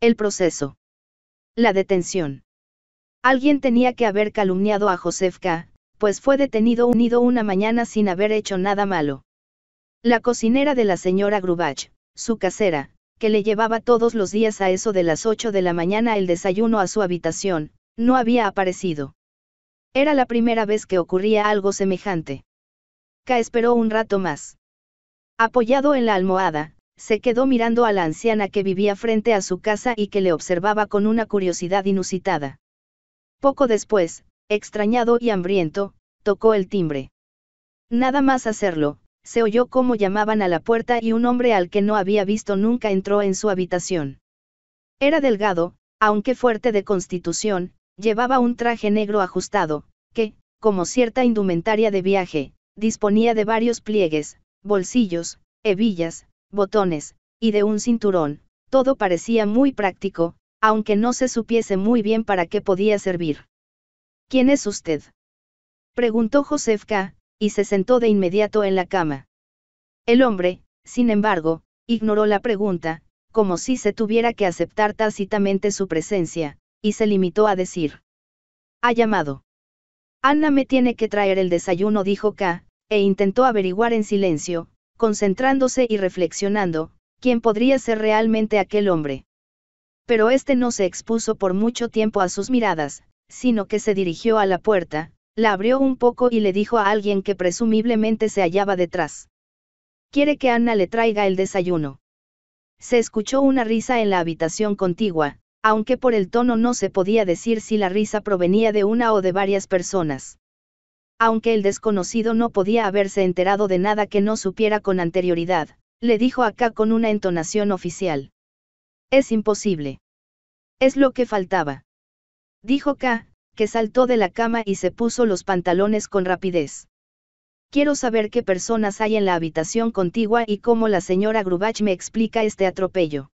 El proceso. La detención. Alguien tenía que haber calumniado a Josef K., pues fue detenido unido una mañana sin haber hecho nada malo. La cocinera de la señora Grubach, su casera, que le llevaba todos los días a eso de las 8 de la mañana el desayuno a su habitación, no había aparecido. Era la primera vez que ocurría algo semejante. K esperó un rato más. Apoyado en la almohada, se quedó mirando a la anciana que vivía frente a su casa y que le observaba con una curiosidad inusitada. Poco después, extrañado y hambriento, tocó el timbre. Nada más hacerlo, se oyó cómo llamaban a la puerta y un hombre al que no había visto nunca entró en su habitación. Era delgado, aunque fuerte de constitución, llevaba un traje negro ajustado, que, como cierta indumentaria de viaje, disponía de varios pliegues, bolsillos, hebillas, botones, y de un cinturón, todo parecía muy práctico, aunque no se supiese muy bien para qué podía servir. ¿Quién es usted? preguntó K, y se sentó de inmediato en la cama. El hombre, sin embargo, ignoró la pregunta, como si se tuviera que aceptar tácitamente su presencia, y se limitó a decir. Ha llamado. Ana me tiene que traer el desayuno, dijo K, e intentó averiguar en silencio, concentrándose y reflexionando, ¿quién podría ser realmente aquel hombre? Pero este no se expuso por mucho tiempo a sus miradas, sino que se dirigió a la puerta, la abrió un poco y le dijo a alguien que presumiblemente se hallaba detrás. Quiere que Ana le traiga el desayuno. Se escuchó una risa en la habitación contigua, aunque por el tono no se podía decir si la risa provenía de una o de varias personas aunque el desconocido no podía haberse enterado de nada que no supiera con anterioridad, le dijo acá con una entonación oficial. Es imposible. Es lo que faltaba. Dijo K, que saltó de la cama y se puso los pantalones con rapidez. Quiero saber qué personas hay en la habitación contigua y cómo la señora Grubach me explica este atropello.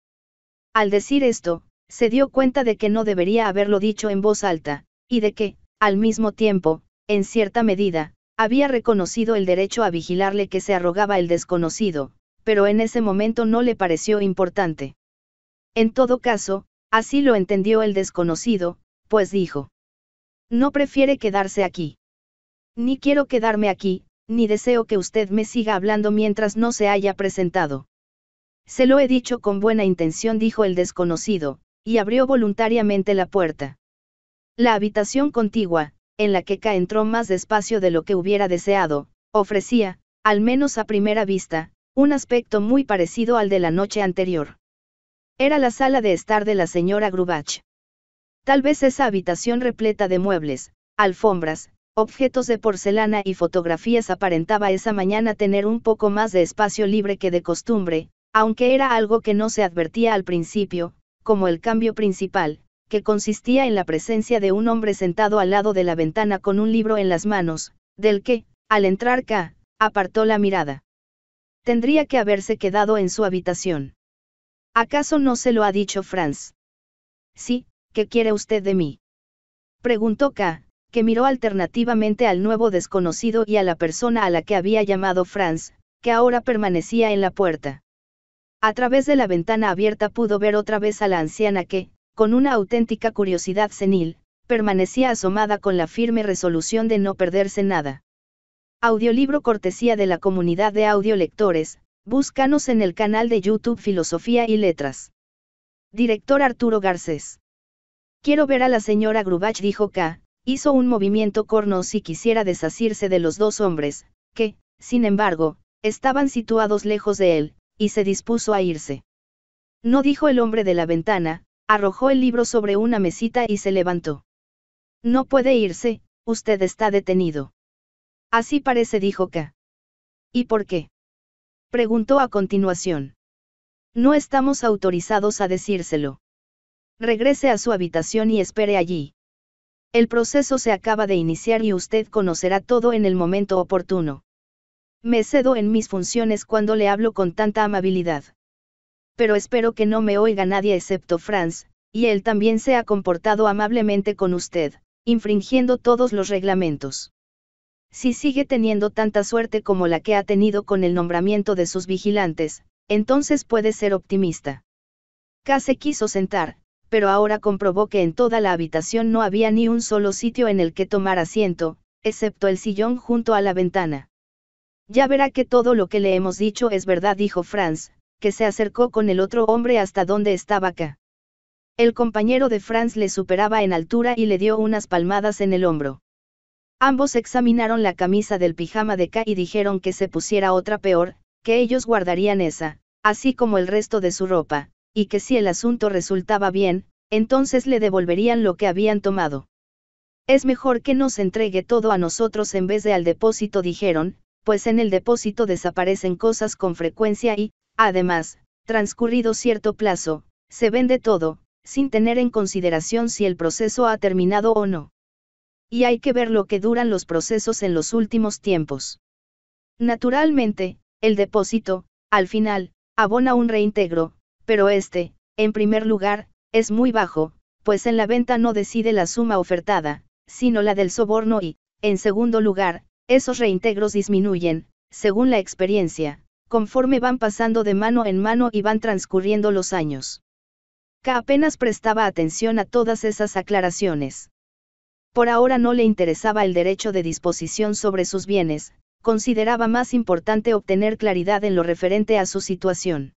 Al decir esto, se dio cuenta de que no debería haberlo dicho en voz alta, y de que, al mismo tiempo, en cierta medida, había reconocido el derecho a vigilarle que se arrogaba el desconocido, pero en ese momento no le pareció importante. En todo caso, así lo entendió el desconocido, pues dijo. No prefiere quedarse aquí. Ni quiero quedarme aquí, ni deseo que usted me siga hablando mientras no se haya presentado. Se lo he dicho con buena intención, dijo el desconocido, y abrió voluntariamente la puerta. La habitación contigua, en la que K entró más despacio de lo que hubiera deseado, ofrecía, al menos a primera vista, un aspecto muy parecido al de la noche anterior. Era la sala de estar de la señora Grubach. Tal vez esa habitación repleta de muebles, alfombras, objetos de porcelana y fotografías aparentaba esa mañana tener un poco más de espacio libre que de costumbre, aunque era algo que no se advertía al principio, como el cambio principal, que consistía en la presencia de un hombre sentado al lado de la ventana con un libro en las manos, del que, al entrar K, apartó la mirada. Tendría que haberse quedado en su habitación. ¿Acaso no se lo ha dicho Franz? Sí, ¿qué quiere usted de mí? Preguntó K, que miró alternativamente al nuevo desconocido y a la persona a la que había llamado Franz, que ahora permanecía en la puerta. A través de la ventana abierta pudo ver otra vez a la anciana que, con una auténtica curiosidad senil, permanecía asomada con la firme resolución de no perderse nada. Audiolibro cortesía de la comunidad de audiolectores, búscanos en el canal de YouTube Filosofía y Letras. Director Arturo Garcés. Quiero ver a la señora Grubach, dijo K, hizo un movimiento corno si quisiera desasirse de los dos hombres, que, sin embargo, estaban situados lejos de él, y se dispuso a irse. No dijo el hombre de la ventana, Arrojó el libro sobre una mesita y se levantó. No puede irse, usted está detenido. Así parece, dijo K. ¿Y por qué? Preguntó a continuación. No estamos autorizados a decírselo. Regrese a su habitación y espere allí. El proceso se acaba de iniciar y usted conocerá todo en el momento oportuno. Me cedo en mis funciones cuando le hablo con tanta amabilidad pero espero que no me oiga nadie excepto Franz, y él también se ha comportado amablemente con usted, infringiendo todos los reglamentos. Si sigue teniendo tanta suerte como la que ha tenido con el nombramiento de sus vigilantes, entonces puede ser optimista. Casi quiso sentar, pero ahora comprobó que en toda la habitación no había ni un solo sitio en el que tomar asiento, excepto el sillón junto a la ventana. Ya verá que todo lo que le hemos dicho es verdad, dijo Franz, que se acercó con el otro hombre hasta donde estaba K. El compañero de Franz le superaba en altura y le dio unas palmadas en el hombro. Ambos examinaron la camisa del pijama de K y dijeron que se pusiera otra peor, que ellos guardarían esa, así como el resto de su ropa, y que si el asunto resultaba bien, entonces le devolverían lo que habían tomado. Es mejor que nos entregue todo a nosotros en vez de al depósito, dijeron, pues en el depósito desaparecen cosas con frecuencia y, Además, transcurrido cierto plazo, se vende todo, sin tener en consideración si el proceso ha terminado o no. Y hay que ver lo que duran los procesos en los últimos tiempos. Naturalmente, el depósito, al final, abona un reintegro, pero este, en primer lugar, es muy bajo, pues en la venta no decide la suma ofertada, sino la del soborno y, en segundo lugar, esos reintegros disminuyen, según la experiencia, conforme van pasando de mano en mano y van transcurriendo los años. K apenas prestaba atención a todas esas aclaraciones. Por ahora no le interesaba el derecho de disposición sobre sus bienes, consideraba más importante obtener claridad en lo referente a su situación.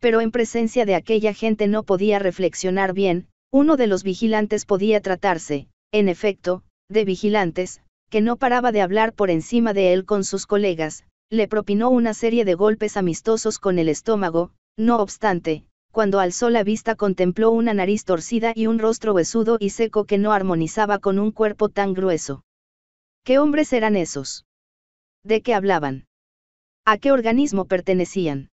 Pero en presencia de aquella gente no podía reflexionar bien, uno de los vigilantes podía tratarse, en efecto, de vigilantes, que no paraba de hablar por encima de él con sus colegas, le propinó una serie de golpes amistosos con el estómago, no obstante, cuando alzó la vista contempló una nariz torcida y un rostro huesudo y seco que no armonizaba con un cuerpo tan grueso. ¿Qué hombres eran esos? ¿De qué hablaban? ¿A qué organismo pertenecían?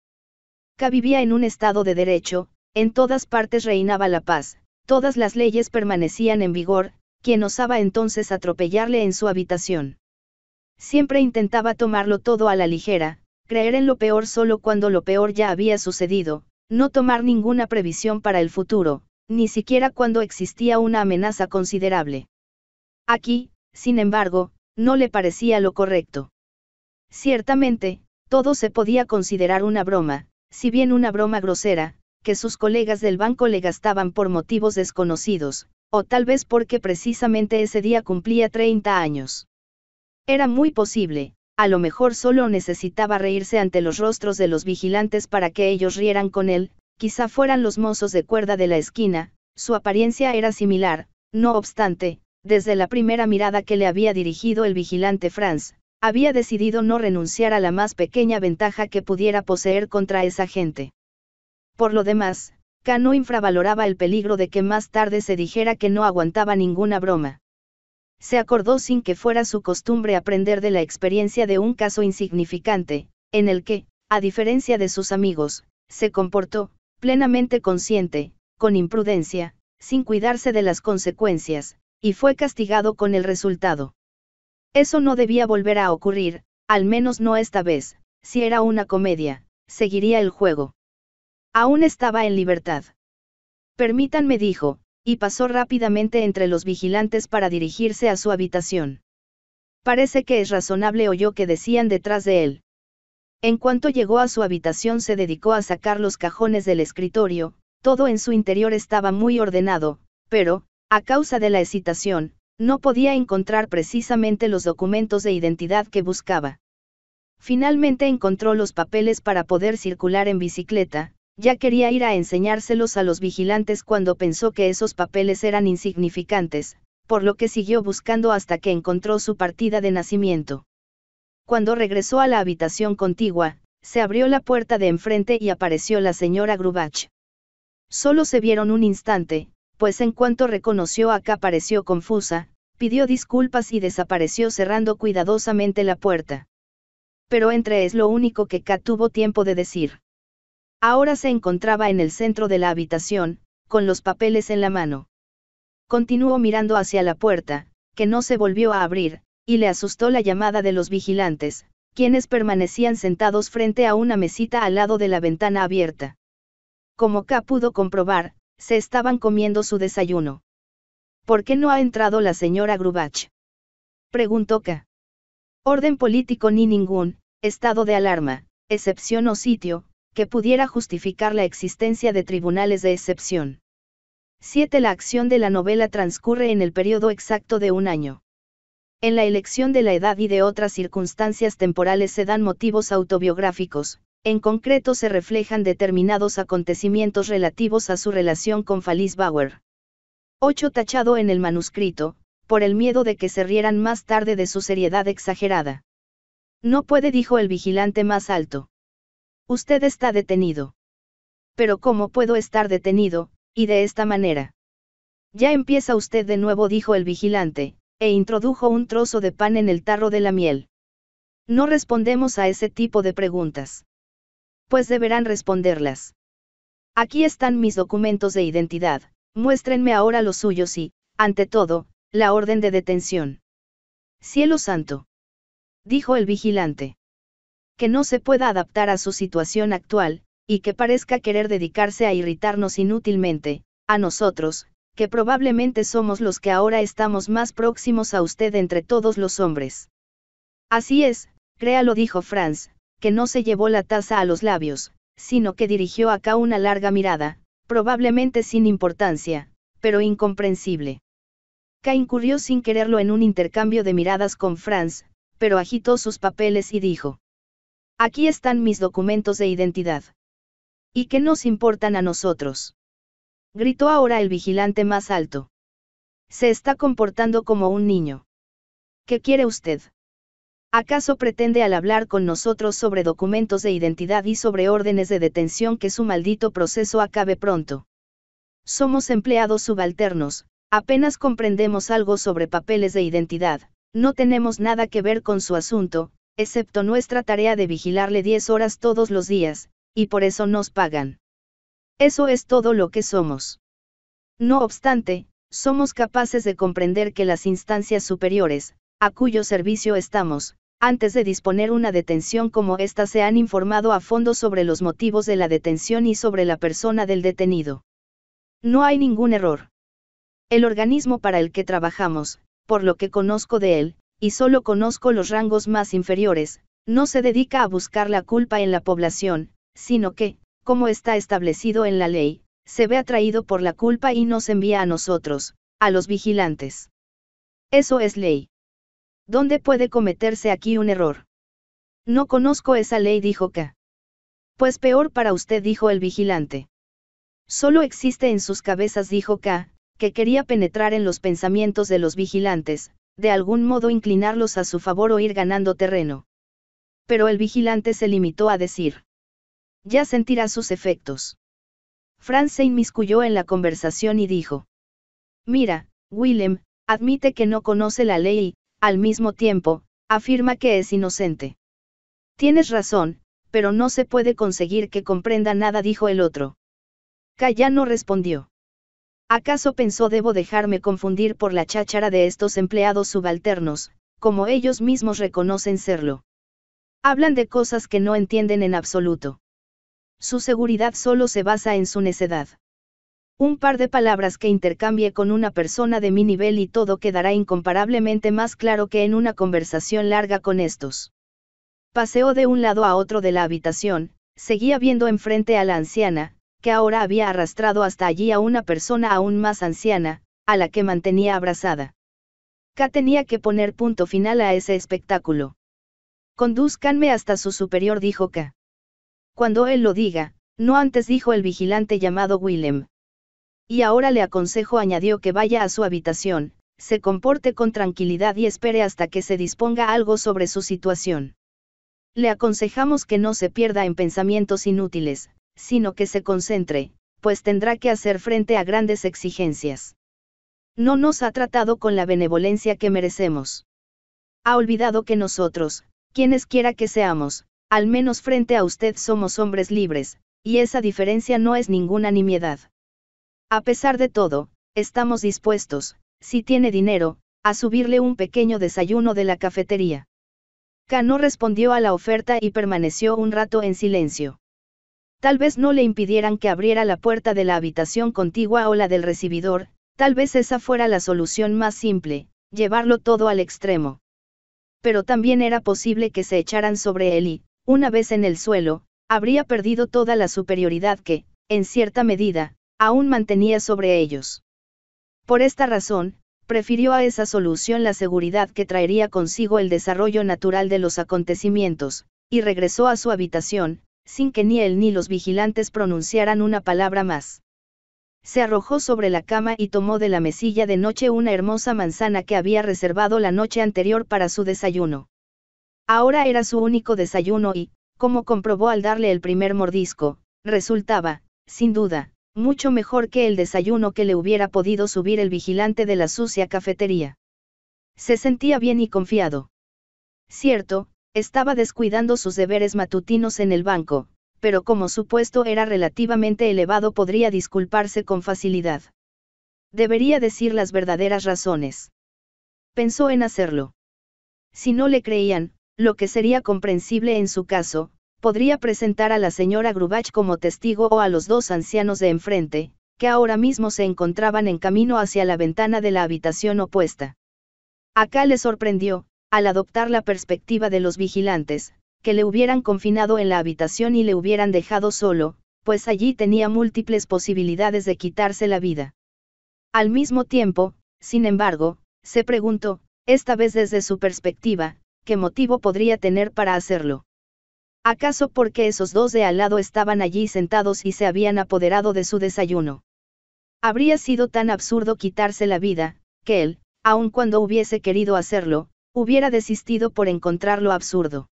Ca vivía en un estado de derecho, en todas partes reinaba la paz, todas las leyes permanecían en vigor, quien osaba entonces atropellarle en su habitación. Siempre intentaba tomarlo todo a la ligera, creer en lo peor solo cuando lo peor ya había sucedido, no tomar ninguna previsión para el futuro, ni siquiera cuando existía una amenaza considerable. Aquí, sin embargo, no le parecía lo correcto. Ciertamente, todo se podía considerar una broma, si bien una broma grosera, que sus colegas del banco le gastaban por motivos desconocidos, o tal vez porque precisamente ese día cumplía 30 años. Era muy posible, a lo mejor solo necesitaba reírse ante los rostros de los vigilantes para que ellos rieran con él, quizá fueran los mozos de cuerda de la esquina, su apariencia era similar, no obstante, desde la primera mirada que le había dirigido el vigilante Franz, había decidido no renunciar a la más pequeña ventaja que pudiera poseer contra esa gente. Por lo demás, Cano infravaloraba el peligro de que más tarde se dijera que no aguantaba ninguna broma se acordó sin que fuera su costumbre aprender de la experiencia de un caso insignificante, en el que, a diferencia de sus amigos, se comportó, plenamente consciente, con imprudencia, sin cuidarse de las consecuencias, y fue castigado con el resultado. Eso no debía volver a ocurrir, al menos no esta vez, si era una comedia, seguiría el juego. Aún estaba en libertad. Permítanme, dijo, y pasó rápidamente entre los vigilantes para dirigirse a su habitación. Parece que es razonable oyó que decían detrás de él. En cuanto llegó a su habitación se dedicó a sacar los cajones del escritorio, todo en su interior estaba muy ordenado, pero, a causa de la excitación, no podía encontrar precisamente los documentos de identidad que buscaba. Finalmente encontró los papeles para poder circular en bicicleta, ya quería ir a enseñárselos a los vigilantes cuando pensó que esos papeles eran insignificantes, por lo que siguió buscando hasta que encontró su partida de nacimiento. Cuando regresó a la habitación contigua, se abrió la puerta de enfrente y apareció la señora Grubach. Solo se vieron un instante, pues en cuanto reconoció a K pareció confusa, pidió disculpas y desapareció cerrando cuidadosamente la puerta. Pero entre es lo único que K tuvo tiempo de decir. Ahora se encontraba en el centro de la habitación, con los papeles en la mano. Continuó mirando hacia la puerta, que no se volvió a abrir, y le asustó la llamada de los vigilantes, quienes permanecían sentados frente a una mesita al lado de la ventana abierta. Como K pudo comprobar, se estaban comiendo su desayuno. ¿Por qué no ha entrado la señora Grubach? Preguntó K. Orden político ni ningún, estado de alarma, excepción o sitio, que pudiera justificar la existencia de tribunales de excepción. 7. La acción de la novela transcurre en el periodo exacto de un año. En la elección de la edad y de otras circunstancias temporales se dan motivos autobiográficos, en concreto se reflejan determinados acontecimientos relativos a su relación con Falis Bauer. 8. Tachado en el manuscrito, por el miedo de que se rieran más tarde de su seriedad exagerada. No puede, dijo el vigilante más alto. Usted está detenido. Pero ¿cómo puedo estar detenido, y de esta manera? Ya empieza usted de nuevo, dijo el vigilante, e introdujo un trozo de pan en el tarro de la miel. No respondemos a ese tipo de preguntas. Pues deberán responderlas. Aquí están mis documentos de identidad, muéstrenme ahora los suyos y, ante todo, la orden de detención. Cielo santo. Dijo el vigilante que no se pueda adaptar a su situación actual, y que parezca querer dedicarse a irritarnos inútilmente, a nosotros, que probablemente somos los que ahora estamos más próximos a usted entre todos los hombres. Así es, créalo dijo Franz, que no se llevó la taza a los labios, sino que dirigió acá una larga mirada, probablemente sin importancia, pero incomprensible. K incurrió sin quererlo en un intercambio de miradas con Franz, pero agitó sus papeles y dijo. Aquí están mis documentos de identidad. ¿Y qué nos importan a nosotros? Gritó ahora el vigilante más alto. Se está comportando como un niño. ¿Qué quiere usted? ¿Acaso pretende al hablar con nosotros sobre documentos de identidad y sobre órdenes de detención que su maldito proceso acabe pronto? Somos empleados subalternos, apenas comprendemos algo sobre papeles de identidad, no tenemos nada que ver con su asunto, excepto nuestra tarea de vigilarle 10 horas todos los días, y por eso nos pagan. Eso es todo lo que somos. No obstante, somos capaces de comprender que las instancias superiores, a cuyo servicio estamos, antes de disponer una detención como esta se han informado a fondo sobre los motivos de la detención y sobre la persona del detenido. No hay ningún error. El organismo para el que trabajamos, por lo que conozco de él, y solo conozco los rangos más inferiores, no se dedica a buscar la culpa en la población, sino que, como está establecido en la ley, se ve atraído por la culpa y nos envía a nosotros, a los vigilantes. Eso es ley. ¿Dónde puede cometerse aquí un error? No conozco esa ley, dijo K. Pues peor para usted, dijo el vigilante. Solo existe en sus cabezas, dijo K, que quería penetrar en los pensamientos de los vigilantes, de algún modo inclinarlos a su favor o ir ganando terreno. Pero el vigilante se limitó a decir. Ya sentirá sus efectos. Franz se inmiscuyó en la conversación y dijo. Mira, Willem, admite que no conoce la ley al mismo tiempo, afirma que es inocente. Tienes razón, pero no se puede conseguir que comprenda nada, dijo el otro. Calla no respondió. ¿Acaso pensó debo dejarme confundir por la cháchara de estos empleados subalternos, como ellos mismos reconocen serlo? Hablan de cosas que no entienden en absoluto. Su seguridad solo se basa en su necedad. Un par de palabras que intercambie con una persona de mi nivel y todo quedará incomparablemente más claro que en una conversación larga con estos. Paseó de un lado a otro de la habitación, seguía viendo enfrente a la anciana, que ahora había arrastrado hasta allí a una persona aún más anciana, a la que mantenía abrazada. K tenía que poner punto final a ese espectáculo. Conduzcanme hasta su superior, dijo K. Cuando él lo diga, no antes dijo el vigilante llamado Willem. Y ahora le aconsejo, añadió que vaya a su habitación, se comporte con tranquilidad y espere hasta que se disponga algo sobre su situación. Le aconsejamos que no se pierda en pensamientos inútiles, sino que se concentre, pues tendrá que hacer frente a grandes exigencias. No nos ha tratado con la benevolencia que merecemos. Ha olvidado que nosotros, quienes quiera que seamos, al menos frente a usted somos hombres libres, y esa diferencia no es ninguna nimiedad. A pesar de todo, estamos dispuestos, si tiene dinero, a subirle un pequeño desayuno de la cafetería. K respondió a la oferta y permaneció un rato en silencio. Tal vez no le impidieran que abriera la puerta de la habitación contigua o la del recibidor, tal vez esa fuera la solución más simple, llevarlo todo al extremo. Pero también era posible que se echaran sobre él y, una vez en el suelo, habría perdido toda la superioridad que, en cierta medida, aún mantenía sobre ellos. Por esta razón, prefirió a esa solución la seguridad que traería consigo el desarrollo natural de los acontecimientos, y regresó a su habitación, sin que ni él ni los vigilantes pronunciaran una palabra más. Se arrojó sobre la cama y tomó de la mesilla de noche una hermosa manzana que había reservado la noche anterior para su desayuno. Ahora era su único desayuno y, como comprobó al darle el primer mordisco, resultaba, sin duda, mucho mejor que el desayuno que le hubiera podido subir el vigilante de la sucia cafetería. Se sentía bien y confiado. Cierto, estaba descuidando sus deberes matutinos en el banco, pero como su puesto era relativamente elevado podría disculparse con facilidad. Debería decir las verdaderas razones. Pensó en hacerlo. Si no le creían, lo que sería comprensible en su caso, podría presentar a la señora Grubach como testigo o a los dos ancianos de enfrente, que ahora mismo se encontraban en camino hacia la ventana de la habitación opuesta. Acá le sorprendió, al adoptar la perspectiva de los vigilantes, que le hubieran confinado en la habitación y le hubieran dejado solo, pues allí tenía múltiples posibilidades de quitarse la vida. Al mismo tiempo, sin embargo, se preguntó, esta vez desde su perspectiva, qué motivo podría tener para hacerlo. ¿Acaso porque esos dos de al lado estaban allí sentados y se habían apoderado de su desayuno? Habría sido tan absurdo quitarse la vida, que él, aun cuando hubiese querido hacerlo, Hubiera desistido por encontrarlo absurdo.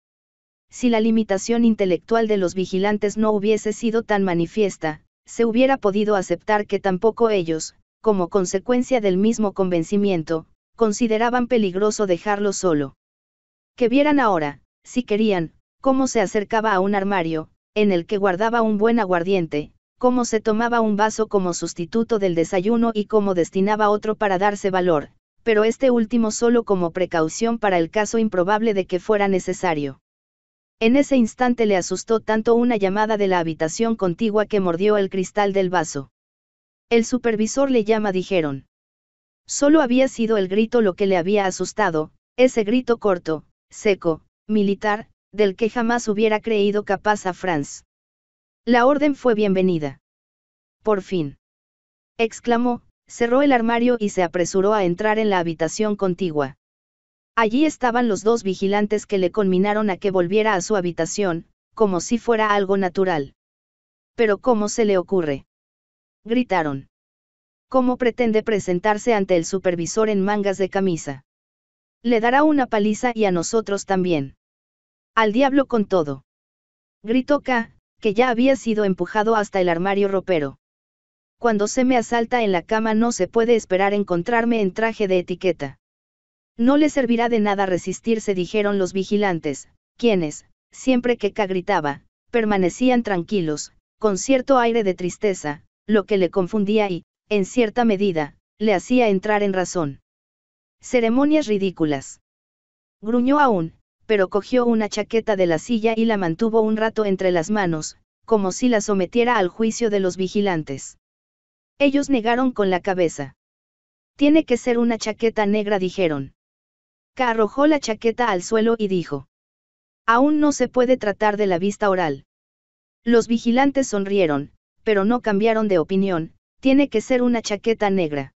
Si la limitación intelectual de los vigilantes no hubiese sido tan manifiesta, se hubiera podido aceptar que tampoco ellos, como consecuencia del mismo convencimiento, consideraban peligroso dejarlo solo. Que vieran ahora, si querían, cómo se acercaba a un armario, en el que guardaba un buen aguardiente, cómo se tomaba un vaso como sustituto del desayuno y cómo destinaba otro para darse valor, pero este último solo como precaución para el caso improbable de que fuera necesario. En ese instante le asustó tanto una llamada de la habitación contigua que mordió el cristal del vaso. El supervisor le llama, dijeron. Solo había sido el grito lo que le había asustado, ese grito corto, seco, militar, del que jamás hubiera creído capaz a Franz. La orden fue bienvenida. Por fin. exclamó, cerró el armario y se apresuró a entrar en la habitación contigua. Allí estaban los dos vigilantes que le conminaron a que volviera a su habitación, como si fuera algo natural. Pero ¿cómo se le ocurre? Gritaron. ¿Cómo pretende presentarse ante el supervisor en mangas de camisa? Le dará una paliza y a nosotros también. Al diablo con todo. Gritó K, que ya había sido empujado hasta el armario ropero cuando se me asalta en la cama no se puede esperar encontrarme en traje de etiqueta. No le servirá de nada resistirse, dijeron los vigilantes, quienes, siempre que K gritaba, permanecían tranquilos, con cierto aire de tristeza, lo que le confundía y, en cierta medida, le hacía entrar en razón. Ceremonias ridículas. Gruñó aún, pero cogió una chaqueta de la silla y la mantuvo un rato entre las manos, como si la sometiera al juicio de los vigilantes. Ellos negaron con la cabeza. Tiene que ser una chaqueta negra, dijeron. K arrojó la chaqueta al suelo y dijo. Aún no se puede tratar de la vista oral. Los vigilantes sonrieron, pero no cambiaron de opinión, tiene que ser una chaqueta negra.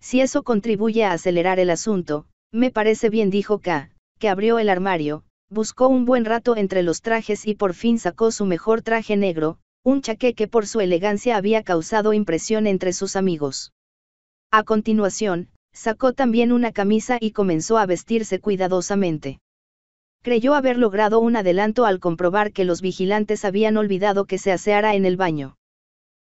Si eso contribuye a acelerar el asunto, me parece bien, dijo K, que abrió el armario, buscó un buen rato entre los trajes y por fin sacó su mejor traje negro, un chaqué que por su elegancia había causado impresión entre sus amigos. A continuación, sacó también una camisa y comenzó a vestirse cuidadosamente. Creyó haber logrado un adelanto al comprobar que los vigilantes habían olvidado que se aseara en el baño.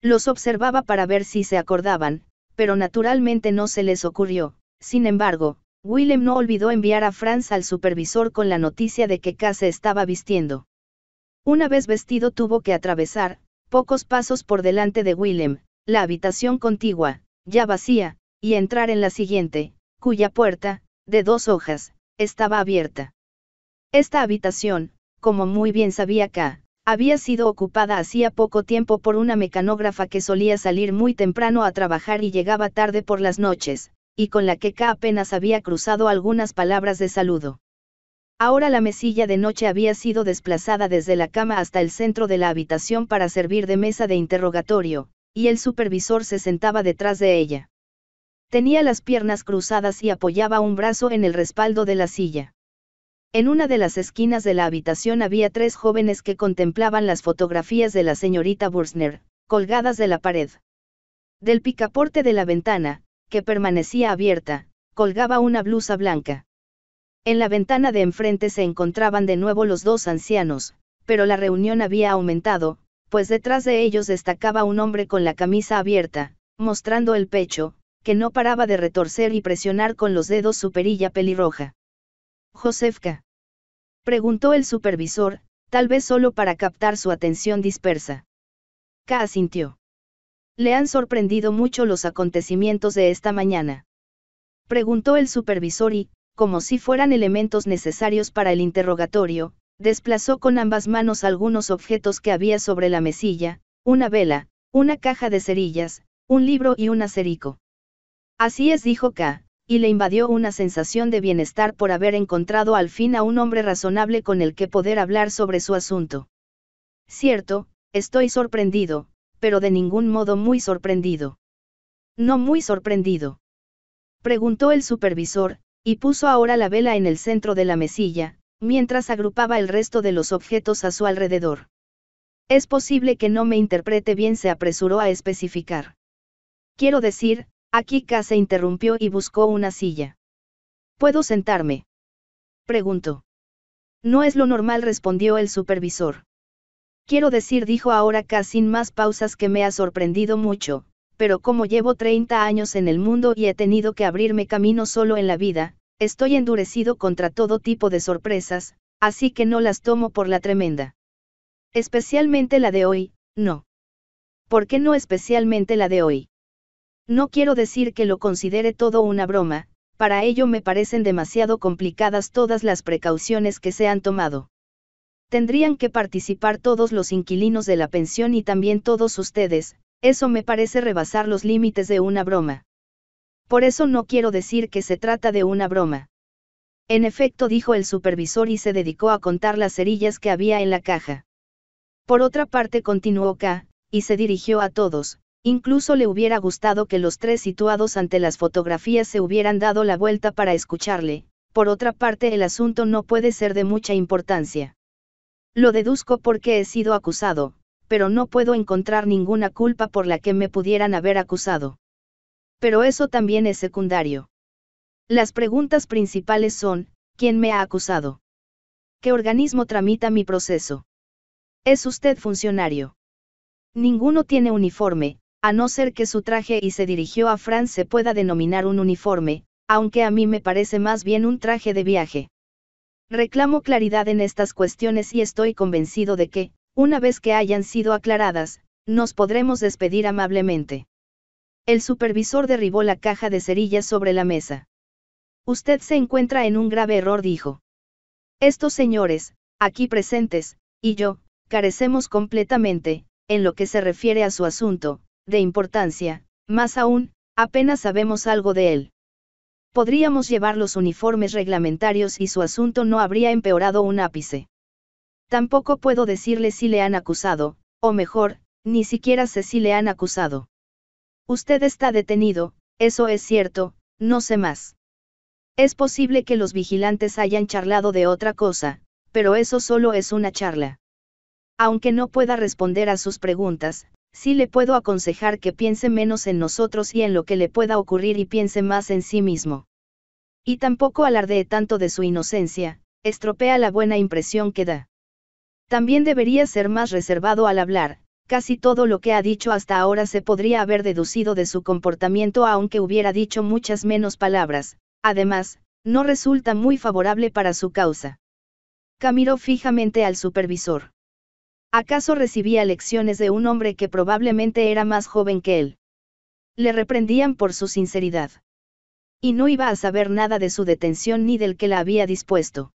Los observaba para ver si se acordaban, pero naturalmente no se les ocurrió. Sin embargo, Willem no olvidó enviar a Franz al supervisor con la noticia de que K estaba vistiendo. Una vez vestido tuvo que atravesar, pocos pasos por delante de Willem, la habitación contigua, ya vacía, y entrar en la siguiente, cuya puerta, de dos hojas, estaba abierta. Esta habitación, como muy bien sabía K, había sido ocupada hacía poco tiempo por una mecanógrafa que solía salir muy temprano a trabajar y llegaba tarde por las noches, y con la que K apenas había cruzado algunas palabras de saludo. Ahora la mesilla de noche había sido desplazada desde la cama hasta el centro de la habitación para servir de mesa de interrogatorio, y el supervisor se sentaba detrás de ella. Tenía las piernas cruzadas y apoyaba un brazo en el respaldo de la silla. En una de las esquinas de la habitación había tres jóvenes que contemplaban las fotografías de la señorita Bursner, colgadas de la pared. Del picaporte de la ventana, que permanecía abierta, colgaba una blusa blanca. En la ventana de enfrente se encontraban de nuevo los dos ancianos, pero la reunión había aumentado, pues detrás de ellos destacaba un hombre con la camisa abierta, mostrando el pecho, que no paraba de retorcer y presionar con los dedos su perilla pelirroja. Josefka. Preguntó el supervisor, tal vez solo para captar su atención dispersa. K asintió. Le han sorprendido mucho los acontecimientos de esta mañana. Preguntó el supervisor y, como si fueran elementos necesarios para el interrogatorio, desplazó con ambas manos algunos objetos que había sobre la mesilla, una vela, una caja de cerillas, un libro y un acerico. Así es, dijo K, y le invadió una sensación de bienestar por haber encontrado al fin a un hombre razonable con el que poder hablar sobre su asunto. Cierto, estoy sorprendido, pero de ningún modo muy sorprendido. No muy sorprendido. Preguntó el supervisor, y puso ahora la vela en el centro de la mesilla, mientras agrupaba el resto de los objetos a su alrededor. Es posible que no me interprete bien, se apresuró a especificar. Quiero decir, aquí K se interrumpió y buscó una silla. ¿Puedo sentarme? Preguntó. No es lo normal, respondió el supervisor. Quiero decir, dijo ahora K sin más pausas que me ha sorprendido mucho, pero como llevo 30 años en el mundo y he tenido que abrirme camino solo en la vida, Estoy endurecido contra todo tipo de sorpresas, así que no las tomo por la tremenda. Especialmente la de hoy, no. ¿Por qué no especialmente la de hoy? No quiero decir que lo considere todo una broma, para ello me parecen demasiado complicadas todas las precauciones que se han tomado. Tendrían que participar todos los inquilinos de la pensión y también todos ustedes, eso me parece rebasar los límites de una broma. Por eso no quiero decir que se trata de una broma. En efecto, dijo el supervisor y se dedicó a contar las cerillas que había en la caja. Por otra parte, continuó K, y se dirigió a todos, incluso le hubiera gustado que los tres situados ante las fotografías se hubieran dado la vuelta para escucharle, por otra parte el asunto no puede ser de mucha importancia. Lo deduzco porque he sido acusado, pero no puedo encontrar ninguna culpa por la que me pudieran haber acusado pero eso también es secundario. Las preguntas principales son, ¿quién me ha acusado? ¿Qué organismo tramita mi proceso? ¿Es usted funcionario? Ninguno tiene uniforme, a no ser que su traje y se dirigió a France se pueda denominar un uniforme, aunque a mí me parece más bien un traje de viaje. Reclamo claridad en estas cuestiones y estoy convencido de que, una vez que hayan sido aclaradas, nos podremos despedir amablemente. El supervisor derribó la caja de cerillas sobre la mesa. Usted se encuentra en un grave error, dijo. Estos señores, aquí presentes, y yo, carecemos completamente, en lo que se refiere a su asunto, de importancia, más aún, apenas sabemos algo de él. Podríamos llevar los uniformes reglamentarios y su asunto no habría empeorado un ápice. Tampoco puedo decirle si le han acusado, o mejor, ni siquiera sé si le han acusado. Usted está detenido, eso es cierto, no sé más. Es posible que los vigilantes hayan charlado de otra cosa, pero eso solo es una charla. Aunque no pueda responder a sus preguntas, sí le puedo aconsejar que piense menos en nosotros y en lo que le pueda ocurrir y piense más en sí mismo. Y tampoco alardee tanto de su inocencia, estropea la buena impresión que da. También debería ser más reservado al hablar, Casi todo lo que ha dicho hasta ahora se podría haber deducido de su comportamiento aunque hubiera dicho muchas menos palabras, además, no resulta muy favorable para su causa. Camiró fijamente al supervisor. ¿Acaso recibía lecciones de un hombre que probablemente era más joven que él? Le reprendían por su sinceridad. Y no iba a saber nada de su detención ni del que la había dispuesto.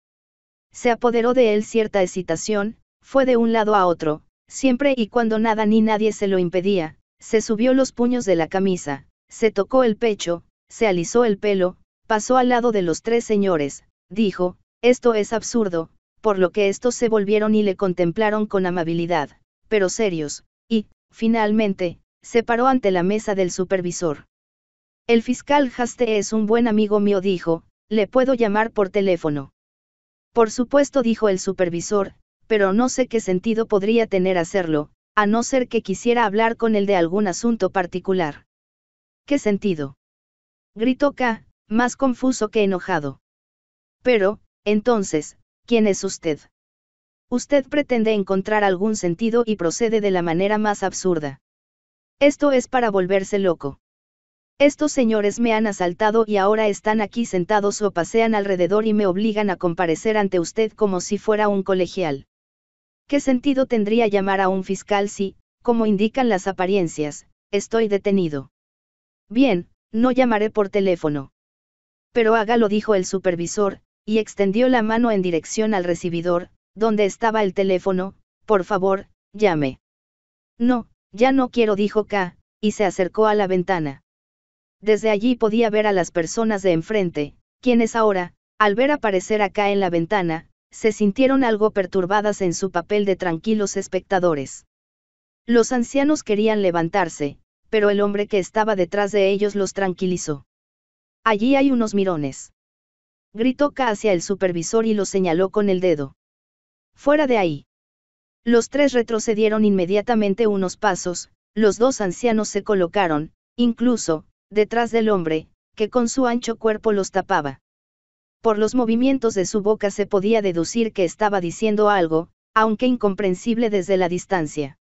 Se apoderó de él cierta excitación, fue de un lado a otro, Siempre y cuando nada ni nadie se lo impedía, se subió los puños de la camisa, se tocó el pecho, se alisó el pelo, pasó al lado de los tres señores, dijo, esto es absurdo, por lo que estos se volvieron y le contemplaron con amabilidad, pero serios, y, finalmente, se paró ante la mesa del supervisor. El fiscal Haste es un buen amigo mío, dijo, le puedo llamar por teléfono. Por supuesto, dijo el supervisor, pero no sé qué sentido podría tener hacerlo, a no ser que quisiera hablar con él de algún asunto particular. ¿Qué sentido? Gritó K, más confuso que enojado. Pero, entonces, ¿quién es usted? Usted pretende encontrar algún sentido y procede de la manera más absurda. Esto es para volverse loco. Estos señores me han asaltado y ahora están aquí sentados o pasean alrededor y me obligan a comparecer ante usted como si fuera un colegial. ¿Qué sentido tendría llamar a un fiscal si, como indican las apariencias, estoy detenido? Bien, no llamaré por teléfono. Pero hágalo, dijo el supervisor, y extendió la mano en dirección al recibidor, donde estaba el teléfono, por favor, llame. No, ya no quiero, dijo K, y se acercó a la ventana. Desde allí podía ver a las personas de enfrente, quienes ahora, al ver aparecer acá en la ventana, se sintieron algo perturbadas en su papel de tranquilos espectadores. Los ancianos querían levantarse, pero el hombre que estaba detrás de ellos los tranquilizó. Allí hay unos mirones. Gritó K hacia el supervisor y lo señaló con el dedo. Fuera de ahí. Los tres retrocedieron inmediatamente unos pasos, los dos ancianos se colocaron, incluso, detrás del hombre, que con su ancho cuerpo los tapaba por los movimientos de su boca se podía deducir que estaba diciendo algo, aunque incomprensible desde la distancia.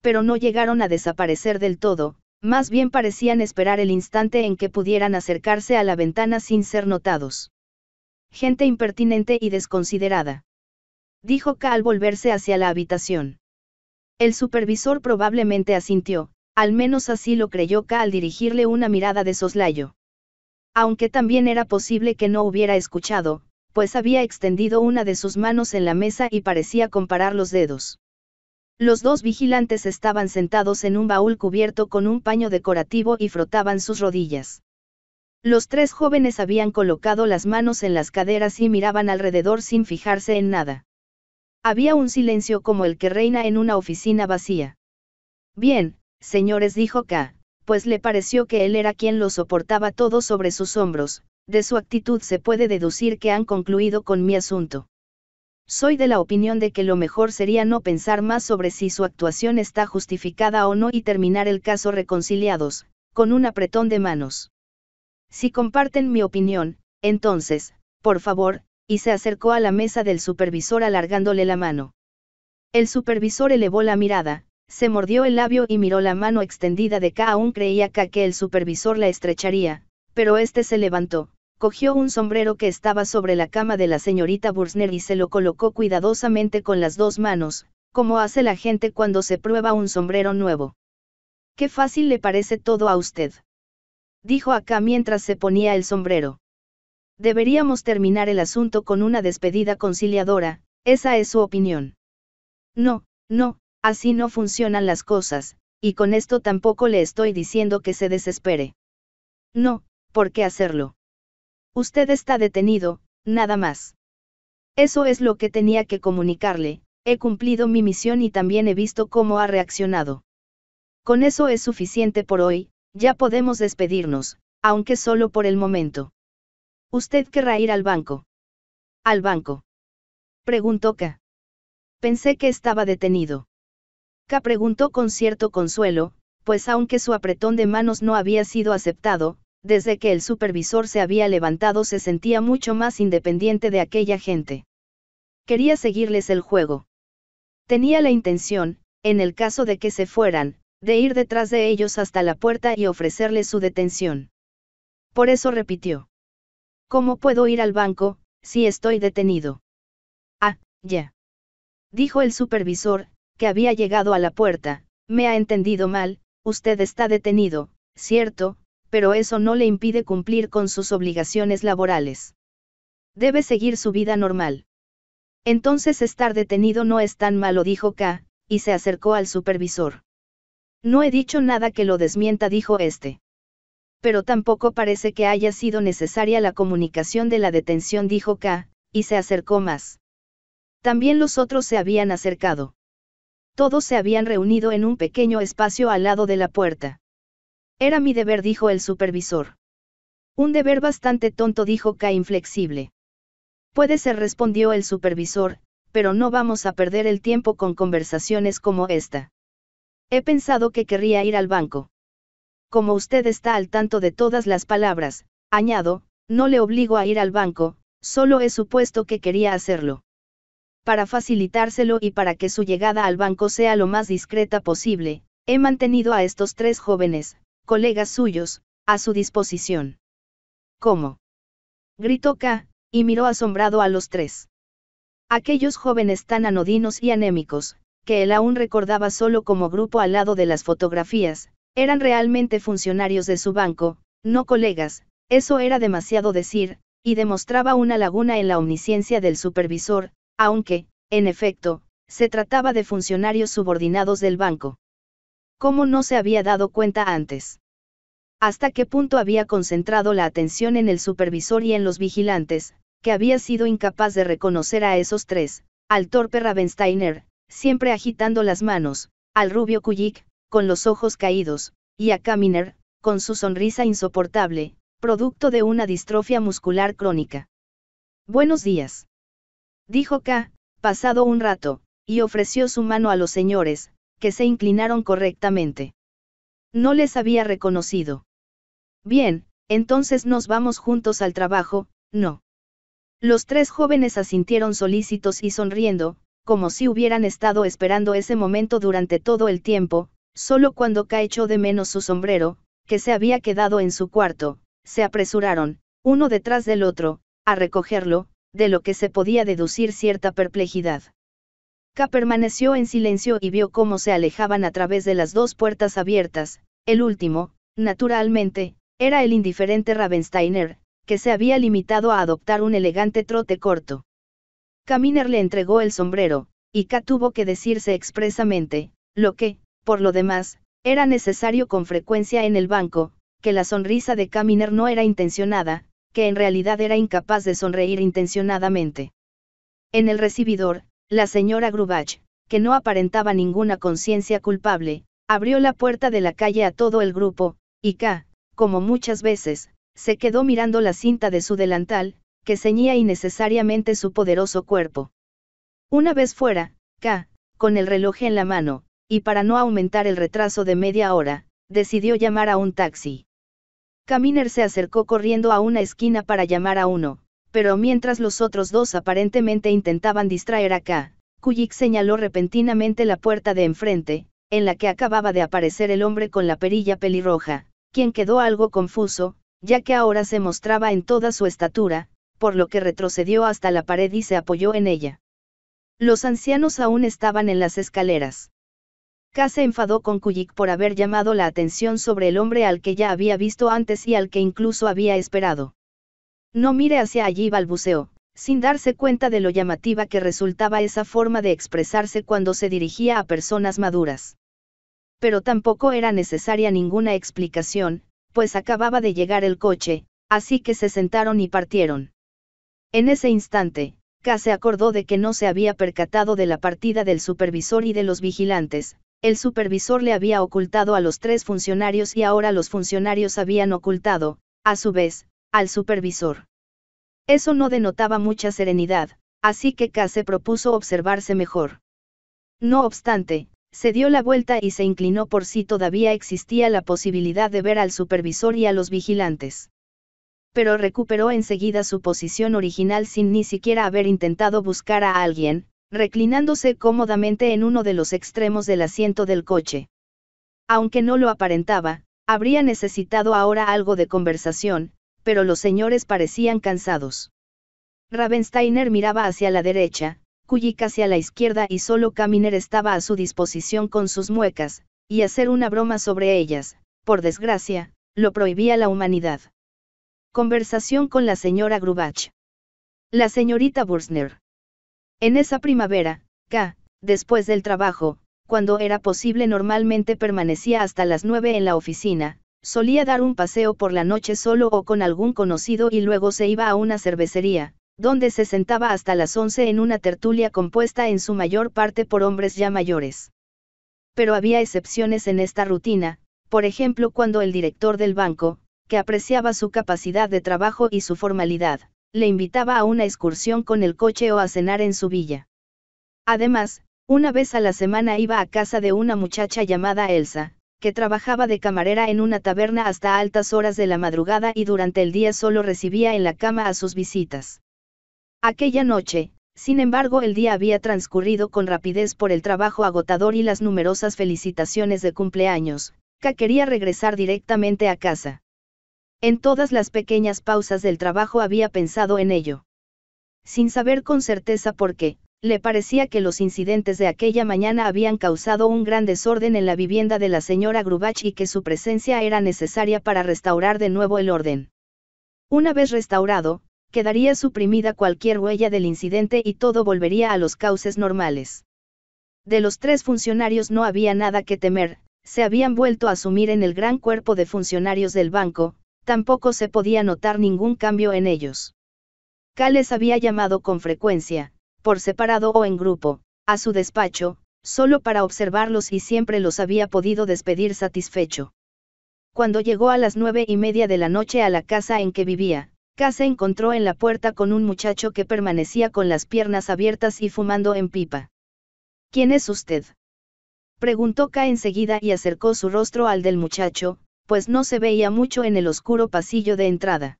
Pero no llegaron a desaparecer del todo, más bien parecían esperar el instante en que pudieran acercarse a la ventana sin ser notados. Gente impertinente y desconsiderada. Dijo K al volverse hacia la habitación. El supervisor probablemente asintió, al menos así lo creyó K al dirigirle una mirada de soslayo aunque también era posible que no hubiera escuchado, pues había extendido una de sus manos en la mesa y parecía comparar los dedos. Los dos vigilantes estaban sentados en un baúl cubierto con un paño decorativo y frotaban sus rodillas. Los tres jóvenes habían colocado las manos en las caderas y miraban alrededor sin fijarse en nada. Había un silencio como el que reina en una oficina vacía. Bien, señores, dijo K pues le pareció que él era quien lo soportaba todo sobre sus hombros, de su actitud se puede deducir que han concluido con mi asunto. Soy de la opinión de que lo mejor sería no pensar más sobre si su actuación está justificada o no y terminar el caso reconciliados, con un apretón de manos. Si comparten mi opinión, entonces, por favor, y se acercó a la mesa del supervisor alargándole la mano. El supervisor elevó la mirada, se mordió el labio y miró la mano extendida de K. Aún creía K que el supervisor la estrecharía, pero este se levantó, cogió un sombrero que estaba sobre la cama de la señorita Bursner y se lo colocó cuidadosamente con las dos manos, como hace la gente cuando se prueba un sombrero nuevo. Qué fácil le parece todo a usted. Dijo acá mientras se ponía el sombrero. Deberíamos terminar el asunto con una despedida conciliadora, esa es su opinión. No, no, Así no funcionan las cosas, y con esto tampoco le estoy diciendo que se desespere. No, ¿por qué hacerlo? Usted está detenido, nada más. Eso es lo que tenía que comunicarle, he cumplido mi misión y también he visto cómo ha reaccionado. Con eso es suficiente por hoy, ya podemos despedirnos, aunque solo por el momento. Usted querrá ir al banco. ¿Al banco? Preguntó K. Pensé que estaba detenido. K preguntó con cierto consuelo, pues aunque su apretón de manos no había sido aceptado, desde que el supervisor se había levantado se sentía mucho más independiente de aquella gente. Quería seguirles el juego. Tenía la intención, en el caso de que se fueran, de ir detrás de ellos hasta la puerta y ofrecerles su detención. Por eso repitió. ¿Cómo puedo ir al banco, si estoy detenido? Ah, ya. Dijo el supervisor, había llegado a la puerta, me ha entendido mal, usted está detenido, cierto, pero eso no le impide cumplir con sus obligaciones laborales. Debe seguir su vida normal. Entonces estar detenido no es tan malo, dijo K, y se acercó al supervisor. No he dicho nada que lo desmienta, dijo este. Pero tampoco parece que haya sido necesaria la comunicación de la detención, dijo K, y se acercó más. También los otros se habían acercado. Todos se habían reunido en un pequeño espacio al lado de la puerta. Era mi deber, dijo el supervisor. Un deber bastante tonto, dijo K inflexible. Puede ser, respondió el supervisor, pero no vamos a perder el tiempo con conversaciones como esta. He pensado que querría ir al banco. Como usted está al tanto de todas las palabras, añado, no le obligo a ir al banco, solo he supuesto que quería hacerlo para facilitárselo y para que su llegada al banco sea lo más discreta posible, he mantenido a estos tres jóvenes, colegas suyos, a su disposición. ¿Cómo? Gritó K, y miró asombrado a los tres. Aquellos jóvenes tan anodinos y anémicos, que él aún recordaba solo como grupo al lado de las fotografías, eran realmente funcionarios de su banco, no colegas, eso era demasiado decir, y demostraba una laguna en la omnisciencia del supervisor, aunque, en efecto, se trataba de funcionarios subordinados del banco. ¿Cómo no se había dado cuenta antes? ¿Hasta qué punto había concentrado la atención en el supervisor y en los vigilantes, que había sido incapaz de reconocer a esos tres, al torpe Ravensteiner, siempre agitando las manos, al rubio Kujik, con los ojos caídos, y a Kaminer, con su sonrisa insoportable, producto de una distrofia muscular crónica. Buenos días. Dijo K, pasado un rato, y ofreció su mano a los señores, que se inclinaron correctamente. No les había reconocido. Bien, entonces nos vamos juntos al trabajo, no. Los tres jóvenes asintieron solícitos y sonriendo, como si hubieran estado esperando ese momento durante todo el tiempo, solo cuando K echó de menos su sombrero, que se había quedado en su cuarto, se apresuraron, uno detrás del otro, a recogerlo, de lo que se podía deducir cierta perplejidad. K permaneció en silencio y vio cómo se alejaban a través de las dos puertas abiertas, el último, naturalmente, era el indiferente Ravensteiner, que se había limitado a adoptar un elegante trote corto. Kaminer le entregó el sombrero, y K tuvo que decirse expresamente, lo que, por lo demás, era necesario con frecuencia en el banco, que la sonrisa de Kaminer no era intencionada, que en realidad era incapaz de sonreír intencionadamente. En el recibidor, la señora Grubach, que no aparentaba ninguna conciencia culpable, abrió la puerta de la calle a todo el grupo, y K, como muchas veces, se quedó mirando la cinta de su delantal, que ceñía innecesariamente su poderoso cuerpo. Una vez fuera, K, con el reloj en la mano, y para no aumentar el retraso de media hora, decidió llamar a un taxi. Caminer se acercó corriendo a una esquina para llamar a uno, pero mientras los otros dos aparentemente intentaban distraer a K, Kuyik señaló repentinamente la puerta de enfrente, en la que acababa de aparecer el hombre con la perilla pelirroja, quien quedó algo confuso, ya que ahora se mostraba en toda su estatura, por lo que retrocedió hasta la pared y se apoyó en ella. Los ancianos aún estaban en las escaleras. K se enfadó con Kuyik por haber llamado la atención sobre el hombre al que ya había visto antes y al que incluso había esperado. No mire hacia allí, balbuceó, sin darse cuenta de lo llamativa que resultaba esa forma de expresarse cuando se dirigía a personas maduras. Pero tampoco era necesaria ninguna explicación, pues acababa de llegar el coche, así que se sentaron y partieron. En ese instante, K acordó de que no se había percatado de la partida del supervisor y de los vigilantes, el supervisor le había ocultado a los tres funcionarios y ahora los funcionarios habían ocultado, a su vez, al supervisor. Eso no denotaba mucha serenidad, así que K propuso observarse mejor. No obstante, se dio la vuelta y se inclinó por si todavía existía la posibilidad de ver al supervisor y a los vigilantes. Pero recuperó enseguida su posición original sin ni siquiera haber intentado buscar a alguien, reclinándose cómodamente en uno de los extremos del asiento del coche. Aunque no lo aparentaba, habría necesitado ahora algo de conversación, pero los señores parecían cansados. Ravensteiner miraba hacia la derecha, Kujik hacia la izquierda y solo Kaminer estaba a su disposición con sus muecas, y hacer una broma sobre ellas, por desgracia, lo prohibía la humanidad. Conversación con la señora Grubach. La señorita Bursner. En esa primavera, K, después del trabajo, cuando era posible normalmente permanecía hasta las 9 en la oficina, solía dar un paseo por la noche solo o con algún conocido y luego se iba a una cervecería, donde se sentaba hasta las 11 en una tertulia compuesta en su mayor parte por hombres ya mayores. Pero había excepciones en esta rutina, por ejemplo cuando el director del banco, que apreciaba su capacidad de trabajo y su formalidad, le invitaba a una excursión con el coche o a cenar en su villa. Además, una vez a la semana iba a casa de una muchacha llamada Elsa, que trabajaba de camarera en una taberna hasta altas horas de la madrugada y durante el día solo recibía en la cama a sus visitas. Aquella noche, sin embargo, el día había transcurrido con rapidez por el trabajo agotador y las numerosas felicitaciones de cumpleaños, que quería regresar directamente a casa. En todas las pequeñas pausas del trabajo había pensado en ello. Sin saber con certeza por qué, le parecía que los incidentes de aquella mañana habían causado un gran desorden en la vivienda de la señora Grubach y que su presencia era necesaria para restaurar de nuevo el orden. Una vez restaurado, quedaría suprimida cualquier huella del incidente y todo volvería a los cauces normales. De los tres funcionarios no había nada que temer, se habían vuelto a asumir en el gran cuerpo de funcionarios del banco, tampoco se podía notar ningún cambio en ellos. Cales había llamado con frecuencia, por separado o en grupo, a su despacho, solo para observarlos y siempre los había podido despedir satisfecho. Cuando llegó a las nueve y media de la noche a la casa en que vivía, se encontró en la puerta con un muchacho que permanecía con las piernas abiertas y fumando en pipa. ¿Quién es usted? preguntó K enseguida y acercó su rostro al del muchacho, pues no se veía mucho en el oscuro pasillo de entrada.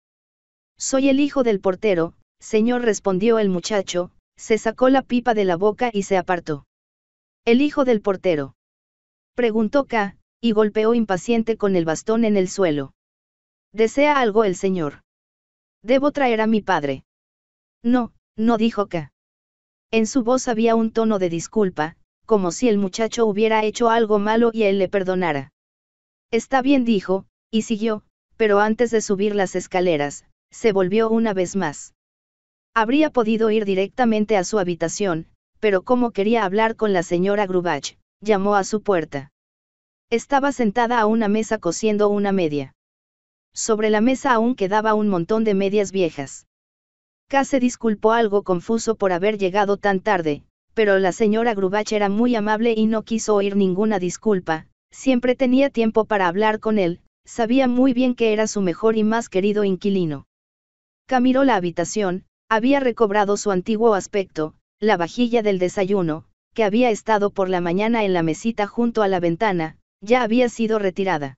Soy el hijo del portero, señor respondió el muchacho, se sacó la pipa de la boca y se apartó. El hijo del portero. Preguntó K, y golpeó impaciente con el bastón en el suelo. ¿Desea algo el señor? Debo traer a mi padre. No, no dijo K. En su voz había un tono de disculpa, como si el muchacho hubiera hecho algo malo y él le perdonara. Está bien dijo, y siguió, pero antes de subir las escaleras, se volvió una vez más. Habría podido ir directamente a su habitación, pero como quería hablar con la señora Grubach, llamó a su puerta. Estaba sentada a una mesa cosiendo una media. Sobre la mesa aún quedaba un montón de medias viejas. K se disculpó algo confuso por haber llegado tan tarde, pero la señora Grubach era muy amable y no quiso oír ninguna disculpa, Siempre tenía tiempo para hablar con él, sabía muy bien que era su mejor y más querido inquilino. Camiró la habitación, había recobrado su antiguo aspecto, la vajilla del desayuno, que había estado por la mañana en la mesita junto a la ventana, ya había sido retirada.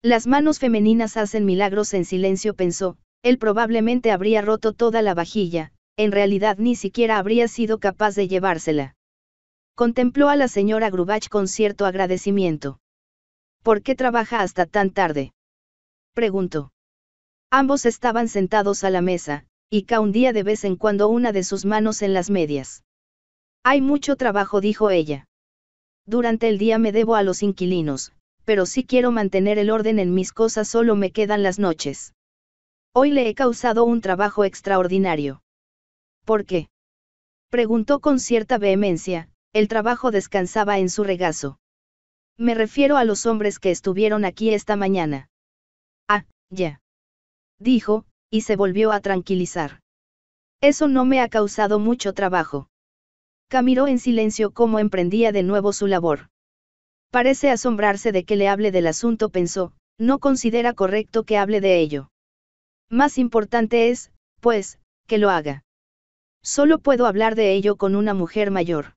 Las manos femeninas hacen milagros en silencio, pensó, él probablemente habría roto toda la vajilla, en realidad ni siquiera habría sido capaz de llevársela. Contempló a la señora Grubach con cierto agradecimiento. ¿Por qué trabaja hasta tan tarde? Preguntó. Ambos estaban sentados a la mesa, y un de vez en cuando una de sus manos en las medias. Hay mucho trabajo, dijo ella. Durante el día me debo a los inquilinos, pero si quiero mantener el orden en mis cosas solo me quedan las noches. Hoy le he causado un trabajo extraordinario. ¿Por qué? Preguntó con cierta vehemencia, el trabajo descansaba en su regazo. Me refiero a los hombres que estuvieron aquí esta mañana. Ah, ya. Dijo, y se volvió a tranquilizar. Eso no me ha causado mucho trabajo. Camiró en silencio como emprendía de nuevo su labor. Parece asombrarse de que le hable del asunto, pensó, no considera correcto que hable de ello. Más importante es, pues, que lo haga. Solo puedo hablar de ello con una mujer mayor.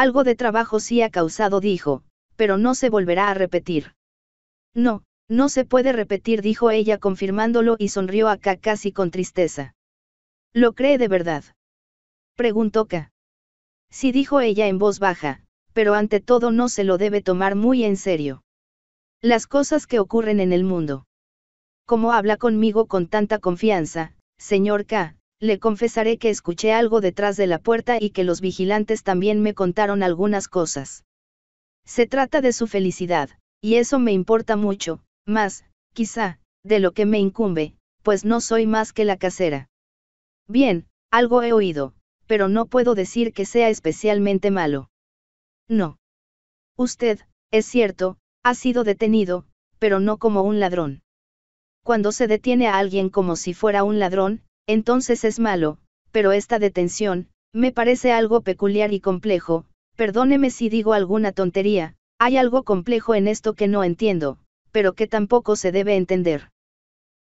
Algo de trabajo sí ha causado, dijo, pero no se volverá a repetir. No, no se puede repetir, dijo ella confirmándolo y sonrió a K casi con tristeza. ¿Lo cree de verdad? Preguntó K. Sí, dijo ella en voz baja, pero ante todo no se lo debe tomar muy en serio. Las cosas que ocurren en el mundo. ¿Cómo habla conmigo con tanta confianza, señor K? le confesaré que escuché algo detrás de la puerta y que los vigilantes también me contaron algunas cosas. Se trata de su felicidad, y eso me importa mucho, más, quizá, de lo que me incumbe, pues no soy más que la casera. Bien, algo he oído, pero no puedo decir que sea especialmente malo. No. Usted, es cierto, ha sido detenido, pero no como un ladrón. Cuando se detiene a alguien como si fuera un ladrón, entonces es malo, pero esta detención, me parece algo peculiar y complejo, perdóneme si digo alguna tontería, hay algo complejo en esto que no entiendo, pero que tampoco se debe entender.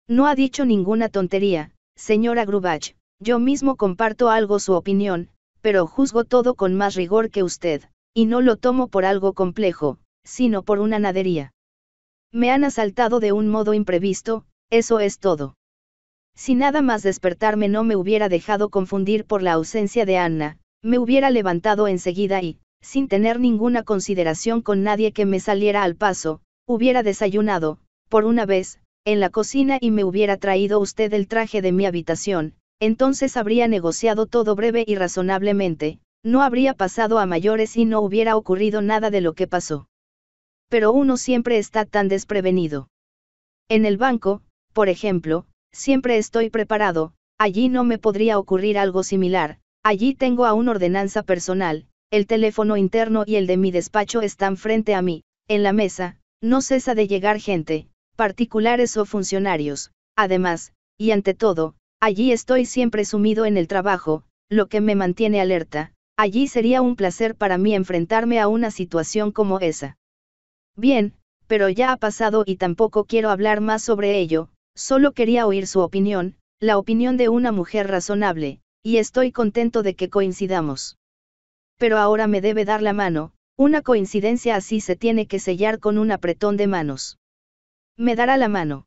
No ha dicho ninguna tontería, señora Grubach, yo mismo comparto algo su opinión, pero juzgo todo con más rigor que usted, y no lo tomo por algo complejo, sino por una nadería. Me han asaltado de un modo imprevisto, eso es todo. Si nada más despertarme no me hubiera dejado confundir por la ausencia de Anna, me hubiera levantado enseguida y, sin tener ninguna consideración con nadie que me saliera al paso, hubiera desayunado, por una vez, en la cocina y me hubiera traído usted el traje de mi habitación, entonces habría negociado todo breve y razonablemente, no habría pasado a mayores y no hubiera ocurrido nada de lo que pasó. Pero uno siempre está tan desprevenido. En el banco, por ejemplo, Siempre estoy preparado, allí no me podría ocurrir algo similar, allí tengo aún ordenanza personal, el teléfono interno y el de mi despacho están frente a mí, en la mesa, no cesa de llegar gente, particulares o funcionarios, además, y ante todo, allí estoy siempre sumido en el trabajo, lo que me mantiene alerta, allí sería un placer para mí enfrentarme a una situación como esa. Bien, pero ya ha pasado y tampoco quiero hablar más sobre ello, solo quería oír su opinión, la opinión de una mujer razonable, y estoy contento de que coincidamos. Pero ahora me debe dar la mano, una coincidencia así se tiene que sellar con un apretón de manos. Me dará la mano.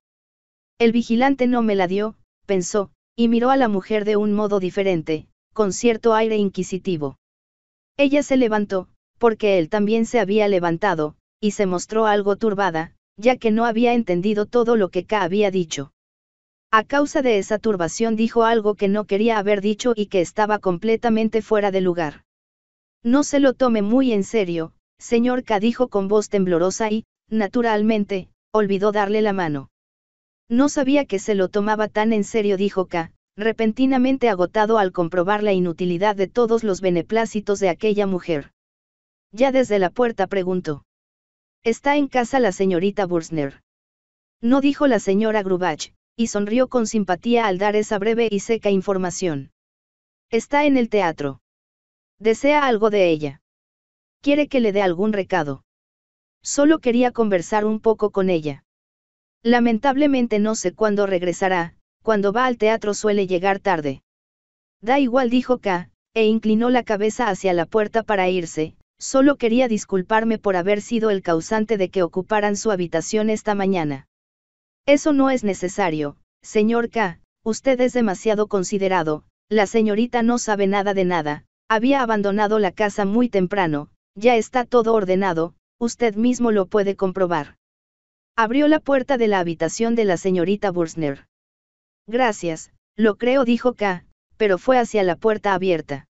El vigilante no me la dio, pensó, y miró a la mujer de un modo diferente, con cierto aire inquisitivo. Ella se levantó, porque él también se había levantado, y se mostró algo turbada, ya que no había entendido todo lo que K había dicho. A causa de esa turbación dijo algo que no quería haber dicho y que estaba completamente fuera de lugar. No se lo tome muy en serio, señor K dijo con voz temblorosa y, naturalmente, olvidó darle la mano. No sabía que se lo tomaba tan en serio, dijo K, repentinamente agotado al comprobar la inutilidad de todos los beneplácitos de aquella mujer. Ya desde la puerta preguntó. Está en casa la señorita Bursner. No dijo la señora Grubach, y sonrió con simpatía al dar esa breve y seca información. Está en el teatro. Desea algo de ella. Quiere que le dé algún recado. Solo quería conversar un poco con ella. Lamentablemente no sé cuándo regresará, cuando va al teatro suele llegar tarde. Da igual, dijo K, e inclinó la cabeza hacia la puerta para irse, Solo quería disculparme por haber sido el causante de que ocuparan su habitación esta mañana. Eso no es necesario, señor K, usted es demasiado considerado, la señorita no sabe nada de nada, había abandonado la casa muy temprano, ya está todo ordenado, usted mismo lo puede comprobar. Abrió la puerta de la habitación de la señorita Bursner. Gracias, lo creo, dijo K, pero fue hacia la puerta abierta.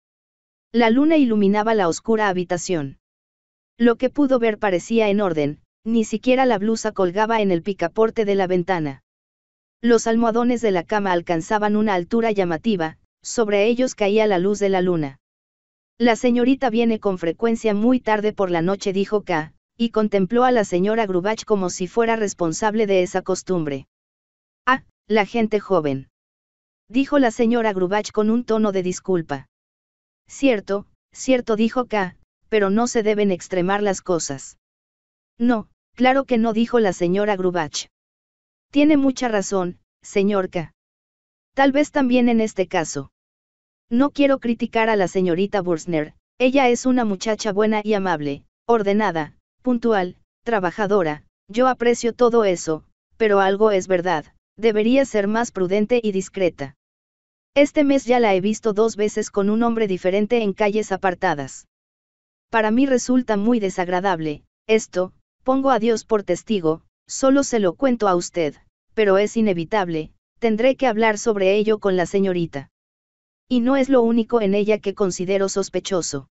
La luna iluminaba la oscura habitación. Lo que pudo ver parecía en orden, ni siquiera la blusa colgaba en el picaporte de la ventana. Los almohadones de la cama alcanzaban una altura llamativa, sobre ellos caía la luz de la luna. La señorita viene con frecuencia muy tarde por la noche, dijo K, y contempló a la señora Grubach como si fuera responsable de esa costumbre. Ah, la gente joven. Dijo la señora Grubach con un tono de disculpa. Cierto, cierto dijo K, pero no se deben extremar las cosas. No, claro que no dijo la señora Grubach. Tiene mucha razón, señor K. Tal vez también en este caso. No quiero criticar a la señorita Bursner, ella es una muchacha buena y amable, ordenada, puntual, trabajadora, yo aprecio todo eso, pero algo es verdad, debería ser más prudente y discreta. Este mes ya la he visto dos veces con un hombre diferente en calles apartadas. Para mí resulta muy desagradable, esto, pongo a Dios por testigo, solo se lo cuento a usted, pero es inevitable, tendré que hablar sobre ello con la señorita. Y no es lo único en ella que considero sospechoso.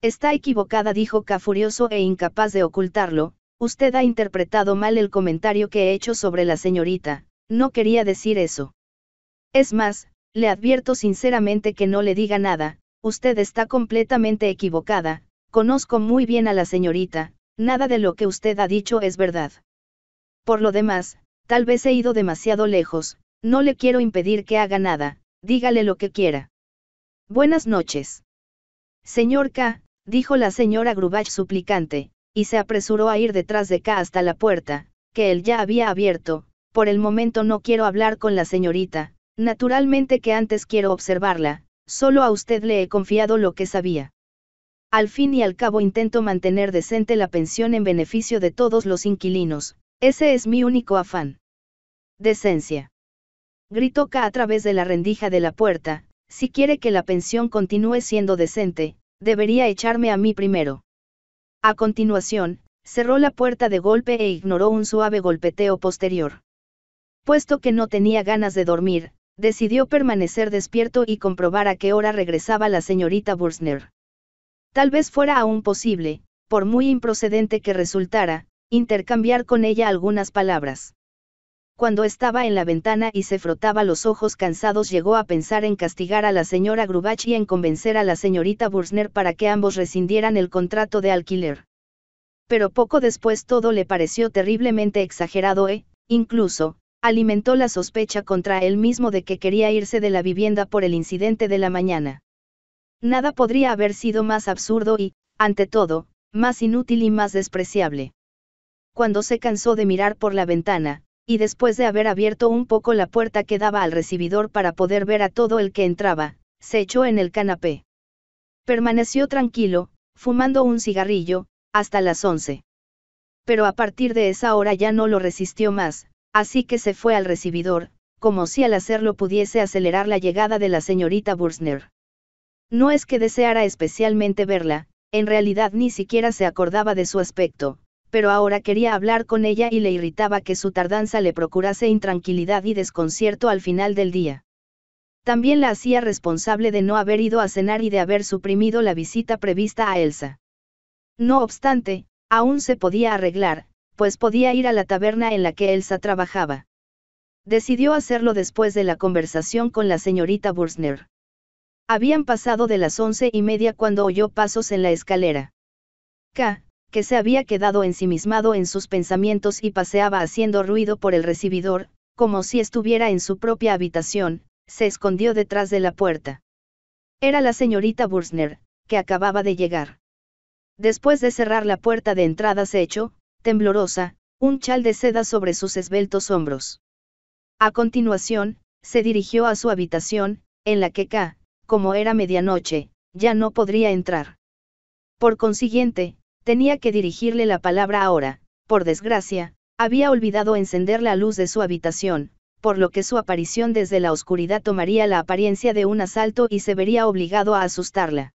Está equivocada, dijo K furioso e incapaz de ocultarlo, usted ha interpretado mal el comentario que he hecho sobre la señorita, no quería decir eso. Es más, le advierto sinceramente que no le diga nada, usted está completamente equivocada, conozco muy bien a la señorita, nada de lo que usted ha dicho es verdad. Por lo demás, tal vez he ido demasiado lejos, no le quiero impedir que haga nada, dígale lo que quiera. Buenas noches. Señor K, dijo la señora Grubach suplicante, y se apresuró a ir detrás de K hasta la puerta, que él ya había abierto, por el momento no quiero hablar con la señorita, Naturalmente que antes quiero observarla, solo a usted le he confiado lo que sabía. Al fin y al cabo intento mantener decente la pensión en beneficio de todos los inquilinos, ese es mi único afán. Decencia. Gritó K a través de la rendija de la puerta, si quiere que la pensión continúe siendo decente, debería echarme a mí primero. A continuación, cerró la puerta de golpe e ignoró un suave golpeteo posterior. Puesto que no tenía ganas de dormir, decidió permanecer despierto y comprobar a qué hora regresaba la señorita Bursner. Tal vez fuera aún posible, por muy improcedente que resultara, intercambiar con ella algunas palabras. Cuando estaba en la ventana y se frotaba los ojos cansados llegó a pensar en castigar a la señora Grubach y en convencer a la señorita Bursner para que ambos rescindieran el contrato de alquiler. Pero poco después todo le pareció terriblemente exagerado e, incluso, alimentó la sospecha contra él mismo de que quería irse de la vivienda por el incidente de la mañana. Nada podría haber sido más absurdo y, ante todo, más inútil y más despreciable. Cuando se cansó de mirar por la ventana, y después de haber abierto un poco la puerta que daba al recibidor para poder ver a todo el que entraba, se echó en el canapé. Permaneció tranquilo, fumando un cigarrillo, hasta las once. Pero a partir de esa hora ya no lo resistió más, Así que se fue al recibidor, como si al hacerlo pudiese acelerar la llegada de la señorita Bursner. No es que deseara especialmente verla, en realidad ni siquiera se acordaba de su aspecto, pero ahora quería hablar con ella y le irritaba que su tardanza le procurase intranquilidad y desconcierto al final del día. También la hacía responsable de no haber ido a cenar y de haber suprimido la visita prevista a Elsa. No obstante, aún se podía arreglar, pues podía ir a la taberna en la que Elsa trabajaba. Decidió hacerlo después de la conversación con la señorita Bursner. Habían pasado de las once y media cuando oyó pasos en la escalera. K, que se había quedado ensimismado en sus pensamientos y paseaba haciendo ruido por el recibidor, como si estuviera en su propia habitación, se escondió detrás de la puerta. Era la señorita Bursner, que acababa de llegar. Después de cerrar la puerta de entrada se echó, temblorosa, un chal de seda sobre sus esbeltos hombros. A continuación, se dirigió a su habitación, en la que K, como era medianoche, ya no podría entrar. Por consiguiente, tenía que dirigirle la palabra ahora, por desgracia, había olvidado encender la luz de su habitación, por lo que su aparición desde la oscuridad tomaría la apariencia de un asalto y se vería obligado a asustarla.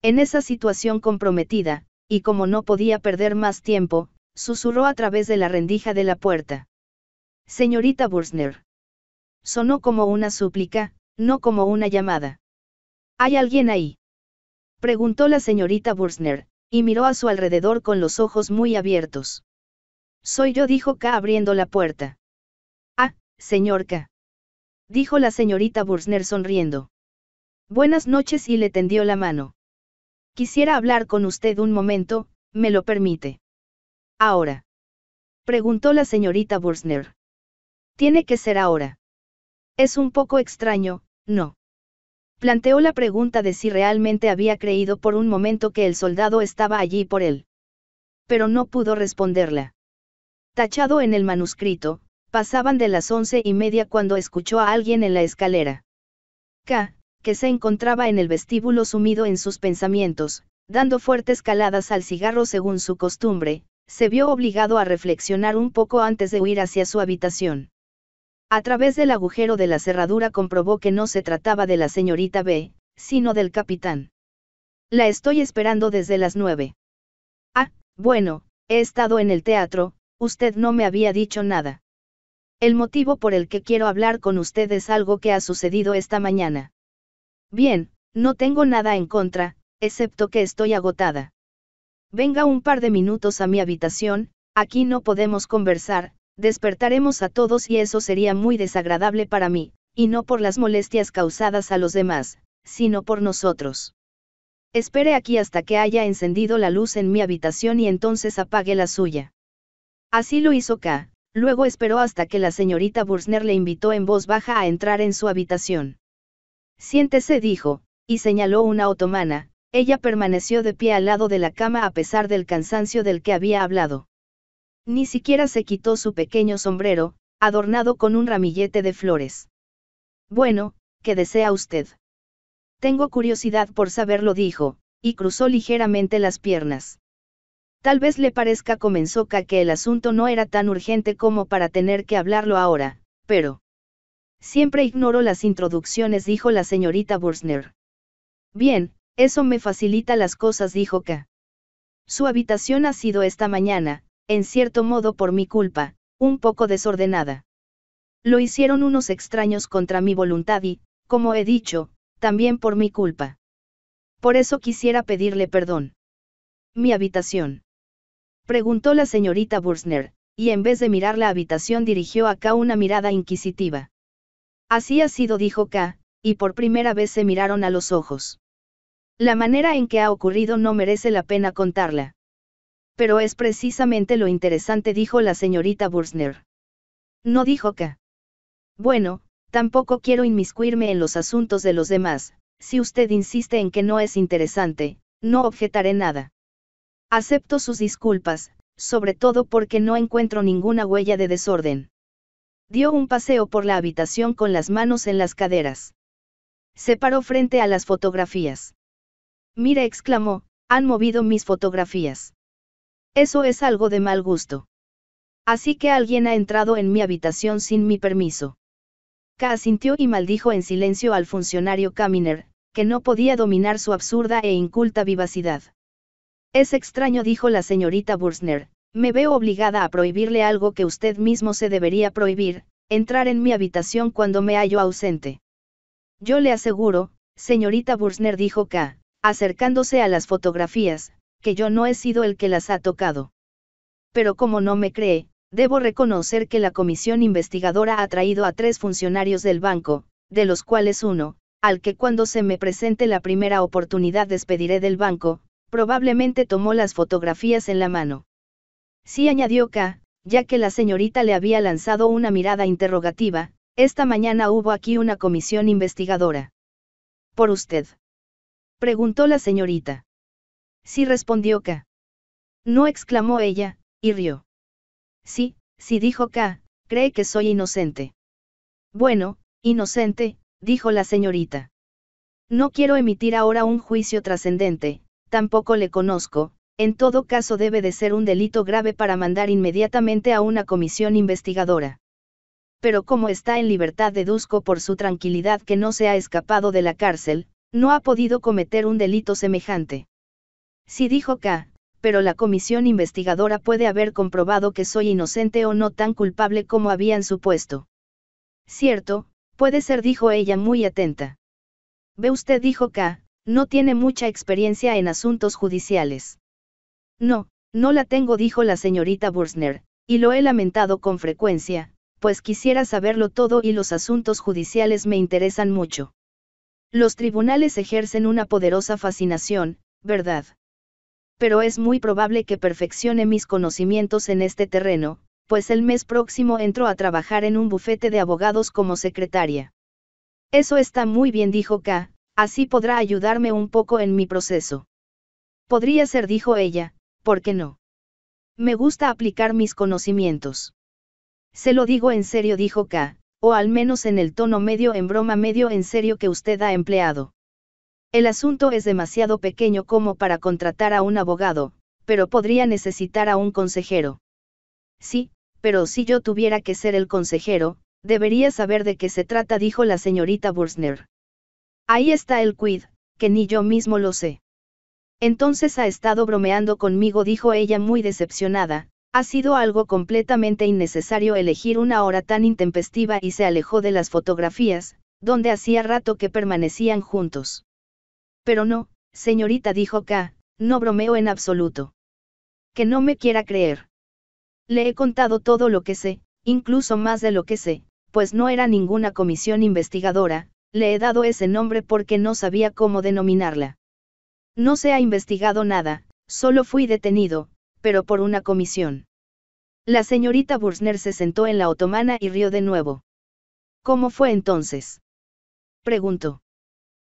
En esa situación comprometida, y como no podía perder más tiempo, susurró a través de la rendija de la puerta. Señorita Bursner. Sonó como una súplica, no como una llamada. ¿Hay alguien ahí? Preguntó la señorita Bursner, y miró a su alrededor con los ojos muy abiertos. Soy yo, dijo K abriendo la puerta. Ah, señor K. Dijo la señorita Bursner sonriendo. Buenas noches y le tendió la mano. Quisiera hablar con usted un momento, me lo permite. Ahora. Preguntó la señorita Bursner. Tiene que ser ahora. Es un poco extraño, ¿no? Planteó la pregunta de si realmente había creído por un momento que el soldado estaba allí por él. Pero no pudo responderla. Tachado en el manuscrito, pasaban de las once y media cuando escuchó a alguien en la escalera. K, que se encontraba en el vestíbulo sumido en sus pensamientos, dando fuertes caladas al cigarro según su costumbre, se vio obligado a reflexionar un poco antes de huir hacia su habitación. A través del agujero de la cerradura comprobó que no se trataba de la señorita B, sino del capitán. La estoy esperando desde las nueve. Ah, bueno, he estado en el teatro, usted no me había dicho nada. El motivo por el que quiero hablar con usted es algo que ha sucedido esta mañana. Bien, no tengo nada en contra, excepto que estoy agotada. Venga un par de minutos a mi habitación, aquí no podemos conversar, despertaremos a todos y eso sería muy desagradable para mí, y no por las molestias causadas a los demás, sino por nosotros. Espere aquí hasta que haya encendido la luz en mi habitación y entonces apague la suya. Así lo hizo K, luego esperó hasta que la señorita Bursner le invitó en voz baja a entrar en su habitación. Siéntese dijo, y señaló una otomana, ella permaneció de pie al lado de la cama a pesar del cansancio del que había hablado. Ni siquiera se quitó su pequeño sombrero, adornado con un ramillete de flores. Bueno, ¿qué desea usted? Tengo curiosidad por saberlo, dijo, y cruzó ligeramente las piernas. Tal vez le parezca comenzó K que el asunto no era tan urgente como para tener que hablarlo ahora, pero... Siempre ignoro las introducciones, dijo la señorita Bursner. Bien, eso me facilita las cosas, dijo K. Su habitación ha sido esta mañana, en cierto modo por mi culpa, un poco desordenada. Lo hicieron unos extraños contra mi voluntad y, como he dicho, también por mi culpa. Por eso quisiera pedirle perdón. Mi habitación. Preguntó la señorita Bursner, y en vez de mirar la habitación dirigió a K una mirada inquisitiva. Así ha sido, dijo K, y por primera vez se miraron a los ojos. La manera en que ha ocurrido no merece la pena contarla. Pero es precisamente lo interesante, dijo la señorita Bursner. No dijo que. Bueno, tampoco quiero inmiscuirme en los asuntos de los demás, si usted insiste en que no es interesante, no objetaré nada. Acepto sus disculpas, sobre todo porque no encuentro ninguna huella de desorden. Dio un paseo por la habitación con las manos en las caderas. Se paró frente a las fotografías. Mira, exclamó, han movido mis fotografías. Eso es algo de mal gusto. Así que alguien ha entrado en mi habitación sin mi permiso. K asintió y maldijo en silencio al funcionario Kaminer, que no podía dominar su absurda e inculta vivacidad. Es extraño, dijo la señorita Bursner, me veo obligada a prohibirle algo que usted mismo se debería prohibir, entrar en mi habitación cuando me hallo ausente. Yo le aseguro, señorita Bursner dijo K, acercándose a las fotografías, que yo no he sido el que las ha tocado. Pero como no me cree, debo reconocer que la comisión investigadora ha traído a tres funcionarios del banco, de los cuales uno, al que cuando se me presente la primera oportunidad despediré del banco, probablemente tomó las fotografías en la mano. Sí añadió K, ya que la señorita le había lanzado una mirada interrogativa, esta mañana hubo aquí una comisión investigadora. Por usted preguntó la señorita. Sí respondió K. No exclamó ella, y rió. Sí, sí dijo K, cree que soy inocente. Bueno, inocente, dijo la señorita. No quiero emitir ahora un juicio trascendente, tampoco le conozco, en todo caso debe de ser un delito grave para mandar inmediatamente a una comisión investigadora. Pero como está en libertad deduzco por su tranquilidad que no se ha escapado de la cárcel, no ha podido cometer un delito semejante. Sí dijo K, pero la comisión investigadora puede haber comprobado que soy inocente o no tan culpable como habían supuesto. Cierto, puede ser, dijo ella muy atenta. Ve usted, dijo K, no tiene mucha experiencia en asuntos judiciales. No, no la tengo, dijo la señorita Bursner, y lo he lamentado con frecuencia, pues quisiera saberlo todo y los asuntos judiciales me interesan mucho. Los tribunales ejercen una poderosa fascinación, ¿verdad? Pero es muy probable que perfeccione mis conocimientos en este terreno, pues el mes próximo entro a trabajar en un bufete de abogados como secretaria. Eso está muy bien, dijo K, así podrá ayudarme un poco en mi proceso. Podría ser, dijo ella, ¿por qué no? Me gusta aplicar mis conocimientos. Se lo digo en serio, dijo K, o al menos en el tono medio en broma medio en serio que usted ha empleado. El asunto es demasiado pequeño como para contratar a un abogado, pero podría necesitar a un consejero. Sí, pero si yo tuviera que ser el consejero, debería saber de qué se trata, dijo la señorita Bursner. Ahí está el quid, que ni yo mismo lo sé. Entonces ha estado bromeando conmigo, dijo ella muy decepcionada, ha sido algo completamente innecesario elegir una hora tan intempestiva y se alejó de las fotografías, donde hacía rato que permanecían juntos. Pero no, señorita dijo K, no bromeo en absoluto. Que no me quiera creer. Le he contado todo lo que sé, incluso más de lo que sé, pues no era ninguna comisión investigadora, le he dado ese nombre porque no sabía cómo denominarla. No se ha investigado nada, solo fui detenido, pero por una comisión. La señorita Bursner se sentó en la otomana y rió de nuevo. ¿Cómo fue entonces? Preguntó.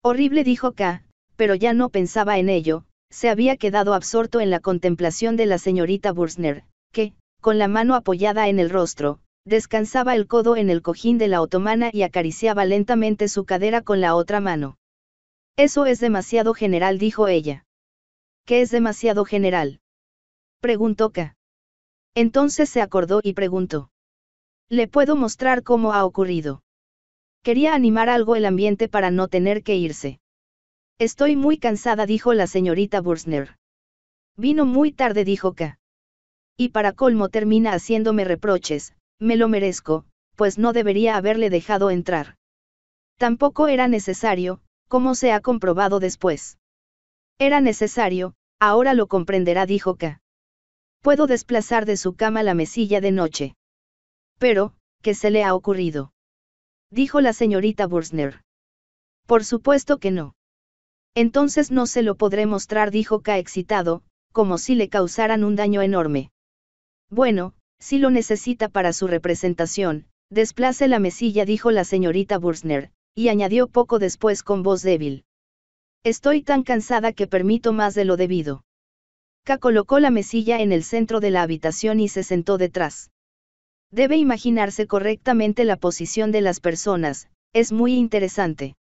Horrible dijo K, pero ya no pensaba en ello, se había quedado absorto en la contemplación de la señorita Bursner, que, con la mano apoyada en el rostro, descansaba el codo en el cojín de la otomana y acariciaba lentamente su cadera con la otra mano. Eso es demasiado general, dijo ella. ¿Qué es demasiado general? Preguntó K. Entonces se acordó y preguntó. Le puedo mostrar cómo ha ocurrido. Quería animar algo el ambiente para no tener que irse. Estoy muy cansada, dijo la señorita Bursner. Vino muy tarde, dijo K. Y para colmo termina haciéndome reproches, me lo merezco, pues no debería haberle dejado entrar. Tampoco era necesario, como se ha comprobado después. Era necesario, ahora lo comprenderá, dijo K puedo desplazar de su cama la mesilla de noche. Pero, ¿qué se le ha ocurrido? Dijo la señorita Bursner. Por supuesto que no. Entonces no se lo podré mostrar, dijo K excitado, como si le causaran un daño enorme. Bueno, si lo necesita para su representación, desplace la mesilla, dijo la señorita Bursner, y añadió poco después con voz débil. Estoy tan cansada que permito más de lo debido. K colocó la mesilla en el centro de la habitación y se sentó detrás. Debe imaginarse correctamente la posición de las personas, es muy interesante.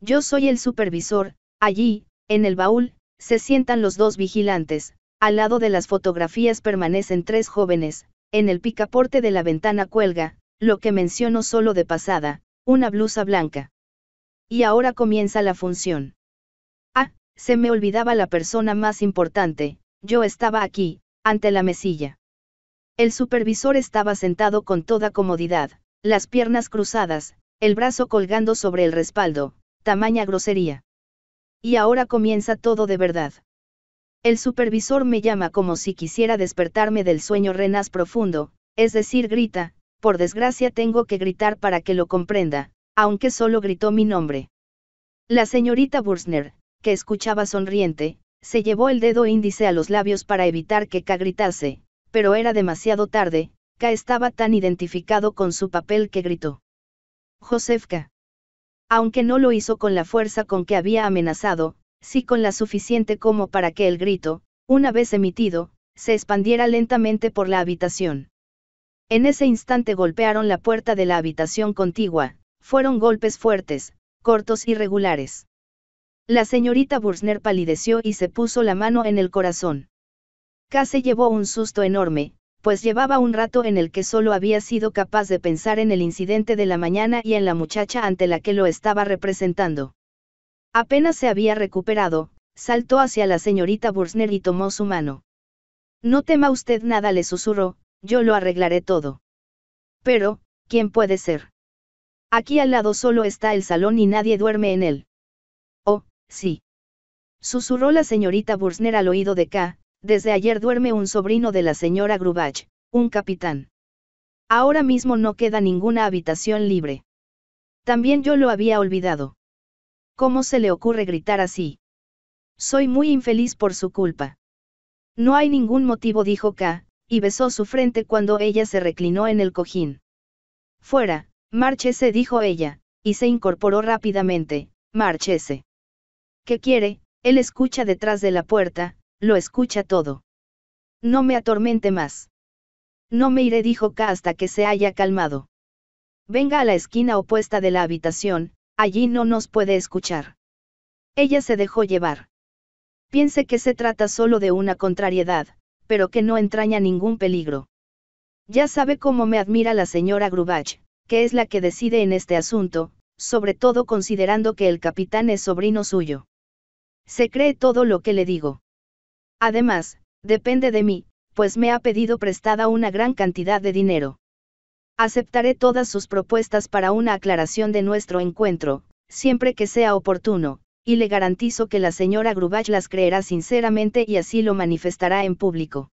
Yo soy el supervisor, allí, en el baúl, se sientan los dos vigilantes, al lado de las fotografías permanecen tres jóvenes, en el picaporte de la ventana cuelga, lo que menciono solo de pasada, una blusa blanca. Y ahora comienza la función se me olvidaba la persona más importante, yo estaba aquí, ante la mesilla. El supervisor estaba sentado con toda comodidad, las piernas cruzadas, el brazo colgando sobre el respaldo, tamaña grosería. Y ahora comienza todo de verdad. El supervisor me llama como si quisiera despertarme del sueño renas profundo, es decir, grita, por desgracia tengo que gritar para que lo comprenda, aunque solo gritó mi nombre. La señorita Bursner, que escuchaba sonriente, se llevó el dedo índice a los labios para evitar que K gritase, pero era demasiado tarde, K estaba tan identificado con su papel que gritó. Josefka. Aunque no lo hizo con la fuerza con que había amenazado, sí con la suficiente como para que el grito, una vez emitido, se expandiera lentamente por la habitación. En ese instante golpearon la puerta de la habitación contigua, fueron golpes fuertes, cortos y regulares. La señorita Bursner palideció y se puso la mano en el corazón. Casi llevó un susto enorme, pues llevaba un rato en el que solo había sido capaz de pensar en el incidente de la mañana y en la muchacha ante la que lo estaba representando. Apenas se había recuperado, saltó hacia la señorita Bursner y tomó su mano. No tema usted nada, le susurró, yo lo arreglaré todo. Pero, ¿quién puede ser? Aquí al lado solo está el salón y nadie duerme en él sí. Susurró la señorita Bursner al oído de K, desde ayer duerme un sobrino de la señora Grubach, un capitán. Ahora mismo no queda ninguna habitación libre. También yo lo había olvidado. ¿Cómo se le ocurre gritar así? Soy muy infeliz por su culpa. No hay ningún motivo, dijo K, y besó su frente cuando ella se reclinó en el cojín. Fuera, márchese, dijo ella, y se incorporó rápidamente, márchese. ¿Qué quiere? Él escucha detrás de la puerta, lo escucha todo. No me atormente más. No me iré, dijo K hasta que se haya calmado. Venga a la esquina opuesta de la habitación, allí no nos puede escuchar. Ella se dejó llevar. Piense que se trata solo de una contrariedad, pero que no entraña ningún peligro. Ya sabe cómo me admira la señora Grubach, que es la que decide en este asunto, sobre todo considerando que el capitán es sobrino suyo. Se cree todo lo que le digo. Además, depende de mí, pues me ha pedido prestada una gran cantidad de dinero. Aceptaré todas sus propuestas para una aclaración de nuestro encuentro, siempre que sea oportuno, y le garantizo que la señora Grubach las creerá sinceramente y así lo manifestará en público.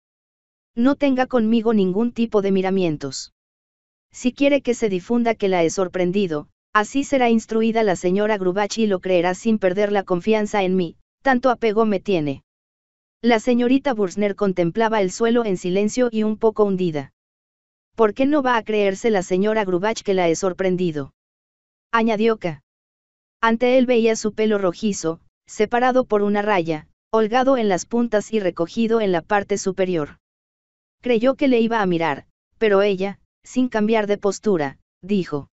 No tenga conmigo ningún tipo de miramientos. Si quiere que se difunda que la he sorprendido, así será instruida la señora Grubach y lo creerá sin perder la confianza en mí, tanto apego me tiene. La señorita Bursner contemplaba el suelo en silencio y un poco hundida. ¿Por qué no va a creerse la señora Grubach que la he sorprendido? añadió K. Ante él veía su pelo rojizo, separado por una raya, holgado en las puntas y recogido en la parte superior. Creyó que le iba a mirar, pero ella, sin cambiar de postura, dijo.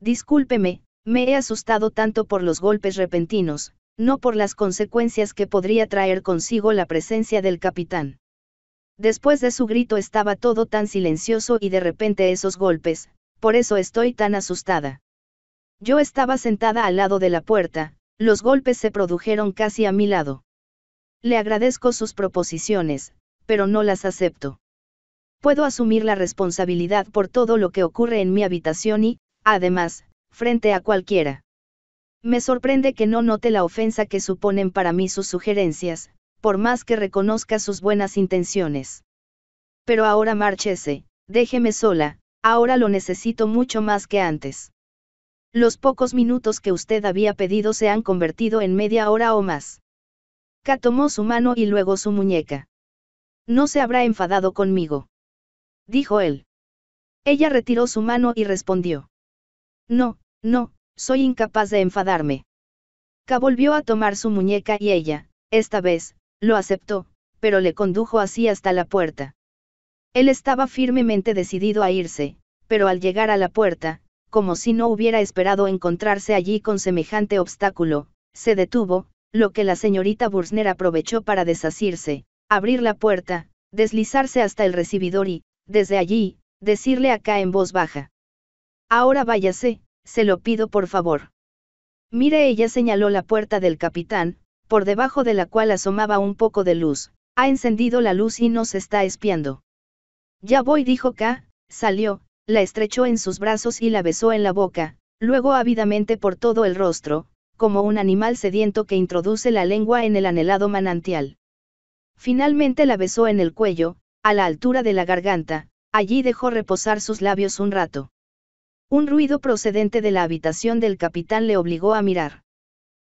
Discúlpeme, me he asustado tanto por los golpes repentinos, no por las consecuencias que podría traer consigo la presencia del capitán. Después de su grito estaba todo tan silencioso y de repente esos golpes, por eso estoy tan asustada. Yo estaba sentada al lado de la puerta, los golpes se produjeron casi a mi lado. Le agradezco sus proposiciones, pero no las acepto. Puedo asumir la responsabilidad por todo lo que ocurre en mi habitación y, además, frente a cualquiera. Me sorprende que no note la ofensa que suponen para mí sus sugerencias, por más que reconozca sus buenas intenciones. Pero ahora márchese, déjeme sola, ahora lo necesito mucho más que antes. Los pocos minutos que usted había pedido se han convertido en media hora o más. K tomó su mano y luego su muñeca. No se habrá enfadado conmigo. Dijo él. Ella retiró su mano y respondió. No, no, soy incapaz de enfadarme. K volvió a tomar su muñeca y ella, esta vez, lo aceptó, pero le condujo así hasta la puerta. Él estaba firmemente decidido a irse, pero al llegar a la puerta, como si no hubiera esperado encontrarse allí con semejante obstáculo, se detuvo, lo que la señorita Bursner aprovechó para desasirse, abrir la puerta, deslizarse hasta el recibidor y, desde allí, decirle acá en voz baja. Ahora váyase, se lo pido por favor. Mire, ella señaló la puerta del capitán, por debajo de la cual asomaba un poco de luz, ha encendido la luz y nos está espiando. Ya voy, dijo K, salió, la estrechó en sus brazos y la besó en la boca, luego ávidamente por todo el rostro, como un animal sediento que introduce la lengua en el anhelado manantial. Finalmente la besó en el cuello, a la altura de la garganta, allí dejó reposar sus labios un rato. Un ruido procedente de la habitación del capitán le obligó a mirar.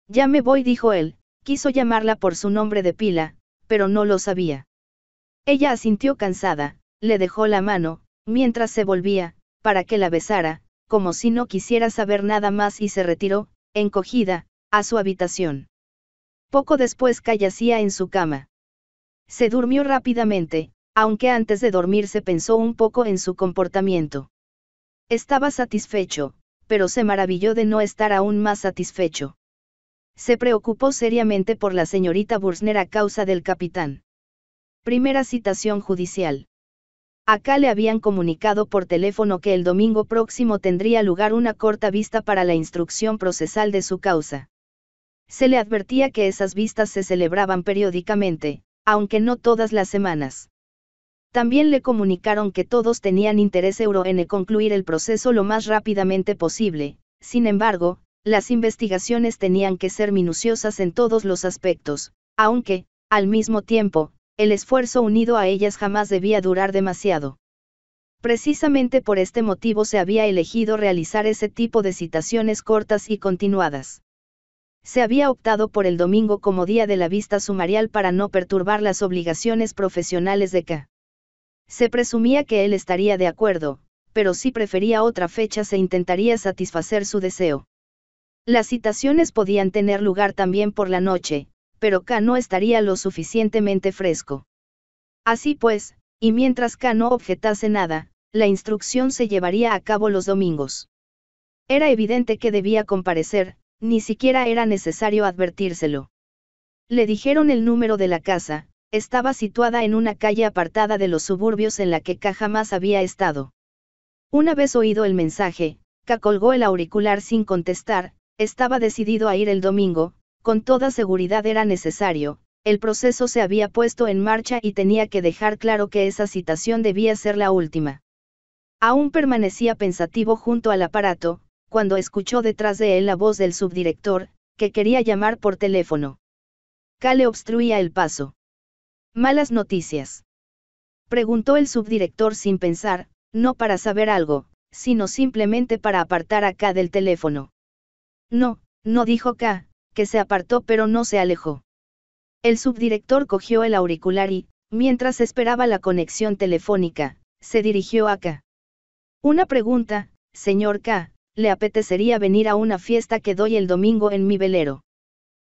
Ya me voy, dijo él, quiso llamarla por su nombre de pila, pero no lo sabía. Ella asintió cansada, le dejó la mano, mientras se volvía, para que la besara, como si no quisiera saber nada más y se retiró, encogida, a su habitación. Poco después callacía en su cama. Se durmió rápidamente, aunque antes de dormirse pensó un poco en su comportamiento. Estaba satisfecho, pero se maravilló de no estar aún más satisfecho. Se preocupó seriamente por la señorita Bursner a causa del capitán. Primera citación judicial. Acá le habían comunicado por teléfono que el domingo próximo tendría lugar una corta vista para la instrucción procesal de su causa. Se le advertía que esas vistas se celebraban periódicamente, aunque no todas las semanas. También le comunicaron que todos tenían interés euro en concluir el proceso lo más rápidamente posible, sin embargo, las investigaciones tenían que ser minuciosas en todos los aspectos, aunque, al mismo tiempo, el esfuerzo unido a ellas jamás debía durar demasiado. Precisamente por este motivo se había elegido realizar ese tipo de citaciones cortas y continuadas. Se había optado por el domingo como día de la vista sumarial para no perturbar las obligaciones profesionales de K. Se presumía que él estaría de acuerdo, pero si prefería otra fecha se intentaría satisfacer su deseo. Las citaciones podían tener lugar también por la noche, pero K no estaría lo suficientemente fresco. Así pues, y mientras K no objetase nada, la instrucción se llevaría a cabo los domingos. Era evidente que debía comparecer, ni siquiera era necesario advertírselo. Le dijeron el número de la casa, estaba situada en una calle apartada de los suburbios en la que K jamás había estado. Una vez oído el mensaje, K colgó el auricular sin contestar, estaba decidido a ir el domingo, con toda seguridad era necesario, el proceso se había puesto en marcha y tenía que dejar claro que esa citación debía ser la última. Aún permanecía pensativo junto al aparato, cuando escuchó detrás de él la voz del subdirector, que quería llamar por teléfono. K le obstruía el paso. Malas noticias. Preguntó el subdirector sin pensar, no para saber algo, sino simplemente para apartar a K del teléfono. No, no dijo K, que se apartó pero no se alejó. El subdirector cogió el auricular y, mientras esperaba la conexión telefónica, se dirigió a K. Una pregunta, señor K, ¿le apetecería venir a una fiesta que doy el domingo en mi velero?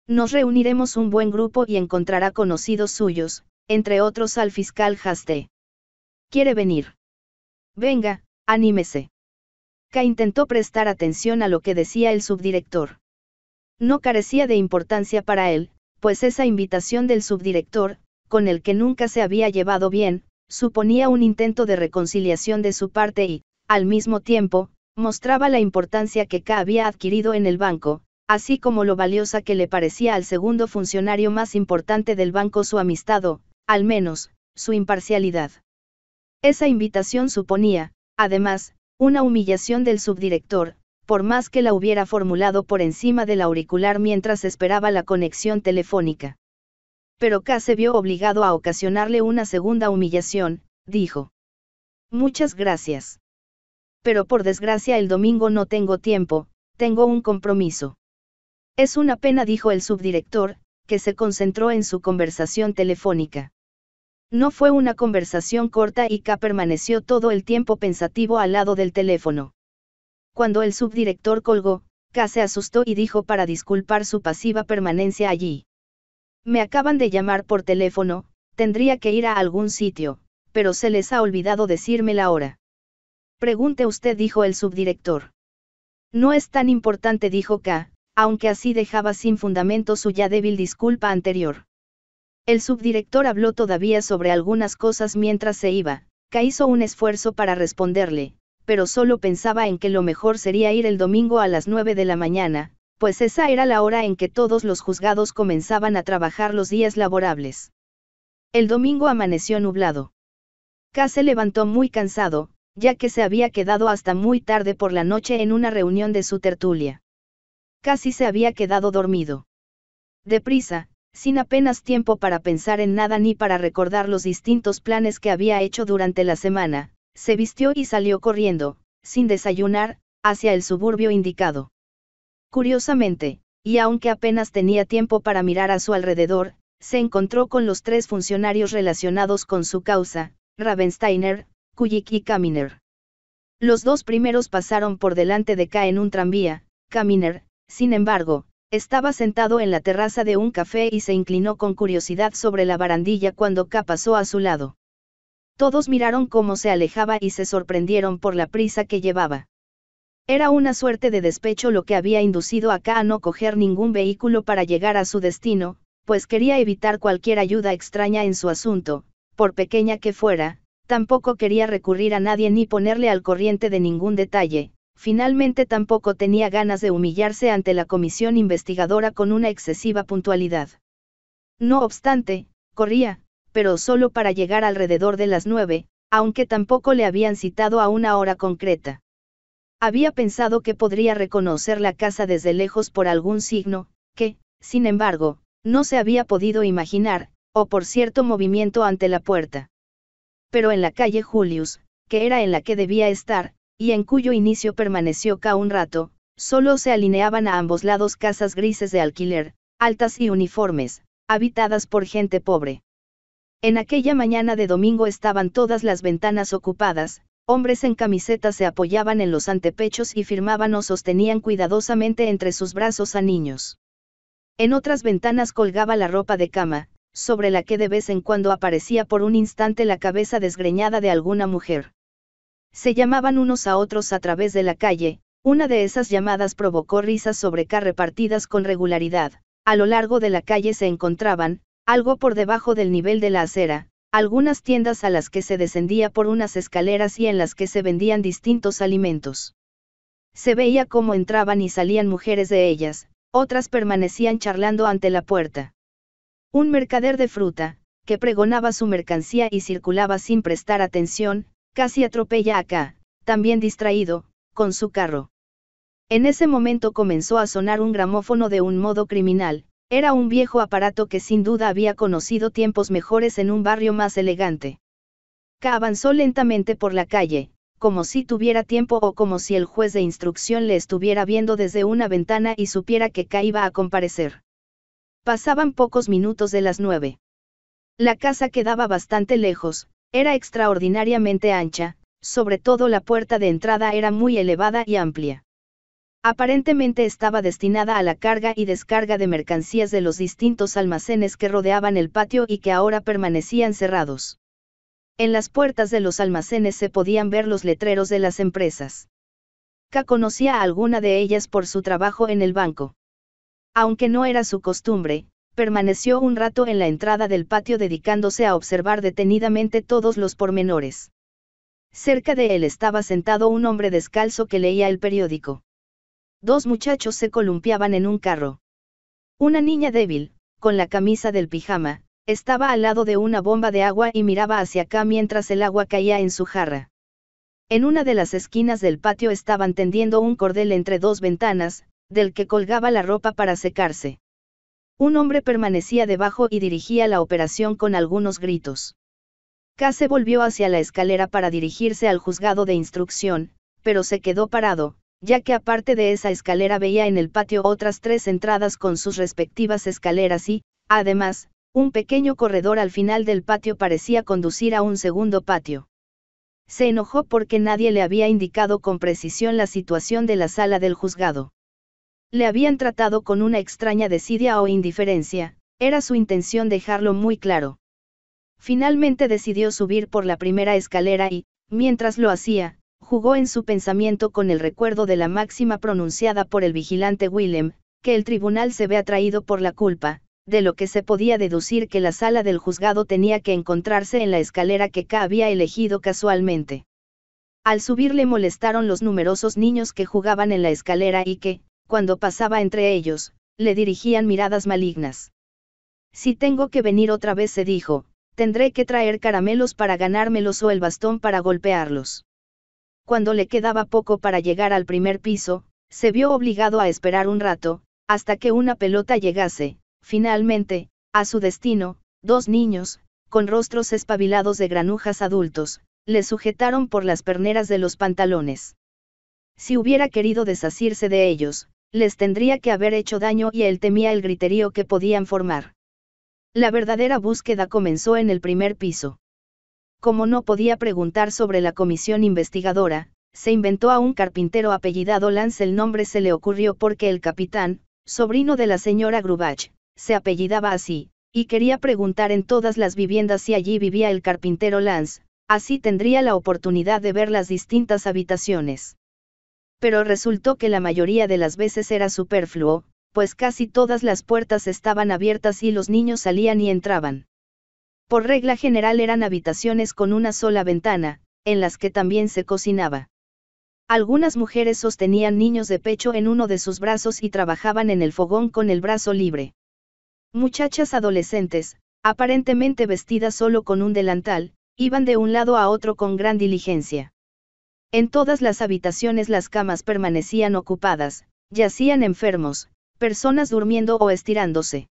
Nos reuniremos un buen grupo y encontrará conocidos suyos, entre otros al fiscal Haste. ¿Quiere venir? Venga, anímese. Ka intentó prestar atención a lo que decía el subdirector. No carecía de importancia para él, pues esa invitación del subdirector, con el que nunca se había llevado bien, suponía un intento de reconciliación de su parte y, al mismo tiempo, mostraba la importancia que K había adquirido en el banco, así como lo valiosa que le parecía al segundo funcionario más importante del banco su amistad o, al menos, su imparcialidad. Esa invitación suponía, además, una humillación del subdirector, por más que la hubiera formulado por encima del auricular mientras esperaba la conexión telefónica. Pero K se vio obligado a ocasionarle una segunda humillación, dijo. Muchas gracias. Pero por desgracia el domingo no tengo tiempo, tengo un compromiso. Es una pena, dijo el subdirector, que se concentró en su conversación telefónica. No fue una conversación corta y K permaneció todo el tiempo pensativo al lado del teléfono. Cuando el subdirector colgó, K se asustó y dijo para disculpar su pasiva permanencia allí. Me acaban de llamar por teléfono, tendría que ir a algún sitio, pero se les ha olvidado decirme la hora. Pregunte usted, dijo el subdirector. No es tan importante, dijo K, aunque así dejaba sin fundamento su ya débil disculpa anterior. El subdirector habló todavía sobre algunas cosas mientras se iba, que hizo un esfuerzo para responderle, pero solo pensaba en que lo mejor sería ir el domingo a las 9 de la mañana, pues esa era la hora en que todos los juzgados comenzaban a trabajar los días laborables. El domingo amaneció nublado. K se levantó muy cansado, ya que se había quedado hasta muy tarde por la noche en una reunión de su tertulia. Casi se había quedado dormido. Deprisa, sin apenas tiempo para pensar en nada ni para recordar los distintos planes que había hecho durante la semana, se vistió y salió corriendo, sin desayunar, hacia el suburbio indicado. Curiosamente, y aunque apenas tenía tiempo para mirar a su alrededor, se encontró con los tres funcionarios relacionados con su causa, Ravensteiner, Kujik y Kaminer. Los dos primeros pasaron por delante de K en un tranvía, Kaminer, sin embargo, estaba sentado en la terraza de un café y se inclinó con curiosidad sobre la barandilla cuando K pasó a su lado. Todos miraron cómo se alejaba y se sorprendieron por la prisa que llevaba. Era una suerte de despecho lo que había inducido a K a no coger ningún vehículo para llegar a su destino, pues quería evitar cualquier ayuda extraña en su asunto, por pequeña que fuera, tampoco quería recurrir a nadie ni ponerle al corriente de ningún detalle, Finalmente tampoco tenía ganas de humillarse ante la comisión investigadora con una excesiva puntualidad. No obstante, corría, pero solo para llegar alrededor de las nueve, aunque tampoco le habían citado a una hora concreta. Había pensado que podría reconocer la casa desde lejos por algún signo, que, sin embargo, no se había podido imaginar, o por cierto movimiento ante la puerta. Pero en la calle Julius, que era en la que debía estar, y en cuyo inicio permaneció ca un rato, solo se alineaban a ambos lados casas grises de alquiler, altas y uniformes, habitadas por gente pobre. En aquella mañana de domingo estaban todas las ventanas ocupadas, hombres en camisetas se apoyaban en los antepechos y firmaban o sostenían cuidadosamente entre sus brazos a niños. En otras ventanas colgaba la ropa de cama, sobre la que de vez en cuando aparecía por un instante la cabeza desgreñada de alguna mujer. Se llamaban unos a otros a través de la calle, una de esas llamadas provocó risas sobre repartidas con regularidad. A lo largo de la calle se encontraban, algo por debajo del nivel de la acera, algunas tiendas a las que se descendía por unas escaleras y en las que se vendían distintos alimentos. Se veía cómo entraban y salían mujeres de ellas, otras permanecían charlando ante la puerta. Un mercader de fruta, que pregonaba su mercancía y circulaba sin prestar atención, casi atropella a K, también distraído, con su carro. En ese momento comenzó a sonar un gramófono de un modo criminal, era un viejo aparato que sin duda había conocido tiempos mejores en un barrio más elegante. K avanzó lentamente por la calle, como si tuviera tiempo o como si el juez de instrucción le estuviera viendo desde una ventana y supiera que K iba a comparecer. Pasaban pocos minutos de las nueve. La casa quedaba bastante lejos, era extraordinariamente ancha, sobre todo la puerta de entrada era muy elevada y amplia. Aparentemente estaba destinada a la carga y descarga de mercancías de los distintos almacenes que rodeaban el patio y que ahora permanecían cerrados. En las puertas de los almacenes se podían ver los letreros de las empresas. K conocía a alguna de ellas por su trabajo en el banco. Aunque no era su costumbre, permaneció un rato en la entrada del patio dedicándose a observar detenidamente todos los pormenores. Cerca de él estaba sentado un hombre descalzo que leía el periódico. Dos muchachos se columpiaban en un carro. Una niña débil, con la camisa del pijama, estaba al lado de una bomba de agua y miraba hacia acá mientras el agua caía en su jarra. En una de las esquinas del patio estaban tendiendo un cordel entre dos ventanas, del que colgaba la ropa para secarse. Un hombre permanecía debajo y dirigía la operación con algunos gritos. Case volvió hacia la escalera para dirigirse al juzgado de instrucción, pero se quedó parado, ya que aparte de esa escalera veía en el patio otras tres entradas con sus respectivas escaleras y, además, un pequeño corredor al final del patio parecía conducir a un segundo patio. Se enojó porque nadie le había indicado con precisión la situación de la sala del juzgado le habían tratado con una extraña desidia o indiferencia, era su intención dejarlo muy claro. Finalmente decidió subir por la primera escalera y, mientras lo hacía, jugó en su pensamiento con el recuerdo de la máxima pronunciada por el vigilante Willem, que el tribunal se ve atraído por la culpa, de lo que se podía deducir que la sala del juzgado tenía que encontrarse en la escalera que K había elegido casualmente. Al subir le molestaron los numerosos niños que jugaban en la escalera y que, cuando pasaba entre ellos, le dirigían miradas malignas. Si tengo que venir otra vez, se dijo, tendré que traer caramelos para ganármelos o el bastón para golpearlos. Cuando le quedaba poco para llegar al primer piso, se vio obligado a esperar un rato, hasta que una pelota llegase, finalmente, a su destino, dos niños, con rostros espabilados de granujas adultos, le sujetaron por las perneras de los pantalones. Si hubiera querido desasirse de ellos, les tendría que haber hecho daño y él temía el griterío que podían formar. La verdadera búsqueda comenzó en el primer piso. Como no podía preguntar sobre la comisión investigadora, se inventó a un carpintero apellidado Lance. El nombre se le ocurrió porque el capitán, sobrino de la señora Grubach, se apellidaba así, y quería preguntar en todas las viviendas si allí vivía el carpintero Lance, así tendría la oportunidad de ver las distintas habitaciones pero resultó que la mayoría de las veces era superfluo, pues casi todas las puertas estaban abiertas y los niños salían y entraban. Por regla general eran habitaciones con una sola ventana, en las que también se cocinaba. Algunas mujeres sostenían niños de pecho en uno de sus brazos y trabajaban en el fogón con el brazo libre. Muchachas adolescentes, aparentemente vestidas solo con un delantal, iban de un lado a otro con gran diligencia. En todas las habitaciones las camas permanecían ocupadas, yacían enfermos, personas durmiendo o estirándose.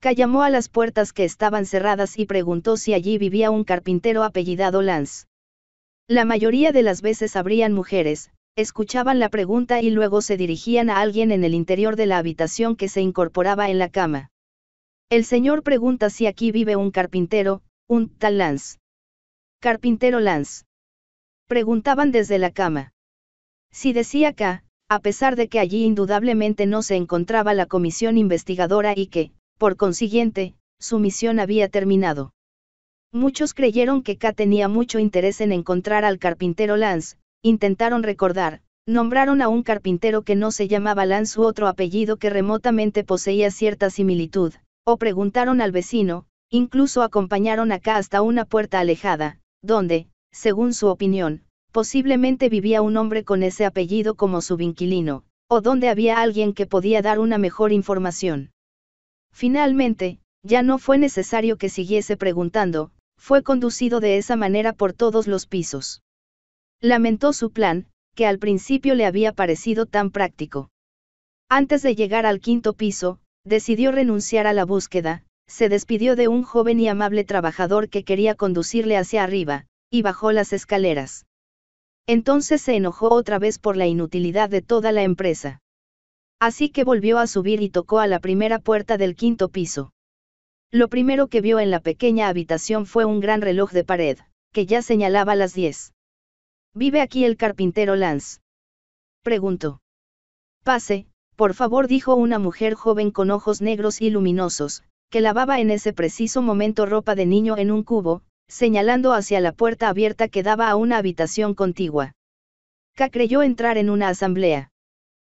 Callamó a las puertas que estaban cerradas y preguntó si allí vivía un carpintero apellidado Lance. La mayoría de las veces abrían mujeres, escuchaban la pregunta y luego se dirigían a alguien en el interior de la habitación que se incorporaba en la cama. El señor pregunta si aquí vive un carpintero, un tal Lance. Carpintero Lance. Preguntaban desde la cama. Si decía K, a pesar de que allí indudablemente no se encontraba la comisión investigadora y que, por consiguiente, su misión había terminado. Muchos creyeron que K tenía mucho interés en encontrar al carpintero Lance, intentaron recordar, nombraron a un carpintero que no se llamaba Lance u otro apellido que remotamente poseía cierta similitud, o preguntaron al vecino, incluso acompañaron a K hasta una puerta alejada, donde, según su opinión, posiblemente vivía un hombre con ese apellido como su inquilino, o donde había alguien que podía dar una mejor información. Finalmente, ya no fue necesario que siguiese preguntando, fue conducido de esa manera por todos los pisos. Lamentó su plan, que al principio le había parecido tan práctico. Antes de llegar al quinto piso, decidió renunciar a la búsqueda, se despidió de un joven y amable trabajador que quería conducirle hacia arriba, y bajó las escaleras. Entonces se enojó otra vez por la inutilidad de toda la empresa. Así que volvió a subir y tocó a la primera puerta del quinto piso. Lo primero que vio en la pequeña habitación fue un gran reloj de pared, que ya señalaba las diez. ¿Vive aquí el carpintero Lance? Preguntó. Pase, por favor, dijo una mujer joven con ojos negros y luminosos, que lavaba en ese preciso momento ropa de niño en un cubo, señalando hacia la puerta abierta que daba a una habitación contigua. K creyó entrar en una asamblea.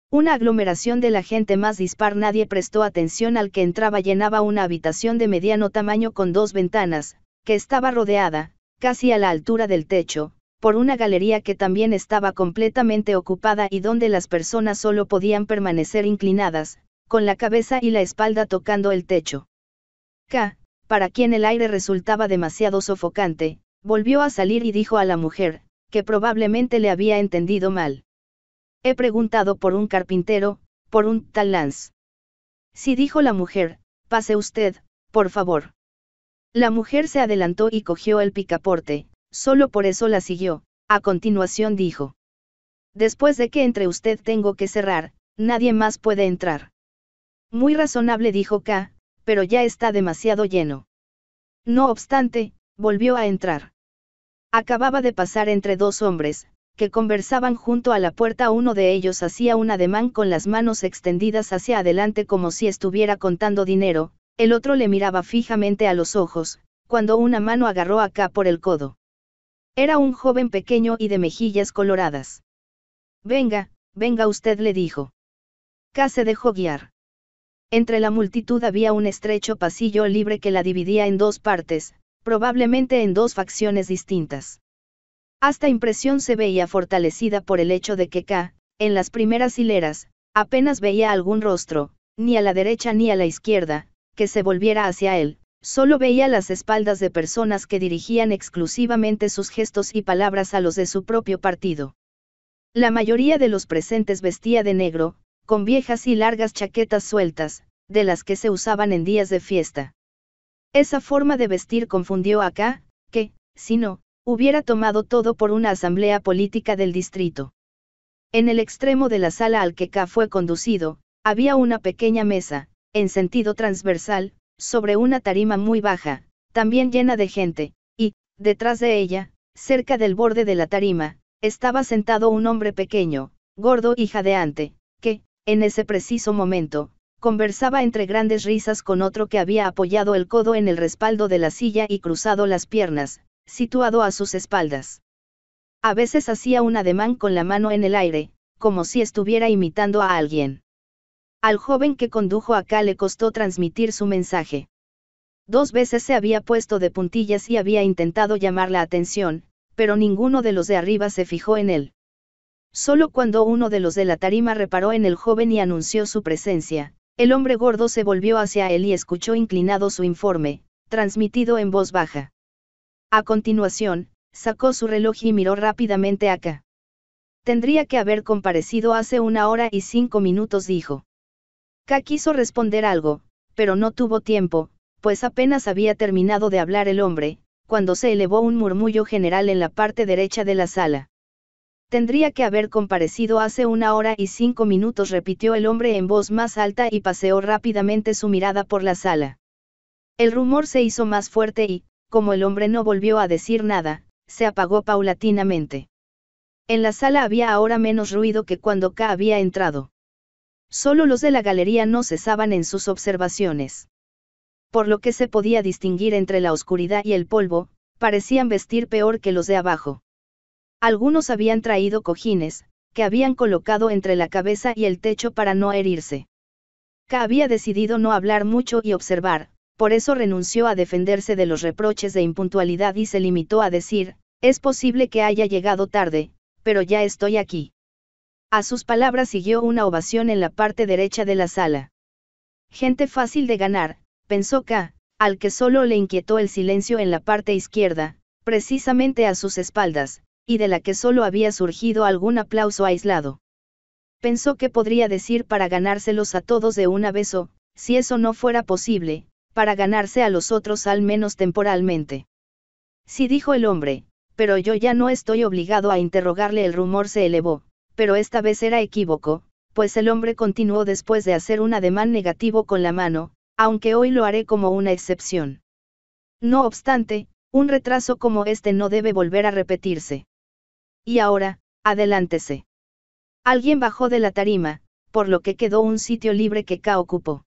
Una aglomeración de la gente más dispar nadie prestó atención al que entraba llenaba una habitación de mediano tamaño con dos ventanas, que estaba rodeada, casi a la altura del techo, por una galería que también estaba completamente ocupada y donde las personas solo podían permanecer inclinadas, con la cabeza y la espalda tocando el techo. K, para quien el aire resultaba demasiado sofocante, volvió a salir y dijo a la mujer, que probablemente le había entendido mal. He preguntado por un carpintero, por un tal Lance. Sí dijo la mujer, pase usted, por favor. La mujer se adelantó y cogió el picaporte, solo por eso la siguió, a continuación dijo. Después de que entre usted tengo que cerrar, nadie más puede entrar. Muy razonable dijo K, pero ya está demasiado lleno. No obstante, volvió a entrar. Acababa de pasar entre dos hombres, que conversaban junto a la puerta. Uno de ellos hacía un ademán con las manos extendidas hacia adelante como si estuviera contando dinero, el otro le miraba fijamente a los ojos, cuando una mano agarró acá por el codo. Era un joven pequeño y de mejillas coloradas. Venga, venga usted le dijo. K se dejó guiar. Entre la multitud había un estrecho pasillo libre que la dividía en dos partes, probablemente en dos facciones distintas. Hasta impresión se veía fortalecida por el hecho de que K, en las primeras hileras, apenas veía algún rostro, ni a la derecha ni a la izquierda, que se volviera hacia él, solo veía las espaldas de personas que dirigían exclusivamente sus gestos y palabras a los de su propio partido. La mayoría de los presentes vestía de negro, con viejas y largas chaquetas sueltas, de las que se usaban en días de fiesta. Esa forma de vestir confundió a K, que, si no, hubiera tomado todo por una asamblea política del distrito. En el extremo de la sala al que K fue conducido, había una pequeña mesa, en sentido transversal, sobre una tarima muy baja, también llena de gente, y, detrás de ella, cerca del borde de la tarima, estaba sentado un hombre pequeño, gordo y jadeante, que, en ese preciso momento, conversaba entre grandes risas con otro que había apoyado el codo en el respaldo de la silla y cruzado las piernas, situado a sus espaldas. A veces hacía un ademán con la mano en el aire, como si estuviera imitando a alguien. Al joven que condujo acá le costó transmitir su mensaje. Dos veces se había puesto de puntillas y había intentado llamar la atención, pero ninguno de los de arriba se fijó en él. Solo cuando uno de los de la tarima reparó en el joven y anunció su presencia, el hombre gordo se volvió hacia él y escuchó inclinado su informe, transmitido en voz baja. A continuación, sacó su reloj y miró rápidamente acá. Tendría que haber comparecido hace una hora y cinco minutos, dijo. K quiso responder algo, pero no tuvo tiempo, pues apenas había terminado de hablar el hombre, cuando se elevó un murmullo general en la parte derecha de la sala. Tendría que haber comparecido hace una hora y cinco minutos, repitió el hombre en voz más alta y paseó rápidamente su mirada por la sala. El rumor se hizo más fuerte y, como el hombre no volvió a decir nada, se apagó paulatinamente. En la sala había ahora menos ruido que cuando K había entrado. Solo los de la galería no cesaban en sus observaciones. Por lo que se podía distinguir entre la oscuridad y el polvo, parecían vestir peor que los de abajo. Algunos habían traído cojines, que habían colocado entre la cabeza y el techo para no herirse. K había decidido no hablar mucho y observar, por eso renunció a defenderse de los reproches de impuntualidad y se limitó a decir, es posible que haya llegado tarde, pero ya estoy aquí. A sus palabras siguió una ovación en la parte derecha de la sala. Gente fácil de ganar, pensó K, al que solo le inquietó el silencio en la parte izquierda, precisamente a sus espaldas, y de la que solo había surgido algún aplauso aislado. Pensó que podría decir para ganárselos a todos de una vez o, si eso no fuera posible, para ganarse a los otros al menos temporalmente. Sí dijo el hombre, pero yo ya no estoy obligado a interrogarle el rumor se elevó, pero esta vez era equívoco, pues el hombre continuó después de hacer un ademán negativo con la mano, aunque hoy lo haré como una excepción. No obstante, un retraso como este no debe volver a repetirse. Y ahora, adelántese. Alguien bajó de la tarima, por lo que quedó un sitio libre que K ocupó.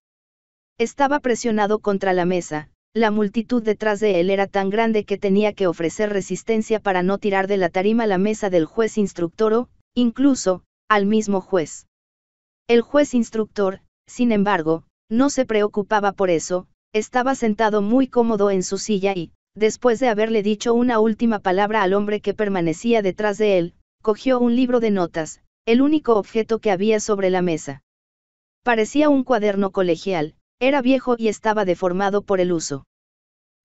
Estaba presionado contra la mesa, la multitud detrás de él era tan grande que tenía que ofrecer resistencia para no tirar de la tarima la mesa del juez instructor o, incluso, al mismo juez. El juez instructor, sin embargo, no se preocupaba por eso, estaba sentado muy cómodo en su silla y, Después de haberle dicho una última palabra al hombre que permanecía detrás de él, cogió un libro de notas, el único objeto que había sobre la mesa. Parecía un cuaderno colegial, era viejo y estaba deformado por el uso.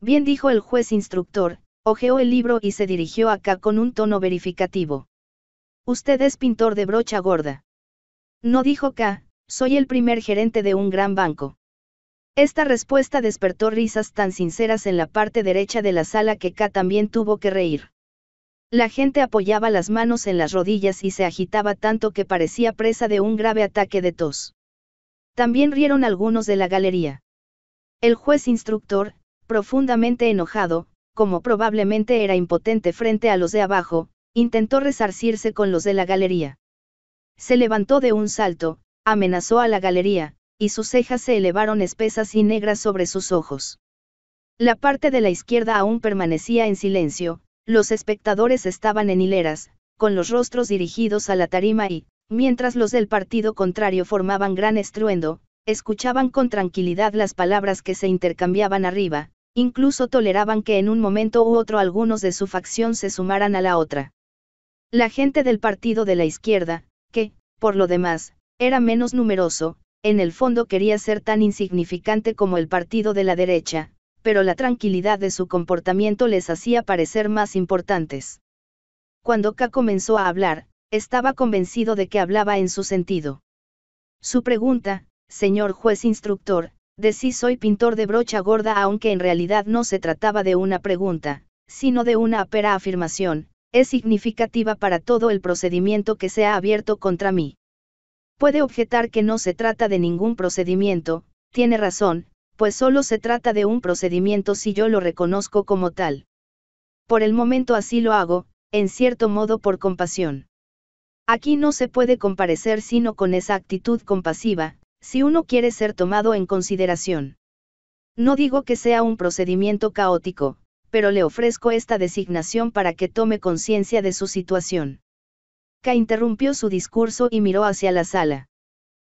Bien dijo el juez instructor, ojeó el libro y se dirigió acá con un tono verificativo. Usted es pintor de brocha gorda. No dijo K, soy el primer gerente de un gran banco. Esta respuesta despertó risas tan sinceras en la parte derecha de la sala que K también tuvo que reír. La gente apoyaba las manos en las rodillas y se agitaba tanto que parecía presa de un grave ataque de tos. También rieron algunos de la galería. El juez instructor, profundamente enojado, como probablemente era impotente frente a los de abajo, intentó resarcirse con los de la galería. Se levantó de un salto, amenazó a la galería, y sus cejas se elevaron espesas y negras sobre sus ojos. La parte de la izquierda aún permanecía en silencio, los espectadores estaban en hileras, con los rostros dirigidos a la tarima y, mientras los del partido contrario formaban gran estruendo, escuchaban con tranquilidad las palabras que se intercambiaban arriba, incluso toleraban que en un momento u otro algunos de su facción se sumaran a la otra. La gente del partido de la izquierda, que, por lo demás, era menos numeroso, en el fondo quería ser tan insignificante como el partido de la derecha, pero la tranquilidad de su comportamiento les hacía parecer más importantes. Cuando K comenzó a hablar, estaba convencido de que hablaba en su sentido. Su pregunta, señor juez instructor, de si soy pintor de brocha gorda, aunque en realidad no se trataba de una pregunta, sino de una apera afirmación, es significativa para todo el procedimiento que se ha abierto contra mí puede objetar que no se trata de ningún procedimiento, tiene razón, pues solo se trata de un procedimiento si yo lo reconozco como tal. Por el momento así lo hago, en cierto modo por compasión. Aquí no se puede comparecer sino con esa actitud compasiva, si uno quiere ser tomado en consideración. No digo que sea un procedimiento caótico, pero le ofrezco esta designación para que tome conciencia de su situación interrumpió su discurso y miró hacia la sala.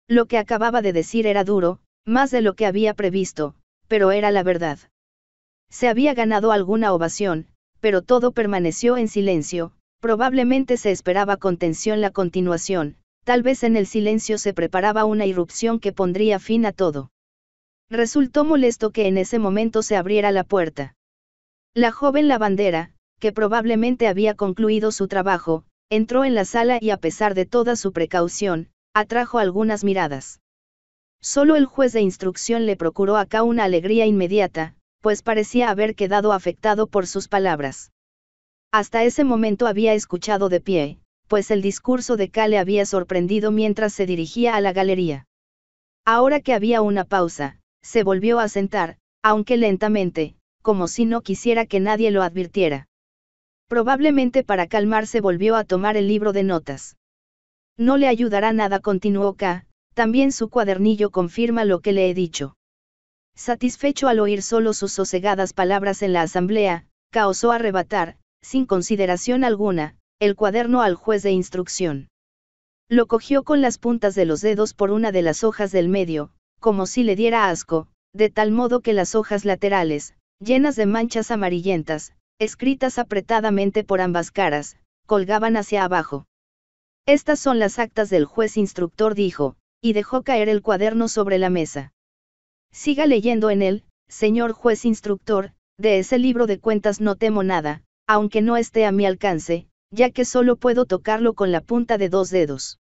Lo que acababa de decir era duro, más de lo que había previsto, pero era la verdad. Se había ganado alguna ovación, pero todo permaneció en silencio, probablemente se esperaba con tensión la continuación, tal vez en el silencio se preparaba una irrupción que pondría fin a todo. Resultó molesto que en ese momento se abriera la puerta. La joven lavandera, que probablemente había concluido su trabajo, entró en la sala y a pesar de toda su precaución, atrajo algunas miradas. Solo el juez de instrucción le procuró acá una alegría inmediata, pues parecía haber quedado afectado por sus palabras. Hasta ese momento había escuchado de pie, pues el discurso de K le había sorprendido mientras se dirigía a la galería. Ahora que había una pausa, se volvió a sentar, aunque lentamente, como si no quisiera que nadie lo advirtiera. Probablemente para calmarse volvió a tomar el libro de notas. No le ayudará nada, continuó K, también su cuadernillo confirma lo que le he dicho. Satisfecho al oír solo sus sosegadas palabras en la asamblea, K osó arrebatar, sin consideración alguna, el cuaderno al juez de instrucción. Lo cogió con las puntas de los dedos por una de las hojas del medio, como si le diera asco, de tal modo que las hojas laterales, llenas de manchas amarillentas, escritas apretadamente por ambas caras, colgaban hacia abajo. Estas son las actas del juez instructor dijo, y dejó caer el cuaderno sobre la mesa. Siga leyendo en él, señor juez instructor, de ese libro de cuentas no temo nada, aunque no esté a mi alcance, ya que solo puedo tocarlo con la punta de dos dedos.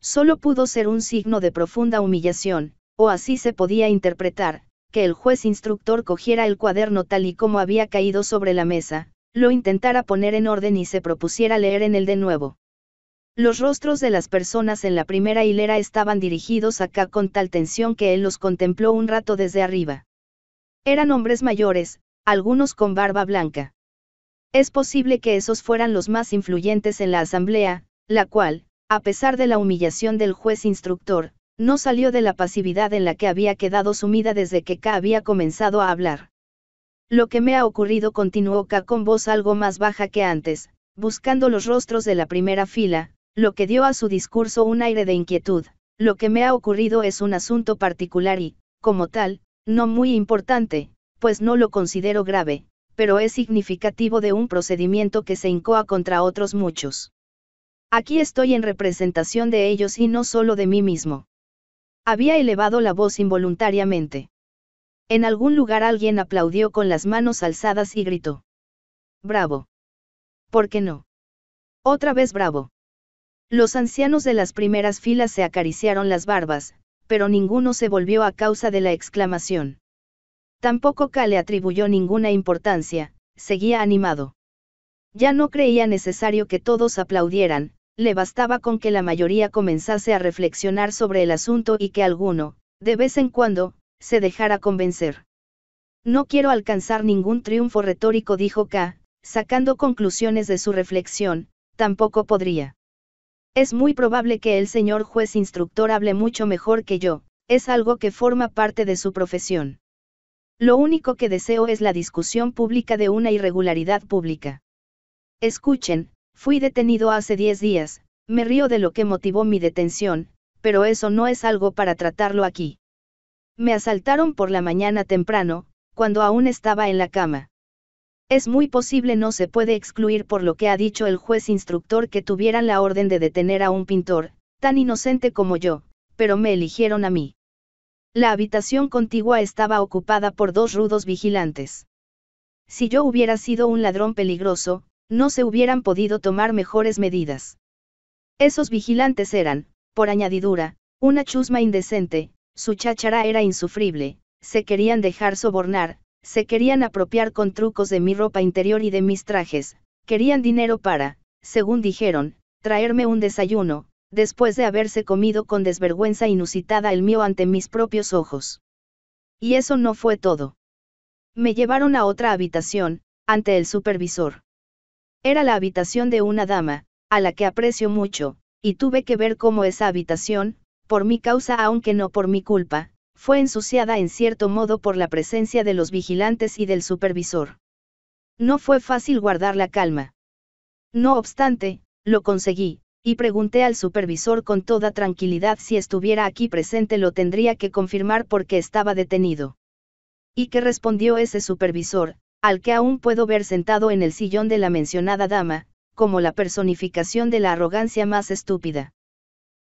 Solo pudo ser un signo de profunda humillación, o así se podía interpretar, que el juez instructor cogiera el cuaderno tal y como había caído sobre la mesa, lo intentara poner en orden y se propusiera leer en él de nuevo. Los rostros de las personas en la primera hilera estaban dirigidos acá con tal tensión que él los contempló un rato desde arriba. Eran hombres mayores, algunos con barba blanca. Es posible que esos fueran los más influyentes en la asamblea, la cual, a pesar de la humillación del juez instructor, no salió de la pasividad en la que había quedado sumida desde que K había comenzado a hablar. Lo que me ha ocurrido continuó K con voz algo más baja que antes, buscando los rostros de la primera fila, lo que dio a su discurso un aire de inquietud, lo que me ha ocurrido es un asunto particular y, como tal, no muy importante, pues no lo considero grave, pero es significativo de un procedimiento que se incoa contra otros muchos. Aquí estoy en representación de ellos y no solo de mí mismo. Había elevado la voz involuntariamente. En algún lugar alguien aplaudió con las manos alzadas y gritó. Bravo. ¿Por qué no? Otra vez bravo. Los ancianos de las primeras filas se acariciaron las barbas, pero ninguno se volvió a causa de la exclamación. Tampoco K le atribuyó ninguna importancia, seguía animado. Ya no creía necesario que todos aplaudieran, le bastaba con que la mayoría comenzase a reflexionar sobre el asunto y que alguno, de vez en cuando, se dejara convencer. No quiero alcanzar ningún triunfo retórico, dijo K, sacando conclusiones de su reflexión, tampoco podría. Es muy probable que el señor juez instructor hable mucho mejor que yo, es algo que forma parte de su profesión. Lo único que deseo es la discusión pública de una irregularidad pública. Escuchen, Fui detenido hace 10 días, me río de lo que motivó mi detención, pero eso no es algo para tratarlo aquí. Me asaltaron por la mañana temprano, cuando aún estaba en la cama. Es muy posible no se puede excluir por lo que ha dicho el juez instructor que tuvieran la orden de detener a un pintor, tan inocente como yo, pero me eligieron a mí. La habitación contigua estaba ocupada por dos rudos vigilantes. Si yo hubiera sido un ladrón peligroso, no se hubieran podido tomar mejores medidas. Esos vigilantes eran, por añadidura, una chusma indecente, su cháchara era insufrible, se querían dejar sobornar, se querían apropiar con trucos de mi ropa interior y de mis trajes, querían dinero para, según dijeron, traerme un desayuno, después de haberse comido con desvergüenza inusitada el mío ante mis propios ojos. Y eso no fue todo. Me llevaron a otra habitación, ante el supervisor. Era la habitación de una dama, a la que aprecio mucho, y tuve que ver cómo esa habitación, por mi causa aunque no por mi culpa, fue ensuciada en cierto modo por la presencia de los vigilantes y del supervisor. No fue fácil guardar la calma. No obstante, lo conseguí, y pregunté al supervisor con toda tranquilidad si estuviera aquí presente lo tendría que confirmar porque estaba detenido. ¿Y qué respondió ese supervisor? al que aún puedo ver sentado en el sillón de la mencionada dama, como la personificación de la arrogancia más estúpida.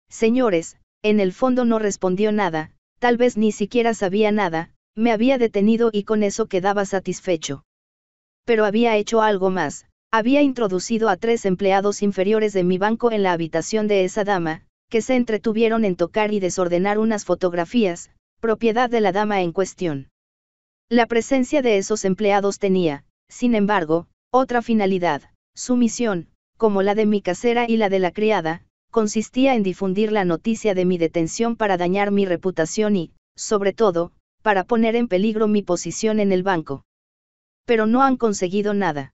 Señores, en el fondo no respondió nada, tal vez ni siquiera sabía nada, me había detenido y con eso quedaba satisfecho. Pero había hecho algo más, había introducido a tres empleados inferiores de mi banco en la habitación de esa dama, que se entretuvieron en tocar y desordenar unas fotografías, propiedad de la dama en cuestión. La presencia de esos empleados tenía, sin embargo, otra finalidad, su misión, como la de mi casera y la de la criada, consistía en difundir la noticia de mi detención para dañar mi reputación y, sobre todo, para poner en peligro mi posición en el banco. Pero no han conseguido nada.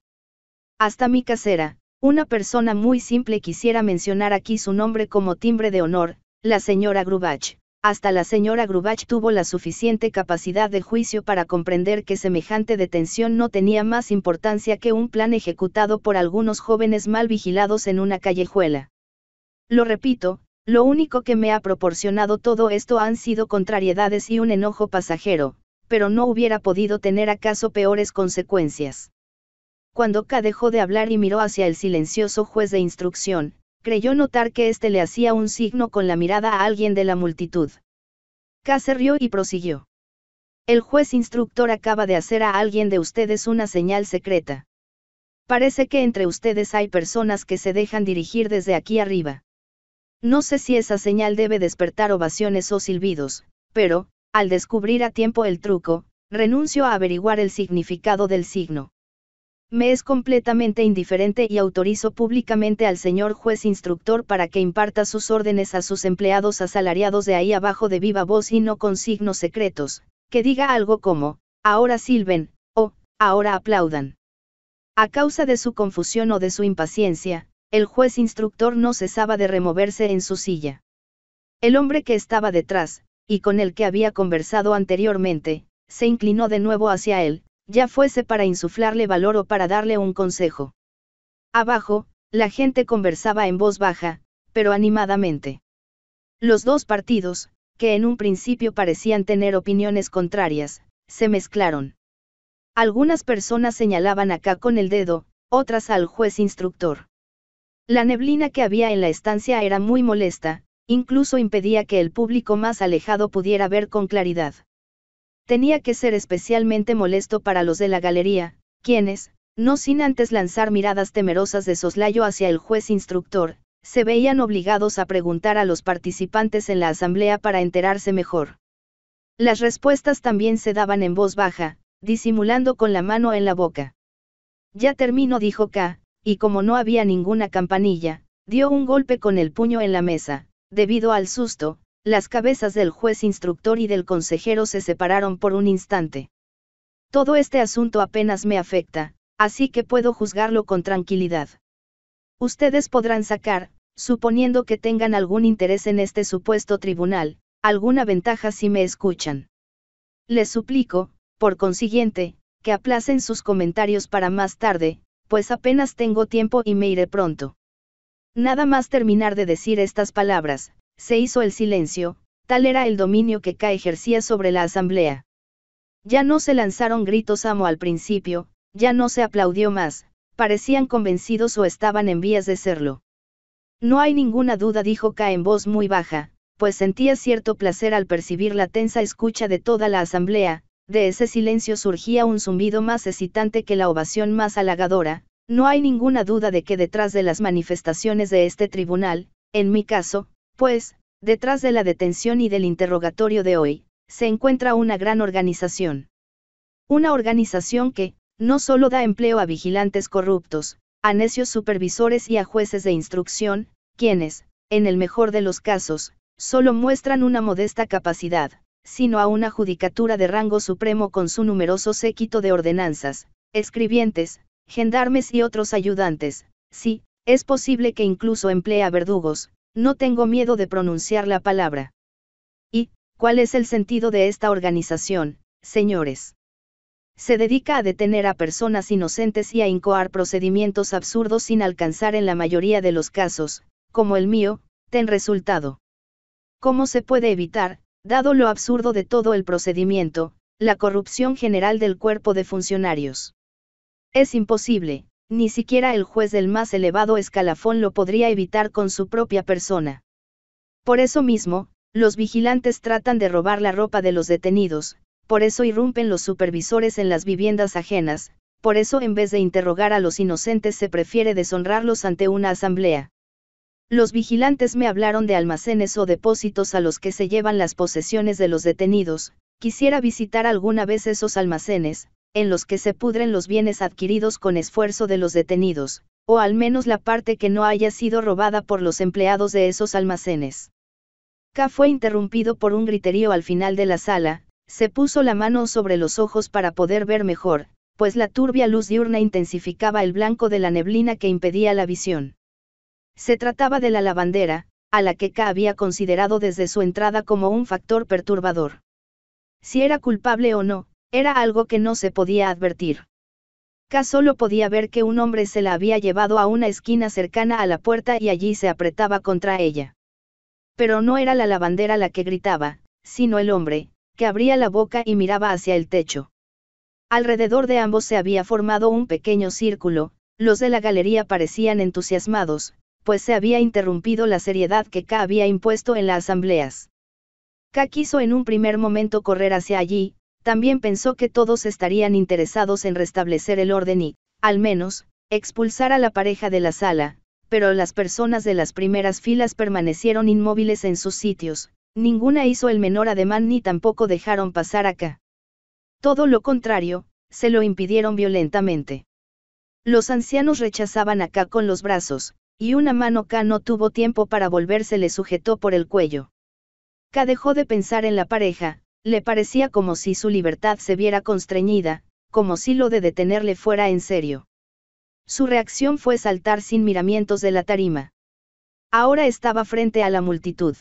Hasta mi casera, una persona muy simple quisiera mencionar aquí su nombre como timbre de honor, la señora Grubach. Hasta la señora Grubach tuvo la suficiente capacidad de juicio para comprender que semejante detención no tenía más importancia que un plan ejecutado por algunos jóvenes mal vigilados en una callejuela. Lo repito, lo único que me ha proporcionado todo esto han sido contrariedades y un enojo pasajero, pero no hubiera podido tener acaso peores consecuencias. Cuando K dejó de hablar y miró hacia el silencioso juez de instrucción, creyó notar que éste le hacía un signo con la mirada a alguien de la multitud. K rió y prosiguió. El juez instructor acaba de hacer a alguien de ustedes una señal secreta. Parece que entre ustedes hay personas que se dejan dirigir desde aquí arriba. No sé si esa señal debe despertar ovaciones o silbidos, pero, al descubrir a tiempo el truco, renuncio a averiguar el significado del signo me es completamente indiferente y autorizo públicamente al señor juez instructor para que imparta sus órdenes a sus empleados asalariados de ahí abajo de viva voz y no con signos secretos, que diga algo como, ahora silben, o, ahora aplaudan. A causa de su confusión o de su impaciencia, el juez instructor no cesaba de removerse en su silla. El hombre que estaba detrás, y con el que había conversado anteriormente, se inclinó de nuevo hacia él, ya fuese para insuflarle valor o para darle un consejo. Abajo, la gente conversaba en voz baja, pero animadamente. Los dos partidos, que en un principio parecían tener opiniones contrarias, se mezclaron. Algunas personas señalaban acá con el dedo, otras al juez instructor. La neblina que había en la estancia era muy molesta, incluso impedía que el público más alejado pudiera ver con claridad tenía que ser especialmente molesto para los de la galería, quienes, no sin antes lanzar miradas temerosas de soslayo hacia el juez instructor, se veían obligados a preguntar a los participantes en la asamblea para enterarse mejor. Las respuestas también se daban en voz baja, disimulando con la mano en la boca. Ya termino, dijo K, y como no había ninguna campanilla, dio un golpe con el puño en la mesa, debido al susto, las cabezas del juez instructor y del consejero se separaron por un instante. Todo este asunto apenas me afecta, así que puedo juzgarlo con tranquilidad. Ustedes podrán sacar, suponiendo que tengan algún interés en este supuesto tribunal, alguna ventaja si me escuchan. Les suplico, por consiguiente, que aplacen sus comentarios para más tarde, pues apenas tengo tiempo y me iré pronto. Nada más terminar de decir estas palabras, se hizo el silencio, tal era el dominio que K ejercía sobre la asamblea. Ya no se lanzaron gritos amo al principio, ya no se aplaudió más, parecían convencidos o estaban en vías de serlo. No hay ninguna duda, dijo Ka en voz muy baja, pues sentía cierto placer al percibir la tensa escucha de toda la asamblea, de ese silencio surgía un zumbido más excitante que la ovación más halagadora, no hay ninguna duda de que detrás de las manifestaciones de este tribunal, en mi caso, pues, detrás de la detención y del interrogatorio de hoy, se encuentra una gran organización. Una organización que, no solo da empleo a vigilantes corruptos, a necios supervisores y a jueces de instrucción, quienes, en el mejor de los casos, solo muestran una modesta capacidad, sino a una judicatura de rango supremo con su numeroso séquito de ordenanzas, escribientes, gendarmes y otros ayudantes, sí, es posible que incluso a verdugos, no tengo miedo de pronunciar la palabra. ¿Y cuál es el sentido de esta organización, señores? Se dedica a detener a personas inocentes y a incoar procedimientos absurdos sin alcanzar en la mayoría de los casos, como el mío, ten resultado. ¿Cómo se puede evitar, dado lo absurdo de todo el procedimiento, la corrupción general del cuerpo de funcionarios? Es imposible, ni siquiera el juez del más elevado escalafón lo podría evitar con su propia persona. Por eso mismo, los vigilantes tratan de robar la ropa de los detenidos, por eso irrumpen los supervisores en las viviendas ajenas, por eso en vez de interrogar a los inocentes se prefiere deshonrarlos ante una asamblea. Los vigilantes me hablaron de almacenes o depósitos a los que se llevan las posesiones de los detenidos, quisiera visitar alguna vez esos almacenes, en los que se pudren los bienes adquiridos con esfuerzo de los detenidos, o al menos la parte que no haya sido robada por los empleados de esos almacenes. K fue interrumpido por un griterío al final de la sala, se puso la mano sobre los ojos para poder ver mejor, pues la turbia luz diurna intensificaba el blanco de la neblina que impedía la visión. Se trataba de la lavandera, a la que K había considerado desde su entrada como un factor perturbador. Si era culpable o no, era algo que no se podía advertir. K solo podía ver que un hombre se la había llevado a una esquina cercana a la puerta y allí se apretaba contra ella. Pero no era la lavandera la que gritaba, sino el hombre, que abría la boca y miraba hacia el techo. Alrededor de ambos se había formado un pequeño círculo, los de la galería parecían entusiasmados, pues se había interrumpido la seriedad que K había impuesto en las asambleas. K quiso en un primer momento correr hacia allí, también pensó que todos estarían interesados en restablecer el orden y, al menos, expulsar a la pareja de la sala, pero las personas de las primeras filas permanecieron inmóviles en sus sitios, ninguna hizo el menor ademán ni tampoco dejaron pasar acá. Todo lo contrario, se lo impidieron violentamente. Los ancianos rechazaban acá con los brazos, y una mano K no tuvo tiempo para volverse le sujetó por el cuello. K dejó de pensar en la pareja, le parecía como si su libertad se viera constreñida, como si lo de detenerle fuera en serio. Su reacción fue saltar sin miramientos de la tarima. Ahora estaba frente a la multitud.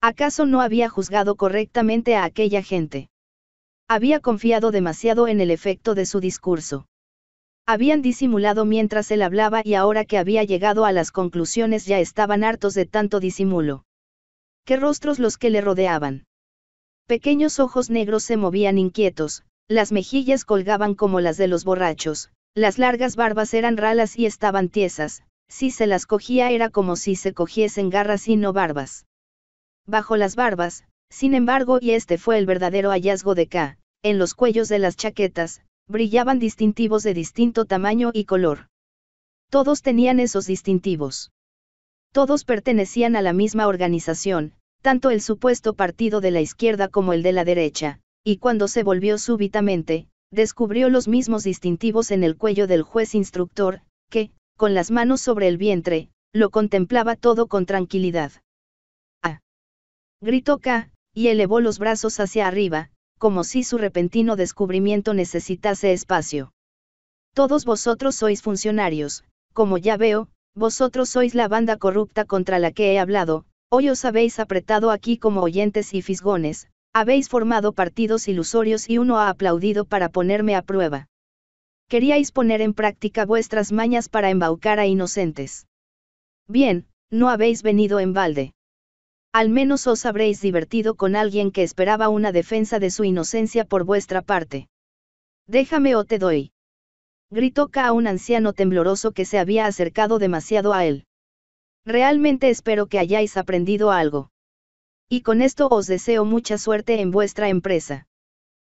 ¿Acaso no había juzgado correctamente a aquella gente? Había confiado demasiado en el efecto de su discurso. Habían disimulado mientras él hablaba y ahora que había llegado a las conclusiones ya estaban hartos de tanto disimulo. ¿Qué rostros los que le rodeaban? Pequeños ojos negros se movían inquietos, las mejillas colgaban como las de los borrachos, las largas barbas eran ralas y estaban tiesas, si se las cogía era como si se cogiesen garras y no barbas. Bajo las barbas, sin embargo, y este fue el verdadero hallazgo de K, en los cuellos de las chaquetas, brillaban distintivos de distinto tamaño y color. Todos tenían esos distintivos. Todos pertenecían a la misma organización, tanto el supuesto partido de la izquierda como el de la derecha, y cuando se volvió súbitamente, descubrió los mismos distintivos en el cuello del juez instructor, que, con las manos sobre el vientre, lo contemplaba todo con tranquilidad. Ah. Gritó K, y elevó los brazos hacia arriba, como si su repentino descubrimiento necesitase espacio. Todos vosotros sois funcionarios, como ya veo, vosotros sois la banda corrupta contra la que he hablado, Hoy os habéis apretado aquí como oyentes y fisgones, habéis formado partidos ilusorios y uno ha aplaudido para ponerme a prueba. Queríais poner en práctica vuestras mañas para embaucar a inocentes. Bien, no habéis venido en balde. Al menos os habréis divertido con alguien que esperaba una defensa de su inocencia por vuestra parte. Déjame o te doy. Gritó K a un anciano tembloroso que se había acercado demasiado a él. Realmente espero que hayáis aprendido algo. Y con esto os deseo mucha suerte en vuestra empresa.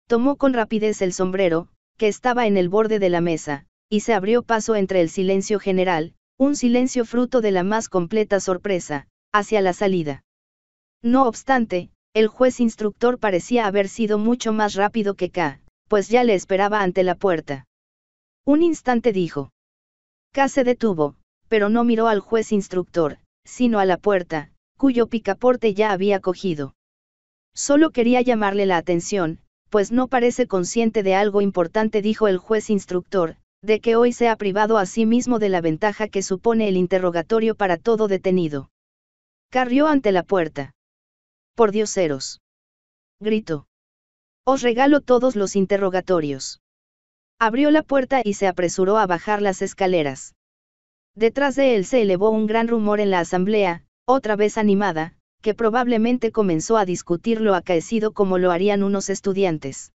Tomó con rapidez el sombrero, que estaba en el borde de la mesa, y se abrió paso entre el silencio general, un silencio fruto de la más completa sorpresa, hacia la salida. No obstante, el juez instructor parecía haber sido mucho más rápido que K, pues ya le esperaba ante la puerta. Un instante dijo. K se detuvo, pero no miró al juez instructor, sino a la puerta, cuyo picaporte ya había cogido. Solo quería llamarle la atención, pues no parece consciente de algo importante, dijo el juez instructor, de que hoy se ha privado a sí mismo de la ventaja que supone el interrogatorio para todo detenido. Carrió ante la puerta. Por dioseros. Gritó. Os regalo todos los interrogatorios. Abrió la puerta y se apresuró a bajar las escaleras. Detrás de él se elevó un gran rumor en la asamblea, otra vez animada, que probablemente comenzó a discutir lo acaecido como lo harían unos estudiantes.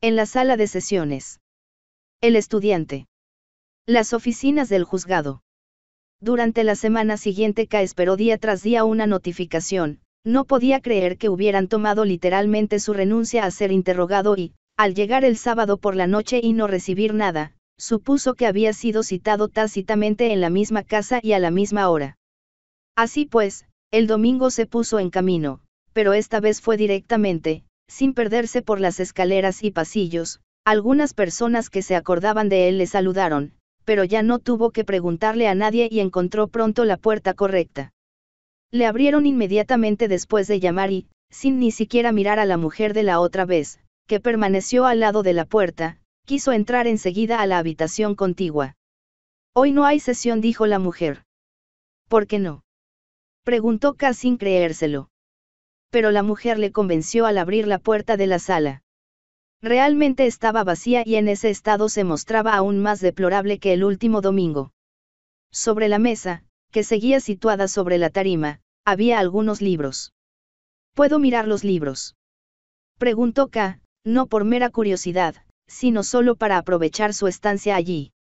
En la sala de sesiones. El estudiante. Las oficinas del juzgado. Durante la semana siguiente K esperó día tras día una notificación, no podía creer que hubieran tomado literalmente su renuncia a ser interrogado y, al llegar el sábado por la noche y no recibir nada, supuso que había sido citado tácitamente en la misma casa y a la misma hora. Así pues, el domingo se puso en camino, pero esta vez fue directamente, sin perderse por las escaleras y pasillos, algunas personas que se acordaban de él le saludaron, pero ya no tuvo que preguntarle a nadie y encontró pronto la puerta correcta. Le abrieron inmediatamente después de llamar y, sin ni siquiera mirar a la mujer de la otra vez, que permaneció al lado de la puerta, quiso entrar enseguida a la habitación contigua. Hoy no hay sesión, dijo la mujer. ¿Por qué no? Preguntó K sin creérselo. Pero la mujer le convenció al abrir la puerta de la sala. Realmente estaba vacía y en ese estado se mostraba aún más deplorable que el último domingo. Sobre la mesa, que seguía situada sobre la tarima, había algunos libros. ¿Puedo mirar los libros? Preguntó K, no por mera curiosidad, sino solo para aprovechar su estancia allí.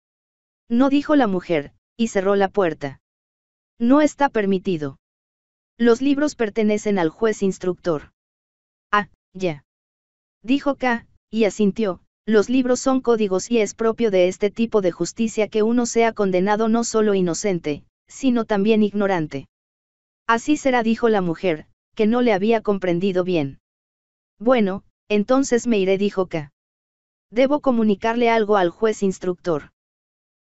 No dijo la mujer, y cerró la puerta. No está permitido. Los libros pertenecen al juez instructor. Ah, ya. Dijo K, y asintió, los libros son códigos y es propio de este tipo de justicia que uno sea condenado no solo inocente, sino también ignorante. Así será, dijo la mujer, que no le había comprendido bien. Bueno, entonces me iré, dijo K. ¿Debo comunicarle algo al juez instructor?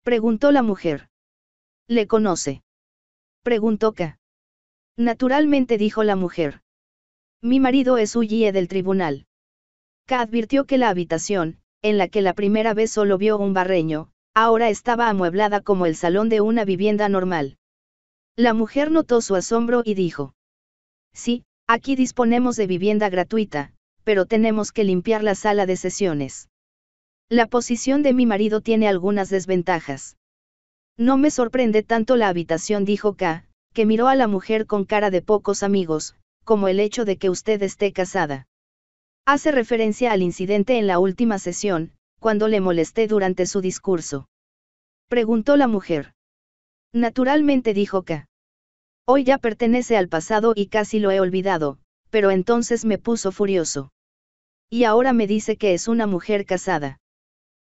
Preguntó la mujer. ¿Le conoce? Preguntó K. Naturalmente dijo la mujer. Mi marido es Uye del tribunal. K advirtió que la habitación, en la que la primera vez solo vio un barreño, ahora estaba amueblada como el salón de una vivienda normal. La mujer notó su asombro y dijo. Sí, aquí disponemos de vivienda gratuita, pero tenemos que limpiar la sala de sesiones. La posición de mi marido tiene algunas desventajas. No me sorprende tanto la habitación, dijo K, que miró a la mujer con cara de pocos amigos, como el hecho de que usted esté casada. Hace referencia al incidente en la última sesión, cuando le molesté durante su discurso. Preguntó la mujer. Naturalmente dijo K. Hoy ya pertenece al pasado y casi lo he olvidado, pero entonces me puso furioso. Y ahora me dice que es una mujer casada.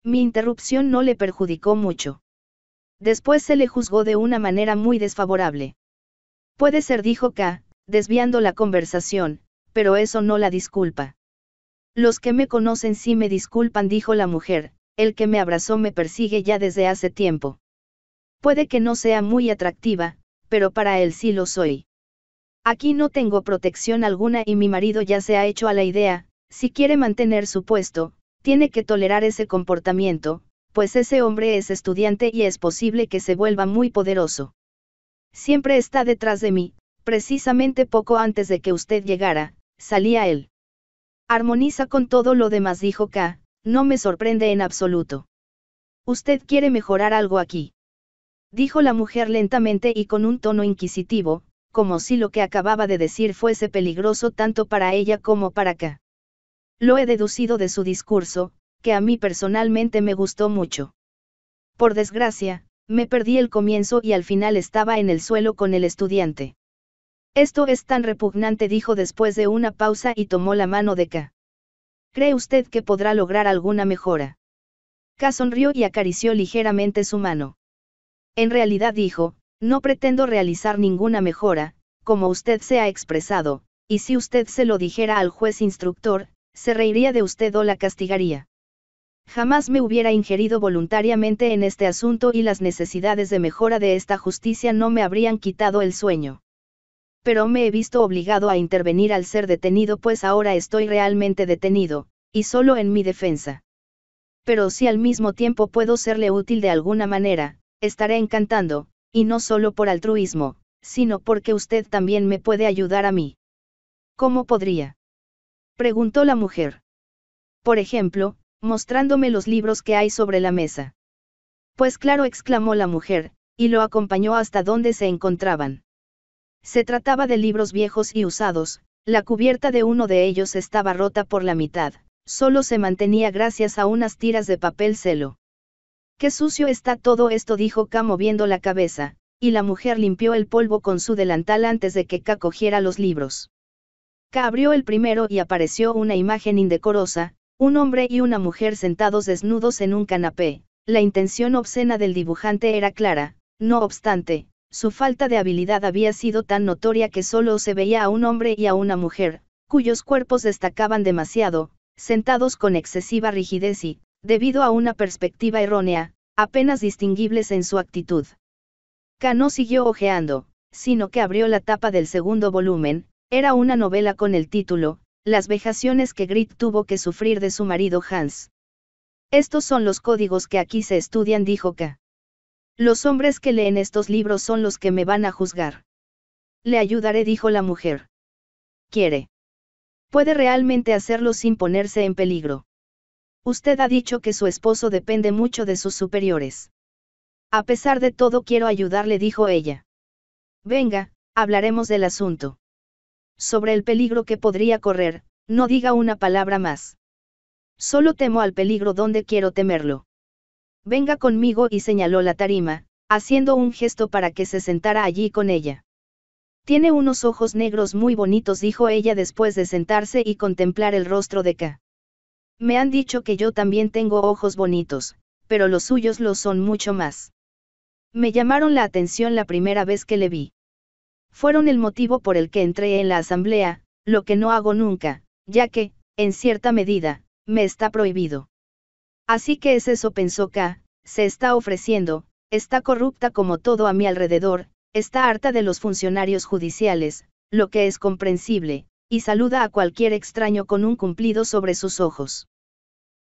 Mi interrupción no le perjudicó mucho. Después se le juzgó de una manera muy desfavorable. Puede ser, dijo K, desviando la conversación, pero eso no la disculpa. Los que me conocen sí me disculpan, dijo la mujer, el que me abrazó me persigue ya desde hace tiempo. Puede que no sea muy atractiva, pero para él sí lo soy. Aquí no tengo protección alguna y mi marido ya se ha hecho a la idea, si quiere mantener su puesto, tiene que tolerar ese comportamiento, pues ese hombre es estudiante y es posible que se vuelva muy poderoso. Siempre está detrás de mí, precisamente poco antes de que usted llegara, salía él. Armoniza con todo lo demás, dijo K, no me sorprende en absoluto. Usted quiere mejorar algo aquí. Dijo la mujer lentamente y con un tono inquisitivo, como si lo que acababa de decir fuese peligroso tanto para ella como para K. Lo he deducido de su discurso, que a mí personalmente me gustó mucho. Por desgracia, me perdí el comienzo y al final estaba en el suelo con el estudiante. Esto es tan repugnante, dijo después de una pausa y tomó la mano de K. ¿Cree usted que podrá lograr alguna mejora? K sonrió y acarició ligeramente su mano. En realidad dijo, no pretendo realizar ninguna mejora, como usted se ha expresado, y si usted se lo dijera al juez instructor, se reiría de usted o la castigaría. Jamás me hubiera ingerido voluntariamente en este asunto y las necesidades de mejora de esta justicia no me habrían quitado el sueño. Pero me he visto obligado a intervenir al ser detenido pues ahora estoy realmente detenido, y solo en mi defensa. Pero si al mismo tiempo puedo serle útil de alguna manera, estaré encantando, y no solo por altruismo, sino porque usted también me puede ayudar a mí. ¿Cómo podría? preguntó la mujer. Por ejemplo, mostrándome los libros que hay sobre la mesa. Pues claro, exclamó la mujer, y lo acompañó hasta donde se encontraban. Se trataba de libros viejos y usados, la cubierta de uno de ellos estaba rota por la mitad, solo se mantenía gracias a unas tiras de papel celo. Qué sucio está todo esto, dijo K moviendo la cabeza, y la mujer limpió el polvo con su delantal antes de que K cogiera los libros. K abrió el primero y apareció una imagen indecorosa, un hombre y una mujer sentados desnudos en un canapé. La intención obscena del dibujante era clara, no obstante, su falta de habilidad había sido tan notoria que solo se veía a un hombre y a una mujer, cuyos cuerpos destacaban demasiado, sentados con excesiva rigidez y, debido a una perspectiva errónea, apenas distinguibles en su actitud. K no siguió ojeando, sino que abrió la tapa del segundo volumen, era una novela con el título, Las vejaciones que Grit tuvo que sufrir de su marido Hans. Estos son los códigos que aquí se estudian, dijo K. Los hombres que leen estos libros son los que me van a juzgar. Le ayudaré, dijo la mujer. Quiere. Puede realmente hacerlo sin ponerse en peligro. Usted ha dicho que su esposo depende mucho de sus superiores. A pesar de todo quiero ayudarle, dijo ella. Venga, hablaremos del asunto sobre el peligro que podría correr, no diga una palabra más. Solo temo al peligro donde quiero temerlo. Venga conmigo y señaló la tarima, haciendo un gesto para que se sentara allí con ella. Tiene unos ojos negros muy bonitos, dijo ella después de sentarse y contemplar el rostro de K. Me han dicho que yo también tengo ojos bonitos, pero los suyos lo son mucho más. Me llamaron la atención la primera vez que le vi fueron el motivo por el que entré en la asamblea, lo que no hago nunca, ya que, en cierta medida, me está prohibido. Así que es eso, pensó K, se está ofreciendo, está corrupta como todo a mi alrededor, está harta de los funcionarios judiciales, lo que es comprensible, y saluda a cualquier extraño con un cumplido sobre sus ojos.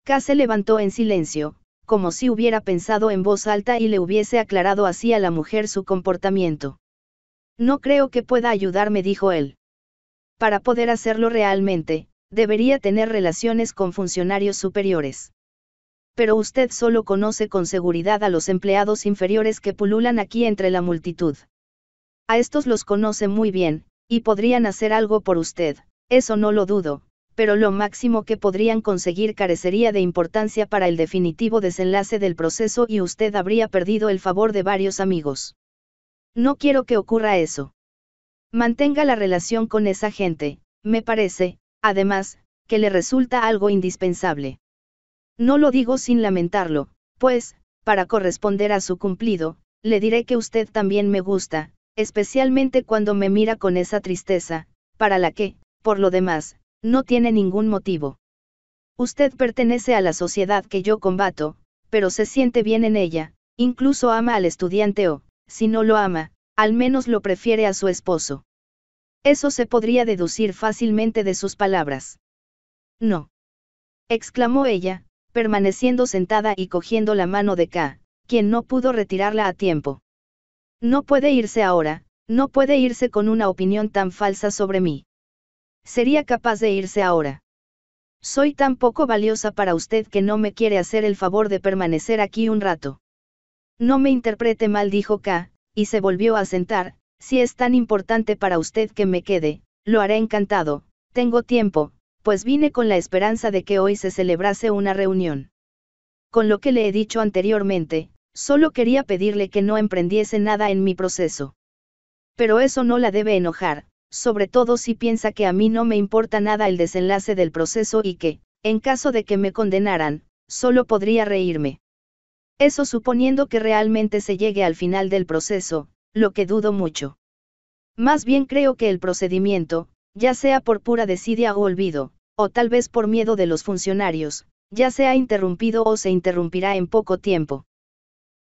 K se levantó en silencio, como si hubiera pensado en voz alta y le hubiese aclarado así a la mujer su comportamiento. No creo que pueda ayudarme, dijo él. Para poder hacerlo realmente, debería tener relaciones con funcionarios superiores. Pero usted solo conoce con seguridad a los empleados inferiores que pululan aquí entre la multitud. A estos los conoce muy bien, y podrían hacer algo por usted, eso no lo dudo, pero lo máximo que podrían conseguir carecería de importancia para el definitivo desenlace del proceso y usted habría perdido el favor de varios amigos. No quiero que ocurra eso. Mantenga la relación con esa gente, me parece, además, que le resulta algo indispensable. No lo digo sin lamentarlo, pues, para corresponder a su cumplido, le diré que usted también me gusta, especialmente cuando me mira con esa tristeza, para la que, por lo demás, no tiene ningún motivo. Usted pertenece a la sociedad que yo combato, pero se siente bien en ella, incluso ama al estudiante o, si no lo ama, al menos lo prefiere a su esposo. Eso se podría deducir fácilmente de sus palabras. No. exclamó ella, permaneciendo sentada y cogiendo la mano de K, quien no pudo retirarla a tiempo. No puede irse ahora, no puede irse con una opinión tan falsa sobre mí. Sería capaz de irse ahora. Soy tan poco valiosa para usted que no me quiere hacer el favor de permanecer aquí un rato. No me interprete mal, dijo K, y se volvió a sentar, si es tan importante para usted que me quede, lo haré encantado, tengo tiempo, pues vine con la esperanza de que hoy se celebrase una reunión. Con lo que le he dicho anteriormente, solo quería pedirle que no emprendiese nada en mi proceso. Pero eso no la debe enojar, sobre todo si piensa que a mí no me importa nada el desenlace del proceso y que, en caso de que me condenaran, solo podría reírme. Eso suponiendo que realmente se llegue al final del proceso, lo que dudo mucho. Más bien creo que el procedimiento, ya sea por pura desidia o olvido, o tal vez por miedo de los funcionarios, ya sea interrumpido o se interrumpirá en poco tiempo.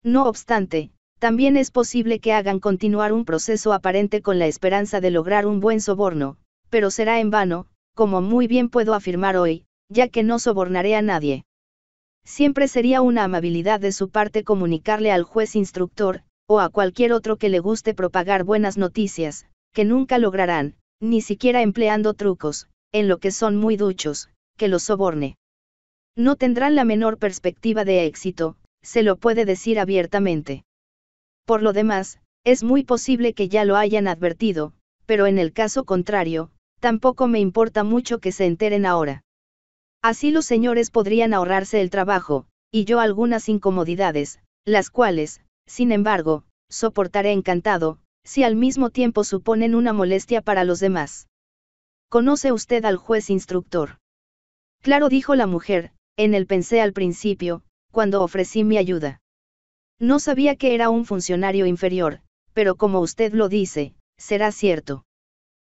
No obstante, también es posible que hagan continuar un proceso aparente con la esperanza de lograr un buen soborno, pero será en vano, como muy bien puedo afirmar hoy, ya que no sobornaré a nadie. Siempre sería una amabilidad de su parte comunicarle al juez instructor, o a cualquier otro que le guste propagar buenas noticias, que nunca lograrán, ni siquiera empleando trucos, en lo que son muy duchos, que los soborne. No tendrán la menor perspectiva de éxito, se lo puede decir abiertamente. Por lo demás, es muy posible que ya lo hayan advertido, pero en el caso contrario, tampoco me importa mucho que se enteren ahora. Así los señores podrían ahorrarse el trabajo, y yo algunas incomodidades, las cuales, sin embargo, soportaré encantado, si al mismo tiempo suponen una molestia para los demás. ¿Conoce usted al juez instructor? Claro, dijo la mujer, en el pensé al principio, cuando ofrecí mi ayuda. No sabía que era un funcionario inferior, pero como usted lo dice, será cierto.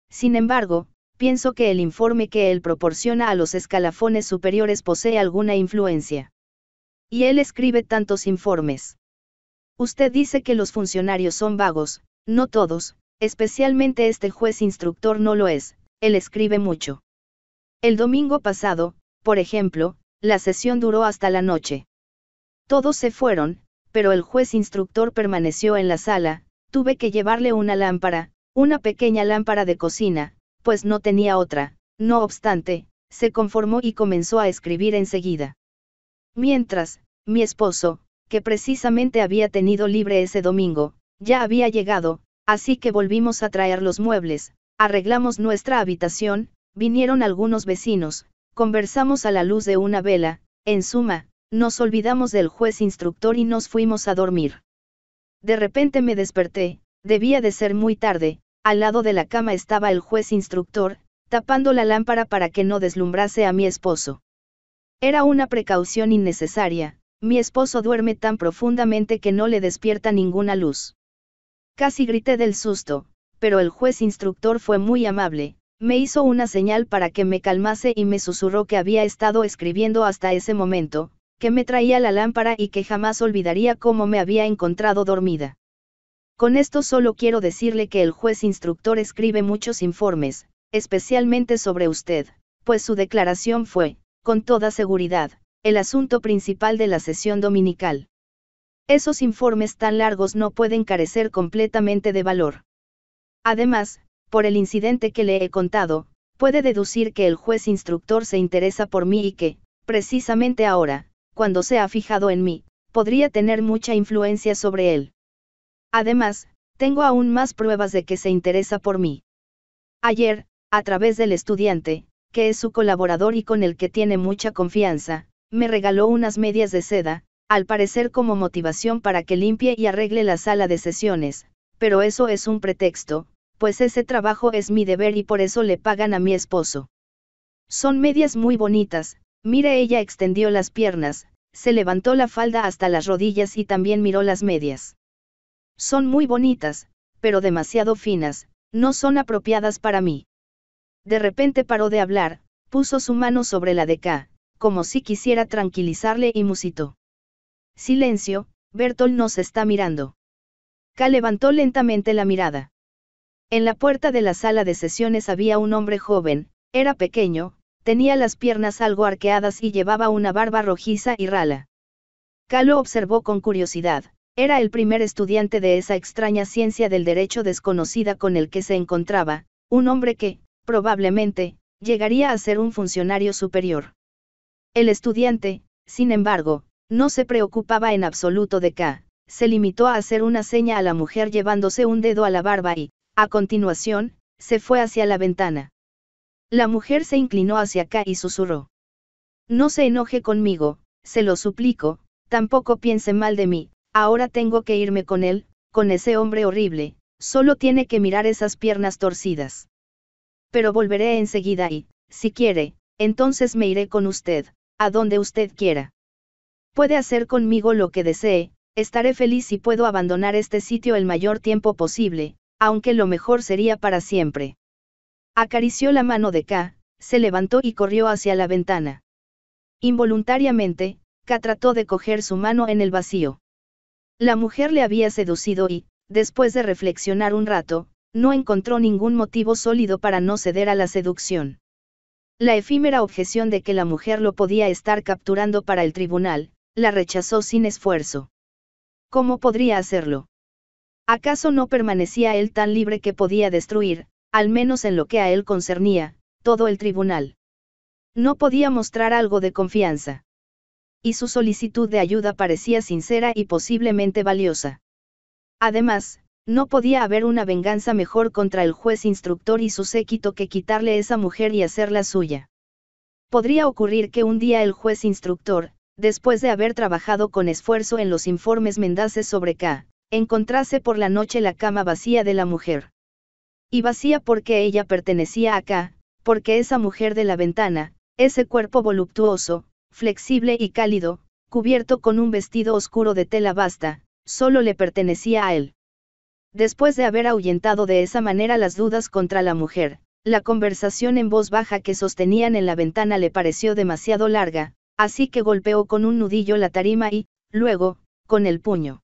Sin embargo, pienso que el informe que él proporciona a los escalafones superiores posee alguna influencia. Y él escribe tantos informes. Usted dice que los funcionarios son vagos, no todos, especialmente este juez instructor no lo es, él escribe mucho. El domingo pasado, por ejemplo, la sesión duró hasta la noche. Todos se fueron, pero el juez instructor permaneció en la sala, tuve que llevarle una lámpara, una pequeña lámpara de cocina, pues no tenía otra, no obstante, se conformó y comenzó a escribir enseguida. Mientras, mi esposo, que precisamente había tenido libre ese domingo, ya había llegado, así que volvimos a traer los muebles, arreglamos nuestra habitación, vinieron algunos vecinos, conversamos a la luz de una vela, en suma, nos olvidamos del juez instructor y nos fuimos a dormir. De repente me desperté, debía de ser muy tarde, al lado de la cama estaba el juez instructor, tapando la lámpara para que no deslumbrase a mi esposo. Era una precaución innecesaria, mi esposo duerme tan profundamente que no le despierta ninguna luz. Casi grité del susto, pero el juez instructor fue muy amable, me hizo una señal para que me calmase y me susurró que había estado escribiendo hasta ese momento, que me traía la lámpara y que jamás olvidaría cómo me había encontrado dormida. Con esto solo quiero decirle que el juez instructor escribe muchos informes, especialmente sobre usted, pues su declaración fue, con toda seguridad, el asunto principal de la sesión dominical. Esos informes tan largos no pueden carecer completamente de valor. Además, por el incidente que le he contado, puede deducir que el juez instructor se interesa por mí y que, precisamente ahora, cuando se ha fijado en mí, podría tener mucha influencia sobre él. Además, tengo aún más pruebas de que se interesa por mí. Ayer, a través del estudiante, que es su colaborador y con el que tiene mucha confianza, me regaló unas medias de seda, al parecer como motivación para que limpie y arregle la sala de sesiones, pero eso es un pretexto, pues ese trabajo es mi deber y por eso le pagan a mi esposo. Son medias muy bonitas, mire ella extendió las piernas, se levantó la falda hasta las rodillas y también miró las medias. Son muy bonitas, pero demasiado finas, no son apropiadas para mí. De repente paró de hablar, puso su mano sobre la de K, como si quisiera tranquilizarle y musitó. Silencio, Bertol nos está mirando. K levantó lentamente la mirada. En la puerta de la sala de sesiones había un hombre joven, era pequeño, tenía las piernas algo arqueadas y llevaba una barba rojiza y rala. K lo observó con curiosidad. Era el primer estudiante de esa extraña ciencia del derecho desconocida con el que se encontraba, un hombre que, probablemente, llegaría a ser un funcionario superior. El estudiante, sin embargo, no se preocupaba en absoluto de K, se limitó a hacer una seña a la mujer llevándose un dedo a la barba y, a continuación, se fue hacia la ventana. La mujer se inclinó hacia K y susurró. No se enoje conmigo, se lo suplico, tampoco piense mal de mí, Ahora tengo que irme con él, con ese hombre horrible, solo tiene que mirar esas piernas torcidas. Pero volveré enseguida y, si quiere, entonces me iré con usted, a donde usted quiera. Puede hacer conmigo lo que desee, estaré feliz y puedo abandonar este sitio el mayor tiempo posible, aunque lo mejor sería para siempre. Acarició la mano de K, se levantó y corrió hacia la ventana. Involuntariamente, K trató de coger su mano en el vacío. La mujer le había seducido y, después de reflexionar un rato, no encontró ningún motivo sólido para no ceder a la seducción. La efímera objeción de que la mujer lo podía estar capturando para el tribunal, la rechazó sin esfuerzo. ¿Cómo podría hacerlo? ¿Acaso no permanecía él tan libre que podía destruir, al menos en lo que a él concernía, todo el tribunal? No podía mostrar algo de confianza y su solicitud de ayuda parecía sincera y posiblemente valiosa. Además, no podía haber una venganza mejor contra el juez instructor y su séquito que quitarle esa mujer y hacerla suya. Podría ocurrir que un día el juez instructor, después de haber trabajado con esfuerzo en los informes mendaces sobre K, encontrase por la noche la cama vacía de la mujer. Y vacía porque ella pertenecía a K, porque esa mujer de la ventana, ese cuerpo voluptuoso, flexible y cálido, cubierto con un vestido oscuro de tela basta, solo le pertenecía a él. Después de haber ahuyentado de esa manera las dudas contra la mujer, la conversación en voz baja que sostenían en la ventana le pareció demasiado larga, así que golpeó con un nudillo la tarima y, luego, con el puño.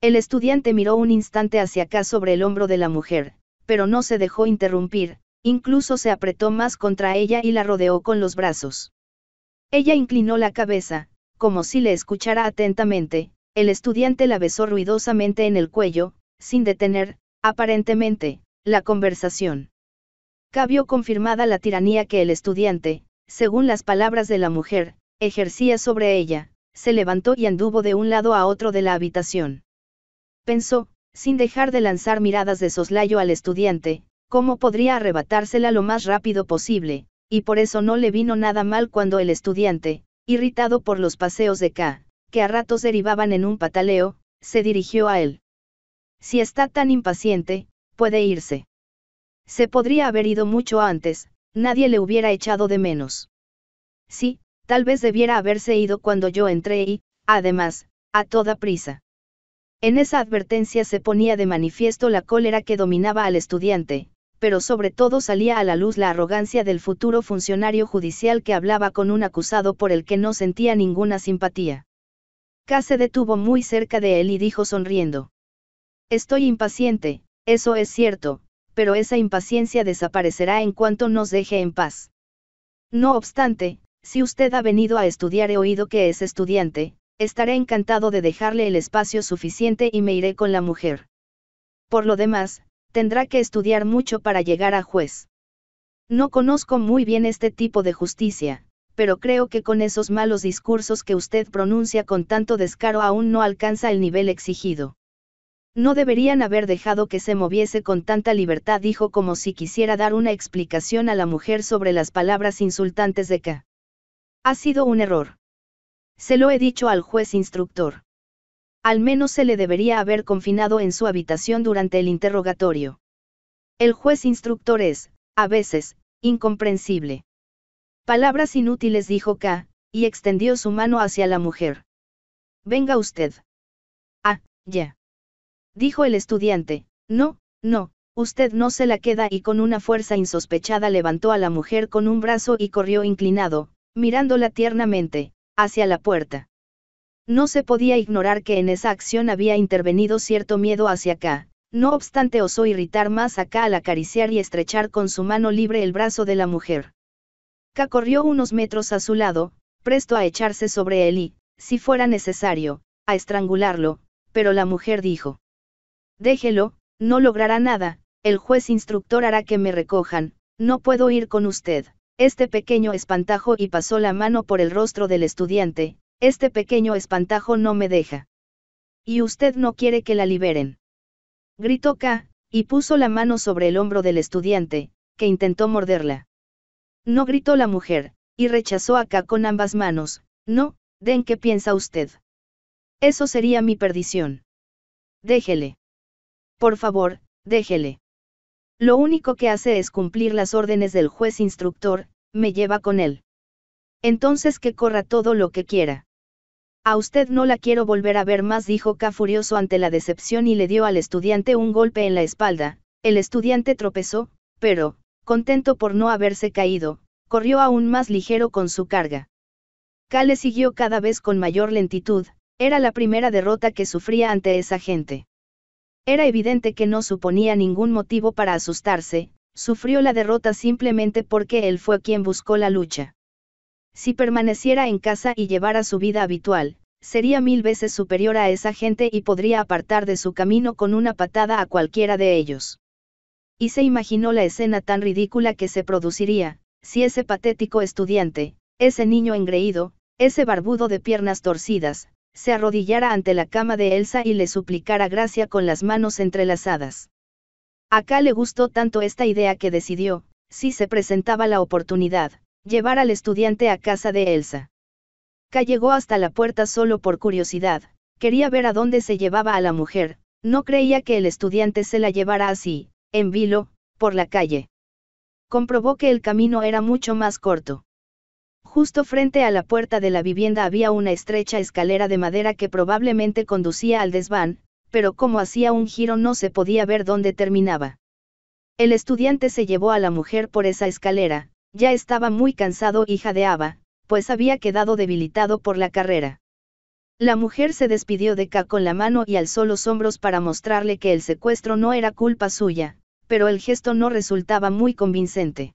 El estudiante miró un instante hacia acá sobre el hombro de la mujer, pero no se dejó interrumpir, incluso se apretó más contra ella y la rodeó con los brazos. Ella inclinó la cabeza, como si le escuchara atentamente, el estudiante la besó ruidosamente en el cuello, sin detener, aparentemente, la conversación. Cabió confirmada la tiranía que el estudiante, según las palabras de la mujer, ejercía sobre ella, se levantó y anduvo de un lado a otro de la habitación. Pensó, sin dejar de lanzar miradas de soslayo al estudiante, cómo podría arrebatársela lo más rápido posible, y por eso no le vino nada mal cuando el estudiante, irritado por los paseos de K, que a ratos derivaban en un pataleo, se dirigió a él. Si está tan impaciente, puede irse. Se podría haber ido mucho antes, nadie le hubiera echado de menos. Sí, tal vez debiera haberse ido cuando yo entré y, además, a toda prisa. En esa advertencia se ponía de manifiesto la cólera que dominaba al estudiante, pero sobre todo salía a la luz la arrogancia del futuro funcionario judicial que hablaba con un acusado por el que no sentía ninguna simpatía. K se detuvo muy cerca de él y dijo sonriendo. Estoy impaciente, eso es cierto, pero esa impaciencia desaparecerá en cuanto nos deje en paz. No obstante, si usted ha venido a estudiar he oído que es estudiante, estaré encantado de dejarle el espacio suficiente y me iré con la mujer. Por lo demás, tendrá que estudiar mucho para llegar a juez. No conozco muy bien este tipo de justicia, pero creo que con esos malos discursos que usted pronuncia con tanto descaro aún no alcanza el nivel exigido. No deberían haber dejado que se moviese con tanta libertad, dijo como si quisiera dar una explicación a la mujer sobre las palabras insultantes de K. Ha sido un error. Se lo he dicho al juez instructor. Al menos se le debería haber confinado en su habitación durante el interrogatorio. El juez instructor es, a veces, incomprensible. Palabras inútiles dijo K, y extendió su mano hacia la mujer. Venga usted. Ah, ya. Dijo el estudiante, no, no, usted no se la queda y con una fuerza insospechada levantó a la mujer con un brazo y corrió inclinado, mirándola tiernamente, hacia la puerta. No se podía ignorar que en esa acción había intervenido cierto miedo hacia acá, No obstante osó irritar más a al acariciar y estrechar con su mano libre el brazo de la mujer. K corrió unos metros a su lado, presto a echarse sobre él y, si fuera necesario, a estrangularlo, pero la mujer dijo. Déjelo, no logrará nada, el juez instructor hará que me recojan, no puedo ir con usted. Este pequeño espantajo y pasó la mano por el rostro del estudiante, este pequeño espantajo no me deja. Y usted no quiere que la liberen. Gritó K, y puso la mano sobre el hombro del estudiante, que intentó morderla. No gritó la mujer, y rechazó a K con ambas manos, no, den qué piensa usted. Eso sería mi perdición. Déjele. Por favor, déjele. Lo único que hace es cumplir las órdenes del juez instructor, me lleva con él. Entonces que corra todo lo que quiera. A usted no la quiero volver a ver más, dijo K furioso ante la decepción y le dio al estudiante un golpe en la espalda. El estudiante tropezó, pero, contento por no haberse caído, corrió aún más ligero con su carga. K le siguió cada vez con mayor lentitud, era la primera derrota que sufría ante esa gente. Era evidente que no suponía ningún motivo para asustarse, sufrió la derrota simplemente porque él fue quien buscó la lucha. Si permaneciera en casa y llevara su vida habitual, sería mil veces superior a esa gente y podría apartar de su camino con una patada a cualquiera de ellos. Y se imaginó la escena tan ridícula que se produciría, si ese patético estudiante, ese niño engreído, ese barbudo de piernas torcidas, se arrodillara ante la cama de Elsa y le suplicara gracia con las manos entrelazadas. Acá le gustó tanto esta idea que decidió, si se presentaba la oportunidad, Llevar al estudiante a casa de Elsa. K llegó hasta la puerta solo por curiosidad, quería ver a dónde se llevaba a la mujer, no creía que el estudiante se la llevara así, en vilo, por la calle. Comprobó que el camino era mucho más corto. Justo frente a la puerta de la vivienda había una estrecha escalera de madera que probablemente conducía al desván, pero como hacía un giro no se podía ver dónde terminaba. El estudiante se llevó a la mujer por esa escalera, ya estaba muy cansado hija de Ava, pues había quedado debilitado por la carrera. La mujer se despidió de K con la mano y alzó los hombros para mostrarle que el secuestro no era culpa suya, pero el gesto no resultaba muy convincente.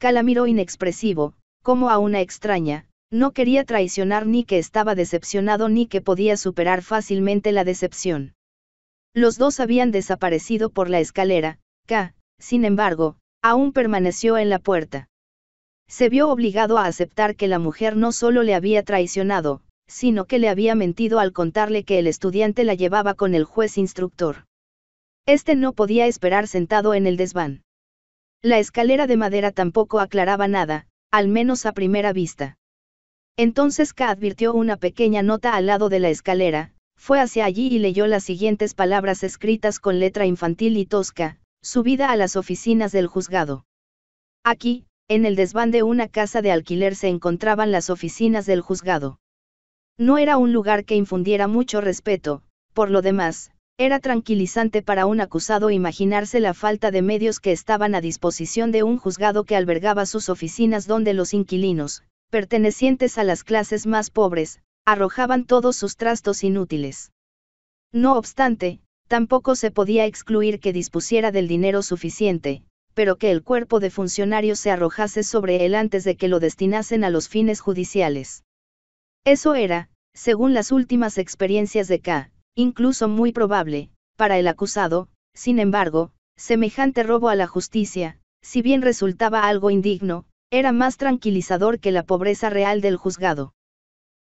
K la miró inexpresivo, como a una extraña, no quería traicionar ni que estaba decepcionado ni que podía superar fácilmente la decepción. Los dos habían desaparecido por la escalera, K, sin embargo, Aún permaneció en la puerta. Se vio obligado a aceptar que la mujer no solo le había traicionado, sino que le había mentido al contarle que el estudiante la llevaba con el juez instructor. Este no podía esperar sentado en el desván. La escalera de madera tampoco aclaraba nada, al menos a primera vista. Entonces K advirtió una pequeña nota al lado de la escalera, fue hacia allí y leyó las siguientes palabras escritas con letra infantil y tosca, Subida a las oficinas del juzgado. Aquí, en el desván de una casa de alquiler se encontraban las oficinas del juzgado. No era un lugar que infundiera mucho respeto, por lo demás, era tranquilizante para un acusado imaginarse la falta de medios que estaban a disposición de un juzgado que albergaba sus oficinas donde los inquilinos, pertenecientes a las clases más pobres, arrojaban todos sus trastos inútiles. No obstante, tampoco se podía excluir que dispusiera del dinero suficiente, pero que el cuerpo de funcionarios se arrojase sobre él antes de que lo destinasen a los fines judiciales. Eso era, según las últimas experiencias de K, incluso muy probable, para el acusado, sin embargo, semejante robo a la justicia, si bien resultaba algo indigno, era más tranquilizador que la pobreza real del juzgado.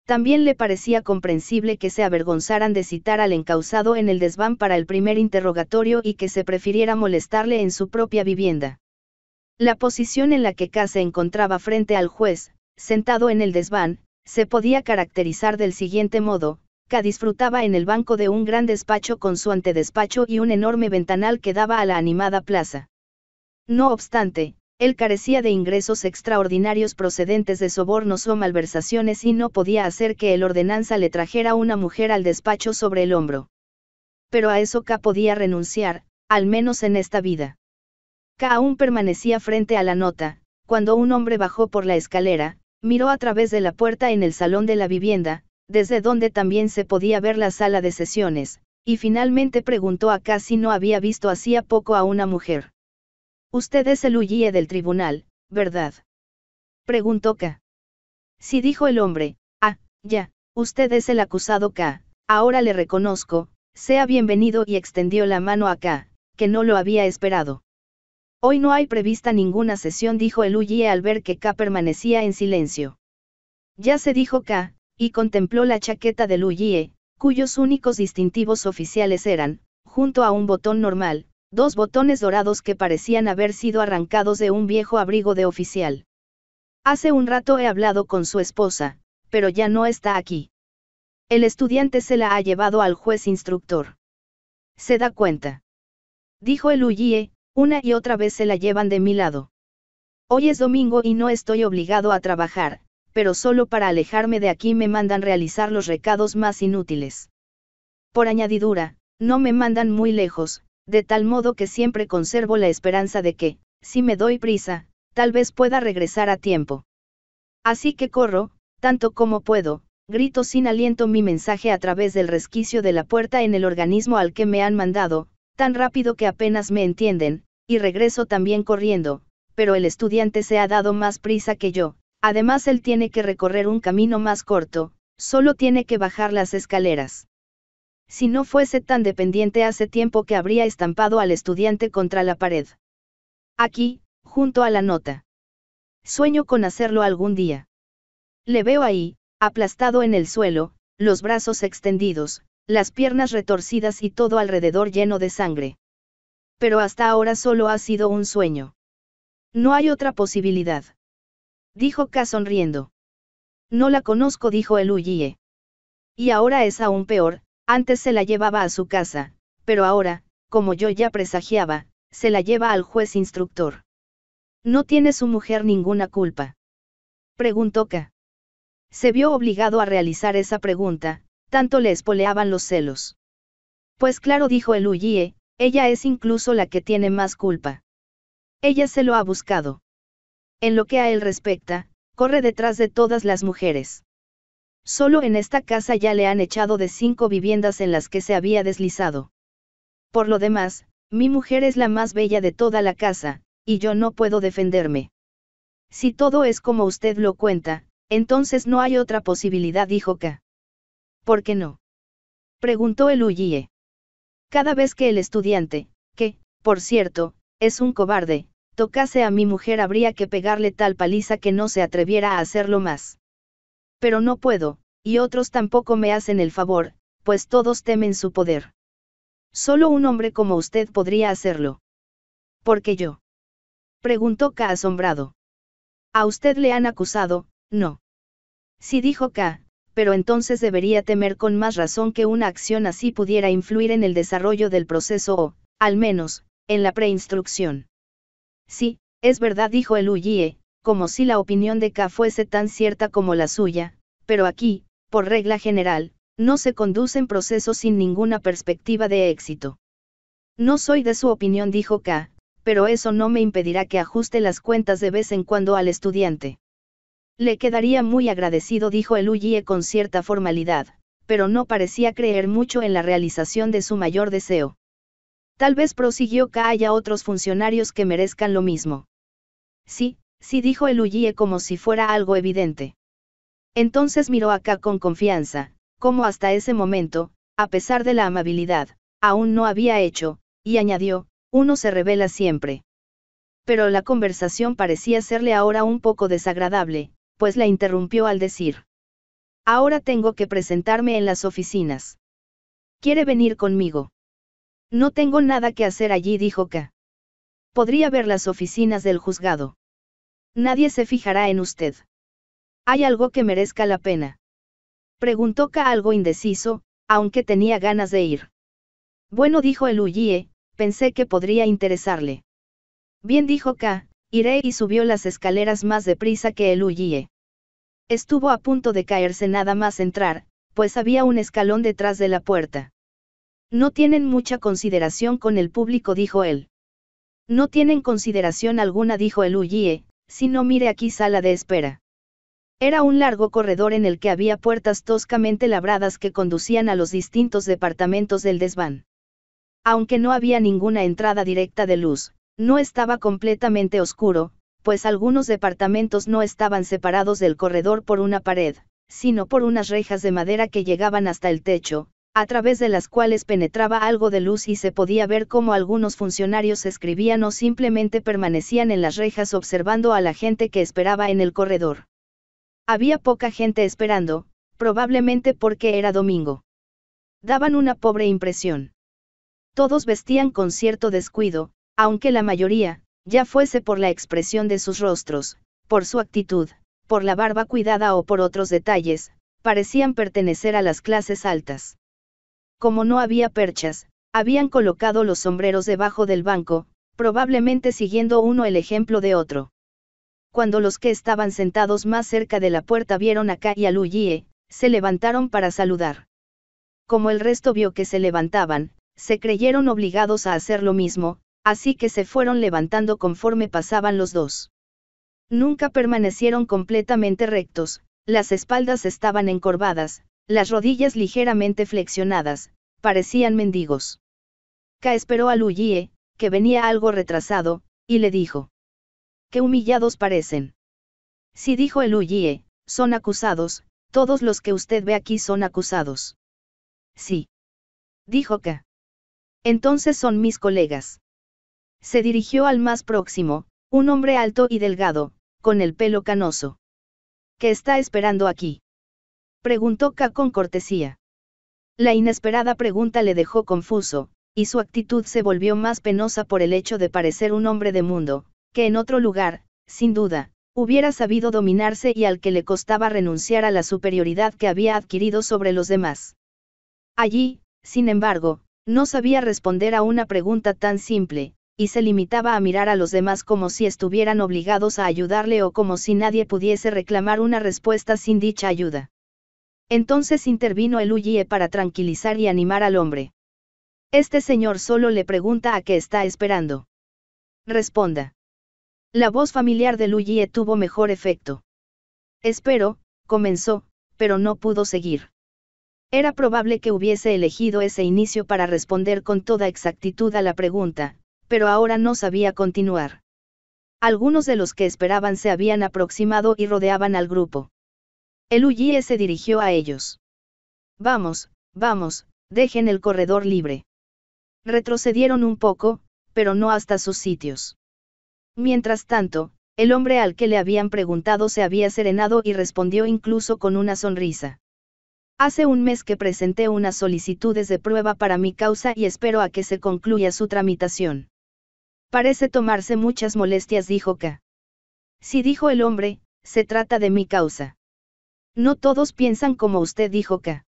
También le parecía comprensible que se avergonzaran de citar al encausado en el desván para el primer interrogatorio y que se prefiriera molestarle en su propia vivienda. La posición en la que K se encontraba frente al juez, sentado en el desván, se podía caracterizar del siguiente modo, K disfrutaba en el banco de un gran despacho con su antedespacho y un enorme ventanal que daba a la animada plaza. No obstante, él carecía de ingresos extraordinarios procedentes de sobornos o malversaciones y no podía hacer que el ordenanza le trajera una mujer al despacho sobre el hombro. Pero a eso K podía renunciar, al menos en esta vida. K aún permanecía frente a la nota, cuando un hombre bajó por la escalera, miró a través de la puerta en el salón de la vivienda, desde donde también se podía ver la sala de sesiones, y finalmente preguntó a K si no había visto hacía poco a una mujer. Usted es el huye del tribunal, ¿verdad? Preguntó K. Si sí dijo el hombre, ah, ya, usted es el acusado K, ahora le reconozco, sea bienvenido y extendió la mano a K, que no lo había esperado. Hoy no hay prevista ninguna sesión, dijo el huye al ver que K permanecía en silencio. Ya se dijo K, y contempló la chaqueta del Luye, cuyos únicos distintivos oficiales eran, junto a un botón normal, Dos botones dorados que parecían haber sido arrancados de un viejo abrigo de oficial. Hace un rato he hablado con su esposa, pero ya no está aquí. El estudiante se la ha llevado al juez instructor. Se da cuenta. Dijo el Ullie, una y otra vez se la llevan de mi lado. Hoy es domingo y no estoy obligado a trabajar, pero solo para alejarme de aquí me mandan realizar los recados más inútiles. Por añadidura, no me mandan muy lejos, de tal modo que siempre conservo la esperanza de que, si me doy prisa, tal vez pueda regresar a tiempo. Así que corro, tanto como puedo, grito sin aliento mi mensaje a través del resquicio de la puerta en el organismo al que me han mandado, tan rápido que apenas me entienden, y regreso también corriendo, pero el estudiante se ha dado más prisa que yo, además él tiene que recorrer un camino más corto, solo tiene que bajar las escaleras. Si no fuese tan dependiente hace tiempo que habría estampado al estudiante contra la pared. Aquí, junto a la nota. Sueño con hacerlo algún día. Le veo ahí, aplastado en el suelo, los brazos extendidos, las piernas retorcidas y todo alrededor lleno de sangre. Pero hasta ahora solo ha sido un sueño. No hay otra posibilidad. Dijo K sonriendo. No la conozco, dijo el Uye. Y ahora es aún peor, antes se la llevaba a su casa, pero ahora, como yo ya presagiaba, se la lleva al juez instructor. ¿No tiene su mujer ninguna culpa? Preguntó K. Se vio obligado a realizar esa pregunta, tanto le espoleaban los celos. Pues claro, dijo el Uye, ella es incluso la que tiene más culpa. Ella se lo ha buscado. En lo que a él respecta, corre detrás de todas las mujeres. Solo en esta casa ya le han echado de cinco viviendas en las que se había deslizado. Por lo demás, mi mujer es la más bella de toda la casa, y yo no puedo defenderme. Si todo es como usted lo cuenta, entonces no hay otra posibilidad, dijo K. ¿Por qué no? Preguntó el Uye. Cada vez que el estudiante, que, por cierto, es un cobarde, tocase a mi mujer habría que pegarle tal paliza que no se atreviera a hacerlo más. Pero no puedo, y otros tampoco me hacen el favor, pues todos temen su poder. Solo un hombre como usted podría hacerlo. ¿Por qué yo? Preguntó K asombrado. A usted le han acusado, no. Sí dijo K, pero entonces debería temer con más razón que una acción así pudiera influir en el desarrollo del proceso o, al menos, en la preinstrucción. Sí, es verdad, dijo el Uye, como si la opinión de K fuese tan cierta como la suya, pero aquí, por regla general, no se conducen procesos sin ninguna perspectiva de éxito. No soy de su opinión, dijo K, pero eso no me impedirá que ajuste las cuentas de vez en cuando al estudiante. Le quedaría muy agradecido, dijo el Uye con cierta formalidad, pero no parecía creer mucho en la realización de su mayor deseo. Tal vez prosiguió que haya otros funcionarios que merezcan lo mismo. Sí, sí dijo el Ullie como si fuera algo evidente. Entonces miró a K con confianza, como hasta ese momento, a pesar de la amabilidad, aún no había hecho, y añadió, uno se revela siempre. Pero la conversación parecía serle ahora un poco desagradable, pues la interrumpió al decir. Ahora tengo que presentarme en las oficinas. ¿Quiere venir conmigo? No tengo nada que hacer allí, dijo K. Podría ver las oficinas del juzgado. Nadie se fijará en usted. ¿Hay algo que merezca la pena? Preguntó K algo indeciso, aunque tenía ganas de ir. Bueno, dijo el Uye, pensé que podría interesarle. Bien, dijo K, iré y subió las escaleras más deprisa que el Uye. Estuvo a punto de caerse nada más entrar, pues había un escalón detrás de la puerta. No tienen mucha consideración con el público, dijo él. No tienen consideración alguna, dijo el si no mire aquí sala de espera. Era un largo corredor en el que había puertas toscamente labradas que conducían a los distintos departamentos del desván. Aunque no había ninguna entrada directa de luz, no estaba completamente oscuro, pues algunos departamentos no estaban separados del corredor por una pared, sino por unas rejas de madera que llegaban hasta el techo, a través de las cuales penetraba algo de luz y se podía ver cómo algunos funcionarios escribían o simplemente permanecían en las rejas observando a la gente que esperaba en el corredor. Había poca gente esperando, probablemente porque era domingo. Daban una pobre impresión. Todos vestían con cierto descuido, aunque la mayoría, ya fuese por la expresión de sus rostros, por su actitud, por la barba cuidada o por otros detalles, parecían pertenecer a las clases altas como no había perchas, habían colocado los sombreros debajo del banco, probablemente siguiendo uno el ejemplo de otro. Cuando los que estaban sentados más cerca de la puerta vieron a Ka y a se levantaron para saludar. Como el resto vio que se levantaban, se creyeron obligados a hacer lo mismo, así que se fueron levantando conforme pasaban los dos. Nunca permanecieron completamente rectos, las espaldas estaban encorvadas, las rodillas ligeramente flexionadas, parecían mendigos. Ka esperó a Luyie, que venía algo retrasado, y le dijo. Qué humillados parecen. Si sí, dijo el Uye, son acusados, todos los que usted ve aquí son acusados. Sí. Dijo Ka. Entonces son mis colegas. Se dirigió al más próximo, un hombre alto y delgado, con el pelo canoso. Que está esperando aquí preguntó K con cortesía. La inesperada pregunta le dejó confuso, y su actitud se volvió más penosa por el hecho de parecer un hombre de mundo, que en otro lugar, sin duda, hubiera sabido dominarse y al que le costaba renunciar a la superioridad que había adquirido sobre los demás. Allí, sin embargo, no sabía responder a una pregunta tan simple, y se limitaba a mirar a los demás como si estuvieran obligados a ayudarle o como si nadie pudiese reclamar una respuesta sin dicha ayuda. Entonces intervino el Uye para tranquilizar y animar al hombre. Este señor solo le pregunta a qué está esperando. Responda. La voz familiar de Luigi tuvo mejor efecto. Espero, comenzó, pero no pudo seguir. Era probable que hubiese elegido ese inicio para responder con toda exactitud a la pregunta, pero ahora no sabía continuar. Algunos de los que esperaban se habían aproximado y rodeaban al grupo. El Uye se dirigió a ellos. Vamos, vamos, dejen el corredor libre. Retrocedieron un poco, pero no hasta sus sitios. Mientras tanto, el hombre al que le habían preguntado se había serenado y respondió incluso con una sonrisa. Hace un mes que presenté unas solicitudes de prueba para mi causa y espero a que se concluya su tramitación. Parece tomarse muchas molestias, dijo K. Si dijo el hombre, se trata de mi causa. No todos piensan como usted dijo K.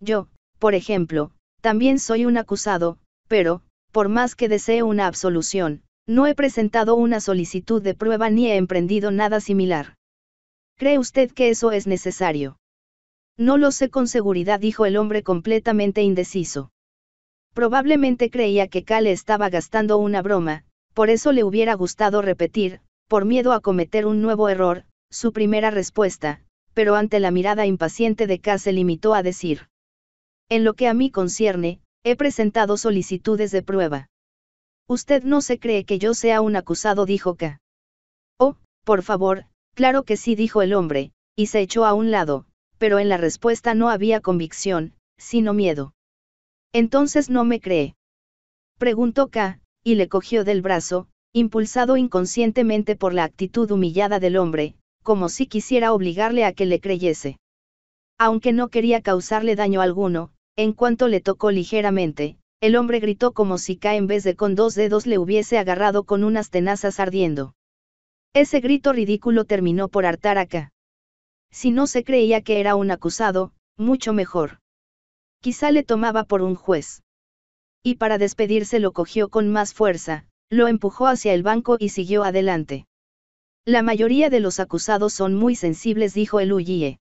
Yo, por ejemplo, también soy un acusado, pero, por más que desee una absolución, no he presentado una solicitud de prueba ni he emprendido nada similar. ¿Cree usted que eso es necesario? No lo sé con seguridad, dijo el hombre completamente indeciso. Probablemente creía que le estaba gastando una broma, por eso le hubiera gustado repetir, por miedo a cometer un nuevo error, su primera respuesta, pero ante la mirada impaciente de K se limitó a decir. En lo que a mí concierne, he presentado solicitudes de prueba. Usted no se cree que yo sea un acusado, dijo K. Oh, por favor, claro que sí, dijo el hombre, y se echó a un lado, pero en la respuesta no había convicción, sino miedo. Entonces no me cree. Preguntó K, y le cogió del brazo, impulsado inconscientemente por la actitud humillada del hombre, como si quisiera obligarle a que le creyese. Aunque no quería causarle daño alguno, en cuanto le tocó ligeramente, el hombre gritó como si K en vez de con dos dedos le hubiese agarrado con unas tenazas ardiendo. Ese grito ridículo terminó por hartar a K. Si no se creía que era un acusado, mucho mejor. Quizá le tomaba por un juez. Y para despedirse lo cogió con más fuerza, lo empujó hacia el banco y siguió adelante. La mayoría de los acusados son muy sensibles, dijo el Uyie.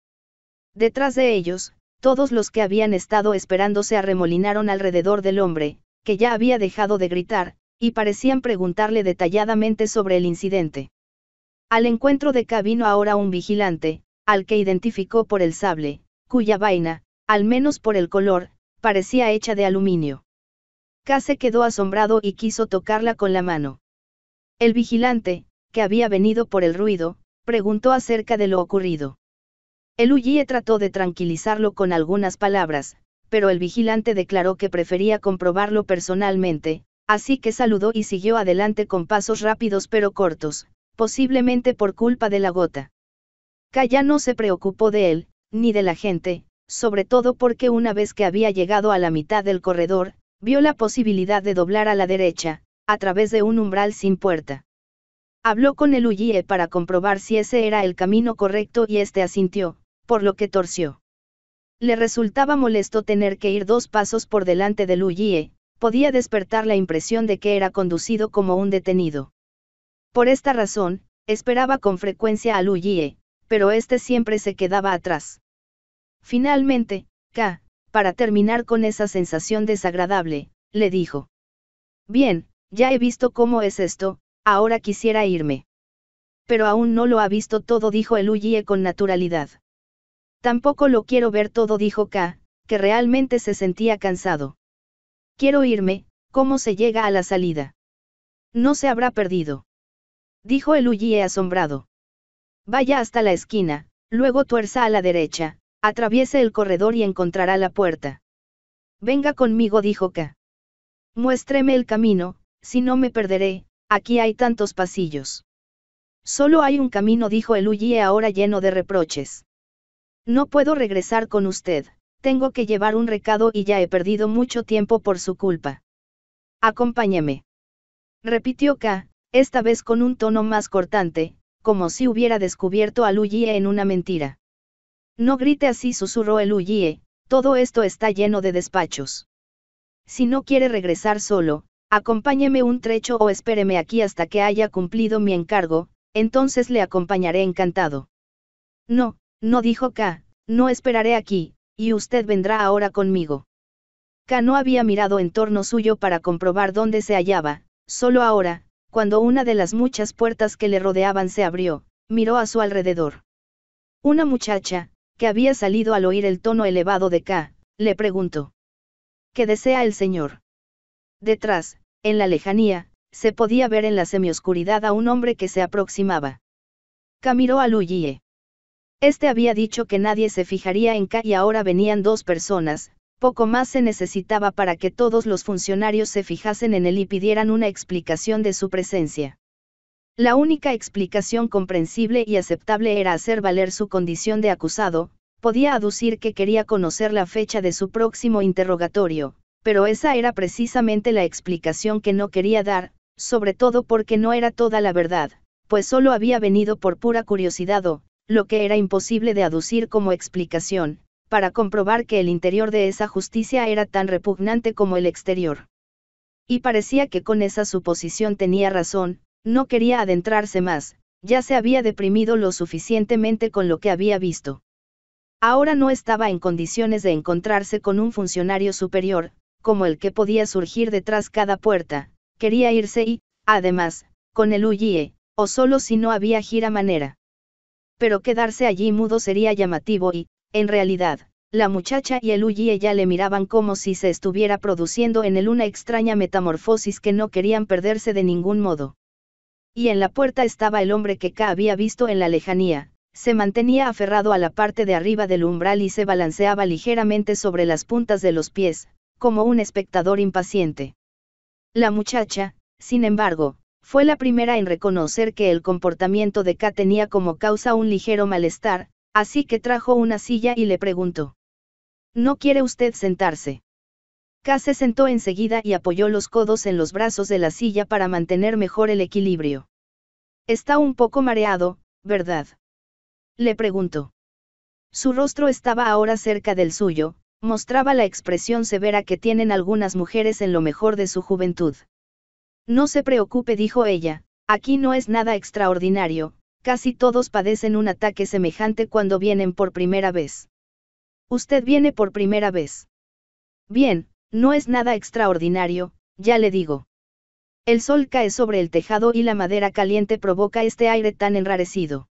Detrás de ellos, todos los que habían estado esperando se arremolinaron alrededor del hombre, que ya había dejado de gritar, y parecían preguntarle detalladamente sobre el incidente. Al encuentro de K vino ahora un vigilante, al que identificó por el sable, cuya vaina, al menos por el color, parecía hecha de aluminio. K se quedó asombrado y quiso tocarla con la mano. El vigilante, que había venido por el ruido, preguntó acerca de lo ocurrido. El Uye trató de tranquilizarlo con algunas palabras, pero el vigilante declaró que prefería comprobarlo personalmente, así que saludó y siguió adelante con pasos rápidos pero cortos, posiblemente por culpa de la gota. Kaya no se preocupó de él, ni de la gente, sobre todo porque una vez que había llegado a la mitad del corredor, vio la posibilidad de doblar a la derecha, a través de un umbral sin puerta. Habló con el Uye para comprobar si ese era el camino correcto y este asintió, por lo que torció. Le resultaba molesto tener que ir dos pasos por delante del Uye, podía despertar la impresión de que era conducido como un detenido. Por esta razón, esperaba con frecuencia al Uye, pero este siempre se quedaba atrás. Finalmente, Ka, para terminar con esa sensación desagradable, le dijo. Bien, ya he visto cómo es esto, Ahora quisiera irme. Pero aún no lo ha visto todo, dijo el Ujie con naturalidad. Tampoco lo quiero ver todo, dijo K, que realmente se sentía cansado. Quiero irme, ¿cómo se llega a la salida? No se habrá perdido. Dijo el Ujie asombrado. Vaya hasta la esquina, luego tuerza a la derecha, atraviese el corredor y encontrará la puerta. Venga conmigo, dijo K. Muéstreme el camino, si no me perderé, Aquí hay tantos pasillos. Solo hay un camino, dijo el Uye ahora lleno de reproches. No puedo regresar con usted, tengo que llevar un recado y ya he perdido mucho tiempo por su culpa. Acompáñeme. Repitió K, esta vez con un tono más cortante, como si hubiera descubierto a Lugie en una mentira. No grite así, susurró el Uyie, todo esto está lleno de despachos. Si no quiere regresar solo, Acompáñeme un trecho o espéreme aquí hasta que haya cumplido mi encargo, entonces le acompañaré encantado. No, no dijo K, no esperaré aquí, y usted vendrá ahora conmigo. K no había mirado en torno suyo para comprobar dónde se hallaba, solo ahora, cuando una de las muchas puertas que le rodeaban se abrió, miró a su alrededor. Una muchacha, que había salido al oír el tono elevado de K, le preguntó. ¿Qué desea el señor? Detrás, en la lejanía, se podía ver en la semioscuridad a un hombre que se aproximaba. Camiro a Este había dicho que nadie se fijaría en K y ahora venían dos personas, poco más se necesitaba para que todos los funcionarios se fijasen en él y pidieran una explicación de su presencia. La única explicación comprensible y aceptable era hacer valer su condición de acusado, podía aducir que quería conocer la fecha de su próximo interrogatorio, pero esa era precisamente la explicación que no quería dar, sobre todo porque no era toda la verdad, pues solo había venido por pura curiosidad lo que era imposible de aducir como explicación, para comprobar que el interior de esa justicia era tan repugnante como el exterior. Y parecía que con esa suposición tenía razón, no quería adentrarse más, ya se había deprimido lo suficientemente con lo que había visto. Ahora no estaba en condiciones de encontrarse con un funcionario superior, como el que podía surgir detrás cada puerta, quería irse y, además, con el huye, o solo si no había gira manera. Pero quedarse allí mudo sería llamativo y, en realidad, la muchacha y el Uye ya le miraban como si se estuviera produciendo en él una extraña metamorfosis que no querían perderse de ningún modo. Y en la puerta estaba el hombre que K había visto en la lejanía, se mantenía aferrado a la parte de arriba del umbral y se balanceaba ligeramente sobre las puntas de los pies, como un espectador impaciente. La muchacha, sin embargo, fue la primera en reconocer que el comportamiento de K tenía como causa un ligero malestar, así que trajo una silla y le preguntó. ¿No quiere usted sentarse? K se sentó enseguida y apoyó los codos en los brazos de la silla para mantener mejor el equilibrio. Está un poco mareado, ¿verdad? Le preguntó. Su rostro estaba ahora cerca del suyo, mostraba la expresión severa que tienen algunas mujeres en lo mejor de su juventud. No se preocupe, dijo ella, aquí no es nada extraordinario, casi todos padecen un ataque semejante cuando vienen por primera vez. Usted viene por primera vez. Bien, no es nada extraordinario, ya le digo. El sol cae sobre el tejado y la madera caliente provoca este aire tan enrarecido.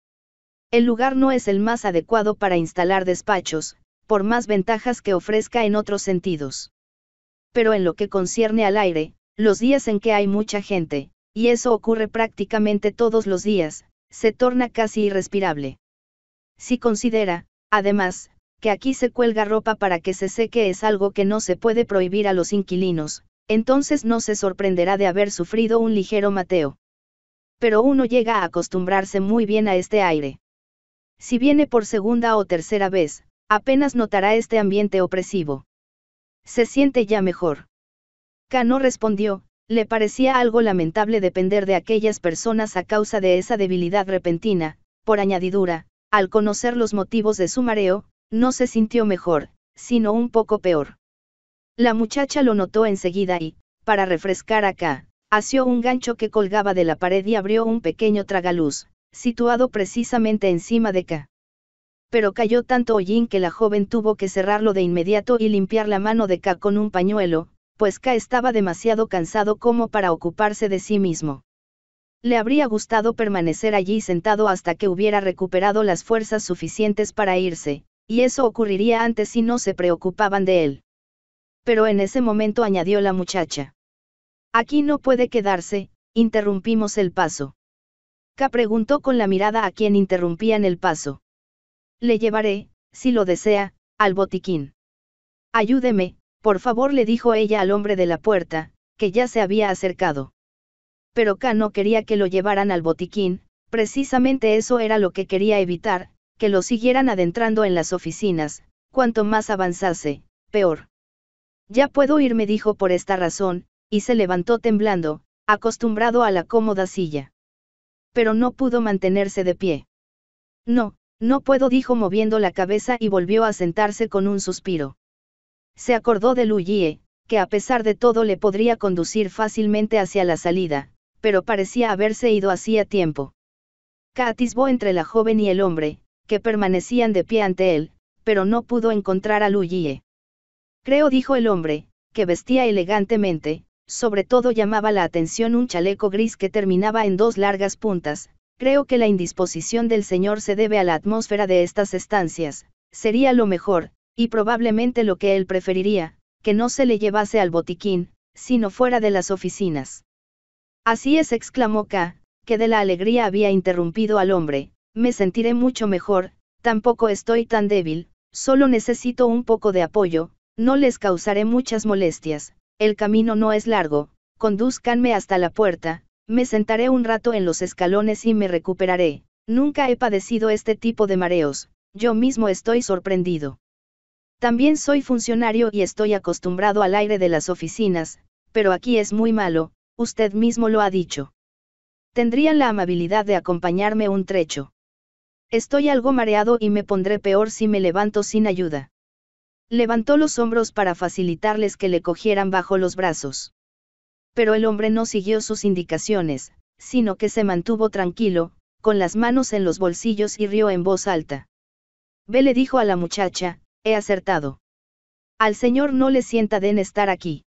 El lugar no es el más adecuado para instalar despachos, por más ventajas que ofrezca en otros sentidos. Pero en lo que concierne al aire, los días en que hay mucha gente, y eso ocurre prácticamente todos los días, se torna casi irrespirable. Si considera, además, que aquí se cuelga ropa para que se seque es algo que no se puede prohibir a los inquilinos, entonces no se sorprenderá de haber sufrido un ligero mateo. Pero uno llega a acostumbrarse muy bien a este aire. Si viene por segunda o tercera vez, apenas notará este ambiente opresivo. Se siente ya mejor. K no respondió, le parecía algo lamentable depender de aquellas personas a causa de esa debilidad repentina, por añadidura, al conocer los motivos de su mareo, no se sintió mejor, sino un poco peor. La muchacha lo notó enseguida y, para refrescar a K, asió un gancho que colgaba de la pared y abrió un pequeño tragaluz, situado precisamente encima de K pero cayó tanto hollín que la joven tuvo que cerrarlo de inmediato y limpiar la mano de K con un pañuelo, pues K estaba demasiado cansado como para ocuparse de sí mismo. Le habría gustado permanecer allí sentado hasta que hubiera recuperado las fuerzas suficientes para irse, y eso ocurriría antes si no se preocupaban de él. Pero en ese momento añadió la muchacha. Aquí no puede quedarse, interrumpimos el paso. K preguntó con la mirada a quien interrumpían el paso. Le llevaré, si lo desea, al botiquín. Ayúdeme, por favor, le dijo ella al hombre de la puerta, que ya se había acercado. Pero K no quería que lo llevaran al botiquín, precisamente eso era lo que quería evitar, que lo siguieran adentrando en las oficinas, cuanto más avanzase, peor. Ya puedo irme, dijo por esta razón, y se levantó temblando, acostumbrado a la cómoda silla. Pero no pudo mantenerse de pie. No, no puedo, dijo moviendo la cabeza y volvió a sentarse con un suspiro. Se acordó de Jie, que a pesar de todo le podría conducir fácilmente hacia la salida, pero parecía haberse ido hacía tiempo. Catisbó entre la joven y el hombre, que permanecían de pie ante él, pero no pudo encontrar a Jie. Creo, dijo el hombre, que vestía elegantemente, sobre todo llamaba la atención un chaleco gris que terminaba en dos largas puntas, Creo que la indisposición del señor se debe a la atmósfera de estas estancias, sería lo mejor, y probablemente lo que él preferiría, que no se le llevase al botiquín, sino fuera de las oficinas. Así es, exclamó K, que de la alegría había interrumpido al hombre, me sentiré mucho mejor, tampoco estoy tan débil, solo necesito un poco de apoyo, no les causaré muchas molestias, el camino no es largo, conduzcanme hasta la puerta, me sentaré un rato en los escalones y me recuperaré. Nunca he padecido este tipo de mareos, yo mismo estoy sorprendido. También soy funcionario y estoy acostumbrado al aire de las oficinas, pero aquí es muy malo, usted mismo lo ha dicho. Tendrían la amabilidad de acompañarme un trecho. Estoy algo mareado y me pondré peor si me levanto sin ayuda. Levantó los hombros para facilitarles que le cogieran bajo los brazos pero el hombre no siguió sus indicaciones, sino que se mantuvo tranquilo, con las manos en los bolsillos y rió en voz alta. B le dijo a la muchacha, he acertado. Al señor no le sienta den estar aquí.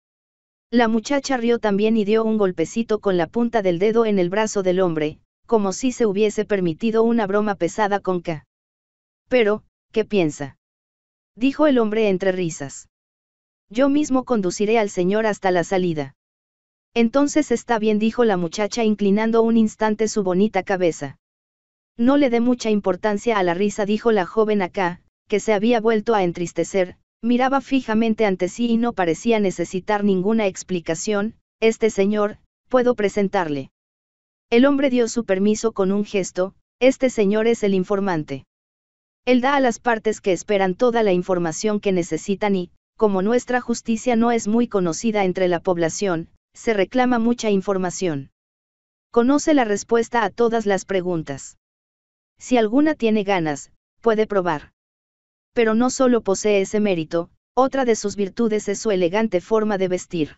La muchacha rió también y dio un golpecito con la punta del dedo en el brazo del hombre, como si se hubiese permitido una broma pesada con K. Pero, ¿qué piensa? Dijo el hombre entre risas. Yo mismo conduciré al señor hasta la salida. Entonces está bien, dijo la muchacha inclinando un instante su bonita cabeza. No le dé mucha importancia a la risa, dijo la joven acá, que se había vuelto a entristecer, miraba fijamente ante sí y no parecía necesitar ninguna explicación, este señor, puedo presentarle. El hombre dio su permiso con un gesto, este señor es el informante. Él da a las partes que esperan toda la información que necesitan y, como nuestra justicia no es muy conocida entre la población, se reclama mucha información. Conoce la respuesta a todas las preguntas. Si alguna tiene ganas, puede probar. Pero no solo posee ese mérito, otra de sus virtudes es su elegante forma de vestir.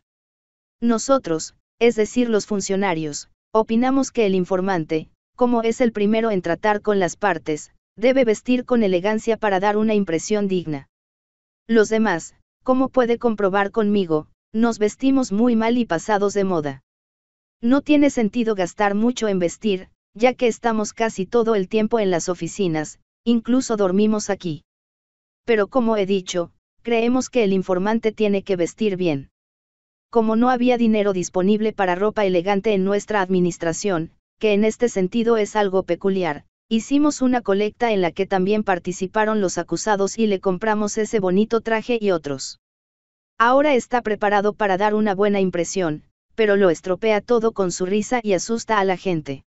Nosotros, es decir, los funcionarios, opinamos que el informante, como es el primero en tratar con las partes, debe vestir con elegancia para dar una impresión digna. Los demás, como puede comprobar conmigo, nos vestimos muy mal y pasados de moda. No tiene sentido gastar mucho en vestir, ya que estamos casi todo el tiempo en las oficinas, incluso dormimos aquí. Pero como he dicho, creemos que el informante tiene que vestir bien. Como no había dinero disponible para ropa elegante en nuestra administración, que en este sentido es algo peculiar, hicimos una colecta en la que también participaron los acusados y le compramos ese bonito traje y otros. Ahora está preparado para dar una buena impresión, pero lo estropea todo con su risa y asusta a la gente.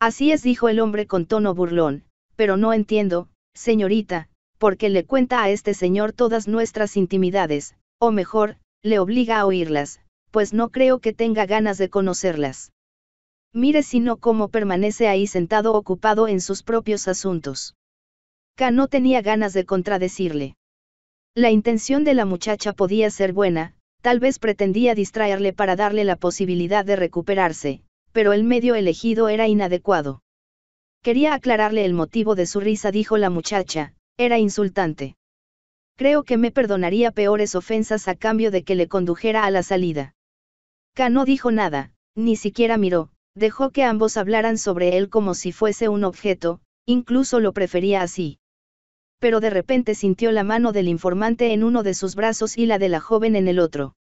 Así es, dijo el hombre con tono burlón, pero no entiendo, señorita, porque le cuenta a este señor todas nuestras intimidades, o mejor, le obliga a oírlas, pues no creo que tenga ganas de conocerlas. Mire sino cómo permanece ahí sentado ocupado en sus propios asuntos. K no tenía ganas de contradecirle. La intención de la muchacha podía ser buena, tal vez pretendía distraerle para darle la posibilidad de recuperarse, pero el medio elegido era inadecuado. Quería aclararle el motivo de su risa, dijo la muchacha, era insultante. Creo que me perdonaría peores ofensas a cambio de que le condujera a la salida. K no dijo nada, ni siquiera miró, dejó que ambos hablaran sobre él como si fuese un objeto, incluso lo prefería así pero de repente sintió la mano del informante en uno de sus brazos y la de la joven en el otro.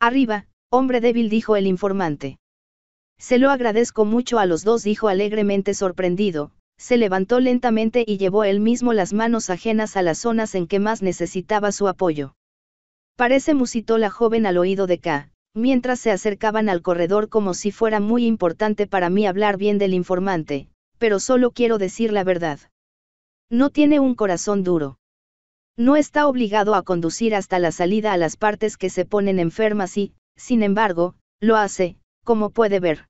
Arriba, hombre débil, dijo el informante. Se lo agradezco mucho a los dos, dijo alegremente sorprendido, se levantó lentamente y llevó él mismo las manos ajenas a las zonas en que más necesitaba su apoyo. Parece musitó la joven al oído de K, mientras se acercaban al corredor como si fuera muy importante para mí hablar bien del informante, pero solo quiero decir la verdad. No tiene un corazón duro. No está obligado a conducir hasta la salida a las partes que se ponen enfermas y, sin embargo, lo hace, como puede ver.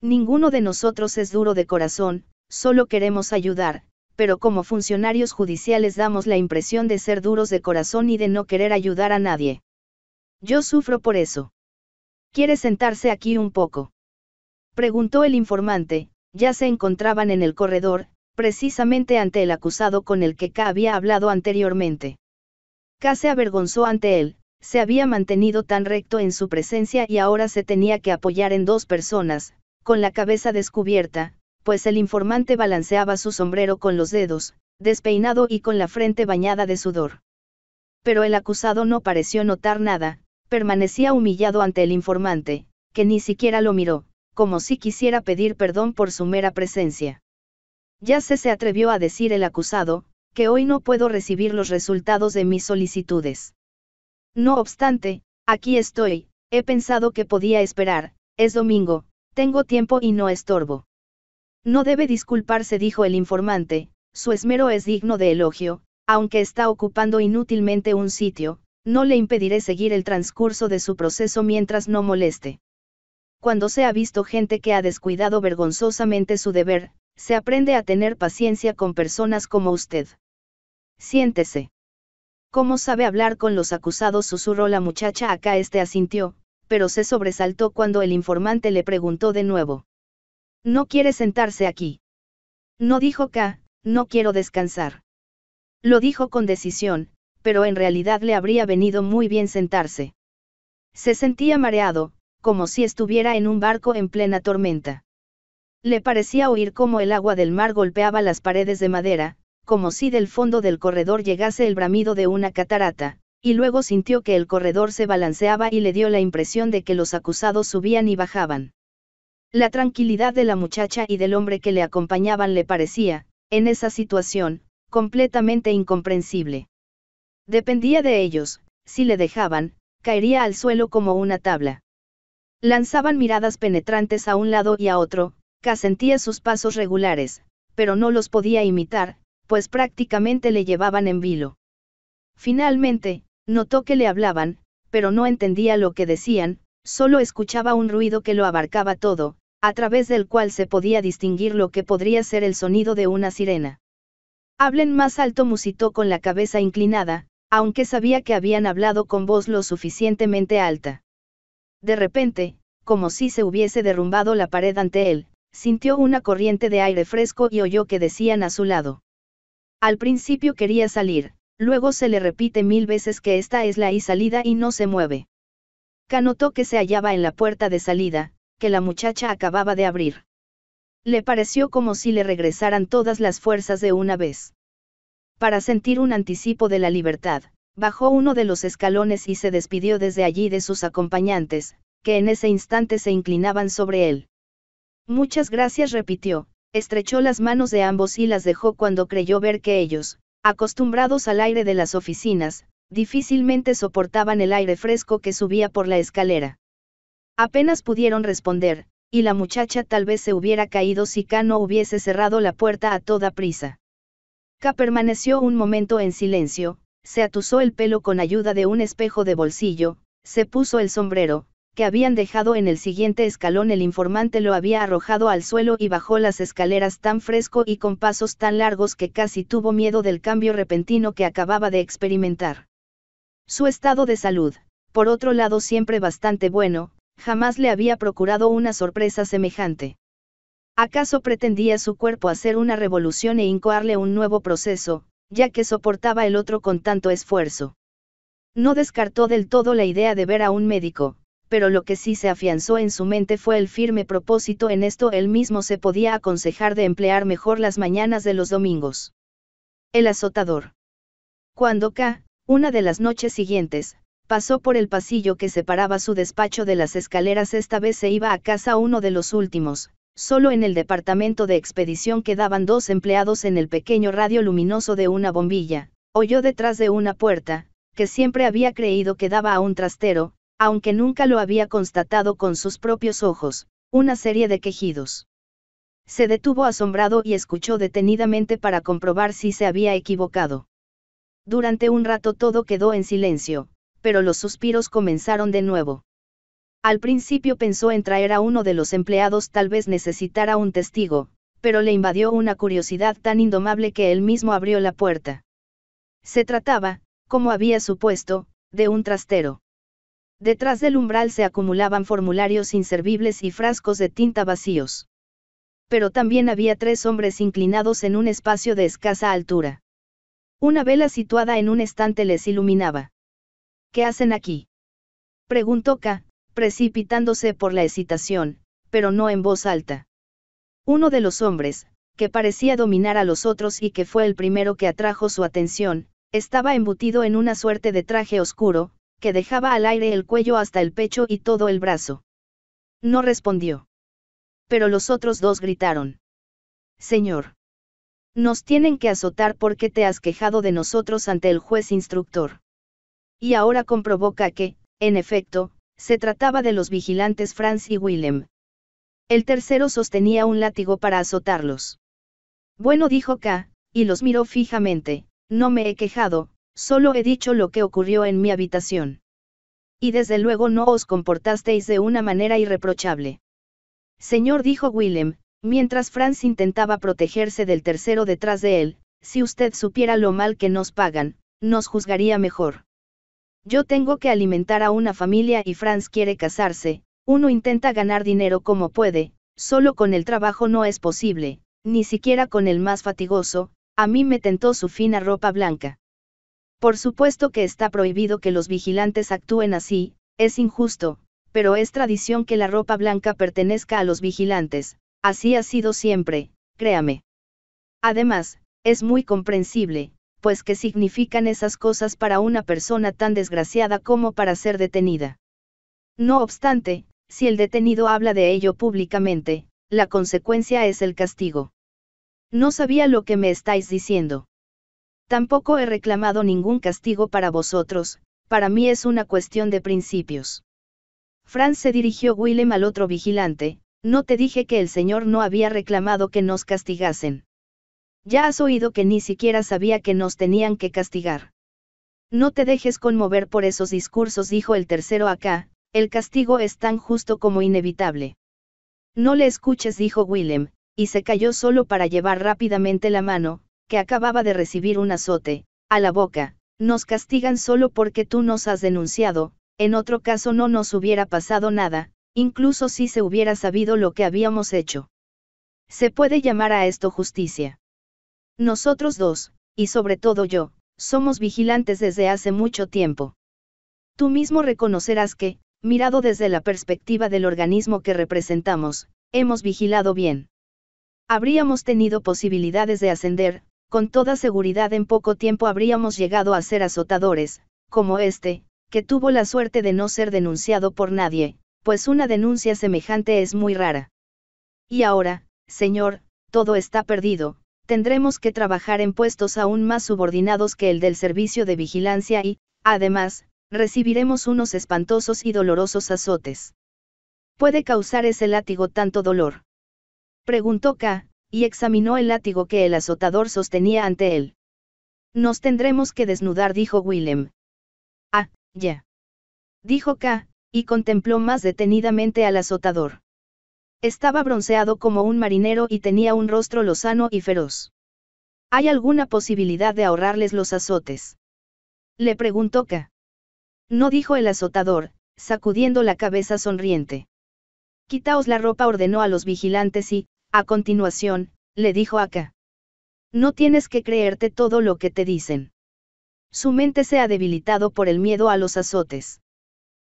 Ninguno de nosotros es duro de corazón, solo queremos ayudar, pero como funcionarios judiciales damos la impresión de ser duros de corazón y de no querer ayudar a nadie. Yo sufro por eso. ¿Quiere sentarse aquí un poco? Preguntó el informante, ya se encontraban en el corredor, precisamente ante el acusado con el que K había hablado anteriormente. K se avergonzó ante él, se había mantenido tan recto en su presencia y ahora se tenía que apoyar en dos personas, con la cabeza descubierta, pues el informante balanceaba su sombrero con los dedos, despeinado y con la frente bañada de sudor. Pero el acusado no pareció notar nada, permanecía humillado ante el informante, que ni siquiera lo miró, como si quisiera pedir perdón por su mera presencia. Ya se se atrevió a decir el acusado, que hoy no puedo recibir los resultados de mis solicitudes. No obstante, aquí estoy, he pensado que podía esperar, es domingo, tengo tiempo y no estorbo. No debe disculparse, dijo el informante, su esmero es digno de elogio, aunque está ocupando inútilmente un sitio, no le impediré seguir el transcurso de su proceso mientras no moleste. Cuando se ha visto gente que ha descuidado vergonzosamente su deber, se aprende a tener paciencia con personas como usted. Siéntese. ¿Cómo sabe hablar con los acusados? susurró la muchacha acá este asintió, pero se sobresaltó cuando el informante le preguntó de nuevo. No quiere sentarse aquí. No dijo K, no quiero descansar. Lo dijo con decisión, pero en realidad le habría venido muy bien sentarse. Se sentía mareado, como si estuviera en un barco en plena tormenta. Le parecía oír cómo el agua del mar golpeaba las paredes de madera, como si del fondo del corredor llegase el bramido de una catarata, y luego sintió que el corredor se balanceaba y le dio la impresión de que los acusados subían y bajaban. La tranquilidad de la muchacha y del hombre que le acompañaban le parecía, en esa situación, completamente incomprensible. Dependía de ellos, si le dejaban, caería al suelo como una tabla. Lanzaban miradas penetrantes a un lado y a otro, Casentía sentía sus pasos regulares, pero no los podía imitar, pues prácticamente le llevaban en vilo. Finalmente, notó que le hablaban, pero no entendía lo que decían, solo escuchaba un ruido que lo abarcaba todo, a través del cual se podía distinguir lo que podría ser el sonido de una sirena. Hablen más alto musitó con la cabeza inclinada, aunque sabía que habían hablado con voz lo suficientemente alta. De repente, como si se hubiese derrumbado la pared ante él, sintió una corriente de aire fresco y oyó que decían a su lado. Al principio quería salir, luego se le repite mil veces que esta es la y salida y no se mueve. canotó que se hallaba en la puerta de salida, que la muchacha acababa de abrir. Le pareció como si le regresaran todas las fuerzas de una vez. Para sentir un anticipo de la libertad, bajó uno de los escalones y se despidió desde allí de sus acompañantes, que en ese instante se inclinaban sobre él. Muchas gracias repitió, estrechó las manos de ambos y las dejó cuando creyó ver que ellos, acostumbrados al aire de las oficinas, difícilmente soportaban el aire fresco que subía por la escalera. Apenas pudieron responder, y la muchacha tal vez se hubiera caído si K no hubiese cerrado la puerta a toda prisa. K permaneció un momento en silencio, se atusó el pelo con ayuda de un espejo de bolsillo, se puso el sombrero, que habían dejado en el siguiente escalón el informante lo había arrojado al suelo y bajó las escaleras tan fresco y con pasos tan largos que casi tuvo miedo del cambio repentino que acababa de experimentar. Su estado de salud, por otro lado siempre bastante bueno, jamás le había procurado una sorpresa semejante. ¿Acaso pretendía su cuerpo hacer una revolución e incoarle un nuevo proceso, ya que soportaba el otro con tanto esfuerzo? No descartó del todo la idea de ver a un médico, pero lo que sí se afianzó en su mente fue el firme propósito en esto él mismo se podía aconsejar de emplear mejor las mañanas de los domingos. El azotador. Cuando K, una de las noches siguientes, pasó por el pasillo que separaba su despacho de las escaleras esta vez se iba a casa uno de los últimos, solo en el departamento de expedición quedaban dos empleados en el pequeño radio luminoso de una bombilla, oyó detrás de una puerta, que siempre había creído que daba a un trastero, aunque nunca lo había constatado con sus propios ojos, una serie de quejidos. Se detuvo asombrado y escuchó detenidamente para comprobar si se había equivocado. Durante un rato todo quedó en silencio, pero los suspiros comenzaron de nuevo. Al principio pensó en traer a uno de los empleados, tal vez necesitara un testigo, pero le invadió una curiosidad tan indomable que él mismo abrió la puerta. Se trataba, como había supuesto, de un trastero. Detrás del umbral se acumulaban formularios inservibles y frascos de tinta vacíos. Pero también había tres hombres inclinados en un espacio de escasa altura. Una vela situada en un estante les iluminaba. ¿Qué hacen aquí? Preguntó K, precipitándose por la excitación, pero no en voz alta. Uno de los hombres, que parecía dominar a los otros y que fue el primero que atrajo su atención, estaba embutido en una suerte de traje oscuro, que dejaba al aire el cuello hasta el pecho y todo el brazo. No respondió. Pero los otros dos gritaron. Señor. Nos tienen que azotar porque te has quejado de nosotros ante el juez instructor. Y ahora comprobó que, en efecto, se trataba de los vigilantes Franz y Willem. El tercero sostenía un látigo para azotarlos. Bueno dijo K, y los miró fijamente, no me he quejado, solo he dicho lo que ocurrió en mi habitación. Y desde luego no os comportasteis de una manera irreprochable. Señor dijo Willem, mientras Franz intentaba protegerse del tercero detrás de él, si usted supiera lo mal que nos pagan, nos juzgaría mejor. Yo tengo que alimentar a una familia y Franz quiere casarse, uno intenta ganar dinero como puede, solo con el trabajo no es posible, ni siquiera con el más fatigoso, a mí me tentó su fina ropa blanca. Por supuesto que está prohibido que los vigilantes actúen así, es injusto, pero es tradición que la ropa blanca pertenezca a los vigilantes, así ha sido siempre, créame. Además, es muy comprensible, pues qué significan esas cosas para una persona tan desgraciada como para ser detenida. No obstante, si el detenido habla de ello públicamente, la consecuencia es el castigo. No sabía lo que me estáis diciendo. Tampoco he reclamado ningún castigo para vosotros, para mí es una cuestión de principios. Franz se dirigió Willem al otro vigilante, no te dije que el señor no había reclamado que nos castigasen. Ya has oído que ni siquiera sabía que nos tenían que castigar. No te dejes conmover por esos discursos, dijo el tercero acá, el castigo es tan justo como inevitable. No le escuches, dijo Willem, y se cayó solo para llevar rápidamente la mano, que acababa de recibir un azote, a la boca, nos castigan solo porque tú nos has denunciado, en otro caso no nos hubiera pasado nada, incluso si se hubiera sabido lo que habíamos hecho. Se puede llamar a esto justicia. Nosotros dos, y sobre todo yo, somos vigilantes desde hace mucho tiempo. Tú mismo reconocerás que, mirado desde la perspectiva del organismo que representamos, hemos vigilado bien. Habríamos tenido posibilidades de ascender, con toda seguridad en poco tiempo habríamos llegado a ser azotadores, como este, que tuvo la suerte de no ser denunciado por nadie, pues una denuncia semejante es muy rara. Y ahora, señor, todo está perdido, tendremos que trabajar en puestos aún más subordinados que el del servicio de vigilancia y, además, recibiremos unos espantosos y dolorosos azotes. ¿Puede causar ese látigo tanto dolor? Preguntó K, y examinó el látigo que el azotador sostenía ante él. Nos tendremos que desnudar, dijo Willem. Ah, ya. Dijo K, y contempló más detenidamente al azotador. Estaba bronceado como un marinero y tenía un rostro lozano y feroz. ¿Hay alguna posibilidad de ahorrarles los azotes? Le preguntó K. No dijo el azotador, sacudiendo la cabeza sonriente. Quitaos la ropa ordenó a los vigilantes y, a continuación, le dijo acá No tienes que creerte todo lo que te dicen. Su mente se ha debilitado por el miedo a los azotes.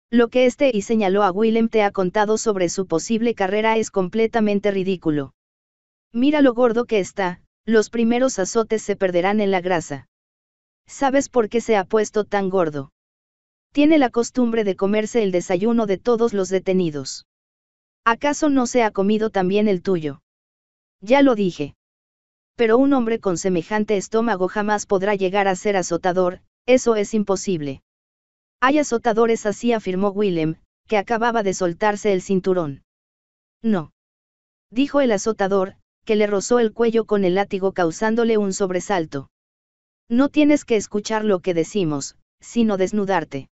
Lo que este y señaló a Willem te ha contado sobre su posible carrera es completamente ridículo. Mira lo gordo que está, los primeros azotes se perderán en la grasa. ¿Sabes por qué se ha puesto tan gordo? Tiene la costumbre de comerse el desayuno de todos los detenidos. ¿Acaso no se ha comido también el tuyo? Ya lo dije. Pero un hombre con semejante estómago jamás podrá llegar a ser azotador, eso es imposible. Hay azotadores así, afirmó Willem, que acababa de soltarse el cinturón. No. Dijo el azotador, que le rozó el cuello con el látigo causándole un sobresalto. No tienes que escuchar lo que decimos, sino desnudarte.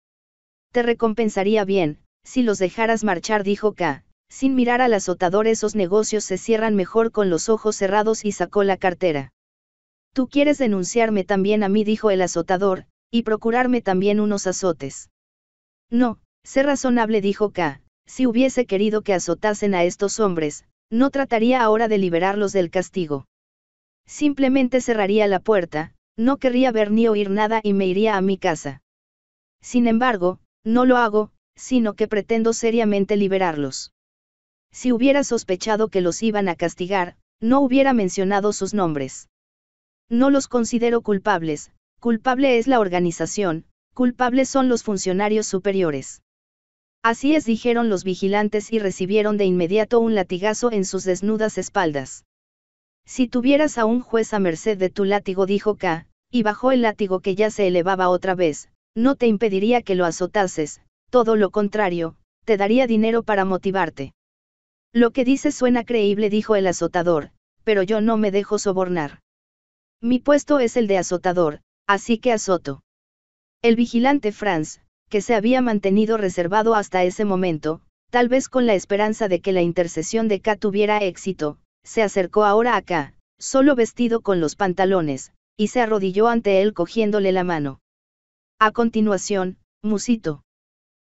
Te recompensaría bien, si los dejaras marchar, dijo K, sin mirar al azotador esos negocios se cierran mejor con los ojos cerrados y sacó la cartera. Tú quieres denunciarme también a mí, dijo el azotador, y procurarme también unos azotes. No, sé razonable, dijo K. Si hubiese querido que azotasen a estos hombres, no trataría ahora de liberarlos del castigo. Simplemente cerraría la puerta, no querría ver ni oír nada y me iría a mi casa. Sin embargo, no lo hago, sino que pretendo seriamente liberarlos si hubiera sospechado que los iban a castigar, no hubiera mencionado sus nombres. No los considero culpables, culpable es la organización, culpables son los funcionarios superiores. Así es, dijeron los vigilantes y recibieron de inmediato un latigazo en sus desnudas espaldas. Si tuvieras a un juez a merced de tu látigo, dijo K, y bajó el látigo que ya se elevaba otra vez, no te impediría que lo azotases, todo lo contrario, te daría dinero para motivarte. Lo que dice suena creíble, dijo el azotador, pero yo no me dejo sobornar. Mi puesto es el de azotador, así que azoto. El vigilante Franz, que se había mantenido reservado hasta ese momento, tal vez con la esperanza de que la intercesión de K tuviera éxito, se acercó ahora a K, solo vestido con los pantalones, y se arrodilló ante él cogiéndole la mano. A continuación, Musito.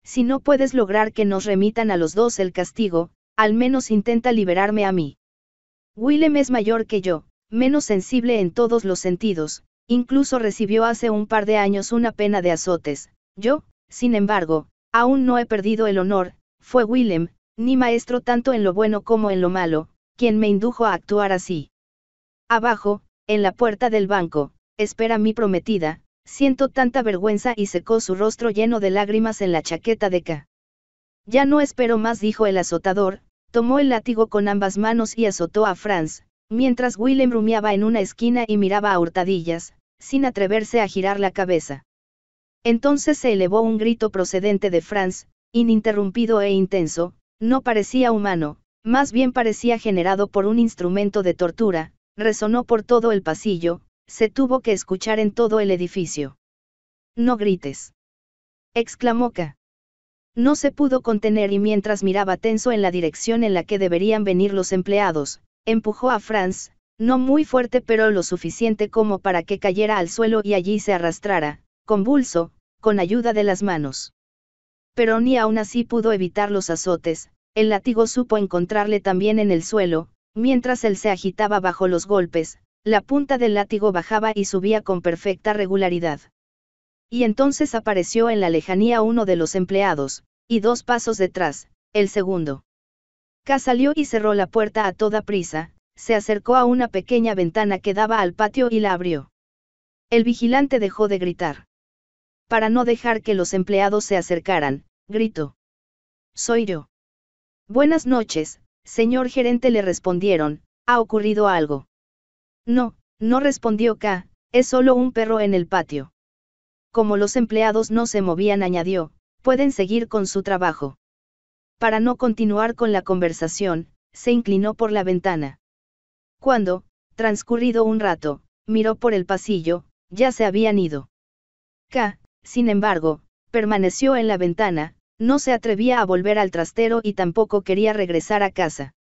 Si no puedes lograr que nos remitan a los dos el castigo, al menos intenta liberarme a mí. Willem es mayor que yo, menos sensible en todos los sentidos, incluso recibió hace un par de años una pena de azotes, yo, sin embargo, aún no he perdido el honor, fue Willem, ni maestro tanto en lo bueno como en lo malo, quien me indujo a actuar así. Abajo, en la puerta del banco, espera mi prometida, siento tanta vergüenza y secó su rostro lleno de lágrimas en la chaqueta de K. Ya no espero más, dijo el azotador, tomó el látigo con ambas manos y azotó a Franz, mientras Willem rumiaba en una esquina y miraba a hurtadillas, sin atreverse a girar la cabeza. Entonces se elevó un grito procedente de Franz, ininterrumpido e intenso, no parecía humano, más bien parecía generado por un instrumento de tortura, resonó por todo el pasillo, se tuvo que escuchar en todo el edificio. No grites. exclamó K. No se pudo contener y mientras miraba tenso en la dirección en la que deberían venir los empleados, empujó a Franz, no muy fuerte pero lo suficiente como para que cayera al suelo y allí se arrastrara, convulso, con ayuda de las manos. Pero ni aún así pudo evitar los azotes, el látigo supo encontrarle también en el suelo, mientras él se agitaba bajo los golpes, la punta del látigo bajaba y subía con perfecta regularidad. Y entonces apareció en la lejanía uno de los empleados, y dos pasos detrás, el segundo. K salió y cerró la puerta a toda prisa, se acercó a una pequeña ventana que daba al patio y la abrió. El vigilante dejó de gritar. Para no dejar que los empleados se acercaran, gritó. Soy yo. Buenas noches, señor gerente le respondieron, ¿ha ocurrido algo? No, no respondió K, es solo un perro en el patio como los empleados no se movían, añadió, pueden seguir con su trabajo. Para no continuar con la conversación, se inclinó por la ventana. Cuando, transcurrido un rato, miró por el pasillo, ya se habían ido. K, sin embargo, permaneció en la ventana, no se atrevía a volver al trastero y tampoco quería regresar a casa.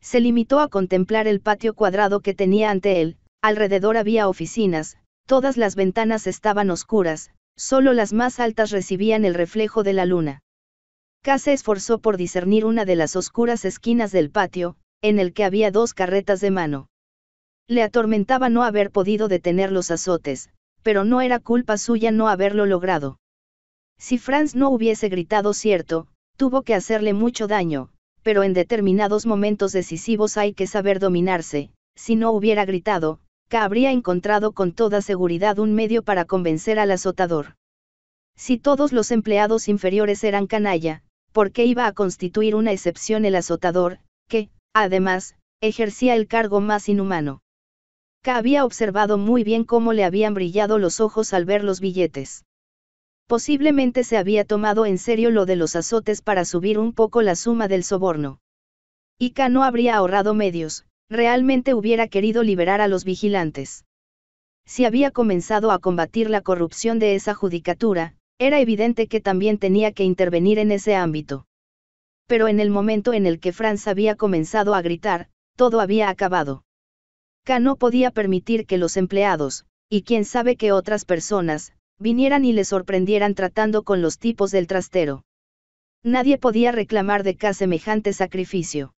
Se limitó a contemplar el patio cuadrado que tenía ante él, alrededor había oficinas, todas las ventanas estaban oscuras, solo las más altas recibían el reflejo de la luna. K se esforzó por discernir una de las oscuras esquinas del patio, en el que había dos carretas de mano. Le atormentaba no haber podido detener los azotes, pero no era culpa suya no haberlo logrado. Si Franz no hubiese gritado cierto, tuvo que hacerle mucho daño, pero en determinados momentos decisivos hay que saber dominarse, si no hubiera gritado, K habría encontrado con toda seguridad un medio para convencer al azotador. Si todos los empleados inferiores eran canalla, ¿por qué iba a constituir una excepción el azotador, que, además, ejercía el cargo más inhumano? K había observado muy bien cómo le habían brillado los ojos al ver los billetes. Posiblemente se había tomado en serio lo de los azotes para subir un poco la suma del soborno. Y K no habría ahorrado medios, Realmente hubiera querido liberar a los vigilantes. Si había comenzado a combatir la corrupción de esa judicatura, era evidente que también tenía que intervenir en ese ámbito. Pero en el momento en el que Franz había comenzado a gritar, todo había acabado. K no podía permitir que los empleados, y quién sabe qué otras personas, vinieran y le sorprendieran tratando con los tipos del trastero. Nadie podía reclamar de K semejante sacrificio.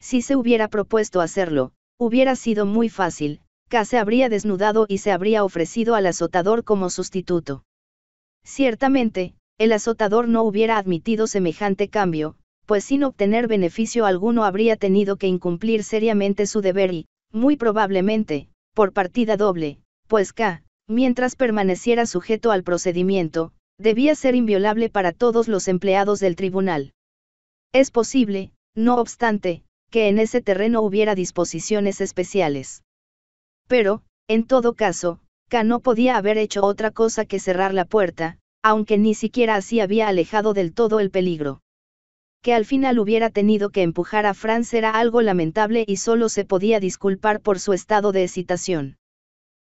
Si se hubiera propuesto hacerlo, hubiera sido muy fácil, K se habría desnudado y se habría ofrecido al azotador como sustituto. Ciertamente, el azotador no hubiera admitido semejante cambio, pues sin obtener beneficio alguno habría tenido que incumplir seriamente su deber y, muy probablemente, por partida doble, pues K, mientras permaneciera sujeto al procedimiento, debía ser inviolable para todos los empleados del tribunal. Es posible, no obstante, que en ese terreno hubiera disposiciones especiales. Pero, en todo caso, K no podía haber hecho otra cosa que cerrar la puerta, aunque ni siquiera así había alejado del todo el peligro. Que al final hubiera tenido que empujar a Franz era algo lamentable y solo se podía disculpar por su estado de excitación.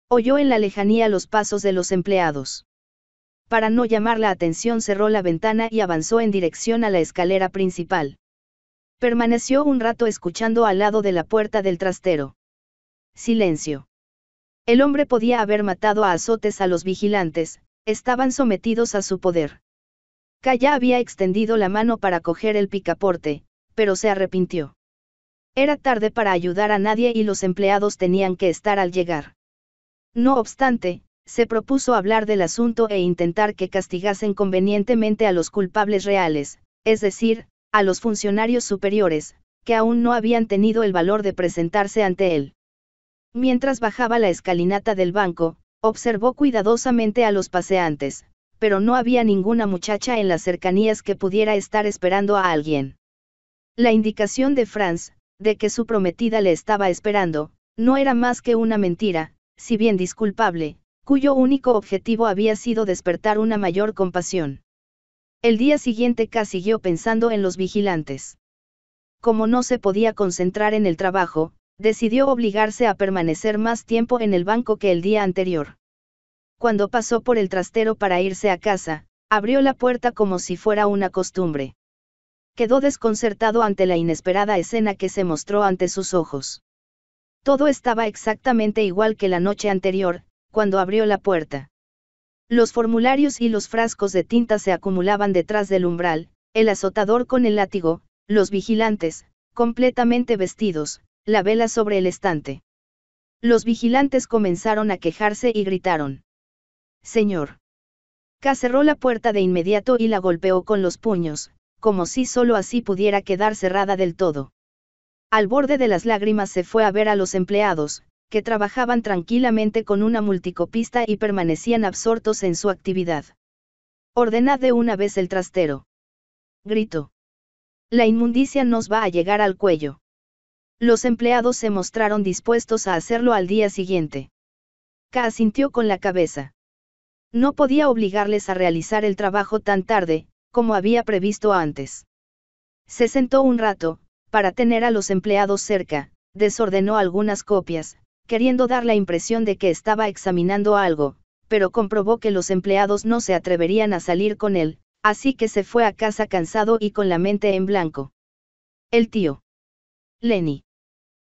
Oyó en la lejanía los pasos de los empleados. Para no llamar la atención cerró la ventana y avanzó en dirección a la escalera principal. Permaneció un rato escuchando al lado de la puerta del trastero. Silencio. El hombre podía haber matado a azotes a los vigilantes, estaban sometidos a su poder. Calla había extendido la mano para coger el picaporte, pero se arrepintió. Era tarde para ayudar a nadie y los empleados tenían que estar al llegar. No obstante, se propuso hablar del asunto e intentar que castigasen convenientemente a los culpables reales, es decir, a los funcionarios superiores, que aún no habían tenido el valor de presentarse ante él. Mientras bajaba la escalinata del banco, observó cuidadosamente a los paseantes, pero no había ninguna muchacha en las cercanías que pudiera estar esperando a alguien. La indicación de Franz, de que su prometida le estaba esperando, no era más que una mentira, si bien disculpable, cuyo único objetivo había sido despertar una mayor compasión. El día siguiente K siguió pensando en los vigilantes. Como no se podía concentrar en el trabajo, decidió obligarse a permanecer más tiempo en el banco que el día anterior. Cuando pasó por el trastero para irse a casa, abrió la puerta como si fuera una costumbre. Quedó desconcertado ante la inesperada escena que se mostró ante sus ojos. Todo estaba exactamente igual que la noche anterior, cuando abrió la puerta. Los formularios y los frascos de tinta se acumulaban detrás del umbral, el azotador con el látigo, los vigilantes, completamente vestidos, la vela sobre el estante. Los vigilantes comenzaron a quejarse y gritaron. Señor. K cerró la puerta de inmediato y la golpeó con los puños, como si solo así pudiera quedar cerrada del todo. Al borde de las lágrimas se fue a ver a los empleados, que trabajaban tranquilamente con una multicopista y permanecían absortos en su actividad. Ordenad de una vez el trastero. Gritó. La inmundicia nos va a llegar al cuello. Los empleados se mostraron dispuestos a hacerlo al día siguiente. K asintió con la cabeza. No podía obligarles a realizar el trabajo tan tarde, como había previsto antes. Se sentó un rato, para tener a los empleados cerca, desordenó algunas copias, queriendo dar la impresión de que estaba examinando algo, pero comprobó que los empleados no se atreverían a salir con él, así que se fue a casa cansado y con la mente en blanco. El tío. Lenny.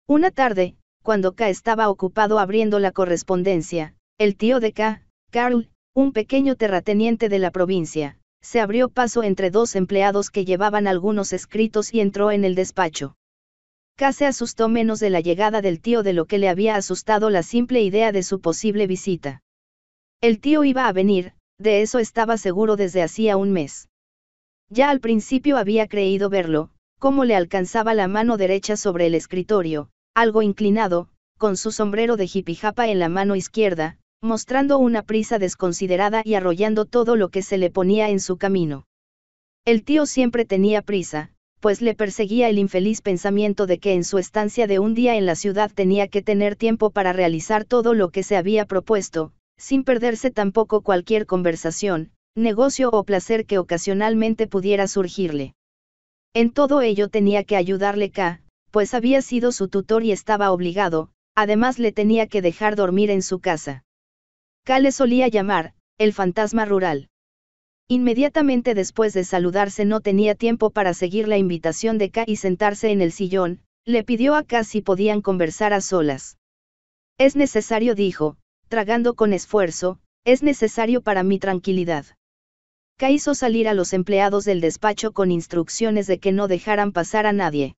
Una tarde, cuando K estaba ocupado abriendo la correspondencia, el tío de K, Carl, un pequeño terrateniente de la provincia, se abrió paso entre dos empleados que llevaban algunos escritos y entró en el despacho. K se asustó menos de la llegada del tío de lo que le había asustado la simple idea de su posible visita. El tío iba a venir, de eso estaba seguro desde hacía un mes. Ya al principio había creído verlo, cómo le alcanzaba la mano derecha sobre el escritorio, algo inclinado, con su sombrero de jipijapa en la mano izquierda, mostrando una prisa desconsiderada y arrollando todo lo que se le ponía en su camino. El tío siempre tenía prisa, pues le perseguía el infeliz pensamiento de que en su estancia de un día en la ciudad tenía que tener tiempo para realizar todo lo que se había propuesto, sin perderse tampoco cualquier conversación, negocio o placer que ocasionalmente pudiera surgirle. En todo ello tenía que ayudarle K, pues había sido su tutor y estaba obligado, además le tenía que dejar dormir en su casa. K le solía llamar, el fantasma rural. Inmediatamente después de saludarse no tenía tiempo para seguir la invitación de K y sentarse en el sillón, le pidió a K si podían conversar a solas. Es necesario, dijo, tragando con esfuerzo, es necesario para mi tranquilidad. K hizo salir a los empleados del despacho con instrucciones de que no dejaran pasar a nadie.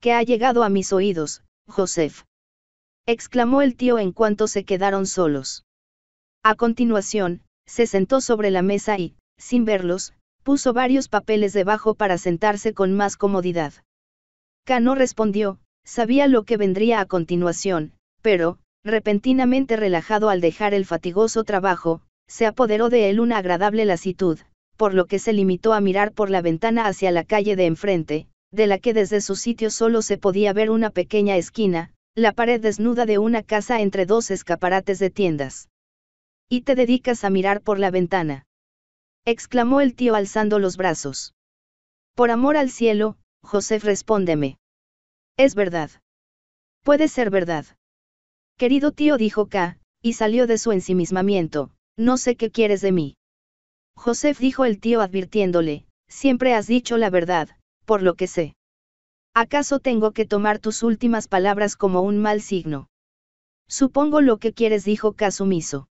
Que ha llegado a mis oídos, Joseph. Exclamó el tío en cuanto se quedaron solos. A continuación, se sentó sobre la mesa y, sin verlos, puso varios papeles debajo para sentarse con más comodidad. K no respondió, sabía lo que vendría a continuación, pero, repentinamente relajado al dejar el fatigoso trabajo, se apoderó de él una agradable lasitud, por lo que se limitó a mirar por la ventana hacia la calle de enfrente, de la que desde su sitio solo se podía ver una pequeña esquina, la pared desnuda de una casa entre dos escaparates de tiendas. Y te dedicas a mirar por la ventana. Exclamó el tío alzando los brazos. Por amor al cielo, José, respóndeme. Es verdad. Puede ser verdad. Querido tío, dijo K, y salió de su ensimismamiento, no sé qué quieres de mí. José dijo el tío advirtiéndole, siempre has dicho la verdad, por lo que sé. ¿Acaso tengo que tomar tus últimas palabras como un mal signo? Supongo lo que quieres, dijo K sumiso.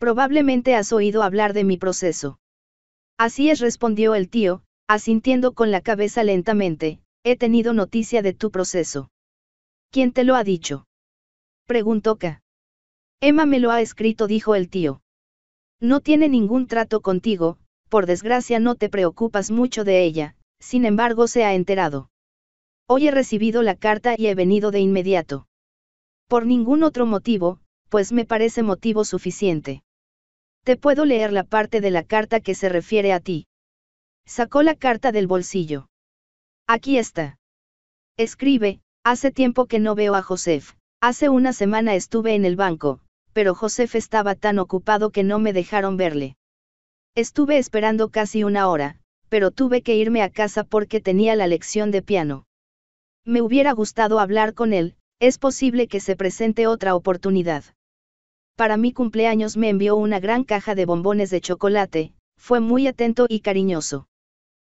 Probablemente has oído hablar de mi proceso. Así es, respondió el tío, asintiendo con la cabeza lentamente, he tenido noticia de tu proceso. ¿Quién te lo ha dicho? Preguntó K. Emma me lo ha escrito, dijo el tío. No tiene ningún trato contigo, por desgracia no te preocupas mucho de ella, sin embargo se ha enterado. Hoy he recibido la carta y he venido de inmediato. Por ningún otro motivo, pues me parece motivo suficiente. Te puedo leer la parte de la carta que se refiere a ti. Sacó la carta del bolsillo. Aquí está. Escribe, hace tiempo que no veo a Josef. Hace una semana estuve en el banco, pero Josef estaba tan ocupado que no me dejaron verle. Estuve esperando casi una hora, pero tuve que irme a casa porque tenía la lección de piano. Me hubiera gustado hablar con él, es posible que se presente otra oportunidad para mi cumpleaños me envió una gran caja de bombones de chocolate, fue muy atento y cariñoso.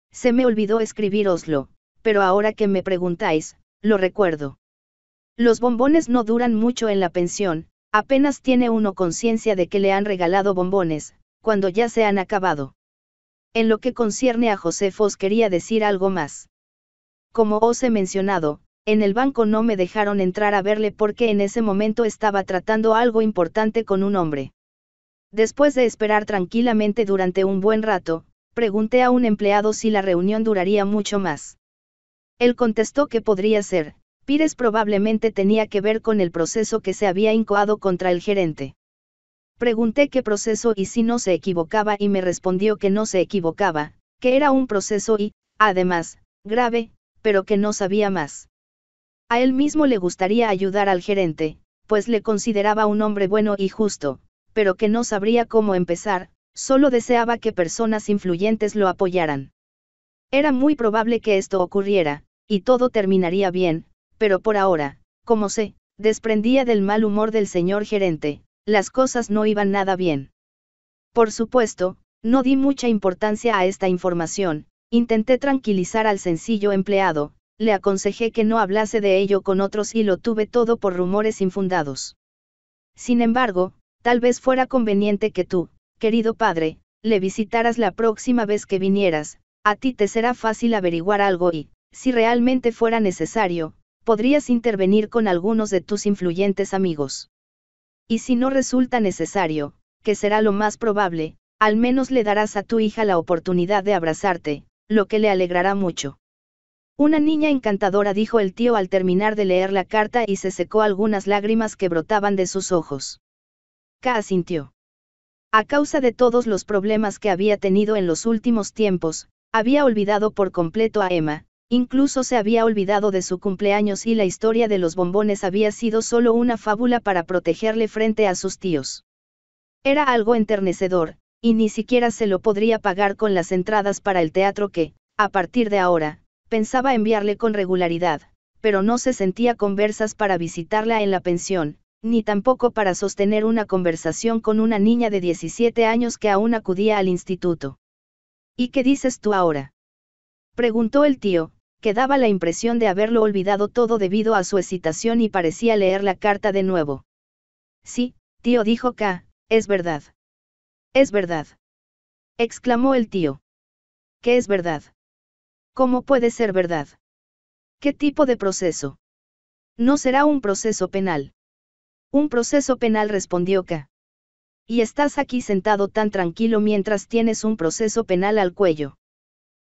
Se me olvidó escribiroslo, pero ahora que me preguntáis, lo recuerdo. Los bombones no duran mucho en la pensión, apenas tiene uno conciencia de que le han regalado bombones, cuando ya se han acabado. En lo que concierne a os quería decir algo más. Como os he mencionado, en el banco no me dejaron entrar a verle porque en ese momento estaba tratando algo importante con un hombre. Después de esperar tranquilamente durante un buen rato, pregunté a un empleado si la reunión duraría mucho más. Él contestó que podría ser, Pires probablemente tenía que ver con el proceso que se había incoado contra el gerente. Pregunté qué proceso y si no se equivocaba y me respondió que no se equivocaba, que era un proceso y, además, grave, pero que no sabía más. A él mismo le gustaría ayudar al gerente, pues le consideraba un hombre bueno y justo, pero que no sabría cómo empezar, solo deseaba que personas influyentes lo apoyaran. Era muy probable que esto ocurriera, y todo terminaría bien, pero por ahora, como se desprendía del mal humor del señor gerente, las cosas no iban nada bien. Por supuesto, no di mucha importancia a esta información, intenté tranquilizar al sencillo empleado, le aconsejé que no hablase de ello con otros y lo tuve todo por rumores infundados. Sin embargo, tal vez fuera conveniente que tú, querido padre, le visitaras la próxima vez que vinieras, a ti te será fácil averiguar algo y, si realmente fuera necesario, podrías intervenir con algunos de tus influyentes amigos. Y si no resulta necesario, que será lo más probable, al menos le darás a tu hija la oportunidad de abrazarte, lo que le alegrará mucho. Una niña encantadora dijo el tío al terminar de leer la carta y se secó algunas lágrimas que brotaban de sus ojos. K asintió. A causa de todos los problemas que había tenido en los últimos tiempos, había olvidado por completo a Emma, incluso se había olvidado de su cumpleaños y la historia de los bombones había sido solo una fábula para protegerle frente a sus tíos. Era algo enternecedor, y ni siquiera se lo podría pagar con las entradas para el teatro que, a partir de ahora, Pensaba enviarle con regularidad, pero no se sentía conversas para visitarla en la pensión, ni tampoco para sostener una conversación con una niña de 17 años que aún acudía al instituto. ¿Y qué dices tú ahora? Preguntó el tío, que daba la impresión de haberlo olvidado todo debido a su excitación y parecía leer la carta de nuevo. Sí, tío dijo K, es verdad. Es verdad. Exclamó el tío. ¿Qué es verdad? ¿Cómo puede ser verdad? ¿Qué tipo de proceso? No será un proceso penal. Un proceso penal respondió K. Y estás aquí sentado tan tranquilo mientras tienes un proceso penal al cuello.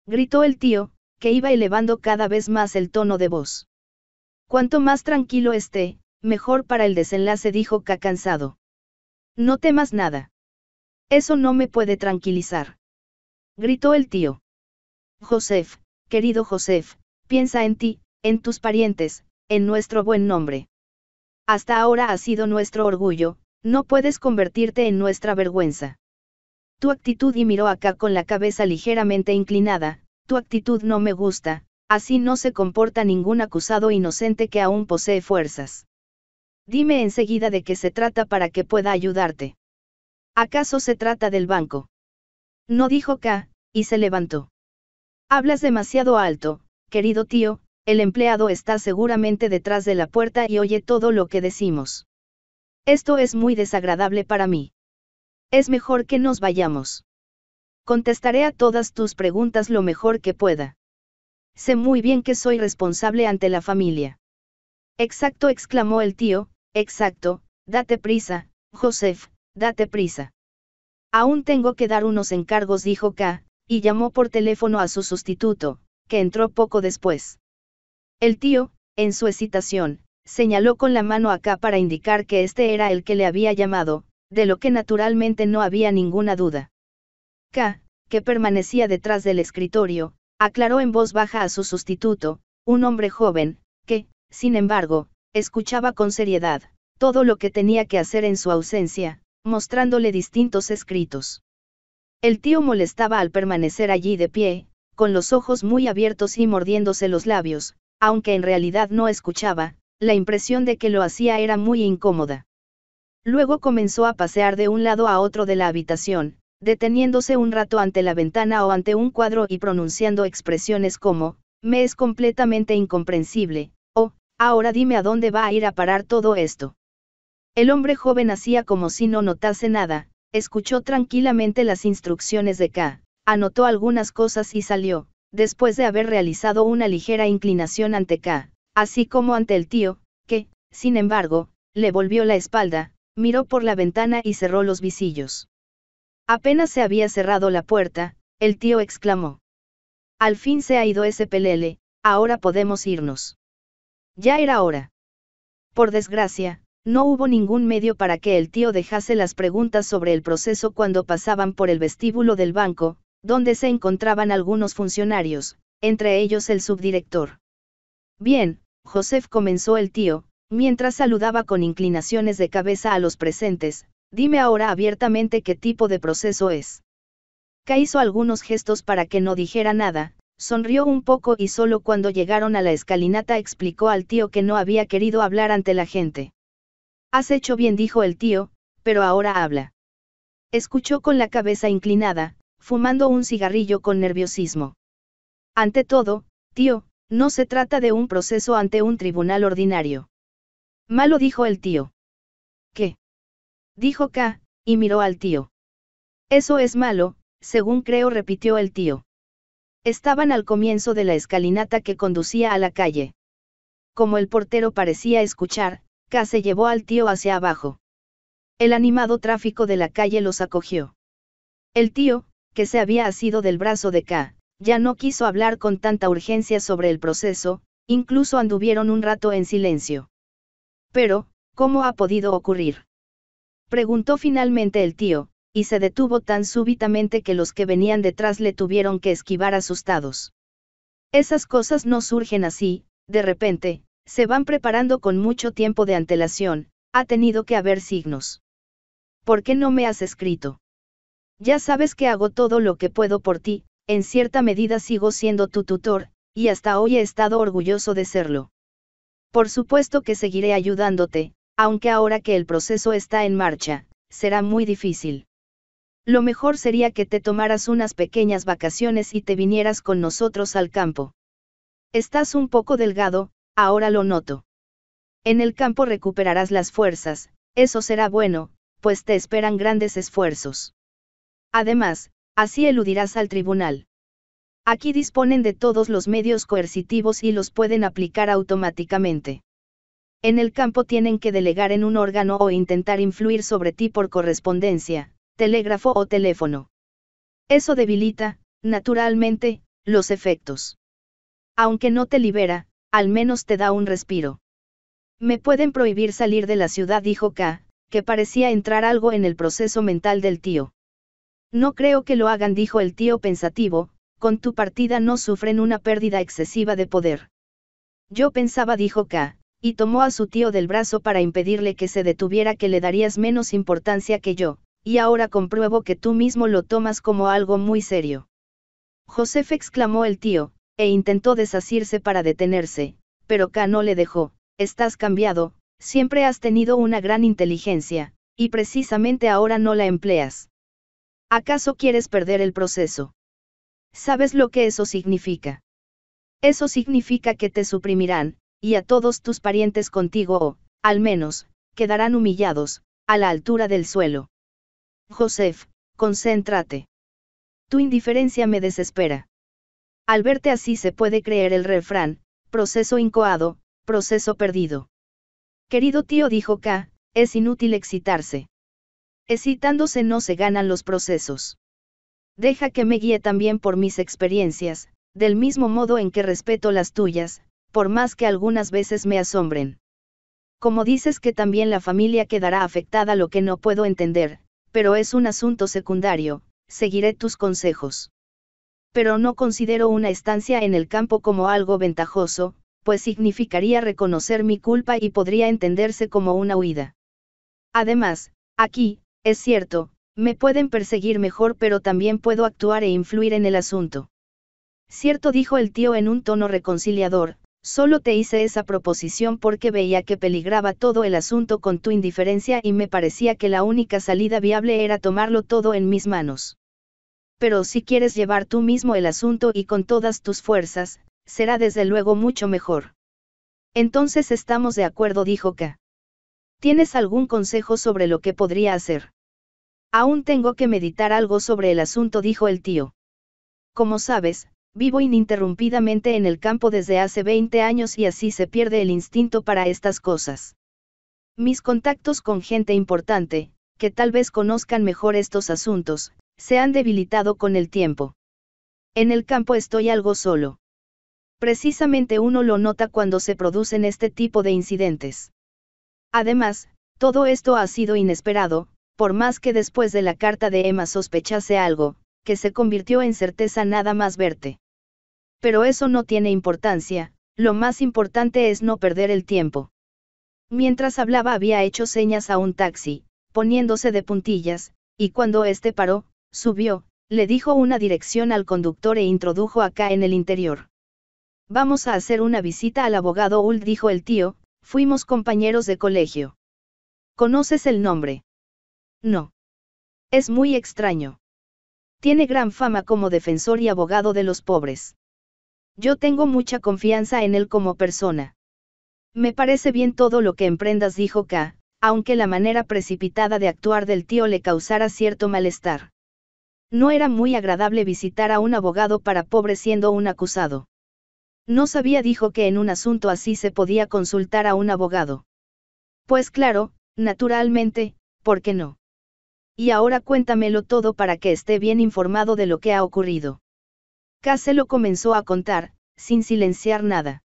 Gritó el tío, que iba elevando cada vez más el tono de voz. Cuanto más tranquilo esté, mejor para el desenlace dijo K cansado. No temas nada. Eso no me puede tranquilizar. Gritó el tío. Joseph, querido Josef, piensa en ti, en tus parientes, en nuestro buen nombre. Hasta ahora ha sido nuestro orgullo, no puedes convertirte en nuestra vergüenza. Tu actitud y miró acá con la cabeza ligeramente inclinada, tu actitud no me gusta, así no se comporta ningún acusado inocente que aún posee fuerzas. Dime enseguida de qué se trata para que pueda ayudarte. ¿Acaso se trata del banco? No dijo K, y se levantó. Hablas demasiado alto, querido tío, el empleado está seguramente detrás de la puerta y oye todo lo que decimos. Esto es muy desagradable para mí. Es mejor que nos vayamos. Contestaré a todas tus preguntas lo mejor que pueda. Sé muy bien que soy responsable ante la familia. Exacto, exclamó el tío, exacto, date prisa, Joseph, date prisa. Aún tengo que dar unos encargos, dijo K, y llamó por teléfono a su sustituto, que entró poco después. El tío, en su excitación, señaló con la mano acá para indicar que este era el que le había llamado, de lo que naturalmente no había ninguna duda. K, que permanecía detrás del escritorio, aclaró en voz baja a su sustituto, un hombre joven, que, sin embargo, escuchaba con seriedad, todo lo que tenía que hacer en su ausencia, mostrándole distintos escritos. El tío molestaba al permanecer allí de pie, con los ojos muy abiertos y mordiéndose los labios, aunque en realidad no escuchaba, la impresión de que lo hacía era muy incómoda. Luego comenzó a pasear de un lado a otro de la habitación, deteniéndose un rato ante la ventana o ante un cuadro y pronunciando expresiones como, me es completamente incomprensible, o, ahora dime a dónde va a ir a parar todo esto. El hombre joven hacía como si no notase nada, escuchó tranquilamente las instrucciones de K, anotó algunas cosas y salió, después de haber realizado una ligera inclinación ante K, así como ante el tío, que, sin embargo, le volvió la espalda, miró por la ventana y cerró los visillos. Apenas se había cerrado la puerta, el tío exclamó. Al fin se ha ido ese pelele, ahora podemos irnos. Ya era hora. Por desgracia, no hubo ningún medio para que el tío dejase las preguntas sobre el proceso cuando pasaban por el vestíbulo del banco, donde se encontraban algunos funcionarios, entre ellos el subdirector. Bien, Josef comenzó el tío, mientras saludaba con inclinaciones de cabeza a los presentes, dime ahora abiertamente qué tipo de proceso es. K hizo algunos gestos para que no dijera nada, sonrió un poco y solo cuando llegaron a la escalinata explicó al tío que no había querido hablar ante la gente. Has hecho bien, dijo el tío, pero ahora habla. Escuchó con la cabeza inclinada, fumando un cigarrillo con nerviosismo. Ante todo, tío, no se trata de un proceso ante un tribunal ordinario. Malo dijo el tío. ¿Qué? Dijo K, y miró al tío. Eso es malo, según creo repitió el tío. Estaban al comienzo de la escalinata que conducía a la calle. Como el portero parecía escuchar, K se llevó al tío hacia abajo. El animado tráfico de la calle los acogió. El tío, que se había asido del brazo de K, ya no quiso hablar con tanta urgencia sobre el proceso, incluso anduvieron un rato en silencio. Pero, ¿cómo ha podido ocurrir? Preguntó finalmente el tío, y se detuvo tan súbitamente que los que venían detrás le tuvieron que esquivar asustados. Esas cosas no surgen así, de repente, se van preparando con mucho tiempo de antelación, ha tenido que haber signos. ¿Por qué no me has escrito? Ya sabes que hago todo lo que puedo por ti, en cierta medida sigo siendo tu tutor, y hasta hoy he estado orgulloso de serlo. Por supuesto que seguiré ayudándote, aunque ahora que el proceso está en marcha, será muy difícil. Lo mejor sería que te tomaras unas pequeñas vacaciones y te vinieras con nosotros al campo. Estás un poco delgado, ahora lo noto. En el campo recuperarás las fuerzas, eso será bueno, pues te esperan grandes esfuerzos. Además, así eludirás al tribunal. Aquí disponen de todos los medios coercitivos y los pueden aplicar automáticamente. En el campo tienen que delegar en un órgano o intentar influir sobre ti por correspondencia, telégrafo o teléfono. Eso debilita, naturalmente, los efectos. Aunque no te libera, al menos te da un respiro. Me pueden prohibir salir de la ciudad, dijo K, que parecía entrar algo en el proceso mental del tío. No creo que lo hagan, dijo el tío pensativo, con tu partida no sufren una pérdida excesiva de poder. Yo pensaba, dijo K, y tomó a su tío del brazo para impedirle que se detuviera que le darías menos importancia que yo, y ahora compruebo que tú mismo lo tomas como algo muy serio. Josef exclamó el tío, e intentó desasirse para detenerse, pero K no le dejó, estás cambiado, siempre has tenido una gran inteligencia, y precisamente ahora no la empleas. ¿Acaso quieres perder el proceso? ¿Sabes lo que eso significa? Eso significa que te suprimirán, y a todos tus parientes contigo o, al menos, quedarán humillados, a la altura del suelo. Joseph, concéntrate. Tu indiferencia me desespera. Al verte así se puede creer el refrán, proceso incoado, proceso perdido. Querido tío dijo K, es inútil excitarse. Excitándose no se ganan los procesos. Deja que me guíe también por mis experiencias, del mismo modo en que respeto las tuyas, por más que algunas veces me asombren. Como dices que también la familia quedará afectada lo que no puedo entender, pero es un asunto secundario, seguiré tus consejos pero no considero una estancia en el campo como algo ventajoso, pues significaría reconocer mi culpa y podría entenderse como una huida. Además, aquí, es cierto, me pueden perseguir mejor pero también puedo actuar e influir en el asunto. Cierto dijo el tío en un tono reconciliador, solo te hice esa proposición porque veía que peligraba todo el asunto con tu indiferencia y me parecía que la única salida viable era tomarlo todo en mis manos pero si quieres llevar tú mismo el asunto y con todas tus fuerzas, será desde luego mucho mejor. Entonces estamos de acuerdo, dijo K. ¿Tienes algún consejo sobre lo que podría hacer? Aún tengo que meditar algo sobre el asunto, dijo el tío. Como sabes, vivo ininterrumpidamente en el campo desde hace 20 años y así se pierde el instinto para estas cosas. Mis contactos con gente importante, que tal vez conozcan mejor estos asuntos, se han debilitado con el tiempo. En el campo estoy algo solo. Precisamente uno lo nota cuando se producen este tipo de incidentes. Además, todo esto ha sido inesperado, por más que después de la carta de Emma sospechase algo, que se convirtió en certeza nada más verte. Pero eso no tiene importancia, lo más importante es no perder el tiempo. Mientras hablaba había hecho señas a un taxi, poniéndose de puntillas, y cuando éste paró, Subió, le dijo una dirección al conductor e introdujo a acá en el interior. Vamos a hacer una visita al abogado Ul, dijo el tío, fuimos compañeros de colegio. ¿Conoces el nombre? No. Es muy extraño. Tiene gran fama como defensor y abogado de los pobres. Yo tengo mucha confianza en él como persona. Me parece bien todo lo que emprendas, dijo K, aunque la manera precipitada de actuar del tío le causara cierto malestar. No era muy agradable visitar a un abogado para pobre siendo un acusado. No sabía dijo que en un asunto así se podía consultar a un abogado. Pues claro, naturalmente, ¿por qué no? Y ahora cuéntamelo todo para que esté bien informado de lo que ha ocurrido. Case lo comenzó a contar, sin silenciar nada.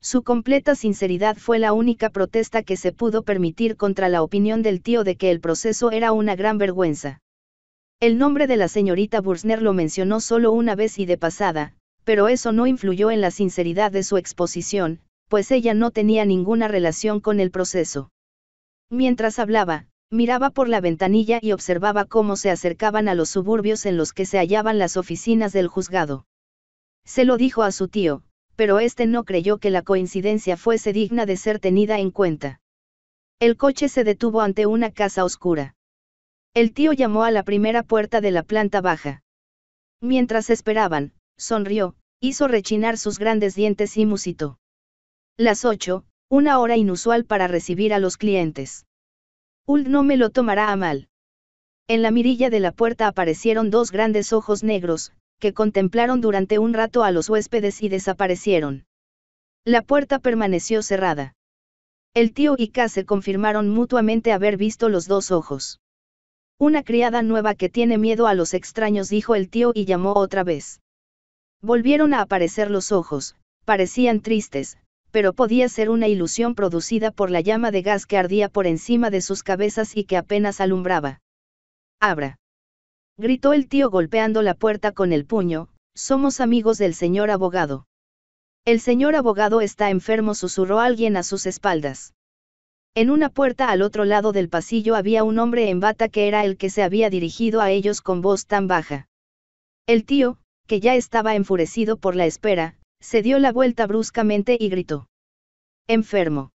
Su completa sinceridad fue la única protesta que se pudo permitir contra la opinión del tío de que el proceso era una gran vergüenza. El nombre de la señorita Bursner lo mencionó solo una vez y de pasada, pero eso no influyó en la sinceridad de su exposición, pues ella no tenía ninguna relación con el proceso. Mientras hablaba, miraba por la ventanilla y observaba cómo se acercaban a los suburbios en los que se hallaban las oficinas del juzgado. Se lo dijo a su tío, pero éste no creyó que la coincidencia fuese digna de ser tenida en cuenta. El coche se detuvo ante una casa oscura. El tío llamó a la primera puerta de la planta baja. Mientras esperaban, sonrió, hizo rechinar sus grandes dientes y musitó. Las ocho, una hora inusual para recibir a los clientes. Uld no me lo tomará a mal. En la mirilla de la puerta aparecieron dos grandes ojos negros, que contemplaron durante un rato a los huéspedes y desaparecieron. La puerta permaneció cerrada. El tío y K confirmaron mutuamente haber visto los dos ojos. Una criada nueva que tiene miedo a los extraños, dijo el tío y llamó otra vez. Volvieron a aparecer los ojos, parecían tristes, pero podía ser una ilusión producida por la llama de gas que ardía por encima de sus cabezas y que apenas alumbraba. Abra. Gritó el tío golpeando la puerta con el puño, somos amigos del señor abogado. El señor abogado está enfermo, susurró alguien a sus espaldas. En una puerta al otro lado del pasillo había un hombre en bata que era el que se había dirigido a ellos con voz tan baja. El tío, que ya estaba enfurecido por la espera, se dio la vuelta bruscamente y gritó. Enfermo.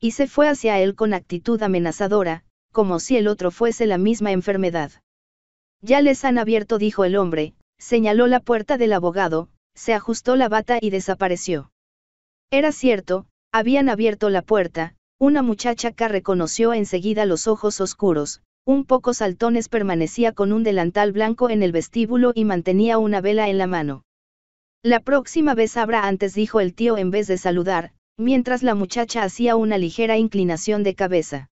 Y se fue hacia él con actitud amenazadora, como si el otro fuese la misma enfermedad. Ya les han abierto, dijo el hombre, señaló la puerta del abogado, se ajustó la bata y desapareció. Era cierto, habían abierto la puerta, una muchacha que reconoció enseguida los ojos oscuros, un poco saltones permanecía con un delantal blanco en el vestíbulo y mantenía una vela en la mano. La próxima vez habrá antes, dijo el tío en vez de saludar, mientras la muchacha hacía una ligera inclinación de cabeza.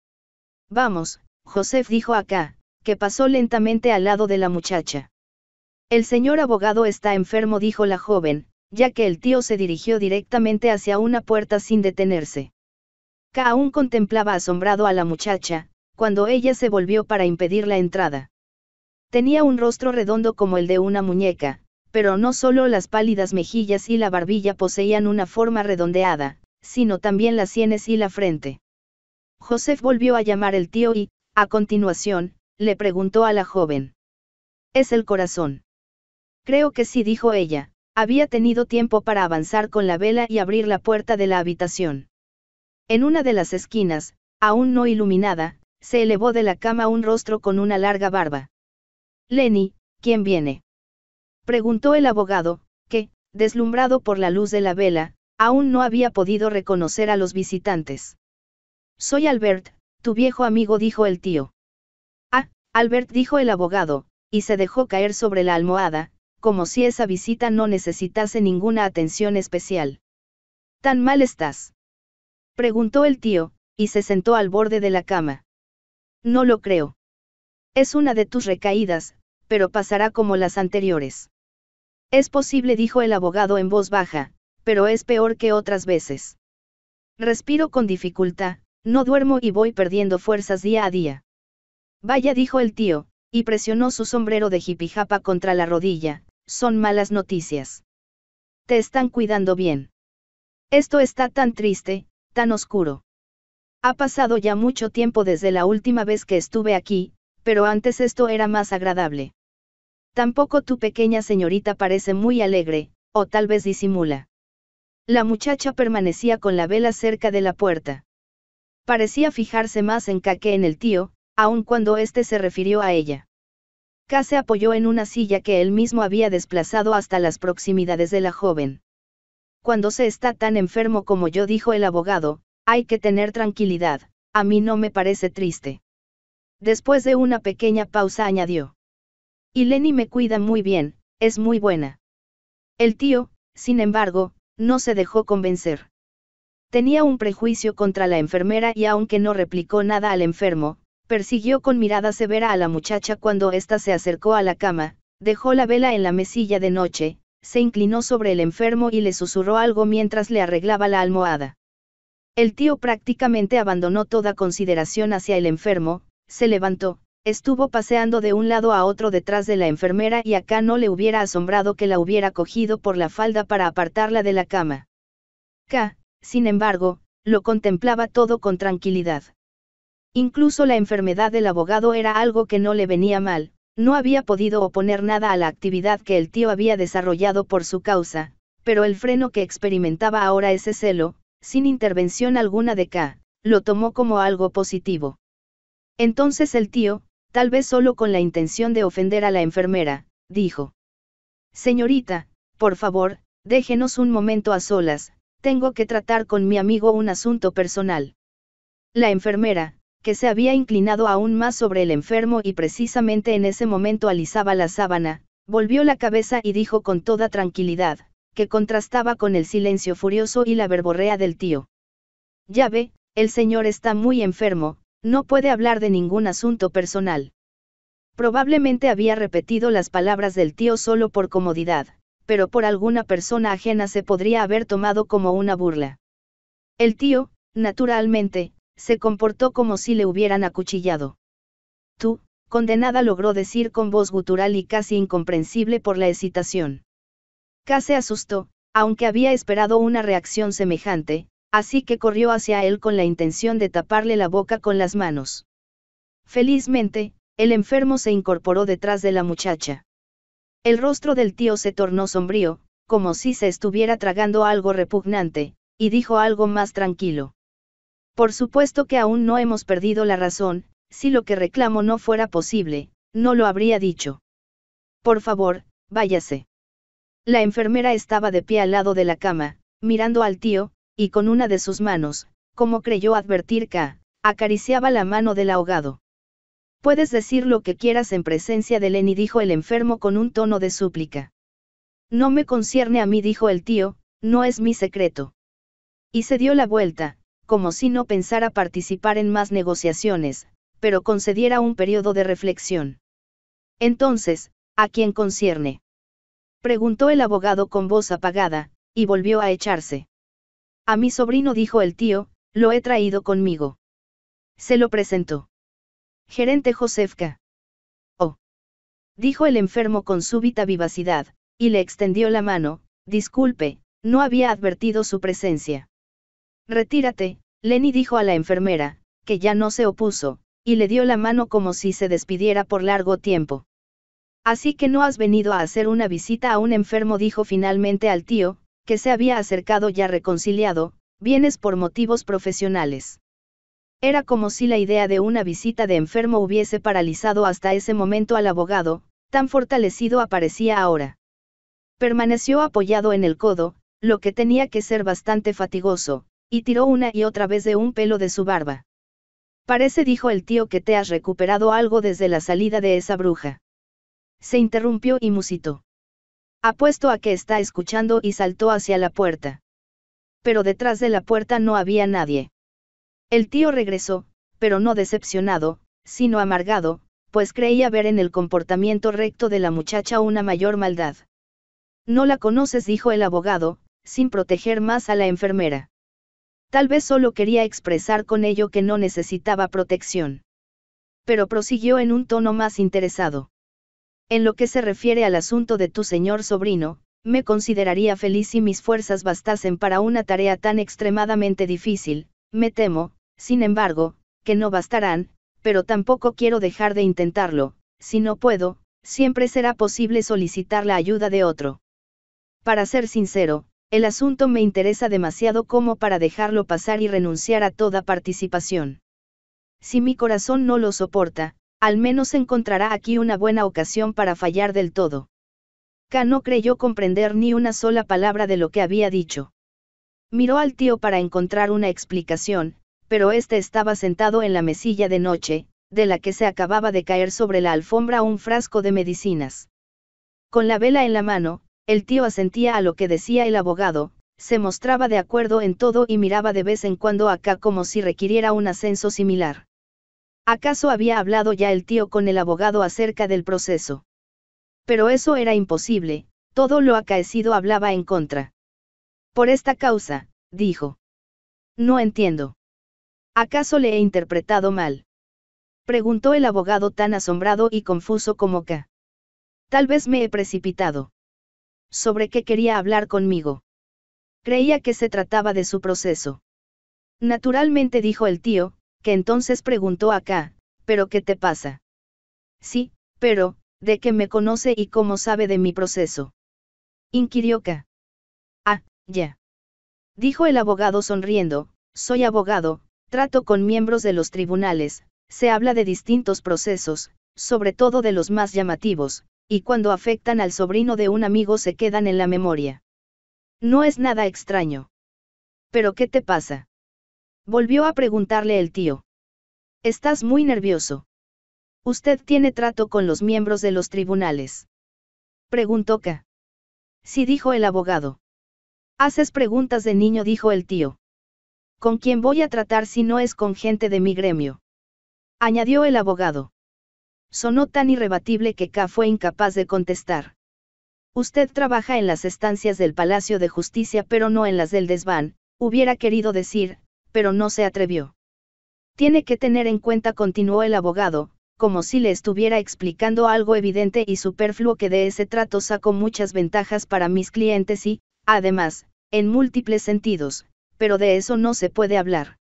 Vamos, Joseph dijo acá, que pasó lentamente al lado de la muchacha. El señor abogado está enfermo, dijo la joven, ya que el tío se dirigió directamente hacia una puerta sin detenerse. K aún contemplaba asombrado a la muchacha, cuando ella se volvió para impedir la entrada. Tenía un rostro redondo como el de una muñeca, pero no solo las pálidas mejillas y la barbilla poseían una forma redondeada, sino también las sienes y la frente. Joseph volvió a llamar al tío y, a continuación, le preguntó a la joven. Es el corazón. Creo que sí, dijo ella, había tenido tiempo para avanzar con la vela y abrir la puerta de la habitación. En una de las esquinas, aún no iluminada, se elevó de la cama un rostro con una larga barba. Lenny, ¿quién viene? Preguntó el abogado, que, deslumbrado por la luz de la vela, aún no había podido reconocer a los visitantes. Soy Albert, tu viejo amigo, dijo el tío. Ah, Albert, dijo el abogado, y se dejó caer sobre la almohada, como si esa visita no necesitase ninguna atención especial. Tan mal estás. Preguntó el tío, y se sentó al borde de la cama. No lo creo. Es una de tus recaídas, pero pasará como las anteriores. Es posible, dijo el abogado en voz baja, pero es peor que otras veces. Respiro con dificultad, no duermo y voy perdiendo fuerzas día a día. Vaya, dijo el tío, y presionó su sombrero de jipijapa contra la rodilla, son malas noticias. Te están cuidando bien. Esto está tan triste, tan oscuro. Ha pasado ya mucho tiempo desde la última vez que estuve aquí, pero antes esto era más agradable. Tampoco tu pequeña señorita parece muy alegre, o tal vez disimula. La muchacha permanecía con la vela cerca de la puerta. Parecía fijarse más en K que en el tío, aun cuando éste se refirió a ella. K se apoyó en una silla que él mismo había desplazado hasta las proximidades de la joven. Cuando se está tan enfermo como yo dijo el abogado, hay que tener tranquilidad, a mí no me parece triste. Después de una pequeña pausa añadió. Y Lenny me cuida muy bien, es muy buena. El tío, sin embargo, no se dejó convencer. Tenía un prejuicio contra la enfermera y aunque no replicó nada al enfermo, persiguió con mirada severa a la muchacha cuando ésta se acercó a la cama, dejó la vela en la mesilla de noche, se inclinó sobre el enfermo y le susurró algo mientras le arreglaba la almohada. El tío prácticamente abandonó toda consideración hacia el enfermo, se levantó, estuvo paseando de un lado a otro detrás de la enfermera y acá no le hubiera asombrado que la hubiera cogido por la falda para apartarla de la cama. K, sin embargo, lo contemplaba todo con tranquilidad. Incluso la enfermedad del abogado era algo que no le venía mal, no había podido oponer nada a la actividad que el tío había desarrollado por su causa, pero el freno que experimentaba ahora ese celo, sin intervención alguna de K, lo tomó como algo positivo. Entonces el tío, tal vez solo con la intención de ofender a la enfermera, dijo. Señorita, por favor, déjenos un momento a solas, tengo que tratar con mi amigo un asunto personal. La enfermera, que se había inclinado aún más sobre el enfermo y precisamente en ese momento alisaba la sábana, volvió la cabeza y dijo con toda tranquilidad, que contrastaba con el silencio furioso y la verborrea del tío. Ya ve, el señor está muy enfermo, no puede hablar de ningún asunto personal. Probablemente había repetido las palabras del tío solo por comodidad, pero por alguna persona ajena se podría haber tomado como una burla. El tío, naturalmente, se comportó como si le hubieran acuchillado. Tú, condenada logró decir con voz gutural y casi incomprensible por la excitación. Casi se asustó, aunque había esperado una reacción semejante, así que corrió hacia él con la intención de taparle la boca con las manos. Felizmente, el enfermo se incorporó detrás de la muchacha. El rostro del tío se tornó sombrío, como si se estuviera tragando algo repugnante, y dijo algo más tranquilo. Por supuesto que aún no hemos perdido la razón, si lo que reclamo no fuera posible, no lo habría dicho. Por favor, váyase. La enfermera estaba de pie al lado de la cama, mirando al tío, y con una de sus manos, como creyó advertir K, acariciaba la mano del ahogado. Puedes decir lo que quieras en presencia de Lenny, dijo el enfermo con un tono de súplica. No me concierne a mí, dijo el tío, no es mi secreto. Y se dio la vuelta, como si no pensara participar en más negociaciones, pero concediera un periodo de reflexión. Entonces, ¿a quién concierne? Preguntó el abogado con voz apagada, y volvió a echarse. A mi sobrino dijo el tío, lo he traído conmigo. Se lo presentó. Gerente Josefka. Oh. Dijo el enfermo con súbita vivacidad, y le extendió la mano, disculpe, no había advertido su presencia. Retírate, Lenny dijo a la enfermera, que ya no se opuso, y le dio la mano como si se despidiera por largo tiempo. Así que no has venido a hacer una visita a un enfermo, dijo finalmente al tío, que se había acercado ya reconciliado, vienes por motivos profesionales. Era como si la idea de una visita de enfermo hubiese paralizado hasta ese momento al abogado, tan fortalecido aparecía ahora. Permaneció apoyado en el codo, lo que tenía que ser bastante fatigoso, y tiró una y otra vez de un pelo de su barba. Parece, dijo el tío, que te has recuperado algo desde la salida de esa bruja. Se interrumpió y musitó. Apuesto a que está escuchando y saltó hacia la puerta. Pero detrás de la puerta no había nadie. El tío regresó, pero no decepcionado, sino amargado, pues creía ver en el comportamiento recto de la muchacha una mayor maldad. No la conoces, dijo el abogado, sin proteger más a la enfermera. Tal vez solo quería expresar con ello que no necesitaba protección. Pero prosiguió en un tono más interesado. En lo que se refiere al asunto de tu señor sobrino, me consideraría feliz si mis fuerzas bastasen para una tarea tan extremadamente difícil, me temo, sin embargo, que no bastarán, pero tampoco quiero dejar de intentarlo, si no puedo, siempre será posible solicitar la ayuda de otro. Para ser sincero, el asunto me interesa demasiado como para dejarlo pasar y renunciar a toda participación. Si mi corazón no lo soporta, al menos encontrará aquí una buena ocasión para fallar del todo. K no creyó comprender ni una sola palabra de lo que había dicho. Miró al tío para encontrar una explicación, pero éste estaba sentado en la mesilla de noche, de la que se acababa de caer sobre la alfombra un frasco de medicinas. Con la vela en la mano, el tío asentía a lo que decía el abogado, se mostraba de acuerdo en todo y miraba de vez en cuando acá como si requiriera un ascenso similar. ¿Acaso había hablado ya el tío con el abogado acerca del proceso? Pero eso era imposible, todo lo acaecido hablaba en contra. Por esta causa, dijo. No entiendo. ¿Acaso le he interpretado mal? Preguntó el abogado tan asombrado y confuso como K. Tal vez me he precipitado sobre qué quería hablar conmigo. Creía que se trataba de su proceso. Naturalmente dijo el tío, que entonces preguntó acá, ¿pero qué te pasa? Sí, pero, ¿de qué me conoce y cómo sabe de mi proceso? Inquirió K. Ah, ya. Dijo el abogado sonriendo, soy abogado, trato con miembros de los tribunales, se habla de distintos procesos, sobre todo de los más llamativos, y cuando afectan al sobrino de un amigo se quedan en la memoria. No es nada extraño. ¿Pero qué te pasa? Volvió a preguntarle el tío. Estás muy nervioso. Usted tiene trato con los miembros de los tribunales. Preguntó K. Sí dijo el abogado. Haces preguntas de niño dijo el tío. ¿Con quién voy a tratar si no es con gente de mi gremio? Añadió el abogado. Sonó tan irrebatible que K fue incapaz de contestar. Usted trabaja en las estancias del Palacio de Justicia pero no en las del desván, hubiera querido decir, pero no se atrevió. Tiene que tener en cuenta, continuó el abogado, como si le estuviera explicando algo evidente y superfluo que de ese trato saco muchas ventajas para mis clientes y, además, en múltiples sentidos, pero de eso no se puede hablar.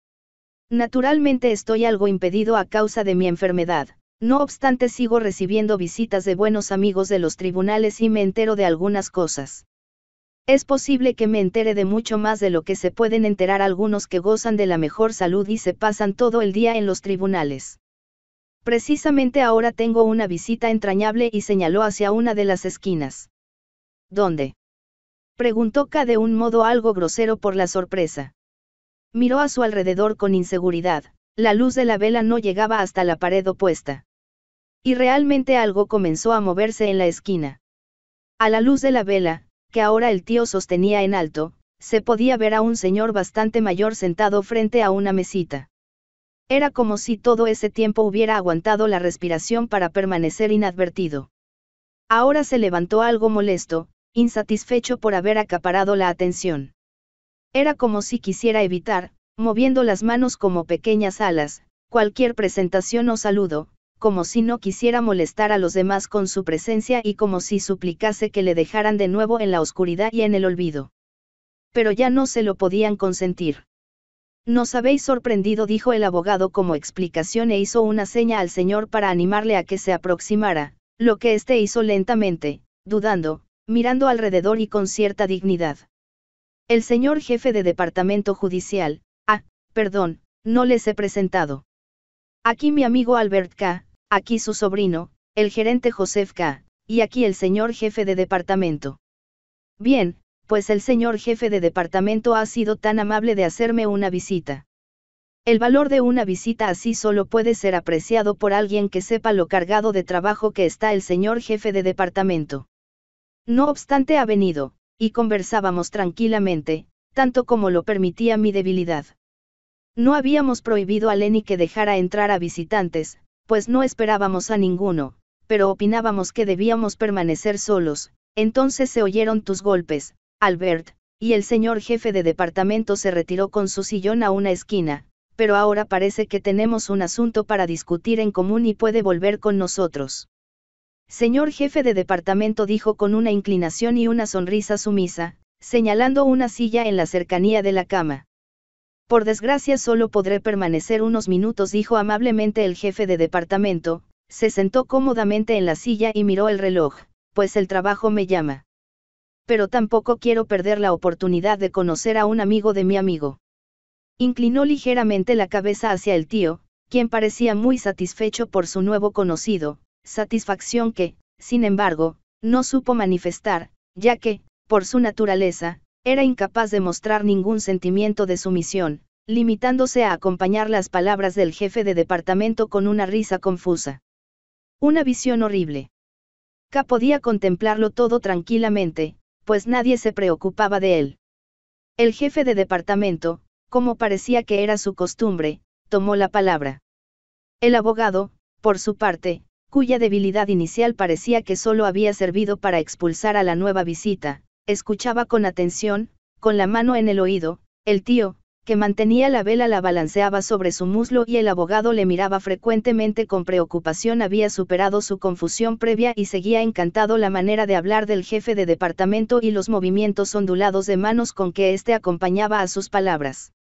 Naturalmente estoy algo impedido a causa de mi enfermedad, no obstante sigo recibiendo visitas de buenos amigos de los tribunales y me entero de algunas cosas. Es posible que me entere de mucho más de lo que se pueden enterar algunos que gozan de la mejor salud y se pasan todo el día en los tribunales. Precisamente ahora tengo una visita entrañable y señaló hacia una de las esquinas. ¿Dónde? Preguntó K de un modo algo grosero por la sorpresa. Miró a su alrededor con inseguridad, la luz de la vela no llegaba hasta la pared opuesta. Y realmente algo comenzó a moverse en la esquina. A la luz de la vela, que ahora el tío sostenía en alto, se podía ver a un señor bastante mayor sentado frente a una mesita. Era como si todo ese tiempo hubiera aguantado la respiración para permanecer inadvertido. Ahora se levantó algo molesto, insatisfecho por haber acaparado la atención. Era como si quisiera evitar, moviendo las manos como pequeñas alas, cualquier presentación o saludo, como si no quisiera molestar a los demás con su presencia y como si suplicase que le dejaran de nuevo en la oscuridad y en el olvido. Pero ya no se lo podían consentir. Nos habéis sorprendido, dijo el abogado como explicación e hizo una seña al señor para animarle a que se aproximara, lo que éste hizo lentamente, dudando, mirando alrededor y con cierta dignidad. El señor jefe de departamento judicial, ah, perdón, no les he presentado. Aquí mi amigo Albert K., aquí su sobrino, el gerente Josef K., y aquí el señor jefe de departamento. Bien, pues el señor jefe de departamento ha sido tan amable de hacerme una visita. El valor de una visita así solo puede ser apreciado por alguien que sepa lo cargado de trabajo que está el señor jefe de departamento. No obstante ha venido, y conversábamos tranquilamente, tanto como lo permitía mi debilidad. No habíamos prohibido a Lenny que dejara entrar a visitantes, pues no esperábamos a ninguno, pero opinábamos que debíamos permanecer solos, entonces se oyeron tus golpes, Albert, y el señor jefe de departamento se retiró con su sillón a una esquina, pero ahora parece que tenemos un asunto para discutir en común y puede volver con nosotros. Señor jefe de departamento dijo con una inclinación y una sonrisa sumisa, señalando una silla en la cercanía de la cama. Por desgracia solo podré permanecer unos minutos, dijo amablemente el jefe de departamento, se sentó cómodamente en la silla y miró el reloj, pues el trabajo me llama. Pero tampoco quiero perder la oportunidad de conocer a un amigo de mi amigo. Inclinó ligeramente la cabeza hacia el tío, quien parecía muy satisfecho por su nuevo conocido, satisfacción que, sin embargo, no supo manifestar, ya que, por su naturaleza, era incapaz de mostrar ningún sentimiento de sumisión, limitándose a acompañar las palabras del jefe de departamento con una risa confusa. Una visión horrible. K podía contemplarlo todo tranquilamente, pues nadie se preocupaba de él. El jefe de departamento, como parecía que era su costumbre, tomó la palabra. El abogado, por su parte, cuya debilidad inicial parecía que solo había servido para expulsar a la nueva visita, escuchaba con atención, con la mano en el oído, el tío, que mantenía la vela la balanceaba sobre su muslo y el abogado le miraba frecuentemente con preocupación había superado su confusión previa y seguía encantado la manera de hablar del jefe de departamento y los movimientos ondulados de manos con que éste acompañaba a sus palabras.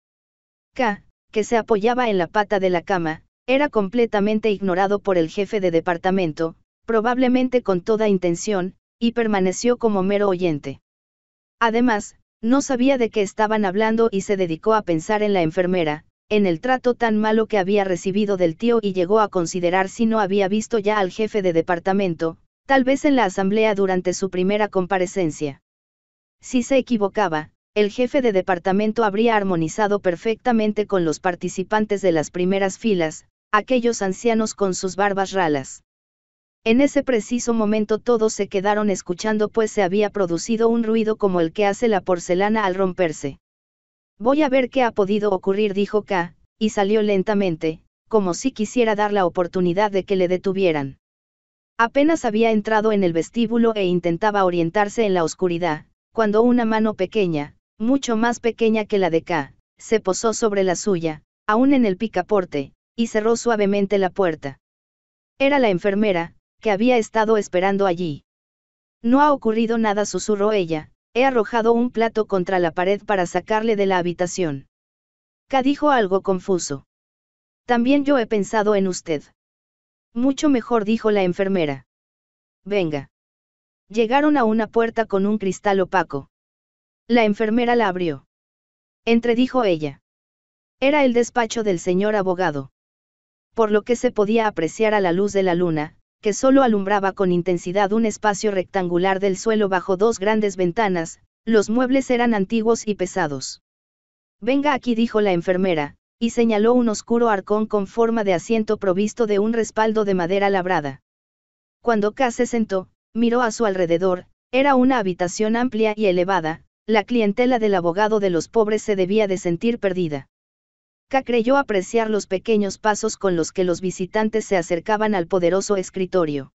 K, que se apoyaba en la pata de la cama, era completamente ignorado por el jefe de departamento, probablemente con toda intención, y permaneció como mero oyente. Además, no sabía de qué estaban hablando y se dedicó a pensar en la enfermera, en el trato tan malo que había recibido del tío y llegó a considerar si no había visto ya al jefe de departamento, tal vez en la asamblea durante su primera comparecencia. Si se equivocaba, el jefe de departamento habría armonizado perfectamente con los participantes de las primeras filas, aquellos ancianos con sus barbas ralas. En ese preciso momento todos se quedaron escuchando pues se había producido un ruido como el que hace la porcelana al romperse. Voy a ver qué ha podido ocurrir dijo K, y salió lentamente, como si quisiera dar la oportunidad de que le detuvieran. Apenas había entrado en el vestíbulo e intentaba orientarse en la oscuridad, cuando una mano pequeña, mucho más pequeña que la de K, se posó sobre la suya, aún en el picaporte, y cerró suavemente la puerta. Era la enfermera, que había estado esperando allí. No ha ocurrido nada, susurró ella, he arrojado un plato contra la pared para sacarle de la habitación. K dijo algo confuso. También yo he pensado en usted. Mucho mejor, dijo la enfermera. Venga. Llegaron a una puerta con un cristal opaco. La enfermera la abrió. Entredijo ella. Era el despacho del señor abogado. Por lo que se podía apreciar a la luz de la luna, que solo alumbraba con intensidad un espacio rectangular del suelo bajo dos grandes ventanas, los muebles eran antiguos y pesados. Venga aquí, dijo la enfermera, y señaló un oscuro arcón con forma de asiento provisto de un respaldo de madera labrada. Cuando K se sentó, miró a su alrededor, era una habitación amplia y elevada, la clientela del abogado de los pobres se debía de sentir perdida. K creyó apreciar los pequeños pasos con los que los visitantes se acercaban al poderoso escritorio.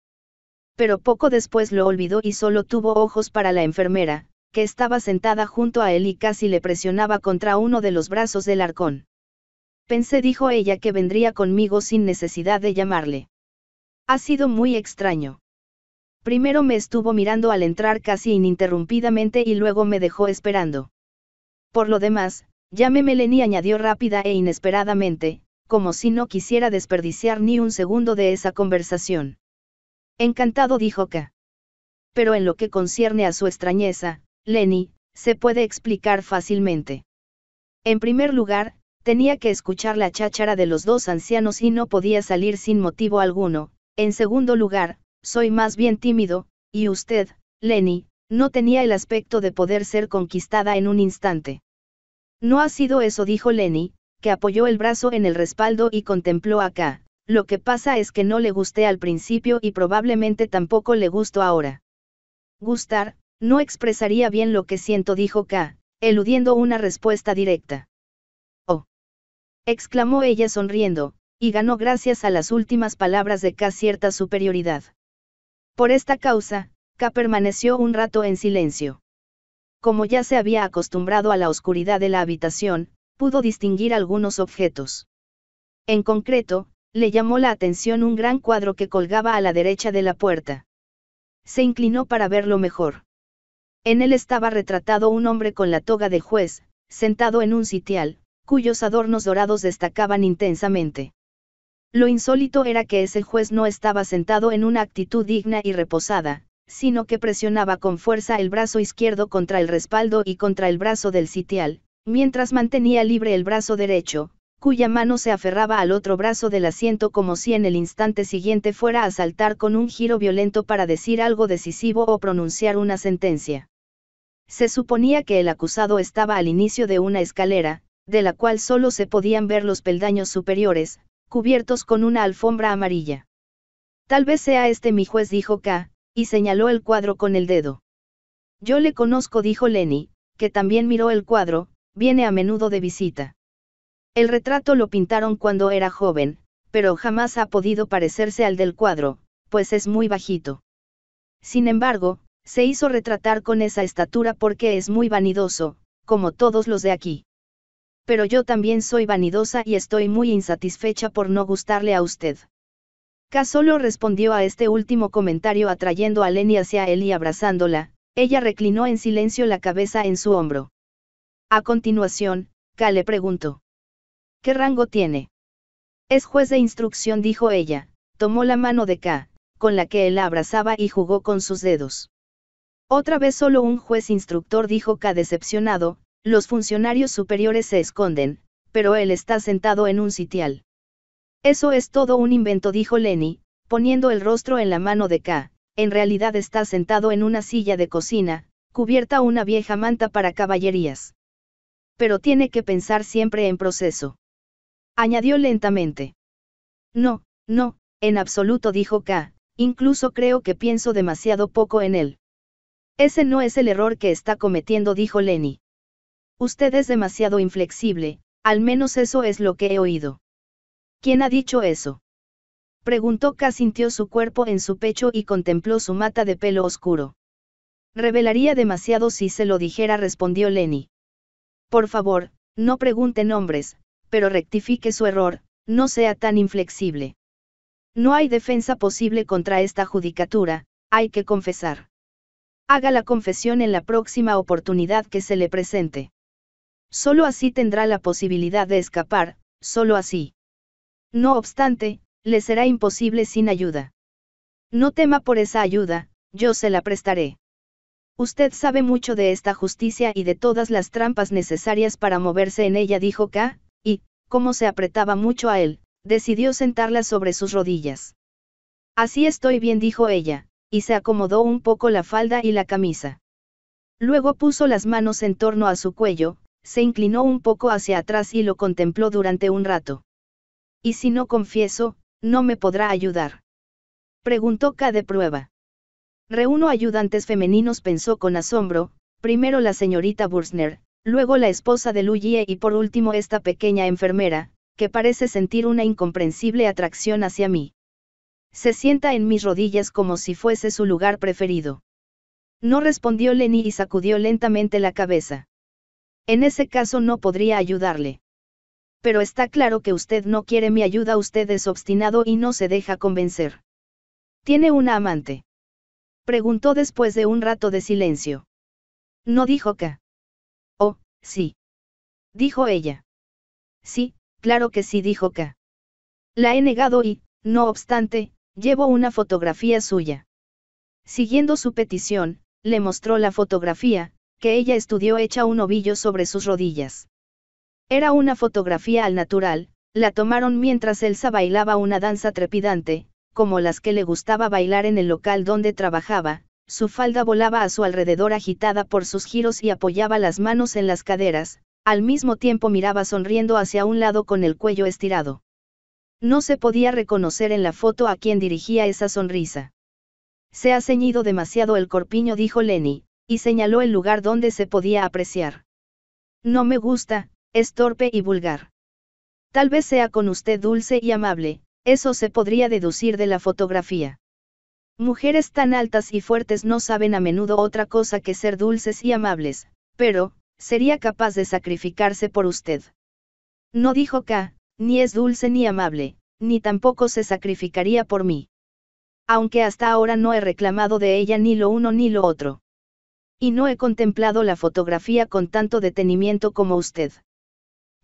Pero poco después lo olvidó y solo tuvo ojos para la enfermera, que estaba sentada junto a él y casi le presionaba contra uno de los brazos del arcón. Pensé, dijo ella, que vendría conmigo sin necesidad de llamarle. Ha sido muy extraño. Primero me estuvo mirando al entrar casi ininterrumpidamente y luego me dejó esperando. Por lo demás, Llámeme Lenny añadió rápida e inesperadamente, como si no quisiera desperdiciar ni un segundo de esa conversación. Encantado dijo K. Pero en lo que concierne a su extrañeza, Lenny, se puede explicar fácilmente. En primer lugar, tenía que escuchar la cháchara de los dos ancianos y no podía salir sin motivo alguno. En segundo lugar, soy más bien tímido, y usted, Lenny, no tenía el aspecto de poder ser conquistada en un instante. No ha sido eso, dijo Lenny, que apoyó el brazo en el respaldo y contempló a K, Lo que pasa es que no le gusté al principio y probablemente tampoco le gusto ahora. Gustar, no expresaría bien lo que siento, dijo K, eludiendo una respuesta directa. Oh. exclamó ella sonriendo, y ganó gracias a las últimas palabras de K cierta superioridad. Por esta causa, K permaneció un rato en silencio. Como ya se había acostumbrado a la oscuridad de la habitación, pudo distinguir algunos objetos. En concreto, le llamó la atención un gran cuadro que colgaba a la derecha de la puerta. Se inclinó para verlo mejor. En él estaba retratado un hombre con la toga de juez, sentado en un sitial, cuyos adornos dorados destacaban intensamente. Lo insólito era que ese juez no estaba sentado en una actitud digna y reposada, sino que presionaba con fuerza el brazo izquierdo contra el respaldo y contra el brazo del sitial, mientras mantenía libre el brazo derecho, cuya mano se aferraba al otro brazo del asiento como si en el instante siguiente fuera a saltar con un giro violento para decir algo decisivo o pronunciar una sentencia. Se suponía que el acusado estaba al inicio de una escalera, de la cual solo se podían ver los peldaños superiores, cubiertos con una alfombra amarilla. Tal vez sea este mi juez, dijo K, y señaló el cuadro con el dedo. Yo le conozco, dijo Lenny, que también miró el cuadro, viene a menudo de visita. El retrato lo pintaron cuando era joven, pero jamás ha podido parecerse al del cuadro, pues es muy bajito. Sin embargo, se hizo retratar con esa estatura porque es muy vanidoso, como todos los de aquí. Pero yo también soy vanidosa y estoy muy insatisfecha por no gustarle a usted. K solo respondió a este último comentario atrayendo a Lenny hacia él y abrazándola, ella reclinó en silencio la cabeza en su hombro. A continuación, K le preguntó. ¿Qué rango tiene? Es juez de instrucción, dijo ella, tomó la mano de K, con la que él la abrazaba y jugó con sus dedos. Otra vez solo un juez instructor dijo K decepcionado, los funcionarios superiores se esconden, pero él está sentado en un sitial. Eso es todo un invento, dijo Lenny, poniendo el rostro en la mano de K. En realidad está sentado en una silla de cocina, cubierta una vieja manta para caballerías. Pero tiene que pensar siempre en proceso. Añadió lentamente. No, no, en absoluto dijo K, incluso creo que pienso demasiado poco en él. Ese no es el error que está cometiendo, dijo Lenny. Usted es demasiado inflexible, al menos eso es lo que he oído. ¿Quién ha dicho eso? Preguntó K. Sintió su cuerpo en su pecho y contempló su mata de pelo oscuro. Revelaría demasiado si se lo dijera, respondió Lenny. Por favor, no pregunte nombres, pero rectifique su error, no sea tan inflexible. No hay defensa posible contra esta judicatura, hay que confesar. Haga la confesión en la próxima oportunidad que se le presente. Solo así tendrá la posibilidad de escapar, solo así. No obstante, le será imposible sin ayuda. No tema por esa ayuda, yo se la prestaré. Usted sabe mucho de esta justicia y de todas las trampas necesarias para moverse en ella, dijo K, y, como se apretaba mucho a él, decidió sentarla sobre sus rodillas. Así estoy bien, dijo ella, y se acomodó un poco la falda y la camisa. Luego puso las manos en torno a su cuello, se inclinó un poco hacia atrás y lo contempló durante un rato. ¿Y si no confieso, no me podrá ayudar? Preguntó K de prueba. Reúno ayudantes femeninos, pensó con asombro, primero la señorita Bursner, luego la esposa de Luigi y por último esta pequeña enfermera, que parece sentir una incomprensible atracción hacia mí. Se sienta en mis rodillas como si fuese su lugar preferido. No respondió Lenny y sacudió lentamente la cabeza. En ese caso no podría ayudarle pero está claro que usted no quiere mi ayuda, usted es obstinado y no se deja convencer. ¿Tiene una amante? Preguntó después de un rato de silencio. No dijo K. Oh, sí. Dijo ella. Sí, claro que sí, dijo K. La he negado y, no obstante, llevo una fotografía suya. Siguiendo su petición, le mostró la fotografía, que ella estudió hecha un ovillo sobre sus rodillas. Era una fotografía al natural, la tomaron mientras Elsa bailaba una danza trepidante, como las que le gustaba bailar en el local donde trabajaba, su falda volaba a su alrededor agitada por sus giros y apoyaba las manos en las caderas, al mismo tiempo miraba sonriendo hacia un lado con el cuello estirado. No se podía reconocer en la foto a quien dirigía esa sonrisa. Se ha ceñido demasiado el corpiño, dijo Lenny, y señaló el lugar donde se podía apreciar. No me gusta, es torpe y vulgar. Tal vez sea con usted dulce y amable, eso se podría deducir de la fotografía. Mujeres tan altas y fuertes no saben a menudo otra cosa que ser dulces y amables, pero, sería capaz de sacrificarse por usted. No dijo K, ni es dulce ni amable, ni tampoco se sacrificaría por mí. Aunque hasta ahora no he reclamado de ella ni lo uno ni lo otro. Y no he contemplado la fotografía con tanto detenimiento como usted.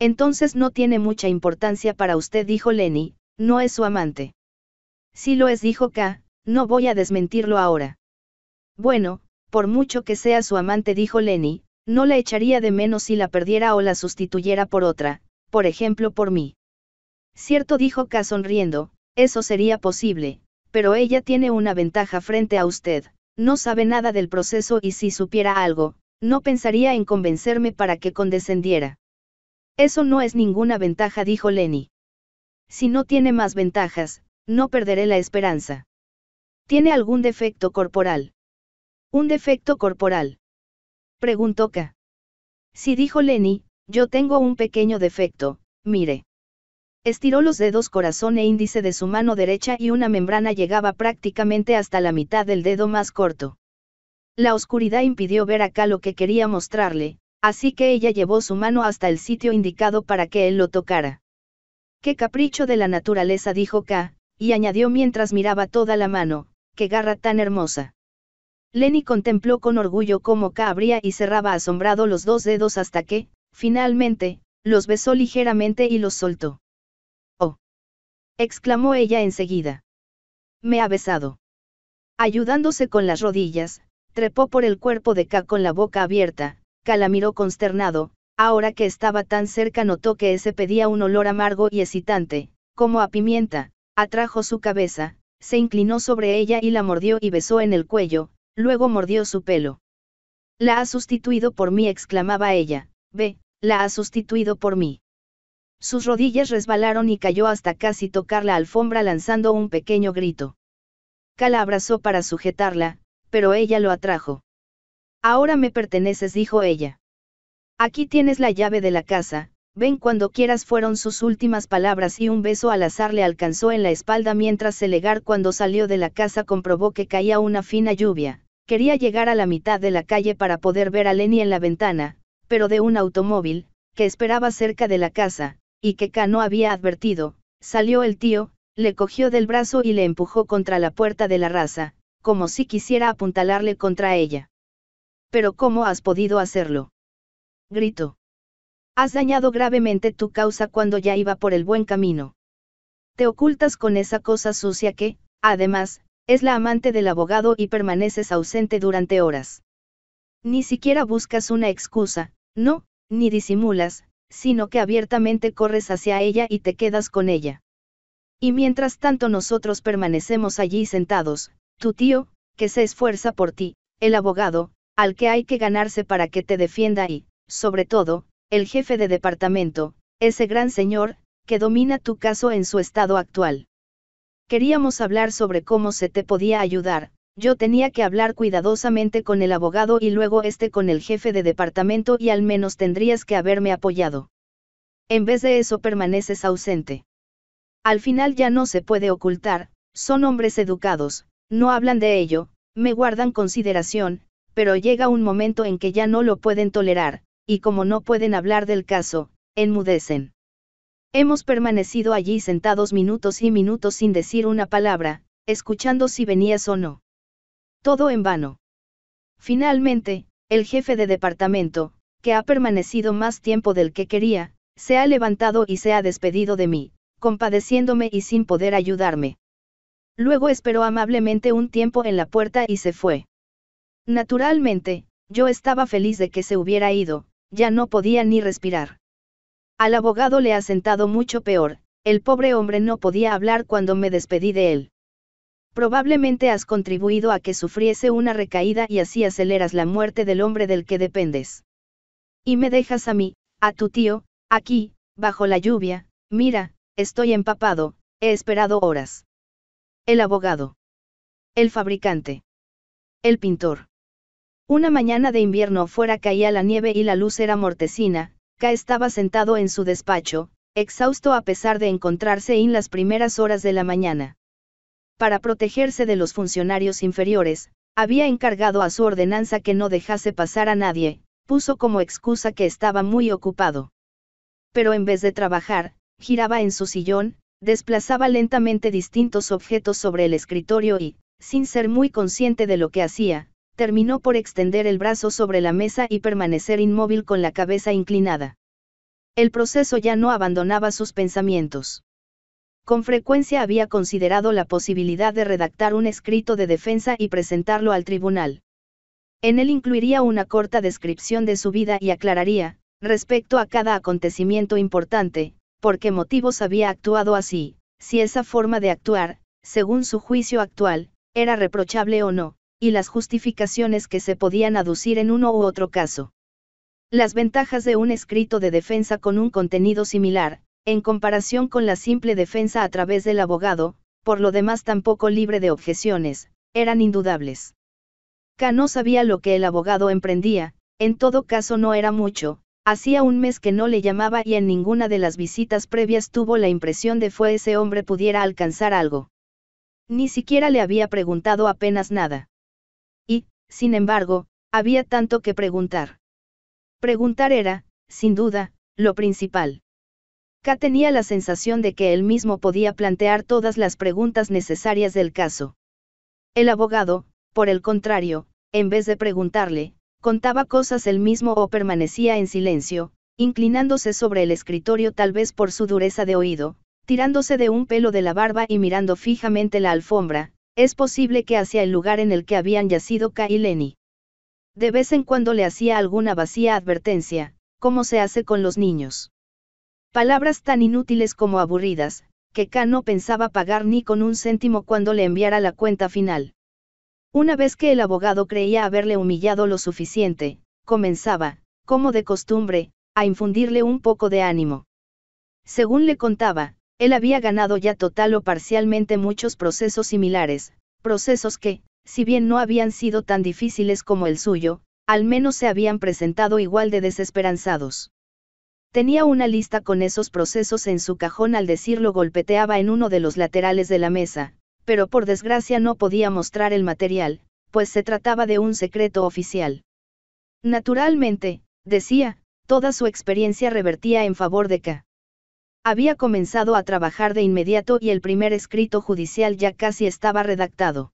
Entonces no tiene mucha importancia para usted, dijo Lenny, no es su amante. Si lo es, dijo K, no voy a desmentirlo ahora. Bueno, por mucho que sea su amante, dijo Lenny, no la echaría de menos si la perdiera o la sustituyera por otra, por ejemplo por mí. Cierto, dijo K sonriendo, eso sería posible, pero ella tiene una ventaja frente a usted, no sabe nada del proceso y si supiera algo, no pensaría en convencerme para que condescendiera. Eso no es ninguna ventaja, dijo Lenny. Si no tiene más ventajas, no perderé la esperanza. ¿Tiene algún defecto corporal? ¿Un defecto corporal? Preguntó K. Si dijo Lenny, yo tengo un pequeño defecto, mire. Estiró los dedos corazón e índice de su mano derecha y una membrana llegaba prácticamente hasta la mitad del dedo más corto. La oscuridad impidió ver acá lo que quería mostrarle, Así que ella llevó su mano hasta el sitio indicado para que él lo tocara. Qué capricho de la naturaleza, dijo K, y añadió mientras miraba toda la mano, qué garra tan hermosa. Lenny contempló con orgullo cómo K abría y cerraba asombrado los dos dedos hasta que, finalmente, los besó ligeramente y los soltó. ¡Oh! exclamó ella enseguida. Me ha besado. Ayudándose con las rodillas, trepó por el cuerpo de K con la boca abierta, Cala miró consternado, ahora que estaba tan cerca notó que ese pedía un olor amargo y excitante, como a pimienta, atrajo su cabeza, se inclinó sobre ella y la mordió y besó en el cuello, luego mordió su pelo. La ha sustituido por mí, exclamaba ella, ve, la ha sustituido por mí. Sus rodillas resbalaron y cayó hasta casi tocar la alfombra lanzando un pequeño grito. Cala abrazó para sujetarla, pero ella lo atrajo. Ahora me perteneces, dijo ella. Aquí tienes la llave de la casa, ven cuando quieras fueron sus últimas palabras y un beso al azar le alcanzó en la espalda mientras Selegar cuando salió de la casa comprobó que caía una fina lluvia, quería llegar a la mitad de la calle para poder ver a Lenny en la ventana, pero de un automóvil, que esperaba cerca de la casa, y que K no había advertido, salió el tío, le cogió del brazo y le empujó contra la puerta de la raza, como si quisiera apuntalarle contra ella pero ¿cómo has podido hacerlo? Grito. Has dañado gravemente tu causa cuando ya iba por el buen camino. Te ocultas con esa cosa sucia que, además, es la amante del abogado y permaneces ausente durante horas. Ni siquiera buscas una excusa, no, ni disimulas, sino que abiertamente corres hacia ella y te quedas con ella. Y mientras tanto nosotros permanecemos allí sentados, tu tío, que se esfuerza por ti, el abogado, al que hay que ganarse para que te defienda y, sobre todo, el jefe de departamento, ese gran señor, que domina tu caso en su estado actual. Queríamos hablar sobre cómo se te podía ayudar, yo tenía que hablar cuidadosamente con el abogado y luego este con el jefe de departamento y al menos tendrías que haberme apoyado. En vez de eso permaneces ausente. Al final ya no se puede ocultar, son hombres educados, no hablan de ello, me guardan consideración, pero llega un momento en que ya no lo pueden tolerar, y como no pueden hablar del caso, enmudecen. Hemos permanecido allí sentados minutos y minutos sin decir una palabra, escuchando si venías o no. Todo en vano. Finalmente, el jefe de departamento, que ha permanecido más tiempo del que quería, se ha levantado y se ha despedido de mí, compadeciéndome y sin poder ayudarme. Luego esperó amablemente un tiempo en la puerta y se fue. Naturalmente, yo estaba feliz de que se hubiera ido, ya no podía ni respirar. Al abogado le ha sentado mucho peor, el pobre hombre no podía hablar cuando me despedí de él. Probablemente has contribuido a que sufriese una recaída y así aceleras la muerte del hombre del que dependes. Y me dejas a mí, a tu tío, aquí, bajo la lluvia, mira, estoy empapado, he esperado horas. El abogado. El fabricante. El pintor. Una mañana de invierno fuera caía la nieve y la luz era mortecina, K estaba sentado en su despacho, exhausto a pesar de encontrarse en las primeras horas de la mañana. Para protegerse de los funcionarios inferiores, había encargado a su ordenanza que no dejase pasar a nadie, puso como excusa que estaba muy ocupado. Pero en vez de trabajar, giraba en su sillón, desplazaba lentamente distintos objetos sobre el escritorio y, sin ser muy consciente de lo que hacía, terminó por extender el brazo sobre la mesa y permanecer inmóvil con la cabeza inclinada. El proceso ya no abandonaba sus pensamientos. Con frecuencia había considerado la posibilidad de redactar un escrito de defensa y presentarlo al tribunal. En él incluiría una corta descripción de su vida y aclararía, respecto a cada acontecimiento importante, por qué motivos había actuado así, si esa forma de actuar, según su juicio actual, era reprochable o no, y las justificaciones que se podían aducir en uno u otro caso. Las ventajas de un escrito de defensa con un contenido similar, en comparación con la simple defensa a través del abogado, por lo demás tampoco libre de objeciones, eran indudables. K no sabía lo que el abogado emprendía, en todo caso no era mucho, hacía un mes que no le llamaba y en ninguna de las visitas previas tuvo la impresión de fue ese hombre pudiera alcanzar algo. Ni siquiera le había preguntado apenas nada y, sin embargo, había tanto que preguntar. Preguntar era, sin duda, lo principal. K tenía la sensación de que él mismo podía plantear todas las preguntas necesarias del caso. El abogado, por el contrario, en vez de preguntarle, contaba cosas él mismo o permanecía en silencio, inclinándose sobre el escritorio tal vez por su dureza de oído, tirándose de un pelo de la barba y mirando fijamente la alfombra, es posible que hacia el lugar en el que habían yacido K y Lenny. De vez en cuando le hacía alguna vacía advertencia, como se hace con los niños. Palabras tan inútiles como aburridas, que K no pensaba pagar ni con un céntimo cuando le enviara la cuenta final. Una vez que el abogado creía haberle humillado lo suficiente, comenzaba, como de costumbre, a infundirle un poco de ánimo. Según le contaba, él había ganado ya total o parcialmente muchos procesos similares, procesos que, si bien no habían sido tan difíciles como el suyo, al menos se habían presentado igual de desesperanzados. Tenía una lista con esos procesos en su cajón al decirlo golpeteaba en uno de los laterales de la mesa, pero por desgracia no podía mostrar el material, pues se trataba de un secreto oficial. Naturalmente, decía, toda su experiencia revertía en favor de K. Había comenzado a trabajar de inmediato y el primer escrito judicial ya casi estaba redactado.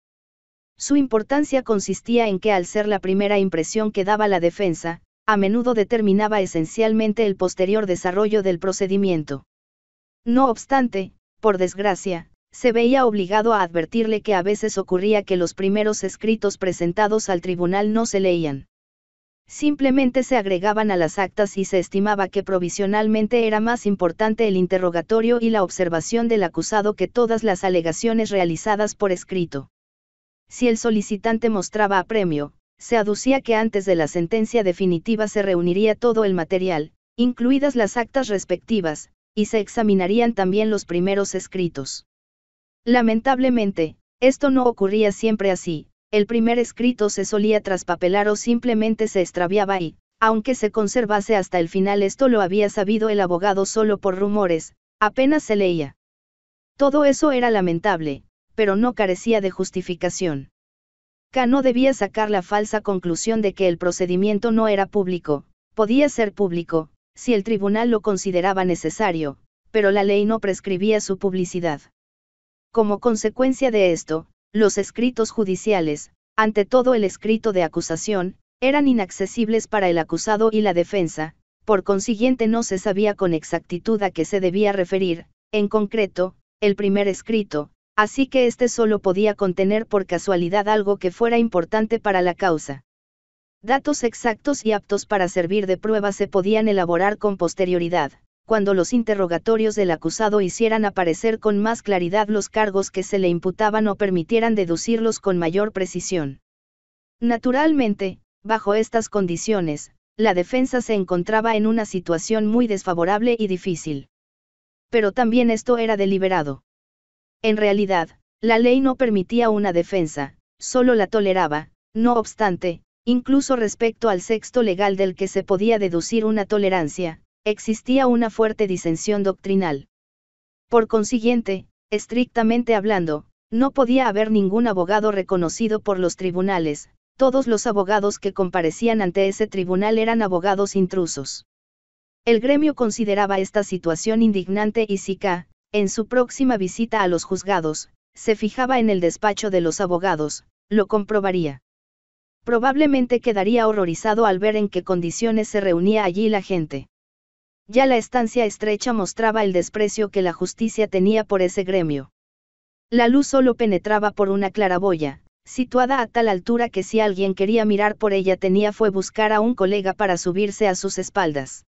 Su importancia consistía en que al ser la primera impresión que daba la defensa, a menudo determinaba esencialmente el posterior desarrollo del procedimiento. No obstante, por desgracia, se veía obligado a advertirle que a veces ocurría que los primeros escritos presentados al tribunal no se leían simplemente se agregaban a las actas y se estimaba que provisionalmente era más importante el interrogatorio y la observación del acusado que todas las alegaciones realizadas por escrito. Si el solicitante mostraba apremio, se aducía que antes de la sentencia definitiva se reuniría todo el material, incluidas las actas respectivas, y se examinarían también los primeros escritos. Lamentablemente, esto no ocurría siempre así, el primer escrito se solía traspapelar o simplemente se extraviaba y, aunque se conservase hasta el final esto lo había sabido el abogado solo por rumores, apenas se leía. Todo eso era lamentable, pero no carecía de justificación. K no debía sacar la falsa conclusión de que el procedimiento no era público, podía ser público, si el tribunal lo consideraba necesario, pero la ley no prescribía su publicidad. Como consecuencia de esto, los escritos judiciales, ante todo el escrito de acusación, eran inaccesibles para el acusado y la defensa, por consiguiente no se sabía con exactitud a qué se debía referir, en concreto, el primer escrito, así que éste solo podía contener por casualidad algo que fuera importante para la causa. Datos exactos y aptos para servir de prueba se podían elaborar con posterioridad cuando los interrogatorios del acusado hicieran aparecer con más claridad los cargos que se le imputaban o permitieran deducirlos con mayor precisión. Naturalmente, bajo estas condiciones, la defensa se encontraba en una situación muy desfavorable y difícil. Pero también esto era deliberado. En realidad, la ley no permitía una defensa, solo la toleraba, no obstante, incluso respecto al sexto legal del que se podía deducir una tolerancia, Existía una fuerte disensión doctrinal. Por consiguiente, estrictamente hablando, no podía haber ningún abogado reconocido por los tribunales, todos los abogados que comparecían ante ese tribunal eran abogados intrusos. El gremio consideraba esta situación indignante y Sica, en su próxima visita a los juzgados, se fijaba en el despacho de los abogados, lo comprobaría. Probablemente quedaría horrorizado al ver en qué condiciones se reunía allí la gente. Ya la estancia estrecha mostraba el desprecio que la justicia tenía por ese gremio. La luz solo penetraba por una claraboya, situada a tal altura que si alguien quería mirar por ella tenía fue buscar a un colega para subirse a sus espaldas.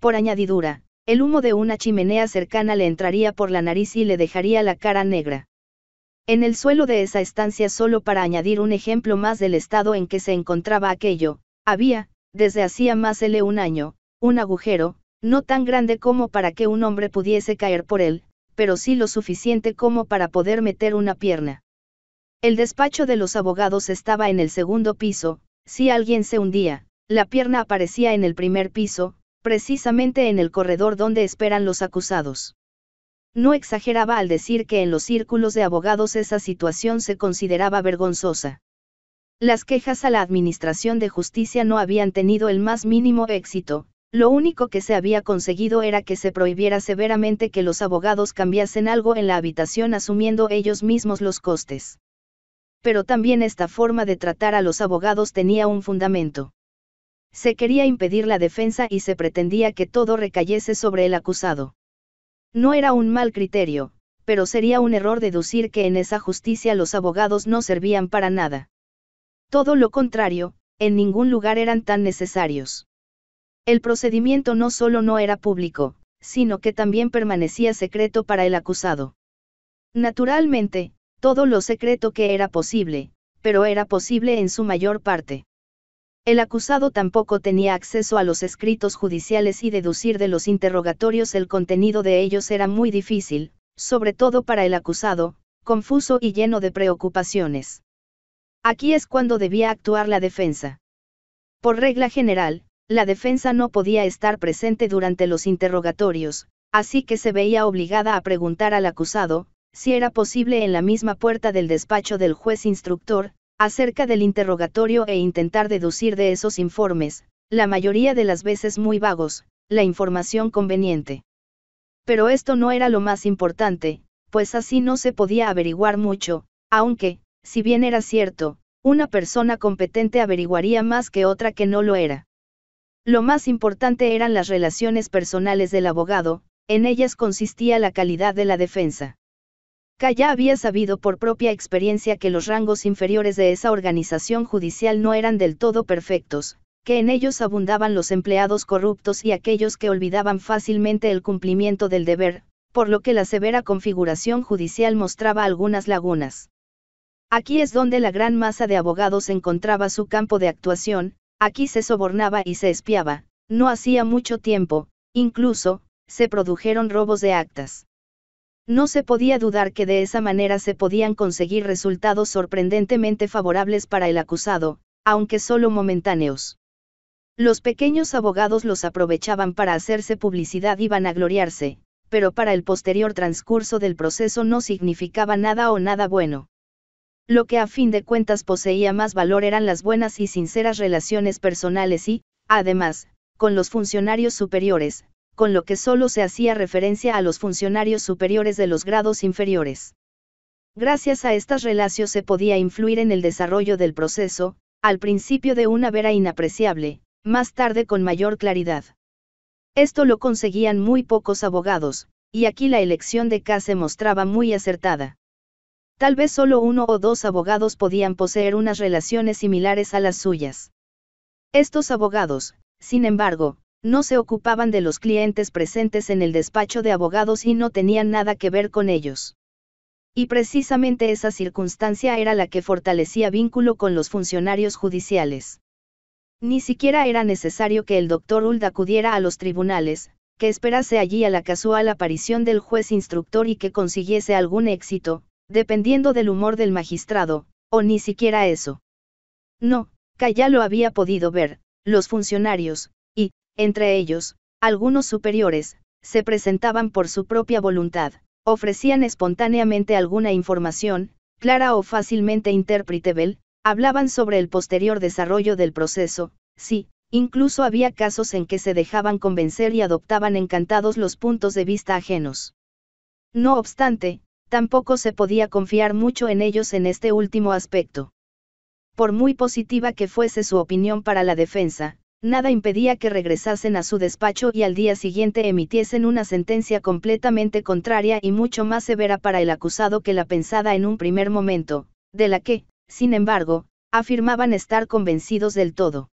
Por añadidura, el humo de una chimenea cercana le entraría por la nariz y le dejaría la cara negra. En el suelo de esa estancia solo para añadir un ejemplo más del estado en que se encontraba aquello, había, desde hacía más de un año, un agujero, no tan grande como para que un hombre pudiese caer por él, pero sí lo suficiente como para poder meter una pierna. El despacho de los abogados estaba en el segundo piso, si alguien se hundía, la pierna aparecía en el primer piso, precisamente en el corredor donde esperan los acusados. No exageraba al decir que en los círculos de abogados esa situación se consideraba vergonzosa. Las quejas a la Administración de Justicia no habían tenido el más mínimo éxito, lo único que se había conseguido era que se prohibiera severamente que los abogados cambiasen algo en la habitación asumiendo ellos mismos los costes. Pero también esta forma de tratar a los abogados tenía un fundamento. Se quería impedir la defensa y se pretendía que todo recayese sobre el acusado. No era un mal criterio, pero sería un error deducir que en esa justicia los abogados no servían para nada. Todo lo contrario, en ningún lugar eran tan necesarios. El procedimiento no solo no era público, sino que también permanecía secreto para el acusado. Naturalmente, todo lo secreto que era posible, pero era posible en su mayor parte. El acusado tampoco tenía acceso a los escritos judiciales y deducir de los interrogatorios el contenido de ellos era muy difícil, sobre todo para el acusado, confuso y lleno de preocupaciones. Aquí es cuando debía actuar la defensa. Por regla general, la defensa no podía estar presente durante los interrogatorios, así que se veía obligada a preguntar al acusado, si era posible en la misma puerta del despacho del juez instructor, acerca del interrogatorio e intentar deducir de esos informes, la mayoría de las veces muy vagos, la información conveniente. Pero esto no era lo más importante, pues así no se podía averiguar mucho, aunque, si bien era cierto, una persona competente averiguaría más que otra que no lo era. Lo más importante eran las relaciones personales del abogado, en ellas consistía la calidad de la defensa. Calla había sabido por propia experiencia que los rangos inferiores de esa organización judicial no eran del todo perfectos, que en ellos abundaban los empleados corruptos y aquellos que olvidaban fácilmente el cumplimiento del deber, por lo que la severa configuración judicial mostraba algunas lagunas. Aquí es donde la gran masa de abogados encontraba su campo de actuación, Aquí se sobornaba y se espiaba, no hacía mucho tiempo, incluso, se produjeron robos de actas. No se podía dudar que de esa manera se podían conseguir resultados sorprendentemente favorables para el acusado, aunque solo momentáneos. Los pequeños abogados los aprovechaban para hacerse publicidad y vanagloriarse, pero para el posterior transcurso del proceso no significaba nada o nada bueno. Lo que a fin de cuentas poseía más valor eran las buenas y sinceras relaciones personales y, además, con los funcionarios superiores, con lo que solo se hacía referencia a los funcionarios superiores de los grados inferiores. Gracias a estas relaciones se podía influir en el desarrollo del proceso, al principio de una vera inapreciable, más tarde con mayor claridad. Esto lo conseguían muy pocos abogados, y aquí la elección de K se mostraba muy acertada. Tal vez solo uno o dos abogados podían poseer unas relaciones similares a las suyas. Estos abogados, sin embargo, no se ocupaban de los clientes presentes en el despacho de abogados y no tenían nada que ver con ellos. Y precisamente esa circunstancia era la que fortalecía vínculo con los funcionarios judiciales. Ni siquiera era necesario que el doctor Uld acudiera a los tribunales, que esperase allí a la casual aparición del juez instructor y que consiguiese algún éxito, dependiendo del humor del magistrado, o ni siquiera eso. No, ya lo había podido ver, los funcionarios, y, entre ellos, algunos superiores, se presentaban por su propia voluntad, ofrecían espontáneamente alguna información, clara o fácilmente interpretable, hablaban sobre el posterior desarrollo del proceso, sí, incluso había casos en que se dejaban convencer y adoptaban encantados los puntos de vista ajenos. No obstante, tampoco se podía confiar mucho en ellos en este último aspecto. Por muy positiva que fuese su opinión para la defensa, nada impedía que regresasen a su despacho y al día siguiente emitiesen una sentencia completamente contraria y mucho más severa para el acusado que la pensada en un primer momento, de la que, sin embargo, afirmaban estar convencidos del todo.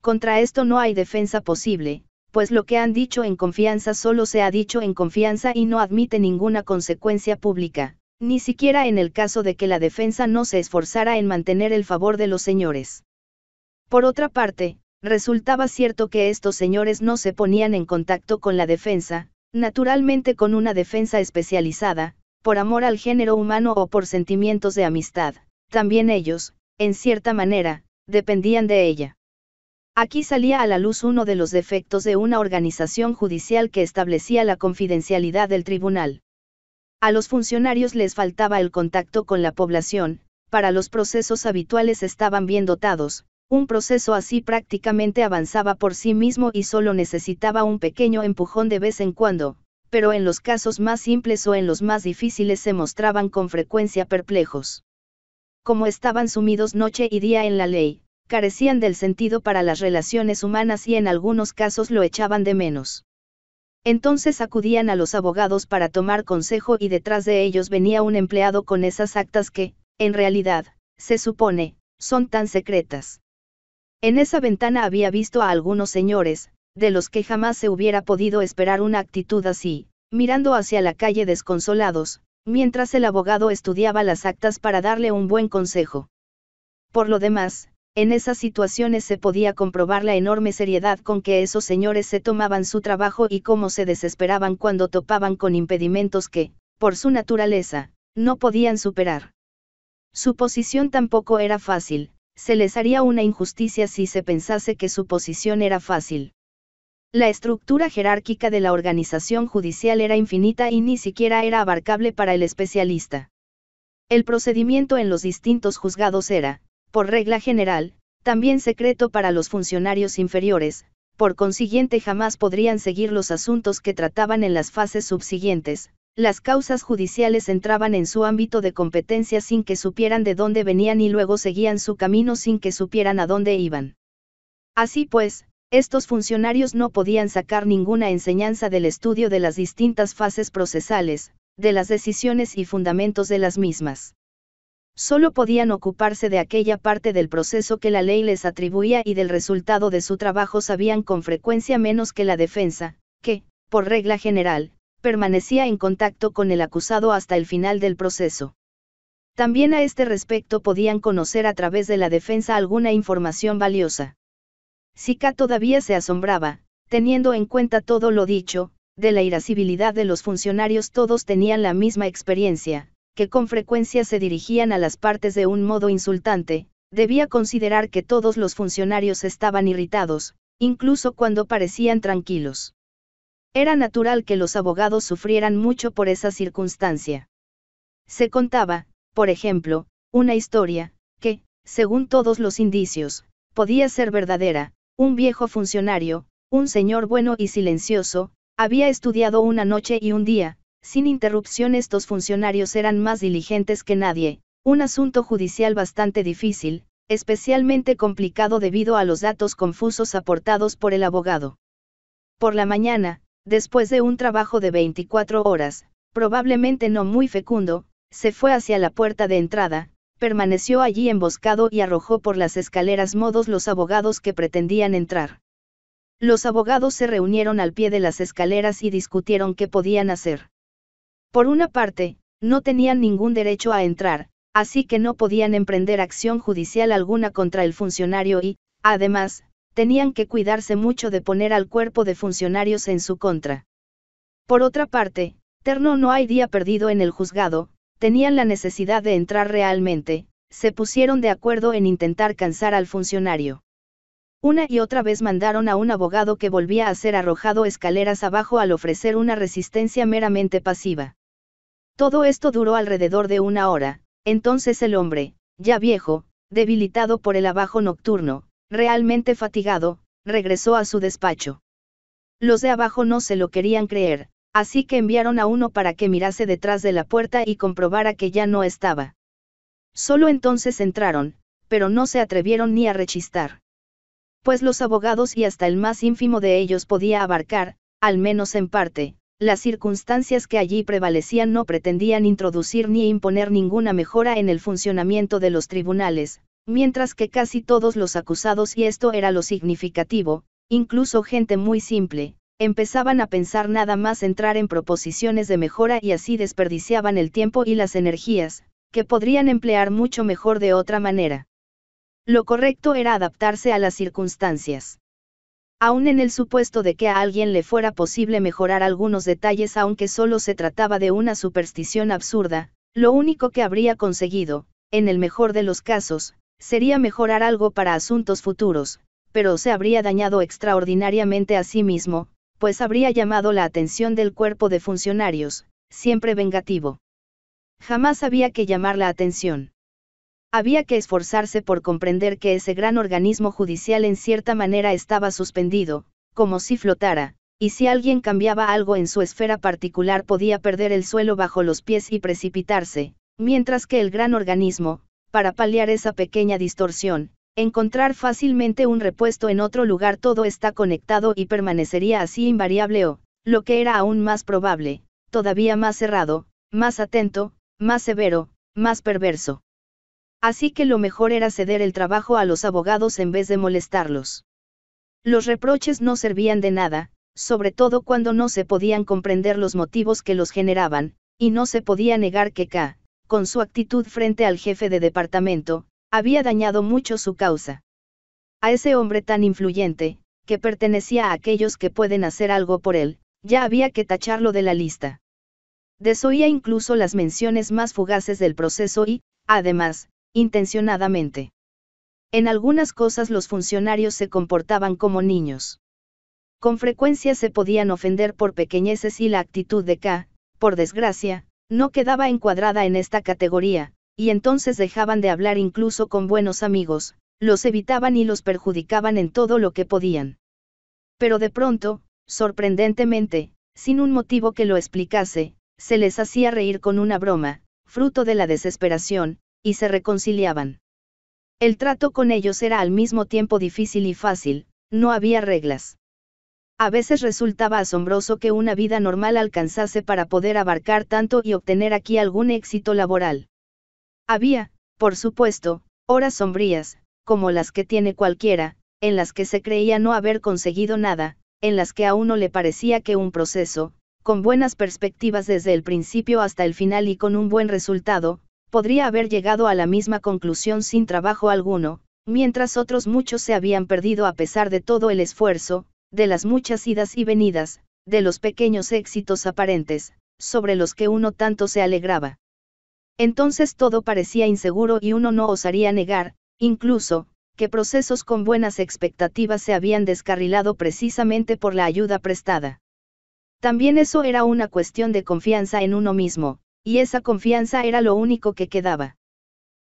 Contra esto no hay defensa posible, pues lo que han dicho en confianza solo se ha dicho en confianza y no admite ninguna consecuencia pública, ni siquiera en el caso de que la defensa no se esforzara en mantener el favor de los señores. Por otra parte, resultaba cierto que estos señores no se ponían en contacto con la defensa, naturalmente con una defensa especializada, por amor al género humano o por sentimientos de amistad, también ellos, en cierta manera, dependían de ella. Aquí salía a la luz uno de los defectos de una organización judicial que establecía la confidencialidad del tribunal. A los funcionarios les faltaba el contacto con la población, para los procesos habituales estaban bien dotados, un proceso así prácticamente avanzaba por sí mismo y solo necesitaba un pequeño empujón de vez en cuando, pero en los casos más simples o en los más difíciles se mostraban con frecuencia perplejos. Como estaban sumidos noche y día en la ley, carecían del sentido para las relaciones humanas y en algunos casos lo echaban de menos. Entonces acudían a los abogados para tomar consejo y detrás de ellos venía un empleado con esas actas que, en realidad, se supone, son tan secretas. En esa ventana había visto a algunos señores, de los que jamás se hubiera podido esperar una actitud así, mirando hacia la calle desconsolados, mientras el abogado estudiaba las actas para darle un buen consejo. Por lo demás, en esas situaciones se podía comprobar la enorme seriedad con que esos señores se tomaban su trabajo y cómo se desesperaban cuando topaban con impedimentos que, por su naturaleza, no podían superar. Su posición tampoco era fácil, se les haría una injusticia si se pensase que su posición era fácil. La estructura jerárquica de la organización judicial era infinita y ni siquiera era abarcable para el especialista. El procedimiento en los distintos juzgados era, por regla general, también secreto para los funcionarios inferiores, por consiguiente jamás podrían seguir los asuntos que trataban en las fases subsiguientes, las causas judiciales entraban en su ámbito de competencia sin que supieran de dónde venían y luego seguían su camino sin que supieran a dónde iban. Así pues, estos funcionarios no podían sacar ninguna enseñanza del estudio de las distintas fases procesales, de las decisiones y fundamentos de las mismas solo podían ocuparse de aquella parte del proceso que la ley les atribuía y del resultado de su trabajo sabían con frecuencia menos que la defensa, que, por regla general, permanecía en contacto con el acusado hasta el final del proceso. También a este respecto podían conocer a través de la defensa alguna información valiosa. Sica todavía se asombraba, teniendo en cuenta todo lo dicho, de la irascibilidad de los funcionarios todos tenían la misma experiencia, que con frecuencia se dirigían a las partes de un modo insultante, debía considerar que todos los funcionarios estaban irritados, incluso cuando parecían tranquilos. Era natural que los abogados sufrieran mucho por esa circunstancia. Se contaba, por ejemplo, una historia, que, según todos los indicios, podía ser verdadera, un viejo funcionario, un señor bueno y silencioso, había estudiado una noche y un día, sin interrupción estos funcionarios eran más diligentes que nadie, un asunto judicial bastante difícil, especialmente complicado debido a los datos confusos aportados por el abogado. Por la mañana, después de un trabajo de 24 horas, probablemente no muy fecundo, se fue hacia la puerta de entrada, permaneció allí emboscado y arrojó por las escaleras modos los abogados que pretendían entrar. Los abogados se reunieron al pie de las escaleras y discutieron qué podían hacer. Por una parte, no tenían ningún derecho a entrar, así que no podían emprender acción judicial alguna contra el funcionario y, además, tenían que cuidarse mucho de poner al cuerpo de funcionarios en su contra. Por otra parte, Terno no hay día perdido en el juzgado, tenían la necesidad de entrar realmente, se pusieron de acuerdo en intentar cansar al funcionario. Una y otra vez mandaron a un abogado que volvía a ser arrojado escaleras abajo al ofrecer una resistencia meramente pasiva. Todo esto duró alrededor de una hora, entonces el hombre, ya viejo, debilitado por el abajo nocturno, realmente fatigado, regresó a su despacho. Los de abajo no se lo querían creer, así que enviaron a uno para que mirase detrás de la puerta y comprobara que ya no estaba. Solo entonces entraron, pero no se atrevieron ni a rechistar. Pues los abogados y hasta el más ínfimo de ellos podía abarcar, al menos en parte, las circunstancias que allí prevalecían no pretendían introducir ni imponer ninguna mejora en el funcionamiento de los tribunales, mientras que casi todos los acusados, y esto era lo significativo, incluso gente muy simple, empezaban a pensar nada más entrar en proposiciones de mejora y así desperdiciaban el tiempo y las energías, que podrían emplear mucho mejor de otra manera. Lo correcto era adaptarse a las circunstancias. Aún en el supuesto de que a alguien le fuera posible mejorar algunos detalles aunque solo se trataba de una superstición absurda, lo único que habría conseguido, en el mejor de los casos, sería mejorar algo para asuntos futuros, pero se habría dañado extraordinariamente a sí mismo, pues habría llamado la atención del cuerpo de funcionarios, siempre vengativo. Jamás había que llamar la atención. Había que esforzarse por comprender que ese gran organismo judicial en cierta manera estaba suspendido, como si flotara, y si alguien cambiaba algo en su esfera particular podía perder el suelo bajo los pies y precipitarse, mientras que el gran organismo, para paliar esa pequeña distorsión, encontrar fácilmente un repuesto en otro lugar todo está conectado y permanecería así invariable o, lo que era aún más probable, todavía más cerrado, más atento, más severo, más perverso. Así que lo mejor era ceder el trabajo a los abogados en vez de molestarlos. Los reproches no servían de nada, sobre todo cuando no se podían comprender los motivos que los generaban, y no se podía negar que K, con su actitud frente al jefe de departamento, había dañado mucho su causa. A ese hombre tan influyente, que pertenecía a aquellos que pueden hacer algo por él, ya había que tacharlo de la lista. Desoía incluso las menciones más fugaces del proceso y, además, intencionadamente. En algunas cosas los funcionarios se comportaban como niños. Con frecuencia se podían ofender por pequeñeces y la actitud de K, por desgracia, no quedaba encuadrada en esta categoría, y entonces dejaban de hablar incluso con buenos amigos, los evitaban y los perjudicaban en todo lo que podían. Pero de pronto, sorprendentemente, sin un motivo que lo explicase, se les hacía reír con una broma, fruto de la desesperación, y se reconciliaban. El trato con ellos era al mismo tiempo difícil y fácil, no había reglas. A veces resultaba asombroso que una vida normal alcanzase para poder abarcar tanto y obtener aquí algún éxito laboral. Había, por supuesto, horas sombrías, como las que tiene cualquiera, en las que se creía no haber conseguido nada, en las que a uno le parecía que un proceso, con buenas perspectivas desde el principio hasta el final y con un buen resultado, podría haber llegado a la misma conclusión sin trabajo alguno, mientras otros muchos se habían perdido a pesar de todo el esfuerzo, de las muchas idas y venidas, de los pequeños éxitos aparentes, sobre los que uno tanto se alegraba. Entonces todo parecía inseguro y uno no osaría negar, incluso, que procesos con buenas expectativas se habían descarrilado precisamente por la ayuda prestada. También eso era una cuestión de confianza en uno mismo, y esa confianza era lo único que quedaba.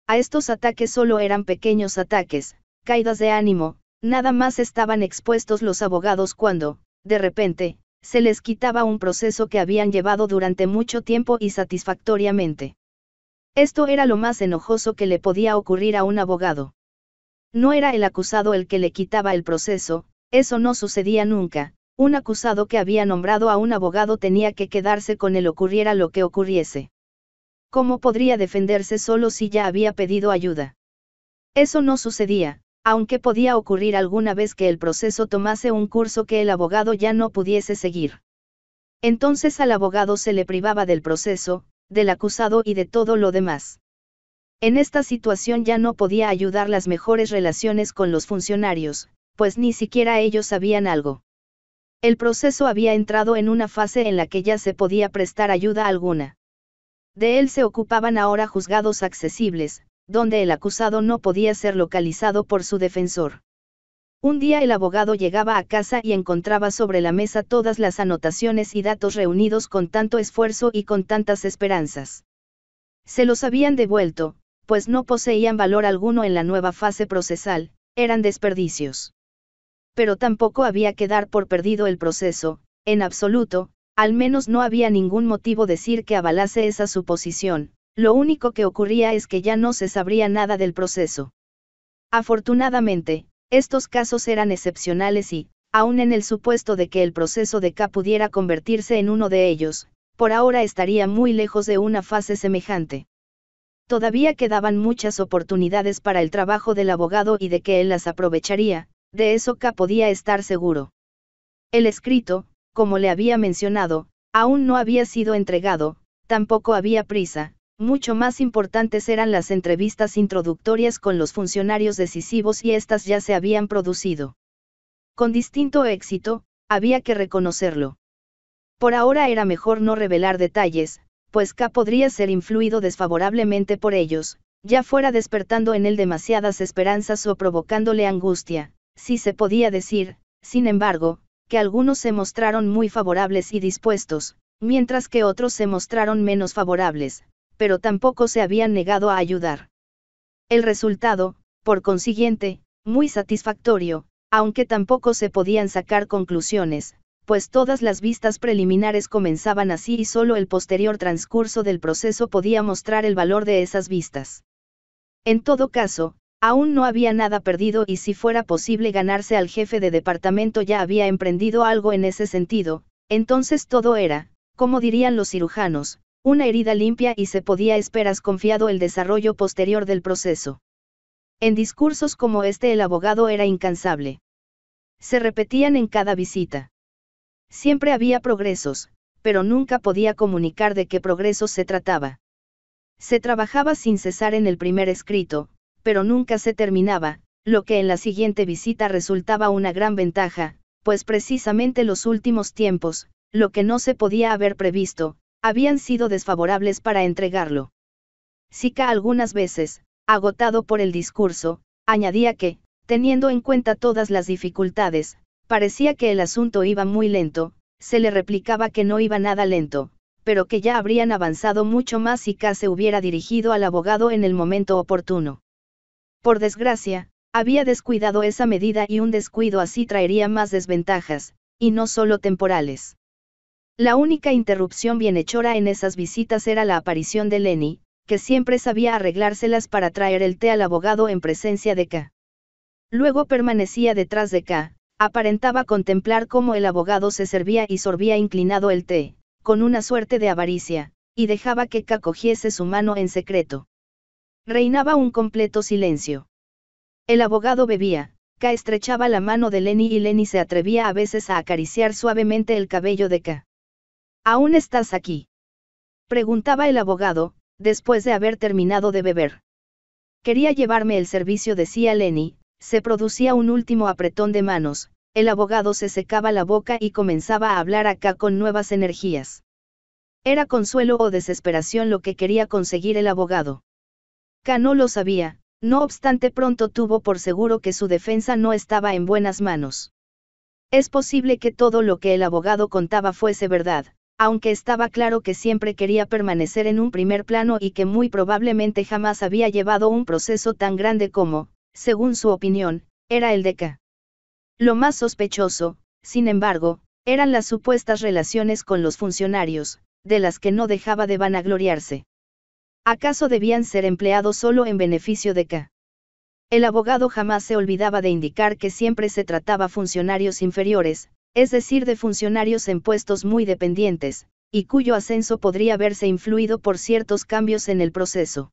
A estos ataques solo eran pequeños ataques, caídas de ánimo, nada más estaban expuestos los abogados cuando, de repente, se les quitaba un proceso que habían llevado durante mucho tiempo y satisfactoriamente. Esto era lo más enojoso que le podía ocurrir a un abogado. No era el acusado el que le quitaba el proceso, eso no sucedía nunca, un acusado que había nombrado a un abogado tenía que quedarse con él ocurriera lo que ocurriese. ¿Cómo podría defenderse solo si ya había pedido ayuda? Eso no sucedía, aunque podía ocurrir alguna vez que el proceso tomase un curso que el abogado ya no pudiese seguir. Entonces al abogado se le privaba del proceso, del acusado y de todo lo demás. En esta situación ya no podía ayudar las mejores relaciones con los funcionarios, pues ni siquiera ellos sabían algo. El proceso había entrado en una fase en la que ya se podía prestar ayuda alguna. De él se ocupaban ahora juzgados accesibles, donde el acusado no podía ser localizado por su defensor. Un día el abogado llegaba a casa y encontraba sobre la mesa todas las anotaciones y datos reunidos con tanto esfuerzo y con tantas esperanzas. Se los habían devuelto, pues no poseían valor alguno en la nueva fase procesal, eran desperdicios pero tampoco había que dar por perdido el proceso, en absoluto, al menos no había ningún motivo decir que avalase esa suposición, lo único que ocurría es que ya no se sabría nada del proceso. Afortunadamente, estos casos eran excepcionales y, aun en el supuesto de que el proceso de K pudiera convertirse en uno de ellos, por ahora estaría muy lejos de una fase semejante. Todavía quedaban muchas oportunidades para el trabajo del abogado y de que él las aprovecharía, de eso K podía estar seguro. El escrito, como le había mencionado, aún no había sido entregado, tampoco había prisa, mucho más importantes eran las entrevistas introductorias con los funcionarios decisivos y estas ya se habían producido. Con distinto éxito, había que reconocerlo. Por ahora era mejor no revelar detalles, pues K podría ser influido desfavorablemente por ellos, ya fuera despertando en él demasiadas esperanzas o provocándole angustia, si se podía decir, sin embargo, que algunos se mostraron muy favorables y dispuestos, mientras que otros se mostraron menos favorables, pero tampoco se habían negado a ayudar. El resultado, por consiguiente, muy satisfactorio, aunque tampoco se podían sacar conclusiones, pues todas las vistas preliminares comenzaban así y solo el posterior transcurso del proceso podía mostrar el valor de esas vistas. En todo caso, Aún no había nada perdido y si fuera posible ganarse al jefe de departamento ya había emprendido algo en ese sentido, entonces todo era, como dirían los cirujanos, una herida limpia y se podía esperas confiado el desarrollo posterior del proceso. En discursos como este el abogado era incansable. Se repetían en cada visita. Siempre había progresos, pero nunca podía comunicar de qué progresos se trataba. Se trabajaba sin cesar en el primer escrito, pero nunca se terminaba, lo que en la siguiente visita resultaba una gran ventaja, pues precisamente los últimos tiempos, lo que no se podía haber previsto, habían sido desfavorables para entregarlo. Sica algunas veces, agotado por el discurso, añadía que, teniendo en cuenta todas las dificultades, parecía que el asunto iba muy lento, se le replicaba que no iba nada lento, pero que ya habrían avanzado mucho más si K se hubiera dirigido al abogado en el momento oportuno. Por desgracia, había descuidado esa medida y un descuido así traería más desventajas, y no solo temporales. La única interrupción bienhechora en esas visitas era la aparición de Lenny, que siempre sabía arreglárselas para traer el té al abogado en presencia de K. Luego permanecía detrás de K, aparentaba contemplar cómo el abogado se servía y sorbía inclinado el té, con una suerte de avaricia, y dejaba que K cogiese su mano en secreto. Reinaba un completo silencio. El abogado bebía, K estrechaba la mano de Lenny y Lenny se atrevía a veces a acariciar suavemente el cabello de K. ¿Aún estás aquí? Preguntaba el abogado, después de haber terminado de beber. Quería llevarme el servicio, decía Lenny, se producía un último apretón de manos, el abogado se secaba la boca y comenzaba a hablar a acá con nuevas energías. Era consuelo o desesperación lo que quería conseguir el abogado no lo sabía, no obstante pronto tuvo por seguro que su defensa no estaba en buenas manos. Es posible que todo lo que el abogado contaba fuese verdad, aunque estaba claro que siempre quería permanecer en un primer plano y que muy probablemente jamás había llevado un proceso tan grande como, según su opinión, era el de K. Lo más sospechoso, sin embargo, eran las supuestas relaciones con los funcionarios, de las que no dejaba de vanagloriarse. ¿Acaso debían ser empleados solo en beneficio de K? El abogado jamás se olvidaba de indicar que siempre se trataba funcionarios inferiores, es decir, de funcionarios en puestos muy dependientes, y cuyo ascenso podría verse influido por ciertos cambios en el proceso.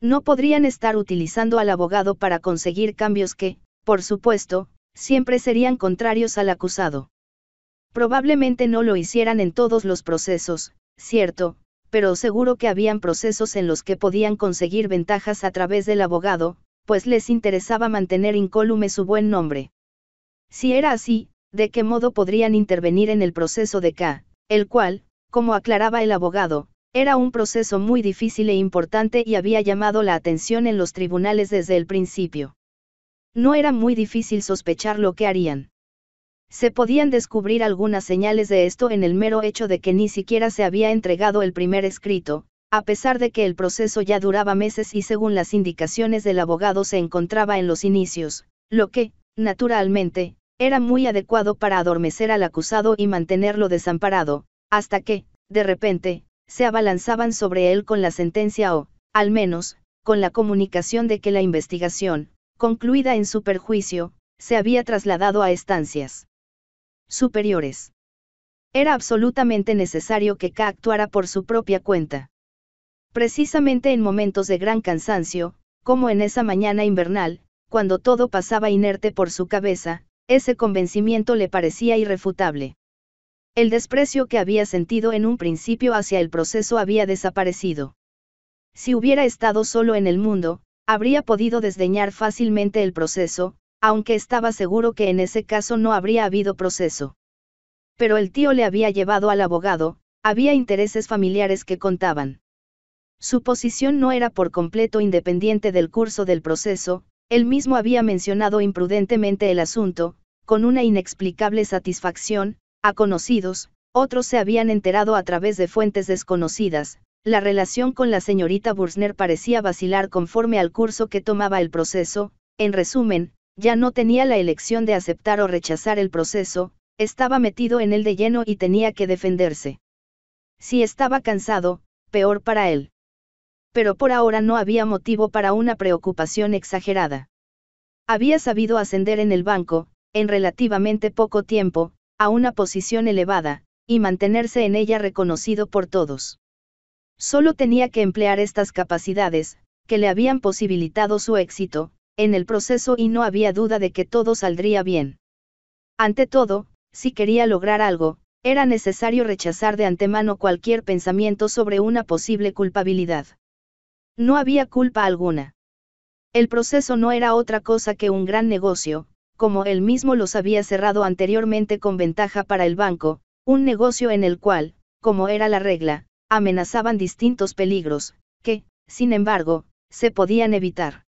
No podrían estar utilizando al abogado para conseguir cambios que, por supuesto, siempre serían contrarios al acusado. Probablemente no lo hicieran en todos los procesos, cierto, pero seguro que habían procesos en los que podían conseguir ventajas a través del abogado, pues les interesaba mantener incólume su buen nombre. Si era así, ¿de qué modo podrían intervenir en el proceso de K, el cual, como aclaraba el abogado, era un proceso muy difícil e importante y había llamado la atención en los tribunales desde el principio. No era muy difícil sospechar lo que harían. Se podían descubrir algunas señales de esto en el mero hecho de que ni siquiera se había entregado el primer escrito, a pesar de que el proceso ya duraba meses y según las indicaciones del abogado se encontraba en los inicios, lo que, naturalmente, era muy adecuado para adormecer al acusado y mantenerlo desamparado, hasta que, de repente, se abalanzaban sobre él con la sentencia o, al menos, con la comunicación de que la investigación, concluida en su perjuicio, se había trasladado a estancias superiores. Era absolutamente necesario que K actuara por su propia cuenta. Precisamente en momentos de gran cansancio, como en esa mañana invernal, cuando todo pasaba inerte por su cabeza, ese convencimiento le parecía irrefutable. El desprecio que había sentido en un principio hacia el proceso había desaparecido. Si hubiera estado solo en el mundo, habría podido desdeñar fácilmente el proceso, aunque estaba seguro que en ese caso no habría habido proceso. Pero el tío le había llevado al abogado, había intereses familiares que contaban. Su posición no era por completo independiente del curso del proceso, él mismo había mencionado imprudentemente el asunto, con una inexplicable satisfacción, a conocidos, otros se habían enterado a través de fuentes desconocidas, la relación con la señorita Bursner parecía vacilar conforme al curso que tomaba el proceso, en resumen, ya no tenía la elección de aceptar o rechazar el proceso, estaba metido en él de lleno y tenía que defenderse. Si estaba cansado, peor para él. Pero por ahora no había motivo para una preocupación exagerada. Había sabido ascender en el banco, en relativamente poco tiempo, a una posición elevada, y mantenerse en ella reconocido por todos. Solo tenía que emplear estas capacidades, que le habían posibilitado su éxito, en el proceso y no había duda de que todo saldría bien. Ante todo, si quería lograr algo, era necesario rechazar de antemano cualquier pensamiento sobre una posible culpabilidad. No había culpa alguna. El proceso no era otra cosa que un gran negocio, como él mismo los había cerrado anteriormente con ventaja para el banco, un negocio en el cual, como era la regla, amenazaban distintos peligros, que, sin embargo, se podían evitar.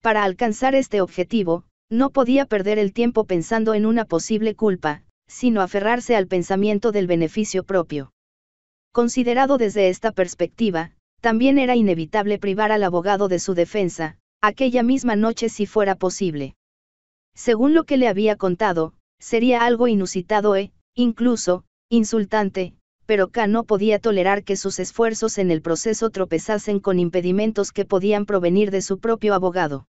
Para alcanzar este objetivo, no podía perder el tiempo pensando en una posible culpa, sino aferrarse al pensamiento del beneficio propio. Considerado desde esta perspectiva, también era inevitable privar al abogado de su defensa, aquella misma noche si fuera posible. Según lo que le había contado, sería algo inusitado e, incluso, insultante, pero K no podía tolerar que sus esfuerzos en el proceso tropezasen con impedimentos que podían provenir de su propio abogado.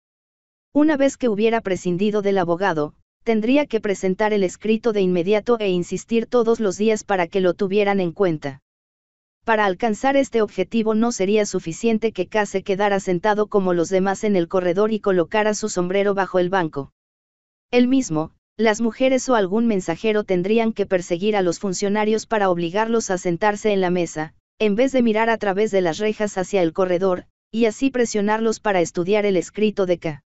Una vez que hubiera prescindido del abogado, tendría que presentar el escrito de inmediato e insistir todos los días para que lo tuvieran en cuenta. Para alcanzar este objetivo no sería suficiente que K se quedara sentado como los demás en el corredor y colocara su sombrero bajo el banco. Él mismo, las mujeres o algún mensajero tendrían que perseguir a los funcionarios para obligarlos a sentarse en la mesa, en vez de mirar a través de las rejas hacia el corredor, y así presionarlos para estudiar el escrito de K.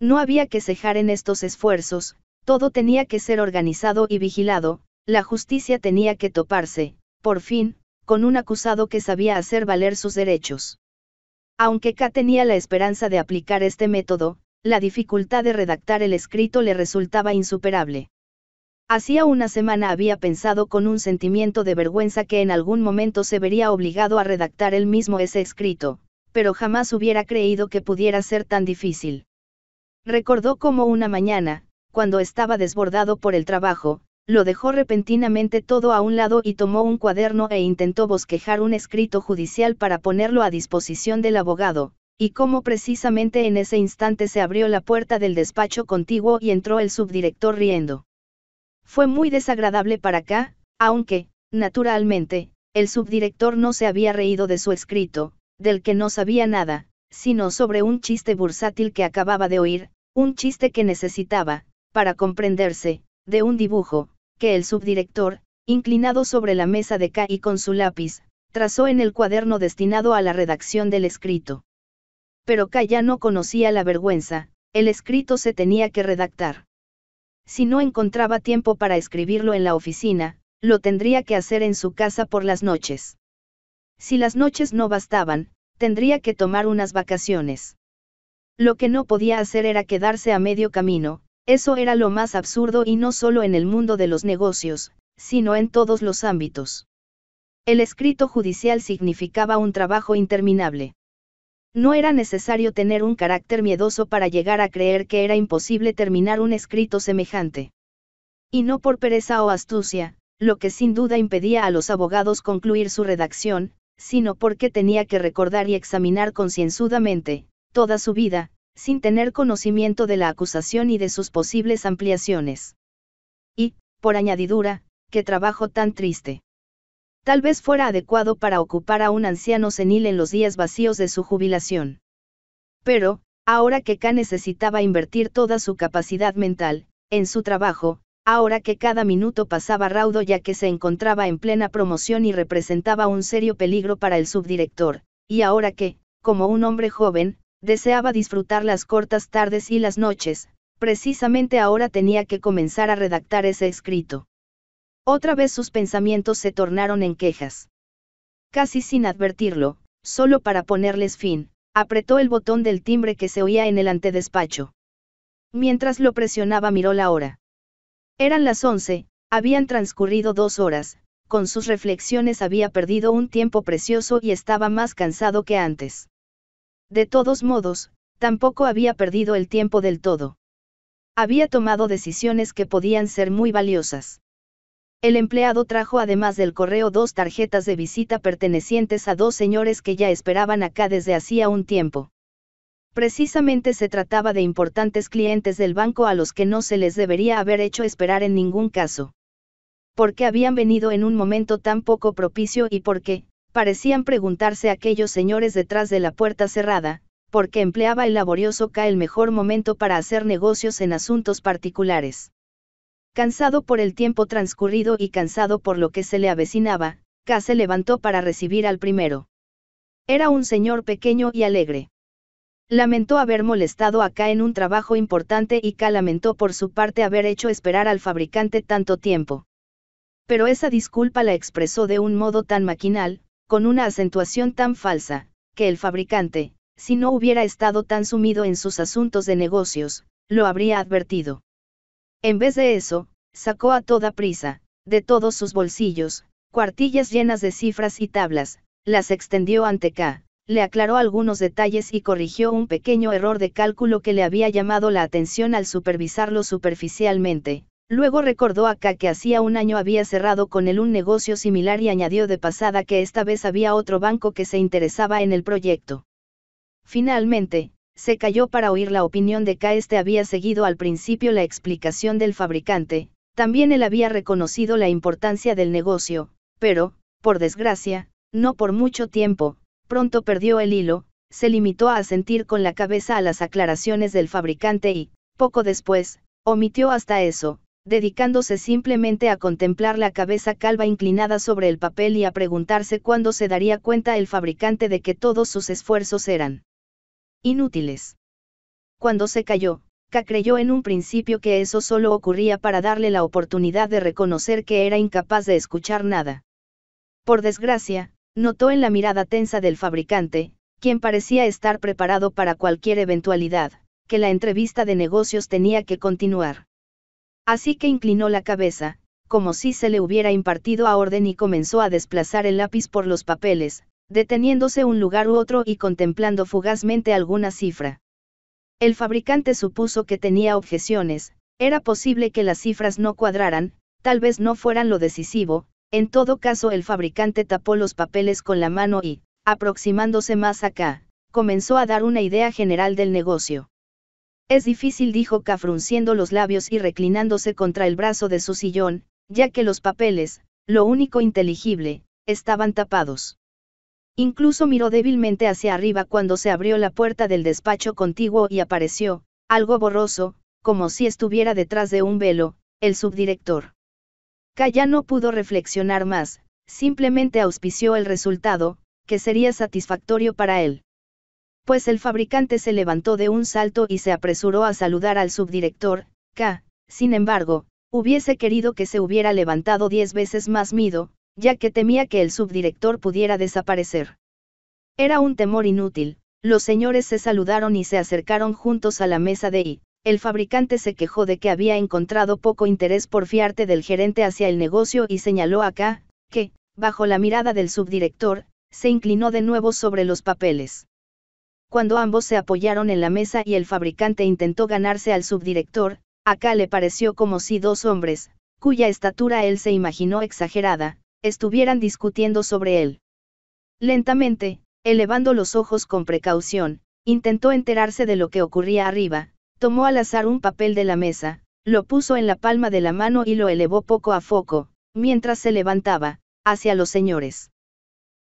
No había que cejar en estos esfuerzos, todo tenía que ser organizado y vigilado, la justicia tenía que toparse, por fin, con un acusado que sabía hacer valer sus derechos. Aunque K tenía la esperanza de aplicar este método, la dificultad de redactar el escrito le resultaba insuperable. Hacía una semana había pensado con un sentimiento de vergüenza que en algún momento se vería obligado a redactar él mismo ese escrito, pero jamás hubiera creído que pudiera ser tan difícil. Recordó cómo una mañana, cuando estaba desbordado por el trabajo, lo dejó repentinamente todo a un lado y tomó un cuaderno e intentó bosquejar un escrito judicial para ponerlo a disposición del abogado, y cómo precisamente en ese instante se abrió la puerta del despacho contiguo y entró el subdirector riendo. Fue muy desagradable para acá, aunque, naturalmente, el subdirector no se había reído de su escrito, del que no sabía nada, sino sobre un chiste bursátil que acababa de oír, un chiste que necesitaba, para comprenderse, de un dibujo, que el subdirector, inclinado sobre la mesa de K y con su lápiz, trazó en el cuaderno destinado a la redacción del escrito pero Kaya no conocía la vergüenza, el escrito se tenía que redactar. Si no encontraba tiempo para escribirlo en la oficina, lo tendría que hacer en su casa por las noches. Si las noches no bastaban, tendría que tomar unas vacaciones. Lo que no podía hacer era quedarse a medio camino, eso era lo más absurdo y no solo en el mundo de los negocios, sino en todos los ámbitos. El escrito judicial significaba un trabajo interminable. No era necesario tener un carácter miedoso para llegar a creer que era imposible terminar un escrito semejante. Y no por pereza o astucia, lo que sin duda impedía a los abogados concluir su redacción, sino porque tenía que recordar y examinar concienzudamente, toda su vida, sin tener conocimiento de la acusación y de sus posibles ampliaciones. Y, por añadidura, qué trabajo tan triste tal vez fuera adecuado para ocupar a un anciano senil en los días vacíos de su jubilación. Pero, ahora que K necesitaba invertir toda su capacidad mental, en su trabajo, ahora que cada minuto pasaba raudo ya que se encontraba en plena promoción y representaba un serio peligro para el subdirector, y ahora que, como un hombre joven, deseaba disfrutar las cortas tardes y las noches, precisamente ahora tenía que comenzar a redactar ese escrito. Otra vez sus pensamientos se tornaron en quejas. Casi sin advertirlo, solo para ponerles fin, apretó el botón del timbre que se oía en el antedespacho. Mientras lo presionaba miró la hora. Eran las once, habían transcurrido dos horas, con sus reflexiones había perdido un tiempo precioso y estaba más cansado que antes. De todos modos, tampoco había perdido el tiempo del todo. Había tomado decisiones que podían ser muy valiosas. El empleado trajo además del correo dos tarjetas de visita pertenecientes a dos señores que ya esperaban acá desde hacía un tiempo. Precisamente se trataba de importantes clientes del banco a los que no se les debería haber hecho esperar en ningún caso. Porque habían venido en un momento tan poco propicio y porque, parecían preguntarse aquellos señores detrás de la puerta cerrada, porque empleaba el laborioso K el mejor momento para hacer negocios en asuntos particulares. Cansado por el tiempo transcurrido y cansado por lo que se le avecinaba, K se levantó para recibir al primero. Era un señor pequeño y alegre. Lamentó haber molestado a K en un trabajo importante y K lamentó por su parte haber hecho esperar al fabricante tanto tiempo. Pero esa disculpa la expresó de un modo tan maquinal, con una acentuación tan falsa, que el fabricante, si no hubiera estado tan sumido en sus asuntos de negocios, lo habría advertido. En vez de eso, sacó a toda prisa, de todos sus bolsillos, cuartillas llenas de cifras y tablas, las extendió ante K, le aclaró algunos detalles y corrigió un pequeño error de cálculo que le había llamado la atención al supervisarlo superficialmente. Luego recordó a K que hacía un año había cerrado con él un negocio similar y añadió de pasada que esta vez había otro banco que se interesaba en el proyecto. Finalmente, se calló para oír la opinión de que este había seguido al principio la explicación del fabricante, también él había reconocido la importancia del negocio, pero, por desgracia, no por mucho tiempo, pronto perdió el hilo, se limitó a asentir con la cabeza a las aclaraciones del fabricante y, poco después, omitió hasta eso, dedicándose simplemente a contemplar la cabeza calva inclinada sobre el papel y a preguntarse cuándo se daría cuenta el fabricante de que todos sus esfuerzos eran inútiles. Cuando se cayó, K creyó en un principio que eso solo ocurría para darle la oportunidad de reconocer que era incapaz de escuchar nada. Por desgracia, notó en la mirada tensa del fabricante, quien parecía estar preparado para cualquier eventualidad, que la entrevista de negocios tenía que continuar. Así que inclinó la cabeza, como si se le hubiera impartido a orden y comenzó a desplazar el lápiz por los papeles, deteniéndose un lugar u otro y contemplando fugazmente alguna cifra. El fabricante supuso que tenía objeciones, era posible que las cifras no cuadraran, tal vez no fueran lo decisivo, en todo caso el fabricante tapó los papeles con la mano y, aproximándose más acá, comenzó a dar una idea general del negocio. Es difícil, dijo K frunciendo los labios y reclinándose contra el brazo de su sillón, ya que los papeles, lo único inteligible, estaban tapados. Incluso miró débilmente hacia arriba cuando se abrió la puerta del despacho contiguo y apareció, algo borroso, como si estuviera detrás de un velo, el subdirector. Kaya no pudo reflexionar más, simplemente auspició el resultado, que sería satisfactorio para él. Pues el fabricante se levantó de un salto y se apresuró a saludar al subdirector, K, sin embargo, hubiese querido que se hubiera levantado diez veces más mido, ya que temía que el subdirector pudiera desaparecer. Era un temor inútil, los señores se saludaron y se acercaron juntos a la mesa de I. El fabricante se quejó de que había encontrado poco interés por fiarte del gerente hacia el negocio y señaló acá, que, bajo la mirada del subdirector, se inclinó de nuevo sobre los papeles. Cuando ambos se apoyaron en la mesa y el fabricante intentó ganarse al subdirector, acá le pareció como si dos hombres, cuya estatura él se imaginó exagerada, estuvieran discutiendo sobre él. Lentamente, elevando los ojos con precaución, intentó enterarse de lo que ocurría arriba, tomó al azar un papel de la mesa, lo puso en la palma de la mano y lo elevó poco a poco, mientras se levantaba, hacia los señores.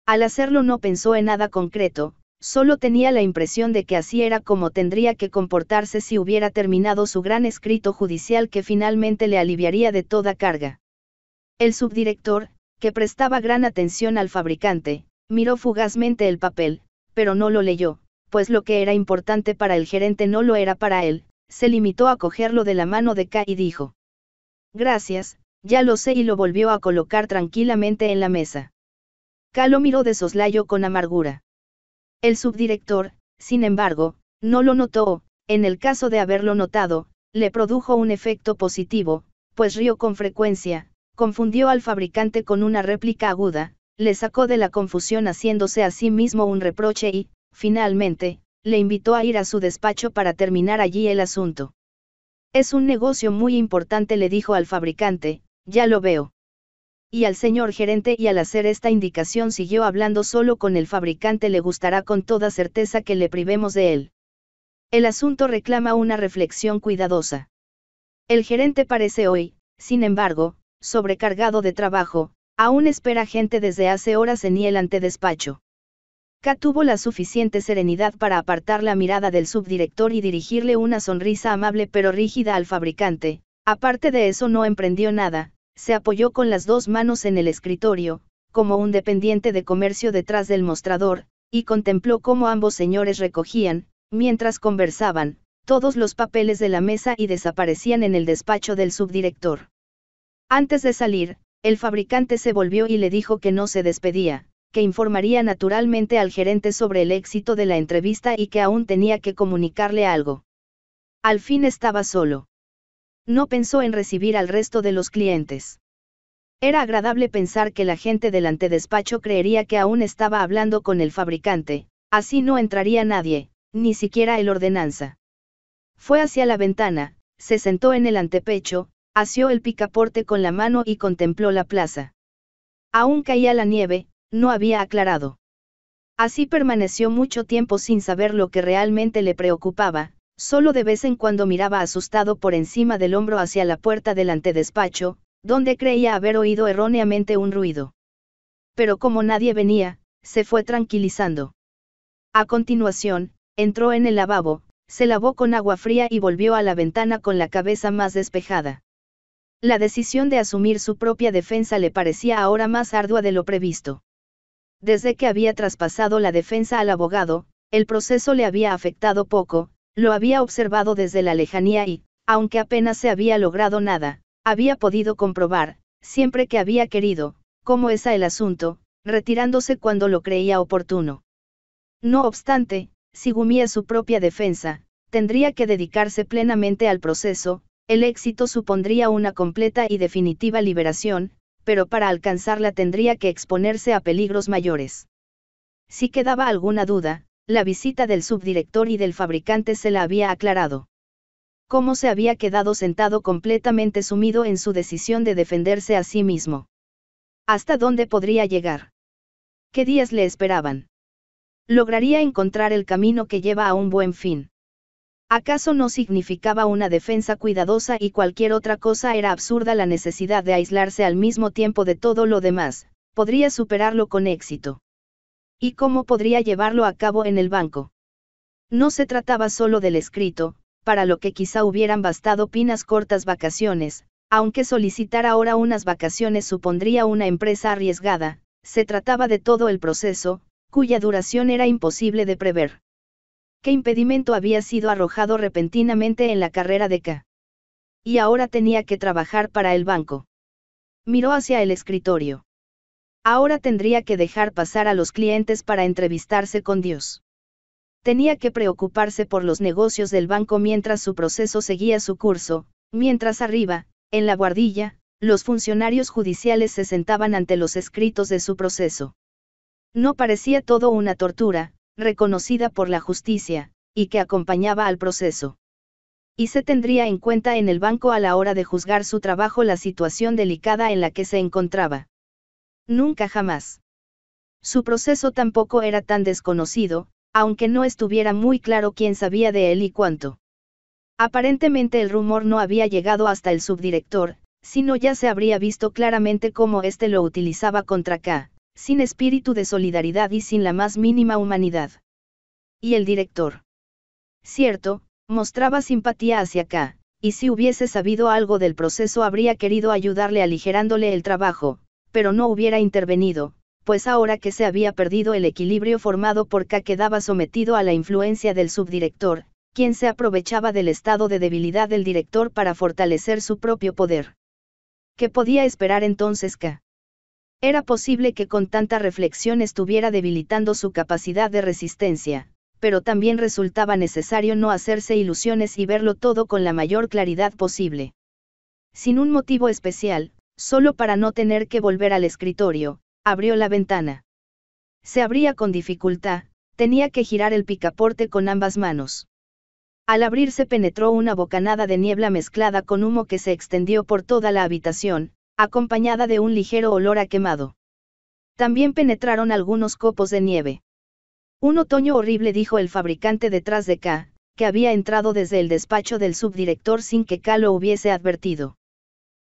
Al hacerlo no pensó en nada concreto, solo tenía la impresión de que así era como tendría que comportarse si hubiera terminado su gran escrito judicial que finalmente le aliviaría de toda carga. El subdirector, que prestaba gran atención al fabricante, miró fugazmente el papel, pero no lo leyó, pues lo que era importante para el gerente no lo era para él, se limitó a cogerlo de la mano de K y dijo. Gracias, ya lo sé y lo volvió a colocar tranquilamente en la mesa. K lo miró de soslayo con amargura. El subdirector, sin embargo, no lo notó, en el caso de haberlo notado, le produjo un efecto positivo, pues rió con frecuencia, Confundió al fabricante con una réplica aguda, le sacó de la confusión haciéndose a sí mismo un reproche y, finalmente, le invitó a ir a su despacho para terminar allí el asunto. Es un negocio muy importante, le dijo al fabricante, ya lo veo. Y al señor gerente y al hacer esta indicación siguió hablando solo con el fabricante, le gustará con toda certeza que le privemos de él. El asunto reclama una reflexión cuidadosa. El gerente parece hoy, sin embargo, sobrecargado de trabajo, aún espera gente desde hace horas en el antedespacho. K tuvo la suficiente serenidad para apartar la mirada del subdirector y dirigirle una sonrisa amable pero rígida al fabricante, aparte de eso no emprendió nada, se apoyó con las dos manos en el escritorio, como un dependiente de comercio detrás del mostrador, y contempló cómo ambos señores recogían, mientras conversaban, todos los papeles de la mesa y desaparecían en el despacho del subdirector. Antes de salir, el fabricante se volvió y le dijo que no se despedía, que informaría naturalmente al gerente sobre el éxito de la entrevista y que aún tenía que comunicarle algo. Al fin estaba solo. No pensó en recibir al resto de los clientes. Era agradable pensar que la gente del antedespacho creería que aún estaba hablando con el fabricante, así no entraría nadie, ni siquiera el ordenanza. Fue hacia la ventana, se sentó en el antepecho, asió el picaporte con la mano y contempló la plaza. Aún caía la nieve, no había aclarado. Así permaneció mucho tiempo sin saber lo que realmente le preocupaba, solo de vez en cuando miraba asustado por encima del hombro hacia la puerta del antedespacho, donde creía haber oído erróneamente un ruido. Pero como nadie venía, se fue tranquilizando. A continuación, entró en el lavabo, se lavó con agua fría y volvió a la ventana con la cabeza más despejada la decisión de asumir su propia defensa le parecía ahora más ardua de lo previsto. Desde que había traspasado la defensa al abogado, el proceso le había afectado poco, lo había observado desde la lejanía y, aunque apenas se había logrado nada, había podido comprobar, siempre que había querido, cómo es el asunto, retirándose cuando lo creía oportuno. No obstante, si gumía su propia defensa, tendría que dedicarse plenamente al proceso, el éxito supondría una completa y definitiva liberación, pero para alcanzarla tendría que exponerse a peligros mayores. Si quedaba alguna duda, la visita del subdirector y del fabricante se la había aclarado. Cómo se había quedado sentado completamente sumido en su decisión de defenderse a sí mismo. ¿Hasta dónde podría llegar? ¿Qué días le esperaban? ¿Lograría encontrar el camino que lleva a un buen fin? ¿Acaso no significaba una defensa cuidadosa y cualquier otra cosa era absurda la necesidad de aislarse al mismo tiempo de todo lo demás? Podría superarlo con éxito. ¿Y cómo podría llevarlo a cabo en el banco? No se trataba solo del escrito, para lo que quizá hubieran bastado pinas cortas vacaciones, aunque solicitar ahora unas vacaciones supondría una empresa arriesgada, se trataba de todo el proceso, cuya duración era imposible de prever. ¿Qué impedimento había sido arrojado repentinamente en la carrera de K? Y ahora tenía que trabajar para el banco. Miró hacia el escritorio. Ahora tendría que dejar pasar a los clientes para entrevistarse con Dios. Tenía que preocuparse por los negocios del banco mientras su proceso seguía su curso, mientras arriba, en la guardilla, los funcionarios judiciales se sentaban ante los escritos de su proceso. No parecía todo una tortura, reconocida por la justicia, y que acompañaba al proceso. Y se tendría en cuenta en el banco a la hora de juzgar su trabajo la situación delicada en la que se encontraba. Nunca jamás. Su proceso tampoco era tan desconocido, aunque no estuviera muy claro quién sabía de él y cuánto. Aparentemente el rumor no había llegado hasta el subdirector, sino ya se habría visto claramente cómo éste lo utilizaba contra K sin espíritu de solidaridad y sin la más mínima humanidad. Y el director. Cierto, mostraba simpatía hacia K, y si hubiese sabido algo del proceso habría querido ayudarle aligerándole el trabajo, pero no hubiera intervenido, pues ahora que se había perdido el equilibrio formado por K quedaba sometido a la influencia del subdirector, quien se aprovechaba del estado de debilidad del director para fortalecer su propio poder. ¿Qué podía esperar entonces K? Era posible que con tanta reflexión estuviera debilitando su capacidad de resistencia, pero también resultaba necesario no hacerse ilusiones y verlo todo con la mayor claridad posible. Sin un motivo especial, solo para no tener que volver al escritorio, abrió la ventana. Se abría con dificultad, tenía que girar el picaporte con ambas manos. Al abrirse penetró una bocanada de niebla mezclada con humo que se extendió por toda la habitación, acompañada de un ligero olor a quemado. También penetraron algunos copos de nieve. Un otoño horrible dijo el fabricante detrás de K, que había entrado desde el despacho del subdirector sin que K lo hubiese advertido.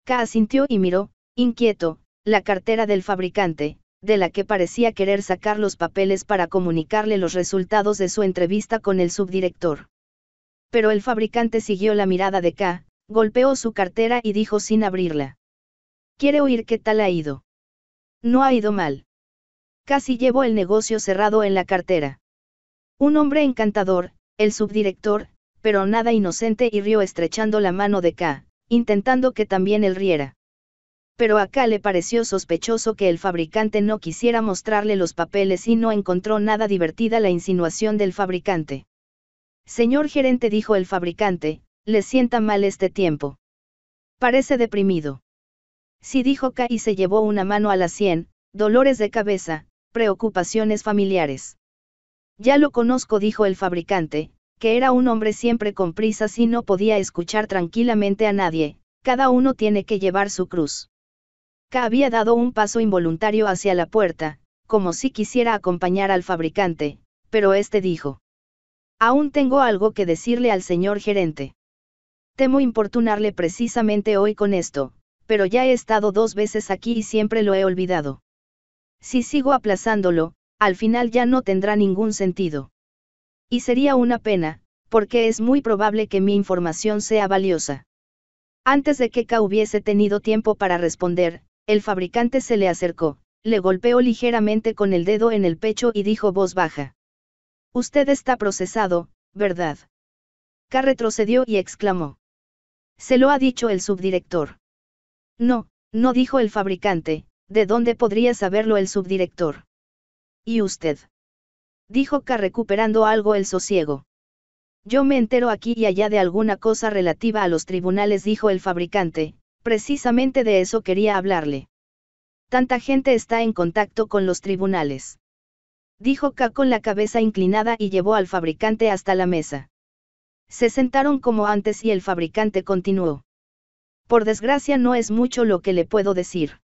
K asintió y miró, inquieto, la cartera del fabricante, de la que parecía querer sacar los papeles para comunicarle los resultados de su entrevista con el subdirector. Pero el fabricante siguió la mirada de K, golpeó su cartera y dijo sin abrirla. Quiere oír qué tal ha ido. No ha ido mal. Casi llevo el negocio cerrado en la cartera. Un hombre encantador, el subdirector, pero nada inocente y rió estrechando la mano de K, intentando que también él riera. Pero a K le pareció sospechoso que el fabricante no quisiera mostrarle los papeles y no encontró nada divertida la insinuación del fabricante. Señor gerente dijo el fabricante, le sienta mal este tiempo. Parece deprimido. Sí dijo K y se llevó una mano a la sien, dolores de cabeza, preocupaciones familiares. Ya lo conozco, dijo el fabricante, que era un hombre siempre con prisas y no podía escuchar tranquilamente a nadie, cada uno tiene que llevar su cruz. K había dado un paso involuntario hacia la puerta, como si quisiera acompañar al fabricante, pero este dijo. Aún tengo algo que decirle al señor gerente. Temo importunarle precisamente hoy con esto, pero ya he estado dos veces aquí y siempre lo he olvidado. Si sigo aplazándolo, al final ya no tendrá ningún sentido. Y sería una pena, porque es muy probable que mi información sea valiosa. Antes de que K hubiese tenido tiempo para responder, el fabricante se le acercó, le golpeó ligeramente con el dedo en el pecho y dijo voz baja. Usted está procesado, ¿verdad? K retrocedió y exclamó. Se lo ha dicho el subdirector. No, no dijo el fabricante, ¿de dónde podría saberlo el subdirector? ¿Y usted? Dijo K recuperando algo el sosiego. Yo me entero aquí y allá de alguna cosa relativa a los tribunales, dijo el fabricante, precisamente de eso quería hablarle. Tanta gente está en contacto con los tribunales. Dijo K con la cabeza inclinada y llevó al fabricante hasta la mesa. Se sentaron como antes y el fabricante continuó. Por desgracia no es mucho lo que le puedo decir.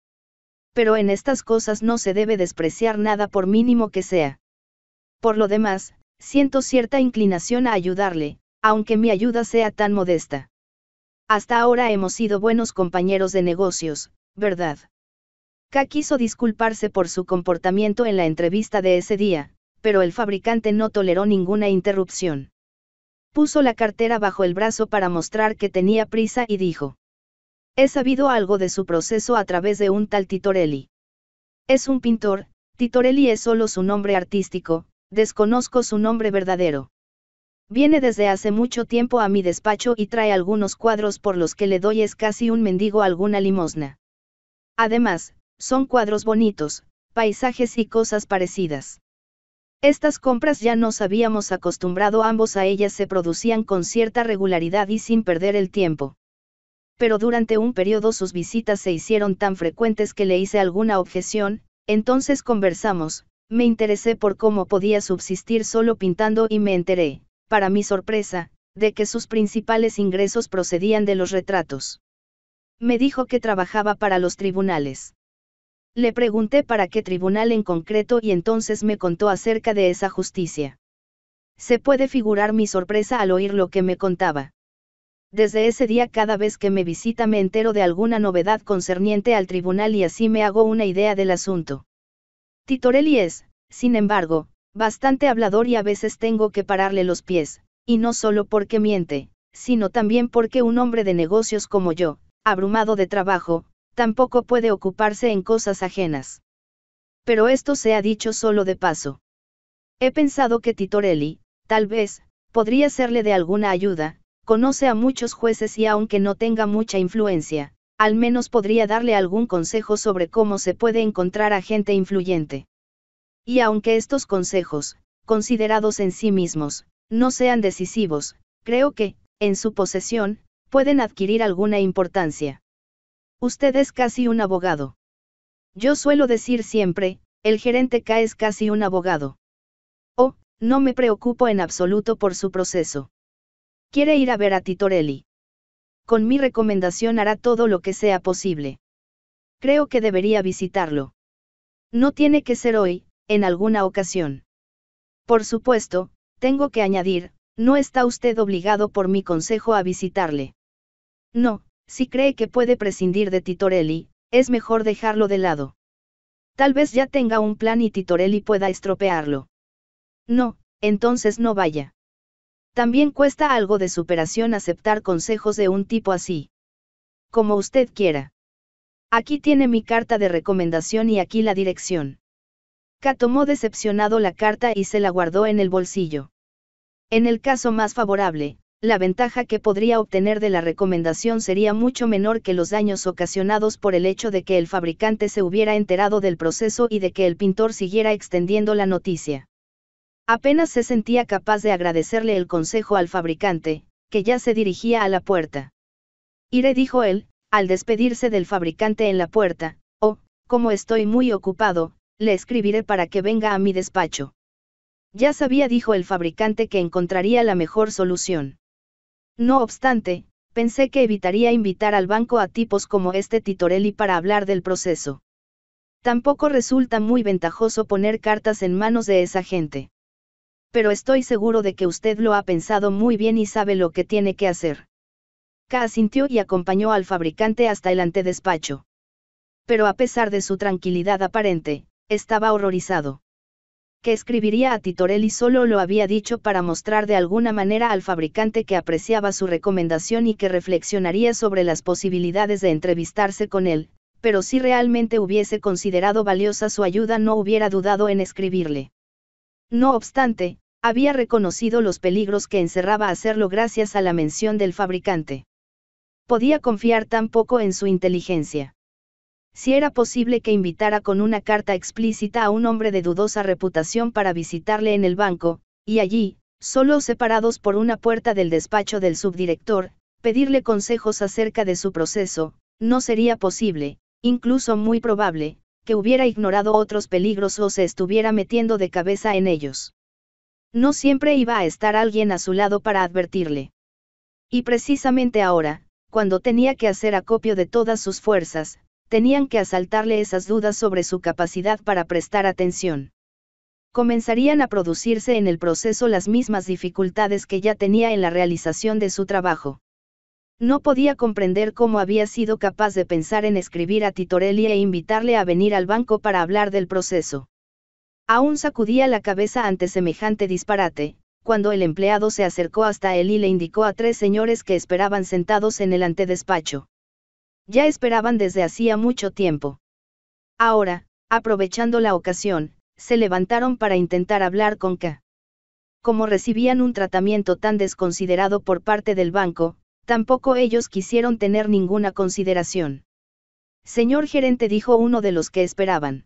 Pero en estas cosas no se debe despreciar nada por mínimo que sea. Por lo demás, siento cierta inclinación a ayudarle, aunque mi ayuda sea tan modesta. Hasta ahora hemos sido buenos compañeros de negocios, ¿verdad? K quiso disculparse por su comportamiento en la entrevista de ese día, pero el fabricante no toleró ninguna interrupción. Puso la cartera bajo el brazo para mostrar que tenía prisa y dijo. He sabido algo de su proceso a través de un tal Titorelli. Es un pintor, Titorelli es solo su nombre artístico, desconozco su nombre verdadero. Viene desde hace mucho tiempo a mi despacho y trae algunos cuadros por los que le doy es casi un mendigo alguna limosna. Además, son cuadros bonitos, paisajes y cosas parecidas. Estas compras ya nos habíamos acostumbrado ambos a ellas se producían con cierta regularidad y sin perder el tiempo pero durante un periodo sus visitas se hicieron tan frecuentes que le hice alguna objeción, entonces conversamos, me interesé por cómo podía subsistir solo pintando y me enteré, para mi sorpresa, de que sus principales ingresos procedían de los retratos. Me dijo que trabajaba para los tribunales. Le pregunté para qué tribunal en concreto y entonces me contó acerca de esa justicia. Se puede figurar mi sorpresa al oír lo que me contaba. Desde ese día cada vez que me visita me entero de alguna novedad concerniente al tribunal y así me hago una idea del asunto. Titorelli es, sin embargo, bastante hablador y a veces tengo que pararle los pies, y no solo porque miente, sino también porque un hombre de negocios como yo, abrumado de trabajo, tampoco puede ocuparse en cosas ajenas. Pero esto se ha dicho solo de paso. He pensado que Titorelli, tal vez, podría serle de alguna ayuda, Conoce a muchos jueces y aunque no tenga mucha influencia, al menos podría darle algún consejo sobre cómo se puede encontrar a gente influyente. Y aunque estos consejos, considerados en sí mismos, no sean decisivos, creo que, en su posesión, pueden adquirir alguna importancia. Usted es casi un abogado. Yo suelo decir siempre, el gerente K es casi un abogado. Oh, no me preocupo en absoluto por su proceso. Quiere ir a ver a Titorelli. Con mi recomendación hará todo lo que sea posible. Creo que debería visitarlo. No tiene que ser hoy, en alguna ocasión. Por supuesto, tengo que añadir, no está usted obligado por mi consejo a visitarle. No, si cree que puede prescindir de Titorelli, es mejor dejarlo de lado. Tal vez ya tenga un plan y Titorelli pueda estropearlo. No, entonces no vaya. También cuesta algo de superación aceptar consejos de un tipo así. Como usted quiera. Aquí tiene mi carta de recomendación y aquí la dirección. K tomó decepcionado la carta y se la guardó en el bolsillo. En el caso más favorable, la ventaja que podría obtener de la recomendación sería mucho menor que los daños ocasionados por el hecho de que el fabricante se hubiera enterado del proceso y de que el pintor siguiera extendiendo la noticia. Apenas se sentía capaz de agradecerle el consejo al fabricante, que ya se dirigía a la puerta. Iré, dijo él, al despedirse del fabricante en la puerta, o, oh, como estoy muy ocupado, le escribiré para que venga a mi despacho. Ya sabía, dijo el fabricante, que encontraría la mejor solución. No obstante, pensé que evitaría invitar al banco a tipos como este Titorelli para hablar del proceso. Tampoco resulta muy ventajoso poner cartas en manos de esa gente pero estoy seguro de que usted lo ha pensado muy bien y sabe lo que tiene que hacer. K asintió y acompañó al fabricante hasta el antedespacho. Pero a pesar de su tranquilidad aparente, estaba horrorizado. Que escribiría a Titorelli solo lo había dicho para mostrar de alguna manera al fabricante que apreciaba su recomendación y que reflexionaría sobre las posibilidades de entrevistarse con él, pero si realmente hubiese considerado valiosa su ayuda no hubiera dudado en escribirle. No obstante, había reconocido los peligros que encerraba hacerlo gracias a la mención del fabricante. Podía confiar tan poco en su inteligencia. Si era posible que invitara con una carta explícita a un hombre de dudosa reputación para visitarle en el banco, y allí, solo separados por una puerta del despacho del subdirector, pedirle consejos acerca de su proceso, no sería posible, incluso muy probable, que hubiera ignorado otros peligros o se estuviera metiendo de cabeza en ellos. No siempre iba a estar alguien a su lado para advertirle. Y precisamente ahora, cuando tenía que hacer acopio de todas sus fuerzas, tenían que asaltarle esas dudas sobre su capacidad para prestar atención. Comenzarían a producirse en el proceso las mismas dificultades que ya tenía en la realización de su trabajo. No podía comprender cómo había sido capaz de pensar en escribir a Titorelli e invitarle a venir al banco para hablar del proceso. Aún sacudía la cabeza ante semejante disparate, cuando el empleado se acercó hasta él y le indicó a tres señores que esperaban sentados en el antedespacho. Ya esperaban desde hacía mucho tiempo. Ahora, aprovechando la ocasión, se levantaron para intentar hablar con K. Como recibían un tratamiento tan desconsiderado por parte del banco, Tampoco ellos quisieron tener ninguna consideración. Señor gerente dijo uno de los que esperaban.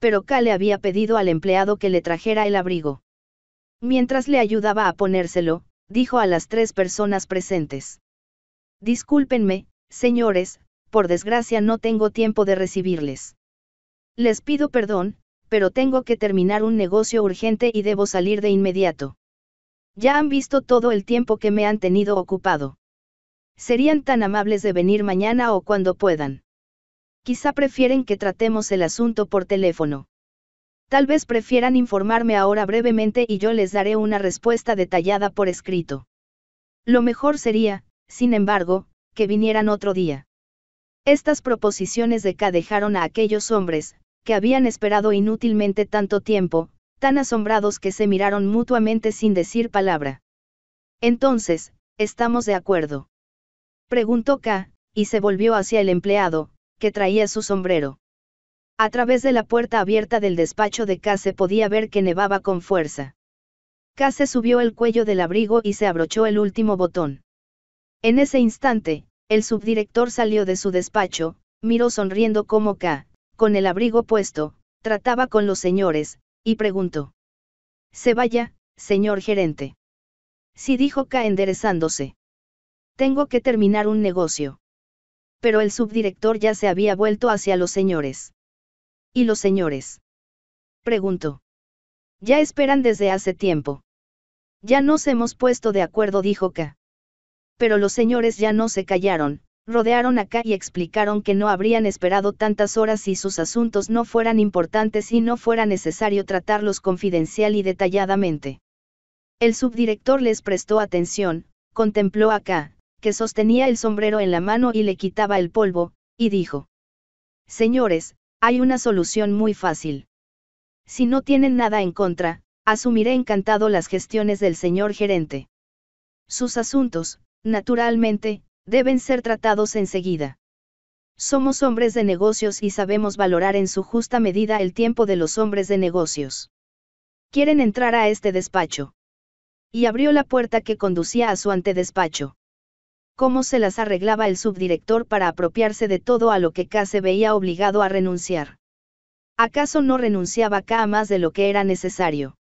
Pero K le había pedido al empleado que le trajera el abrigo. Mientras le ayudaba a ponérselo, dijo a las tres personas presentes. Discúlpenme, señores, por desgracia no tengo tiempo de recibirles. Les pido perdón, pero tengo que terminar un negocio urgente y debo salir de inmediato. Ya han visto todo el tiempo que me han tenido ocupado serían tan amables de venir mañana o cuando puedan. Quizá prefieren que tratemos el asunto por teléfono. Tal vez prefieran informarme ahora brevemente y yo les daré una respuesta detallada por escrito. Lo mejor sería, sin embargo, que vinieran otro día. Estas proposiciones de K dejaron a aquellos hombres, que habían esperado inútilmente tanto tiempo, tan asombrados que se miraron mutuamente sin decir palabra. Entonces, estamos de acuerdo. Preguntó K, y se volvió hacia el empleado, que traía su sombrero. A través de la puerta abierta del despacho de K se podía ver que nevaba con fuerza. K se subió el cuello del abrigo y se abrochó el último botón. En ese instante, el subdirector salió de su despacho, miró sonriendo como K, con el abrigo puesto, trataba con los señores, y preguntó. Se vaya, señor gerente. Sí dijo K enderezándose. Tengo que terminar un negocio. Pero el subdirector ya se había vuelto hacia los señores. ¿Y los señores? Preguntó. Ya esperan desde hace tiempo. Ya nos hemos puesto de acuerdo, dijo K. Pero los señores ya no se callaron, rodearon a y explicaron que no habrían esperado tantas horas si sus asuntos no fueran importantes y no fuera necesario tratarlos confidencial y detalladamente. El subdirector les prestó atención, contempló a que sostenía el sombrero en la mano y le quitaba el polvo, y dijo. Señores, hay una solución muy fácil. Si no tienen nada en contra, asumiré encantado las gestiones del señor gerente. Sus asuntos, naturalmente, deben ser tratados enseguida. Somos hombres de negocios y sabemos valorar en su justa medida el tiempo de los hombres de negocios. Quieren entrar a este despacho. Y abrió la puerta que conducía a su antedespacho cómo se las arreglaba el subdirector para apropiarse de todo a lo que K se veía obligado a renunciar. ¿Acaso no renunciaba K a más de lo que era necesario?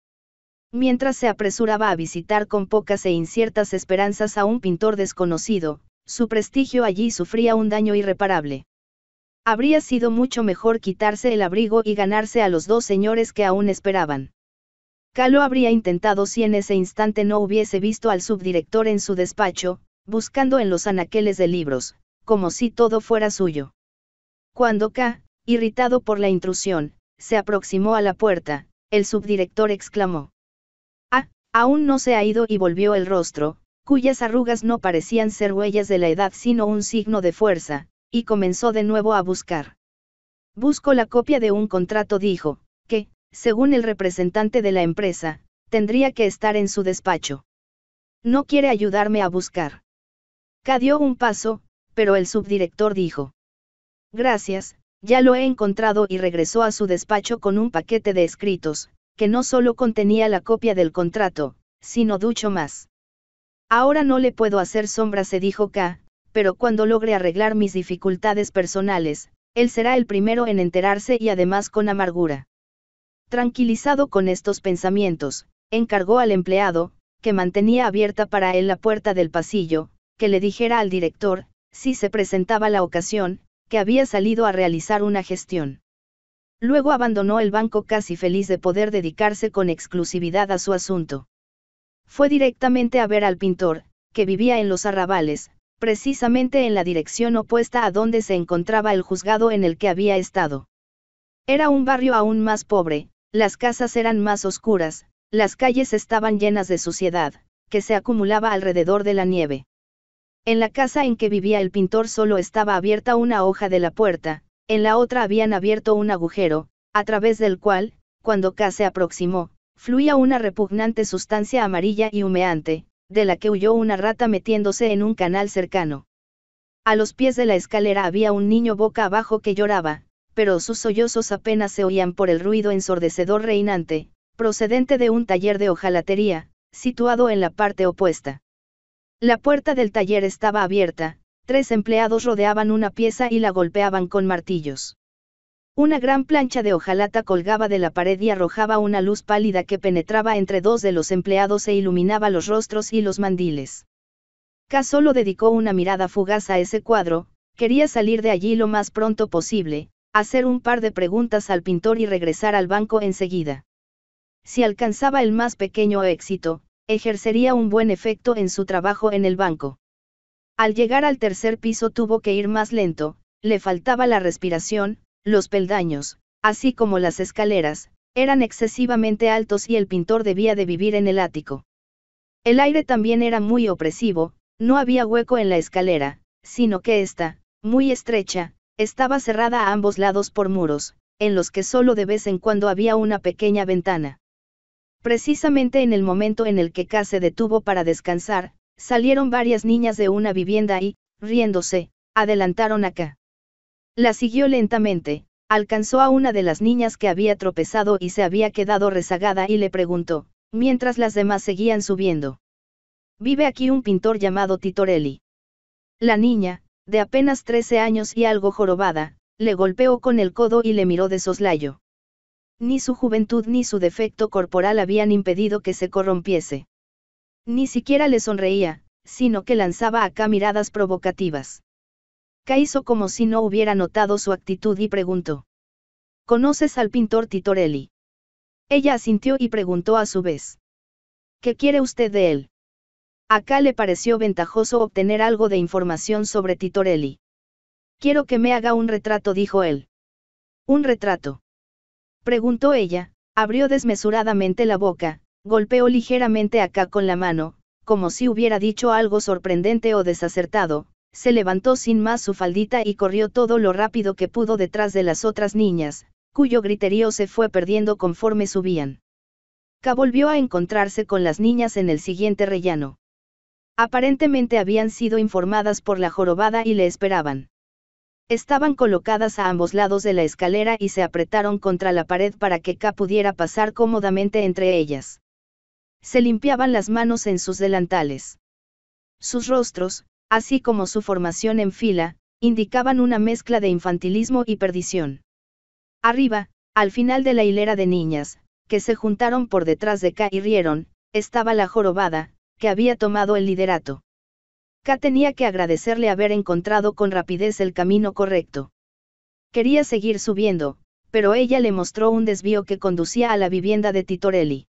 Mientras se apresuraba a visitar con pocas e inciertas esperanzas a un pintor desconocido, su prestigio allí sufría un daño irreparable. Habría sido mucho mejor quitarse el abrigo y ganarse a los dos señores que aún esperaban. lo habría intentado si en ese instante no hubiese visto al subdirector en su despacho, buscando en los anaqueles de libros, como si todo fuera suyo. Cuando K, irritado por la intrusión, se aproximó a la puerta, el subdirector exclamó. Ah, aún no se ha ido y volvió el rostro, cuyas arrugas no parecían ser huellas de la edad sino un signo de fuerza, y comenzó de nuevo a buscar. Busco la copia de un contrato, dijo, que, según el representante de la empresa, tendría que estar en su despacho. No quiere ayudarme a buscar. K dio un paso, pero el subdirector dijo. Gracias, ya lo he encontrado y regresó a su despacho con un paquete de escritos, que no solo contenía la copia del contrato, sino ducho más. Ahora no le puedo hacer sombra, se dijo K, pero cuando logre arreglar mis dificultades personales, él será el primero en enterarse y además con amargura. Tranquilizado con estos pensamientos, encargó al empleado, que mantenía abierta para él la puerta del pasillo, que le dijera al director, si se presentaba la ocasión, que había salido a realizar una gestión. Luego abandonó el banco casi feliz de poder dedicarse con exclusividad a su asunto. Fue directamente a ver al pintor, que vivía en los arrabales, precisamente en la dirección opuesta a donde se encontraba el juzgado en el que había estado. Era un barrio aún más pobre, las casas eran más oscuras, las calles estaban llenas de suciedad, que se acumulaba alrededor de la nieve. En la casa en que vivía el pintor solo estaba abierta una hoja de la puerta, en la otra habían abierto un agujero, a través del cual, cuando K se aproximó, fluía una repugnante sustancia amarilla y humeante, de la que huyó una rata metiéndose en un canal cercano. A los pies de la escalera había un niño boca abajo que lloraba, pero sus sollozos apenas se oían por el ruido ensordecedor reinante, procedente de un taller de hojalatería, situado en la parte opuesta. La puerta del taller estaba abierta, tres empleados rodeaban una pieza y la golpeaban con martillos. Una gran plancha de hojalata colgaba de la pared y arrojaba una luz pálida que penetraba entre dos de los empleados e iluminaba los rostros y los mandiles. K solo dedicó una mirada fugaz a ese cuadro, quería salir de allí lo más pronto posible, hacer un par de preguntas al pintor y regresar al banco enseguida. Si alcanzaba el más pequeño éxito, ejercería un buen efecto en su trabajo en el banco. Al llegar al tercer piso tuvo que ir más lento, le faltaba la respiración, los peldaños, así como las escaleras, eran excesivamente altos y el pintor debía de vivir en el ático. El aire también era muy opresivo, no había hueco en la escalera, sino que ésta, muy estrecha, estaba cerrada a ambos lados por muros, en los que solo de vez en cuando había una pequeña ventana. Precisamente en el momento en el que K se detuvo para descansar, salieron varias niñas de una vivienda y, riéndose, adelantaron a K. La siguió lentamente, alcanzó a una de las niñas que había tropezado y se había quedado rezagada y le preguntó, mientras las demás seguían subiendo. Vive aquí un pintor llamado Titorelli. La niña, de apenas 13 años y algo jorobada, le golpeó con el codo y le miró de soslayo. Ni su juventud ni su defecto corporal habían impedido que se corrompiese. Ni siquiera le sonreía, sino que lanzaba acá miradas provocativas. K hizo como si no hubiera notado su actitud y preguntó. ¿Conoces al pintor Titorelli? Ella asintió y preguntó a su vez. ¿Qué quiere usted de él? Acá le pareció ventajoso obtener algo de información sobre Titorelli. Quiero que me haga un retrato, dijo él. Un retrato preguntó ella, abrió desmesuradamente la boca, golpeó ligeramente acá con la mano, como si hubiera dicho algo sorprendente o desacertado, se levantó sin más su faldita y corrió todo lo rápido que pudo detrás de las otras niñas, cuyo griterío se fue perdiendo conforme subían. K volvió a encontrarse con las niñas en el siguiente rellano. Aparentemente habían sido informadas por la jorobada y le esperaban. Estaban colocadas a ambos lados de la escalera y se apretaron contra la pared para que K pudiera pasar cómodamente entre ellas. Se limpiaban las manos en sus delantales. Sus rostros, así como su formación en fila, indicaban una mezcla de infantilismo y perdición. Arriba, al final de la hilera de niñas, que se juntaron por detrás de K y rieron, estaba la jorobada, que había tomado el liderato. K tenía que agradecerle haber encontrado con rapidez el camino correcto. Quería seguir subiendo, pero ella le mostró un desvío que conducía a la vivienda de Titorelli.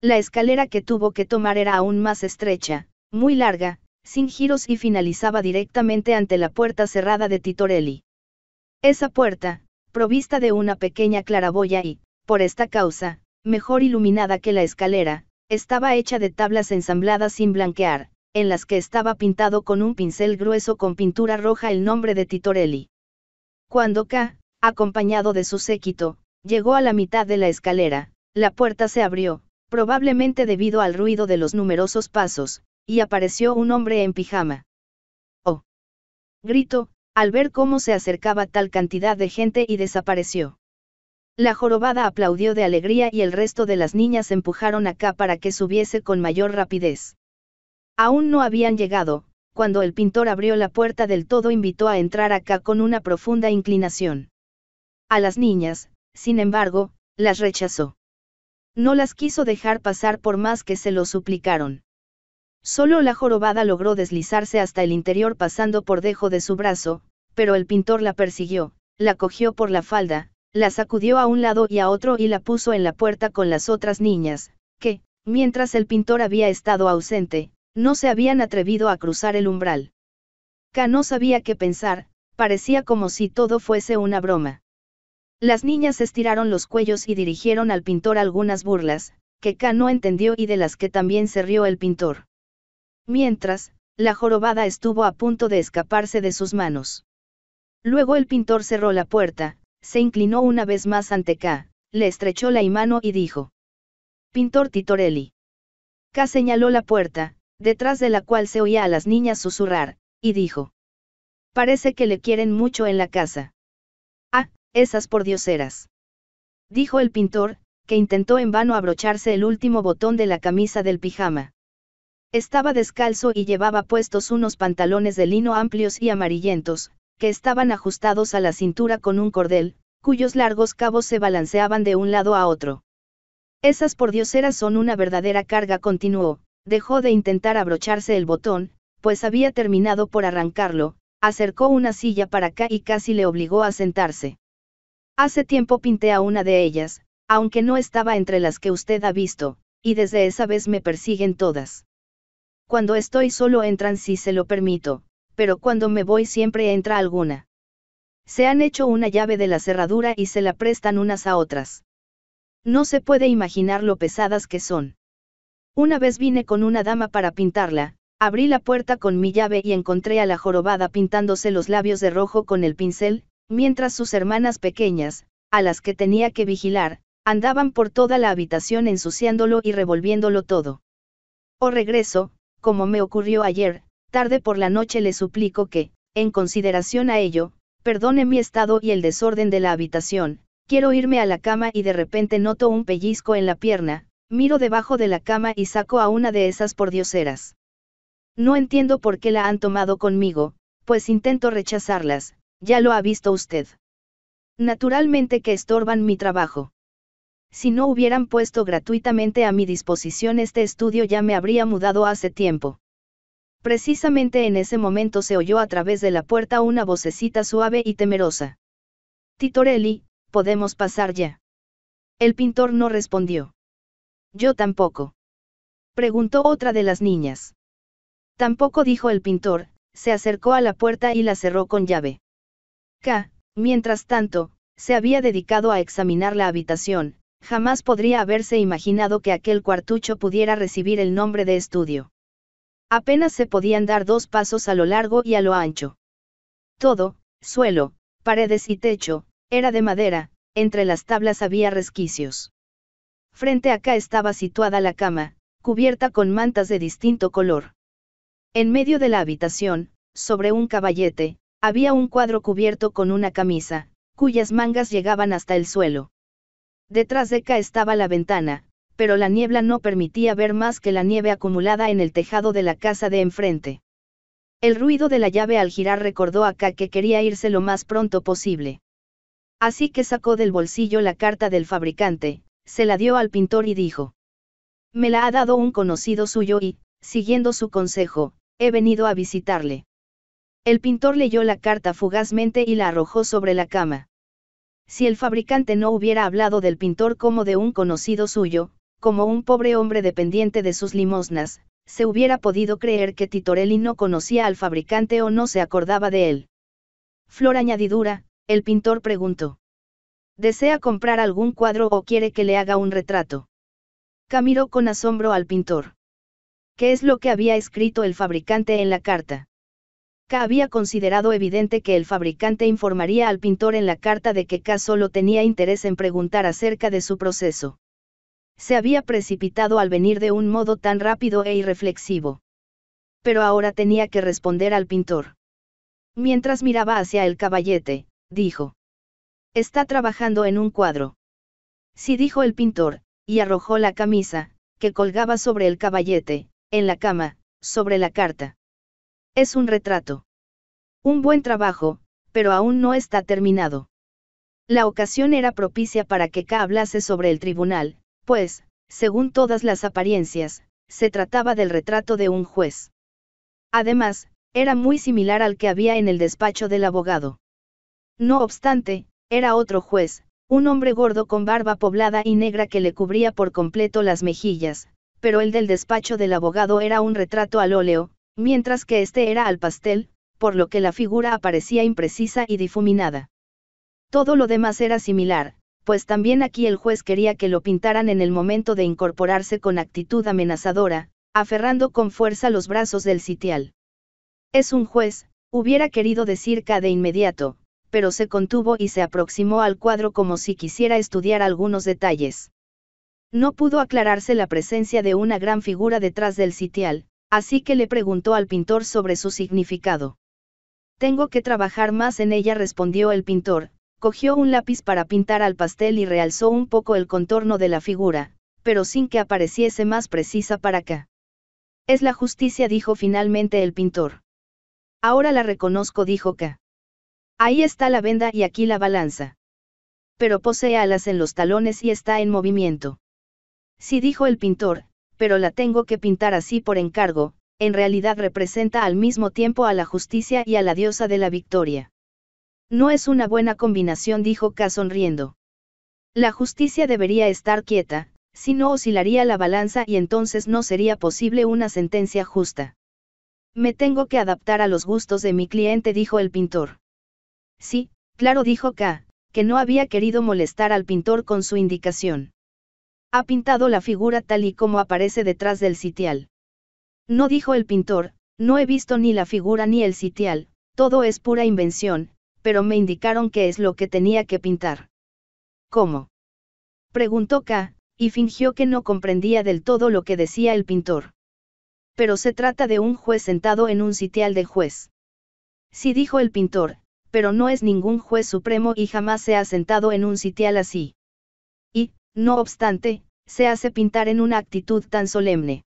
La escalera que tuvo que tomar era aún más estrecha, muy larga, sin giros y finalizaba directamente ante la puerta cerrada de Titorelli. Esa puerta, provista de una pequeña claraboya y, por esta causa, mejor iluminada que la escalera, estaba hecha de tablas ensambladas sin blanquear, en las que estaba pintado con un pincel grueso con pintura roja el nombre de Titorelli. Cuando K, acompañado de su séquito, llegó a la mitad de la escalera, la puerta se abrió, probablemente debido al ruido de los numerosos pasos, y apareció un hombre en pijama. ¡Oh! Gritó, al ver cómo se acercaba tal cantidad de gente y desapareció. La jorobada aplaudió de alegría y el resto de las niñas empujaron acá para que subiese con mayor rapidez. Aún no habían llegado, cuando el pintor abrió la puerta del todo invitó a entrar acá con una profunda inclinación. A las niñas, sin embargo, las rechazó. No las quiso dejar pasar por más que se lo suplicaron. Solo la jorobada logró deslizarse hasta el interior pasando por dejo de su brazo, pero el pintor la persiguió, la cogió por la falda, la sacudió a un lado y a otro y la puso en la puerta con las otras niñas, que, mientras el pintor había estado ausente, no se habían atrevido a cruzar el umbral. K no sabía qué pensar, parecía como si todo fuese una broma. Las niñas estiraron los cuellos y dirigieron al pintor algunas burlas, que K no entendió y de las que también se rió el pintor. Mientras, la jorobada estuvo a punto de escaparse de sus manos. Luego el pintor cerró la puerta, se inclinó una vez más ante K, le estrechó la mano y dijo. Pintor Titorelli. K señaló la puerta, detrás de la cual se oía a las niñas susurrar, y dijo. Parece que le quieren mucho en la casa. Ah, esas por dioseras. Dijo el pintor, que intentó en vano abrocharse el último botón de la camisa del pijama. Estaba descalzo y llevaba puestos unos pantalones de lino amplios y amarillentos, que estaban ajustados a la cintura con un cordel, cuyos largos cabos se balanceaban de un lado a otro. Esas por dioseras son una verdadera carga, continuó, Dejó de intentar abrocharse el botón, pues había terminado por arrancarlo, acercó una silla para acá y casi le obligó a sentarse. Hace tiempo pinté a una de ellas, aunque no estaba entre las que usted ha visto, y desde esa vez me persiguen todas. Cuando estoy solo entran si se lo permito, pero cuando me voy siempre entra alguna. Se han hecho una llave de la cerradura y se la prestan unas a otras. No se puede imaginar lo pesadas que son. Una vez vine con una dama para pintarla, abrí la puerta con mi llave y encontré a la jorobada pintándose los labios de rojo con el pincel, mientras sus hermanas pequeñas, a las que tenía que vigilar, andaban por toda la habitación ensuciándolo y revolviéndolo todo. O oh, regreso, como me ocurrió ayer, tarde por la noche le suplico que, en consideración a ello, perdone mi estado y el desorden de la habitación, quiero irme a la cama y de repente noto un pellizco en la pierna, Miro debajo de la cama y saco a una de esas pordioseras. No entiendo por qué la han tomado conmigo, pues intento rechazarlas, ya lo ha visto usted. Naturalmente que estorban mi trabajo. Si no hubieran puesto gratuitamente a mi disposición este estudio ya me habría mudado hace tiempo. Precisamente en ese momento se oyó a través de la puerta una vocecita suave y temerosa. Titorelli, podemos pasar ya. El pintor no respondió. Yo tampoco. Preguntó otra de las niñas. Tampoco dijo el pintor, se acercó a la puerta y la cerró con llave. K, mientras tanto, se había dedicado a examinar la habitación, jamás podría haberse imaginado que aquel cuartucho pudiera recibir el nombre de estudio. Apenas se podían dar dos pasos a lo largo y a lo ancho. Todo, suelo, paredes y techo, era de madera, entre las tablas había resquicios. Frente acá estaba situada la cama, cubierta con mantas de distinto color. En medio de la habitación, sobre un caballete, había un cuadro cubierto con una camisa, cuyas mangas llegaban hasta el suelo. Detrás de acá estaba la ventana, pero la niebla no permitía ver más que la nieve acumulada en el tejado de la casa de enfrente. El ruido de la llave al girar recordó a K que quería irse lo más pronto posible. Así que sacó del bolsillo la carta del fabricante, se la dio al pintor y dijo. Me la ha dado un conocido suyo y, siguiendo su consejo, he venido a visitarle. El pintor leyó la carta fugazmente y la arrojó sobre la cama. Si el fabricante no hubiera hablado del pintor como de un conocido suyo, como un pobre hombre dependiente de sus limosnas, se hubiera podido creer que Titorelli no conocía al fabricante o no se acordaba de él. Flor añadidura, el pintor preguntó. Desea comprar algún cuadro o quiere que le haga un retrato. miró con asombro al pintor. ¿Qué es lo que había escrito el fabricante en la carta? K había considerado evidente que el fabricante informaría al pintor en la carta de que K solo tenía interés en preguntar acerca de su proceso. Se había precipitado al venir de un modo tan rápido e irreflexivo. Pero ahora tenía que responder al pintor. Mientras miraba hacia el caballete, dijo. Está trabajando en un cuadro. Sí dijo el pintor, y arrojó la camisa, que colgaba sobre el caballete, en la cama, sobre la carta. Es un retrato. Un buen trabajo, pero aún no está terminado. La ocasión era propicia para que K hablase sobre el tribunal, pues, según todas las apariencias, se trataba del retrato de un juez. Además, era muy similar al que había en el despacho del abogado. No obstante, era otro juez, un hombre gordo con barba poblada y negra que le cubría por completo las mejillas, pero el del despacho del abogado era un retrato al óleo, mientras que este era al pastel, por lo que la figura aparecía imprecisa y difuminada. Todo lo demás era similar, pues también aquí el juez quería que lo pintaran en el momento de incorporarse con actitud amenazadora, aferrando con fuerza los brazos del sitial. Es un juez, hubiera querido decir cada de inmediato, pero se contuvo y se aproximó al cuadro como si quisiera estudiar algunos detalles. No pudo aclararse la presencia de una gran figura detrás del sitial, así que le preguntó al pintor sobre su significado. Tengo que trabajar más en ella, respondió el pintor, cogió un lápiz para pintar al pastel y realzó un poco el contorno de la figura, pero sin que apareciese más precisa para acá. Es la justicia, dijo finalmente el pintor. Ahora la reconozco, dijo K. Ahí está la venda y aquí la balanza. Pero posee alas en los talones y está en movimiento. Sí dijo el pintor, pero la tengo que pintar así por encargo, en realidad representa al mismo tiempo a la justicia y a la diosa de la victoria. No es una buena combinación, dijo K sonriendo. La justicia debería estar quieta, si no oscilaría la balanza y entonces no sería posible una sentencia justa. Me tengo que adaptar a los gustos de mi cliente, dijo el pintor. Sí, claro, dijo K, que no había querido molestar al pintor con su indicación. Ha pintado la figura tal y como aparece detrás del sitial. No dijo el pintor, no he visto ni la figura ni el sitial, todo es pura invención, pero me indicaron que es lo que tenía que pintar. ¿Cómo? Preguntó K, y fingió que no comprendía del todo lo que decía el pintor. Pero se trata de un juez sentado en un sitial de juez. Sí dijo el pintor, pero no es ningún juez supremo y jamás se ha sentado en un sitial así. Y, no obstante, se hace pintar en una actitud tan solemne.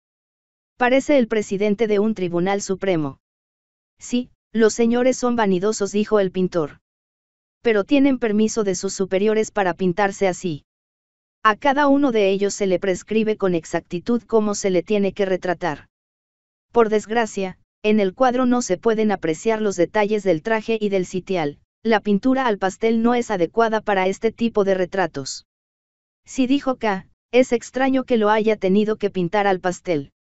Parece el presidente de un tribunal supremo. Sí, los señores son vanidosos, dijo el pintor. Pero tienen permiso de sus superiores para pintarse así. A cada uno de ellos se le prescribe con exactitud cómo se le tiene que retratar. Por desgracia, en el cuadro no se pueden apreciar los detalles del traje y del sitial, la pintura al pastel no es adecuada para este tipo de retratos. Si dijo K, es extraño que lo haya tenido que pintar al pastel.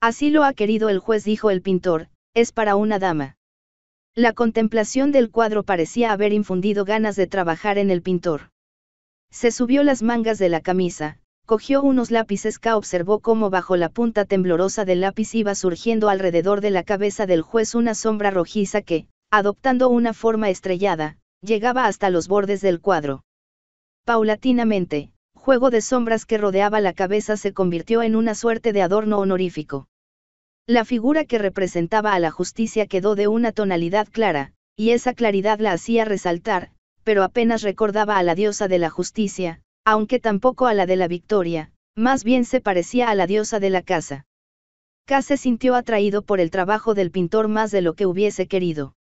Así lo ha querido el juez, dijo el pintor, es para una dama. La contemplación del cuadro parecía haber infundido ganas de trabajar en el pintor. Se subió las mangas de la camisa, cogió unos lápices K observó cómo bajo la punta temblorosa del lápiz iba surgiendo alrededor de la cabeza del juez una sombra rojiza que, adoptando una forma estrellada, llegaba hasta los bordes del cuadro. Paulatinamente, juego de sombras que rodeaba la cabeza se convirtió en una suerte de adorno honorífico. La figura que representaba a la justicia quedó de una tonalidad clara, y esa claridad la hacía resaltar, pero apenas recordaba a la diosa de la justicia, aunque tampoco a la de la victoria, más bien se parecía a la diosa de la casa. K se sintió atraído por el trabajo del pintor más de lo que hubiese querido.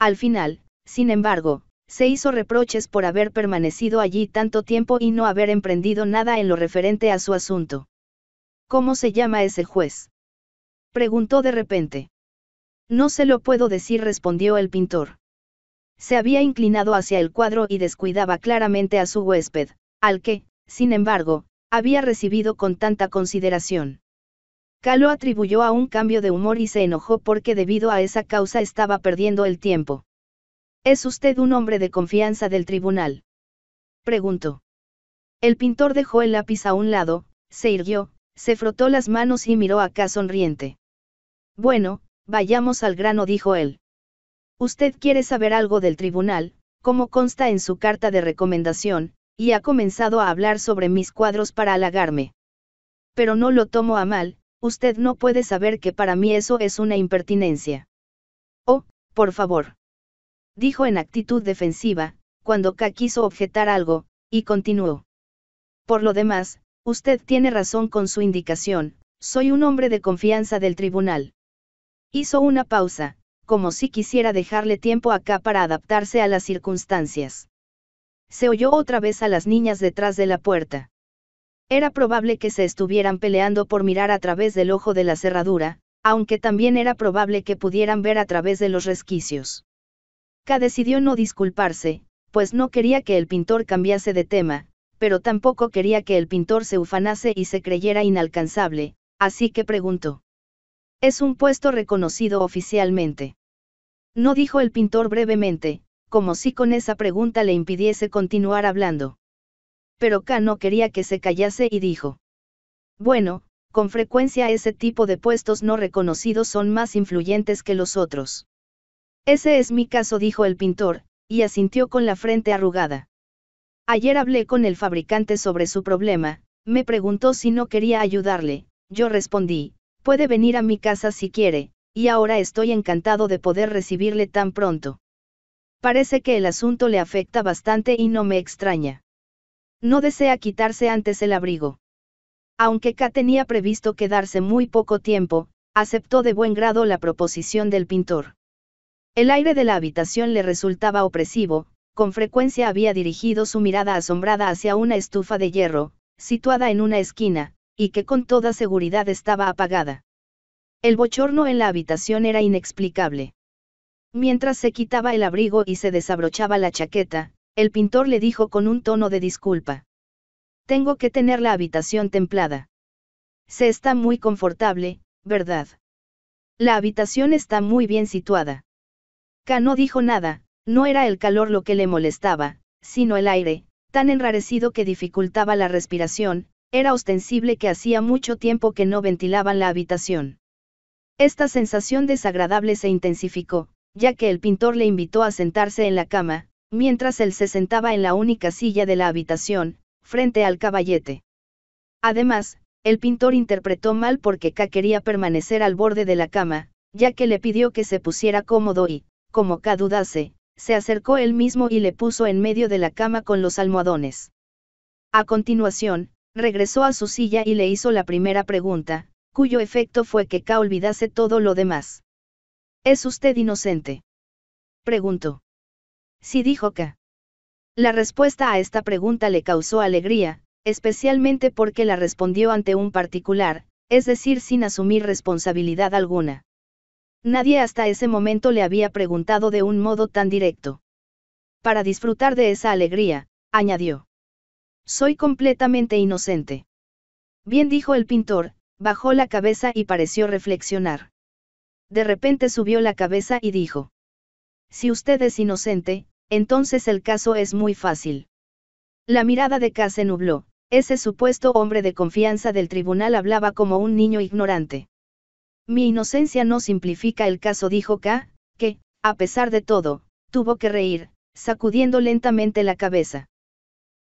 Al final, sin embargo, se hizo reproches por haber permanecido allí tanto tiempo y no haber emprendido nada en lo referente a su asunto. ¿Cómo se llama ese juez? preguntó de repente. No se lo puedo decir, respondió el pintor. Se había inclinado hacia el cuadro y descuidaba claramente a su huésped, al que, sin embargo, había recibido con tanta consideración. Calo atribuyó a un cambio de humor y se enojó porque debido a esa causa estaba perdiendo el tiempo. ¿Es usted un hombre de confianza del tribunal? Preguntó. El pintor dejó el lápiz a un lado, se irguió, se frotó las manos y miró acá sonriente. Bueno, vayamos al grano, dijo él. Usted quiere saber algo del tribunal, como consta en su carta de recomendación, y ha comenzado a hablar sobre mis cuadros para halagarme. Pero no lo tomo a mal, usted no puede saber que para mí eso es una impertinencia. Oh, por favor. Dijo en actitud defensiva, cuando K quiso objetar algo, y continuó. Por lo demás, usted tiene razón con su indicación, soy un hombre de confianza del tribunal. Hizo una pausa, como si quisiera dejarle tiempo acá para adaptarse a las circunstancias se oyó otra vez a las niñas detrás de la puerta. Era probable que se estuvieran peleando por mirar a través del ojo de la cerradura, aunque también era probable que pudieran ver a través de los resquicios. K decidió no disculparse, pues no quería que el pintor cambiase de tema, pero tampoco quería que el pintor se ufanase y se creyera inalcanzable, así que preguntó. Es un puesto reconocido oficialmente. No dijo el pintor brevemente, como si con esa pregunta le impidiese continuar hablando. Pero K no quería que se callase y dijo. Bueno, con frecuencia ese tipo de puestos no reconocidos son más influyentes que los otros. Ese es mi caso, dijo el pintor, y asintió con la frente arrugada. Ayer hablé con el fabricante sobre su problema, me preguntó si no quería ayudarle, yo respondí, puede venir a mi casa si quiere, y ahora estoy encantado de poder recibirle tan pronto. Parece que el asunto le afecta bastante y no me extraña. No desea quitarse antes el abrigo. Aunque K tenía previsto quedarse muy poco tiempo, aceptó de buen grado la proposición del pintor. El aire de la habitación le resultaba opresivo, con frecuencia había dirigido su mirada asombrada hacia una estufa de hierro, situada en una esquina, y que con toda seguridad estaba apagada. El bochorno en la habitación era inexplicable. Mientras se quitaba el abrigo y se desabrochaba la chaqueta, el pintor le dijo con un tono de disculpa. Tengo que tener la habitación templada. Se está muy confortable, ¿verdad? La habitación está muy bien situada. K no dijo nada, no era el calor lo que le molestaba, sino el aire, tan enrarecido que dificultaba la respiración, era ostensible que hacía mucho tiempo que no ventilaban la habitación. Esta sensación desagradable se intensificó, ya que el pintor le invitó a sentarse en la cama, mientras él se sentaba en la única silla de la habitación, frente al caballete. Además, el pintor interpretó mal porque K quería permanecer al borde de la cama, ya que le pidió que se pusiera cómodo y, como K dudase, se acercó él mismo y le puso en medio de la cama con los almohadones. A continuación, regresó a su silla y le hizo la primera pregunta, cuyo efecto fue que K olvidase todo lo demás. ¿Es usted inocente? Preguntó. Sí dijo K. La respuesta a esta pregunta le causó alegría, especialmente porque la respondió ante un particular, es decir, sin asumir responsabilidad alguna. Nadie hasta ese momento le había preguntado de un modo tan directo. Para disfrutar de esa alegría, añadió. Soy completamente inocente. Bien dijo el pintor, bajó la cabeza y pareció reflexionar. De repente subió la cabeza y dijo. Si usted es inocente, entonces el caso es muy fácil. La mirada de K se nubló, ese supuesto hombre de confianza del tribunal hablaba como un niño ignorante. Mi inocencia no simplifica el caso, dijo K, que, a pesar de todo, tuvo que reír, sacudiendo lentamente la cabeza.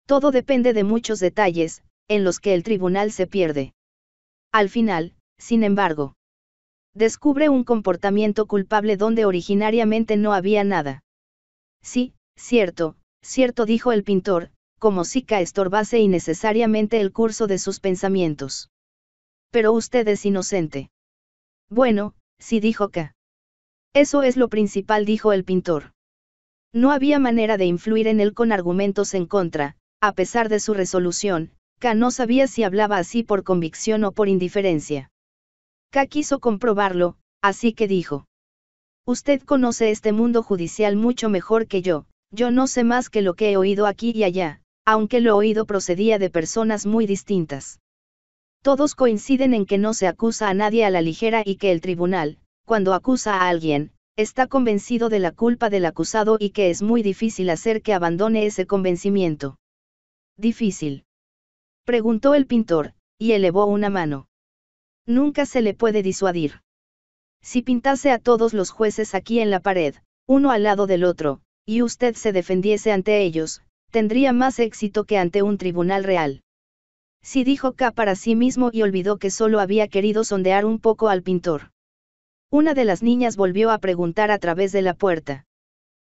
Todo depende de muchos detalles, en los que el tribunal se pierde. Al final, sin embargo, descubre un comportamiento culpable donde originariamente no había nada. Sí, cierto, cierto dijo el pintor, como si K estorbase innecesariamente el curso de sus pensamientos. Pero usted es inocente. Bueno, sí dijo K. Eso es lo principal dijo el pintor. No había manera de influir en él con argumentos en contra, a pesar de su resolución, K no sabía si hablaba así por convicción o por indiferencia. K quiso comprobarlo, así que dijo. Usted conoce este mundo judicial mucho mejor que yo, yo no sé más que lo que he oído aquí y allá, aunque lo oído procedía de personas muy distintas. Todos coinciden en que no se acusa a nadie a la ligera y que el tribunal, cuando acusa a alguien, está convencido de la culpa del acusado y que es muy difícil hacer que abandone ese convencimiento. Difícil. Preguntó el pintor, y elevó una mano. Nunca se le puede disuadir. Si pintase a todos los jueces aquí en la pared, uno al lado del otro, y usted se defendiese ante ellos, tendría más éxito que ante un tribunal real. Si dijo K para sí mismo y olvidó que solo había querido sondear un poco al pintor. Una de las niñas volvió a preguntar a través de la puerta.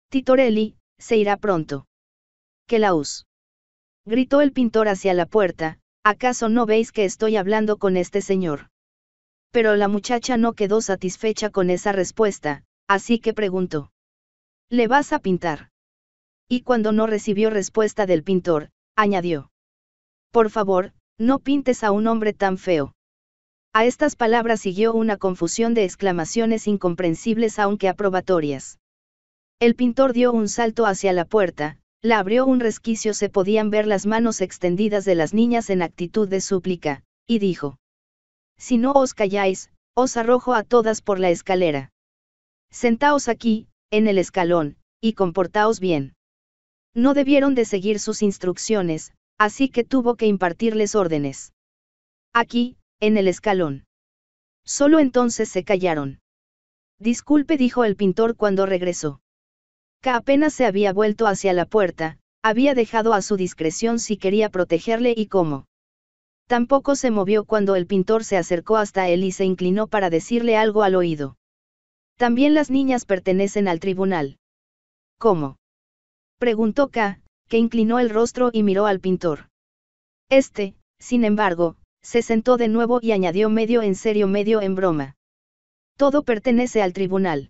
Titorelli, se irá pronto. Que la Gritó el pintor hacia la puerta, ¿acaso no veis que estoy hablando con este señor? pero la muchacha no quedó satisfecha con esa respuesta, así que preguntó. ¿Le vas a pintar? Y cuando no recibió respuesta del pintor, añadió. Por favor, no pintes a un hombre tan feo. A estas palabras siguió una confusión de exclamaciones incomprensibles aunque aprobatorias. El pintor dio un salto hacia la puerta, la abrió un resquicio, se podían ver las manos extendidas de las niñas en actitud de súplica, y dijo. Si no os calláis, os arrojo a todas por la escalera. Sentaos aquí, en el escalón, y comportaos bien. No debieron de seguir sus instrucciones, así que tuvo que impartirles órdenes. Aquí, en el escalón. Solo entonces se callaron. Disculpe, dijo el pintor cuando regresó. K apenas se había vuelto hacia la puerta, había dejado a su discreción si quería protegerle y cómo. Tampoco se movió cuando el pintor se acercó hasta él y se inclinó para decirle algo al oído. También las niñas pertenecen al tribunal. ¿Cómo? Preguntó K, que inclinó el rostro y miró al pintor. Este, sin embargo, se sentó de nuevo y añadió medio en serio, medio en broma. Todo pertenece al tribunal.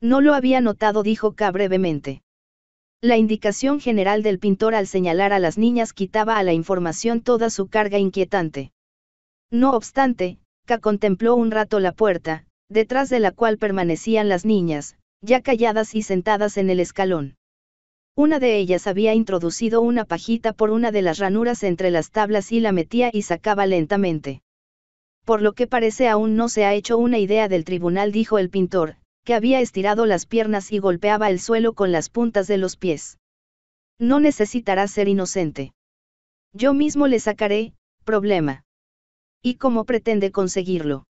No lo había notado, dijo K brevemente. La indicación general del pintor al señalar a las niñas quitaba a la información toda su carga inquietante. No obstante, K contempló un rato la puerta, detrás de la cual permanecían las niñas, ya calladas y sentadas en el escalón. Una de ellas había introducido una pajita por una de las ranuras entre las tablas y la metía y sacaba lentamente. Por lo que parece aún no se ha hecho una idea del tribunal, dijo el pintor, que había estirado las piernas y golpeaba el suelo con las puntas de los pies. No necesitará ser inocente. Yo mismo le sacaré, problema. ¿Y cómo pretende conseguirlo?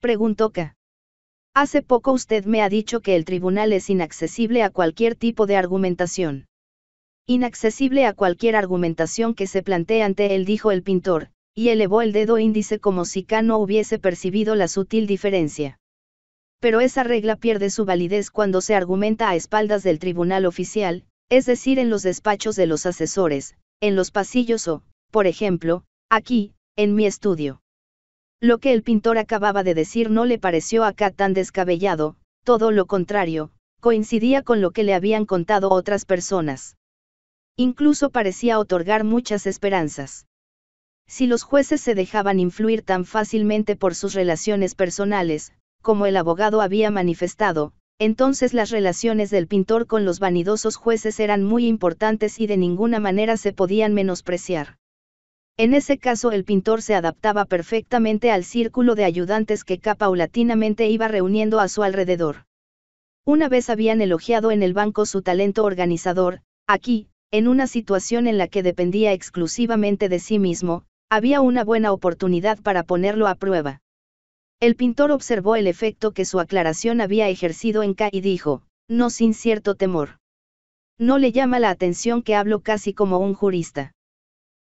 Preguntó K. Hace poco usted me ha dicho que el tribunal es inaccesible a cualquier tipo de argumentación. Inaccesible a cualquier argumentación que se plantee ante él, dijo el pintor, y elevó el dedo índice como si K no hubiese percibido la sutil diferencia pero esa regla pierde su validez cuando se argumenta a espaldas del tribunal oficial, es decir, en los despachos de los asesores, en los pasillos o, por ejemplo, aquí, en mi estudio. Lo que el pintor acababa de decir no le pareció acá tan descabellado, todo lo contrario, coincidía con lo que le habían contado otras personas. Incluso parecía otorgar muchas esperanzas. Si los jueces se dejaban influir tan fácilmente por sus relaciones personales, como el abogado había manifestado, entonces las relaciones del pintor con los vanidosos jueces eran muy importantes y de ninguna manera se podían menospreciar. En ese caso el pintor se adaptaba perfectamente al círculo de ayudantes que capaulatinamente paulatinamente iba reuniendo a su alrededor. Una vez habían elogiado en el banco su talento organizador, aquí, en una situación en la que dependía exclusivamente de sí mismo, había una buena oportunidad para ponerlo a prueba. El pintor observó el efecto que su aclaración había ejercido en K y dijo, no sin cierto temor. No le llama la atención que hablo casi como un jurista.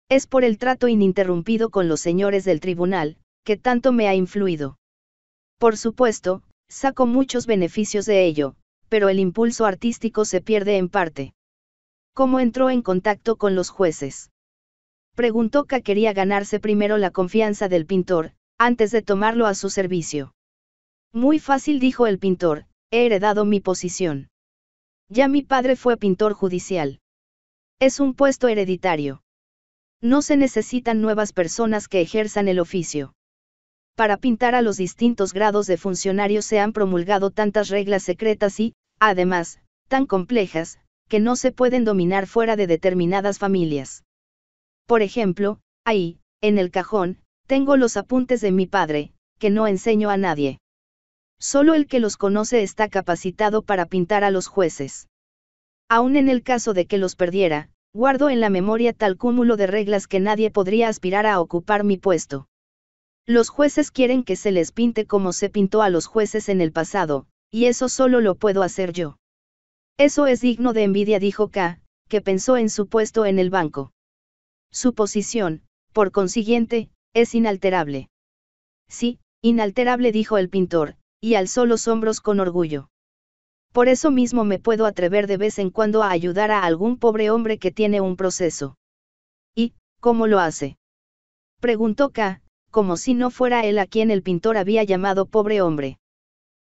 Es por el trato ininterrumpido con los señores del tribunal, que tanto me ha influido. Por supuesto, saco muchos beneficios de ello, pero el impulso artístico se pierde en parte. ¿Cómo entró en contacto con los jueces? Preguntó que quería ganarse primero la confianza del pintor, antes de tomarlo a su servicio. Muy fácil dijo el pintor, he heredado mi posición. Ya mi padre fue pintor judicial. Es un puesto hereditario. No se necesitan nuevas personas que ejerzan el oficio. Para pintar a los distintos grados de funcionarios se han promulgado tantas reglas secretas y, además, tan complejas, que no se pueden dominar fuera de determinadas familias. Por ejemplo, ahí, en el cajón, tengo los apuntes de mi padre, que no enseño a nadie. Solo el que los conoce está capacitado para pintar a los jueces. Aun en el caso de que los perdiera, guardo en la memoria tal cúmulo de reglas que nadie podría aspirar a ocupar mi puesto. Los jueces quieren que se les pinte como se pintó a los jueces en el pasado, y eso solo lo puedo hacer yo. Eso es digno de envidia, dijo K, que pensó en su puesto en el banco. Su posición, por consiguiente, es inalterable. Sí, inalterable dijo el pintor, y alzó los hombros con orgullo. Por eso mismo me puedo atrever de vez en cuando a ayudar a algún pobre hombre que tiene un proceso. ¿Y, cómo lo hace? Preguntó K, como si no fuera él a quien el pintor había llamado pobre hombre.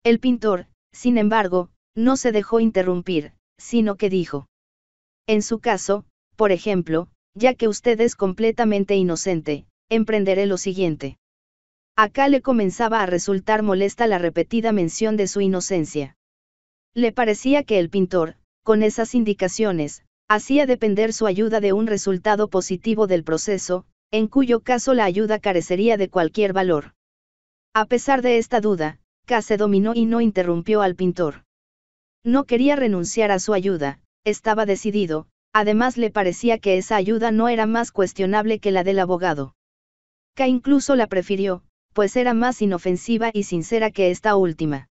El pintor, sin embargo, no se dejó interrumpir, sino que dijo. En su caso, por ejemplo, ya que usted es completamente inocente, emprenderé lo siguiente. Acá le comenzaba a resultar molesta la repetida mención de su inocencia. Le parecía que el pintor, con esas indicaciones, hacía depender su ayuda de un resultado positivo del proceso, en cuyo caso la ayuda carecería de cualquier valor. A pesar de esta duda, K se dominó y no interrumpió al pintor. No quería renunciar a su ayuda, estaba decidido, además le parecía que esa ayuda no era más cuestionable que la del abogado incluso la prefirió, pues era más inofensiva y sincera que esta última.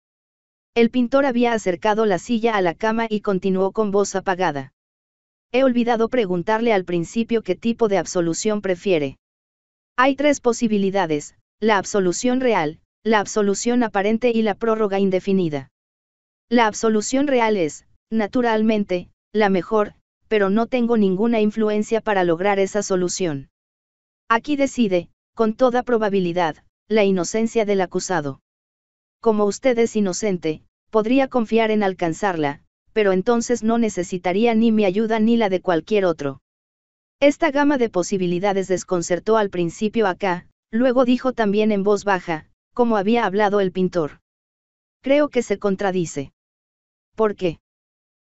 El pintor había acercado la silla a la cama y continuó con voz apagada. He olvidado preguntarle al principio qué tipo de absolución prefiere. Hay tres posibilidades, la absolución real, la absolución aparente y la prórroga indefinida. La absolución real es, naturalmente, la mejor, pero no tengo ninguna influencia para lograr esa solución. Aquí decide, con toda probabilidad, la inocencia del acusado. Como usted es inocente, podría confiar en alcanzarla, pero entonces no necesitaría ni mi ayuda ni la de cualquier otro. Esta gama de posibilidades desconcertó al principio acá, luego dijo también en voz baja, como había hablado el pintor. Creo que se contradice. ¿Por qué?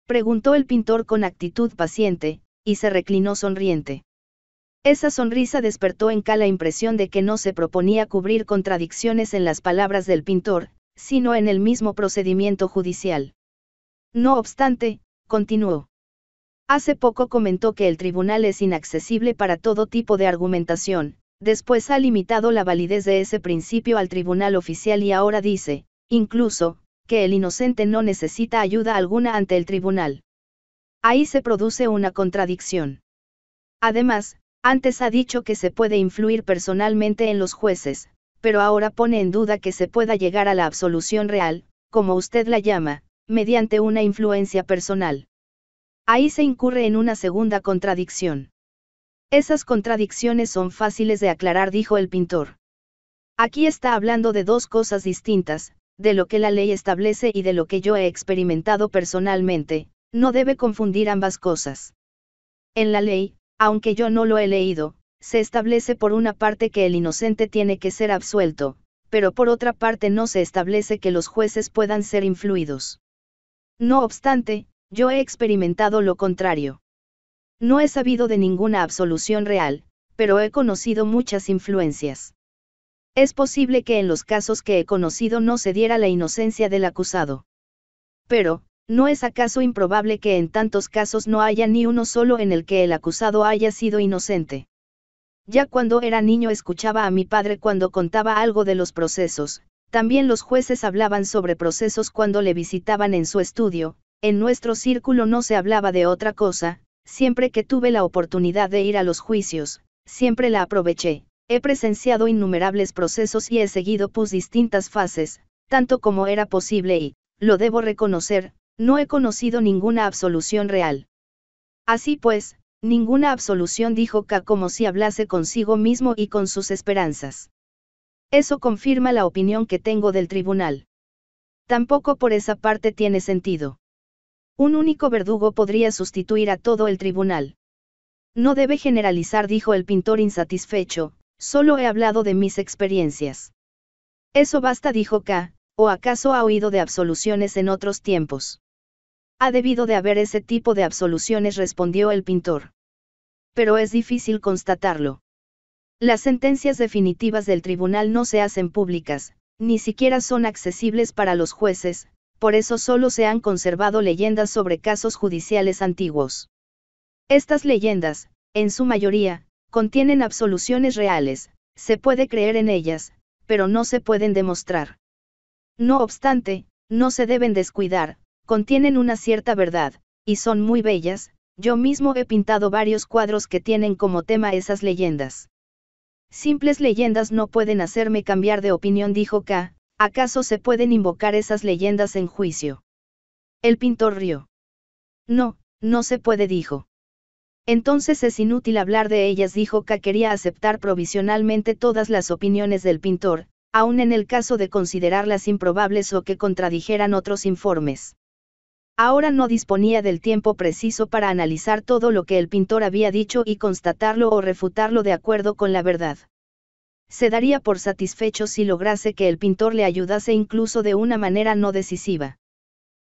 preguntó el pintor con actitud paciente, y se reclinó sonriente. Esa sonrisa despertó en K la impresión de que no se proponía cubrir contradicciones en las palabras del pintor, sino en el mismo procedimiento judicial. No obstante, continuó. Hace poco comentó que el tribunal es inaccesible para todo tipo de argumentación, después ha limitado la validez de ese principio al tribunal oficial y ahora dice, incluso, que el inocente no necesita ayuda alguna ante el tribunal. Ahí se produce una contradicción. Además, antes ha dicho que se puede influir personalmente en los jueces, pero ahora pone en duda que se pueda llegar a la absolución real, como usted la llama, mediante una influencia personal. Ahí se incurre en una segunda contradicción. Esas contradicciones son fáciles de aclarar, dijo el pintor. Aquí está hablando de dos cosas distintas, de lo que la ley establece y de lo que yo he experimentado personalmente, no debe confundir ambas cosas. En la ley, aunque yo no lo he leído, se establece por una parte que el inocente tiene que ser absuelto, pero por otra parte no se establece que los jueces puedan ser influidos. No obstante, yo he experimentado lo contrario. No he sabido de ninguna absolución real, pero he conocido muchas influencias. Es posible que en los casos que he conocido no se diera la inocencia del acusado. Pero, ¿No es acaso improbable que en tantos casos no haya ni uno solo en el que el acusado haya sido inocente? Ya cuando era niño escuchaba a mi padre cuando contaba algo de los procesos, también los jueces hablaban sobre procesos cuando le visitaban en su estudio, en nuestro círculo no se hablaba de otra cosa, siempre que tuve la oportunidad de ir a los juicios, siempre la aproveché. He presenciado innumerables procesos y he seguido pues distintas fases, tanto como era posible y, lo debo reconocer, no he conocido ninguna absolución real. Así pues, ninguna absolución dijo K como si hablase consigo mismo y con sus esperanzas. Eso confirma la opinión que tengo del tribunal. Tampoco por esa parte tiene sentido. Un único verdugo podría sustituir a todo el tribunal. No debe generalizar, dijo el pintor insatisfecho, solo he hablado de mis experiencias. Eso basta, dijo K, ¿O acaso ha oído de absoluciones en otros tiempos? Ha debido de haber ese tipo de absoluciones, respondió el pintor. Pero es difícil constatarlo. Las sentencias definitivas del tribunal no se hacen públicas, ni siquiera son accesibles para los jueces, por eso solo se han conservado leyendas sobre casos judiciales antiguos. Estas leyendas, en su mayoría, contienen absoluciones reales, se puede creer en ellas, pero no se pueden demostrar. No obstante, no se deben descuidar, contienen una cierta verdad, y son muy bellas, yo mismo he pintado varios cuadros que tienen como tema esas leyendas. Simples leyendas no pueden hacerme cambiar de opinión, dijo K. ¿Acaso se pueden invocar esas leyendas en juicio? El pintor rió. No, no se puede, dijo. Entonces es inútil hablar de ellas, dijo K. Quería aceptar provisionalmente todas las opiniones del pintor, aun en el caso de considerarlas improbables o que contradijeran otros informes. Ahora no disponía del tiempo preciso para analizar todo lo que el pintor había dicho y constatarlo o refutarlo de acuerdo con la verdad. Se daría por satisfecho si lograse que el pintor le ayudase incluso de una manera no decisiva.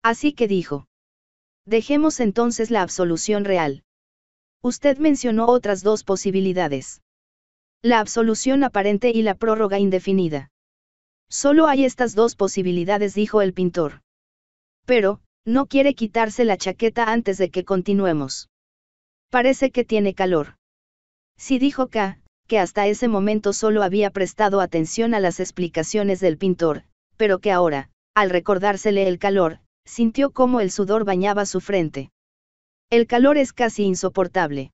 Así que dijo. Dejemos entonces la absolución real. Usted mencionó otras dos posibilidades la absolución aparente y la prórroga indefinida. Solo hay estas dos posibilidades, dijo el pintor. Pero, no quiere quitarse la chaqueta antes de que continuemos. Parece que tiene calor. Sí dijo K, que hasta ese momento solo había prestado atención a las explicaciones del pintor, pero que ahora, al recordársele el calor, sintió cómo el sudor bañaba su frente. El calor es casi insoportable.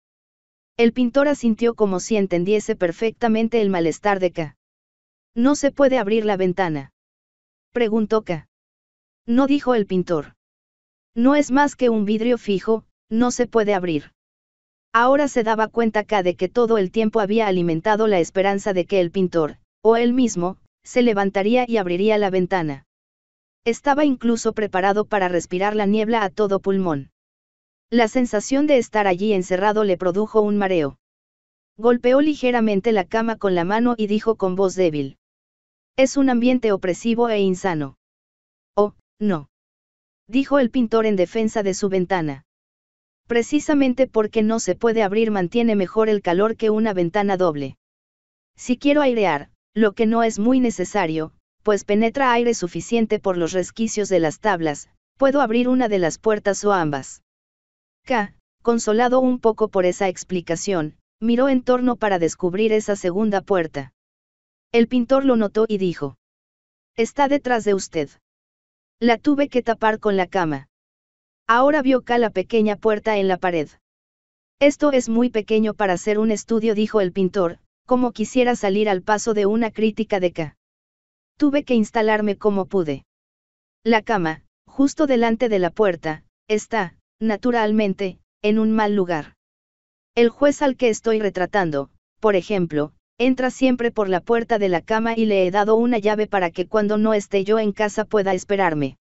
El pintor asintió como si entendiese perfectamente el malestar de K. ¿No se puede abrir la ventana? Preguntó K. No dijo el pintor. No es más que un vidrio fijo, no se puede abrir. Ahora se daba cuenta K de que todo el tiempo había alimentado la esperanza de que el pintor, o él mismo, se levantaría y abriría la ventana. Estaba incluso preparado para respirar la niebla a todo pulmón. La sensación de estar allí encerrado le produjo un mareo. Golpeó ligeramente la cama con la mano y dijo con voz débil. Es un ambiente opresivo e insano. Oh, no. Dijo el pintor en defensa de su ventana. Precisamente porque no se puede abrir mantiene mejor el calor que una ventana doble. Si quiero airear, lo que no es muy necesario, pues penetra aire suficiente por los resquicios de las tablas, puedo abrir una de las puertas o ambas. K, consolado un poco por esa explicación, miró en torno para descubrir esa segunda puerta. El pintor lo notó y dijo. Está detrás de usted. La tuve que tapar con la cama. Ahora vio K la pequeña puerta en la pared. Esto es muy pequeño para hacer un estudio, dijo el pintor, como quisiera salir al paso de una crítica de K. Tuve que instalarme como pude. La cama, justo delante de la puerta, está, naturalmente, en un mal lugar. El juez al que estoy retratando, por ejemplo, entra siempre por la puerta de la cama y le he dado una llave para que cuando no esté yo en casa pueda esperarme.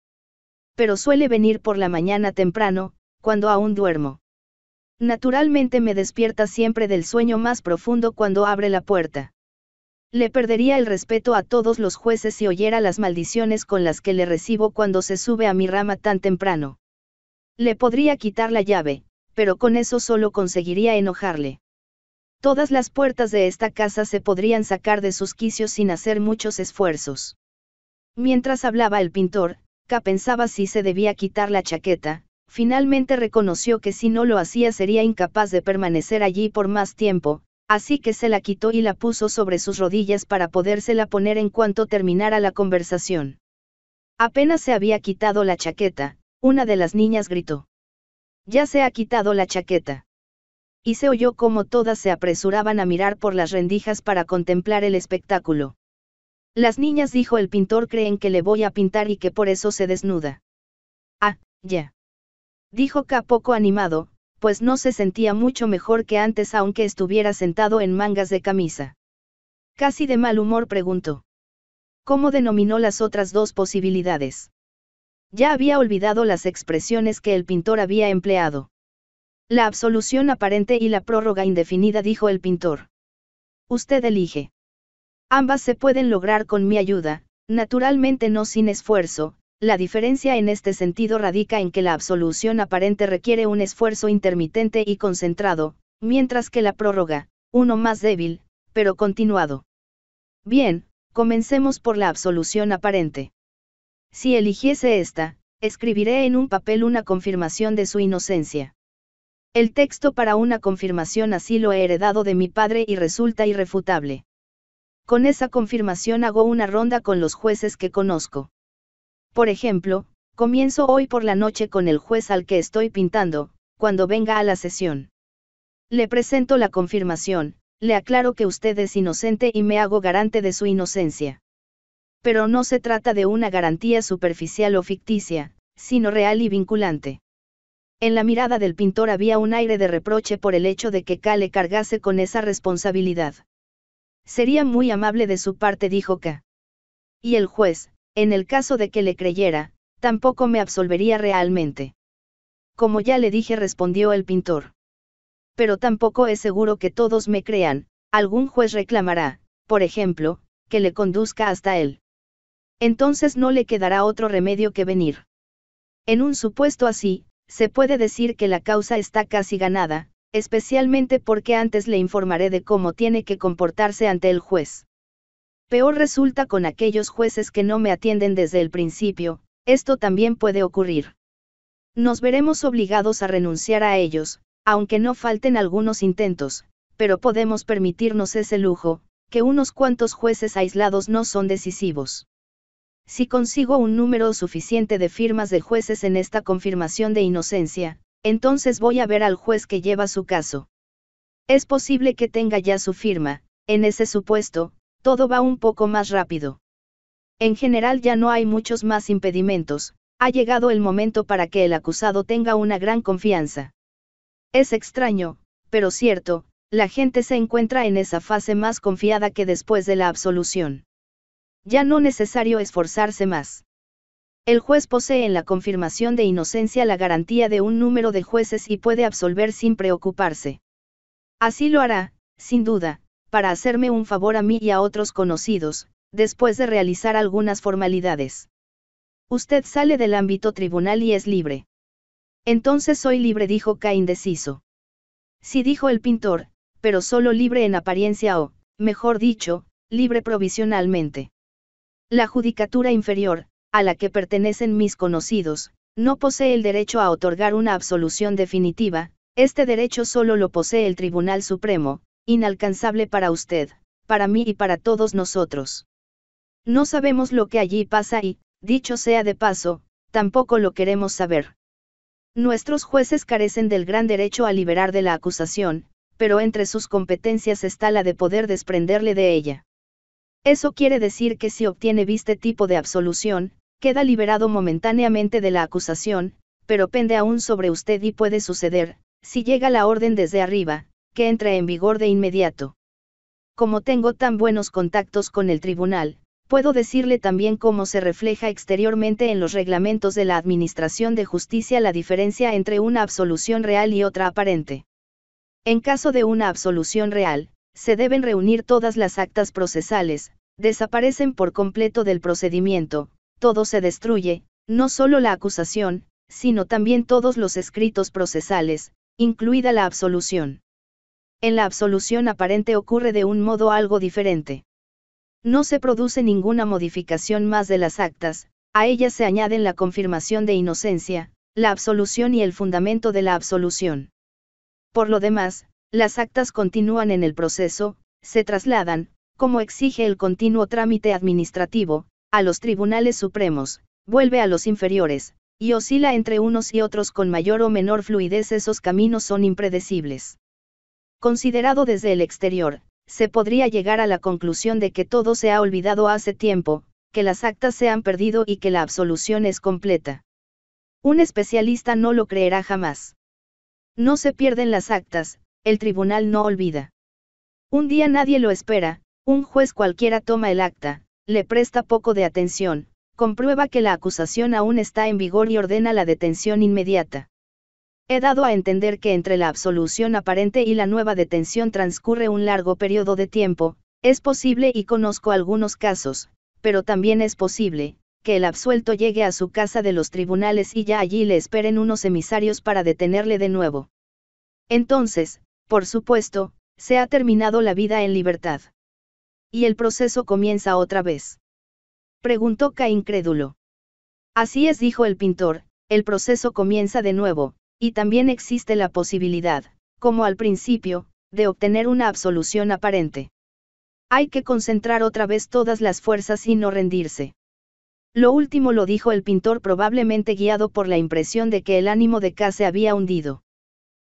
Pero suele venir por la mañana temprano, cuando aún duermo. Naturalmente me despierta siempre del sueño más profundo cuando abre la puerta. Le perdería el respeto a todos los jueces si oyera las maldiciones con las que le recibo cuando se sube a mi rama tan temprano. Le podría quitar la llave, pero con eso solo conseguiría enojarle. Todas las puertas de esta casa se podrían sacar de sus quicios sin hacer muchos esfuerzos. Mientras hablaba el pintor, K pensaba si se debía quitar la chaqueta, finalmente reconoció que si no lo hacía sería incapaz de permanecer allí por más tiempo, así que se la quitó y la puso sobre sus rodillas para podérsela poner en cuanto terminara la conversación. Apenas se había quitado la chaqueta, una de las niñas gritó. Ya se ha quitado la chaqueta. Y se oyó como todas se apresuraban a mirar por las rendijas para contemplar el espectáculo. Las niñas, dijo el pintor, creen que le voy a pintar y que por eso se desnuda. Ah, ya. Dijo K poco animado, pues no se sentía mucho mejor que antes aunque estuviera sentado en mangas de camisa. Casi de mal humor preguntó. ¿Cómo denominó las otras dos posibilidades? Ya había olvidado las expresiones que el pintor había empleado. La absolución aparente y la prórroga indefinida, dijo el pintor. Usted elige. Ambas se pueden lograr con mi ayuda, naturalmente no sin esfuerzo, la diferencia en este sentido radica en que la absolución aparente requiere un esfuerzo intermitente y concentrado, mientras que la prórroga, uno más débil, pero continuado. Bien, comencemos por la absolución aparente. Si eligiese esta, escribiré en un papel una confirmación de su inocencia. El texto para una confirmación así lo he heredado de mi padre y resulta irrefutable. Con esa confirmación hago una ronda con los jueces que conozco. Por ejemplo, comienzo hoy por la noche con el juez al que estoy pintando, cuando venga a la sesión. Le presento la confirmación, le aclaro que usted es inocente y me hago garante de su inocencia pero no se trata de una garantía superficial o ficticia, sino real y vinculante. En la mirada del pintor había un aire de reproche por el hecho de que le cargase con esa responsabilidad. Sería muy amable de su parte, dijo K. Y el juez, en el caso de que le creyera, tampoco me absolvería realmente. Como ya le dije, respondió el pintor. Pero tampoco es seguro que todos me crean, algún juez reclamará, por ejemplo, que le conduzca hasta él entonces no le quedará otro remedio que venir. En un supuesto así, se puede decir que la causa está casi ganada, especialmente porque antes le informaré de cómo tiene que comportarse ante el juez. Peor resulta con aquellos jueces que no me atienden desde el principio, esto también puede ocurrir. Nos veremos obligados a renunciar a ellos, aunque no falten algunos intentos, pero podemos permitirnos ese lujo, que unos cuantos jueces aislados no son decisivos. Si consigo un número suficiente de firmas de jueces en esta confirmación de inocencia, entonces voy a ver al juez que lleva su caso. Es posible que tenga ya su firma, en ese supuesto, todo va un poco más rápido. En general ya no hay muchos más impedimentos, ha llegado el momento para que el acusado tenga una gran confianza. Es extraño, pero cierto, la gente se encuentra en esa fase más confiada que después de la absolución. Ya no necesario esforzarse más. El juez posee en la confirmación de inocencia la garantía de un número de jueces y puede absolver sin preocuparse. Así lo hará, sin duda, para hacerme un favor a mí y a otros conocidos, después de realizar algunas formalidades. Usted sale del ámbito tribunal y es libre. Entonces soy libre, dijo K indeciso. Sí, dijo el pintor, pero solo libre en apariencia o, mejor dicho, libre provisionalmente. La judicatura inferior, a la que pertenecen mis conocidos, no posee el derecho a otorgar una absolución definitiva, este derecho solo lo posee el Tribunal Supremo, inalcanzable para usted, para mí y para todos nosotros. No sabemos lo que allí pasa y, dicho sea de paso, tampoco lo queremos saber. Nuestros jueces carecen del gran derecho a liberar de la acusación, pero entre sus competencias está la de poder desprenderle de ella. Eso quiere decir que si obtiene viste tipo de absolución, queda liberado momentáneamente de la acusación, pero pende aún sobre usted y puede suceder, si llega la orden desde arriba, que entre en vigor de inmediato. Como tengo tan buenos contactos con el tribunal, puedo decirle también cómo se refleja exteriormente en los reglamentos de la Administración de Justicia la diferencia entre una absolución real y otra aparente. En caso de una absolución real, se deben reunir todas las actas procesales, desaparecen por completo del procedimiento, todo se destruye, no solo la acusación, sino también todos los escritos procesales, incluida la absolución. En la absolución aparente ocurre de un modo algo diferente. No se produce ninguna modificación más de las actas, a ellas se añaden la confirmación de inocencia, la absolución y el fundamento de la absolución. Por lo demás, las actas continúan en el proceso, se trasladan, como exige el continuo trámite administrativo, a los tribunales supremos, vuelve a los inferiores, y oscila entre unos y otros con mayor o menor fluidez esos caminos son impredecibles. Considerado desde el exterior, se podría llegar a la conclusión de que todo se ha olvidado hace tiempo, que las actas se han perdido y que la absolución es completa. Un especialista no lo creerá jamás. No se pierden las actas, el tribunal no olvida. Un día nadie lo espera, un juez cualquiera toma el acta, le presta poco de atención, comprueba que la acusación aún está en vigor y ordena la detención inmediata. He dado a entender que entre la absolución aparente y la nueva detención transcurre un largo periodo de tiempo, es posible y conozco algunos casos, pero también es posible, que el absuelto llegue a su casa de los tribunales y ya allí le esperen unos emisarios para detenerle de nuevo. Entonces, por supuesto, se ha terminado la vida en libertad. Y el proceso comienza otra vez. Preguntó K incrédulo. Así es, dijo el pintor, el proceso comienza de nuevo, y también existe la posibilidad, como al principio, de obtener una absolución aparente. Hay que concentrar otra vez todas las fuerzas y no rendirse. Lo último lo dijo el pintor probablemente guiado por la impresión de que el ánimo de K se había hundido.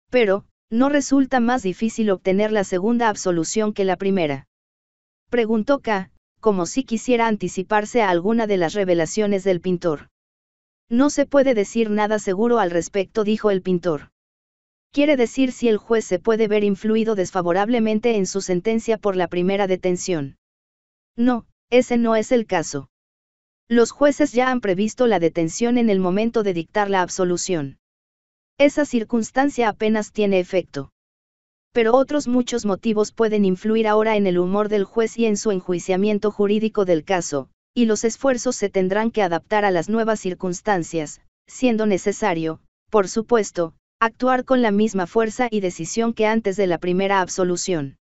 Pero, ¿No resulta más difícil obtener la segunda absolución que la primera? Preguntó K, como si quisiera anticiparse a alguna de las revelaciones del pintor. No se puede decir nada seguro al respecto, dijo el pintor. Quiere decir si el juez se puede ver influido desfavorablemente en su sentencia por la primera detención. No, ese no es el caso. Los jueces ya han previsto la detención en el momento de dictar la absolución. Esa circunstancia apenas tiene efecto. Pero otros muchos motivos pueden influir ahora en el humor del juez y en su enjuiciamiento jurídico del caso, y los esfuerzos se tendrán que adaptar a las nuevas circunstancias, siendo necesario, por supuesto, actuar con la misma fuerza y decisión que antes de la primera absolución.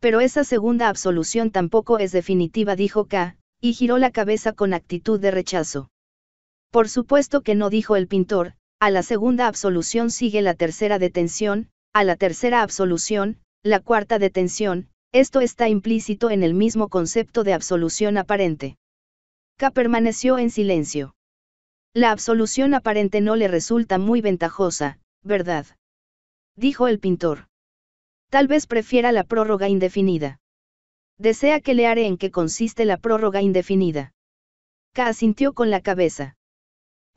Pero esa segunda absolución tampoco es definitiva, dijo K, y giró la cabeza con actitud de rechazo. Por supuesto que no, dijo el pintor, a la segunda absolución sigue la tercera detención, a la tercera absolución, la cuarta detención, esto está implícito en el mismo concepto de absolución aparente. K permaneció en silencio. La absolución aparente no le resulta muy ventajosa, ¿verdad? Dijo el pintor. Tal vez prefiera la prórroga indefinida. Desea que le haré en qué consiste la prórroga indefinida. K asintió con la cabeza.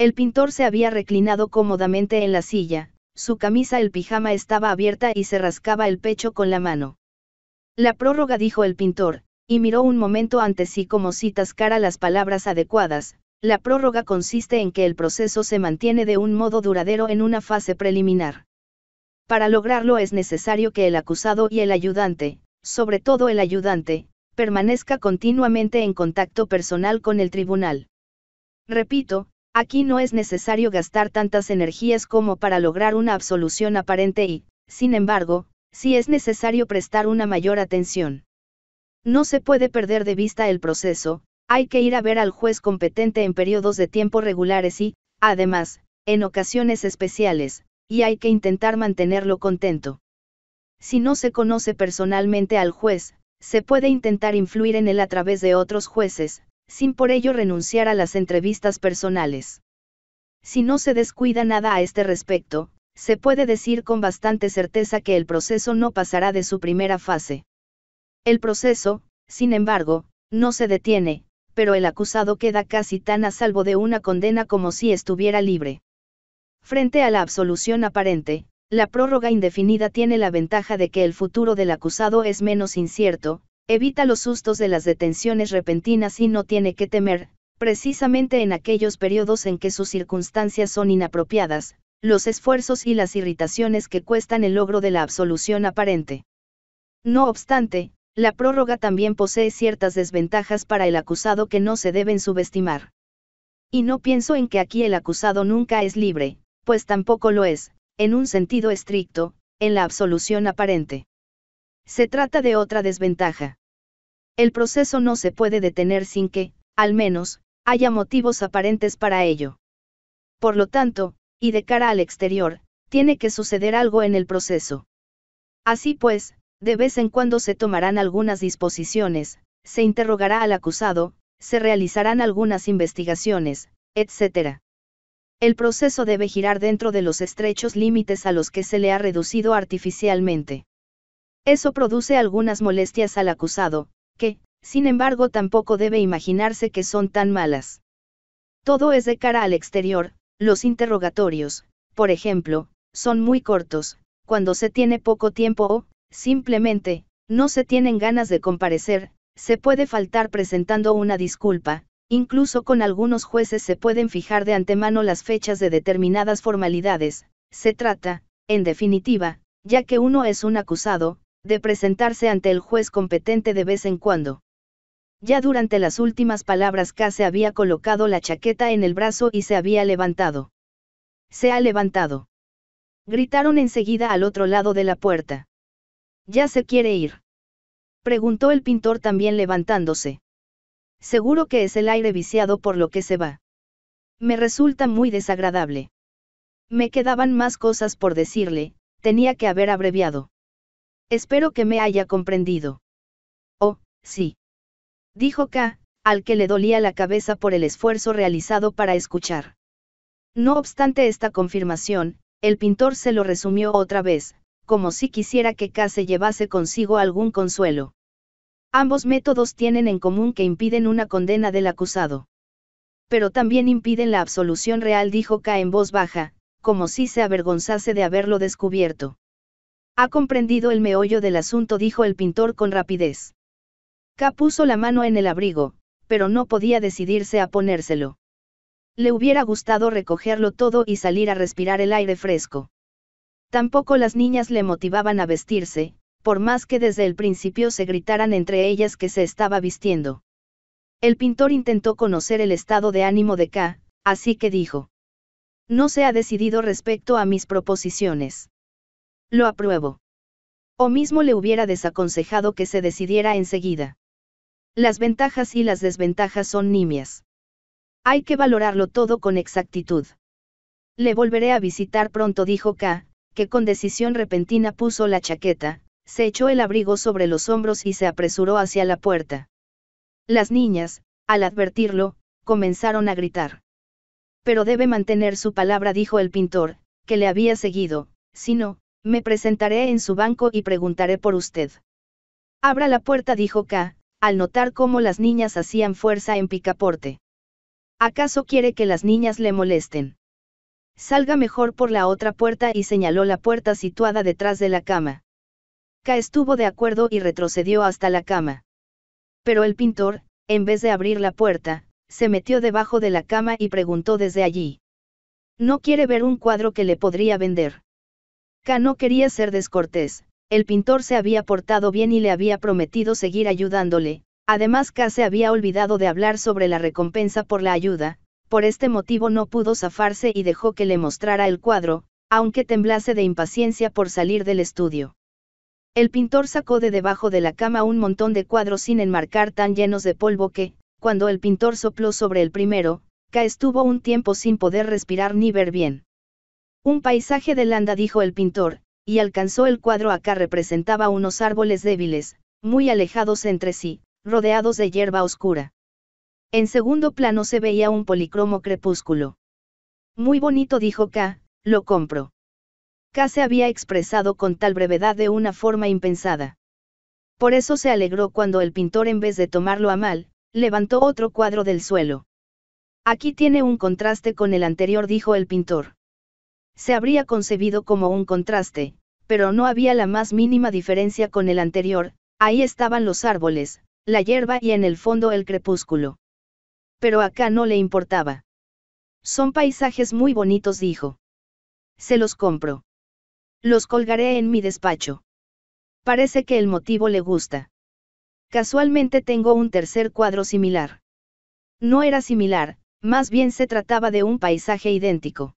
El pintor se había reclinado cómodamente en la silla, su camisa el pijama estaba abierta y se rascaba el pecho con la mano. La prórroga dijo el pintor, y miró un momento ante sí como si tascara las palabras adecuadas, la prórroga consiste en que el proceso se mantiene de un modo duradero en una fase preliminar. Para lograrlo es necesario que el acusado y el ayudante, sobre todo el ayudante, permanezca continuamente en contacto personal con el tribunal. Repito, Aquí no es necesario gastar tantas energías como para lograr una absolución aparente y, sin embargo, sí es necesario prestar una mayor atención. No se puede perder de vista el proceso, hay que ir a ver al juez competente en periodos de tiempo regulares y, además, en ocasiones especiales, y hay que intentar mantenerlo contento. Si no se conoce personalmente al juez, se puede intentar influir en él a través de otros jueces, sin por ello renunciar a las entrevistas personales. Si no se descuida nada a este respecto, se puede decir con bastante certeza que el proceso no pasará de su primera fase. El proceso, sin embargo, no se detiene, pero el acusado queda casi tan a salvo de una condena como si estuviera libre. Frente a la absolución aparente, la prórroga indefinida tiene la ventaja de que el futuro del acusado es menos incierto, Evita los sustos de las detenciones repentinas y no tiene que temer, precisamente en aquellos periodos en que sus circunstancias son inapropiadas, los esfuerzos y las irritaciones que cuestan el logro de la absolución aparente. No obstante, la prórroga también posee ciertas desventajas para el acusado que no se deben subestimar. Y no pienso en que aquí el acusado nunca es libre, pues tampoco lo es, en un sentido estricto, en la absolución aparente. Se trata de otra desventaja. El proceso no se puede detener sin que, al menos, haya motivos aparentes para ello. Por lo tanto, y de cara al exterior, tiene que suceder algo en el proceso. Así pues, de vez en cuando se tomarán algunas disposiciones, se interrogará al acusado, se realizarán algunas investigaciones, etc. El proceso debe girar dentro de los estrechos límites a los que se le ha reducido artificialmente. Eso produce algunas molestias al acusado, que, sin embargo, tampoco debe imaginarse que son tan malas. Todo es de cara al exterior, los interrogatorios, por ejemplo, son muy cortos, cuando se tiene poco tiempo o, simplemente, no se tienen ganas de comparecer, se puede faltar presentando una disculpa, incluso con algunos jueces se pueden fijar de antemano las fechas de determinadas formalidades, se trata, en definitiva, ya que uno es un acusado, de presentarse ante el juez competente de vez en cuando. Ya durante las últimas palabras K se había colocado la chaqueta en el brazo y se había levantado. Se ha levantado. Gritaron enseguida al otro lado de la puerta. ¿Ya se quiere ir? Preguntó el pintor también levantándose. Seguro que es el aire viciado por lo que se va. Me resulta muy desagradable. Me quedaban más cosas por decirle, tenía que haber abreviado. Espero que me haya comprendido. Oh, sí. Dijo K, al que le dolía la cabeza por el esfuerzo realizado para escuchar. No obstante esta confirmación, el pintor se lo resumió otra vez, como si quisiera que K se llevase consigo algún consuelo. Ambos métodos tienen en común que impiden una condena del acusado. Pero también impiden la absolución real, dijo K en voz baja, como si se avergonzase de haberlo descubierto. Ha comprendido el meollo del asunto, dijo el pintor con rapidez. K puso la mano en el abrigo, pero no podía decidirse a ponérselo. Le hubiera gustado recogerlo todo y salir a respirar el aire fresco. Tampoco las niñas le motivaban a vestirse, por más que desde el principio se gritaran entre ellas que se estaba vistiendo. El pintor intentó conocer el estado de ánimo de K, así que dijo. No se ha decidido respecto a mis proposiciones. Lo apruebo. O mismo le hubiera desaconsejado que se decidiera enseguida. Las ventajas y las desventajas son nimias. Hay que valorarlo todo con exactitud. Le volveré a visitar pronto, dijo K, que con decisión repentina puso la chaqueta, se echó el abrigo sobre los hombros y se apresuró hacia la puerta. Las niñas, al advertirlo, comenzaron a gritar. Pero debe mantener su palabra, dijo el pintor, que le había seguido, si no, me presentaré en su banco y preguntaré por usted. Abra la puerta, dijo K, al notar cómo las niñas hacían fuerza en picaporte. ¿Acaso quiere que las niñas le molesten? Salga mejor por la otra puerta y señaló la puerta situada detrás de la cama. K estuvo de acuerdo y retrocedió hasta la cama. Pero el pintor, en vez de abrir la puerta, se metió debajo de la cama y preguntó desde allí. No quiere ver un cuadro que le podría vender. K no quería ser descortés, el pintor se había portado bien y le había prometido seguir ayudándole, además K se había olvidado de hablar sobre la recompensa por la ayuda, por este motivo no pudo zafarse y dejó que le mostrara el cuadro, aunque temblase de impaciencia por salir del estudio. El pintor sacó de debajo de la cama un montón de cuadros sin enmarcar tan llenos de polvo que, cuando el pintor sopló sobre el primero, K estuvo un tiempo sin poder respirar ni ver bien. Un paisaje de landa dijo el pintor, y alcanzó el cuadro acá representaba unos árboles débiles, muy alejados entre sí, rodeados de hierba oscura. En segundo plano se veía un policromo crepúsculo. Muy bonito dijo K, lo compro. K se había expresado con tal brevedad de una forma impensada. Por eso se alegró cuando el pintor en vez de tomarlo a mal, levantó otro cuadro del suelo. Aquí tiene un contraste con el anterior dijo el pintor se habría concebido como un contraste, pero no había la más mínima diferencia con el anterior, ahí estaban los árboles, la hierba y en el fondo el crepúsculo. Pero acá no le importaba. Son paisajes muy bonitos, dijo. Se los compro. Los colgaré en mi despacho. Parece que el motivo le gusta. Casualmente tengo un tercer cuadro similar. No era similar, más bien se trataba de un paisaje idéntico.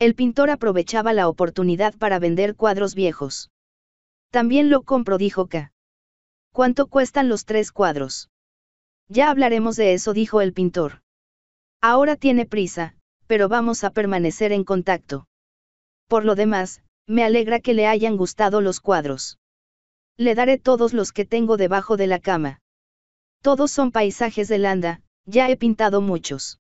El pintor aprovechaba la oportunidad para vender cuadros viejos. También lo compro, dijo K. ¿Cuánto cuestan los tres cuadros? Ya hablaremos de eso, dijo el pintor. Ahora tiene prisa, pero vamos a permanecer en contacto. Por lo demás, me alegra que le hayan gustado los cuadros. Le daré todos los que tengo debajo de la cama. Todos son paisajes de Landa, ya he pintado muchos.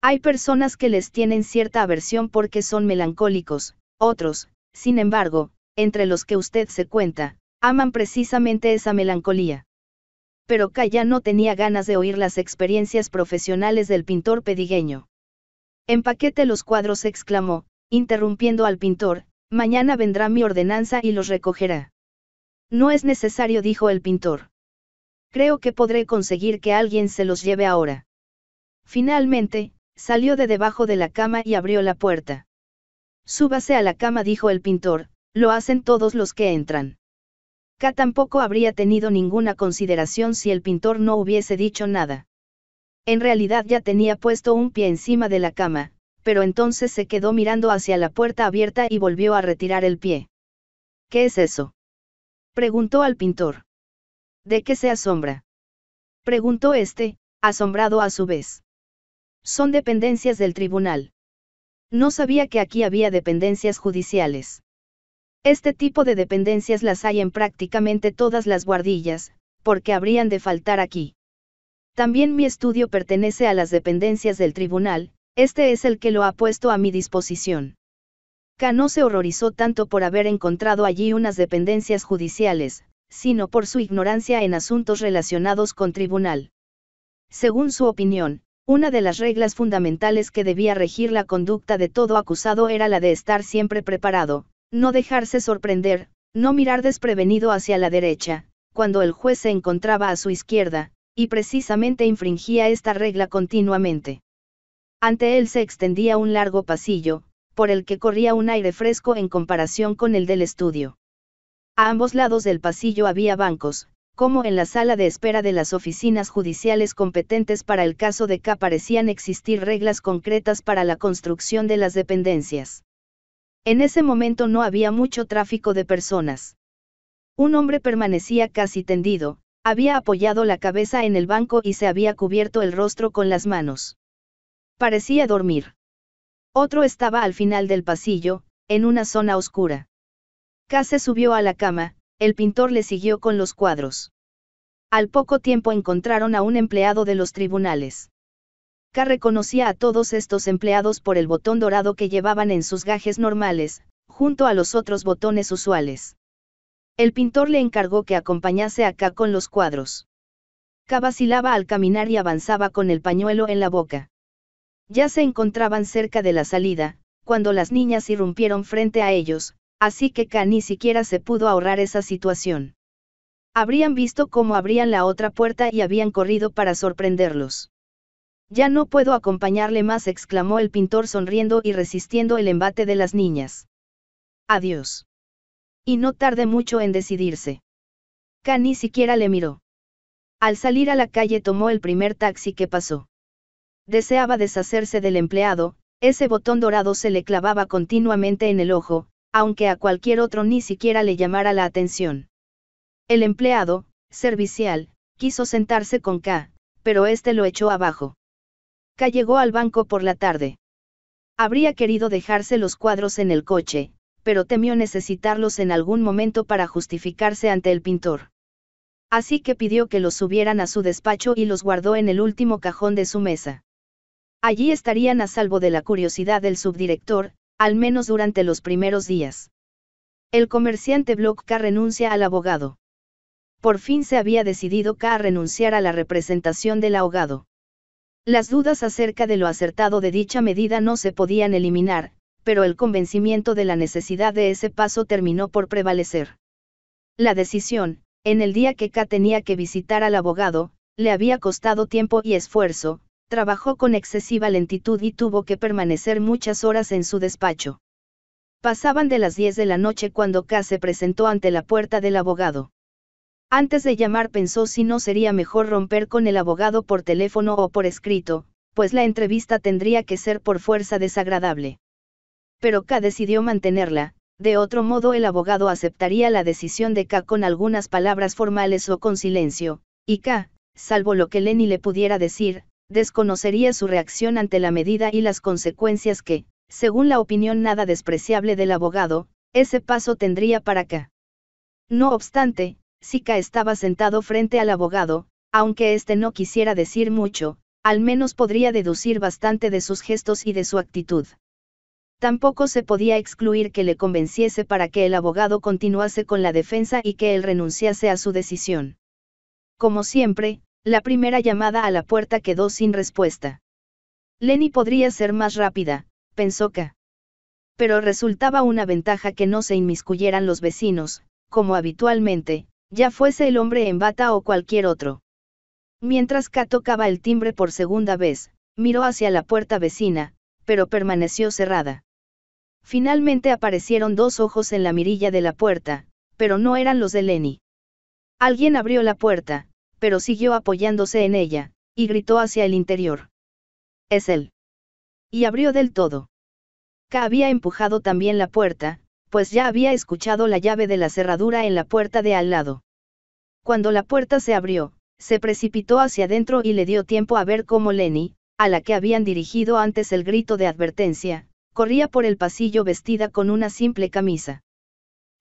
Hay personas que les tienen cierta aversión porque son melancólicos, otros, sin embargo, entre los que usted se cuenta, aman precisamente esa melancolía. Pero Calla no tenía ganas de oír las experiencias profesionales del pintor pedigueño. Empaquete los cuadros, exclamó, interrumpiendo al pintor, mañana vendrá mi ordenanza y los recogerá. No es necesario, dijo el pintor. Creo que podré conseguir que alguien se los lleve ahora. Finalmente, salió de debajo de la cama y abrió la puerta. Súbase a la cama, dijo el pintor, lo hacen todos los que entran. K tampoco habría tenido ninguna consideración si el pintor no hubiese dicho nada. En realidad ya tenía puesto un pie encima de la cama, pero entonces se quedó mirando hacia la puerta abierta y volvió a retirar el pie. ¿Qué es eso? preguntó al pintor. ¿De qué se asombra? preguntó este, asombrado a su vez. Son dependencias del tribunal. No sabía que aquí había dependencias judiciales. Este tipo de dependencias las hay en prácticamente todas las guardillas, porque habrían de faltar aquí. También mi estudio pertenece a las dependencias del tribunal, este es el que lo ha puesto a mi disposición. Cano se horrorizó tanto por haber encontrado allí unas dependencias judiciales, sino por su ignorancia en asuntos relacionados con tribunal. Según su opinión, una de las reglas fundamentales que debía regir la conducta de todo acusado era la de estar siempre preparado, no dejarse sorprender, no mirar desprevenido hacia la derecha, cuando el juez se encontraba a su izquierda, y precisamente infringía esta regla continuamente. Ante él se extendía un largo pasillo, por el que corría un aire fresco en comparación con el del estudio. A ambos lados del pasillo había bancos, como en la sala de espera de las oficinas judiciales competentes para el caso de K parecían existir reglas concretas para la construcción de las dependencias. En ese momento no había mucho tráfico de personas. Un hombre permanecía casi tendido, había apoyado la cabeza en el banco y se había cubierto el rostro con las manos. Parecía dormir. Otro estaba al final del pasillo, en una zona oscura. K se subió a la cama, el pintor le siguió con los cuadros. Al poco tiempo encontraron a un empleado de los tribunales. K reconocía a todos estos empleados por el botón dorado que llevaban en sus gajes normales, junto a los otros botones usuales. El pintor le encargó que acompañase a K con los cuadros. K vacilaba al caminar y avanzaba con el pañuelo en la boca. Ya se encontraban cerca de la salida, cuando las niñas irrumpieron frente a ellos, así que K ni siquiera se pudo ahorrar esa situación. Habrían visto cómo abrían la otra puerta y habían corrido para sorprenderlos. Ya no puedo acompañarle más, exclamó el pintor sonriendo y resistiendo el embate de las niñas. Adiós. Y no tarde mucho en decidirse. K ni siquiera le miró. Al salir a la calle tomó el primer taxi que pasó. Deseaba deshacerse del empleado, ese botón dorado se le clavaba continuamente en el ojo, aunque a cualquier otro ni siquiera le llamara la atención. El empleado, servicial, quiso sentarse con K, pero este lo echó abajo. K llegó al banco por la tarde. Habría querido dejarse los cuadros en el coche, pero temió necesitarlos en algún momento para justificarse ante el pintor. Así que pidió que los subieran a su despacho y los guardó en el último cajón de su mesa. Allí estarían a salvo de la curiosidad del subdirector, al menos durante los primeros días. El comerciante Block K renuncia al abogado. Por fin se había decidido K a renunciar a la representación del ahogado. Las dudas acerca de lo acertado de dicha medida no se podían eliminar, pero el convencimiento de la necesidad de ese paso terminó por prevalecer. La decisión, en el día que K tenía que visitar al abogado, le había costado tiempo y esfuerzo, trabajó con excesiva lentitud y tuvo que permanecer muchas horas en su despacho. Pasaban de las 10 de la noche cuando K se presentó ante la puerta del abogado. Antes de llamar pensó si no sería mejor romper con el abogado por teléfono o por escrito, pues la entrevista tendría que ser por fuerza desagradable. Pero K decidió mantenerla, de otro modo el abogado aceptaría la decisión de K con algunas palabras formales o con silencio, y K, salvo lo que Lenny le pudiera decir, desconocería su reacción ante la medida y las consecuencias que, según la opinión nada despreciable del abogado, ese paso tendría para acá No obstante, Sika estaba sentado frente al abogado, aunque éste no quisiera decir mucho, al menos podría deducir bastante de sus gestos y de su actitud. Tampoco se podía excluir que le convenciese para que el abogado continuase con la defensa y que él renunciase a su decisión. Como siempre, la primera llamada a la puerta quedó sin respuesta. Lenny podría ser más rápida, pensó K. Pero resultaba una ventaja que no se inmiscuyeran los vecinos, como habitualmente, ya fuese el hombre en bata o cualquier otro. Mientras K tocaba el timbre por segunda vez, miró hacia la puerta vecina, pero permaneció cerrada. Finalmente aparecieron dos ojos en la mirilla de la puerta, pero no eran los de Lenny. Alguien abrió la puerta, pero siguió apoyándose en ella, y gritó hacia el interior. Es él. Y abrió del todo. K había empujado también la puerta, pues ya había escuchado la llave de la cerradura en la puerta de al lado. Cuando la puerta se abrió, se precipitó hacia adentro y le dio tiempo a ver cómo Lenny, a la que habían dirigido antes el grito de advertencia, corría por el pasillo vestida con una simple camisa.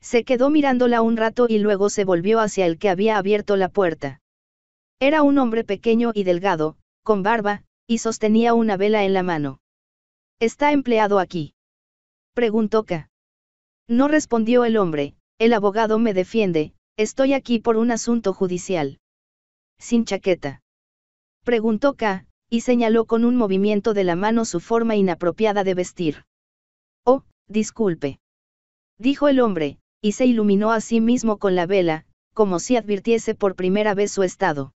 Se quedó mirándola un rato y luego se volvió hacia el que había abierto la puerta. Era un hombre pequeño y delgado, con barba, y sostenía una vela en la mano. ¿Está empleado aquí? preguntó K. No respondió el hombre, el abogado me defiende, estoy aquí por un asunto judicial. Sin chaqueta. Preguntó K, y señaló con un movimiento de la mano su forma inapropiada de vestir. Oh, disculpe. Dijo el hombre, y se iluminó a sí mismo con la vela, como si advirtiese por primera vez su estado.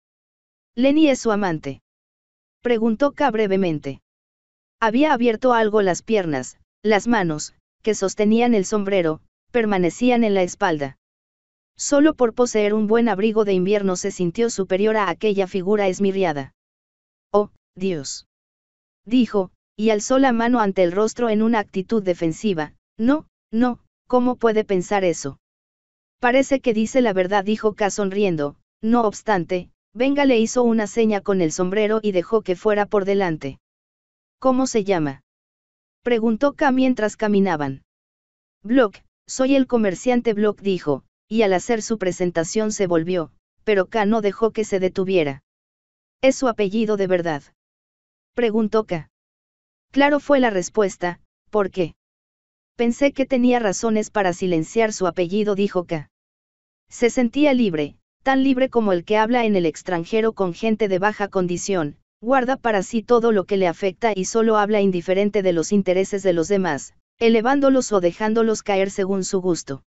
¿Lenny es su amante? Preguntó K brevemente. Había abierto algo las piernas, las manos, que sostenían el sombrero, permanecían en la espalda. Solo por poseer un buen abrigo de invierno se sintió superior a aquella figura esmirriada. Oh, Dios. Dijo, y alzó la mano ante el rostro en una actitud defensiva, no, no, ¿cómo puede pensar eso? Parece que dice la verdad, dijo K sonriendo, no obstante, Venga le hizo una seña con el sombrero y dejó que fuera por delante. ¿Cómo se llama? Preguntó K mientras caminaban. Block, soy el comerciante Block dijo, y al hacer su presentación se volvió, pero K no dejó que se detuviera. ¿Es su apellido de verdad? Preguntó K. Claro fue la respuesta, ¿por qué? Pensé que tenía razones para silenciar su apellido dijo K. Se sentía libre, tan libre como el que habla en el extranjero con gente de baja condición, guarda para sí todo lo que le afecta y solo habla indiferente de los intereses de los demás, elevándolos o dejándolos caer según su gusto.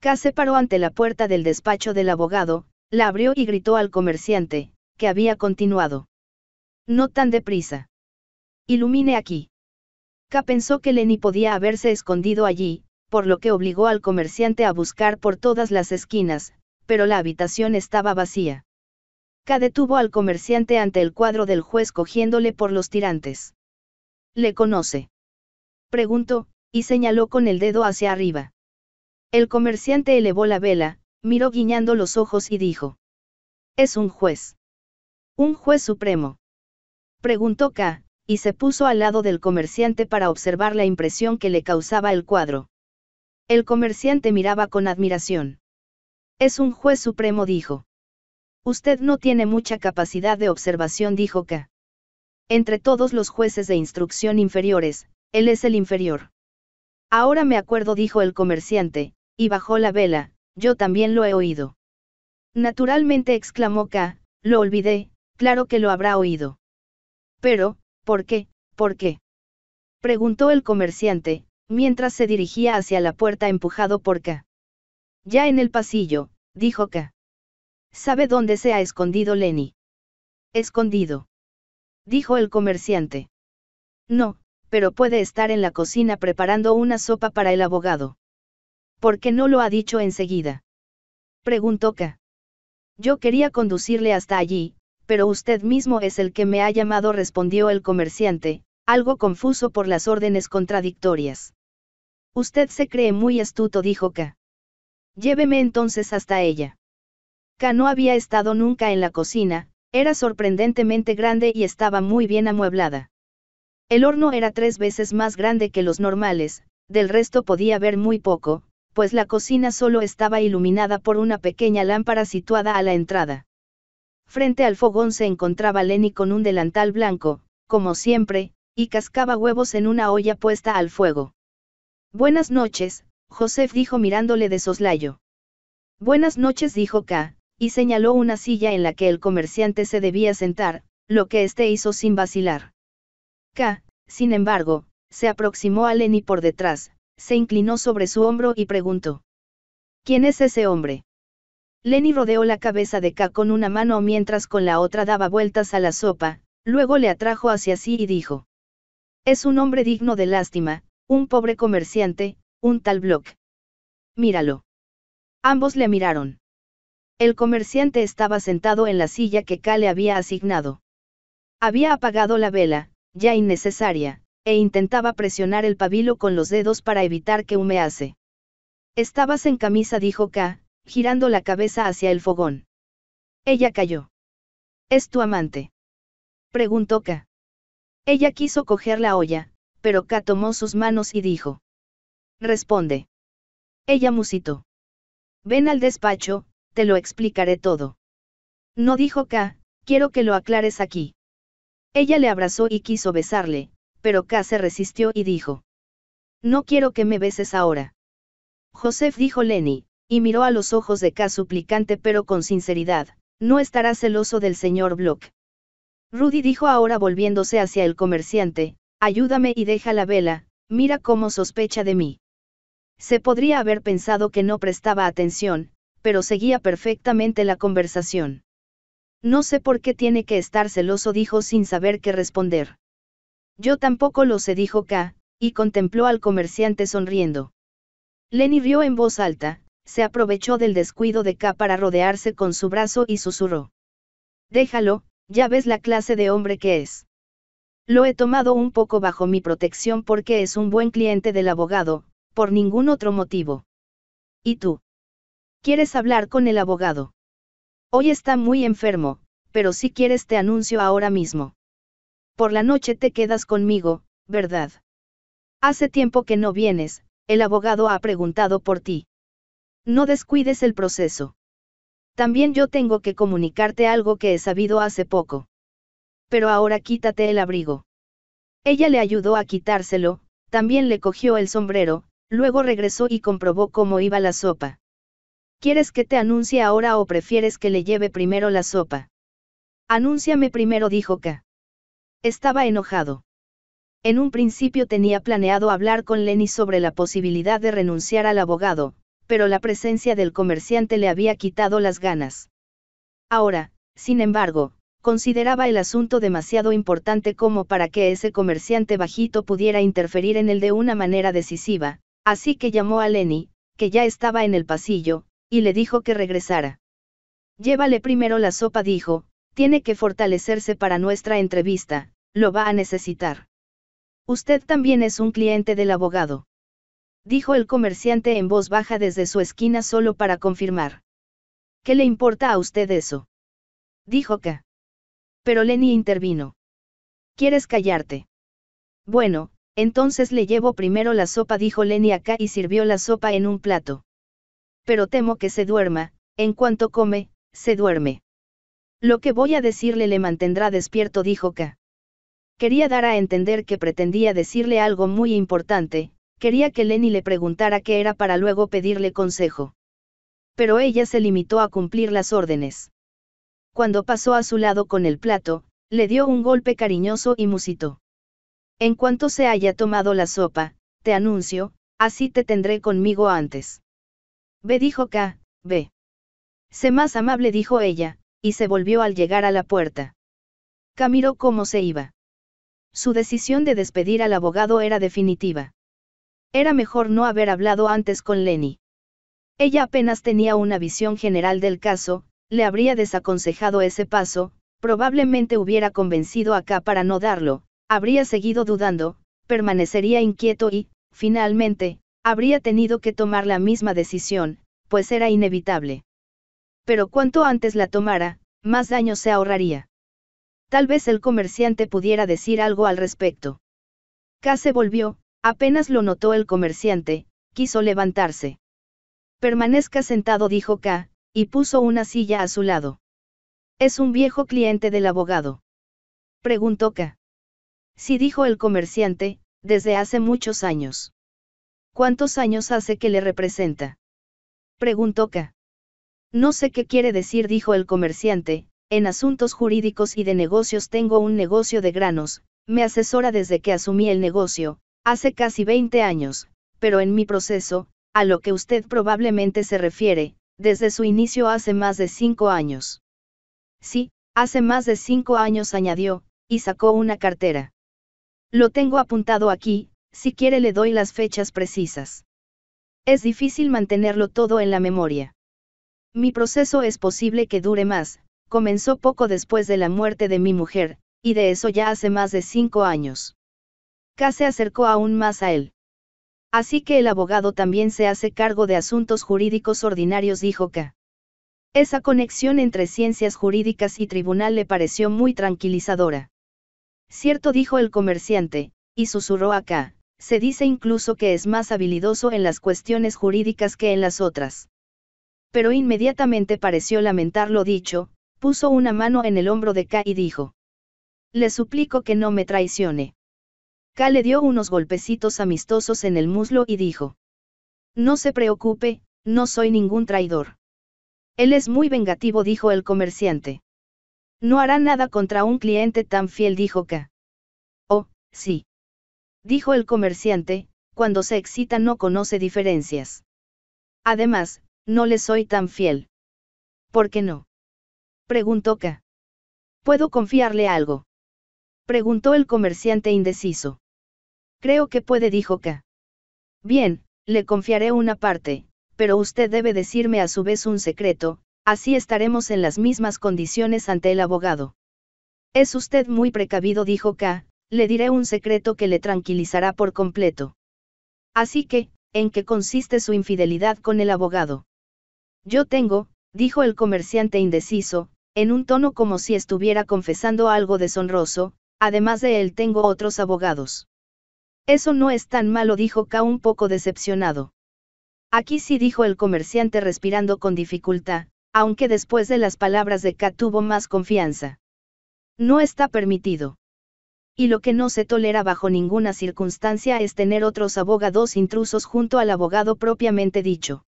K se paró ante la puerta del despacho del abogado, la abrió y gritó al comerciante, que había continuado. No tan deprisa. Ilumine aquí. K pensó que Lenny podía haberse escondido allí, por lo que obligó al comerciante a buscar por todas las esquinas, pero la habitación estaba vacía. K detuvo al comerciante ante el cuadro del juez cogiéndole por los tirantes. ¿Le conoce? Preguntó, y señaló con el dedo hacia arriba. El comerciante elevó la vela, miró guiñando los ojos y dijo. Es un juez. Un juez supremo. Preguntó K, y se puso al lado del comerciante para observar la impresión que le causaba el cuadro. El comerciante miraba con admiración. Es un juez supremo, dijo. Usted no tiene mucha capacidad de observación, dijo K. Entre todos los jueces de instrucción inferiores, él es el inferior. Ahora me acuerdo, dijo el comerciante, y bajó la vela, yo también lo he oído. Naturalmente, exclamó K, lo olvidé, claro que lo habrá oído. Pero, ¿por qué? ¿Por qué? preguntó el comerciante, mientras se dirigía hacia la puerta empujado por K. Ya en el pasillo, dijo K. ¿Sabe dónde se ha escondido Lenny? Escondido. Dijo el comerciante. No, pero puede estar en la cocina preparando una sopa para el abogado. ¿Por qué no lo ha dicho enseguida? Preguntó K. Yo quería conducirle hasta allí, pero usted mismo es el que me ha llamado, respondió el comerciante, algo confuso por las órdenes contradictorias. Usted se cree muy astuto, dijo K. Lléveme entonces hasta ella. K no había estado nunca en la cocina, era sorprendentemente grande y estaba muy bien amueblada. El horno era tres veces más grande que los normales, del resto podía ver muy poco, pues la cocina solo estaba iluminada por una pequeña lámpara situada a la entrada. Frente al fogón se encontraba Lenny con un delantal blanco, como siempre, y cascaba huevos en una olla puesta al fuego. Buenas noches, Joseph dijo mirándole de soslayo. Buenas noches, dijo K, y señaló una silla en la que el comerciante se debía sentar, lo que éste hizo sin vacilar. K, sin embargo, se aproximó a Lenny por detrás, se inclinó sobre su hombro y preguntó. ¿Quién es ese hombre? Lenny rodeó la cabeza de K con una mano mientras con la otra daba vueltas a la sopa, luego le atrajo hacia sí y dijo. Es un hombre digno de lástima, un pobre comerciante, un tal Block. Míralo. Ambos le miraron. El comerciante estaba sentado en la silla que K le había asignado. Había apagado la vela, ya innecesaria, e intentaba presionar el pabilo con los dedos para evitar que humease. Estabas en camisa, dijo K, girando la cabeza hacia el fogón. Ella cayó. ¿Es tu amante? preguntó K. Ella quiso coger la olla, pero K tomó sus manos y dijo responde. Ella musitó. Ven al despacho, te lo explicaré todo. No dijo K, quiero que lo aclares aquí. Ella le abrazó y quiso besarle, pero K se resistió y dijo. No quiero que me beses ahora. Joseph dijo Lenny, y miró a los ojos de K suplicante pero con sinceridad, no estará celoso del señor Block. Rudy dijo ahora volviéndose hacia el comerciante, ayúdame y deja la vela, mira cómo sospecha de mí. Se podría haber pensado que no prestaba atención, pero seguía perfectamente la conversación. No sé por qué tiene que estar celoso, dijo sin saber qué responder. Yo tampoco lo sé, dijo K, y contempló al comerciante sonriendo. Lenny rió en voz alta, se aprovechó del descuido de K para rodearse con su brazo y susurró. Déjalo, ya ves la clase de hombre que es. Lo he tomado un poco bajo mi protección porque es un buen cliente del abogado, por ningún otro motivo. ¿Y tú? ¿Quieres hablar con el abogado? Hoy está muy enfermo, pero si quieres te anuncio ahora mismo. Por la noche te quedas conmigo, ¿verdad? Hace tiempo que no vienes, el abogado ha preguntado por ti. No descuides el proceso. También yo tengo que comunicarte algo que he sabido hace poco. Pero ahora quítate el abrigo. Ella le ayudó a quitárselo, también le cogió el sombrero, Luego regresó y comprobó cómo iba la sopa. ¿Quieres que te anuncie ahora o prefieres que le lleve primero la sopa? Anúnciame primero, dijo K. Estaba enojado. En un principio tenía planeado hablar con Lenny sobre la posibilidad de renunciar al abogado, pero la presencia del comerciante le había quitado las ganas. Ahora, sin embargo, consideraba el asunto demasiado importante como para que ese comerciante bajito pudiera interferir en él de una manera decisiva, Así que llamó a Lenny, que ya estaba en el pasillo, y le dijo que regresara. Llévale primero la sopa, dijo, tiene que fortalecerse para nuestra entrevista, lo va a necesitar. Usted también es un cliente del abogado. Dijo el comerciante en voz baja desde su esquina solo para confirmar. ¿Qué le importa a usted eso? Dijo K. Pero Lenny intervino. ¿Quieres callarte? Bueno, entonces le llevo primero la sopa, dijo Lenny acá y sirvió la sopa en un plato. Pero temo que se duerma, en cuanto come, se duerme. Lo que voy a decirle le mantendrá despierto, dijo K. Quería dar a entender que pretendía decirle algo muy importante, quería que Lenny le preguntara qué era para luego pedirle consejo. Pero ella se limitó a cumplir las órdenes. Cuando pasó a su lado con el plato, le dio un golpe cariñoso y musitó. En cuanto se haya tomado la sopa, te anuncio, así te tendré conmigo antes. Ve dijo K, ve. Sé más amable dijo ella, y se volvió al llegar a la puerta. K miró cómo se iba. Su decisión de despedir al abogado era definitiva. Era mejor no haber hablado antes con Lenny. Ella apenas tenía una visión general del caso, le habría desaconsejado ese paso, probablemente hubiera convencido a K para no darlo, Habría seguido dudando, permanecería inquieto y, finalmente, habría tenido que tomar la misma decisión, pues era inevitable. Pero cuanto antes la tomara, más daño se ahorraría. Tal vez el comerciante pudiera decir algo al respecto. K se volvió, apenas lo notó el comerciante, quiso levantarse. Permanezca sentado, dijo K, y puso una silla a su lado. ¿Es un viejo cliente del abogado? Preguntó K. Sí dijo el comerciante, desde hace muchos años. ¿Cuántos años hace que le representa? Preguntó K. No sé qué quiere decir, dijo el comerciante, en asuntos jurídicos y de negocios tengo un negocio de granos, me asesora desde que asumí el negocio, hace casi 20 años, pero en mi proceso, a lo que usted probablemente se refiere, desde su inicio hace más de cinco años. Sí, hace más de cinco años añadió, y sacó una cartera. Lo tengo apuntado aquí, si quiere le doy las fechas precisas. Es difícil mantenerlo todo en la memoria. Mi proceso es posible que dure más, comenzó poco después de la muerte de mi mujer, y de eso ya hace más de cinco años. K se acercó aún más a él. Así que el abogado también se hace cargo de asuntos jurídicos ordinarios, dijo K. Esa conexión entre ciencias jurídicas y tribunal le pareció muy tranquilizadora. Cierto dijo el comerciante, y susurró acá, se dice incluso que es más habilidoso en las cuestiones jurídicas que en las otras. Pero inmediatamente pareció lamentar lo dicho, puso una mano en el hombro de K y dijo. Le suplico que no me traicione. K le dio unos golpecitos amistosos en el muslo y dijo. No se preocupe, no soy ningún traidor. Él es muy vengativo, dijo el comerciante. No hará nada contra un cliente tan fiel, dijo K. Oh, sí. Dijo el comerciante, cuando se excita no conoce diferencias. Además, no le soy tan fiel. ¿Por qué no? Preguntó K. ¿Puedo confiarle algo? Preguntó el comerciante indeciso. Creo que puede, dijo K. Bien, le confiaré una parte, pero usted debe decirme a su vez un secreto, Así estaremos en las mismas condiciones ante el abogado. Es usted muy precavido, dijo K, le diré un secreto que le tranquilizará por completo. Así que, ¿en qué consiste su infidelidad con el abogado? Yo tengo, dijo el comerciante indeciso, en un tono como si estuviera confesando algo deshonroso, además de él tengo otros abogados. Eso no es tan malo, dijo K un poco decepcionado. Aquí sí dijo el comerciante respirando con dificultad, aunque después de las palabras de K tuvo más confianza. No está permitido. Y lo que no se tolera bajo ninguna circunstancia es tener otros abogados intrusos junto al abogado propiamente dicho.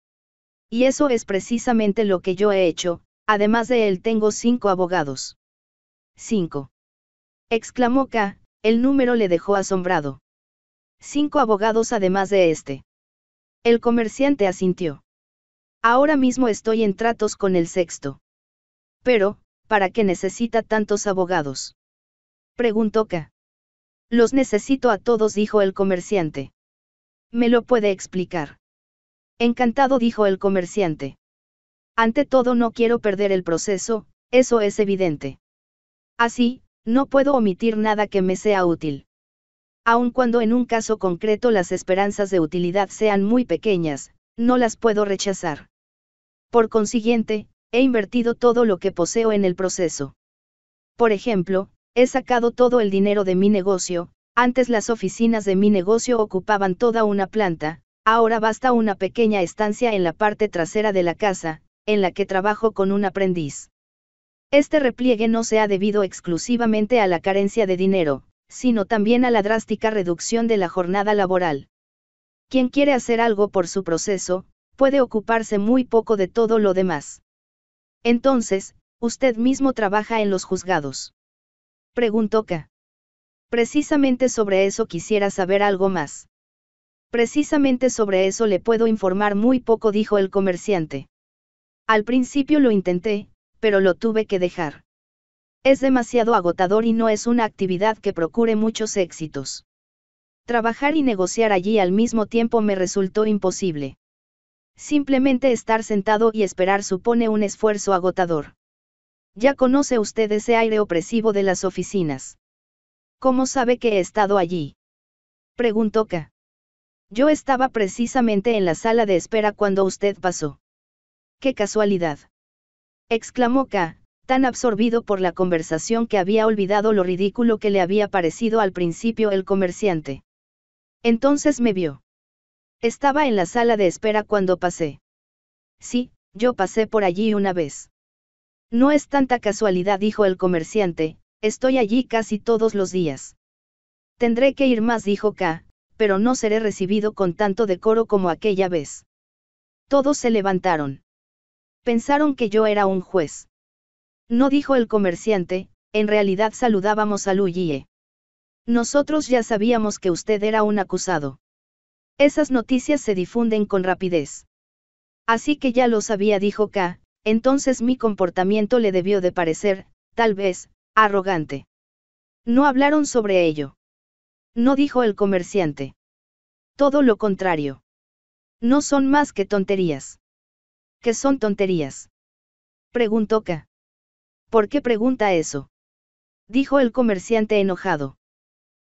Y eso es precisamente lo que yo he hecho, además de él tengo cinco abogados. Cinco. Exclamó K, el número le dejó asombrado. Cinco abogados además de este. El comerciante asintió. Ahora mismo estoy en tratos con el sexto. Pero, ¿para qué necesita tantos abogados? Preguntó K. Los necesito a todos, dijo el comerciante. ¿Me lo puede explicar? Encantado, dijo el comerciante. Ante todo, no quiero perder el proceso, eso es evidente. Así, no puedo omitir nada que me sea útil. Aun cuando en un caso concreto las esperanzas de utilidad sean muy pequeñas, no las puedo rechazar. Por consiguiente, he invertido todo lo que poseo en el proceso. Por ejemplo, he sacado todo el dinero de mi negocio, antes las oficinas de mi negocio ocupaban toda una planta, ahora basta una pequeña estancia en la parte trasera de la casa, en la que trabajo con un aprendiz. Este repliegue no se ha debido exclusivamente a la carencia de dinero, sino también a la drástica reducción de la jornada laboral. Quien quiere hacer algo por su proceso, puede ocuparse muy poco de todo lo demás. Entonces, usted mismo trabaja en los juzgados. Preguntó K. Precisamente sobre eso quisiera saber algo más. Precisamente sobre eso le puedo informar muy poco, dijo el comerciante. Al principio lo intenté, pero lo tuve que dejar. Es demasiado agotador y no es una actividad que procure muchos éxitos. Trabajar y negociar allí al mismo tiempo me resultó imposible. Simplemente estar sentado y esperar supone un esfuerzo agotador. Ya conoce usted ese aire opresivo de las oficinas. ¿Cómo sabe que he estado allí? Preguntó K. Yo estaba precisamente en la sala de espera cuando usted pasó. ¡Qué casualidad! exclamó K, tan absorbido por la conversación que había olvidado lo ridículo que le había parecido al principio el comerciante. Entonces me vio. Estaba en la sala de espera cuando pasé. Sí, yo pasé por allí una vez. No es tanta casualidad, dijo el comerciante, estoy allí casi todos los días. Tendré que ir más, dijo K, pero no seré recibido con tanto decoro como aquella vez. Todos se levantaron. Pensaron que yo era un juez. No dijo el comerciante, en realidad saludábamos a Yi. Nosotros ya sabíamos que usted era un acusado. Esas noticias se difunden con rapidez. Así que ya lo sabía, dijo K, entonces mi comportamiento le debió de parecer, tal vez, arrogante. No hablaron sobre ello. No dijo el comerciante. Todo lo contrario. No son más que tonterías. ¿Qué son tonterías? Preguntó K. ¿Por qué pregunta eso? Dijo el comerciante enojado.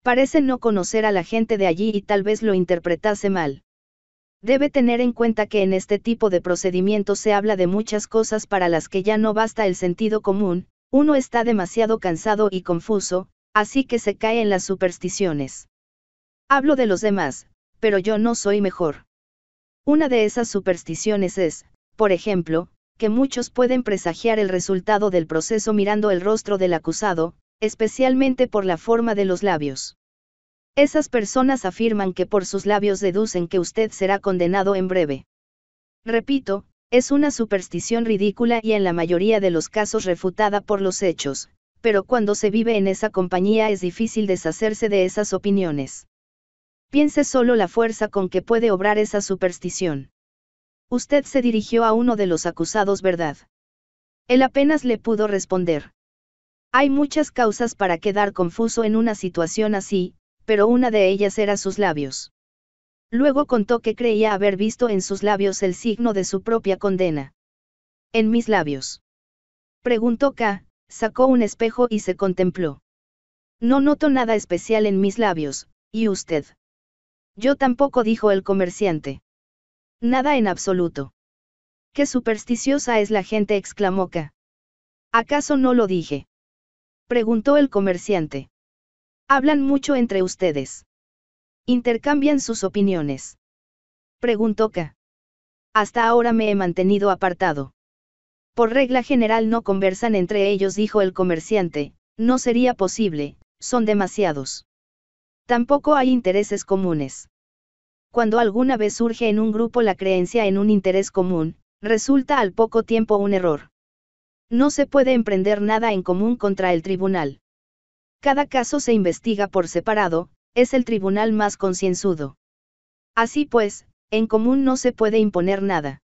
Parece no conocer a la gente de allí y tal vez lo interpretase mal. Debe tener en cuenta que en este tipo de procedimiento se habla de muchas cosas para las que ya no basta el sentido común, uno está demasiado cansado y confuso, así que se cae en las supersticiones. Hablo de los demás, pero yo no soy mejor. Una de esas supersticiones es, por ejemplo, que muchos pueden presagiar el resultado del proceso mirando el rostro del acusado, especialmente por la forma de los labios. Esas personas afirman que por sus labios deducen que usted será condenado en breve. Repito, es una superstición ridícula y en la mayoría de los casos refutada por los hechos, pero cuando se vive en esa compañía es difícil deshacerse de esas opiniones. Piense solo la fuerza con que puede obrar esa superstición. Usted se dirigió a uno de los acusados, ¿verdad? Él apenas le pudo responder. Hay muchas causas para quedar confuso en una situación así, pero una de ellas era sus labios. Luego contó que creía haber visto en sus labios el signo de su propia condena. En mis labios. Preguntó K, sacó un espejo y se contempló. No noto nada especial en mis labios, ¿y usted? Yo tampoco, dijo el comerciante. Nada en absoluto. Qué supersticiosa es la gente, exclamó K. ¿Acaso no lo dije? preguntó el comerciante. Hablan mucho entre ustedes. Intercambian sus opiniones. Preguntó K. Hasta ahora me he mantenido apartado. Por regla general no conversan entre ellos, dijo el comerciante, no sería posible, son demasiados. Tampoco hay intereses comunes. Cuando alguna vez surge en un grupo la creencia en un interés común, resulta al poco tiempo un error. No se puede emprender nada en común contra el tribunal. Cada caso se investiga por separado, es el tribunal más concienzudo. Así pues, en común no se puede imponer nada.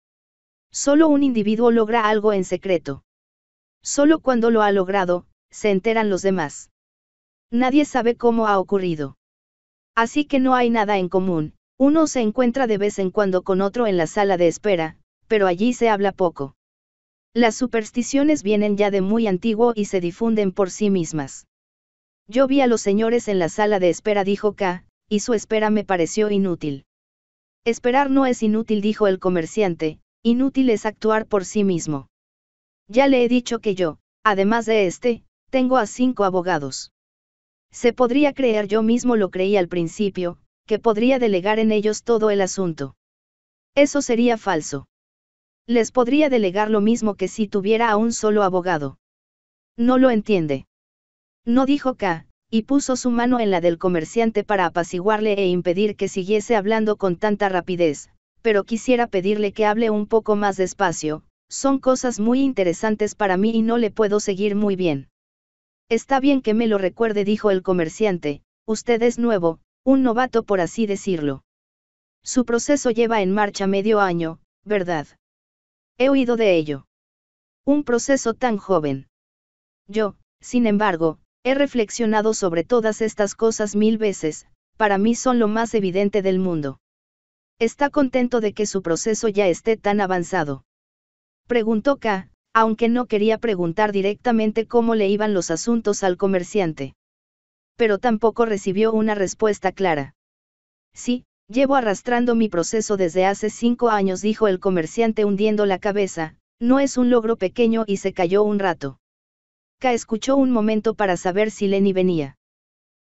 Solo un individuo logra algo en secreto. Solo cuando lo ha logrado, se enteran los demás. Nadie sabe cómo ha ocurrido. Así que no hay nada en común, uno se encuentra de vez en cuando con otro en la sala de espera, pero allí se habla poco. Las supersticiones vienen ya de muy antiguo y se difunden por sí mismas. Yo vi a los señores en la sala de espera, dijo K, y su espera me pareció inútil. Esperar no es inútil, dijo el comerciante, inútil es actuar por sí mismo. Ya le he dicho que yo, además de este, tengo a cinco abogados. Se podría creer, yo mismo lo creí al principio, que podría delegar en ellos todo el asunto. Eso sería falso. Les podría delegar lo mismo que si tuviera a un solo abogado. No lo entiende. No dijo K, y puso su mano en la del comerciante para apaciguarle e impedir que siguiese hablando con tanta rapidez, pero quisiera pedirle que hable un poco más despacio, son cosas muy interesantes para mí y no le puedo seguir muy bien. Está bien que me lo recuerde, dijo el comerciante, usted es nuevo, un novato por así decirlo. Su proceso lleva en marcha medio año, ¿verdad? He oído de ello. Un proceso tan joven. Yo, sin embargo, he reflexionado sobre todas estas cosas mil veces, para mí son lo más evidente del mundo. ¿Está contento de que su proceso ya esté tan avanzado? Preguntó K, aunque no quería preguntar directamente cómo le iban los asuntos al comerciante. Pero tampoco recibió una respuesta clara. Sí, Llevo arrastrando mi proceso desde hace cinco años, dijo el comerciante hundiendo la cabeza, no es un logro pequeño y se cayó un rato. Ka escuchó un momento para saber si Lenny venía.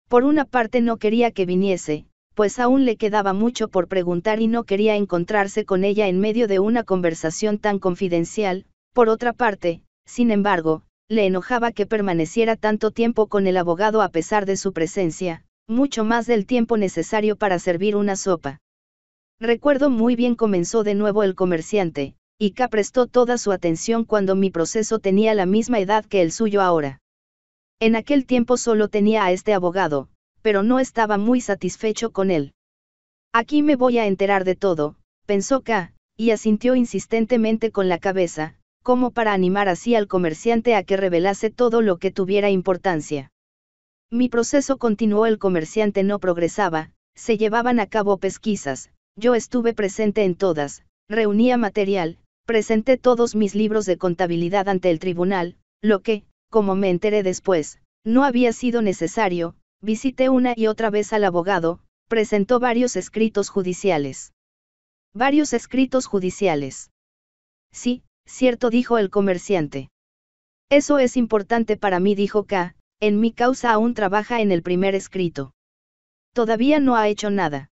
Por una parte no quería que viniese, pues aún le quedaba mucho por preguntar y no quería encontrarse con ella en medio de una conversación tan confidencial, por otra parte, sin embargo, le enojaba que permaneciera tanto tiempo con el abogado a pesar de su presencia, mucho más del tiempo necesario para servir una sopa. Recuerdo muy bien comenzó de nuevo el comerciante, y K prestó toda su atención cuando mi proceso tenía la misma edad que el suyo ahora. En aquel tiempo solo tenía a este abogado, pero no estaba muy satisfecho con él. Aquí me voy a enterar de todo, pensó K, y asintió insistentemente con la cabeza, como para animar así al comerciante a que revelase todo lo que tuviera importancia. Mi proceso continuó, el comerciante no progresaba, se llevaban a cabo pesquisas, yo estuve presente en todas, reunía material, presenté todos mis libros de contabilidad ante el tribunal, lo que, como me enteré después, no había sido necesario, visité una y otra vez al abogado, presentó varios escritos judiciales. Varios escritos judiciales. Sí, cierto, dijo el comerciante. Eso es importante para mí, dijo K, en mi causa aún trabaja en el primer escrito. Todavía no ha hecho nada.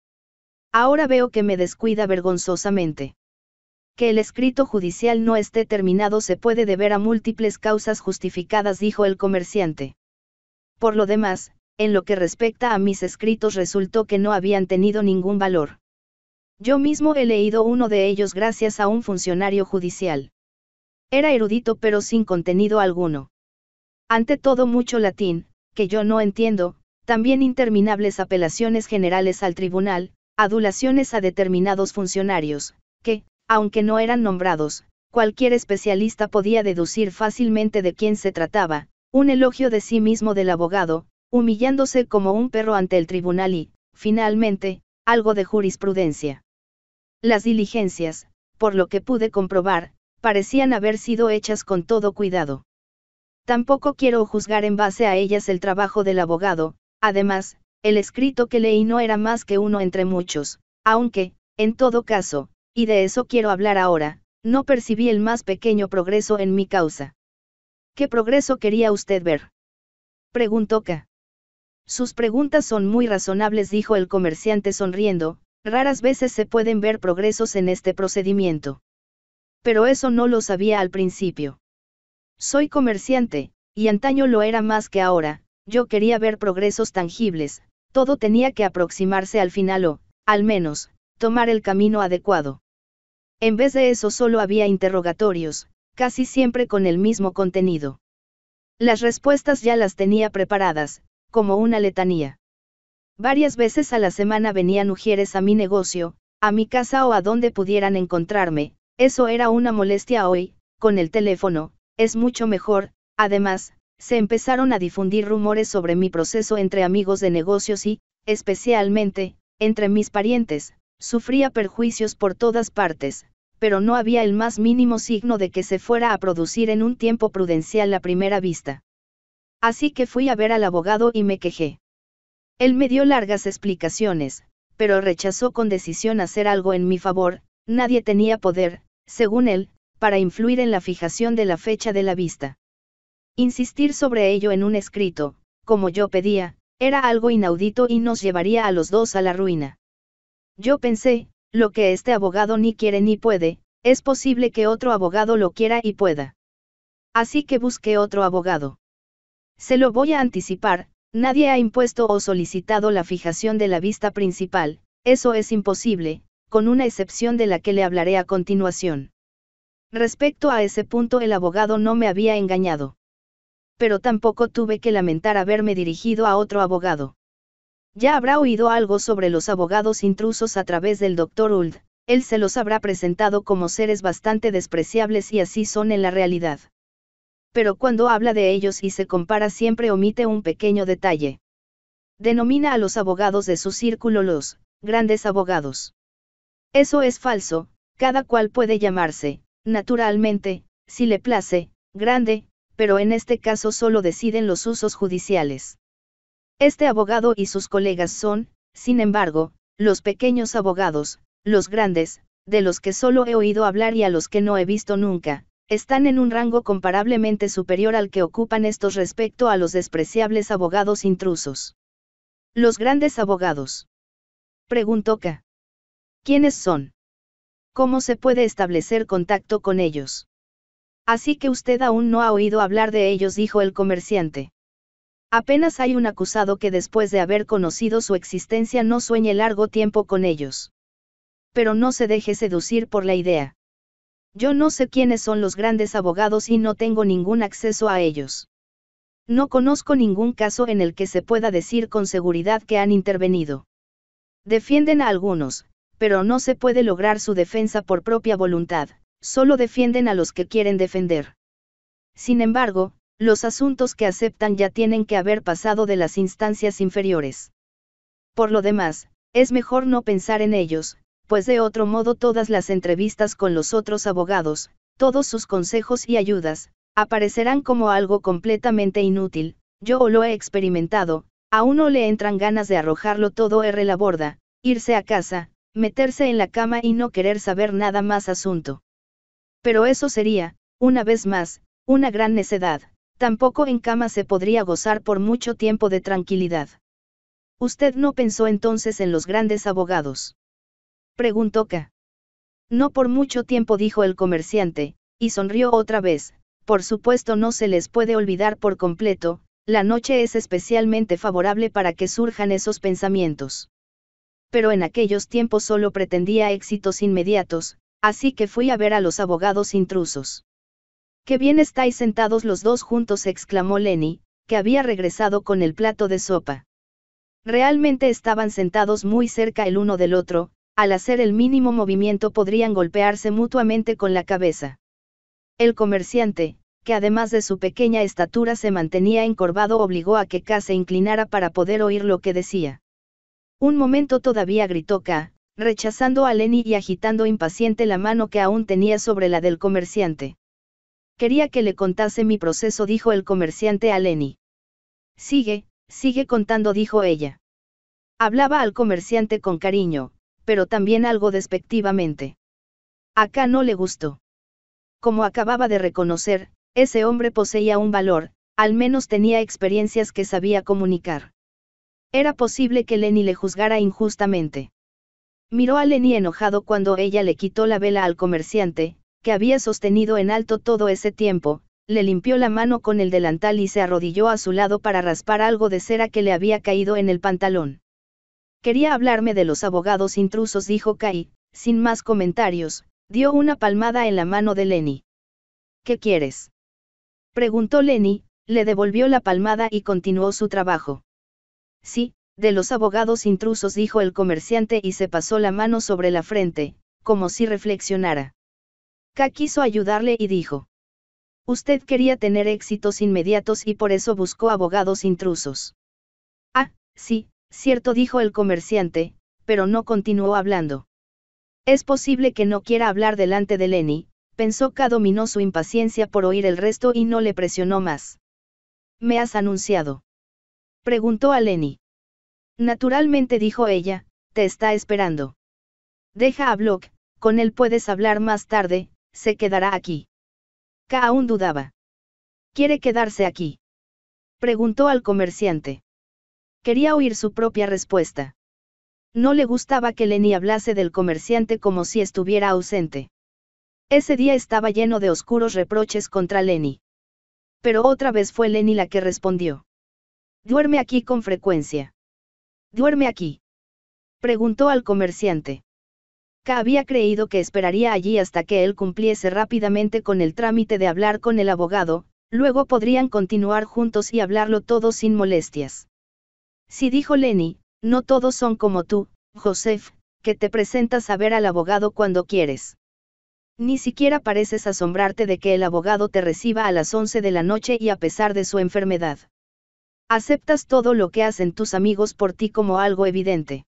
Ahora veo que me descuida vergonzosamente. Que el escrito judicial no esté terminado se puede deber a múltiples causas justificadas, dijo el comerciante. Por lo demás, en lo que respecta a mis escritos resultó que no habían tenido ningún valor. Yo mismo he leído uno de ellos gracias a un funcionario judicial. Era erudito pero sin contenido alguno. Ante todo mucho latín, que yo no entiendo, también interminables apelaciones generales al tribunal, adulaciones a determinados funcionarios, que, aunque no eran nombrados, cualquier especialista podía deducir fácilmente de quién se trataba, un elogio de sí mismo del abogado, humillándose como un perro ante el tribunal y, finalmente, algo de jurisprudencia. Las diligencias, por lo que pude comprobar, parecían haber sido hechas con todo cuidado. Tampoco quiero juzgar en base a ellas el trabajo del abogado, además, el escrito que leí no era más que uno entre muchos, aunque, en todo caso, y de eso quiero hablar ahora, no percibí el más pequeño progreso en mi causa. ¿Qué progreso quería usted ver? preguntó K. Sus preguntas son muy razonables, dijo el comerciante sonriendo, raras veces se pueden ver progresos en este procedimiento. Pero eso no lo sabía al principio. Soy comerciante, y antaño lo era más que ahora, yo quería ver progresos tangibles, todo tenía que aproximarse al final o, al menos, tomar el camino adecuado. En vez de eso solo había interrogatorios, casi siempre con el mismo contenido. Las respuestas ya las tenía preparadas, como una letanía. Varias veces a la semana venían mujeres a mi negocio, a mi casa o a donde pudieran encontrarme, eso era una molestia hoy, con el teléfono, es mucho mejor, además, se empezaron a difundir rumores sobre mi proceso entre amigos de negocios y, especialmente, entre mis parientes, sufría perjuicios por todas partes, pero no había el más mínimo signo de que se fuera a producir en un tiempo prudencial la primera vista. Así que fui a ver al abogado y me quejé. Él me dio largas explicaciones, pero rechazó con decisión hacer algo en mi favor, nadie tenía poder, según él, para influir en la fijación de la fecha de la vista. Insistir sobre ello en un escrito, como yo pedía, era algo inaudito y nos llevaría a los dos a la ruina. Yo pensé, lo que este abogado ni quiere ni puede, es posible que otro abogado lo quiera y pueda. Así que busqué otro abogado. Se lo voy a anticipar, nadie ha impuesto o solicitado la fijación de la vista principal, eso es imposible, con una excepción de la que le hablaré a continuación. Respecto a ese punto el abogado no me había engañado. Pero tampoco tuve que lamentar haberme dirigido a otro abogado. Ya habrá oído algo sobre los abogados intrusos a través del doctor Uld, él se los habrá presentado como seres bastante despreciables y así son en la realidad. Pero cuando habla de ellos y se compara siempre omite un pequeño detalle. Denomina a los abogados de su círculo los grandes abogados. Eso es falso, cada cual puede llamarse Naturalmente, si le place, grande, pero en este caso solo deciden los usos judiciales. Este abogado y sus colegas son, sin embargo, los pequeños abogados, los grandes, de los que solo he oído hablar y a los que no he visto nunca, están en un rango comparablemente superior al que ocupan estos respecto a los despreciables abogados intrusos. Los grandes abogados. Preguntó K. ¿Quiénes son? ¿cómo se puede establecer contacto con ellos? Así que usted aún no ha oído hablar de ellos, dijo el comerciante. Apenas hay un acusado que después de haber conocido su existencia no sueñe largo tiempo con ellos. Pero no se deje seducir por la idea. Yo no sé quiénes son los grandes abogados y no tengo ningún acceso a ellos. No conozco ningún caso en el que se pueda decir con seguridad que han intervenido. Defienden a algunos, pero no se puede lograr su defensa por propia voluntad, solo defienden a los que quieren defender. Sin embargo, los asuntos que aceptan ya tienen que haber pasado de las instancias inferiores. Por lo demás, es mejor no pensar en ellos, pues de otro modo todas las entrevistas con los otros abogados, todos sus consejos y ayudas, aparecerán como algo completamente inútil, yo lo he experimentado, a uno le entran ganas de arrojarlo todo R la borda, irse a casa, meterse en la cama y no querer saber nada más asunto. Pero eso sería, una vez más, una gran necedad, tampoco en cama se podría gozar por mucho tiempo de tranquilidad. ¿Usted no pensó entonces en los grandes abogados? preguntó K. No por mucho tiempo dijo el comerciante, y sonrió otra vez, por supuesto no se les puede olvidar por completo, la noche es especialmente favorable para que surjan esos pensamientos pero en aquellos tiempos solo pretendía éxitos inmediatos, así que fui a ver a los abogados intrusos. Qué bien estáis sentados los dos juntos, exclamó Lenny, que había regresado con el plato de sopa. Realmente estaban sentados muy cerca el uno del otro, al hacer el mínimo movimiento podrían golpearse mutuamente con la cabeza. El comerciante, que además de su pequeña estatura se mantenía encorvado, obligó a que K se inclinara para poder oír lo que decía. Un momento todavía gritó K, rechazando a Lenny y agitando impaciente la mano que aún tenía sobre la del comerciante. Quería que le contase mi proceso, dijo el comerciante a Lenny. Sigue, sigue contando, dijo ella. Hablaba al comerciante con cariño, pero también algo despectivamente. A Acá no le gustó. Como acababa de reconocer, ese hombre poseía un valor, al menos tenía experiencias que sabía comunicar. Era posible que Lenny le juzgara injustamente. Miró a Lenny enojado cuando ella le quitó la vela al comerciante, que había sostenido en alto todo ese tiempo, le limpió la mano con el delantal y se arrodilló a su lado para raspar algo de cera que le había caído en el pantalón. Quería hablarme de los abogados intrusos, dijo Kai, sin más comentarios, dio una palmada en la mano de Lenny. ¿Qué quieres? Preguntó Lenny, le devolvió la palmada y continuó su trabajo. Sí, de los abogados intrusos dijo el comerciante y se pasó la mano sobre la frente, como si reflexionara. K quiso ayudarle y dijo. Usted quería tener éxitos inmediatos y por eso buscó abogados intrusos. Ah, sí, cierto dijo el comerciante, pero no continuó hablando. Es posible que no quiera hablar delante de Lenny, pensó K dominó su impaciencia por oír el resto y no le presionó más. Me has anunciado. Preguntó a Lenny. Naturalmente dijo ella, te está esperando. Deja a Block, con él puedes hablar más tarde, se quedará aquí. K aún dudaba. ¿Quiere quedarse aquí? Preguntó al comerciante. Quería oír su propia respuesta. No le gustaba que Lenny hablase del comerciante como si estuviera ausente. Ese día estaba lleno de oscuros reproches contra Lenny. Pero otra vez fue Lenny la que respondió. Duerme aquí con frecuencia. Duerme aquí. Preguntó al comerciante. K había creído que esperaría allí hasta que él cumpliese rápidamente con el trámite de hablar con el abogado, luego podrían continuar juntos y hablarlo todo sin molestias. Si dijo Lenny, no todos son como tú, Joseph, que te presentas a ver al abogado cuando quieres. Ni siquiera pareces asombrarte de que el abogado te reciba a las 11 de la noche y a pesar de su enfermedad. Aceptas todo lo que hacen tus amigos por ti como algo evidente.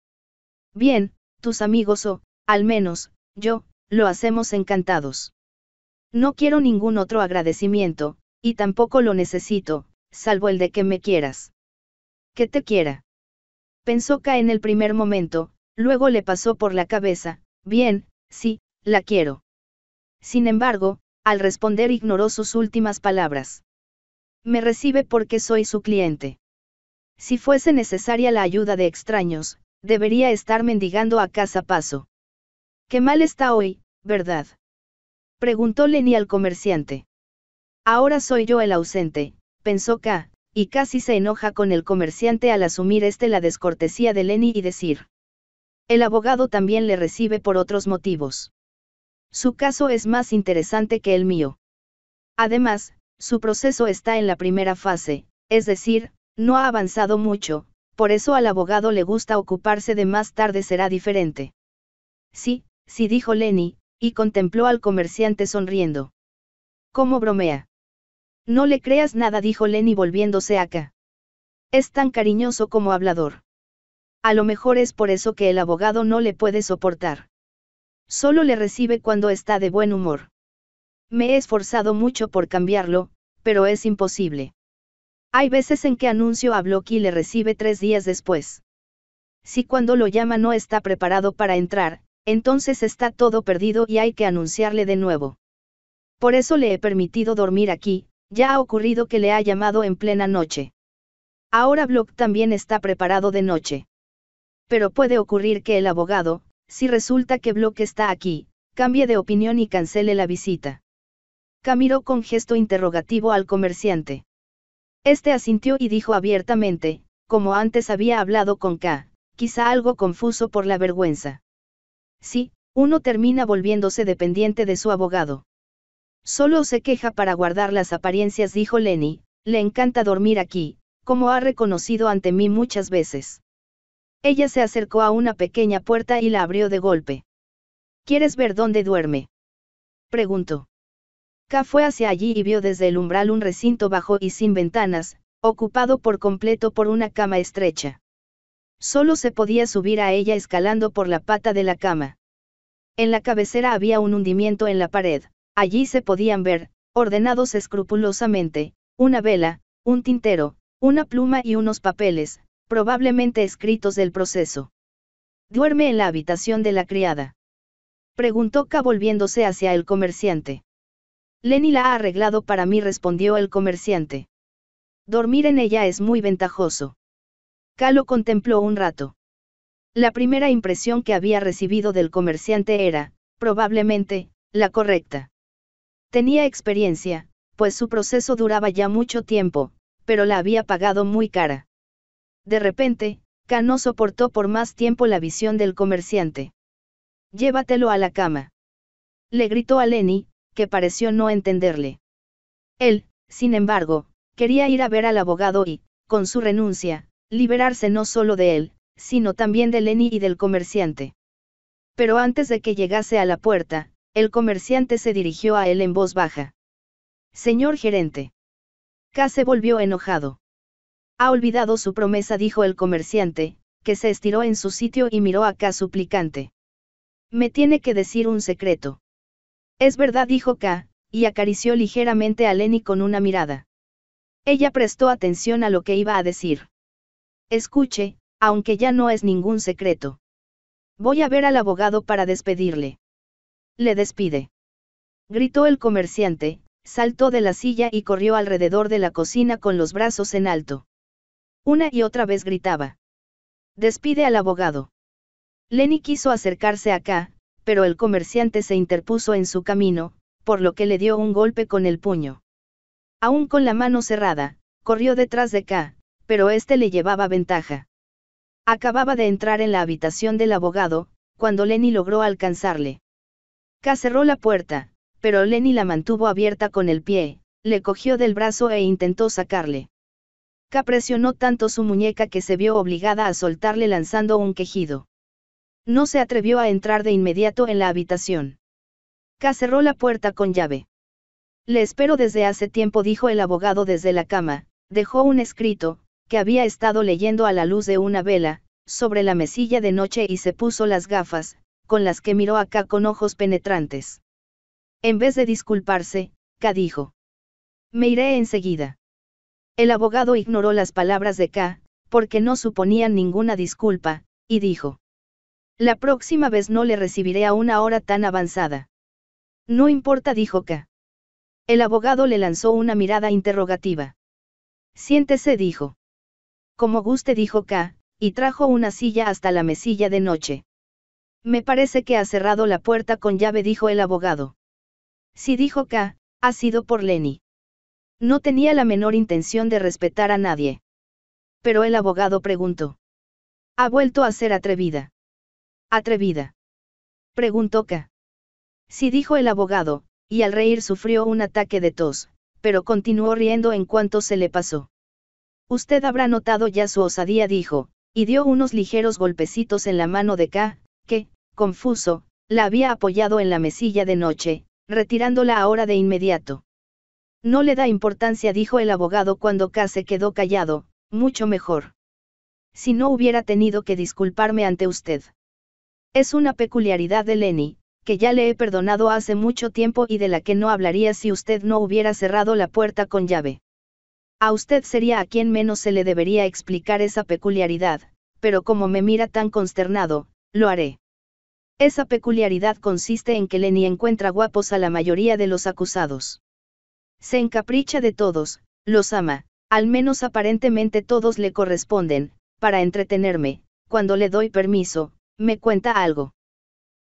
Bien, tus amigos o, al menos, yo, lo hacemos encantados. No quiero ningún otro agradecimiento, y tampoco lo necesito, salvo el de que me quieras. Que te quiera. Pensó K en el primer momento, luego le pasó por la cabeza, bien, sí, la quiero. Sin embargo, al responder ignoró sus últimas palabras. Me recibe porque soy su cliente. Si fuese necesaria la ayuda de extraños, debería estar mendigando a casa paso. Qué mal está hoy, ¿verdad? Preguntó Lenny al comerciante. Ahora soy yo el ausente, pensó K, y casi se enoja con el comerciante al asumir este la descortesía de Lenny y decir. El abogado también le recibe por otros motivos. Su caso es más interesante que el mío. Además, su proceso está en la primera fase, es decir, no ha avanzado mucho, por eso al abogado le gusta ocuparse de más tarde será diferente. Sí, sí dijo Lenny, y contempló al comerciante sonriendo. ¿Cómo bromea? No le creas nada, dijo Lenny volviéndose acá. Es tan cariñoso como hablador. A lo mejor es por eso que el abogado no le puede soportar. Solo le recibe cuando está de buen humor. Me he esforzado mucho por cambiarlo, pero es imposible. Hay veces en que anuncio a Block y le recibe tres días después. Si cuando lo llama no está preparado para entrar, entonces está todo perdido y hay que anunciarle de nuevo. Por eso le he permitido dormir aquí, ya ha ocurrido que le ha llamado en plena noche. Ahora Block también está preparado de noche. Pero puede ocurrir que el abogado, si resulta que Block está aquí, cambie de opinión y cancele la visita. K con gesto interrogativo al comerciante. Este asintió y dijo abiertamente, como antes había hablado con K, quizá algo confuso por la vergüenza. Sí, uno termina volviéndose dependiente de su abogado. Solo se queja para guardar las apariencias, dijo Lenny, le encanta dormir aquí, como ha reconocido ante mí muchas veces. Ella se acercó a una pequeña puerta y la abrió de golpe. ¿Quieres ver dónde duerme? preguntó. K fue hacia allí y vio desde el umbral un recinto bajo y sin ventanas, ocupado por completo por una cama estrecha. Solo se podía subir a ella escalando por la pata de la cama. En la cabecera había un hundimiento en la pared, allí se podían ver, ordenados escrupulosamente, una vela, un tintero, una pluma y unos papeles, probablemente escritos del proceso. ¿Duerme en la habitación de la criada? Preguntó K volviéndose hacia el comerciante. Lenny la ha arreglado para mí, respondió el comerciante. Dormir en ella es muy ventajoso. lo contempló un rato. La primera impresión que había recibido del comerciante era, probablemente, la correcta. Tenía experiencia, pues su proceso duraba ya mucho tiempo, pero la había pagado muy cara. De repente, K no soportó por más tiempo la visión del comerciante. Llévatelo a la cama. Le gritó a Lenny, que pareció no entenderle. Él, sin embargo, quería ir a ver al abogado y, con su renuncia, liberarse no solo de él, sino también de Lenny y del comerciante. Pero antes de que llegase a la puerta, el comerciante se dirigió a él en voz baja. Señor gerente. K se volvió enojado. Ha olvidado su promesa, dijo el comerciante, que se estiró en su sitio y miró a K suplicante. Me tiene que decir un secreto. Es verdad, dijo K, y acarició ligeramente a Lenny con una mirada. Ella prestó atención a lo que iba a decir. Escuche, aunque ya no es ningún secreto. Voy a ver al abogado para despedirle. Le despide. Gritó el comerciante, saltó de la silla y corrió alrededor de la cocina con los brazos en alto. Una y otra vez gritaba. Despide al abogado. Lenny quiso acercarse a K, pero el comerciante se interpuso en su camino, por lo que le dio un golpe con el puño. Aún con la mano cerrada, corrió detrás de K, pero éste le llevaba ventaja. Acababa de entrar en la habitación del abogado, cuando Lenny logró alcanzarle. K cerró la puerta, pero Lenny la mantuvo abierta con el pie, le cogió del brazo e intentó sacarle. K presionó tanto su muñeca que se vio obligada a soltarle lanzando un quejido. No se atrevió a entrar de inmediato en la habitación. K cerró la puerta con llave. Le espero desde hace tiempo, dijo el abogado desde la cama, dejó un escrito, que había estado leyendo a la luz de una vela, sobre la mesilla de noche y se puso las gafas, con las que miró a K con ojos penetrantes. En vez de disculparse, K dijo. Me iré enseguida. El abogado ignoró las palabras de K, porque no suponían ninguna disculpa, y dijo. La próxima vez no le recibiré a una hora tan avanzada. No importa, dijo K. El abogado le lanzó una mirada interrogativa. Siéntese, dijo. Como guste, dijo K, y trajo una silla hasta la mesilla de noche. Me parece que ha cerrado la puerta con llave, dijo el abogado. Si dijo K, ha sido por Lenny. No tenía la menor intención de respetar a nadie. Pero el abogado preguntó. Ha vuelto a ser atrevida. Atrevida. Preguntó K. Sí dijo el abogado, y al reír sufrió un ataque de tos, pero continuó riendo en cuanto se le pasó. Usted habrá notado ya su osadía, dijo, y dio unos ligeros golpecitos en la mano de K, que, confuso, la había apoyado en la mesilla de noche, retirándola ahora de inmediato. No le da importancia, dijo el abogado cuando K se quedó callado, mucho mejor. Si no hubiera tenido que disculparme ante usted. Es una peculiaridad de Lenny, que ya le he perdonado hace mucho tiempo y de la que no hablaría si usted no hubiera cerrado la puerta con llave. A usted sería a quien menos se le debería explicar esa peculiaridad, pero como me mira tan consternado, lo haré. Esa peculiaridad consiste en que Lenny encuentra guapos a la mayoría de los acusados. Se encapricha de todos, los ama, al menos aparentemente todos le corresponden, para entretenerme, cuando le doy permiso, me cuenta algo.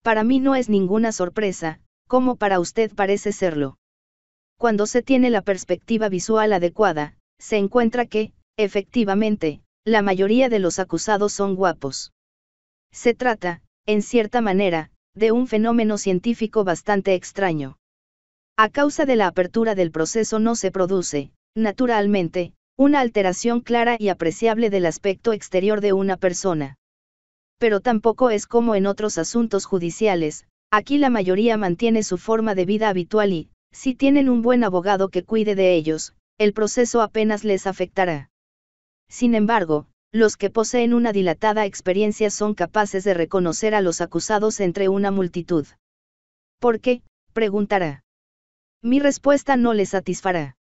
Para mí no es ninguna sorpresa, como para usted parece serlo. Cuando se tiene la perspectiva visual adecuada, se encuentra que, efectivamente, la mayoría de los acusados son guapos. Se trata, en cierta manera, de un fenómeno científico bastante extraño. A causa de la apertura del proceso no se produce, naturalmente, una alteración clara y apreciable del aspecto exterior de una persona pero tampoco es como en otros asuntos judiciales, aquí la mayoría mantiene su forma de vida habitual y, si tienen un buen abogado que cuide de ellos, el proceso apenas les afectará. Sin embargo, los que poseen una dilatada experiencia son capaces de reconocer a los acusados entre una multitud. ¿Por qué? preguntará. Mi respuesta no le satisfará.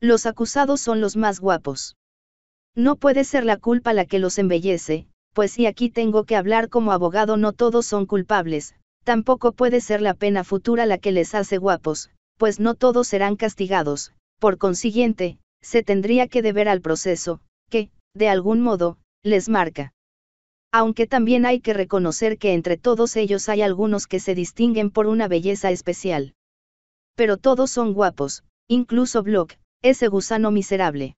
Los acusados son los más guapos. No puede ser la culpa la que los embellece, pues si aquí tengo que hablar como abogado no todos son culpables, tampoco puede ser la pena futura la que les hace guapos, pues no todos serán castigados, por consiguiente, se tendría que deber al proceso, que, de algún modo, les marca. Aunque también hay que reconocer que entre todos ellos hay algunos que se distinguen por una belleza especial. Pero todos son guapos, incluso Block, ese gusano miserable.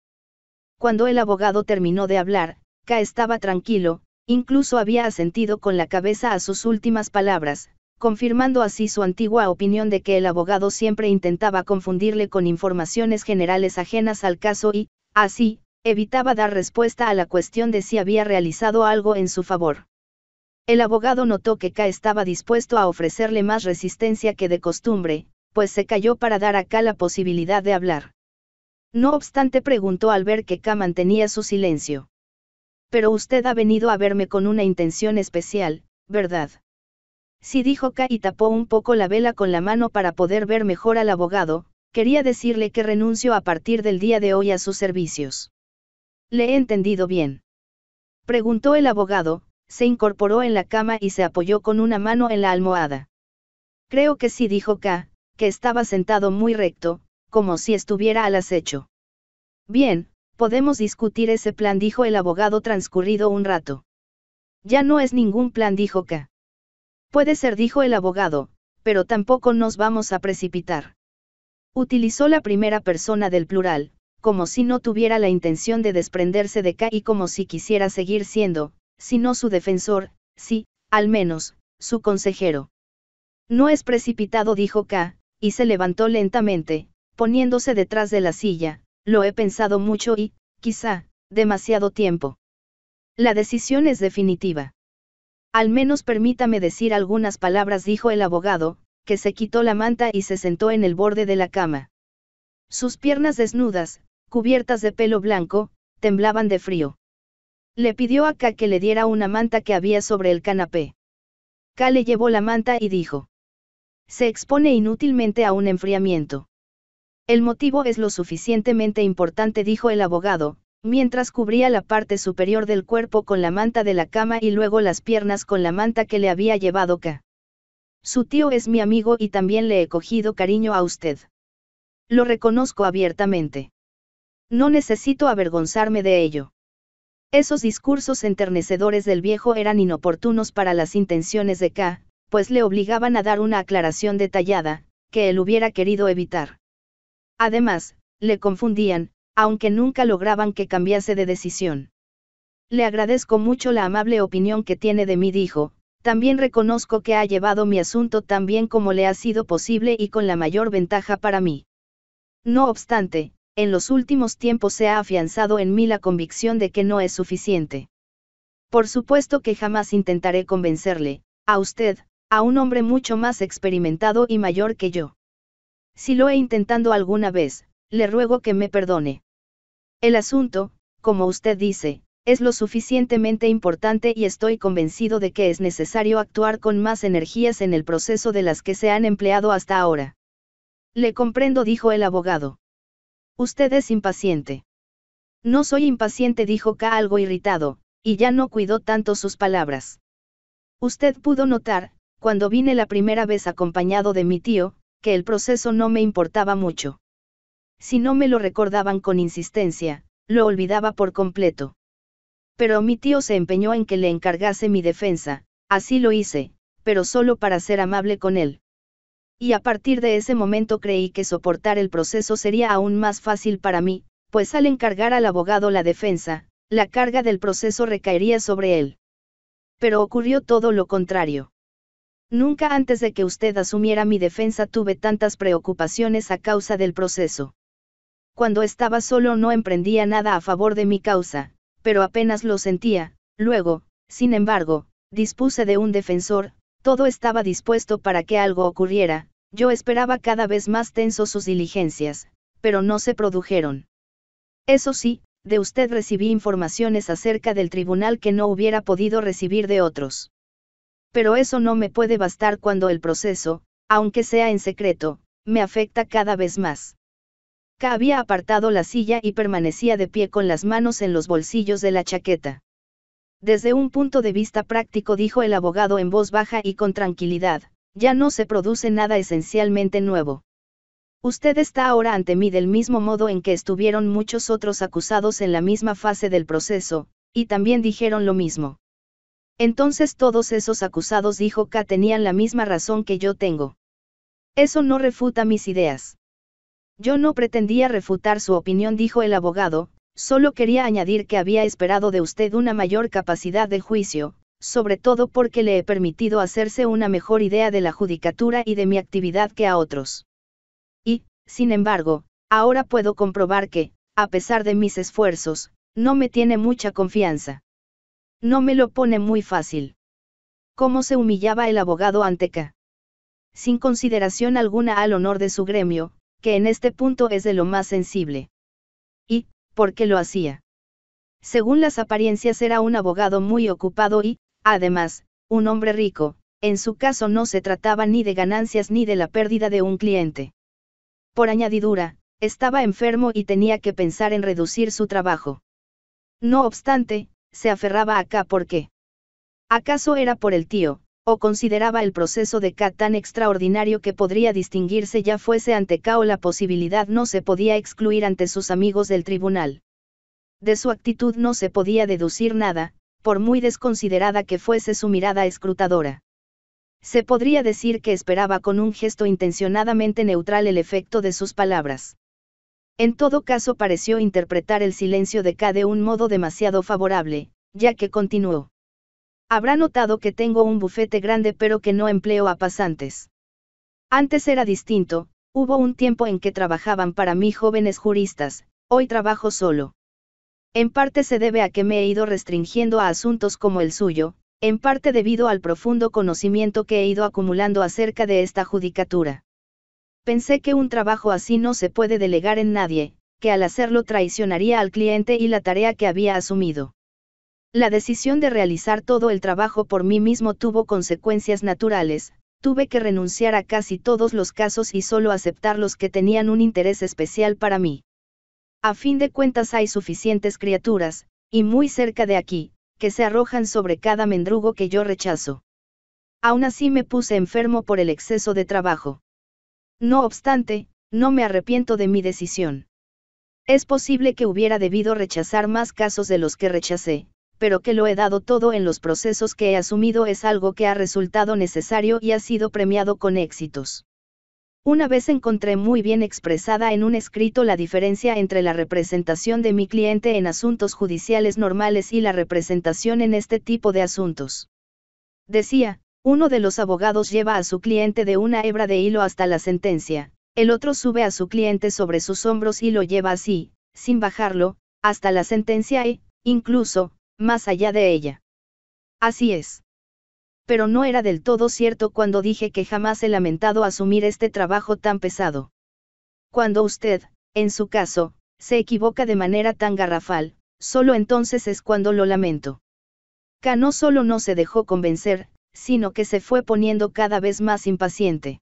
Cuando el abogado terminó de hablar, K estaba tranquilo, Incluso había asentido con la cabeza a sus últimas palabras, confirmando así su antigua opinión de que el abogado siempre intentaba confundirle con informaciones generales ajenas al caso y, así, evitaba dar respuesta a la cuestión de si había realizado algo en su favor. El abogado notó que K estaba dispuesto a ofrecerle más resistencia que de costumbre, pues se calló para dar a K la posibilidad de hablar. No obstante preguntó al ver que K mantenía su silencio. Pero usted ha venido a verme con una intención especial, ¿verdad? Si dijo K y tapó un poco la vela con la mano para poder ver mejor al abogado, quería decirle que renuncio a partir del día de hoy a sus servicios. ¿Le he entendido bien? Preguntó el abogado, se incorporó en la cama y se apoyó con una mano en la almohada. Creo que sí dijo K, que estaba sentado muy recto, como si estuviera al acecho. Bien, Podemos discutir ese plan, dijo el abogado transcurrido un rato. Ya no es ningún plan, dijo K. Puede ser, dijo el abogado, pero tampoco nos vamos a precipitar. Utilizó la primera persona del plural, como si no tuviera la intención de desprenderse de K y como si quisiera seguir siendo, si no su defensor, sí, al menos, su consejero. No es precipitado, dijo K, y se levantó lentamente, poniéndose detrás de la silla, lo he pensado mucho y, quizá, demasiado tiempo. La decisión es definitiva. Al menos permítame decir algunas palabras, dijo el abogado, que se quitó la manta y se sentó en el borde de la cama. Sus piernas desnudas, cubiertas de pelo blanco, temblaban de frío. Le pidió a K que le diera una manta que había sobre el canapé. K le llevó la manta y dijo. Se expone inútilmente a un enfriamiento. El motivo es lo suficientemente importante, dijo el abogado, mientras cubría la parte superior del cuerpo con la manta de la cama y luego las piernas con la manta que le había llevado K. Su tío es mi amigo y también le he cogido cariño a usted. Lo reconozco abiertamente. No necesito avergonzarme de ello. Esos discursos enternecedores del viejo eran inoportunos para las intenciones de K, pues le obligaban a dar una aclaración detallada, que él hubiera querido evitar. Además, le confundían, aunque nunca lograban que cambiase de decisión. Le agradezco mucho la amable opinión que tiene de mí, dijo, también reconozco que ha llevado mi asunto tan bien como le ha sido posible y con la mayor ventaja para mí. No obstante, en los últimos tiempos se ha afianzado en mí la convicción de que no es suficiente. Por supuesto que jamás intentaré convencerle, a usted, a un hombre mucho más experimentado y mayor que yo. Si lo he intentado alguna vez, le ruego que me perdone. El asunto, como usted dice, es lo suficientemente importante y estoy convencido de que es necesario actuar con más energías en el proceso de las que se han empleado hasta ahora. Le comprendo, dijo el abogado. Usted es impaciente. No soy impaciente, dijo K algo irritado, y ya no cuidó tanto sus palabras. Usted pudo notar, cuando vine la primera vez acompañado de mi tío, el proceso no me importaba mucho. Si no me lo recordaban con insistencia, lo olvidaba por completo. Pero mi tío se empeñó en que le encargase mi defensa, así lo hice, pero solo para ser amable con él. Y a partir de ese momento creí que soportar el proceso sería aún más fácil para mí, pues al encargar al abogado la defensa, la carga del proceso recaería sobre él. Pero ocurrió todo lo contrario. Nunca antes de que usted asumiera mi defensa tuve tantas preocupaciones a causa del proceso. Cuando estaba solo no emprendía nada a favor de mi causa, pero apenas lo sentía, luego, sin embargo, dispuse de un defensor, todo estaba dispuesto para que algo ocurriera, yo esperaba cada vez más tenso sus diligencias, pero no se produjeron. Eso sí, de usted recibí informaciones acerca del tribunal que no hubiera podido recibir de otros pero eso no me puede bastar cuando el proceso, aunque sea en secreto, me afecta cada vez más. K había apartado la silla y permanecía de pie con las manos en los bolsillos de la chaqueta. Desde un punto de vista práctico dijo el abogado en voz baja y con tranquilidad, ya no se produce nada esencialmente nuevo. Usted está ahora ante mí del mismo modo en que estuvieron muchos otros acusados en la misma fase del proceso, y también dijeron lo mismo. Entonces todos esos acusados dijo que tenían la misma razón que yo tengo. Eso no refuta mis ideas. Yo no pretendía refutar su opinión, dijo el abogado, solo quería añadir que había esperado de usted una mayor capacidad de juicio, sobre todo porque le he permitido hacerse una mejor idea de la judicatura y de mi actividad que a otros. Y, sin embargo, ahora puedo comprobar que, a pesar de mis esfuerzos, no me tiene mucha confianza. No me lo pone muy fácil. ¿Cómo se humillaba el abogado Anteca? Sin consideración alguna al honor de su gremio, que en este punto es de lo más sensible. ¿Y por qué lo hacía? Según las apariencias era un abogado muy ocupado y, además, un hombre rico, en su caso no se trataba ni de ganancias ni de la pérdida de un cliente. Por añadidura, estaba enfermo y tenía que pensar en reducir su trabajo. No obstante, se aferraba a K porque. ¿Acaso era por el tío, o consideraba el proceso de K tan extraordinario que podría distinguirse ya fuese ante K o la posibilidad no se podía excluir ante sus amigos del tribunal? De su actitud no se podía deducir nada, por muy desconsiderada que fuese su mirada escrutadora. Se podría decir que esperaba con un gesto intencionadamente neutral el efecto de sus palabras. En todo caso pareció interpretar el silencio de K de un modo demasiado favorable, ya que continuó. Habrá notado que tengo un bufete grande pero que no empleo a pasantes. Antes era distinto, hubo un tiempo en que trabajaban para mí jóvenes juristas, hoy trabajo solo. En parte se debe a que me he ido restringiendo a asuntos como el suyo, en parte debido al profundo conocimiento que he ido acumulando acerca de esta judicatura. Pensé que un trabajo así no se puede delegar en nadie, que al hacerlo traicionaría al cliente y la tarea que había asumido. La decisión de realizar todo el trabajo por mí mismo tuvo consecuencias naturales, tuve que renunciar a casi todos los casos y solo aceptar los que tenían un interés especial para mí. A fin de cuentas hay suficientes criaturas, y muy cerca de aquí, que se arrojan sobre cada mendrugo que yo rechazo. Aún así me puse enfermo por el exceso de trabajo. No obstante, no me arrepiento de mi decisión. Es posible que hubiera debido rechazar más casos de los que rechacé, pero que lo he dado todo en los procesos que he asumido es algo que ha resultado necesario y ha sido premiado con éxitos. Una vez encontré muy bien expresada en un escrito la diferencia entre la representación de mi cliente en asuntos judiciales normales y la representación en este tipo de asuntos. Decía, uno de los abogados lleva a su cliente de una hebra de hilo hasta la sentencia, el otro sube a su cliente sobre sus hombros y lo lleva así, sin bajarlo, hasta la sentencia e, incluso, más allá de ella. Así es. Pero no era del todo cierto cuando dije que jamás he lamentado asumir este trabajo tan pesado. Cuando usted, en su caso, se equivoca de manera tan garrafal, solo entonces es cuando lo lamento. K solo no se dejó convencer, sino que se fue poniendo cada vez más impaciente.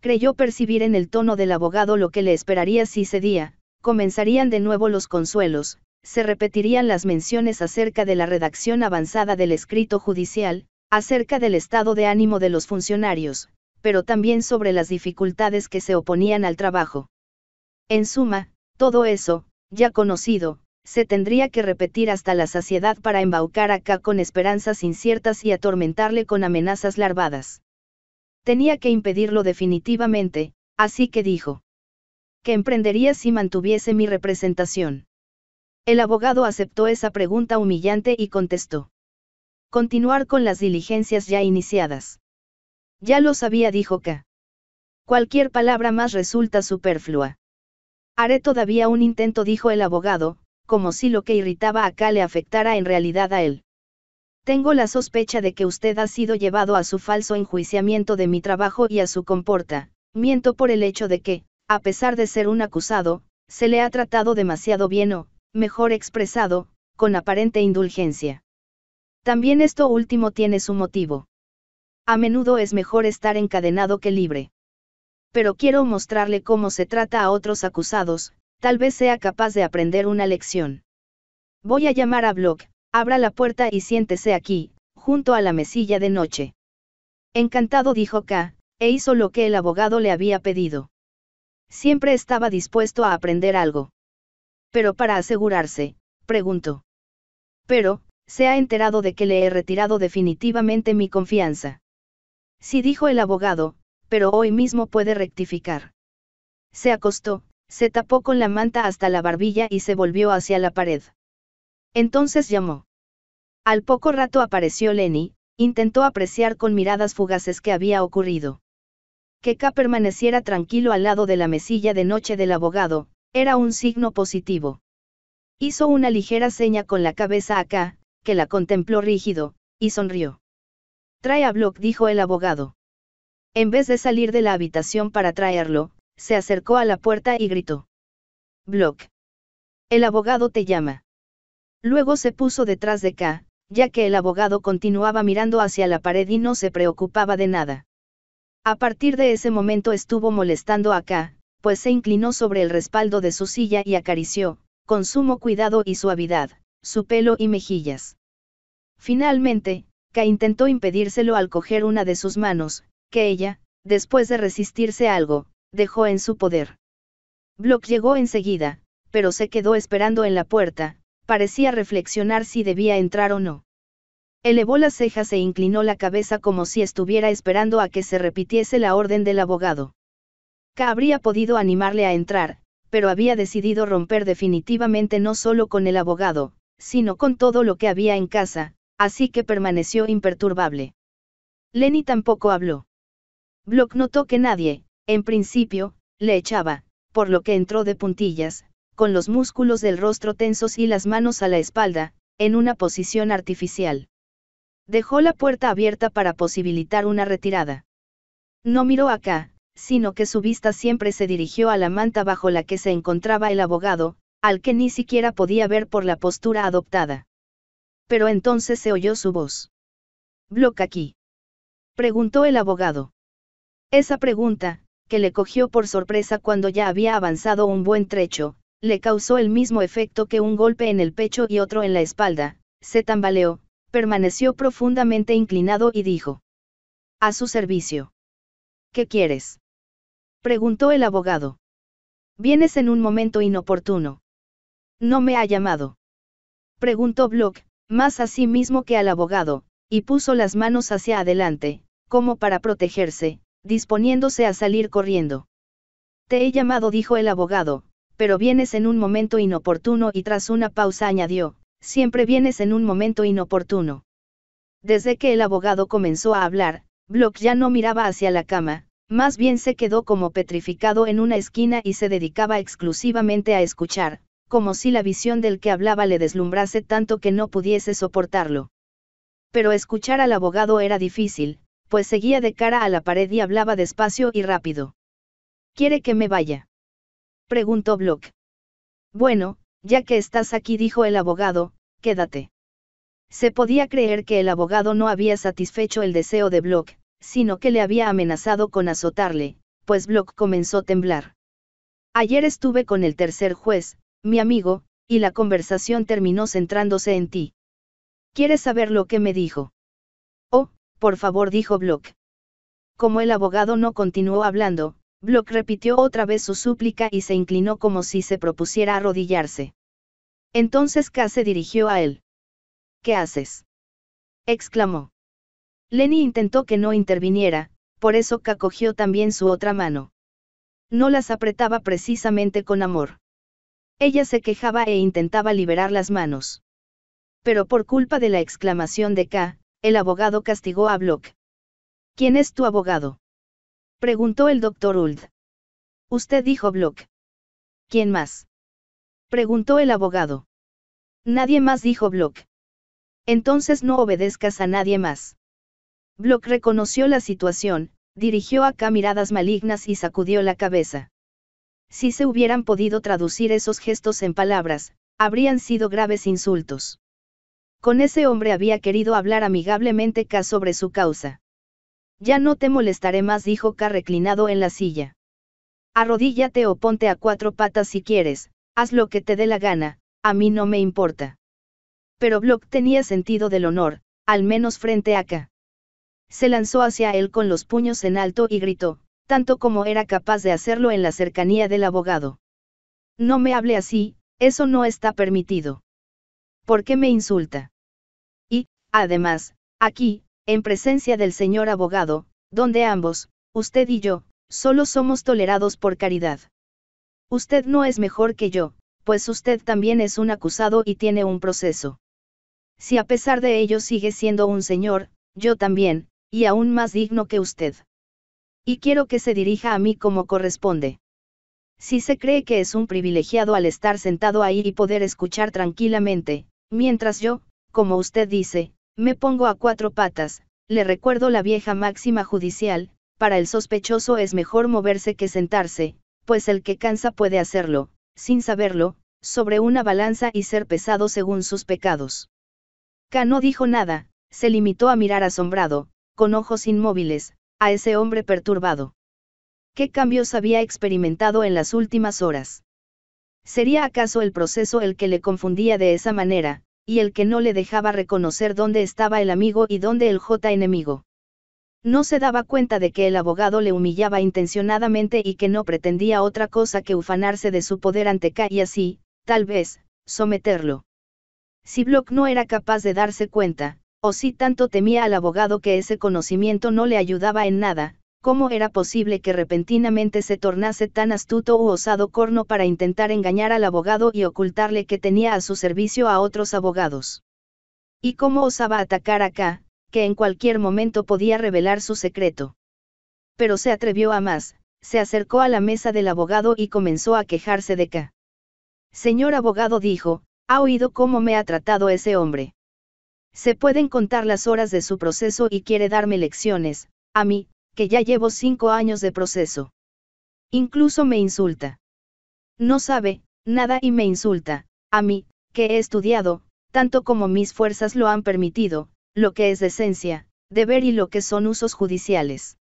Creyó percibir en el tono del abogado lo que le esperaría si cedía, comenzarían de nuevo los consuelos, se repetirían las menciones acerca de la redacción avanzada del escrito judicial, acerca del estado de ánimo de los funcionarios, pero también sobre las dificultades que se oponían al trabajo. En suma, todo eso, ya conocido, se tendría que repetir hasta la saciedad para embaucar a K con esperanzas inciertas y atormentarle con amenazas larvadas. Tenía que impedirlo definitivamente, así que dijo. Que emprendería si mantuviese mi representación? El abogado aceptó esa pregunta humillante y contestó. Continuar con las diligencias ya iniciadas. Ya lo sabía, dijo K. Cualquier palabra más resulta superflua. Haré todavía un intento, dijo el abogado, como si lo que irritaba a K le afectara en realidad a él. Tengo la sospecha de que usted ha sido llevado a su falso enjuiciamiento de mi trabajo y a su comporta, miento por el hecho de que, a pesar de ser un acusado, se le ha tratado demasiado bien o, mejor expresado, con aparente indulgencia. También esto último tiene su motivo. A menudo es mejor estar encadenado que libre. Pero quiero mostrarle cómo se trata a otros acusados, tal vez sea capaz de aprender una lección. Voy a llamar a Block, abra la puerta y siéntese aquí, junto a la mesilla de noche. Encantado dijo K, e hizo lo que el abogado le había pedido. Siempre estaba dispuesto a aprender algo. Pero para asegurarse, preguntó. Pero, se ha enterado de que le he retirado definitivamente mi confianza. Sí dijo el abogado, pero hoy mismo puede rectificar. Se acostó, se tapó con la manta hasta la barbilla y se volvió hacia la pared. Entonces llamó. Al poco rato apareció Lenny, intentó apreciar con miradas fugaces qué había ocurrido. Que K permaneciera tranquilo al lado de la mesilla de noche del abogado, era un signo positivo. Hizo una ligera seña con la cabeza a K, que la contempló rígido, y sonrió. Trae a Block, dijo el abogado. En vez de salir de la habitación para traerlo, se acercó a la puerta y gritó. Block. El abogado te llama. Luego se puso detrás de K, ya que el abogado continuaba mirando hacia la pared y no se preocupaba de nada. A partir de ese momento estuvo molestando a K, pues se inclinó sobre el respaldo de su silla y acarició, con sumo cuidado y suavidad, su pelo y mejillas. Finalmente, K intentó impedírselo al coger una de sus manos, que ella, después de resistirse algo, dejó en su poder. Block llegó enseguida, pero se quedó esperando en la puerta, parecía reflexionar si debía entrar o no. Elevó las cejas e inclinó la cabeza como si estuviera esperando a que se repitiese la orden del abogado. K habría podido animarle a entrar, pero había decidido romper definitivamente no solo con el abogado, sino con todo lo que había en casa, así que permaneció imperturbable. Lenny tampoco habló. Block notó que nadie, en principio, le echaba, por lo que entró de puntillas, con los músculos del rostro tensos y las manos a la espalda, en una posición artificial. Dejó la puerta abierta para posibilitar una retirada. No miró acá, sino que su vista siempre se dirigió a la manta bajo la que se encontraba el abogado, al que ni siquiera podía ver por la postura adoptada. Pero entonces se oyó su voz. bloque aquí? Preguntó el abogado. Esa pregunta, que le cogió por sorpresa cuando ya había avanzado un buen trecho, le causó el mismo efecto que un golpe en el pecho y otro en la espalda, se tambaleó, permaneció profundamente inclinado y dijo. A su servicio. ¿Qué quieres? preguntó el abogado. Vienes en un momento inoportuno. No me ha llamado. Preguntó Block, más a sí mismo que al abogado, y puso las manos hacia adelante, como para protegerse, disponiéndose a salir corriendo. Te he llamado, dijo el abogado, pero vienes en un momento inoportuno y tras una pausa añadió, siempre vienes en un momento inoportuno. Desde que el abogado comenzó a hablar, Block ya no miraba hacia la cama, más bien se quedó como petrificado en una esquina y se dedicaba exclusivamente a escuchar, como si la visión del que hablaba le deslumbrase tanto que no pudiese soportarlo. Pero escuchar al abogado era difícil, pues seguía de cara a la pared y hablaba despacio y rápido. ¿Quiere que me vaya? preguntó Block. Bueno, ya que estás aquí, dijo el abogado, quédate. Se podía creer que el abogado no había satisfecho el deseo de Block, sino que le había amenazado con azotarle, pues Block comenzó a temblar. Ayer estuve con el tercer juez, mi amigo, y la conversación terminó centrándose en ti. ¿Quieres saber lo que me dijo? Por favor, dijo Block. Como el abogado no continuó hablando, Block repitió otra vez su súplica y se inclinó como si se propusiera arrodillarse. Entonces K se dirigió a él. ¿Qué haces? exclamó. Lenny intentó que no interviniera, por eso K cogió también su otra mano. No las apretaba precisamente con amor. Ella se quejaba e intentaba liberar las manos. Pero por culpa de la exclamación de K, el abogado castigó a Block. ¿Quién es tu abogado? Preguntó el doctor Uld. Usted dijo Block. ¿Quién más? Preguntó el abogado. Nadie más dijo Block. Entonces no obedezcas a nadie más. Block reconoció la situación, dirigió acá miradas malignas y sacudió la cabeza. Si se hubieran podido traducir esos gestos en palabras, habrían sido graves insultos. Con ese hombre había querido hablar amigablemente K sobre su causa. Ya no te molestaré más, dijo K reclinado en la silla. Arrodíllate o ponte a cuatro patas si quieres, haz lo que te dé la gana, a mí no me importa. Pero Block tenía sentido del honor, al menos frente a K. Se lanzó hacia él con los puños en alto y gritó, tanto como era capaz de hacerlo en la cercanía del abogado. No me hable así, eso no está permitido. ¿Por qué me insulta? Además, aquí, en presencia del señor abogado, donde ambos, usted y yo, solo somos tolerados por caridad. Usted no es mejor que yo, pues usted también es un acusado y tiene un proceso. Si a pesar de ello sigue siendo un señor, yo también, y aún más digno que usted. Y quiero que se dirija a mí como corresponde. Si se cree que es un privilegiado al estar sentado ahí y poder escuchar tranquilamente, mientras yo, como usted dice, me pongo a cuatro patas, le recuerdo la vieja máxima judicial, para el sospechoso es mejor moverse que sentarse, pues el que cansa puede hacerlo, sin saberlo, sobre una balanza y ser pesado según sus pecados. K no dijo nada, se limitó a mirar asombrado, con ojos inmóviles, a ese hombre perturbado. ¿Qué cambios había experimentado en las últimas horas? ¿Sería acaso el proceso el que le confundía de esa manera, y el que no le dejaba reconocer dónde estaba el amigo y dónde el J enemigo. No se daba cuenta de que el abogado le humillaba intencionadamente y que no pretendía otra cosa que ufanarse de su poder ante K y así, tal vez, someterlo. Si Block no era capaz de darse cuenta, o si tanto temía al abogado que ese conocimiento no le ayudaba en nada, ¿Cómo era posible que repentinamente se tornase tan astuto u osado Corno para intentar engañar al abogado y ocultarle que tenía a su servicio a otros abogados? ¿Y cómo osaba atacar a K, que en cualquier momento podía revelar su secreto? Pero se atrevió a más, se acercó a la mesa del abogado y comenzó a quejarse de K. Señor abogado dijo, ha oído cómo me ha tratado ese hombre. Se pueden contar las horas de su proceso y quiere darme lecciones, a mí, que ya llevo cinco años de proceso. Incluso me insulta. No sabe, nada y me insulta, a mí, que he estudiado, tanto como mis fuerzas lo han permitido, lo que es decencia, deber y lo que son usos judiciales.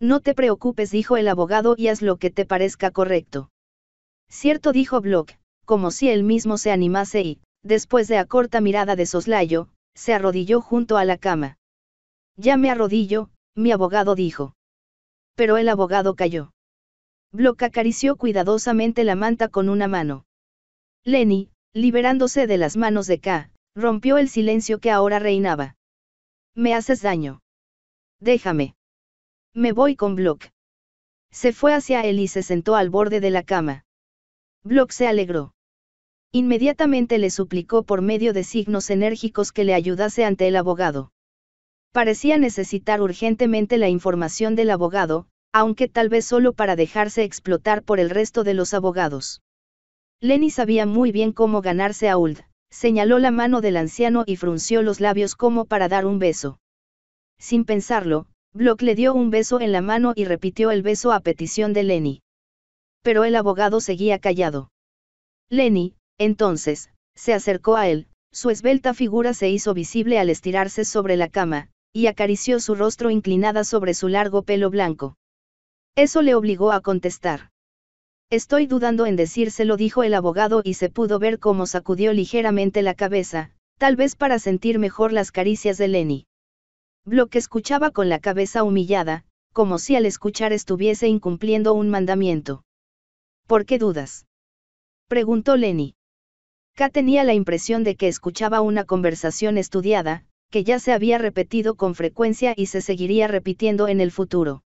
No te preocupes, dijo el abogado, y haz lo que te parezca correcto. Cierto, dijo Block, como si él mismo se animase y, después de a corta mirada de soslayo, se arrodilló junto a la cama. Ya me arrodillo, mi abogado dijo. Pero el abogado cayó. Block acarició cuidadosamente la manta con una mano. Lenny, liberándose de las manos de K, rompió el silencio que ahora reinaba. Me haces daño. Déjame. Me voy con Block. Se fue hacia él y se sentó al borde de la cama. Block se alegró. Inmediatamente le suplicó por medio de signos enérgicos que le ayudase ante el abogado parecía necesitar urgentemente la información del abogado, aunque tal vez solo para dejarse explotar por el resto de los abogados. Lenny sabía muy bien cómo ganarse a Uld, señaló la mano del anciano y frunció los labios como para dar un beso. Sin pensarlo, Block le dio un beso en la mano y repitió el beso a petición de Lenny. Pero el abogado seguía callado. Lenny, entonces, se acercó a él, su esbelta figura se hizo visible al estirarse sobre la cama, y acarició su rostro inclinada sobre su largo pelo blanco. Eso le obligó a contestar. Estoy dudando en decírselo, dijo el abogado y se pudo ver cómo sacudió ligeramente la cabeza, tal vez para sentir mejor las caricias de Lenny. Bloque escuchaba con la cabeza humillada, como si al escuchar estuviese incumpliendo un mandamiento. ¿Por qué dudas? preguntó Lenny. K tenía la impresión de que escuchaba una conversación estudiada, que ya se había repetido con frecuencia y se seguiría repitiendo en el futuro.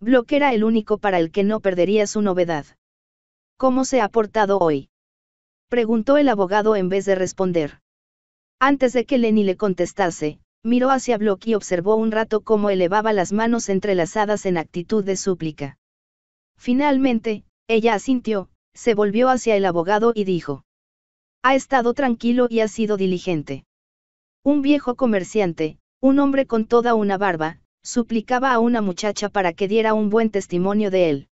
Block era el único para el que no perdería su novedad. ¿Cómo se ha portado hoy? Preguntó el abogado en vez de responder. Antes de que Lenny le contestase, miró hacia Block y observó un rato cómo elevaba las manos entrelazadas en actitud de súplica. Finalmente, ella asintió, se volvió hacia el abogado y dijo. Ha estado tranquilo y ha sido diligente. Un viejo comerciante, un hombre con toda una barba, suplicaba a una muchacha para que diera un buen testimonio de él.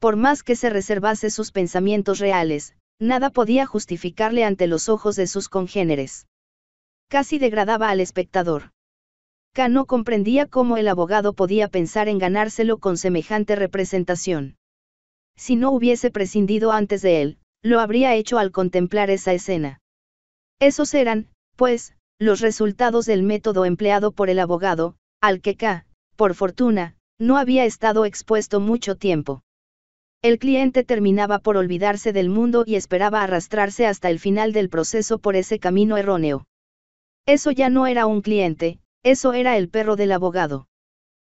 Por más que se reservase sus pensamientos reales, nada podía justificarle ante los ojos de sus congéneres. Casi degradaba al espectador. K no comprendía cómo el abogado podía pensar en ganárselo con semejante representación. Si no hubiese prescindido antes de él, lo habría hecho al contemplar esa escena. Esos eran, pues, los resultados del método empleado por el abogado, al que K, por fortuna, no había estado expuesto mucho tiempo. El cliente terminaba por olvidarse del mundo y esperaba arrastrarse hasta el final del proceso por ese camino erróneo. Eso ya no era un cliente, eso era el perro del abogado.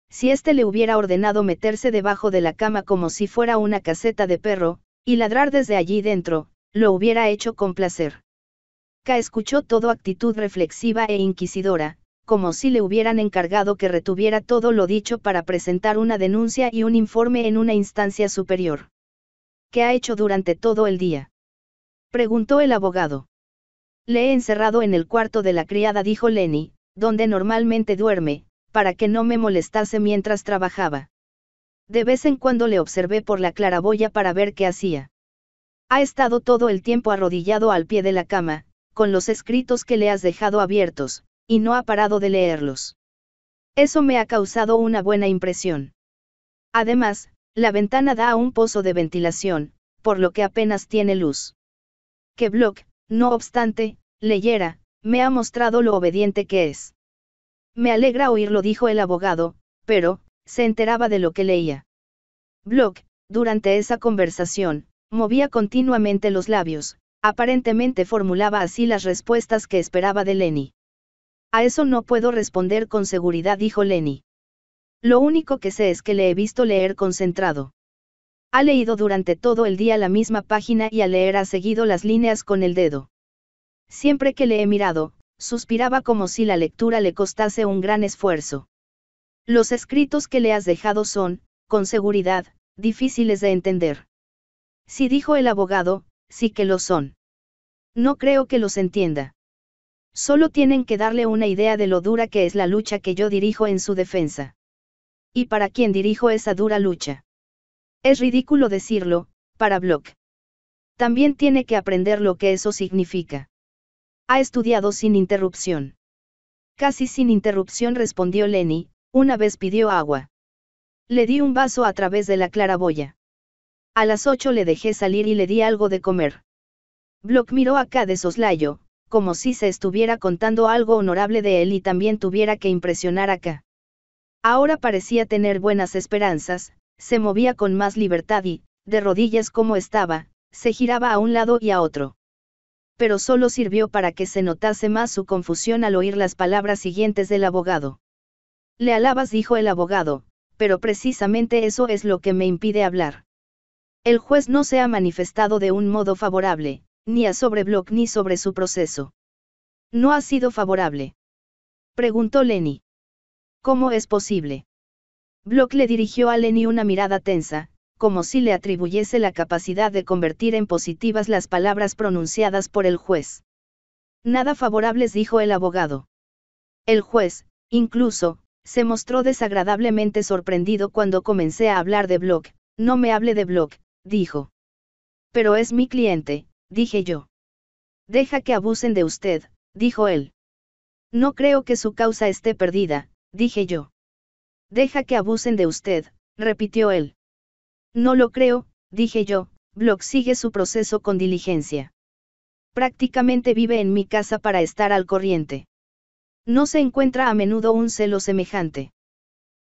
Si éste le hubiera ordenado meterse debajo de la cama como si fuera una caseta de perro, y ladrar desde allí dentro, lo hubiera hecho con placer escuchó todo actitud reflexiva e inquisidora, como si le hubieran encargado que retuviera todo lo dicho para presentar una denuncia y un informe en una instancia superior. ¿Qué ha hecho durante todo el día? preguntó el abogado. Le he encerrado en el cuarto de la criada, dijo Lenny, donde normalmente duerme, para que no me molestase mientras trabajaba. De vez en cuando le observé por la claraboya para ver qué hacía. Ha estado todo el tiempo arrodillado al pie de la cama, con los escritos que le has dejado abiertos, y no ha parado de leerlos. Eso me ha causado una buena impresión. Además, la ventana da a un pozo de ventilación, por lo que apenas tiene luz. Que Block, no obstante, leyera, me ha mostrado lo obediente que es. Me alegra oírlo, dijo el abogado, pero, se enteraba de lo que leía. Block, durante esa conversación, movía continuamente los labios, Aparentemente formulaba así las respuestas que esperaba de Lenny. A eso no puedo responder con seguridad, dijo Lenny. Lo único que sé es que le he visto leer concentrado. Ha leído durante todo el día la misma página y al leer ha seguido las líneas con el dedo. Siempre que le he mirado, suspiraba como si la lectura le costase un gran esfuerzo. Los escritos que le has dejado son, con seguridad, difíciles de entender. Si dijo el abogado, sí que lo son. No creo que los entienda. Solo tienen que darle una idea de lo dura que es la lucha que yo dirijo en su defensa. Y para quién dirijo esa dura lucha. Es ridículo decirlo, para Block. También tiene que aprender lo que eso significa. Ha estudiado sin interrupción. Casi sin interrupción respondió Lenny, una vez pidió agua. Le di un vaso a través de la claraboya. A las ocho le dejé salir y le di algo de comer. Block miró acá de soslayo, como si se estuviera contando algo honorable de él y también tuviera que impresionar acá. Ahora parecía tener buenas esperanzas, se movía con más libertad y, de rodillas como estaba, se giraba a un lado y a otro. Pero solo sirvió para que se notase más su confusión al oír las palabras siguientes del abogado. Le alabas, dijo el abogado, pero precisamente eso es lo que me impide hablar. El juez no se ha manifestado de un modo favorable, ni a sobre Block ni sobre su proceso. ¿No ha sido favorable? Preguntó Lenny. ¿Cómo es posible? Block le dirigió a Lenny una mirada tensa, como si le atribuyese la capacidad de convertir en positivas las palabras pronunciadas por el juez. Nada favorables dijo el abogado. El juez, incluso, se mostró desagradablemente sorprendido cuando comencé a hablar de Block, no me hable de Block, dijo. Pero es mi cliente, dije yo. Deja que abusen de usted, dijo él. No creo que su causa esté perdida, dije yo. Deja que abusen de usted, repitió él. No lo creo, dije yo, Block sigue su proceso con diligencia. Prácticamente vive en mi casa para estar al corriente. No se encuentra a menudo un celo semejante.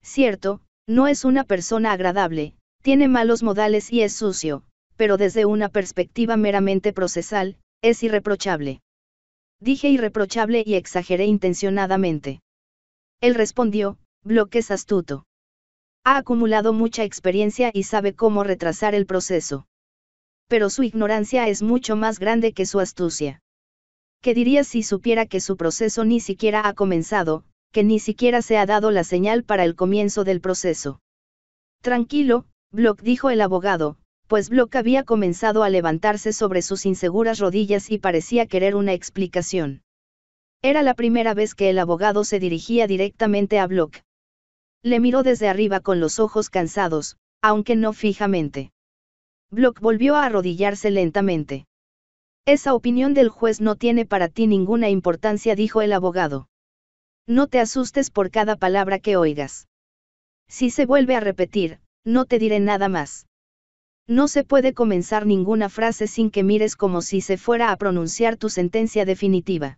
Cierto, no es una persona agradable, tiene malos modales y es sucio, pero desde una perspectiva meramente procesal, es irreprochable. Dije irreprochable y exageré intencionadamente. Él respondió, Bloque es astuto. Ha acumulado mucha experiencia y sabe cómo retrasar el proceso. Pero su ignorancia es mucho más grande que su astucia. ¿Qué diría si supiera que su proceso ni siquiera ha comenzado, que ni siquiera se ha dado la señal para el comienzo del proceso? Tranquilo, Block dijo el abogado, pues Block había comenzado a levantarse sobre sus inseguras rodillas y parecía querer una explicación. Era la primera vez que el abogado se dirigía directamente a Block. Le miró desde arriba con los ojos cansados, aunque no fijamente. Block volvió a arrodillarse lentamente. Esa opinión del juez no tiene para ti ninguna importancia, dijo el abogado. No te asustes por cada palabra que oigas. Si se vuelve a repetir, no te diré nada más. No se puede comenzar ninguna frase sin que mires como si se fuera a pronunciar tu sentencia definitiva.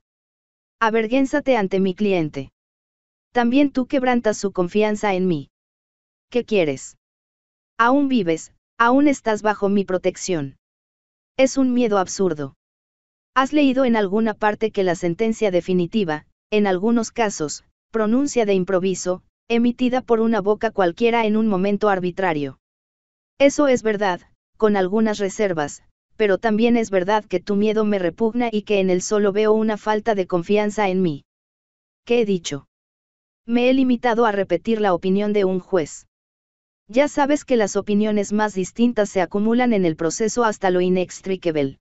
Avergüénzate ante mi cliente. También tú quebrantas su confianza en mí. ¿Qué quieres? Aún vives, aún estás bajo mi protección. Es un miedo absurdo. Has leído en alguna parte que la sentencia definitiva, en algunos casos, pronuncia de improviso, emitida por una boca cualquiera en un momento arbitrario. Eso es verdad, con algunas reservas, pero también es verdad que tu miedo me repugna y que en él solo veo una falta de confianza en mí. ¿Qué he dicho? Me he limitado a repetir la opinión de un juez. Ya sabes que las opiniones más distintas se acumulan en el proceso hasta lo inextricable.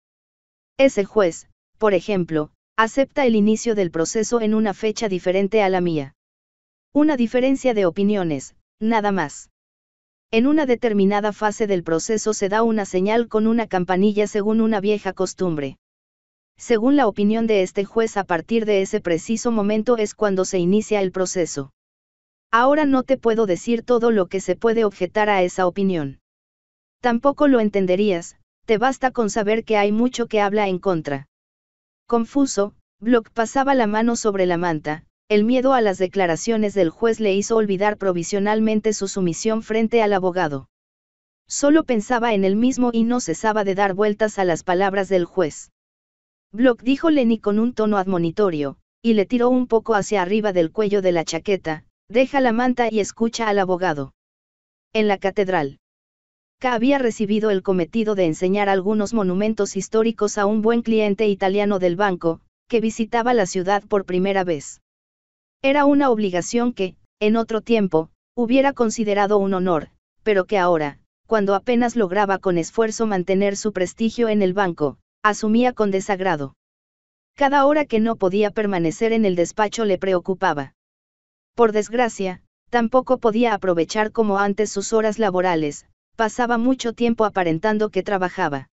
Ese juez, por ejemplo, acepta el inicio del proceso en una fecha diferente a la mía. Una diferencia de opiniones, nada más. En una determinada fase del proceso se da una señal con una campanilla según una vieja costumbre. Según la opinión de este juez a partir de ese preciso momento es cuando se inicia el proceso. Ahora no te puedo decir todo lo que se puede objetar a esa opinión. Tampoco lo entenderías, te basta con saber que hay mucho que habla en contra. Confuso, Block pasaba la mano sobre la manta, el miedo a las declaraciones del juez le hizo olvidar provisionalmente su sumisión frente al abogado. Solo pensaba en él mismo y no cesaba de dar vueltas a las palabras del juez. Block dijo Lenny con un tono admonitorio, y le tiró un poco hacia arriba del cuello de la chaqueta, deja la manta y escucha al abogado. En la catedral. K había recibido el cometido de enseñar algunos monumentos históricos a un buen cliente italiano del banco, que visitaba la ciudad por primera vez. Era una obligación que, en otro tiempo, hubiera considerado un honor, pero que ahora, cuando apenas lograba con esfuerzo mantener su prestigio en el banco, asumía con desagrado. Cada hora que no podía permanecer en el despacho le preocupaba. Por desgracia, tampoco podía aprovechar como antes sus horas laborales, pasaba mucho tiempo aparentando que trabajaba.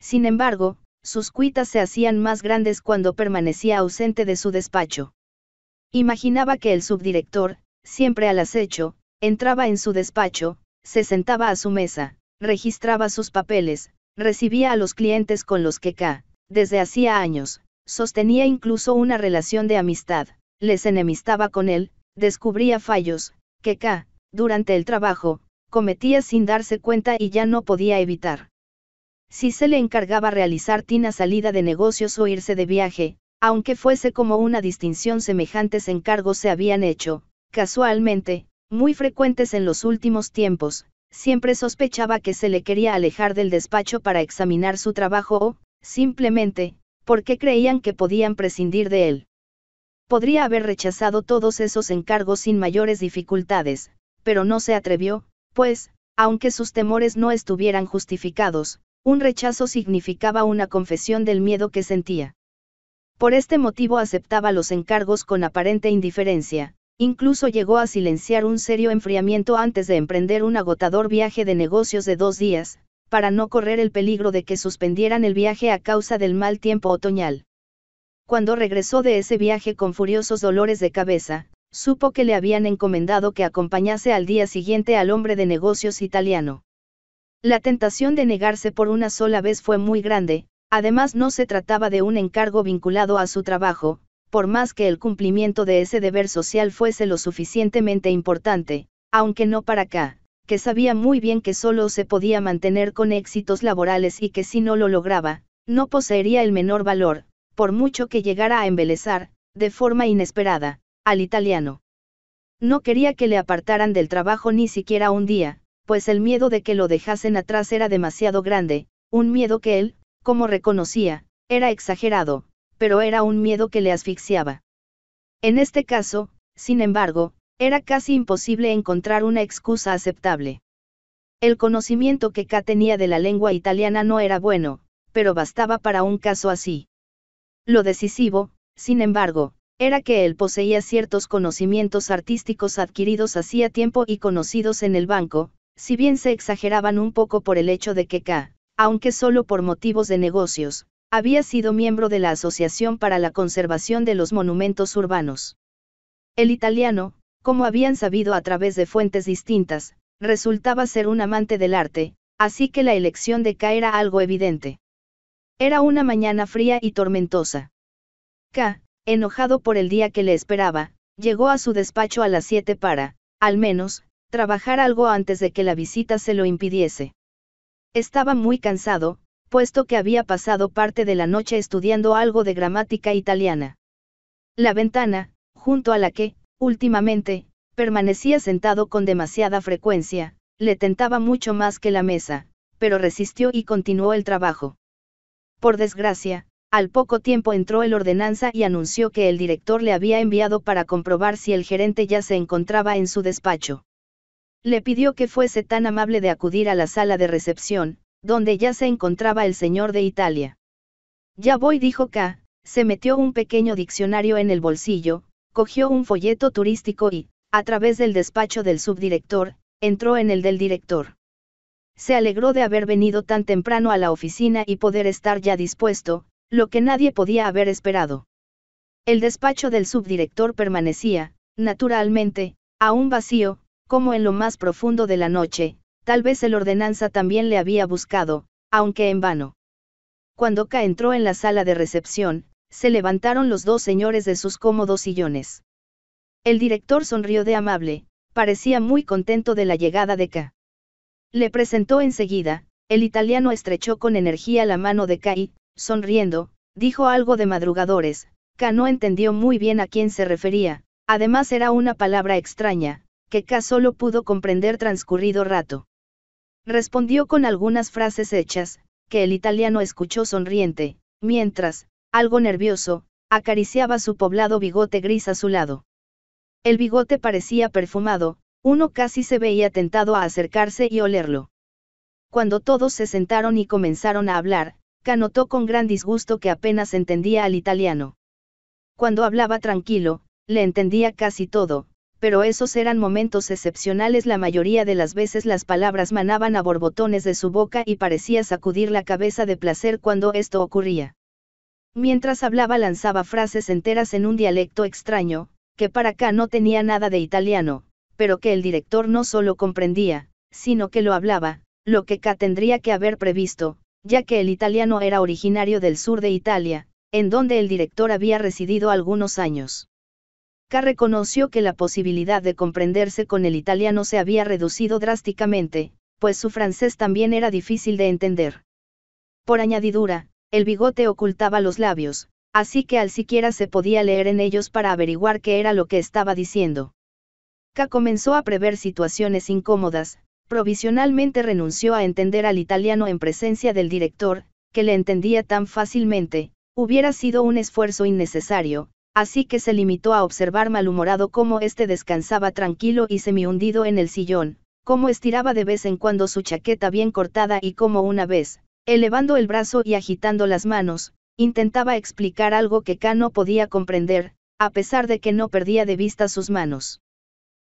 Sin embargo, sus cuitas se hacían más grandes cuando permanecía ausente de su despacho. Imaginaba que el subdirector, siempre al acecho, entraba en su despacho, se sentaba a su mesa, registraba sus papeles, recibía a los clientes con los que K, desde hacía años, sostenía incluso una relación de amistad, les enemistaba con él, descubría fallos, que K, durante el trabajo, cometía sin darse cuenta y ya no podía evitar. Si se le encargaba realizar tina salida de negocios o irse de viaje, aunque fuese como una distinción semejantes encargos se habían hecho, casualmente, muy frecuentes en los últimos tiempos, siempre sospechaba que se le quería alejar del despacho para examinar su trabajo o, simplemente, porque creían que podían prescindir de él. Podría haber rechazado todos esos encargos sin mayores dificultades, pero no se atrevió, pues, aunque sus temores no estuvieran justificados, un rechazo significaba una confesión del miedo que sentía. Por este motivo aceptaba los encargos con aparente indiferencia, incluso llegó a silenciar un serio enfriamiento antes de emprender un agotador viaje de negocios de dos días, para no correr el peligro de que suspendieran el viaje a causa del mal tiempo otoñal. Cuando regresó de ese viaje con furiosos dolores de cabeza, supo que le habían encomendado que acompañase al día siguiente al hombre de negocios italiano. La tentación de negarse por una sola vez fue muy grande, Además no se trataba de un encargo vinculado a su trabajo, por más que el cumplimiento de ese deber social fuese lo suficientemente importante, aunque no para acá, que sabía muy bien que solo se podía mantener con éxitos laborales y que si no lo lograba, no poseería el menor valor, por mucho que llegara a embelezar, de forma inesperada, al italiano. No quería que le apartaran del trabajo ni siquiera un día, pues el miedo de que lo dejasen atrás era demasiado grande, un miedo que él, como reconocía, era exagerado, pero era un miedo que le asfixiaba. En este caso, sin embargo, era casi imposible encontrar una excusa aceptable. El conocimiento que K tenía de la lengua italiana no era bueno, pero bastaba para un caso así. Lo decisivo, sin embargo, era que él poseía ciertos conocimientos artísticos adquiridos hacía tiempo y conocidos en el banco, si bien se exageraban un poco por el hecho de que K, aunque solo por motivos de negocios, había sido miembro de la Asociación para la Conservación de los Monumentos Urbanos. El italiano, como habían sabido a través de fuentes distintas, resultaba ser un amante del arte, así que la elección de K era algo evidente. Era una mañana fría y tormentosa. K, enojado por el día que le esperaba, llegó a su despacho a las 7 para, al menos, trabajar algo antes de que la visita se lo impidiese. Estaba muy cansado, puesto que había pasado parte de la noche estudiando algo de gramática italiana. La ventana, junto a la que, últimamente, permanecía sentado con demasiada frecuencia, le tentaba mucho más que la mesa, pero resistió y continuó el trabajo. Por desgracia, al poco tiempo entró el ordenanza y anunció que el director le había enviado para comprobar si el gerente ya se encontraba en su despacho le pidió que fuese tan amable de acudir a la sala de recepción, donde ya se encontraba el señor de Italia. Ya voy, dijo K, se metió un pequeño diccionario en el bolsillo, cogió un folleto turístico y, a través del despacho del subdirector, entró en el del director. Se alegró de haber venido tan temprano a la oficina y poder estar ya dispuesto, lo que nadie podía haber esperado. El despacho del subdirector permanecía, naturalmente, aún vacío, como en lo más profundo de la noche, tal vez el ordenanza también le había buscado, aunque en vano. Cuando K entró en la sala de recepción, se levantaron los dos señores de sus cómodos sillones. El director sonrió de amable, parecía muy contento de la llegada de K. Le presentó enseguida, el italiano estrechó con energía la mano de K y, sonriendo, dijo algo de madrugadores, K no entendió muy bien a quién se refería, además era una palabra extraña, que K solo pudo comprender transcurrido rato. Respondió con algunas frases hechas, que el italiano escuchó sonriente, mientras, algo nervioso, acariciaba su poblado bigote gris a su lado. El bigote parecía perfumado, uno casi se veía tentado a acercarse y olerlo. Cuando todos se sentaron y comenzaron a hablar, K notó con gran disgusto que apenas entendía al italiano. Cuando hablaba tranquilo, le entendía casi todo, pero esos eran momentos excepcionales. La mayoría de las veces las palabras manaban a borbotones de su boca y parecía sacudir la cabeza de placer cuando esto ocurría. Mientras hablaba lanzaba frases enteras en un dialecto extraño, que para acá no tenía nada de italiano, pero que el director no solo comprendía, sino que lo hablaba, lo que K tendría que haber previsto, ya que el italiano era originario del sur de Italia, en donde el director había residido algunos años. K reconoció que la posibilidad de comprenderse con el italiano se había reducido drásticamente, pues su francés también era difícil de entender. Por añadidura, el bigote ocultaba los labios, así que al siquiera se podía leer en ellos para averiguar qué era lo que estaba diciendo. K comenzó a prever situaciones incómodas, provisionalmente renunció a entender al italiano en presencia del director, que le entendía tan fácilmente, hubiera sido un esfuerzo innecesario, así que se limitó a observar malhumorado cómo éste descansaba tranquilo y semi-hundido en el sillón, cómo estiraba de vez en cuando su chaqueta bien cortada y cómo una vez, elevando el brazo y agitando las manos, intentaba explicar algo que K no podía comprender, a pesar de que no perdía de vista sus manos.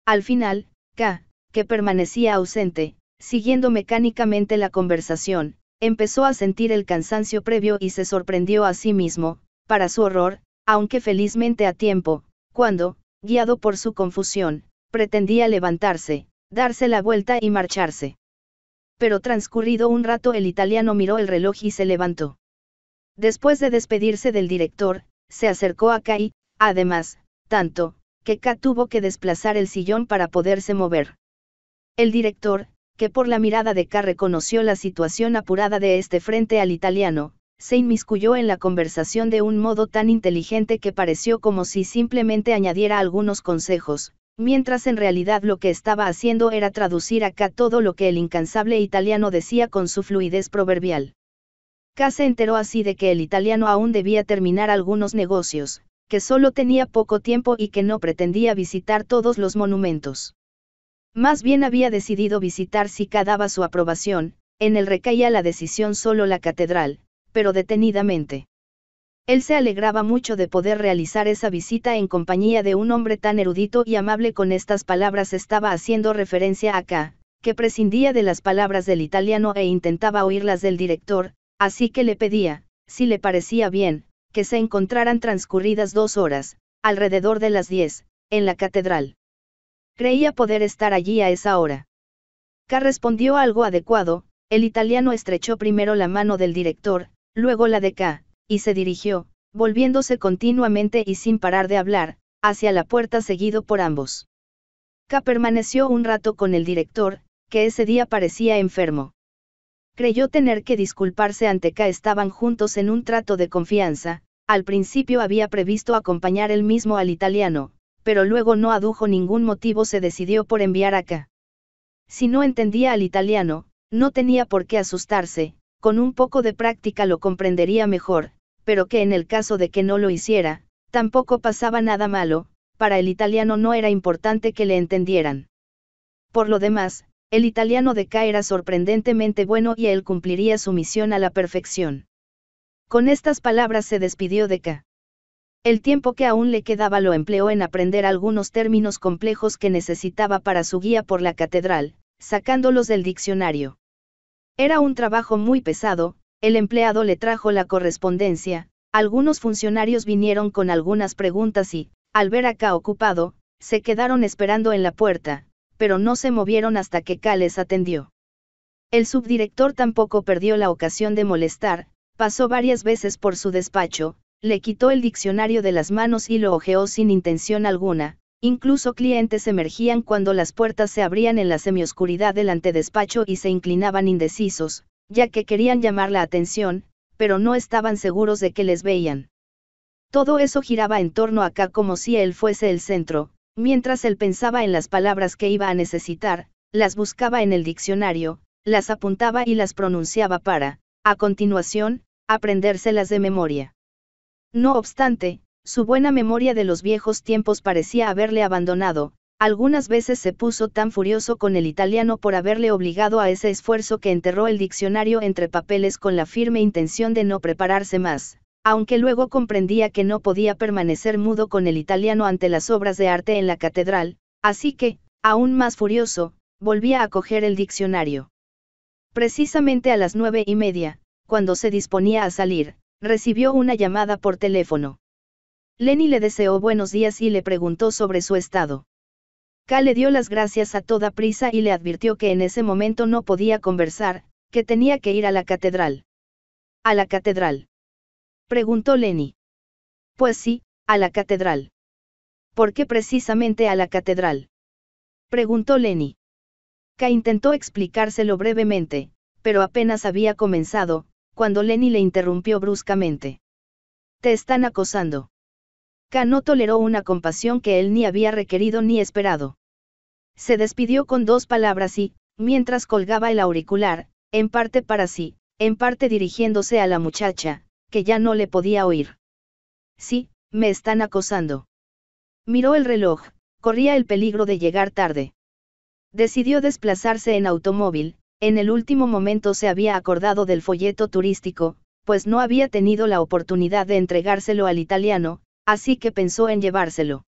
Al final, K, que permanecía ausente, siguiendo mecánicamente la conversación, empezó a sentir el cansancio previo y se sorprendió a sí mismo, para su horror, aunque felizmente a tiempo, cuando, guiado por su confusión, pretendía levantarse, darse la vuelta y marcharse. Pero transcurrido un rato el italiano miró el reloj y se levantó. Después de despedirse del director, se acercó a Kai, además, tanto, que K tuvo que desplazar el sillón para poderse mover. El director, que por la mirada de K reconoció la situación apurada de este frente al italiano, se inmiscuyó en la conversación de un modo tan inteligente que pareció como si simplemente añadiera algunos consejos, mientras en realidad lo que estaba haciendo era traducir acá todo lo que el incansable italiano decía con su fluidez proverbial. K se enteró así de que el italiano aún debía terminar algunos negocios, que solo tenía poco tiempo y que no pretendía visitar todos los monumentos. Más bien había decidido visitar si K daba su aprobación, en el recaía la decisión solo la catedral, pero detenidamente. Él se alegraba mucho de poder realizar esa visita en compañía de un hombre tan erudito y amable con estas palabras estaba haciendo referencia a K, que prescindía de las palabras del italiano e intentaba oírlas del director, así que le pedía, si le parecía bien, que se encontraran transcurridas dos horas, alrededor de las diez, en la catedral. Creía poder estar allí a esa hora. K respondió algo adecuado, el italiano estrechó primero la mano del director, luego la de K, y se dirigió, volviéndose continuamente y sin parar de hablar, hacia la puerta seguido por ambos. K permaneció un rato con el director, que ese día parecía enfermo. Creyó tener que disculparse ante K. Estaban juntos en un trato de confianza, al principio había previsto acompañar él mismo al italiano, pero luego no adujo ningún motivo, se decidió por enviar a K. Si no entendía al italiano, no tenía por qué asustarse, con un poco de práctica lo comprendería mejor, pero que en el caso de que no lo hiciera, tampoco pasaba nada malo, para el italiano no era importante que le entendieran. Por lo demás, el italiano de K era sorprendentemente bueno y él cumpliría su misión a la perfección. Con estas palabras se despidió de K. El tiempo que aún le quedaba lo empleó en aprender algunos términos complejos que necesitaba para su guía por la catedral, sacándolos del diccionario. Era un trabajo muy pesado, el empleado le trajo la correspondencia, algunos funcionarios vinieron con algunas preguntas y, al ver a K ocupado, se quedaron esperando en la puerta, pero no se movieron hasta que K les atendió. El subdirector tampoco perdió la ocasión de molestar, pasó varias veces por su despacho, le quitó el diccionario de las manos y lo hojeó sin intención alguna, Incluso clientes emergían cuando las puertas se abrían en la semioscuridad del antedespacho y se inclinaban indecisos, ya que querían llamar la atención, pero no estaban seguros de que les veían. Todo eso giraba en torno a K como si él fuese el centro, mientras él pensaba en las palabras que iba a necesitar, las buscaba en el diccionario, las apuntaba y las pronunciaba para, a continuación, aprendérselas de memoria. No obstante, su buena memoria de los viejos tiempos parecía haberle abandonado, algunas veces se puso tan furioso con el italiano por haberle obligado a ese esfuerzo que enterró el diccionario entre papeles con la firme intención de no prepararse más, aunque luego comprendía que no podía permanecer mudo con el italiano ante las obras de arte en la catedral, así que, aún más furioso, volvía a coger el diccionario. Precisamente a las nueve y media, cuando se disponía a salir, recibió una llamada por teléfono. Lenny le deseó buenos días y le preguntó sobre su estado. K le dio las gracias a toda prisa y le advirtió que en ese momento no podía conversar, que tenía que ir a la catedral. ¿A la catedral? preguntó Lenny. Pues sí, a la catedral. ¿Por qué precisamente a la catedral? preguntó Lenny. K intentó explicárselo brevemente, pero apenas había comenzado, cuando Lenny le interrumpió bruscamente. Te están acosando no toleró una compasión que él ni había requerido ni esperado. Se despidió con dos palabras y, mientras colgaba el auricular, en parte para sí, en parte dirigiéndose a la muchacha, que ya no le podía oír. Sí, me están acosando. Miró el reloj, corría el peligro de llegar tarde. Decidió desplazarse en automóvil, en el último momento se había acordado del folleto turístico, pues no había tenido la oportunidad de entregárselo al italiano, así que pensó en llevárselo.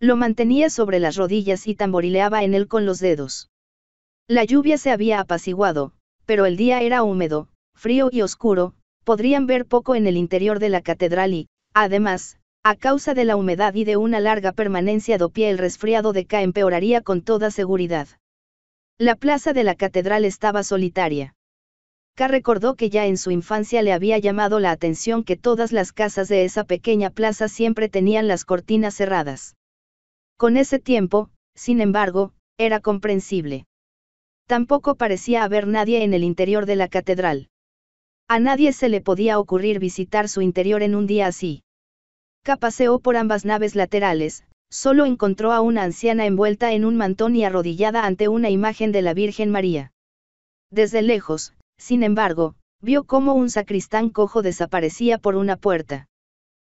Lo mantenía sobre las rodillas y tamborileaba en él con los dedos. La lluvia se había apaciguado, pero el día era húmedo, frío y oscuro, podrían ver poco en el interior de la catedral y, además, a causa de la humedad y de una larga permanencia de pie el resfriado de K empeoraría con toda seguridad. La plaza de la catedral estaba solitaria. K recordó que ya en su infancia le había llamado la atención que todas las casas de esa pequeña plaza siempre tenían las cortinas cerradas. Con ese tiempo, sin embargo, era comprensible. Tampoco parecía haber nadie en el interior de la catedral. A nadie se le podía ocurrir visitar su interior en un día así. K paseó por ambas naves laterales, solo encontró a una anciana envuelta en un mantón y arrodillada ante una imagen de la Virgen María. Desde lejos, sin embargo, vio cómo un sacristán cojo desaparecía por una puerta.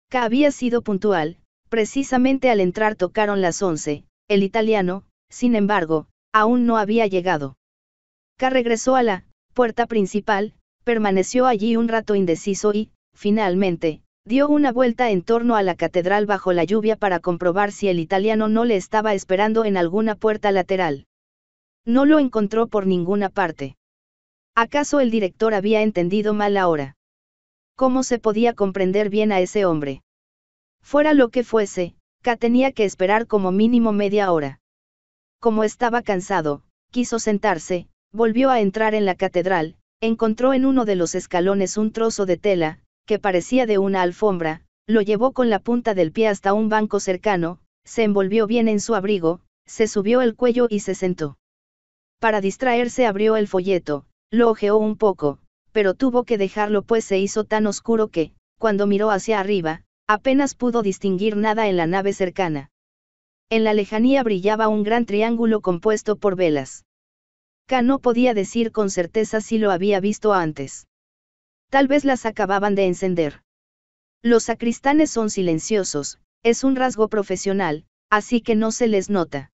K había sido puntual, precisamente al entrar tocaron las once, el italiano, sin embargo, aún no había llegado. K regresó a la puerta principal, permaneció allí un rato indeciso y, finalmente, dio una vuelta en torno a la catedral bajo la lluvia para comprobar si el italiano no le estaba esperando en alguna puerta lateral. No lo encontró por ninguna parte. ¿Acaso el director había entendido mal ahora? ¿Cómo se podía comprender bien a ese hombre? Fuera lo que fuese, K tenía que esperar como mínimo media hora. Como estaba cansado, quiso sentarse, volvió a entrar en la catedral, encontró en uno de los escalones un trozo de tela, que parecía de una alfombra, lo llevó con la punta del pie hasta un banco cercano, se envolvió bien en su abrigo, se subió el cuello y se sentó. Para distraerse abrió el folleto, lo ojeó un poco, pero tuvo que dejarlo pues se hizo tan oscuro que, cuando miró hacia arriba, apenas pudo distinguir nada en la nave cercana. En la lejanía brillaba un gran triángulo compuesto por velas. K no podía decir con certeza si lo había visto antes. Tal vez las acababan de encender. Los sacristanes son silenciosos, es un rasgo profesional, así que no se les nota.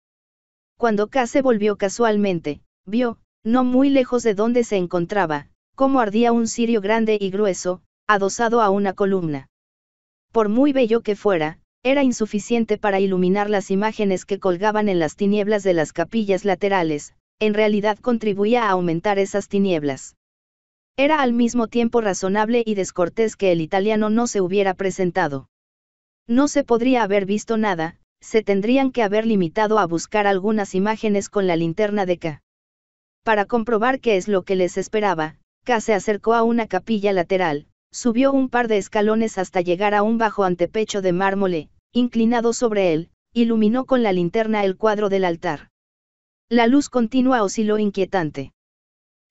Cuando K se volvió casualmente, vio, no muy lejos de donde se encontraba, cómo ardía un cirio grande y grueso, adosado a una columna. Por muy bello que fuera, era insuficiente para iluminar las imágenes que colgaban en las tinieblas de las capillas laterales, en realidad contribuía a aumentar esas tinieblas. Era al mismo tiempo razonable y descortés que el italiano no se hubiera presentado. No se podría haber visto nada, se tendrían que haber limitado a buscar algunas imágenes con la linterna de K. Para comprobar qué es lo que les esperaba, K se acercó a una capilla lateral, subió un par de escalones hasta llegar a un bajo antepecho de mármole, inclinado sobre él, iluminó con la linterna el cuadro del altar. La luz continua osciló inquietante.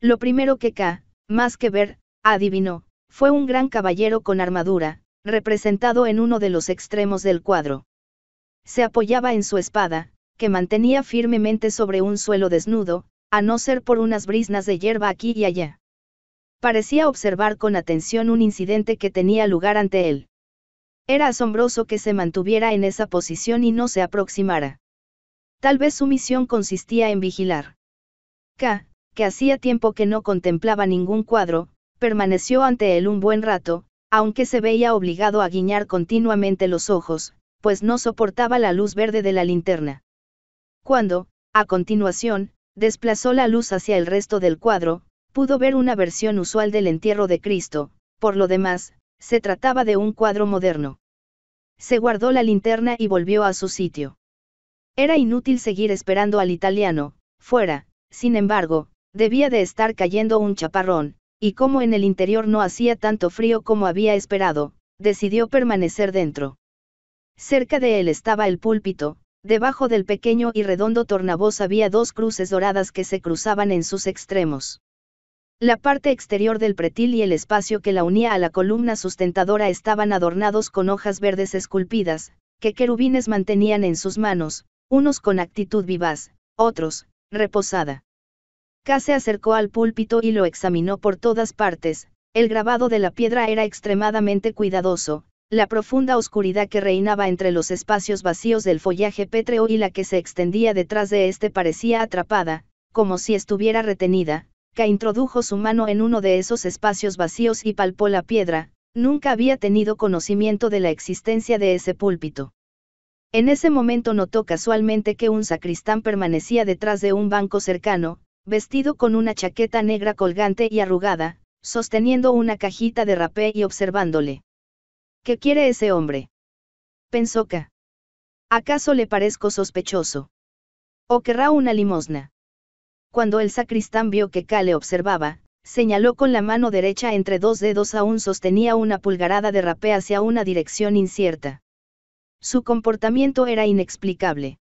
Lo primero que K, más que ver, adivinó, fue un gran caballero con armadura, representado en uno de los extremos del cuadro. Se apoyaba en su espada, que mantenía firmemente sobre un suelo desnudo, a no ser por unas brisnas de hierba aquí y allá. Parecía observar con atención un incidente que tenía lugar ante él. Era asombroso que se mantuviera en esa posición y no se aproximara. Tal vez su misión consistía en vigilar. K, que hacía tiempo que no contemplaba ningún cuadro, permaneció ante él un buen rato, aunque se veía obligado a guiñar continuamente los ojos, pues no soportaba la luz verde de la linterna. Cuando, a continuación, desplazó la luz hacia el resto del cuadro, pudo ver una versión usual del entierro de Cristo, por lo demás, se trataba de un cuadro moderno. Se guardó la linterna y volvió a su sitio. Era inútil seguir esperando al italiano, fuera, sin embargo, debía de estar cayendo un chaparrón, y como en el interior no hacía tanto frío como había esperado, decidió permanecer dentro. Cerca de él estaba el púlpito, Debajo del pequeño y redondo tornavoz había dos cruces doradas que se cruzaban en sus extremos. La parte exterior del pretil y el espacio que la unía a la columna sustentadora estaban adornados con hojas verdes esculpidas, que querubines mantenían en sus manos, unos con actitud vivaz, otros, reposada. K se acercó al púlpito y lo examinó por todas partes, el grabado de la piedra era extremadamente cuidadoso, la profunda oscuridad que reinaba entre los espacios vacíos del follaje pétreo y la que se extendía detrás de este parecía atrapada, como si estuviera retenida. que introdujo su mano en uno de esos espacios vacíos y palpó la piedra, nunca había tenido conocimiento de la existencia de ese púlpito. En ese momento notó casualmente que un sacristán permanecía detrás de un banco cercano, vestido con una chaqueta negra colgante y arrugada, sosteniendo una cajita de rapé y observándole. ¿Qué quiere ese hombre? Pensó K. ¿Acaso le parezco sospechoso? ¿O querrá una limosna? Cuando el sacristán vio que K le observaba, señaló con la mano derecha entre dos dedos aún sostenía una pulgarada de rapé hacia una dirección incierta. Su comportamiento era inexplicable.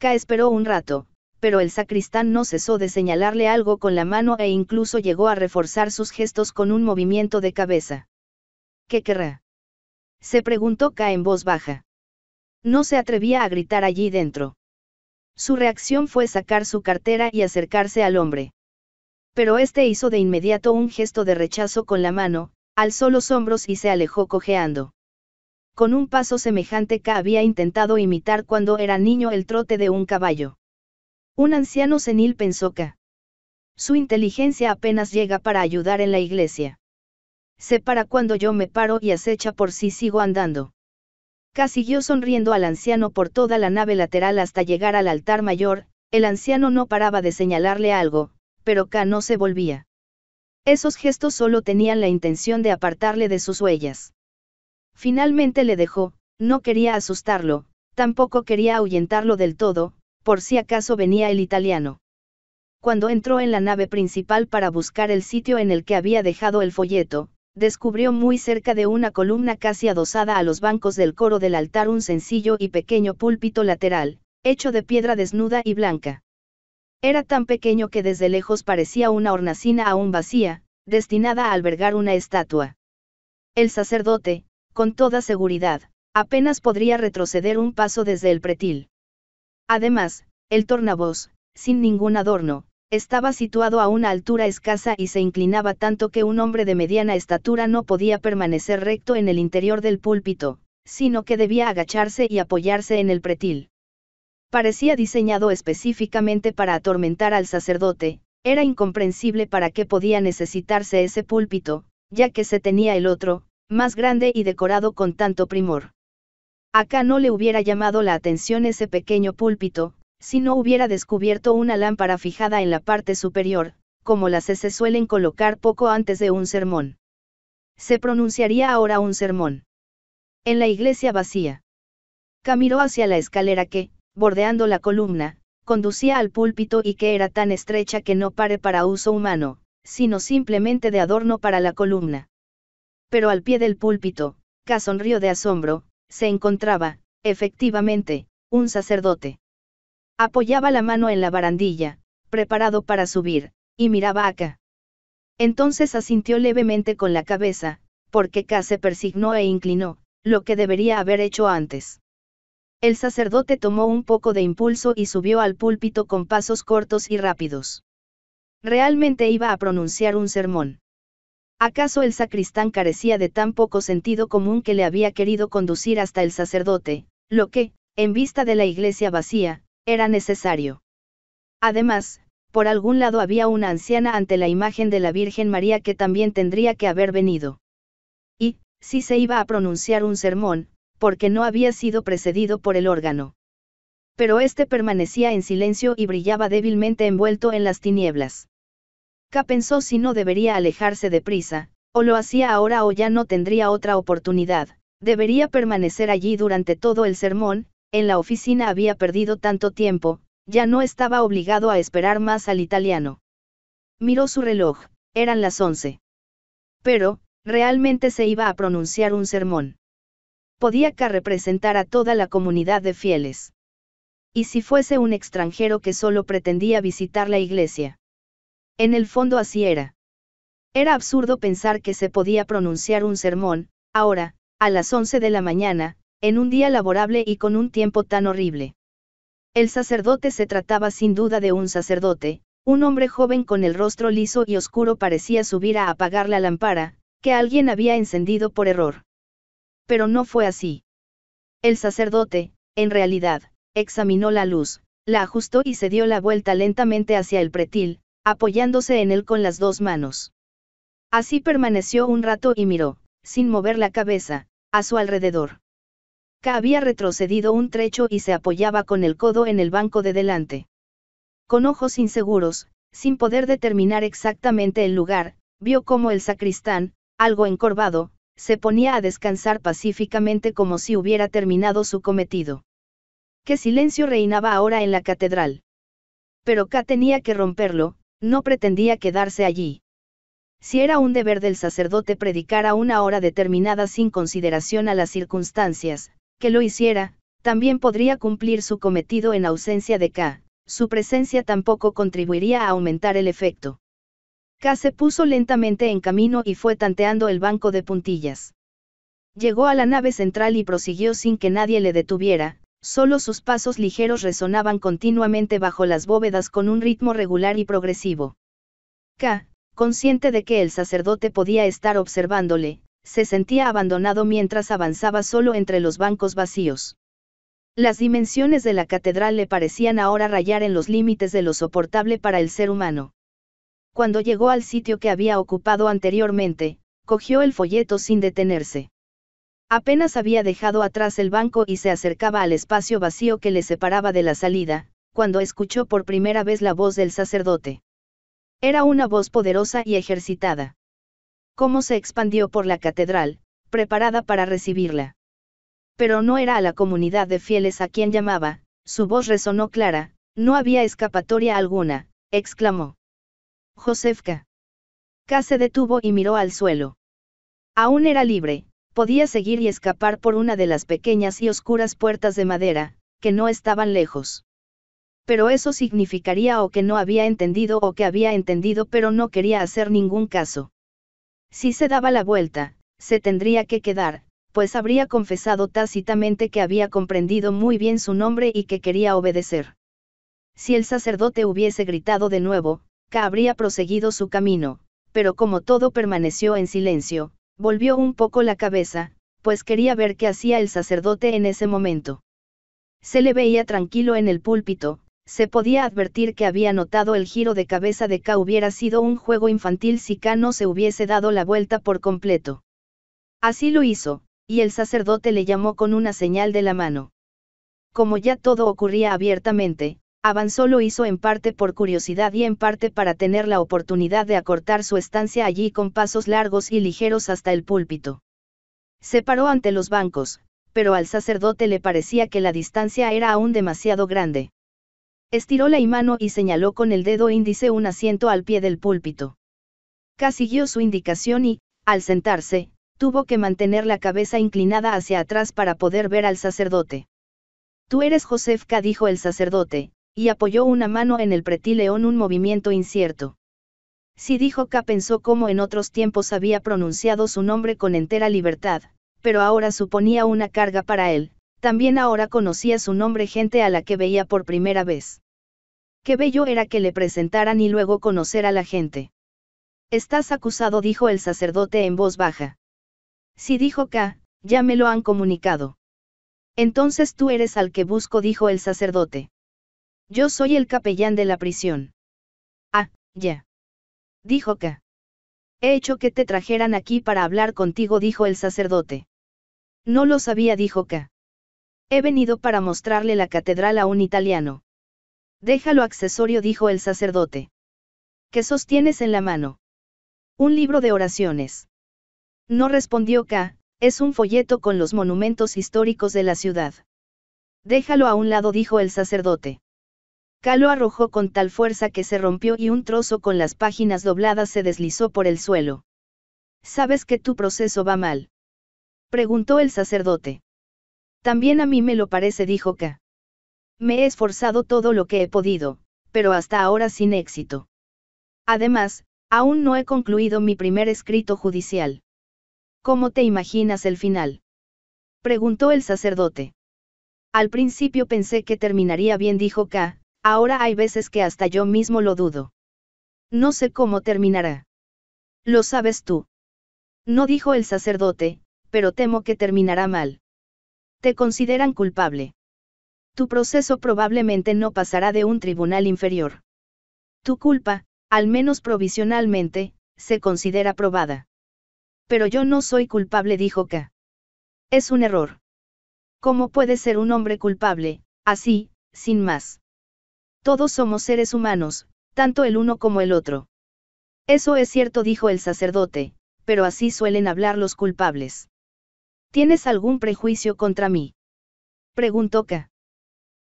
K esperó un rato, pero el sacristán no cesó de señalarle algo con la mano e incluso llegó a reforzar sus gestos con un movimiento de cabeza. ¿Qué querrá? se preguntó K en voz baja. No se atrevía a gritar allí dentro. Su reacción fue sacar su cartera y acercarse al hombre. Pero este hizo de inmediato un gesto de rechazo con la mano, alzó los hombros y se alejó cojeando. Con un paso semejante K había intentado imitar cuando era niño el trote de un caballo. Un anciano senil pensó K. su inteligencia apenas llega para ayudar en la iglesia se para cuando yo me paro y acecha por si sigo andando. Casi siguió sonriendo al anciano por toda la nave lateral hasta llegar al altar mayor, el anciano no paraba de señalarle algo, pero K no se volvía. Esos gestos solo tenían la intención de apartarle de sus huellas. Finalmente le dejó, no quería asustarlo, tampoco quería ahuyentarlo del todo, por si acaso venía el italiano. Cuando entró en la nave principal para buscar el sitio en el que había dejado el folleto, descubrió muy cerca de una columna casi adosada a los bancos del coro del altar un sencillo y pequeño púlpito lateral, hecho de piedra desnuda y blanca. Era tan pequeño que desde lejos parecía una hornacina aún vacía, destinada a albergar una estatua. El sacerdote, con toda seguridad, apenas podría retroceder un paso desde el pretil. Además, el tornavoz, sin ningún adorno, estaba situado a una altura escasa y se inclinaba tanto que un hombre de mediana estatura no podía permanecer recto en el interior del púlpito, sino que debía agacharse y apoyarse en el pretil. Parecía diseñado específicamente para atormentar al sacerdote, era incomprensible para qué podía necesitarse ese púlpito, ya que se tenía el otro, más grande y decorado con tanto primor. Acá no le hubiera llamado la atención ese pequeño púlpito, si no hubiera descubierto una lámpara fijada en la parte superior, como las se suelen colocar poco antes de un sermón. Se pronunciaría ahora un sermón. En la iglesia vacía. Caminó hacia la escalera que, bordeando la columna, conducía al púlpito y que era tan estrecha que no pare para uso humano, sino simplemente de adorno para la columna. Pero al pie del púlpito, K sonrió de asombro, se encontraba, efectivamente, un sacerdote. Apoyaba la mano en la barandilla, preparado para subir, y miraba acá. Entonces asintió levemente con la cabeza, porque K se persignó e inclinó, lo que debería haber hecho antes. El sacerdote tomó un poco de impulso y subió al púlpito con pasos cortos y rápidos. Realmente iba a pronunciar un sermón. ¿Acaso el sacristán carecía de tan poco sentido común que le había querido conducir hasta el sacerdote, lo que, en vista de la iglesia vacía, era necesario. Además, por algún lado había una anciana ante la imagen de la Virgen María que también tendría que haber venido. Y, si se iba a pronunciar un sermón, porque no había sido precedido por el órgano. Pero este permanecía en silencio y brillaba débilmente envuelto en las tinieblas. K pensó si no debería alejarse deprisa, o lo hacía ahora o ya no tendría otra oportunidad, debería permanecer allí durante todo el sermón, en la oficina había perdido tanto tiempo, ya no estaba obligado a esperar más al italiano. Miró su reloj, eran las once. Pero, realmente se iba a pronunciar un sermón. Podía que representar a toda la comunidad de fieles. Y si fuese un extranjero que solo pretendía visitar la iglesia. En el fondo así era. Era absurdo pensar que se podía pronunciar un sermón, ahora, a las 11 de la mañana, en un día laborable y con un tiempo tan horrible. El sacerdote se trataba sin duda de un sacerdote, un hombre joven con el rostro liso y oscuro parecía subir a apagar la lámpara, que alguien había encendido por error. Pero no fue así. El sacerdote, en realidad, examinó la luz, la ajustó y se dio la vuelta lentamente hacia el pretil, apoyándose en él con las dos manos. Así permaneció un rato y miró, sin mover la cabeza, a su alrededor. K había retrocedido un trecho y se apoyaba con el codo en el banco de delante. Con ojos inseguros, sin poder determinar exactamente el lugar, vio cómo el sacristán, algo encorvado, se ponía a descansar pacíficamente como si hubiera terminado su cometido. Qué silencio reinaba ahora en la catedral. Pero K tenía que romperlo, no pretendía quedarse allí. Si era un deber del sacerdote predicar a una hora determinada sin consideración a las circunstancias, que lo hiciera, también podría cumplir su cometido en ausencia de K, su presencia tampoco contribuiría a aumentar el efecto. K se puso lentamente en camino y fue tanteando el banco de puntillas. Llegó a la nave central y prosiguió sin que nadie le detuviera, solo sus pasos ligeros resonaban continuamente bajo las bóvedas con un ritmo regular y progresivo. K, consciente de que el sacerdote podía estar observándole, se sentía abandonado mientras avanzaba solo entre los bancos vacíos. Las dimensiones de la catedral le parecían ahora rayar en los límites de lo soportable para el ser humano. Cuando llegó al sitio que había ocupado anteriormente, cogió el folleto sin detenerse. Apenas había dejado atrás el banco y se acercaba al espacio vacío que le separaba de la salida, cuando escuchó por primera vez la voz del sacerdote. Era una voz poderosa y ejercitada cómo se expandió por la catedral, preparada para recibirla. Pero no era a la comunidad de fieles a quien llamaba, su voz resonó clara, no había escapatoria alguna, exclamó. Josefka. K se detuvo y miró al suelo. Aún era libre, podía seguir y escapar por una de las pequeñas y oscuras puertas de madera, que no estaban lejos. Pero eso significaría o que no había entendido o que había entendido pero no quería hacer ningún caso. Si se daba la vuelta, se tendría que quedar, pues habría confesado tácitamente que había comprendido muy bien su nombre y que quería obedecer. Si el sacerdote hubiese gritado de nuevo, K habría proseguido su camino, pero como todo permaneció en silencio, volvió un poco la cabeza, pues quería ver qué hacía el sacerdote en ese momento. Se le veía tranquilo en el púlpito, se podía advertir que había notado el giro de cabeza de K hubiera sido un juego infantil si K no se hubiese dado la vuelta por completo. Así lo hizo, y el sacerdote le llamó con una señal de la mano. Como ya todo ocurría abiertamente, avanzó lo hizo en parte por curiosidad y en parte para tener la oportunidad de acortar su estancia allí con pasos largos y ligeros hasta el púlpito. Se paró ante los bancos, pero al sacerdote le parecía que la distancia era aún demasiado grande. Estiró la mano y señaló con el dedo índice un asiento al pie del púlpito. K siguió su indicación y, al sentarse, tuvo que mantener la cabeza inclinada hacia atrás para poder ver al sacerdote. Tú eres Josef K, dijo el sacerdote, y apoyó una mano en el pretileón un movimiento incierto. Si dijo K pensó cómo en otros tiempos había pronunciado su nombre con entera libertad, pero ahora suponía una carga para él, también ahora conocía su nombre gente a la que veía por primera vez. Qué bello era que le presentaran y luego conocer a la gente. Estás acusado, dijo el sacerdote en voz baja. Si dijo K, ya me lo han comunicado. Entonces tú eres al que busco, dijo el sacerdote. Yo soy el capellán de la prisión. Ah, ya. Dijo K. He hecho que te trajeran aquí para hablar contigo, dijo el sacerdote. No lo sabía, dijo K. He venido para mostrarle la catedral a un italiano. Déjalo accesorio, dijo el sacerdote. ¿Qué sostienes en la mano? Un libro de oraciones. No respondió K, es un folleto con los monumentos históricos de la ciudad. Déjalo a un lado, dijo el sacerdote. K lo arrojó con tal fuerza que se rompió y un trozo con las páginas dobladas se deslizó por el suelo. ¿Sabes que tu proceso va mal? Preguntó el sacerdote. También a mí me lo parece, dijo K. Me he esforzado todo lo que he podido, pero hasta ahora sin éxito. Además, aún no he concluido mi primer escrito judicial. ¿Cómo te imaginas el final? Preguntó el sacerdote. Al principio pensé que terminaría bien, dijo K, ahora hay veces que hasta yo mismo lo dudo. No sé cómo terminará. Lo sabes tú. No dijo el sacerdote, pero temo que terminará mal te consideran culpable. Tu proceso probablemente no pasará de un tribunal inferior. Tu culpa, al menos provisionalmente, se considera probada. Pero yo no soy culpable, dijo K. Es un error. ¿Cómo puede ser un hombre culpable, así, sin más? Todos somos seres humanos, tanto el uno como el otro. Eso es cierto, dijo el sacerdote, pero así suelen hablar los culpables. ¿Tienes algún prejuicio contra mí? Preguntó K.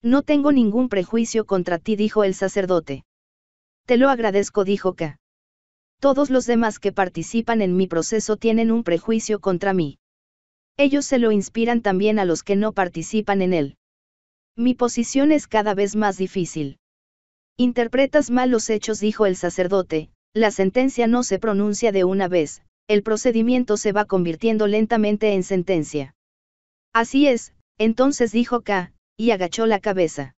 No tengo ningún prejuicio contra ti, dijo el sacerdote. Te lo agradezco, dijo K. Todos los demás que participan en mi proceso tienen un prejuicio contra mí. Ellos se lo inspiran también a los que no participan en él. Mi posición es cada vez más difícil. Interpretas mal los hechos, dijo el sacerdote, la sentencia no se pronuncia de una vez, el procedimiento se va convirtiendo lentamente en sentencia. Así es, entonces dijo K, y agachó la cabeza.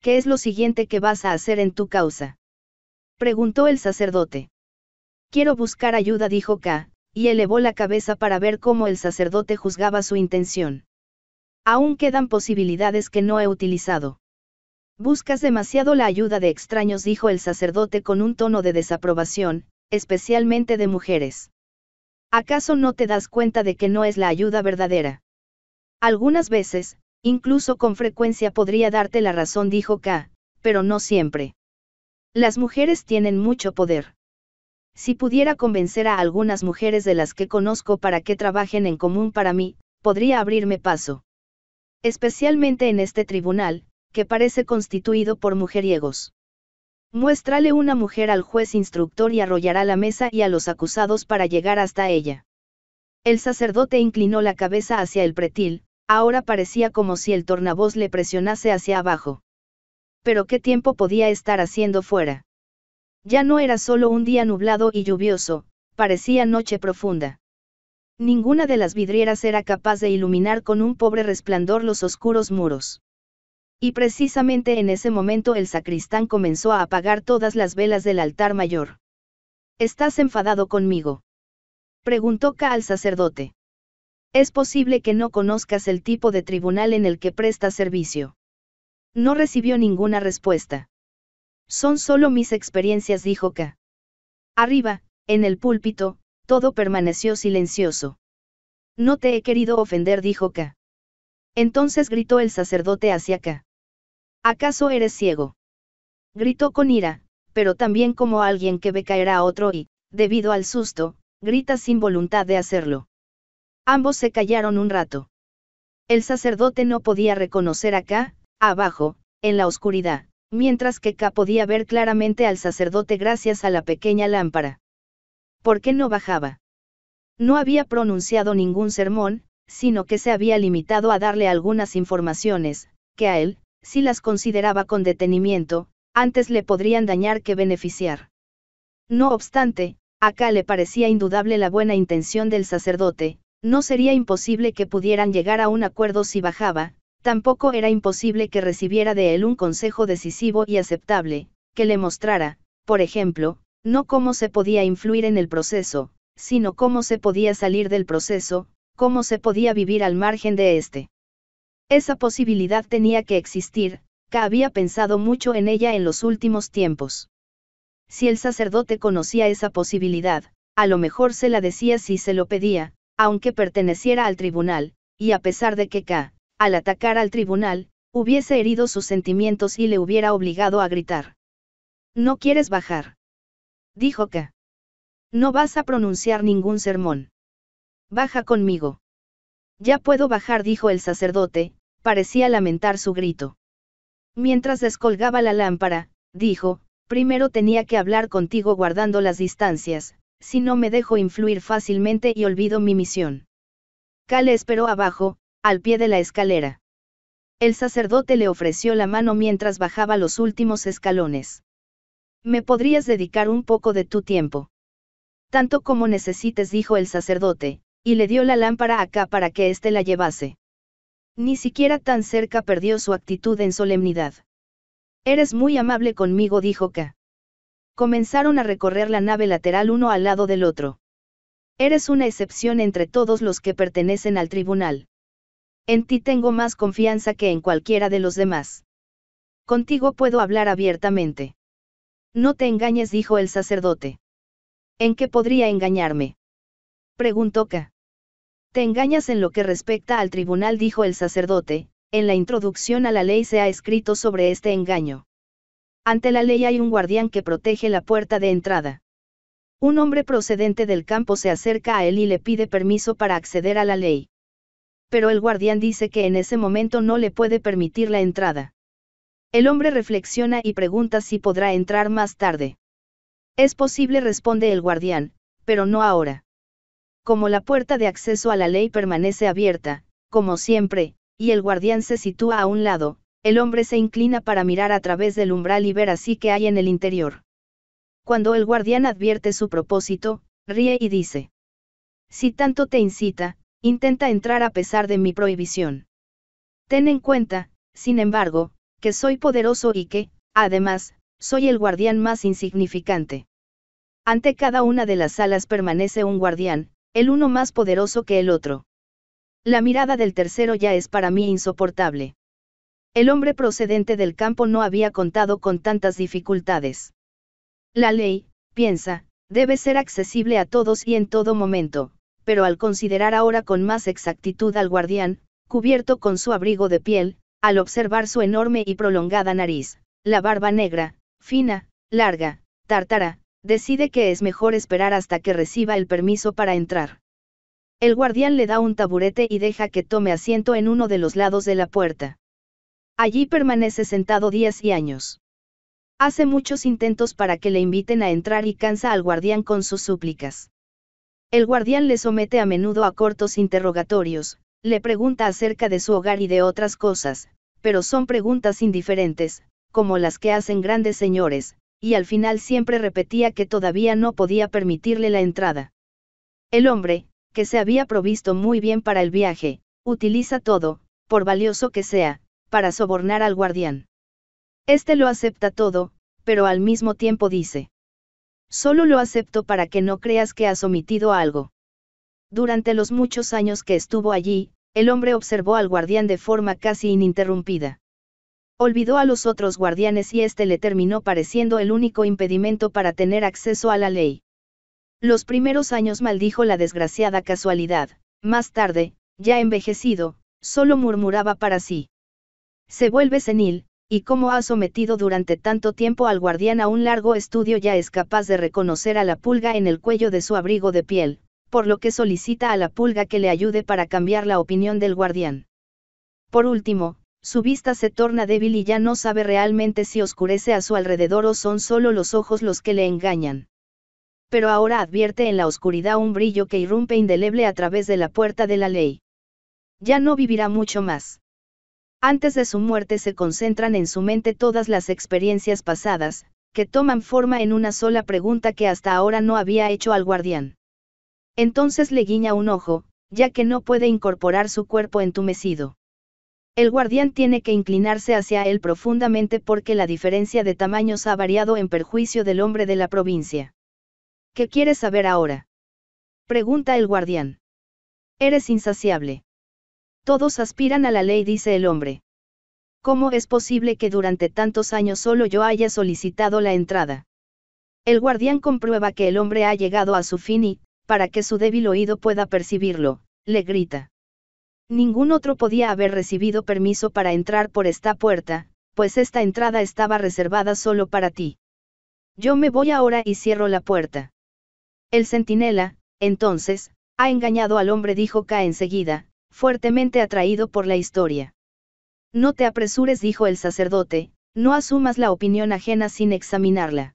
¿Qué es lo siguiente que vas a hacer en tu causa? preguntó el sacerdote. Quiero buscar ayuda, dijo K, y elevó la cabeza para ver cómo el sacerdote juzgaba su intención. Aún quedan posibilidades que no he utilizado. Buscas demasiado la ayuda de extraños, dijo el sacerdote con un tono de desaprobación, especialmente de mujeres. ¿Acaso no te das cuenta de que no es la ayuda verdadera? Algunas veces, incluso con frecuencia podría darte la razón, dijo K, pero no siempre. Las mujeres tienen mucho poder. Si pudiera convencer a algunas mujeres de las que conozco para que trabajen en común para mí, podría abrirme paso. Especialmente en este tribunal, que parece constituido por mujeriegos. Muéstrale una mujer al juez instructor y arrollará la mesa y a los acusados para llegar hasta ella. El sacerdote inclinó la cabeza hacia el pretil, ahora parecía como si el tornavoz le presionase hacia abajo. Pero qué tiempo podía estar haciendo fuera. Ya no era solo un día nublado y lluvioso, parecía noche profunda. Ninguna de las vidrieras era capaz de iluminar con un pobre resplandor los oscuros muros y precisamente en ese momento el sacristán comenzó a apagar todas las velas del altar mayor. ¿Estás enfadado conmigo? preguntó K al sacerdote. Es posible que no conozcas el tipo de tribunal en el que presta servicio. No recibió ninguna respuesta. Son solo mis experiencias, dijo K. Arriba, en el púlpito, todo permaneció silencioso. No te he querido ofender, dijo K. Entonces gritó el sacerdote hacia K. ¿Acaso eres ciego? Gritó con ira, pero también como alguien que ve caer a otro y, debido al susto, grita sin voluntad de hacerlo. Ambos se callaron un rato. El sacerdote no podía reconocer acá, abajo, en la oscuridad, mientras que K podía ver claramente al sacerdote gracias a la pequeña lámpara. ¿Por qué no bajaba? No había pronunciado ningún sermón, sino que se había limitado a darle algunas informaciones, que a él, si las consideraba con detenimiento, antes le podrían dañar que beneficiar. No obstante, acá le parecía indudable la buena intención del sacerdote, no sería imposible que pudieran llegar a un acuerdo si bajaba, tampoco era imposible que recibiera de él un consejo decisivo y aceptable, que le mostrara, por ejemplo, no cómo se podía influir en el proceso, sino cómo se podía salir del proceso, cómo se podía vivir al margen de éste. Esa posibilidad tenía que existir, K había pensado mucho en ella en los últimos tiempos. Si el sacerdote conocía esa posibilidad, a lo mejor se la decía si se lo pedía, aunque perteneciera al tribunal, y a pesar de que K, al atacar al tribunal, hubiese herido sus sentimientos y le hubiera obligado a gritar. No quieres bajar. Dijo K. No vas a pronunciar ningún sermón. Baja conmigo. Ya puedo bajar, dijo el sacerdote, parecía lamentar su grito. Mientras descolgaba la lámpara, dijo, primero tenía que hablar contigo guardando las distancias, si no me dejo influir fácilmente y olvido mi misión. Cale esperó abajo, al pie de la escalera. El sacerdote le ofreció la mano mientras bajaba los últimos escalones. ¿Me podrías dedicar un poco de tu tiempo? Tanto como necesites, dijo el sacerdote, y le dio la lámpara acá para que éste la llevase. Ni siquiera tan cerca perdió su actitud en solemnidad. Eres muy amable conmigo, dijo K. Comenzaron a recorrer la nave lateral uno al lado del otro. Eres una excepción entre todos los que pertenecen al tribunal. En ti tengo más confianza que en cualquiera de los demás. Contigo puedo hablar abiertamente. No te engañes, dijo el sacerdote. ¿En qué podría engañarme? Preguntó K. Te engañas en lo que respecta al tribunal, dijo el sacerdote, en la introducción a la ley se ha escrito sobre este engaño. Ante la ley hay un guardián que protege la puerta de entrada. Un hombre procedente del campo se acerca a él y le pide permiso para acceder a la ley. Pero el guardián dice que en ese momento no le puede permitir la entrada. El hombre reflexiona y pregunta si podrá entrar más tarde. Es posible, responde el guardián, pero no ahora. Como la puerta de acceso a la ley permanece abierta, como siempre, y el guardián se sitúa a un lado, el hombre se inclina para mirar a través del umbral y ver así que hay en el interior. Cuando el guardián advierte su propósito, ríe y dice. Si tanto te incita, intenta entrar a pesar de mi prohibición. Ten en cuenta, sin embargo, que soy poderoso y que, además, soy el guardián más insignificante. Ante cada una de las salas permanece un guardián, el uno más poderoso que el otro. La mirada del tercero ya es para mí insoportable. El hombre procedente del campo no había contado con tantas dificultades. La ley, piensa, debe ser accesible a todos y en todo momento, pero al considerar ahora con más exactitud al guardián, cubierto con su abrigo de piel, al observar su enorme y prolongada nariz, la barba negra, fina, larga, tártara, decide que es mejor esperar hasta que reciba el permiso para entrar. El guardián le da un taburete y deja que tome asiento en uno de los lados de la puerta. Allí permanece sentado días y años. Hace muchos intentos para que le inviten a entrar y cansa al guardián con sus súplicas. El guardián le somete a menudo a cortos interrogatorios, le pregunta acerca de su hogar y de otras cosas, pero son preguntas indiferentes, como las que hacen grandes señores, y al final siempre repetía que todavía no podía permitirle la entrada. El hombre, que se había provisto muy bien para el viaje, utiliza todo, por valioso que sea, para sobornar al guardián. Este lo acepta todo, pero al mismo tiempo dice. Solo lo acepto para que no creas que has omitido algo. Durante los muchos años que estuvo allí, el hombre observó al guardián de forma casi ininterrumpida olvidó a los otros guardianes y este le terminó pareciendo el único impedimento para tener acceso a la ley. Los primeros años maldijo la desgraciada casualidad, más tarde, ya envejecido, solo murmuraba para sí. Se vuelve senil, y como ha sometido durante tanto tiempo al guardián a un largo estudio ya es capaz de reconocer a la pulga en el cuello de su abrigo de piel, por lo que solicita a la pulga que le ayude para cambiar la opinión del guardián. Por último, su vista se torna débil y ya no sabe realmente si oscurece a su alrededor o son solo los ojos los que le engañan. Pero ahora advierte en la oscuridad un brillo que irrumpe indeleble a través de la puerta de la ley. Ya no vivirá mucho más. Antes de su muerte se concentran en su mente todas las experiencias pasadas, que toman forma en una sola pregunta que hasta ahora no había hecho al guardián. Entonces le guiña un ojo, ya que no puede incorporar su cuerpo entumecido. El guardián tiene que inclinarse hacia él profundamente porque la diferencia de tamaños ha variado en perjuicio del hombre de la provincia. ¿Qué quieres saber ahora? Pregunta el guardián. Eres insaciable. Todos aspiran a la ley, dice el hombre. ¿Cómo es posible que durante tantos años solo yo haya solicitado la entrada? El guardián comprueba que el hombre ha llegado a su fin y, para que su débil oído pueda percibirlo, le grita. Ningún otro podía haber recibido permiso para entrar por esta puerta, pues esta entrada estaba reservada solo para ti. Yo me voy ahora y cierro la puerta. El centinela, entonces, ha engañado al hombre, dijo K enseguida, fuertemente atraído por la historia. No te apresures, dijo el sacerdote, no asumas la opinión ajena sin examinarla.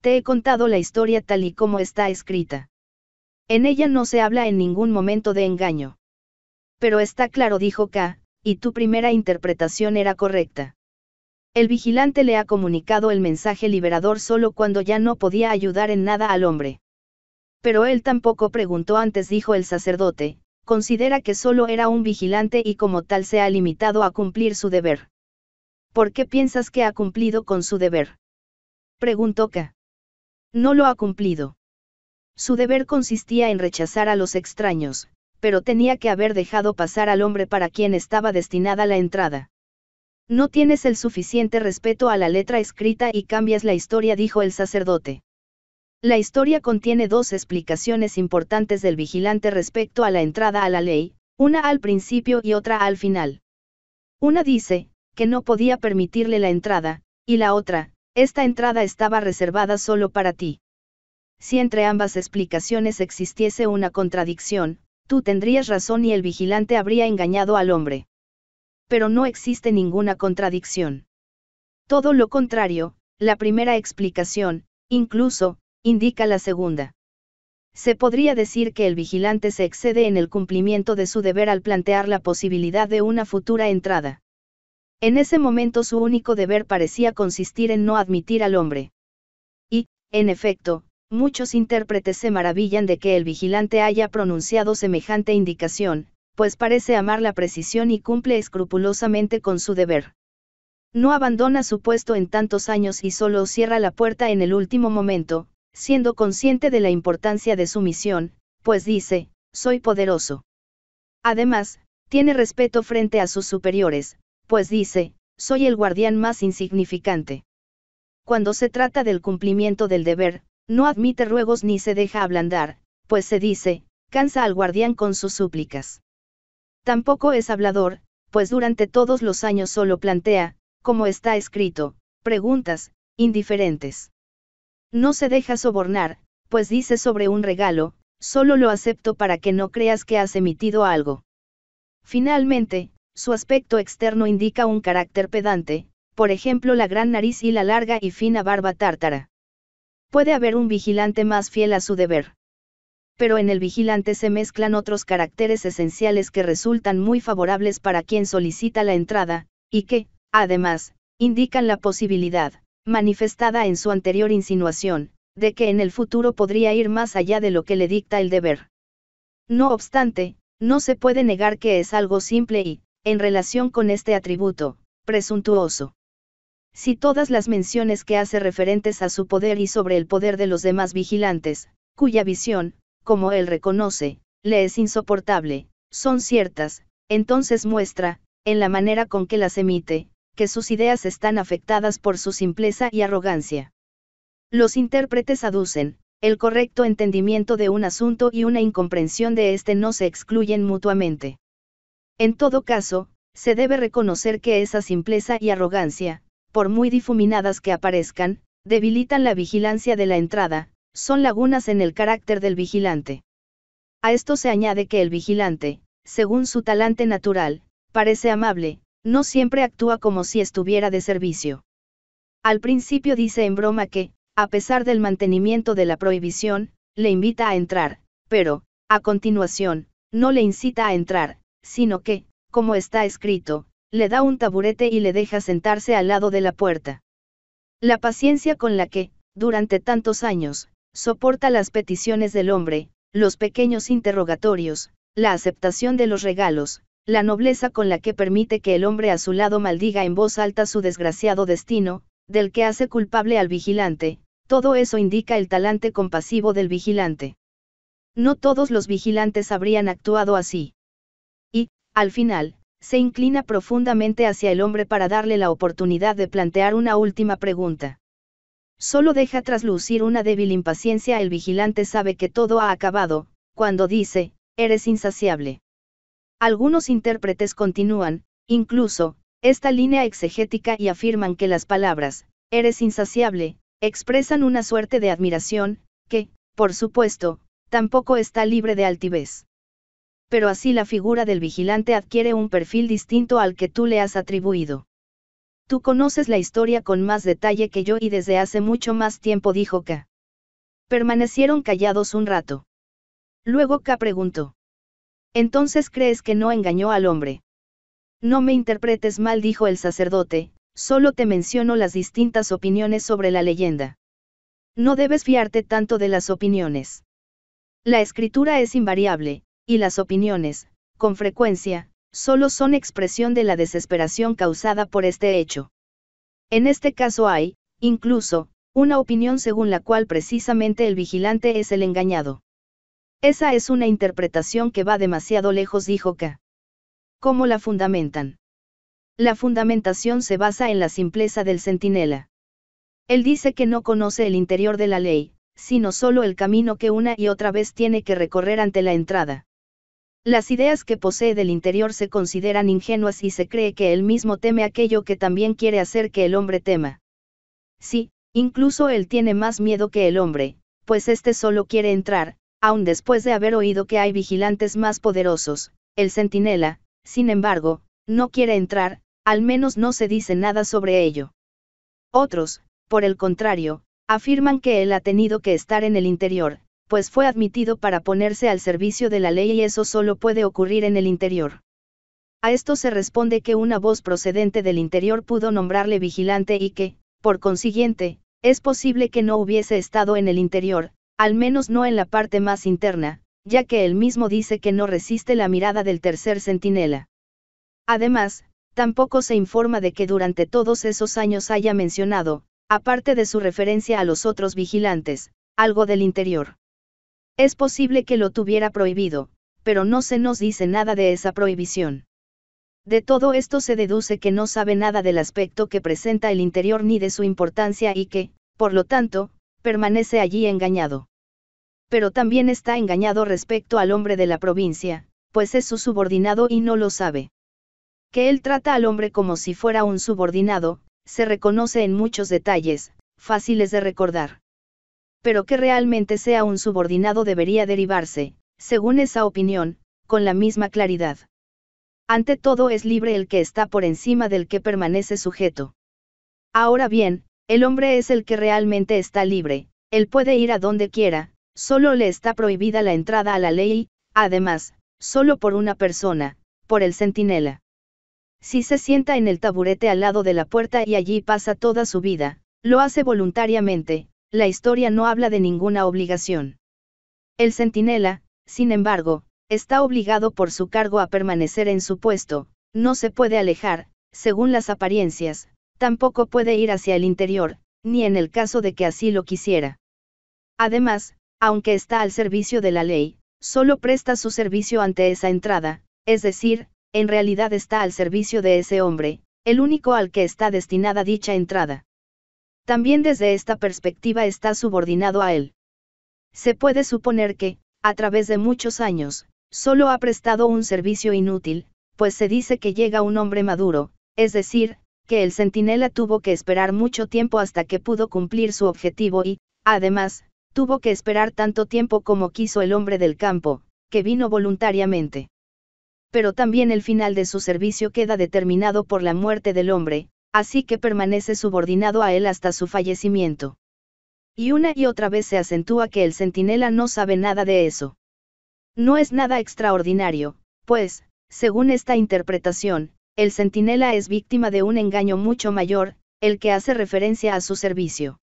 Te he contado la historia tal y como está escrita. En ella no se habla en ningún momento de engaño. Pero está claro, dijo K, y tu primera interpretación era correcta. El vigilante le ha comunicado el mensaje liberador solo cuando ya no podía ayudar en nada al hombre. Pero él tampoco preguntó antes, dijo el sacerdote, considera que solo era un vigilante y como tal se ha limitado a cumplir su deber. ¿Por qué piensas que ha cumplido con su deber? Preguntó K. No lo ha cumplido. Su deber consistía en rechazar a los extraños, pero tenía que haber dejado pasar al hombre para quien estaba destinada la entrada. No tienes el suficiente respeto a la letra escrita y cambias la historia, dijo el sacerdote. La historia contiene dos explicaciones importantes del vigilante respecto a la entrada a la ley, una al principio y otra al final. Una dice, que no podía permitirle la entrada, y la otra, esta entrada estaba reservada solo para ti. Si entre ambas explicaciones existiese una contradicción, tú tendrías razón y el vigilante habría engañado al hombre. Pero no existe ninguna contradicción. Todo lo contrario, la primera explicación, incluso, indica la segunda. Se podría decir que el vigilante se excede en el cumplimiento de su deber al plantear la posibilidad de una futura entrada. En ese momento su único deber parecía consistir en no admitir al hombre. Y, en efecto, Muchos intérpretes se maravillan de que el vigilante haya pronunciado semejante indicación, pues parece amar la precisión y cumple escrupulosamente con su deber. No abandona su puesto en tantos años y solo cierra la puerta en el último momento, siendo consciente de la importancia de su misión, pues dice, soy poderoso. Además, tiene respeto frente a sus superiores, pues dice, soy el guardián más insignificante. Cuando se trata del cumplimiento del deber, no admite ruegos ni se deja ablandar, pues se dice, cansa al guardián con sus súplicas. Tampoco es hablador, pues durante todos los años solo plantea, como está escrito, preguntas, indiferentes. No se deja sobornar, pues dice sobre un regalo, solo lo acepto para que no creas que has emitido algo. Finalmente, su aspecto externo indica un carácter pedante, por ejemplo la gran nariz y la larga y fina barba tártara. Puede haber un vigilante más fiel a su deber. Pero en el vigilante se mezclan otros caracteres esenciales que resultan muy favorables para quien solicita la entrada, y que, además, indican la posibilidad, manifestada en su anterior insinuación, de que en el futuro podría ir más allá de lo que le dicta el deber. No obstante, no se puede negar que es algo simple y, en relación con este atributo, presuntuoso. Si todas las menciones que hace referentes a su poder y sobre el poder de los demás vigilantes, cuya visión, como él reconoce, le es insoportable, son ciertas, entonces muestra, en la manera con que las emite, que sus ideas están afectadas por su simpleza y arrogancia. Los intérpretes aducen, el correcto entendimiento de un asunto y una incomprensión de éste no se excluyen mutuamente. En todo caso, se debe reconocer que esa simpleza y arrogancia, por muy difuminadas que aparezcan, debilitan la vigilancia de la entrada, son lagunas en el carácter del vigilante. A esto se añade que el vigilante, según su talante natural, parece amable, no siempre actúa como si estuviera de servicio. Al principio dice en broma que, a pesar del mantenimiento de la prohibición, le invita a entrar, pero, a continuación, no le incita a entrar, sino que, como está escrito, le da un taburete y le deja sentarse al lado de la puerta. La paciencia con la que, durante tantos años, soporta las peticiones del hombre, los pequeños interrogatorios, la aceptación de los regalos, la nobleza con la que permite que el hombre a su lado maldiga en voz alta su desgraciado destino, del que hace culpable al vigilante, todo eso indica el talante compasivo del vigilante. No todos los vigilantes habrían actuado así. Y, al final, se inclina profundamente hacia el hombre para darle la oportunidad de plantear una última pregunta. Solo deja traslucir una débil impaciencia, el vigilante sabe que todo ha acabado, cuando dice, eres insaciable. Algunos intérpretes continúan, incluso, esta línea exegética y afirman que las palabras, eres insaciable, expresan una suerte de admiración, que, por supuesto, tampoco está libre de altivez pero así la figura del vigilante adquiere un perfil distinto al que tú le has atribuido. Tú conoces la historia con más detalle que yo y desde hace mucho más tiempo dijo K. Permanecieron callados un rato. Luego K preguntó. Entonces crees que no engañó al hombre. No me interpretes mal, dijo el sacerdote, solo te menciono las distintas opiniones sobre la leyenda. No debes fiarte tanto de las opiniones. La escritura es invariable, y las opiniones, con frecuencia, solo son expresión de la desesperación causada por este hecho. En este caso hay, incluso, una opinión según la cual precisamente el vigilante es el engañado. Esa es una interpretación que va demasiado lejos, dijo K. ¿Cómo la fundamentan? La fundamentación se basa en la simpleza del centinela. Él dice que no conoce el interior de la ley, sino solo el camino que una y otra vez tiene que recorrer ante la entrada. Las ideas que posee del interior se consideran ingenuas y se cree que él mismo teme aquello que también quiere hacer que el hombre tema. Sí, incluso él tiene más miedo que el hombre, pues éste solo quiere entrar, aun después de haber oído que hay vigilantes más poderosos, el centinela, sin embargo, no quiere entrar, al menos no se dice nada sobre ello. Otros, por el contrario, afirman que él ha tenido que estar en el interior, pues fue admitido para ponerse al servicio de la ley y eso solo puede ocurrir en el interior. A esto se responde que una voz procedente del interior pudo nombrarle vigilante y que, por consiguiente, es posible que no hubiese estado en el interior, al menos no en la parte más interna, ya que él mismo dice que no resiste la mirada del tercer centinela. Además, tampoco se informa de que durante todos esos años haya mencionado, aparte de su referencia a los otros vigilantes, algo del interior. Es posible que lo tuviera prohibido, pero no se nos dice nada de esa prohibición. De todo esto se deduce que no sabe nada del aspecto que presenta el interior ni de su importancia y que, por lo tanto, permanece allí engañado. Pero también está engañado respecto al hombre de la provincia, pues es su subordinado y no lo sabe. Que él trata al hombre como si fuera un subordinado, se reconoce en muchos detalles, fáciles de recordar pero que realmente sea un subordinado debería derivarse, según esa opinión, con la misma claridad. Ante todo es libre el que está por encima del que permanece sujeto. Ahora bien, el hombre es el que realmente está libre, él puede ir a donde quiera, solo le está prohibida la entrada a la ley, además, solo por una persona, por el centinela. Si se sienta en el taburete al lado de la puerta y allí pasa toda su vida, lo hace voluntariamente, la historia no habla de ninguna obligación. El centinela, sin embargo, está obligado por su cargo a permanecer en su puesto, no se puede alejar, según las apariencias, tampoco puede ir hacia el interior, ni en el caso de que así lo quisiera. Además, aunque está al servicio de la ley, solo presta su servicio ante esa entrada, es decir, en realidad está al servicio de ese hombre, el único al que está destinada dicha entrada también desde esta perspectiva está subordinado a él. Se puede suponer que, a través de muchos años, solo ha prestado un servicio inútil, pues se dice que llega un hombre maduro, es decir, que el centinela tuvo que esperar mucho tiempo hasta que pudo cumplir su objetivo y, además, tuvo que esperar tanto tiempo como quiso el hombre del campo, que vino voluntariamente. Pero también el final de su servicio queda determinado por la muerte del hombre, así que permanece subordinado a él hasta su fallecimiento. Y una y otra vez se acentúa que el centinela no sabe nada de eso. No es nada extraordinario, pues, según esta interpretación, el centinela es víctima de un engaño mucho mayor, el que hace referencia a su servicio.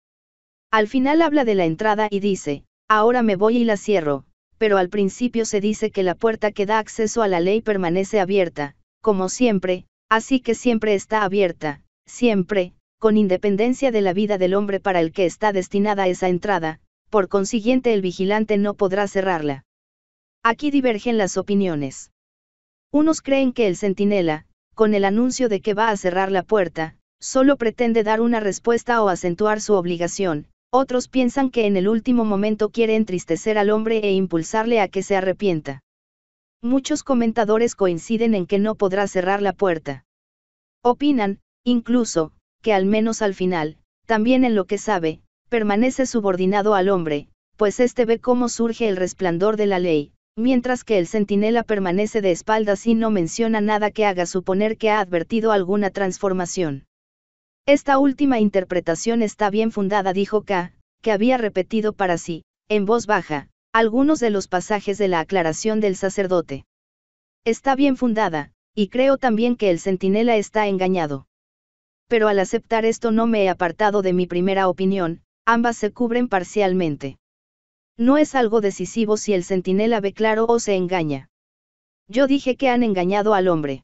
Al final habla de la entrada y dice, ahora me voy y la cierro, pero al principio se dice que la puerta que da acceso a la ley permanece abierta, como siempre, así que siempre está abierta, siempre, con independencia de la vida del hombre para el que está destinada esa entrada, por consiguiente el vigilante no podrá cerrarla. Aquí divergen las opiniones. Unos creen que el centinela, con el anuncio de que va a cerrar la puerta, solo pretende dar una respuesta o acentuar su obligación, otros piensan que en el último momento quiere entristecer al hombre e impulsarle a que se arrepienta. Muchos comentadores coinciden en que no podrá cerrar la puerta. Opinan, Incluso, que al menos al final, también en lo que sabe, permanece subordinado al hombre, pues éste ve cómo surge el resplandor de la ley, mientras que el centinela permanece de espaldas y no menciona nada que haga suponer que ha advertido alguna transformación. Esta última interpretación está bien fundada, dijo K, que había repetido para sí, en voz baja, algunos de los pasajes de la aclaración del sacerdote. Está bien fundada, y creo también que el centinela está engañado pero al aceptar esto no me he apartado de mi primera opinión, ambas se cubren parcialmente. No es algo decisivo si el centinela ve claro o se engaña. Yo dije que han engañado al hombre.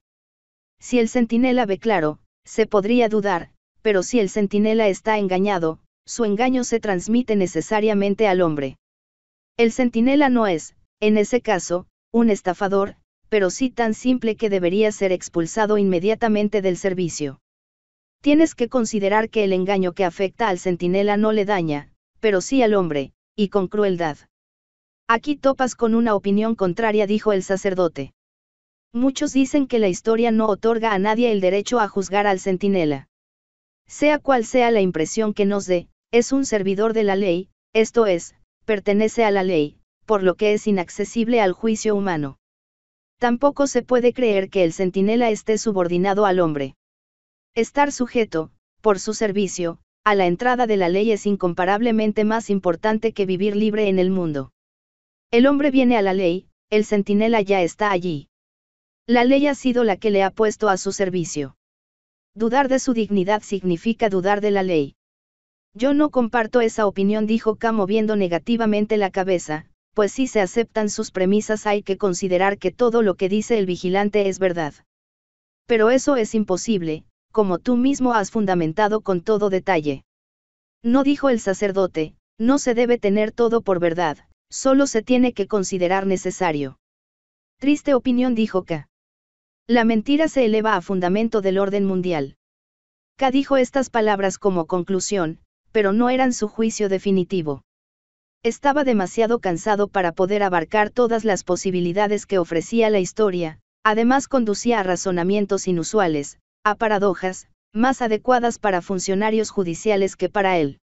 Si el centinela ve claro, se podría dudar, pero si el centinela está engañado, su engaño se transmite necesariamente al hombre. El centinela no es, en ese caso, un estafador, pero sí tan simple que debería ser expulsado inmediatamente del servicio. Tienes que considerar que el engaño que afecta al centinela no le daña, pero sí al hombre, y con crueldad. Aquí topas con una opinión contraria, dijo el sacerdote. Muchos dicen que la historia no otorga a nadie el derecho a juzgar al centinela. Sea cual sea la impresión que nos dé, es un servidor de la ley, esto es, pertenece a la ley, por lo que es inaccesible al juicio humano. Tampoco se puede creer que el centinela esté subordinado al hombre. Estar sujeto, por su servicio, a la entrada de la ley es incomparablemente más importante que vivir libre en el mundo. El hombre viene a la ley, el centinela ya está allí. La ley ha sido la que le ha puesto a su servicio. Dudar de su dignidad significa dudar de la ley. Yo no comparto esa opinión, dijo K moviendo negativamente la cabeza, pues si se aceptan sus premisas hay que considerar que todo lo que dice el vigilante es verdad. Pero eso es imposible, como tú mismo has fundamentado con todo detalle. No dijo el sacerdote, no se debe tener todo por verdad, solo se tiene que considerar necesario. Triste opinión dijo K. La mentira se eleva a fundamento del orden mundial. K dijo estas palabras como conclusión, pero no eran su juicio definitivo. Estaba demasiado cansado para poder abarcar todas las posibilidades que ofrecía la historia, además conducía a razonamientos inusuales, a paradojas, más adecuadas para funcionarios judiciales que para él.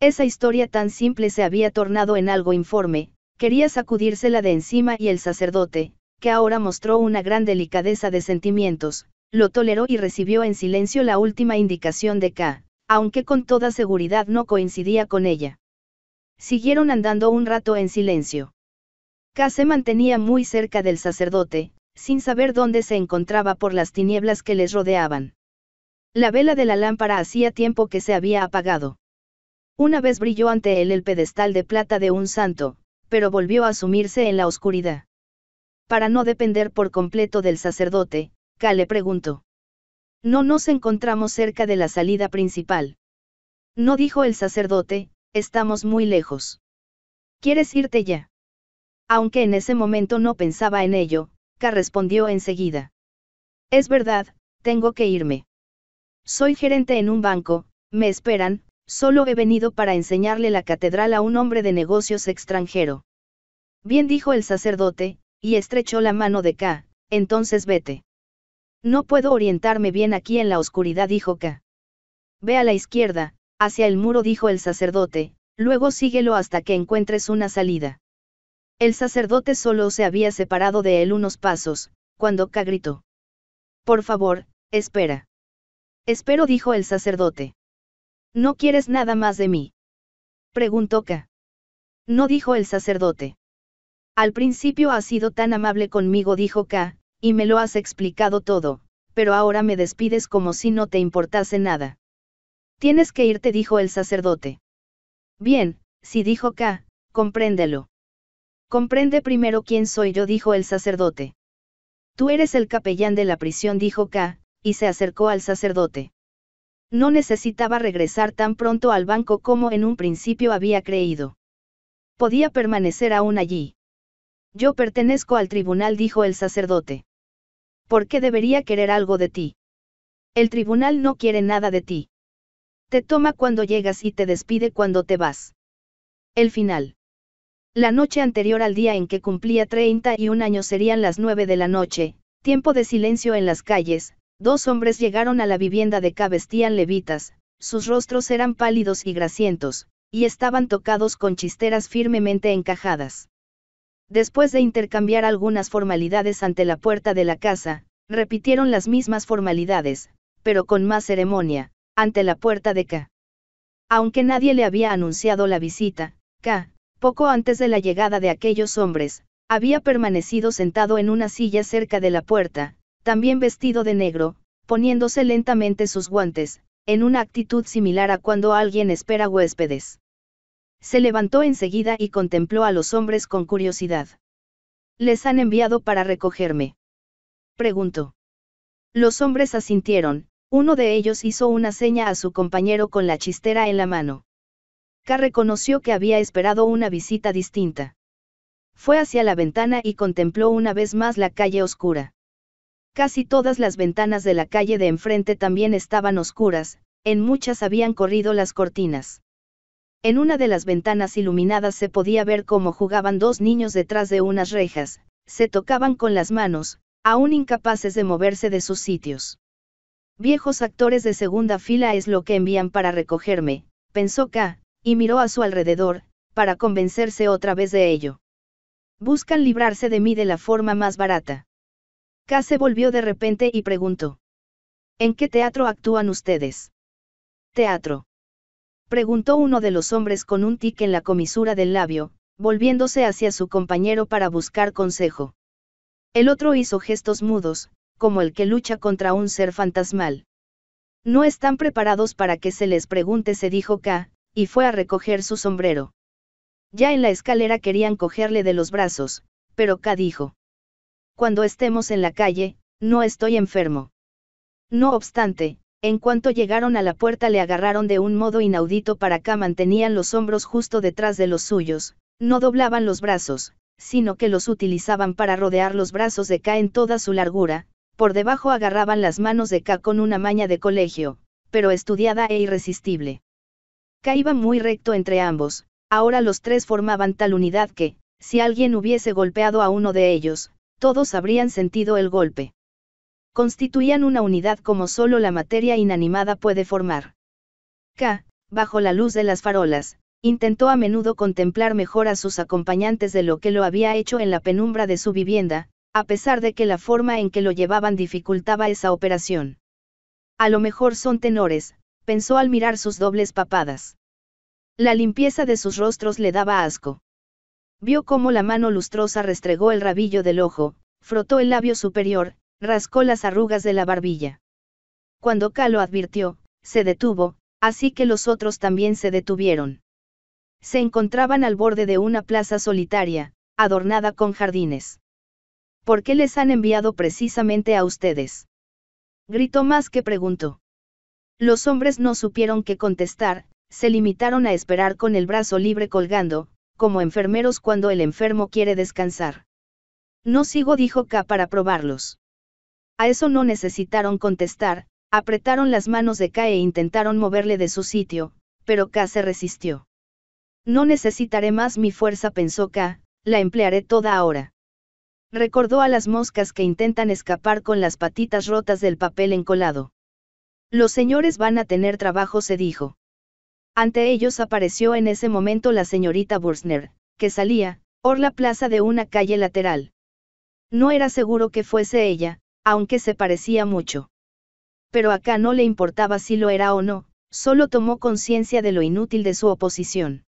Esa historia tan simple se había tornado en algo informe, quería sacudírsela de encima y el sacerdote, que ahora mostró una gran delicadeza de sentimientos, lo toleró y recibió en silencio la última indicación de K, aunque con toda seguridad no coincidía con ella. Siguieron andando un rato en silencio. K se mantenía muy cerca del sacerdote, sin saber dónde se encontraba por las tinieblas que les rodeaban. La vela de la lámpara hacía tiempo que se había apagado. Una vez brilló ante él el pedestal de plata de un santo, pero volvió a sumirse en la oscuridad. Para no depender por completo del sacerdote, Kale preguntó. No nos encontramos cerca de la salida principal. No dijo el sacerdote, estamos muy lejos. ¿Quieres irte ya? Aunque en ese momento no pensaba en ello, K respondió enseguida. Es verdad, tengo que irme. Soy gerente en un banco, me esperan, solo he venido para enseñarle la catedral a un hombre de negocios extranjero. Bien dijo el sacerdote, y estrechó la mano de K, entonces vete. No puedo orientarme bien aquí en la oscuridad, dijo K. Ve a la izquierda, hacia el muro, dijo el sacerdote, luego síguelo hasta que encuentres una salida. El sacerdote solo se había separado de él unos pasos, cuando K gritó. Por favor, espera. Espero, dijo el sacerdote. ¿No quieres nada más de mí? Preguntó K. No dijo el sacerdote. Al principio has sido tan amable conmigo, dijo K, y me lo has explicado todo, pero ahora me despides como si no te importase nada. Tienes que irte, dijo el sacerdote. Bien, si dijo K, compréndelo. Comprende primero quién soy yo, dijo el sacerdote. Tú eres el capellán de la prisión, dijo K, y se acercó al sacerdote. No necesitaba regresar tan pronto al banco como en un principio había creído. Podía permanecer aún allí. Yo pertenezco al tribunal, dijo el sacerdote. ¿Por qué debería querer algo de ti? El tribunal no quiere nada de ti. Te toma cuando llegas y te despide cuando te vas. El final. La noche anterior al día en que cumplía 31 años serían las 9 de la noche, tiempo de silencio en las calles, dos hombres llegaron a la vivienda de K. Vestían levitas, sus rostros eran pálidos y grasientos, y estaban tocados con chisteras firmemente encajadas. Después de intercambiar algunas formalidades ante la puerta de la casa, repitieron las mismas formalidades, pero con más ceremonia, ante la puerta de K. Aunque nadie le había anunciado la visita, K, poco antes de la llegada de aquellos hombres, había permanecido sentado en una silla cerca de la puerta, también vestido de negro, poniéndose lentamente sus guantes, en una actitud similar a cuando alguien espera huéspedes. Se levantó enseguida y contempló a los hombres con curiosidad. ¿Les han enviado para recogerme? preguntó. Los hombres asintieron, uno de ellos hizo una seña a su compañero con la chistera en la mano. K reconoció que había esperado una visita distinta. Fue hacia la ventana y contempló una vez más la calle oscura. Casi todas las ventanas de la calle de enfrente también estaban oscuras, en muchas habían corrido las cortinas. En una de las ventanas iluminadas se podía ver cómo jugaban dos niños detrás de unas rejas, se tocaban con las manos, aún incapaces de moverse de sus sitios. Viejos actores de segunda fila es lo que envían para recogerme, pensó K, y miró a su alrededor, para convencerse otra vez de ello. Buscan librarse de mí de la forma más barata. K se volvió de repente y preguntó. ¿En qué teatro actúan ustedes? Teatro. Preguntó uno de los hombres con un tic en la comisura del labio, volviéndose hacia su compañero para buscar consejo. El otro hizo gestos mudos, como el que lucha contra un ser fantasmal. No están preparados para que se les pregunte, se dijo K, y fue a recoger su sombrero. Ya en la escalera querían cogerle de los brazos, pero K dijo. Cuando estemos en la calle, no estoy enfermo. No obstante, en cuanto llegaron a la puerta le agarraron de un modo inaudito para K mantenían los hombros justo detrás de los suyos, no doblaban los brazos, sino que los utilizaban para rodear los brazos de K en toda su largura, por debajo agarraban las manos de K con una maña de colegio, pero estudiada e irresistible. Caía muy recto entre ambos, ahora los tres formaban tal unidad que, si alguien hubiese golpeado a uno de ellos, todos habrían sentido el golpe. Constituían una unidad como solo la materia inanimada puede formar. K, bajo la luz de las farolas, intentó a menudo contemplar mejor a sus acompañantes de lo que lo había hecho en la penumbra de su vivienda, a pesar de que la forma en que lo llevaban dificultaba esa operación. A lo mejor son tenores, pensó al mirar sus dobles papadas. La limpieza de sus rostros le daba asco. Vio cómo la mano lustrosa restregó el rabillo del ojo, frotó el labio superior, rascó las arrugas de la barbilla. Cuando Calo advirtió, se detuvo, así que los otros también se detuvieron. Se encontraban al borde de una plaza solitaria, adornada con jardines. ¿Por qué les han enviado precisamente a ustedes? Gritó más que preguntó. Los hombres no supieron qué contestar, se limitaron a esperar con el brazo libre colgando, como enfermeros cuando el enfermo quiere descansar. No sigo, dijo K para probarlos. A eso no necesitaron contestar, apretaron las manos de K e intentaron moverle de su sitio, pero K se resistió. No necesitaré más mi fuerza, pensó K, la emplearé toda ahora. Recordó a las moscas que intentan escapar con las patitas rotas del papel encolado. Los señores van a tener trabajo, se dijo. Ante ellos apareció en ese momento la señorita Bursner, que salía, por la plaza de una calle lateral. No era seguro que fuese ella, aunque se parecía mucho. Pero acá no le importaba si lo era o no, solo tomó conciencia de lo inútil de su oposición.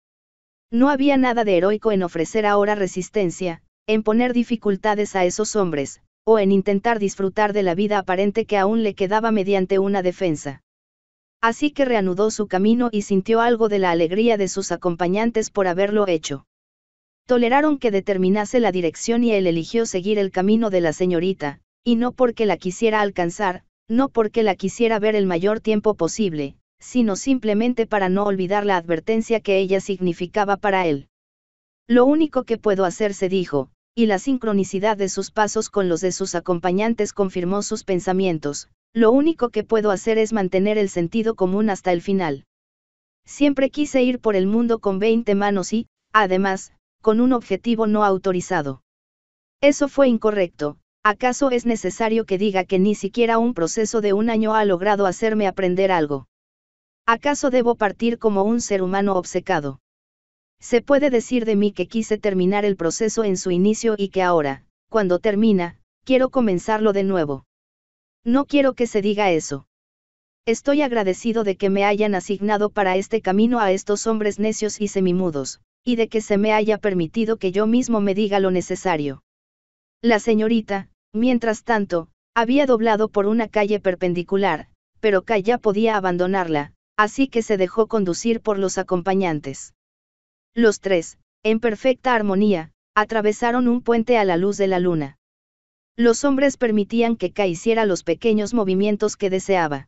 No había nada de heroico en ofrecer ahora resistencia, en poner dificultades a esos hombres, o en intentar disfrutar de la vida aparente que aún le quedaba mediante una defensa. Así que reanudó su camino y sintió algo de la alegría de sus acompañantes por haberlo hecho. Toleraron que determinase la dirección y él eligió seguir el camino de la señorita, y no porque la quisiera alcanzar, no porque la quisiera ver el mayor tiempo posible, sino simplemente para no olvidar la advertencia que ella significaba para él. Lo único que puedo hacer, se dijo, y la sincronicidad de sus pasos con los de sus acompañantes confirmó sus pensamientos, lo único que puedo hacer es mantener el sentido común hasta el final. Siempre quise ir por el mundo con 20 manos y, además, con un objetivo no autorizado. Eso fue incorrecto, ¿acaso es necesario que diga que ni siquiera un proceso de un año ha logrado hacerme aprender algo? ¿Acaso debo partir como un ser humano obcecado? Se puede decir de mí que quise terminar el proceso en su inicio y que ahora, cuando termina, quiero comenzarlo de nuevo. No quiero que se diga eso. Estoy agradecido de que me hayan asignado para este camino a estos hombres necios y semimudos, y de que se me haya permitido que yo mismo me diga lo necesario. La señorita, mientras tanto, había doblado por una calle perpendicular, pero Kaya podía abandonarla, así que se dejó conducir por los acompañantes. Los tres, en perfecta armonía, atravesaron un puente a la luz de la luna. Los hombres permitían que K hiciera los pequeños movimientos que deseaba.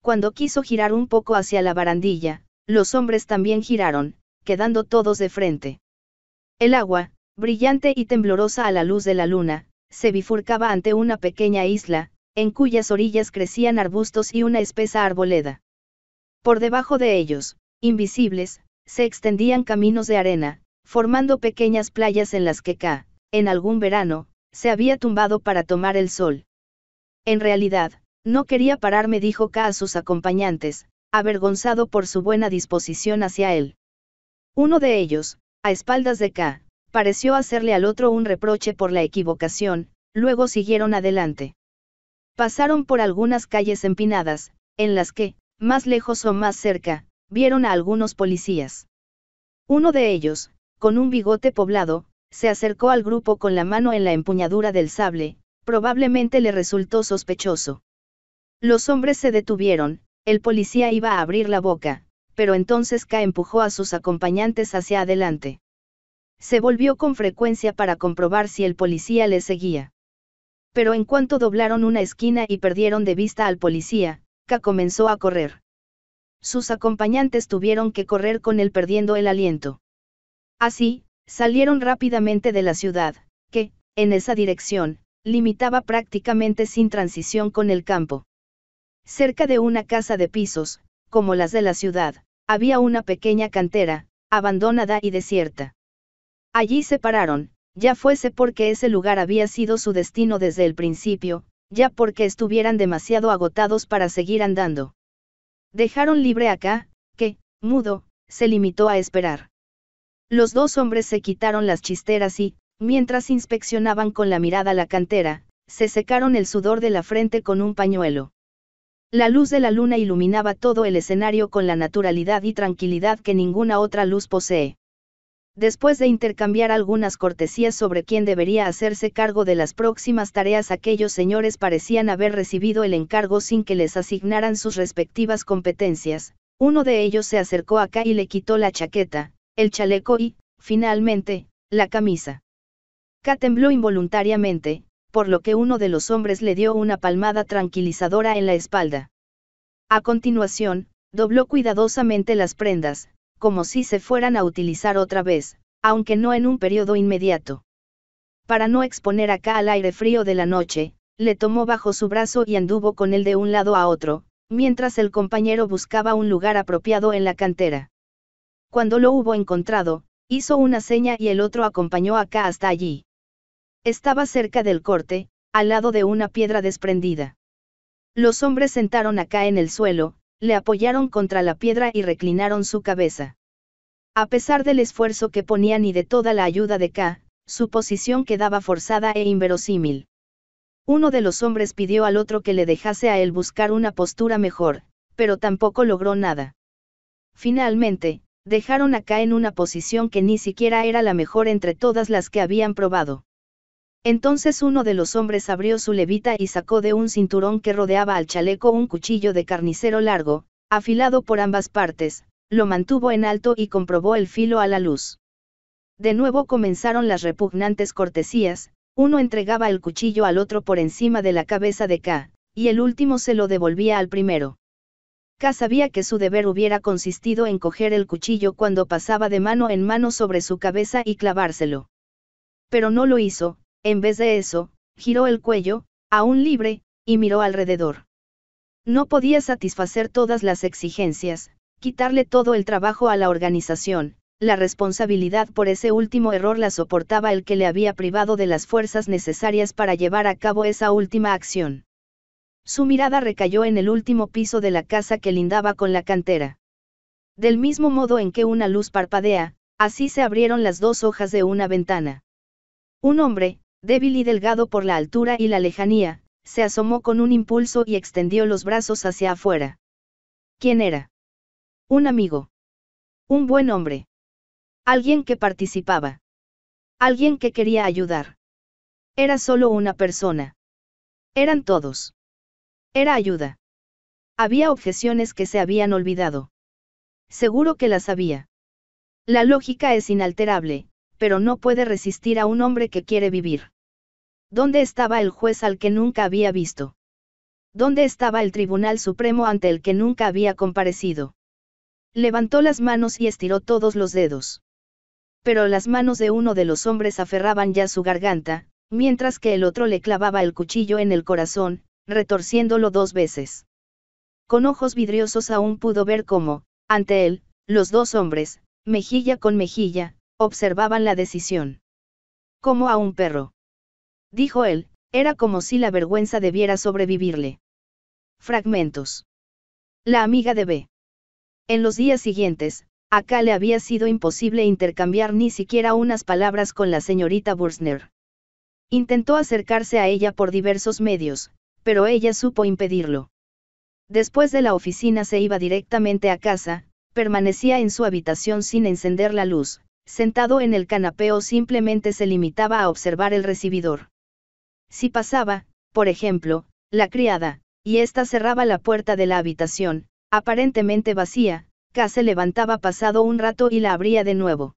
Cuando quiso girar un poco hacia la barandilla, los hombres también giraron, quedando todos de frente. El agua, brillante y temblorosa a la luz de la luna, se bifurcaba ante una pequeña isla, en cuyas orillas crecían arbustos y una espesa arboleda. Por debajo de ellos, invisibles, se extendían caminos de arena, formando pequeñas playas en las que K, en algún verano, se había tumbado para tomar el sol. En realidad, no quería pararme, dijo K a sus acompañantes, avergonzado por su buena disposición hacia él. Uno de ellos, a espaldas de K, pareció hacerle al otro un reproche por la equivocación, luego siguieron adelante. Pasaron por algunas calles empinadas, en las que, más lejos o más cerca, Vieron a algunos policías. Uno de ellos, con un bigote poblado, se acercó al grupo con la mano en la empuñadura del sable, probablemente le resultó sospechoso. Los hombres se detuvieron, el policía iba a abrir la boca, pero entonces K empujó a sus acompañantes hacia adelante. Se volvió con frecuencia para comprobar si el policía le seguía. Pero en cuanto doblaron una esquina y perdieron de vista al policía, K comenzó a correr sus acompañantes tuvieron que correr con él perdiendo el aliento. Así, salieron rápidamente de la ciudad, que, en esa dirección, limitaba prácticamente sin transición con el campo. Cerca de una casa de pisos, como las de la ciudad, había una pequeña cantera, abandonada y desierta. Allí se pararon, ya fuese porque ese lugar había sido su destino desde el principio, ya porque estuvieran demasiado agotados para seguir andando. Dejaron libre acá, que, mudo, se limitó a esperar. Los dos hombres se quitaron las chisteras y, mientras inspeccionaban con la mirada la cantera, se secaron el sudor de la frente con un pañuelo. La luz de la luna iluminaba todo el escenario con la naturalidad y tranquilidad que ninguna otra luz posee. Después de intercambiar algunas cortesías sobre quién debería hacerse cargo de las próximas tareas, aquellos señores parecían haber recibido el encargo sin que les asignaran sus respectivas competencias. Uno de ellos se acercó a K y le quitó la chaqueta, el chaleco y, finalmente, la camisa. K tembló involuntariamente, por lo que uno de los hombres le dio una palmada tranquilizadora en la espalda. A continuación, dobló cuidadosamente las prendas, como si se fueran a utilizar otra vez, aunque no en un periodo inmediato. Para no exponer acá al aire frío de la noche, le tomó bajo su brazo y anduvo con él de un lado a otro, mientras el compañero buscaba un lugar apropiado en la cantera. Cuando lo hubo encontrado, hizo una seña y el otro acompañó acá hasta allí. Estaba cerca del corte, al lado de una piedra desprendida. Los hombres sentaron acá en el suelo, le apoyaron contra la piedra y reclinaron su cabeza. A pesar del esfuerzo que ponían y de toda la ayuda de K, su posición quedaba forzada e inverosímil. Uno de los hombres pidió al otro que le dejase a él buscar una postura mejor, pero tampoco logró nada. Finalmente, dejaron a K en una posición que ni siquiera era la mejor entre todas las que habían probado. Entonces uno de los hombres abrió su levita y sacó de un cinturón que rodeaba al chaleco un cuchillo de carnicero largo, afilado por ambas partes, lo mantuvo en alto y comprobó el filo a la luz. De nuevo comenzaron las repugnantes cortesías, uno entregaba el cuchillo al otro por encima de la cabeza de K, y el último se lo devolvía al primero. K sabía que su deber hubiera consistido en coger el cuchillo cuando pasaba de mano en mano sobre su cabeza y clavárselo. Pero no lo hizo, en vez de eso, giró el cuello, aún libre, y miró alrededor. No podía satisfacer todas las exigencias, quitarle todo el trabajo a la organización, la responsabilidad por ese último error la soportaba el que le había privado de las fuerzas necesarias para llevar a cabo esa última acción. Su mirada recayó en el último piso de la casa que lindaba con la cantera. Del mismo modo en que una luz parpadea, así se abrieron las dos hojas de una ventana. Un hombre, débil y delgado por la altura y la lejanía, se asomó con un impulso y extendió los brazos hacia afuera. ¿Quién era? Un amigo. Un buen hombre. Alguien que participaba. Alguien que quería ayudar. Era solo una persona. Eran todos. Era ayuda. Había objeciones que se habían olvidado. Seguro que las había. La lógica es inalterable, pero no puede resistir a un hombre que quiere vivir. ¿Dónde estaba el juez al que nunca había visto? ¿Dónde estaba el Tribunal Supremo ante el que nunca había comparecido? Levantó las manos y estiró todos los dedos. Pero las manos de uno de los hombres aferraban ya su garganta, mientras que el otro le clavaba el cuchillo en el corazón, retorciéndolo dos veces. Con ojos vidriosos aún pudo ver cómo, ante él, los dos hombres, mejilla con mejilla, observaban la decisión. Como a un perro dijo él, era como si la vergüenza debiera sobrevivirle. Fragmentos. La amiga de B. En los días siguientes, acá le había sido imposible intercambiar ni siquiera unas palabras con la señorita Bursner. Intentó acercarse a ella por diversos medios, pero ella supo impedirlo. Después de la oficina se iba directamente a casa, permanecía en su habitación sin encender la luz, sentado en el canapé o simplemente se limitaba a observar el recibidor. Si pasaba, por ejemplo, la criada, y ésta cerraba la puerta de la habitación, aparentemente vacía, K se levantaba pasado un rato y la abría de nuevo.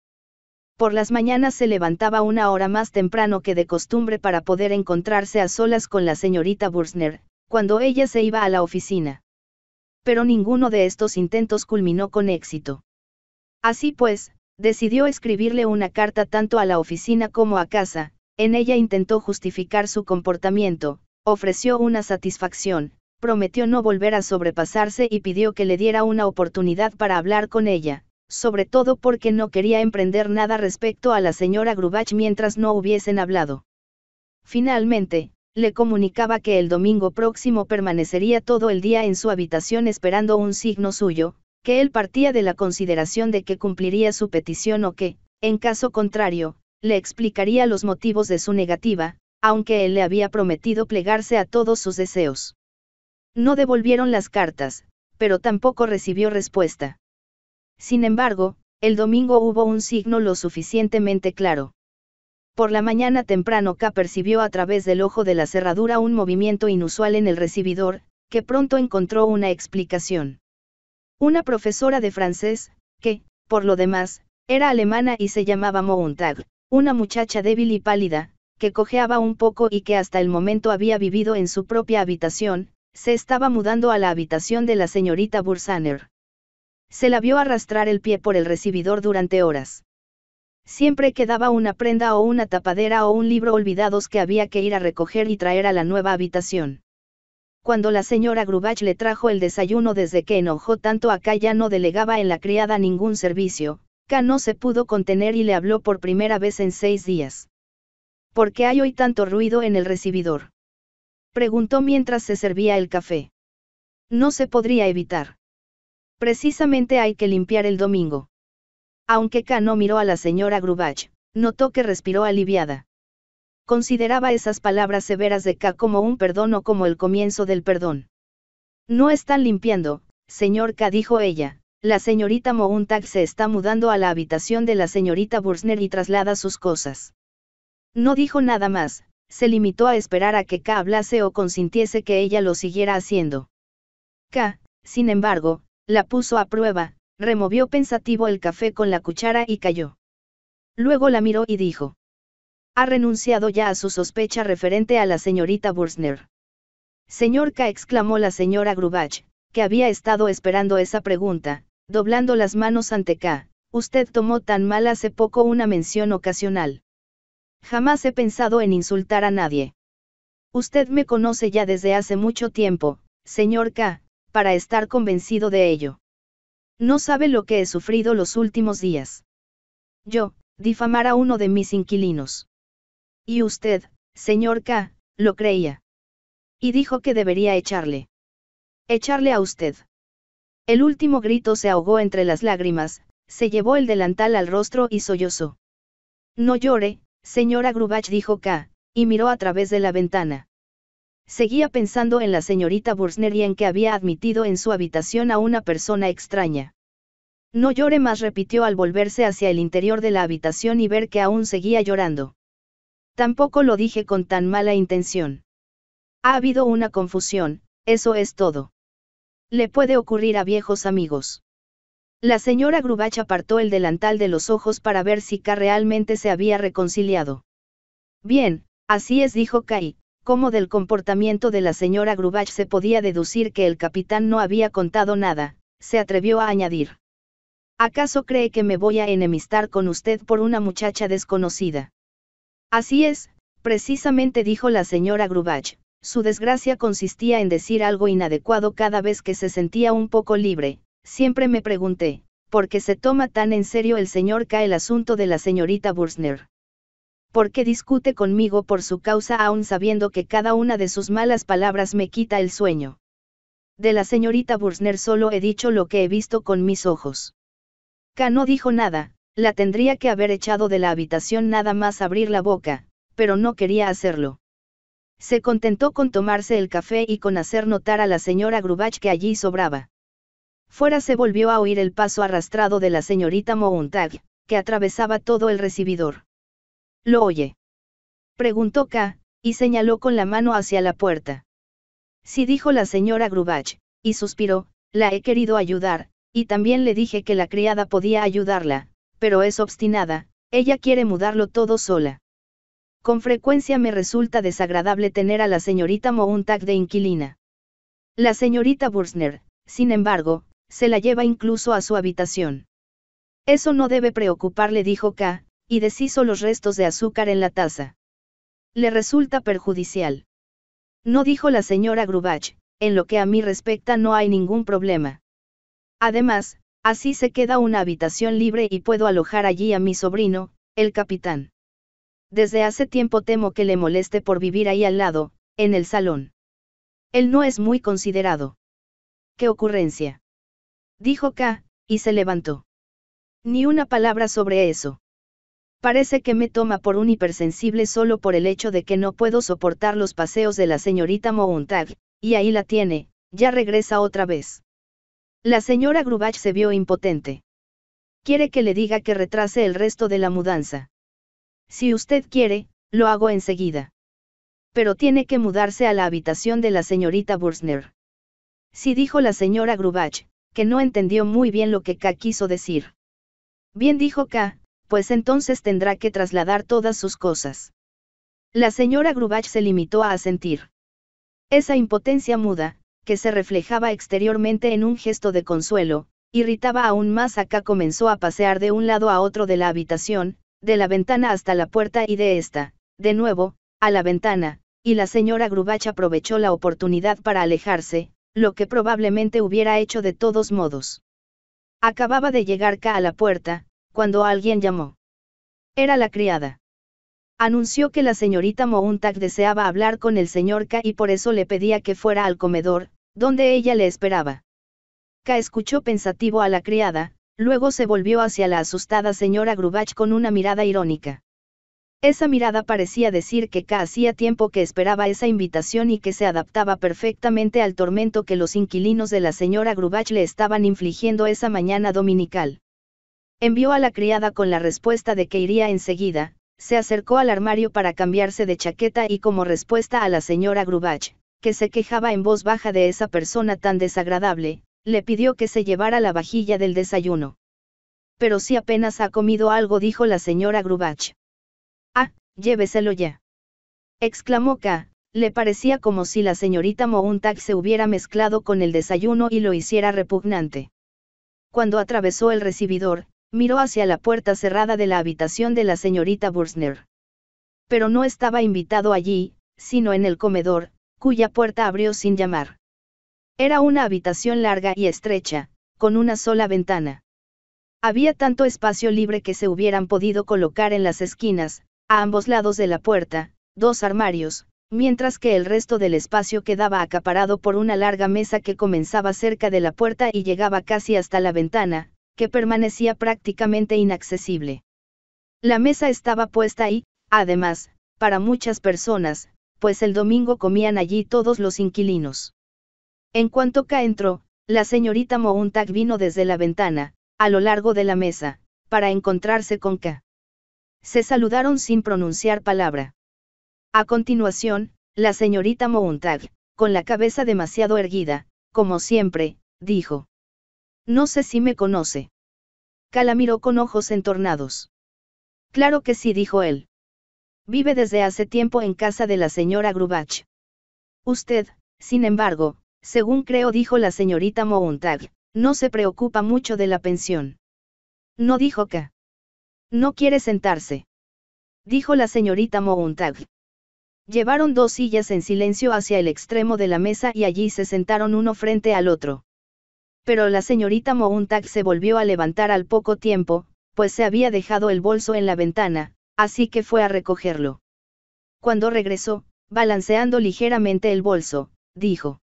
Por las mañanas se levantaba una hora más temprano que de costumbre para poder encontrarse a solas con la señorita Bursner, cuando ella se iba a la oficina. Pero ninguno de estos intentos culminó con éxito. Así pues, decidió escribirle una carta tanto a la oficina como a casa, en ella intentó justificar su comportamiento, ofreció una satisfacción, prometió no volver a sobrepasarse y pidió que le diera una oportunidad para hablar con ella, sobre todo porque no quería emprender nada respecto a la señora Grubach mientras no hubiesen hablado. Finalmente, le comunicaba que el domingo próximo permanecería todo el día en su habitación esperando un signo suyo, que él partía de la consideración de que cumpliría su petición o que, en caso contrario, le explicaría los motivos de su negativa, aunque él le había prometido plegarse a todos sus deseos. No devolvieron las cartas, pero tampoco recibió respuesta. Sin embargo, el domingo hubo un signo lo suficientemente claro. Por la mañana temprano K percibió a través del ojo de la cerradura un movimiento inusual en el recibidor, que pronto encontró una explicación. Una profesora de francés, que, por lo demás, era alemana y se llamaba Montag, una muchacha débil y pálida, que cojeaba un poco y que hasta el momento había vivido en su propia habitación, se estaba mudando a la habitación de la señorita Bursaner. Se la vio arrastrar el pie por el recibidor durante horas. Siempre quedaba una prenda o una tapadera o un libro olvidados que había que ir a recoger y traer a la nueva habitación. Cuando la señora Grubach le trajo el desayuno desde que enojó tanto acá ya no delegaba en la criada ningún servicio, K no se pudo contener y le habló por primera vez en seis días. ¿Por qué hay hoy tanto ruido en el recibidor? Preguntó mientras se servía el café. No se podría evitar. Precisamente hay que limpiar el domingo. Aunque K no miró a la señora Grubach, notó que respiró aliviada. Consideraba esas palabras severas de K como un perdón o como el comienzo del perdón. No están limpiando, señor K dijo ella, la señorita Mountag se está mudando a la habitación de la señorita Bursner y traslada sus cosas. No dijo nada más, se limitó a esperar a que K hablase o consintiese que ella lo siguiera haciendo. K, sin embargo, la puso a prueba, removió pensativo el café con la cuchara y cayó. Luego la miró y dijo. Ha renunciado ya a su sospecha referente a la señorita Bursner. Señor K, exclamó la señora Grubach, que había estado esperando esa pregunta, doblando las manos ante K. Usted tomó tan mal hace poco una mención ocasional. Jamás he pensado en insultar a nadie. Usted me conoce ya desde hace mucho tiempo, señor K, para estar convencido de ello. No sabe lo que he sufrido los últimos días. Yo, difamar a uno de mis inquilinos. Y usted, señor K, lo creía. Y dijo que debería echarle. Echarle a usted. El último grito se ahogó entre las lágrimas, se llevó el delantal al rostro y sollozó. No llore, señora Grubach dijo K, y miró a través de la ventana. Seguía pensando en la señorita Bursner y en que había admitido en su habitación a una persona extraña. No llore más repitió al volverse hacia el interior de la habitación y ver que aún seguía llorando. Tampoco lo dije con tan mala intención. Ha habido una confusión, eso es todo le puede ocurrir a viejos amigos. La señora Grubach apartó el delantal de los ojos para ver si K realmente se había reconciliado. Bien, así es, dijo Kai, como del comportamiento de la señora Grubach se podía deducir que el capitán no había contado nada, se atrevió a añadir. ¿Acaso cree que me voy a enemistar con usted por una muchacha desconocida? Así es, precisamente dijo la señora Grubach, su desgracia consistía en decir algo inadecuado cada vez que se sentía un poco libre, siempre me pregunté, ¿por qué se toma tan en serio el señor K el asunto de la señorita Bursner? ¿Por qué discute conmigo por su causa aún sabiendo que cada una de sus malas palabras me quita el sueño? De la señorita Bursner solo he dicho lo que he visto con mis ojos. K no dijo nada, la tendría que haber echado de la habitación nada más abrir la boca, pero no quería hacerlo se contentó con tomarse el café y con hacer notar a la señora Grubach que allí sobraba. Fuera se volvió a oír el paso arrastrado de la señorita Mountag, que atravesaba todo el recibidor. ¿Lo oye? Preguntó K, y señaló con la mano hacia la puerta. Sí dijo la señora Grubach, y suspiró, la he querido ayudar, y también le dije que la criada podía ayudarla, pero es obstinada, ella quiere mudarlo todo sola. Con frecuencia me resulta desagradable tener a la señorita Mountag de inquilina. La señorita Bursner, sin embargo, se la lleva incluso a su habitación. Eso no debe preocuparle, dijo K, y deshizo los restos de azúcar en la taza. Le resulta perjudicial. No dijo la señora Grubach, en lo que a mí respecta no hay ningún problema. Además, así se queda una habitación libre y puedo alojar allí a mi sobrino, el capitán. Desde hace tiempo temo que le moleste por vivir ahí al lado, en el salón. Él no es muy considerado. ¡Qué ocurrencia! Dijo K, y se levantó. Ni una palabra sobre eso. Parece que me toma por un hipersensible solo por el hecho de que no puedo soportar los paseos de la señorita Montag, y ahí la tiene, ya regresa otra vez. La señora Grubach se vio impotente. Quiere que le diga que retrase el resto de la mudanza. Si usted quiere, lo hago enseguida. Pero tiene que mudarse a la habitación de la señorita Bursner. Sí dijo la señora Grubach, que no entendió muy bien lo que K quiso decir. Bien dijo K, pues entonces tendrá que trasladar todas sus cosas. La señora Grubach se limitó a asentir. Esa impotencia muda, que se reflejaba exteriormente en un gesto de consuelo, irritaba aún más a K comenzó a pasear de un lado a otro de la habitación, de la ventana hasta la puerta y de esta, de nuevo, a la ventana, y la señora Grubach aprovechó la oportunidad para alejarse, lo que probablemente hubiera hecho de todos modos. Acababa de llegar K a la puerta, cuando alguien llamó. Era la criada. Anunció que la señorita Mountag deseaba hablar con el señor K y por eso le pedía que fuera al comedor, donde ella le esperaba. K escuchó pensativo a la criada, Luego se volvió hacia la asustada señora Grubach con una mirada irónica. Esa mirada parecía decir que K hacía tiempo que esperaba esa invitación y que se adaptaba perfectamente al tormento que los inquilinos de la señora Grubach le estaban infligiendo esa mañana dominical. Envió a la criada con la respuesta de que iría enseguida, se acercó al armario para cambiarse de chaqueta y como respuesta a la señora Grubach, que se quejaba en voz baja de esa persona tan desagradable, le pidió que se llevara la vajilla del desayuno. Pero si apenas ha comido algo, dijo la señora Grubach. Ah, lléveselo ya. Exclamó K, le parecía como si la señorita Moontag se hubiera mezclado con el desayuno y lo hiciera repugnante. Cuando atravesó el recibidor, miró hacia la puerta cerrada de la habitación de la señorita Bursner. Pero no estaba invitado allí, sino en el comedor, cuya puerta abrió sin llamar. Era una habitación larga y estrecha, con una sola ventana. Había tanto espacio libre que se hubieran podido colocar en las esquinas, a ambos lados de la puerta, dos armarios, mientras que el resto del espacio quedaba acaparado por una larga mesa que comenzaba cerca de la puerta y llegaba casi hasta la ventana, que permanecía prácticamente inaccesible. La mesa estaba puesta ahí, además, para muchas personas, pues el domingo comían allí todos los inquilinos. En cuanto K entró, la señorita Mountag vino desde la ventana, a lo largo de la mesa, para encontrarse con K. Se saludaron sin pronunciar palabra. A continuación, la señorita Mountag, con la cabeza demasiado erguida, como siempre, dijo. No sé si me conoce. K la miró con ojos entornados. Claro que sí, dijo él. Vive desde hace tiempo en casa de la señora Grubach. Usted, sin embargo, según creo dijo la señorita Mountag, no se preocupa mucho de la pensión. No dijo que No quiere sentarse. Dijo la señorita Mountag. Llevaron dos sillas en silencio hacia el extremo de la mesa y allí se sentaron uno frente al otro. Pero la señorita Mountag se volvió a levantar al poco tiempo, pues se había dejado el bolso en la ventana, así que fue a recogerlo. Cuando regresó, balanceando ligeramente el bolso, dijo.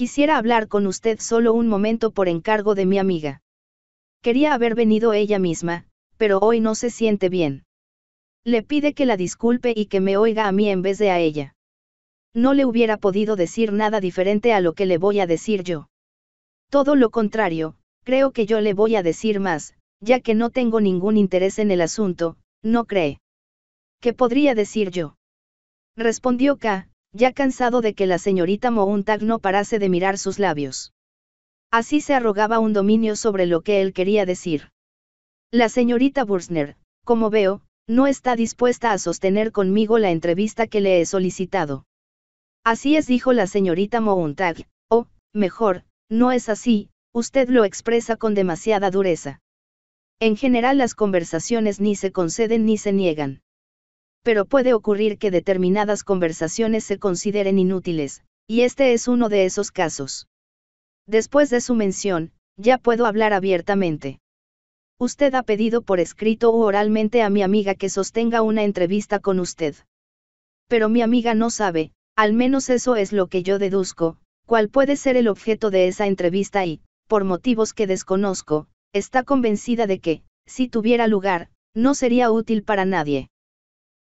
Quisiera hablar con usted solo un momento por encargo de mi amiga. Quería haber venido ella misma, pero hoy no se siente bien. Le pide que la disculpe y que me oiga a mí en vez de a ella. No le hubiera podido decir nada diferente a lo que le voy a decir yo. Todo lo contrario, creo que yo le voy a decir más, ya que no tengo ningún interés en el asunto, ¿no cree? ¿Qué podría decir yo? Respondió K, ya cansado de que la señorita Mountag no parase de mirar sus labios. Así se arrogaba un dominio sobre lo que él quería decir. La señorita Bursner, como veo, no está dispuesta a sostener conmigo la entrevista que le he solicitado. Así es, dijo la señorita Mountag, o, oh, mejor, no es así, usted lo expresa con demasiada dureza. En general las conversaciones ni se conceden ni se niegan pero puede ocurrir que determinadas conversaciones se consideren inútiles, y este es uno de esos casos. Después de su mención, ya puedo hablar abiertamente. Usted ha pedido por escrito u oralmente a mi amiga que sostenga una entrevista con usted. Pero mi amiga no sabe, al menos eso es lo que yo deduzco, cuál puede ser el objeto de esa entrevista y, por motivos que desconozco, está convencida de que, si tuviera lugar, no sería útil para nadie.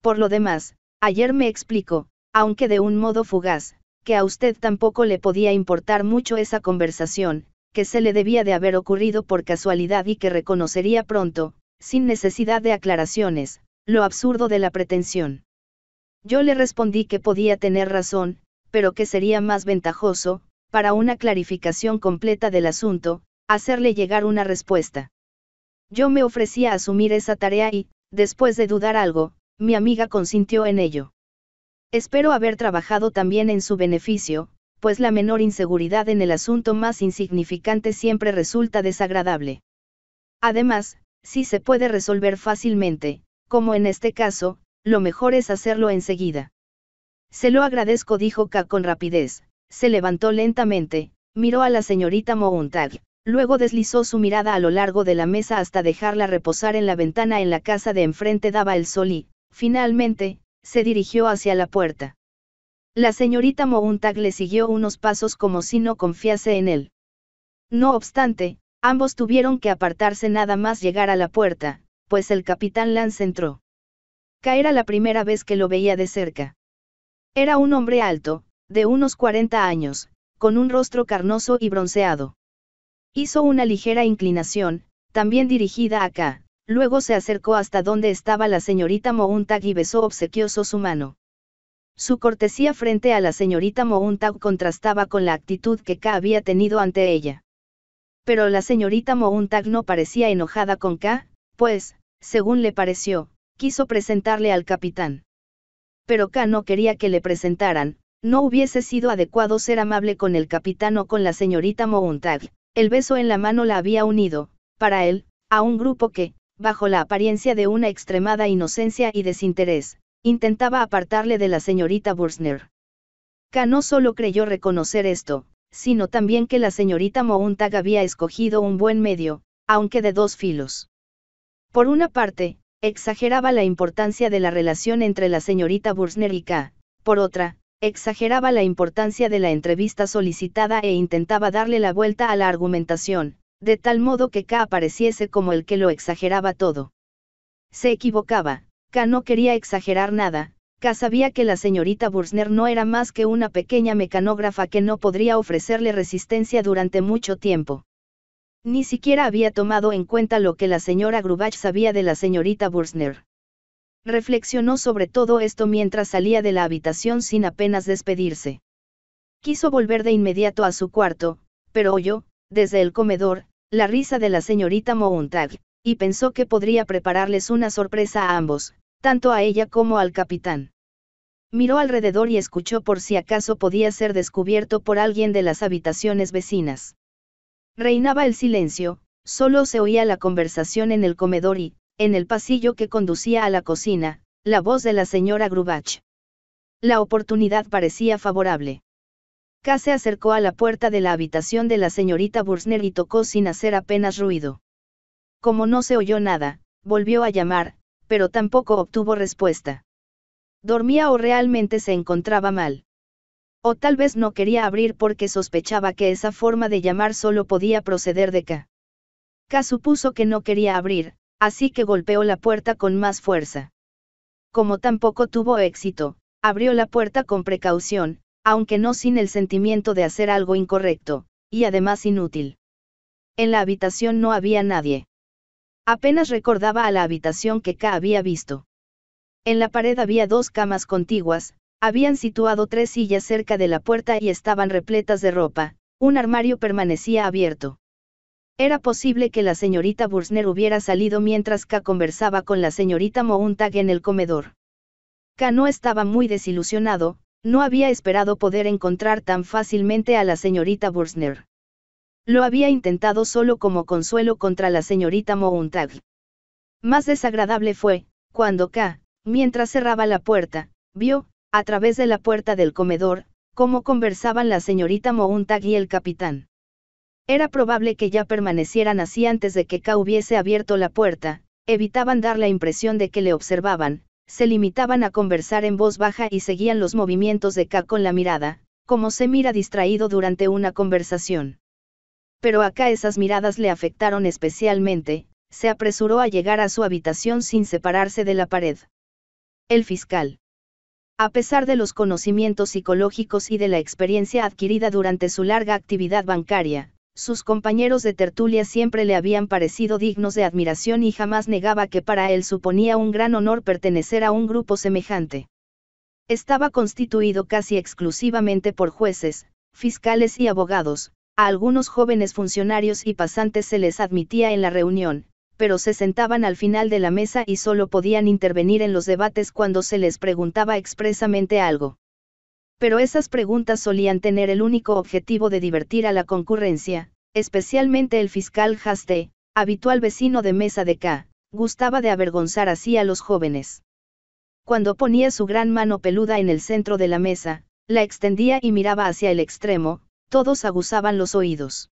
Por lo demás, ayer me explicó, aunque de un modo fugaz, que a usted tampoco le podía importar mucho esa conversación, que se le debía de haber ocurrido por casualidad y que reconocería pronto, sin necesidad de aclaraciones, lo absurdo de la pretensión. Yo le respondí que podía tener razón, pero que sería más ventajoso, para una clarificación completa del asunto, hacerle llegar una respuesta. Yo me ofrecía a asumir esa tarea y, después de dudar algo, mi amiga consintió en ello. Espero haber trabajado también en su beneficio, pues la menor inseguridad en el asunto más insignificante siempre resulta desagradable. Además, si se puede resolver fácilmente, como en este caso, lo mejor es hacerlo enseguida. Se lo agradezco, dijo K con rapidez, se levantó lentamente, miró a la señorita Mountag, luego deslizó su mirada a lo largo de la mesa hasta dejarla reposar en la ventana en la casa de enfrente daba el sol y, Finalmente, se dirigió hacia la puerta. La señorita Mountag le siguió unos pasos como si no confiase en él. No obstante, ambos tuvieron que apartarse nada más llegar a la puerta, pues el capitán Lance entró. K era la primera vez que lo veía de cerca. Era un hombre alto, de unos 40 años, con un rostro carnoso y bronceado. Hizo una ligera inclinación, también dirigida a K, Luego se acercó hasta donde estaba la señorita Mountag y besó obsequioso su mano. Su cortesía frente a la señorita Mountag contrastaba con la actitud que K había tenido ante ella. Pero la señorita Mountag no parecía enojada con K, pues, según le pareció, quiso presentarle al capitán. Pero K no quería que le presentaran, no hubiese sido adecuado ser amable con el capitán o con la señorita Mountag. El beso en la mano la había unido, para él, a un grupo que, bajo la apariencia de una extremada inocencia y desinterés, intentaba apartarle de la señorita Bursner. K no solo creyó reconocer esto, sino también que la señorita Mountag había escogido un buen medio, aunque de dos filos. Por una parte, exageraba la importancia de la relación entre la señorita Bursner y K, por otra, exageraba la importancia de la entrevista solicitada e intentaba darle la vuelta a la argumentación, de tal modo que K apareciese como el que lo exageraba todo. Se equivocaba, K no quería exagerar nada, K sabía que la señorita Bursner no era más que una pequeña mecanógrafa que no podría ofrecerle resistencia durante mucho tiempo. Ni siquiera había tomado en cuenta lo que la señora Grubach sabía de la señorita Bursner. Reflexionó sobre todo esto mientras salía de la habitación sin apenas despedirse. Quiso volver de inmediato a su cuarto, pero oyó, desde el comedor, la risa de la señorita Mountag, y pensó que podría prepararles una sorpresa a ambos, tanto a ella como al capitán. Miró alrededor y escuchó por si acaso podía ser descubierto por alguien de las habitaciones vecinas. Reinaba el silencio, solo se oía la conversación en el comedor y, en el pasillo que conducía a la cocina, la voz de la señora Grubach. La oportunidad parecía favorable. K se acercó a la puerta de la habitación de la señorita Bursner y tocó sin hacer apenas ruido. Como no se oyó nada, volvió a llamar, pero tampoco obtuvo respuesta. Dormía o realmente se encontraba mal. O tal vez no quería abrir porque sospechaba que esa forma de llamar solo podía proceder de K. K supuso que no quería abrir, así que golpeó la puerta con más fuerza. Como tampoco tuvo éxito, abrió la puerta con precaución, aunque no sin el sentimiento de hacer algo incorrecto, y además inútil. En la habitación no había nadie. Apenas recordaba a la habitación que K había visto. En la pared había dos camas contiguas, habían situado tres sillas cerca de la puerta y estaban repletas de ropa, un armario permanecía abierto. Era posible que la señorita Bursner hubiera salido mientras K conversaba con la señorita Moontag en el comedor. K no estaba muy desilusionado, no había esperado poder encontrar tan fácilmente a la señorita Bursner. Lo había intentado solo como consuelo contra la señorita Mountag. Más desagradable fue, cuando K, mientras cerraba la puerta, vio, a través de la puerta del comedor, cómo conversaban la señorita Mountag y el capitán. Era probable que ya permanecieran así antes de que K hubiese abierto la puerta, evitaban dar la impresión de que le observaban, se limitaban a conversar en voz baja y seguían los movimientos de K con la mirada, como se mira distraído durante una conversación. Pero acá esas miradas le afectaron especialmente, se apresuró a llegar a su habitación sin separarse de la pared. El fiscal. A pesar de los conocimientos psicológicos y de la experiencia adquirida durante su larga actividad bancaria, sus compañeros de tertulia siempre le habían parecido dignos de admiración y jamás negaba que para él suponía un gran honor pertenecer a un grupo semejante. Estaba constituido casi exclusivamente por jueces, fiscales y abogados, a algunos jóvenes funcionarios y pasantes se les admitía en la reunión, pero se sentaban al final de la mesa y solo podían intervenir en los debates cuando se les preguntaba expresamente algo pero esas preguntas solían tener el único objetivo de divertir a la concurrencia, especialmente el fiscal Haste, habitual vecino de mesa de K, gustaba de avergonzar así a los jóvenes. Cuando ponía su gran mano peluda en el centro de la mesa, la extendía y miraba hacia el extremo, todos aguzaban los oídos.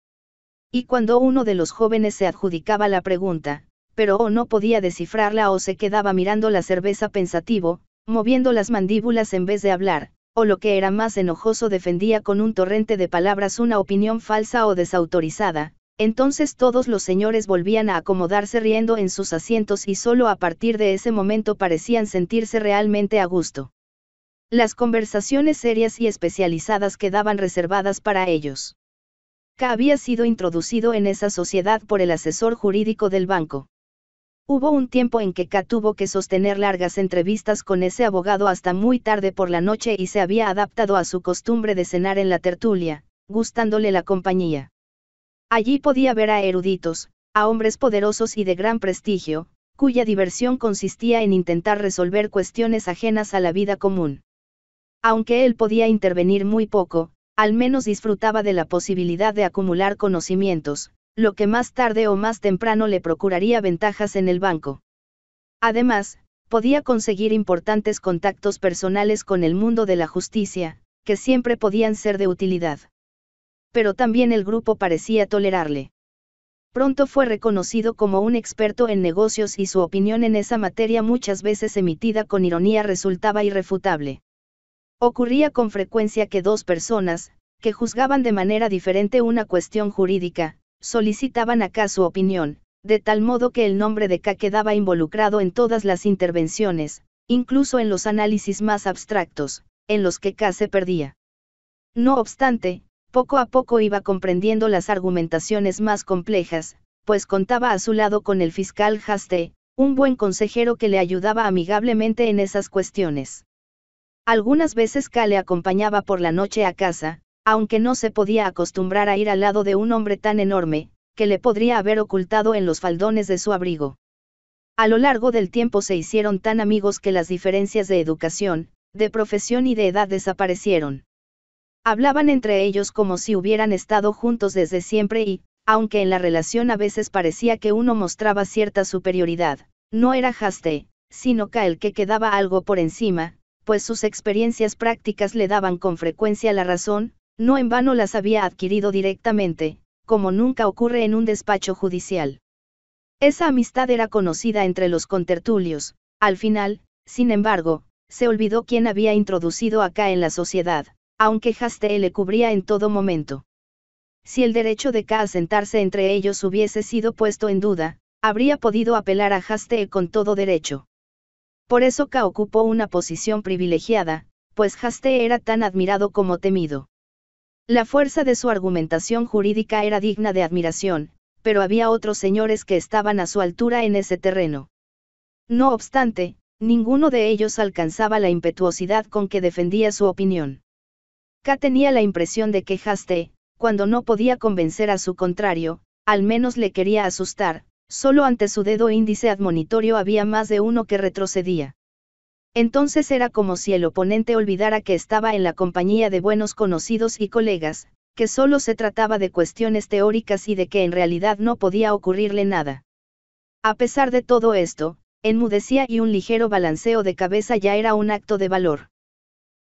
Y cuando uno de los jóvenes se adjudicaba la pregunta, pero o no podía descifrarla o se quedaba mirando la cerveza pensativo, moviendo las mandíbulas en vez de hablar, o lo que era más enojoso defendía con un torrente de palabras una opinión falsa o desautorizada, entonces todos los señores volvían a acomodarse riendo en sus asientos y solo a partir de ese momento parecían sentirse realmente a gusto. Las conversaciones serias y especializadas quedaban reservadas para ellos. K había sido introducido en esa sociedad por el asesor jurídico del banco. Hubo un tiempo en que K tuvo que sostener largas entrevistas con ese abogado hasta muy tarde por la noche y se había adaptado a su costumbre de cenar en la tertulia, gustándole la compañía. Allí podía ver a eruditos, a hombres poderosos y de gran prestigio, cuya diversión consistía en intentar resolver cuestiones ajenas a la vida común. Aunque él podía intervenir muy poco, al menos disfrutaba de la posibilidad de acumular conocimientos, lo que más tarde o más temprano le procuraría ventajas en el banco. Además, podía conseguir importantes contactos personales con el mundo de la justicia, que siempre podían ser de utilidad. Pero también el grupo parecía tolerarle. Pronto fue reconocido como un experto en negocios y su opinión en esa materia muchas veces emitida con ironía resultaba irrefutable. Ocurría con frecuencia que dos personas, que juzgaban de manera diferente una cuestión jurídica, solicitaban acá su opinión, de tal modo que el nombre de K quedaba involucrado en todas las intervenciones, incluso en los análisis más abstractos, en los que K se perdía. No obstante, poco a poco iba comprendiendo las argumentaciones más complejas, pues contaba a su lado con el fiscal Haste, un buen consejero que le ayudaba amigablemente en esas cuestiones. Algunas veces K le acompañaba por la noche a casa, aunque no se podía acostumbrar a ir al lado de un hombre tan enorme, que le podría haber ocultado en los faldones de su abrigo. A lo largo del tiempo se hicieron tan amigos que las diferencias de educación, de profesión y de edad desaparecieron. Hablaban entre ellos como si hubieran estado juntos desde siempre y, aunque en la relación a veces parecía que uno mostraba cierta superioridad, no era Haste, sino Kael que quedaba algo por encima, pues sus experiencias prácticas le daban con frecuencia la razón, no en vano las había adquirido directamente, como nunca ocurre en un despacho judicial. Esa amistad era conocida entre los contertulios, al final, sin embargo, se olvidó quién había introducido a acá en la sociedad, aunque Haste le cubría en todo momento. Si el derecho de K a sentarse entre ellos hubiese sido puesto en duda, habría podido apelar a Haste con todo derecho. Por eso K ocupó una posición privilegiada, pues Haste era tan admirado como temido. La fuerza de su argumentación jurídica era digna de admiración, pero había otros señores que estaban a su altura en ese terreno. No obstante, ninguno de ellos alcanzaba la impetuosidad con que defendía su opinión. K tenía la impresión de que Haste, cuando no podía convencer a su contrario, al menos le quería asustar, solo ante su dedo índice admonitorio había más de uno que retrocedía. Entonces era como si el oponente olvidara que estaba en la compañía de buenos conocidos y colegas, que solo se trataba de cuestiones teóricas y de que en realidad no podía ocurrirle nada. A pesar de todo esto, enmudecía y un ligero balanceo de cabeza ya era un acto de valor.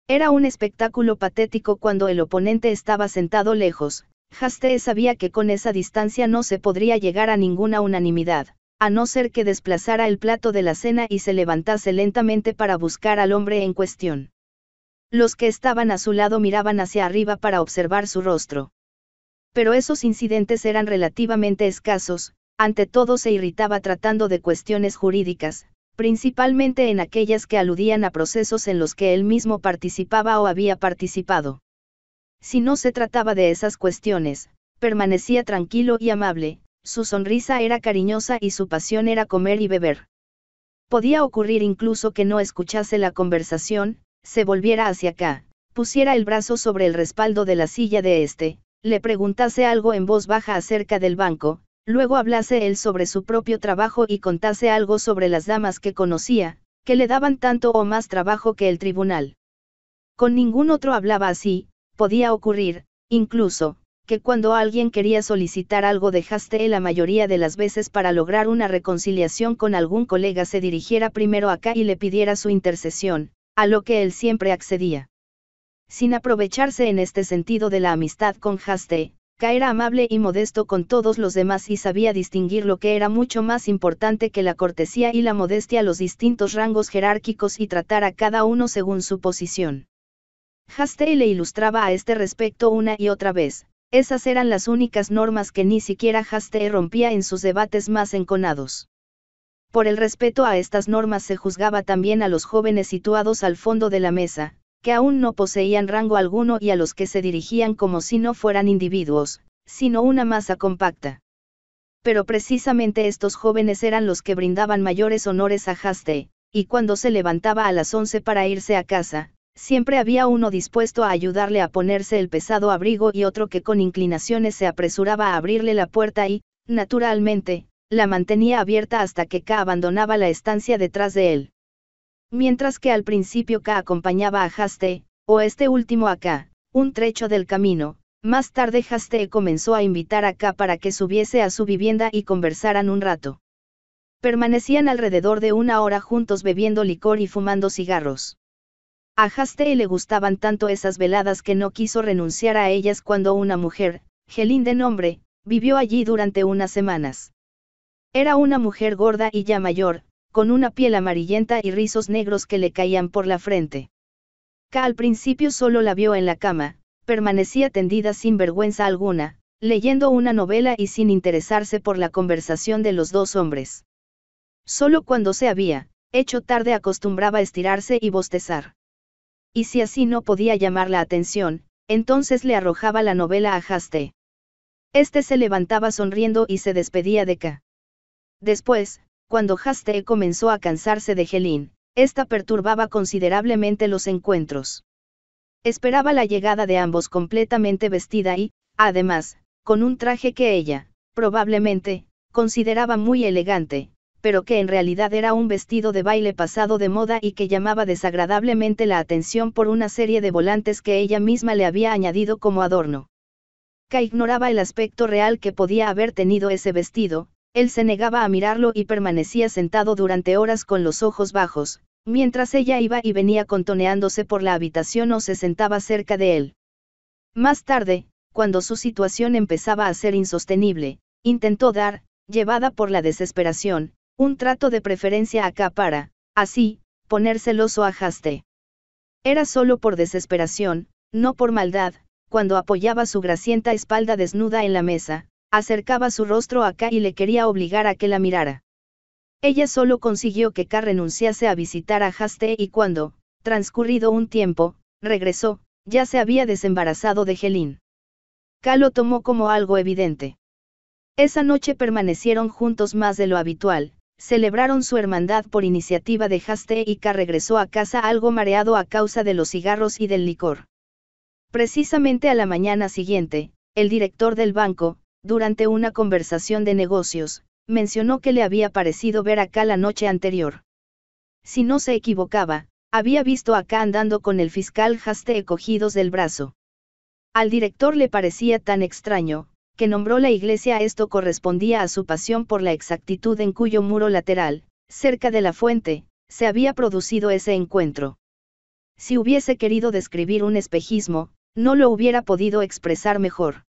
Era un espectáculo patético cuando el oponente estaba sentado lejos, Haste sabía que con esa distancia no se podría llegar a ninguna unanimidad a no ser que desplazara el plato de la cena y se levantase lentamente para buscar al hombre en cuestión. Los que estaban a su lado miraban hacia arriba para observar su rostro. Pero esos incidentes eran relativamente escasos, ante todo se irritaba tratando de cuestiones jurídicas, principalmente en aquellas que aludían a procesos en los que él mismo participaba o había participado. Si no se trataba de esas cuestiones, permanecía tranquilo y amable, su sonrisa era cariñosa y su pasión era comer y beber. Podía ocurrir incluso que no escuchase la conversación, se volviera hacia acá, pusiera el brazo sobre el respaldo de la silla de este, le preguntase algo en voz baja acerca del banco, luego hablase él sobre su propio trabajo y contase algo sobre las damas que conocía, que le daban tanto o más trabajo que el tribunal. Con ningún otro hablaba así, podía ocurrir, incluso, que cuando alguien quería solicitar algo de Haste la mayoría de las veces para lograr una reconciliación con algún colega se dirigiera primero a acá y le pidiera su intercesión, a lo que él siempre accedía. Sin aprovecharse en este sentido de la amistad con Haste, K era amable y modesto con todos los demás y sabía distinguir lo que era mucho más importante que la cortesía y la modestia los distintos rangos jerárquicos y tratar a cada uno según su posición. Haste le ilustraba a este respecto una y otra vez, esas eran las únicas normas que ni siquiera Haste rompía en sus debates más enconados. Por el respeto a estas normas se juzgaba también a los jóvenes situados al fondo de la mesa, que aún no poseían rango alguno y a los que se dirigían como si no fueran individuos, sino una masa compacta. Pero precisamente estos jóvenes eran los que brindaban mayores honores a Haste, y cuando se levantaba a las once para irse a casa, siempre había uno dispuesto a ayudarle a ponerse el pesado abrigo y otro que con inclinaciones se apresuraba a abrirle la puerta y, naturalmente, la mantenía abierta hasta que K abandonaba la estancia detrás de él. Mientras que al principio K acompañaba a Haste, o este último a K, un trecho del camino, más tarde Haste comenzó a invitar a K para que subiese a su vivienda y conversaran un rato. Permanecían alrededor de una hora juntos bebiendo licor y fumando cigarros. A y le gustaban tanto esas veladas que no quiso renunciar a ellas cuando una mujer, Gelín de nombre, vivió allí durante unas semanas. Era una mujer gorda y ya mayor, con una piel amarillenta y rizos negros que le caían por la frente. Ka al principio solo la vio en la cama, permanecía tendida sin vergüenza alguna, leyendo una novela y sin interesarse por la conversación de los dos hombres. Solo cuando se había, hecho tarde acostumbraba estirarse y bostezar y si así no podía llamar la atención, entonces le arrojaba la novela a Haste. Este se levantaba sonriendo y se despedía de K. Después, cuando Haste comenzó a cansarse de Helene, esta perturbaba considerablemente los encuentros. Esperaba la llegada de ambos completamente vestida y, además, con un traje que ella, probablemente, consideraba muy elegante, pero que en realidad era un vestido de baile pasado de moda y que llamaba desagradablemente la atención por una serie de volantes que ella misma le había añadido como adorno. Ka ignoraba el aspecto real que podía haber tenido ese vestido, él se negaba a mirarlo y permanecía sentado durante horas con los ojos bajos, mientras ella iba y venía contoneándose por la habitación o se sentaba cerca de él. Más tarde, cuando su situación empezaba a ser insostenible, intentó dar, llevada por la desesperación, un trato de preferencia acá para, así, poner celoso a Haste. Era solo por desesperación, no por maldad, cuando apoyaba su gracienta espalda desnuda en la mesa, acercaba su rostro acá y le quería obligar a que la mirara. Ella solo consiguió que K renunciase a visitar a Haste y cuando, transcurrido un tiempo, regresó, ya se había desembarazado de Gelín. K lo tomó como algo evidente. Esa noche permanecieron juntos más de lo habitual, celebraron su hermandad por iniciativa de y K regresó a casa algo mareado a causa de los cigarros y del licor. Precisamente a la mañana siguiente, el director del banco, durante una conversación de negocios, mencionó que le había parecido ver acá la noche anterior. Si no se equivocaba, había visto acá andando con el fiscal Haste cogidos del brazo. Al director le parecía tan extraño, que nombró la iglesia esto correspondía a su pasión por la exactitud en cuyo muro lateral, cerca de la fuente, se había producido ese encuentro. Si hubiese querido describir un espejismo, no lo hubiera podido expresar mejor.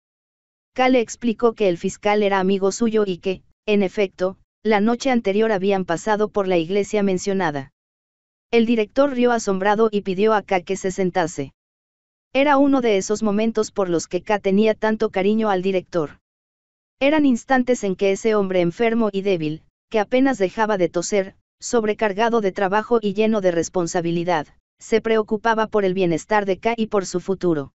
le explicó que el fiscal era amigo suyo y que, en efecto, la noche anterior habían pasado por la iglesia mencionada. El director rió asombrado y pidió a K que se sentase. Era uno de esos momentos por los que K tenía tanto cariño al director. Eran instantes en que ese hombre enfermo y débil, que apenas dejaba de toser, sobrecargado de trabajo y lleno de responsabilidad, se preocupaba por el bienestar de K y por su futuro.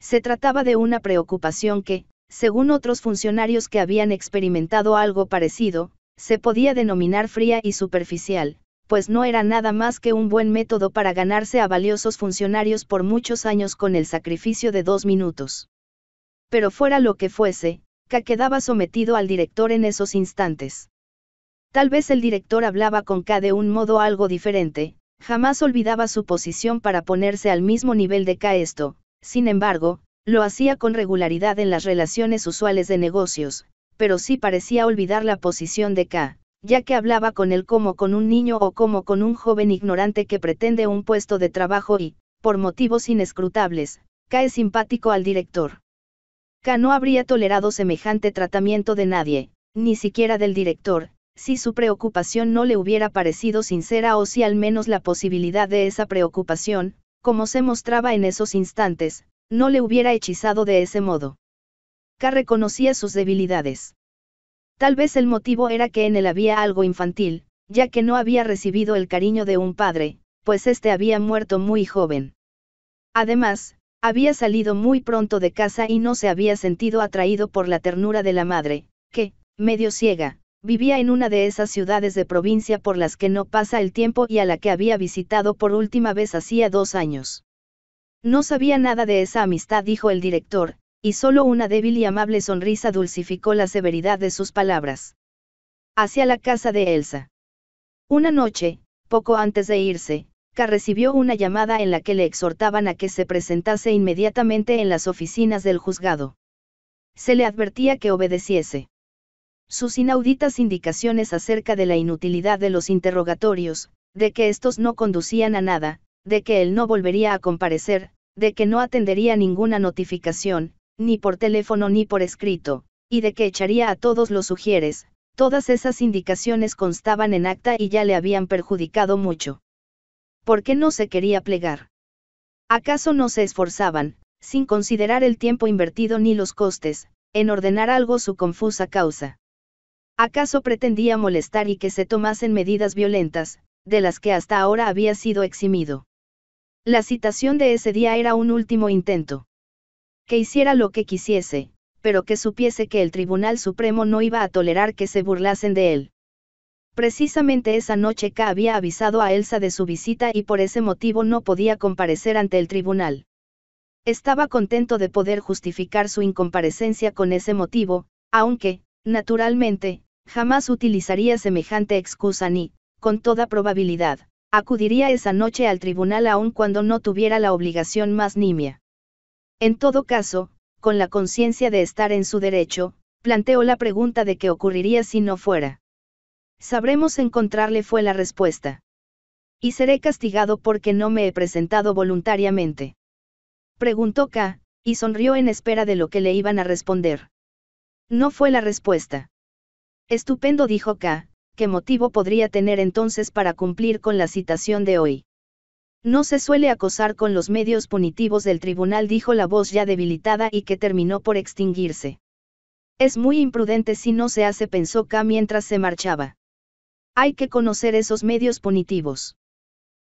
Se trataba de una preocupación que, según otros funcionarios que habían experimentado algo parecido, se podía denominar fría y superficial, pues no era nada más que un buen método para ganarse a valiosos funcionarios por muchos años con el sacrificio de dos minutos. Pero fuera lo que fuese, K quedaba sometido al director en esos instantes. Tal vez el director hablaba con K de un modo algo diferente, jamás olvidaba su posición para ponerse al mismo nivel de K esto, sin embargo, lo hacía con regularidad en las relaciones usuales de negocios, pero sí parecía olvidar la posición de K ya que hablaba con él como con un niño o como con un joven ignorante que pretende un puesto de trabajo y, por motivos inescrutables, cae simpático al director. K no habría tolerado semejante tratamiento de nadie, ni siquiera del director, si su preocupación no le hubiera parecido sincera o si al menos la posibilidad de esa preocupación, como se mostraba en esos instantes, no le hubiera hechizado de ese modo. K reconocía sus debilidades. Tal vez el motivo era que en él había algo infantil, ya que no había recibido el cariño de un padre, pues éste había muerto muy joven. Además, había salido muy pronto de casa y no se había sentido atraído por la ternura de la madre, que, medio ciega, vivía en una de esas ciudades de provincia por las que no pasa el tiempo y a la que había visitado por última vez hacía dos años. No sabía nada de esa amistad, dijo el director, y solo una débil y amable sonrisa dulcificó la severidad de sus palabras. Hacia la casa de Elsa. Una noche, poco antes de irse, K recibió una llamada en la que le exhortaban a que se presentase inmediatamente en las oficinas del juzgado. Se le advertía que obedeciese. Sus inauditas indicaciones acerca de la inutilidad de los interrogatorios, de que estos no conducían a nada, de que él no volvería a comparecer, de que no atendería ninguna notificación, ni por teléfono ni por escrito, y de que echaría a todos los sugieres, todas esas indicaciones constaban en acta y ya le habían perjudicado mucho. ¿Por qué no se quería plegar? ¿Acaso no se esforzaban, sin considerar el tiempo invertido ni los costes, en ordenar algo su confusa causa? ¿Acaso pretendía molestar y que se tomasen medidas violentas, de las que hasta ahora había sido eximido? La citación de ese día era un último intento que hiciera lo que quisiese, pero que supiese que el Tribunal Supremo no iba a tolerar que se burlasen de él. Precisamente esa noche K había avisado a Elsa de su visita y por ese motivo no podía comparecer ante el tribunal. Estaba contento de poder justificar su incomparecencia con ese motivo, aunque, naturalmente, jamás utilizaría semejante excusa ni, con toda probabilidad, acudiría esa noche al tribunal aun cuando no tuviera la obligación más nimia. En todo caso, con la conciencia de estar en su derecho, planteó la pregunta de qué ocurriría si no fuera. Sabremos encontrarle fue la respuesta. Y seré castigado porque no me he presentado voluntariamente. Preguntó K, y sonrió en espera de lo que le iban a responder. No fue la respuesta. Estupendo dijo K, ¿qué motivo podría tener entonces para cumplir con la citación de hoy? No se suele acosar con los medios punitivos del tribunal, dijo la voz ya debilitada y que terminó por extinguirse. Es muy imprudente si no se hace, pensó K mientras se marchaba. Hay que conocer esos medios punitivos.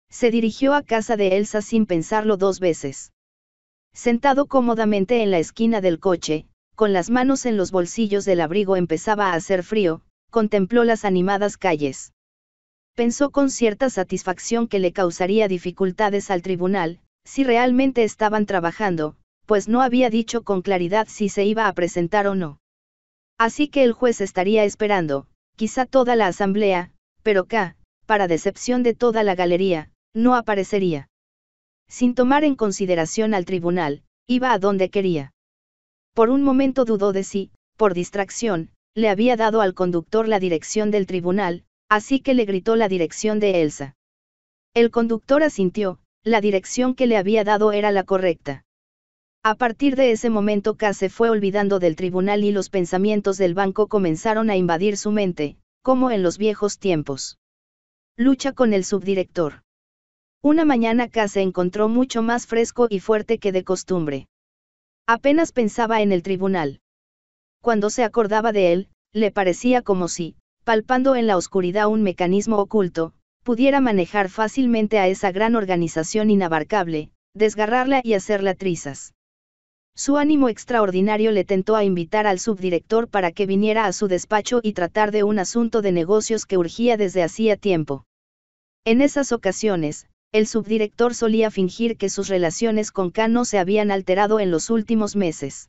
Se dirigió a casa de Elsa sin pensarlo dos veces. Sentado cómodamente en la esquina del coche, con las manos en los bolsillos del abrigo empezaba a hacer frío, contempló las animadas calles pensó con cierta satisfacción que le causaría dificultades al tribunal, si realmente estaban trabajando, pues no había dicho con claridad si se iba a presentar o no. Así que el juez estaría esperando, quizá toda la asamblea, pero K, para decepción de toda la galería, no aparecería. Sin tomar en consideración al tribunal, iba a donde quería. Por un momento dudó de si, por distracción, le había dado al conductor la dirección del tribunal, Así que le gritó la dirección de Elsa. El conductor asintió, la dirección que le había dado era la correcta. A partir de ese momento K se fue olvidando del tribunal y los pensamientos del banco comenzaron a invadir su mente, como en los viejos tiempos. Lucha con el subdirector. Una mañana K se encontró mucho más fresco y fuerte que de costumbre. Apenas pensaba en el tribunal. Cuando se acordaba de él, le parecía como si, palpando en la oscuridad un mecanismo oculto, pudiera manejar fácilmente a esa gran organización inabarcable, desgarrarla y hacerla trizas. Su ánimo extraordinario le tentó a invitar al subdirector para que viniera a su despacho y tratar de un asunto de negocios que urgía desde hacía tiempo. En esas ocasiones, el subdirector solía fingir que sus relaciones con Kano se habían alterado en los últimos meses.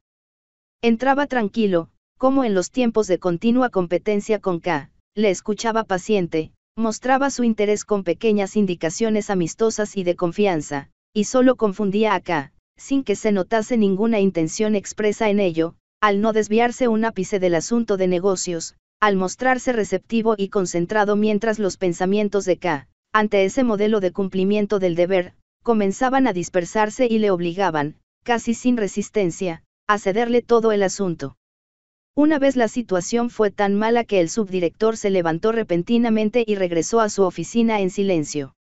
Entraba tranquilo, como en los tiempos de continua competencia con K, le escuchaba paciente, mostraba su interés con pequeñas indicaciones amistosas y de confianza, y solo confundía a K, sin que se notase ninguna intención expresa en ello, al no desviarse un ápice del asunto de negocios, al mostrarse receptivo y concentrado mientras los pensamientos de K, ante ese modelo de cumplimiento del deber, comenzaban a dispersarse y le obligaban, casi sin resistencia, a cederle todo el asunto. Una vez la situación fue tan mala que el subdirector se levantó repentinamente y regresó a su oficina en silencio.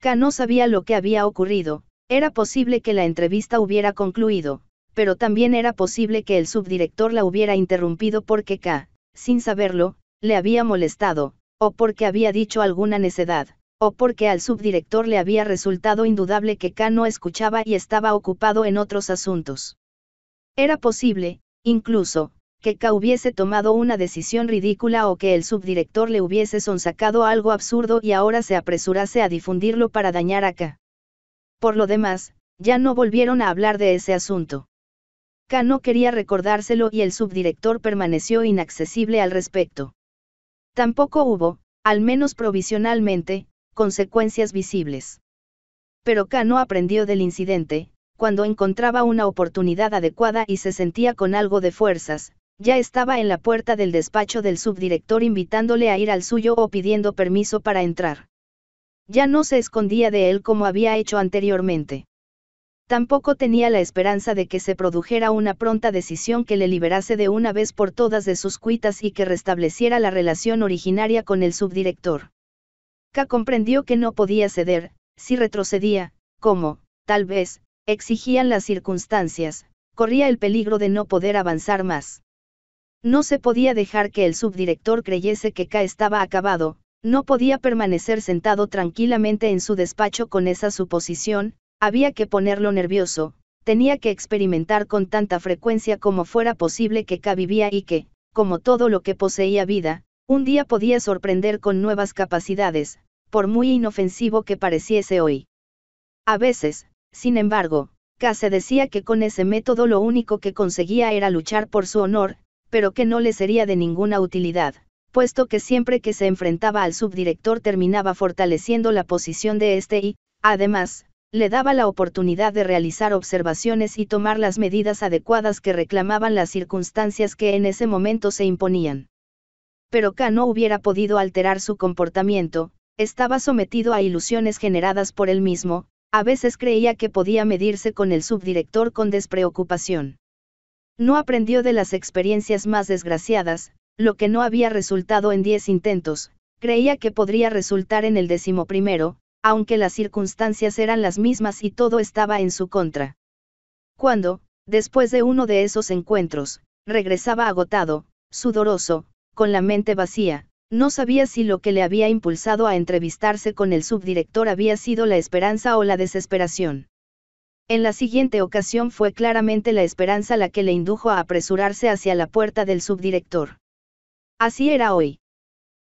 K no sabía lo que había ocurrido, era posible que la entrevista hubiera concluido, pero también era posible que el subdirector la hubiera interrumpido porque K, sin saberlo, le había molestado, o porque había dicho alguna necedad, o porque al subdirector le había resultado indudable que K no escuchaba y estaba ocupado en otros asuntos. Era posible, incluso, que K hubiese tomado una decisión ridícula o que el subdirector le hubiese sonsacado algo absurdo y ahora se apresurase a difundirlo para dañar a K. Por lo demás, ya no volvieron a hablar de ese asunto. K no quería recordárselo y el subdirector permaneció inaccesible al respecto. Tampoco hubo, al menos provisionalmente, consecuencias visibles. Pero K no aprendió del incidente, cuando encontraba una oportunidad adecuada y se sentía con algo de fuerzas, ya estaba en la puerta del despacho del subdirector invitándole a ir al suyo o pidiendo permiso para entrar. Ya no se escondía de él como había hecho anteriormente. Tampoco tenía la esperanza de que se produjera una pronta decisión que le liberase de una vez por todas de sus cuitas y que restableciera la relación originaria con el subdirector. K comprendió que no podía ceder, si retrocedía, como, tal vez, exigían las circunstancias, corría el peligro de no poder avanzar más. No se podía dejar que el subdirector creyese que K estaba acabado, no podía permanecer sentado tranquilamente en su despacho con esa suposición, había que ponerlo nervioso, tenía que experimentar con tanta frecuencia como fuera posible que K vivía y que, como todo lo que poseía vida, un día podía sorprender con nuevas capacidades, por muy inofensivo que pareciese hoy. A veces, sin embargo, K se decía que con ese método lo único que conseguía era luchar por su honor, pero que no le sería de ninguna utilidad, puesto que siempre que se enfrentaba al subdirector terminaba fortaleciendo la posición de este y, además, le daba la oportunidad de realizar observaciones y tomar las medidas adecuadas que reclamaban las circunstancias que en ese momento se imponían. Pero K no hubiera podido alterar su comportamiento, estaba sometido a ilusiones generadas por él mismo, a veces creía que podía medirse con el subdirector con despreocupación. No aprendió de las experiencias más desgraciadas, lo que no había resultado en diez intentos, creía que podría resultar en el primero, aunque las circunstancias eran las mismas y todo estaba en su contra. Cuando, después de uno de esos encuentros, regresaba agotado, sudoroso, con la mente vacía, no sabía si lo que le había impulsado a entrevistarse con el subdirector había sido la esperanza o la desesperación. En la siguiente ocasión fue claramente la esperanza la que le indujo a apresurarse hacia la puerta del subdirector. Así era hoy.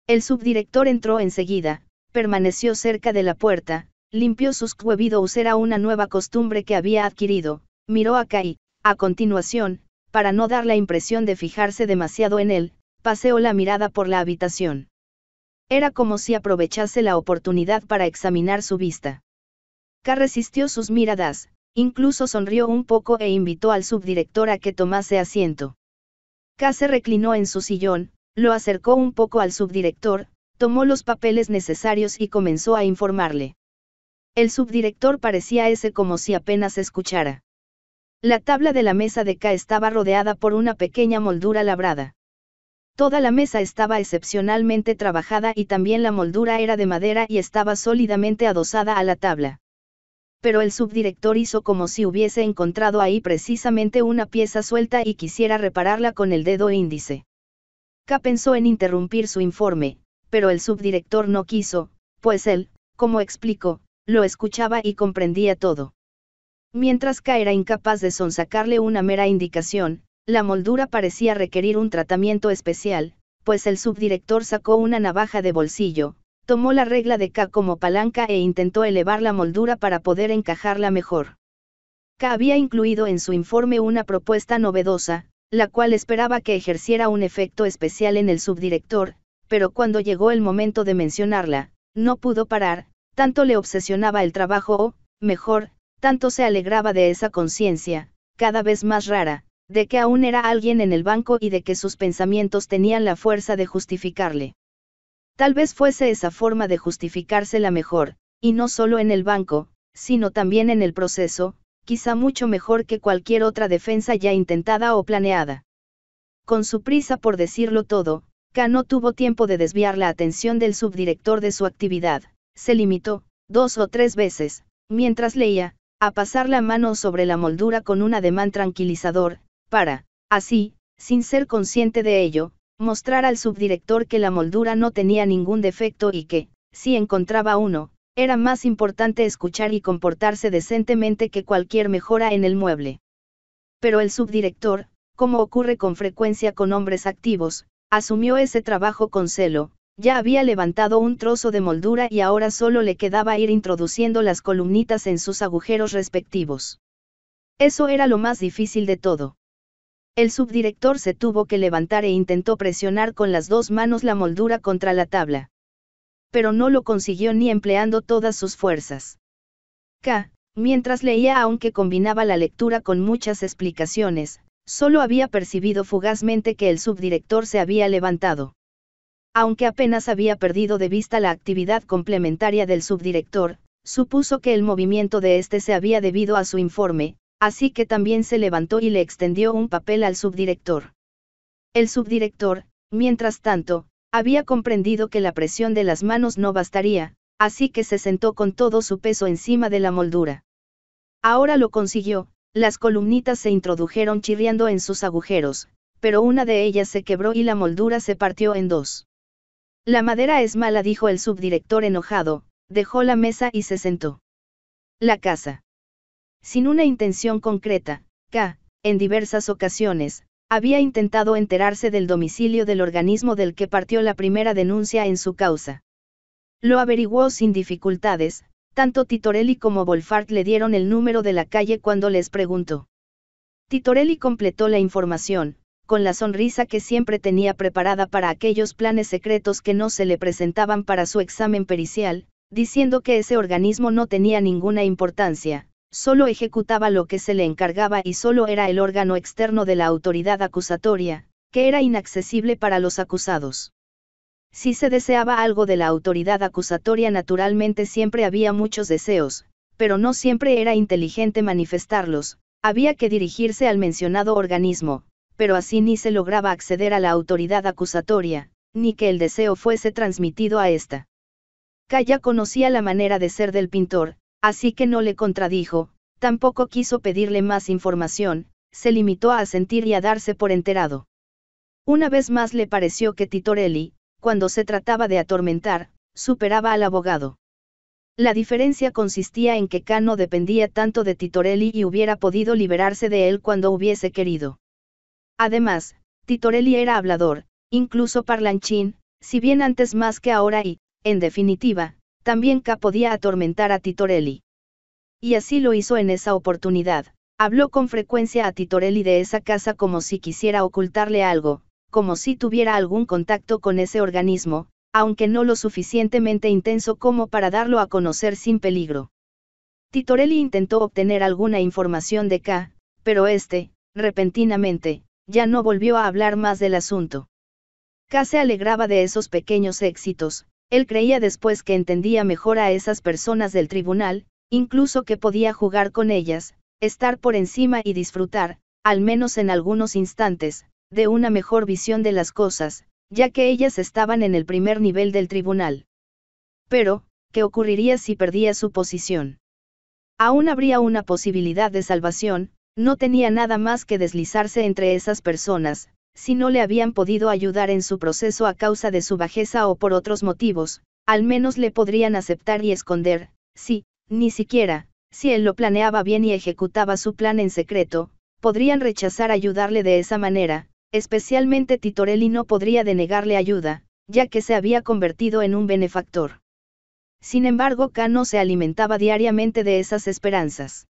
El subdirector entró enseguida, permaneció cerca de la puerta, limpió sus cuevidos era una nueva costumbre que había adquirido, miró a Kai, a continuación, para no dar la impresión de fijarse demasiado en él, paseó la mirada por la habitación. Era como si aprovechase la oportunidad para examinar su vista. K resistió sus miradas, Incluso sonrió un poco e invitó al subdirector a que tomase asiento. K se reclinó en su sillón, lo acercó un poco al subdirector, tomó los papeles necesarios y comenzó a informarle. El subdirector parecía ese como si apenas escuchara. La tabla de la mesa de K estaba rodeada por una pequeña moldura labrada. Toda la mesa estaba excepcionalmente trabajada y también la moldura era de madera y estaba sólidamente adosada a la tabla pero el subdirector hizo como si hubiese encontrado ahí precisamente una pieza suelta y quisiera repararla con el dedo índice. K pensó en interrumpir su informe, pero el subdirector no quiso, pues él, como explicó, lo escuchaba y comprendía todo. Mientras K era incapaz de sonsacarle una mera indicación, la moldura parecía requerir un tratamiento especial, pues el subdirector sacó una navaja de bolsillo, Tomó la regla de K como palanca e intentó elevar la moldura para poder encajarla mejor. K había incluido en su informe una propuesta novedosa, la cual esperaba que ejerciera un efecto especial en el subdirector, pero cuando llegó el momento de mencionarla, no pudo parar, tanto le obsesionaba el trabajo o, mejor, tanto se alegraba de esa conciencia, cada vez más rara, de que aún era alguien en el banco y de que sus pensamientos tenían la fuerza de justificarle. Tal vez fuese esa forma de justificársela la mejor, y no solo en el banco, sino también en el proceso, quizá mucho mejor que cualquier otra defensa ya intentada o planeada. Con su prisa por decirlo todo, K no tuvo tiempo de desviar la atención del subdirector de su actividad, se limitó, dos o tres veces, mientras leía, a pasar la mano sobre la moldura con un ademán tranquilizador, para, así, sin ser consciente de ello, mostrar al subdirector que la moldura no tenía ningún defecto y que, si encontraba uno, era más importante escuchar y comportarse decentemente que cualquier mejora en el mueble. Pero el subdirector, como ocurre con frecuencia con hombres activos, asumió ese trabajo con celo, ya había levantado un trozo de moldura y ahora solo le quedaba ir introduciendo las columnitas en sus agujeros respectivos. Eso era lo más difícil de todo. El subdirector se tuvo que levantar e intentó presionar con las dos manos la moldura contra la tabla. Pero no lo consiguió ni empleando todas sus fuerzas. K, mientras leía aunque combinaba la lectura con muchas explicaciones, solo había percibido fugazmente que el subdirector se había levantado. Aunque apenas había perdido de vista la actividad complementaria del subdirector, supuso que el movimiento de éste se había debido a su informe, Así que también se levantó y le extendió un papel al subdirector. El subdirector, mientras tanto, había comprendido que la presión de las manos no bastaría, así que se sentó con todo su peso encima de la moldura. Ahora lo consiguió, las columnitas se introdujeron chirriando en sus agujeros, pero una de ellas se quebró y la moldura se partió en dos. La madera es mala, dijo el subdirector enojado, dejó la mesa y se sentó. La casa sin una intención concreta, K, en diversas ocasiones, había intentado enterarse del domicilio del organismo del que partió la primera denuncia en su causa. Lo averiguó sin dificultades, tanto Titorelli como Bolfart le dieron el número de la calle cuando les preguntó. Titorelli completó la información, con la sonrisa que siempre tenía preparada para aquellos planes secretos que no se le presentaban para su examen pericial, diciendo que ese organismo no tenía ninguna importancia, solo ejecutaba lo que se le encargaba y solo era el órgano externo de la autoridad acusatoria, que era inaccesible para los acusados. Si se deseaba algo de la autoridad acusatoria naturalmente siempre había muchos deseos, pero no siempre era inteligente manifestarlos, había que dirigirse al mencionado organismo, pero así ni se lograba acceder a la autoridad acusatoria, ni que el deseo fuese transmitido a ésta. Calla conocía la manera de ser del pintor, Así que no le contradijo, tampoco quiso pedirle más información, se limitó a asentir y a darse por enterado. Una vez más le pareció que Titorelli, cuando se trataba de atormentar, superaba al abogado. La diferencia consistía en que Cano dependía tanto de Titorelli y hubiera podido liberarse de él cuando hubiese querido. Además, Titorelli era hablador, incluso parlanchín, si bien antes más que ahora y, en definitiva, también K podía atormentar a Titorelli. Y así lo hizo en esa oportunidad, habló con frecuencia a Titorelli de esa casa como si quisiera ocultarle algo, como si tuviera algún contacto con ese organismo, aunque no lo suficientemente intenso como para darlo a conocer sin peligro. Titorelli intentó obtener alguna información de K, pero este, repentinamente, ya no volvió a hablar más del asunto. K se alegraba de esos pequeños éxitos, él creía después que entendía mejor a esas personas del tribunal, incluso que podía jugar con ellas, estar por encima y disfrutar, al menos en algunos instantes, de una mejor visión de las cosas, ya que ellas estaban en el primer nivel del tribunal. Pero, ¿qué ocurriría si perdía su posición? Aún habría una posibilidad de salvación, no tenía nada más que deslizarse entre esas personas, si no le habían podido ayudar en su proceso a causa de su bajeza o por otros motivos, al menos le podrían aceptar y esconder, si, ni siquiera, si él lo planeaba bien y ejecutaba su plan en secreto, podrían rechazar ayudarle de esa manera, especialmente Titorelli no podría denegarle ayuda, ya que se había convertido en un benefactor. Sin embargo, Cano se alimentaba diariamente de esas esperanzas.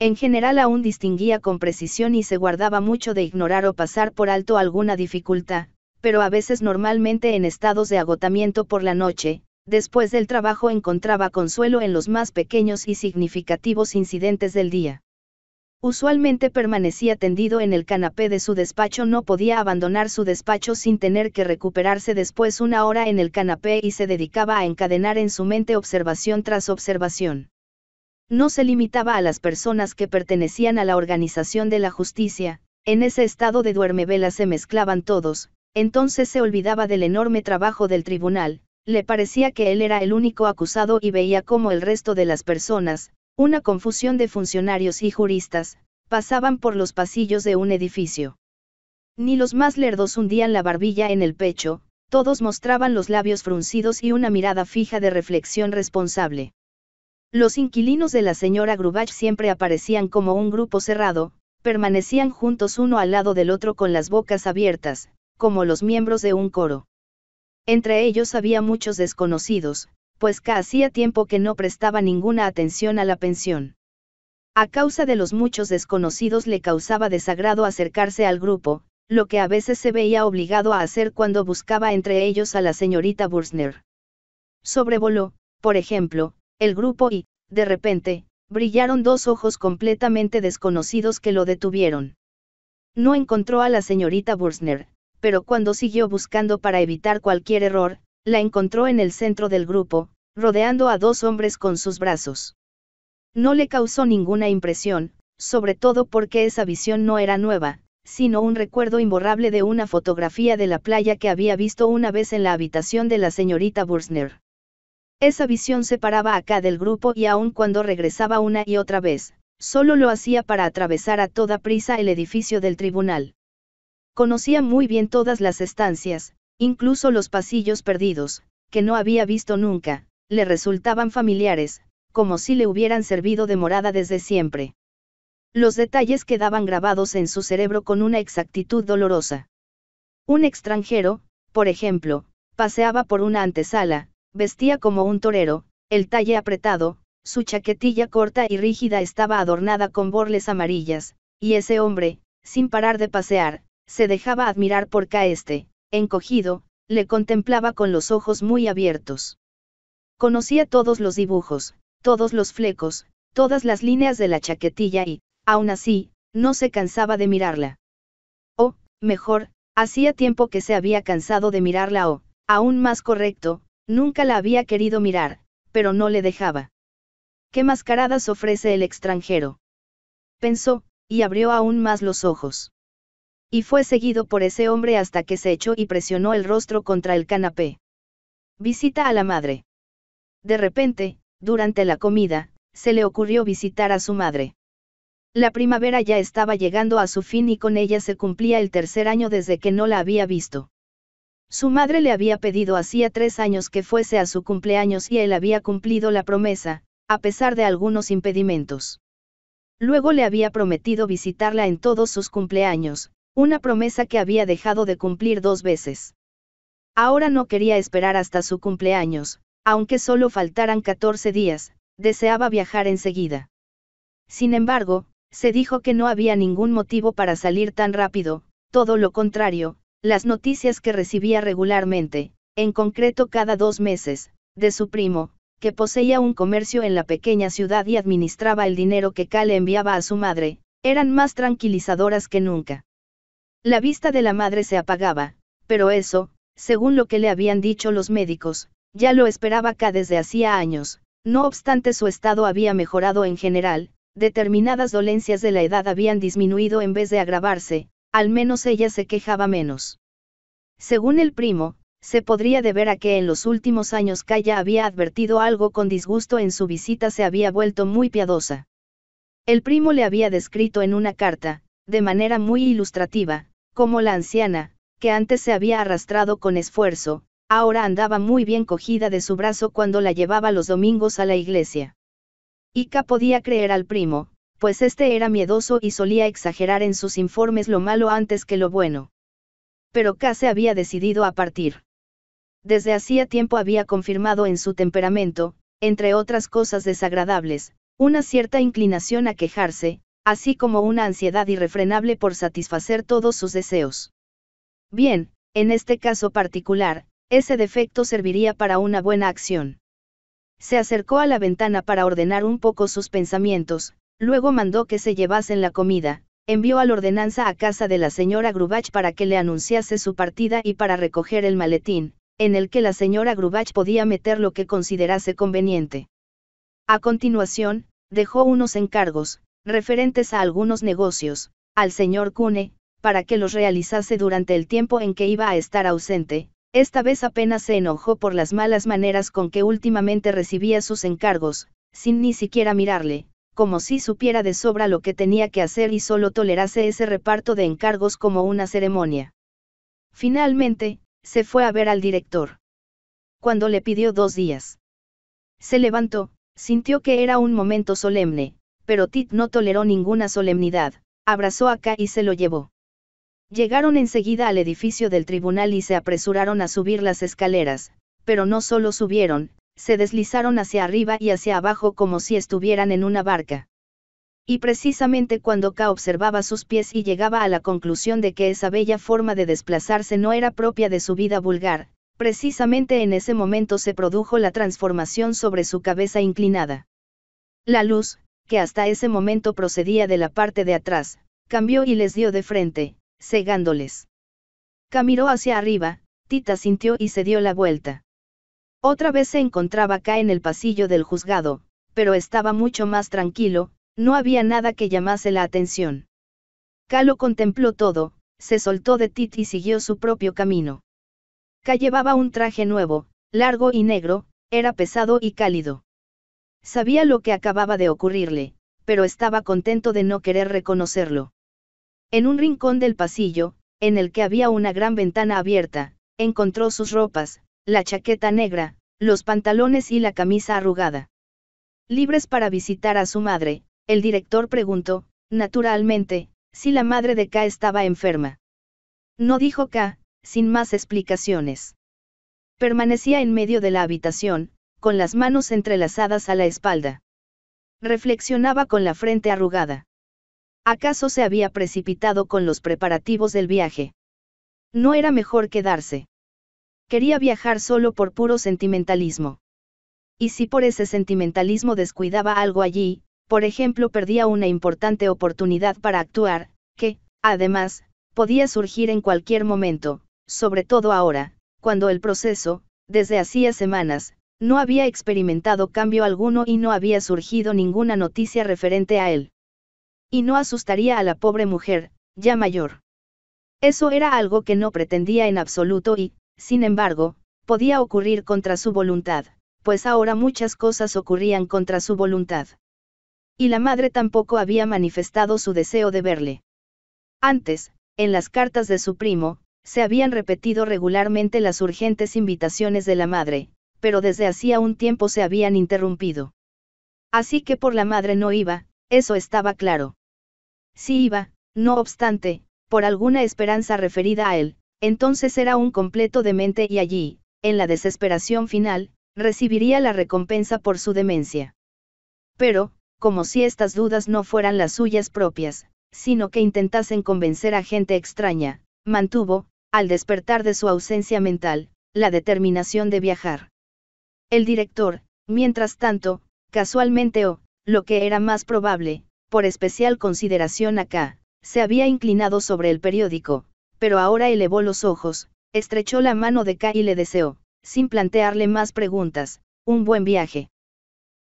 En general aún distinguía con precisión y se guardaba mucho de ignorar o pasar por alto alguna dificultad, pero a veces normalmente en estados de agotamiento por la noche, después del trabajo encontraba consuelo en los más pequeños y significativos incidentes del día. Usualmente permanecía tendido en el canapé de su despacho, no podía abandonar su despacho sin tener que recuperarse después una hora en el canapé y se dedicaba a encadenar en su mente observación tras observación. No se limitaba a las personas que pertenecían a la organización de la justicia, en ese estado de duermevela se mezclaban todos, entonces se olvidaba del enorme trabajo del tribunal, le parecía que él era el único acusado y veía cómo el resto de las personas, una confusión de funcionarios y juristas, pasaban por los pasillos de un edificio. Ni los más lerdos hundían la barbilla en el pecho, todos mostraban los labios fruncidos y una mirada fija de reflexión responsable. Los inquilinos de la señora Grubach siempre aparecían como un grupo cerrado, permanecían juntos uno al lado del otro con las bocas abiertas, como los miembros de un coro. Entre ellos había muchos desconocidos, pues hacía tiempo que no prestaba ninguna atención a la pensión. A causa de los muchos desconocidos le causaba desagrado acercarse al grupo, lo que a veces se veía obligado a hacer cuando buscaba entre ellos a la señorita Bursner. Sobrevoló, por ejemplo, el grupo y, de repente, brillaron dos ojos completamente desconocidos que lo detuvieron. No encontró a la señorita Bursner, pero cuando siguió buscando para evitar cualquier error, la encontró en el centro del grupo, rodeando a dos hombres con sus brazos. No le causó ninguna impresión, sobre todo porque esa visión no era nueva, sino un recuerdo imborrable de una fotografía de la playa que había visto una vez en la habitación de la señorita Bursner. Esa visión separaba a del grupo y aun cuando regresaba una y otra vez, solo lo hacía para atravesar a toda prisa el edificio del tribunal. Conocía muy bien todas las estancias, incluso los pasillos perdidos, que no había visto nunca, le resultaban familiares, como si le hubieran servido de morada desde siempre. Los detalles quedaban grabados en su cerebro con una exactitud dolorosa. Un extranjero, por ejemplo, paseaba por una antesala, Vestía como un torero, el talle apretado, su chaquetilla corta y rígida estaba adornada con borles amarillas, y ese hombre, sin parar de pasear, se dejaba admirar por este, encogido, le contemplaba con los ojos muy abiertos. Conocía todos los dibujos, todos los flecos, todas las líneas de la chaquetilla y, aún así, no se cansaba de mirarla. O, oh, mejor, hacía tiempo que se había cansado de mirarla o, aún más correcto, Nunca la había querido mirar, pero no le dejaba. ¿Qué mascaradas ofrece el extranjero? Pensó, y abrió aún más los ojos. Y fue seguido por ese hombre hasta que se echó y presionó el rostro contra el canapé. Visita a la madre. De repente, durante la comida, se le ocurrió visitar a su madre. La primavera ya estaba llegando a su fin y con ella se cumplía el tercer año desde que no la había visto. Su madre le había pedido hacía tres años que fuese a su cumpleaños y él había cumplido la promesa, a pesar de algunos impedimentos. Luego le había prometido visitarla en todos sus cumpleaños, una promesa que había dejado de cumplir dos veces. Ahora no quería esperar hasta su cumpleaños, aunque solo faltaran 14 días, deseaba viajar enseguida. Sin embargo, se dijo que no había ningún motivo para salir tan rápido, todo lo contrario, las noticias que recibía regularmente, en concreto cada dos meses, de su primo, que poseía un comercio en la pequeña ciudad y administraba el dinero que Kale enviaba a su madre, eran más tranquilizadoras que nunca. La vista de la madre se apagaba, pero eso, según lo que le habían dicho los médicos, ya lo esperaba K desde hacía años, no obstante su estado había mejorado en general, determinadas dolencias de la edad habían disminuido en vez de agravarse, al menos ella se quejaba menos. Según el primo, se podría deber a que en los últimos años Kaya había advertido algo con disgusto en su visita se había vuelto muy piadosa. El primo le había descrito en una carta, de manera muy ilustrativa, cómo la anciana, que antes se había arrastrado con esfuerzo, ahora andaba muy bien cogida de su brazo cuando la llevaba los domingos a la iglesia. Ica podía creer al primo, pues este era miedoso y solía exagerar en sus informes lo malo antes que lo bueno. Pero casi había decidido a partir. Desde hacía tiempo había confirmado en su temperamento, entre otras cosas desagradables, una cierta inclinación a quejarse, así como una ansiedad irrefrenable por satisfacer todos sus deseos. Bien, en este caso particular, ese defecto serviría para una buena acción. Se acercó a la ventana para ordenar un poco sus pensamientos, Luego mandó que se llevasen la comida, envió al ordenanza a casa de la señora Grubach para que le anunciase su partida y para recoger el maletín, en el que la señora Grubach podía meter lo que considerase conveniente. A continuación, dejó unos encargos, referentes a algunos negocios, al señor Cune, para que los realizase durante el tiempo en que iba a estar ausente, esta vez apenas se enojó por las malas maneras con que últimamente recibía sus encargos, sin ni siquiera mirarle, como si supiera de sobra lo que tenía que hacer y solo tolerase ese reparto de encargos como una ceremonia. Finalmente, se fue a ver al director. Cuando le pidió dos días. Se levantó, sintió que era un momento solemne, pero Tit no toleró ninguna solemnidad, abrazó a K y se lo llevó. Llegaron enseguida al edificio del tribunal y se apresuraron a subir las escaleras, pero no solo subieron, se deslizaron hacia arriba y hacia abajo como si estuvieran en una barca. Y precisamente cuando K observaba sus pies y llegaba a la conclusión de que esa bella forma de desplazarse no era propia de su vida vulgar, precisamente en ese momento se produjo la transformación sobre su cabeza inclinada. La luz, que hasta ese momento procedía de la parte de atrás, cambió y les dio de frente, cegándoles. miró hacia arriba, Tita sintió y se dio la vuelta. Otra vez se encontraba acá en el pasillo del juzgado, pero estaba mucho más tranquilo, no había nada que llamase la atención. Calo contempló todo, se soltó de Tit y siguió su propio camino. K llevaba un traje nuevo, largo y negro, era pesado y cálido. Sabía lo que acababa de ocurrirle, pero estaba contento de no querer reconocerlo. En un rincón del pasillo, en el que había una gran ventana abierta, encontró sus ropas, la chaqueta negra, los pantalones y la camisa arrugada. Libres para visitar a su madre, el director preguntó, naturalmente, si la madre de K estaba enferma. No dijo K, sin más explicaciones. Permanecía en medio de la habitación, con las manos entrelazadas a la espalda. Reflexionaba con la frente arrugada. ¿Acaso se había precipitado con los preparativos del viaje? No era mejor quedarse. Quería viajar solo por puro sentimentalismo. Y si por ese sentimentalismo descuidaba algo allí, por ejemplo perdía una importante oportunidad para actuar, que, además, podía surgir en cualquier momento, sobre todo ahora, cuando el proceso, desde hacía semanas, no había experimentado cambio alguno y no había surgido ninguna noticia referente a él. Y no asustaría a la pobre mujer, ya mayor. Eso era algo que no pretendía en absoluto y, sin embargo, podía ocurrir contra su voluntad, pues ahora muchas cosas ocurrían contra su voluntad. Y la madre tampoco había manifestado su deseo de verle. Antes, en las cartas de su primo, se habían repetido regularmente las urgentes invitaciones de la madre, pero desde hacía un tiempo se habían interrumpido. Así que por la madre no iba, eso estaba claro. Si iba, no obstante, por alguna esperanza referida a él, entonces era un completo demente y allí, en la desesperación final, recibiría la recompensa por su demencia. Pero, como si estas dudas no fueran las suyas propias, sino que intentasen convencer a gente extraña, mantuvo, al despertar de su ausencia mental, la determinación de viajar. El director, mientras tanto, casualmente o, lo que era más probable, por especial consideración acá, se había inclinado sobre el periódico, pero ahora elevó los ojos, estrechó la mano de K y le deseó, sin plantearle más preguntas, un buen viaje.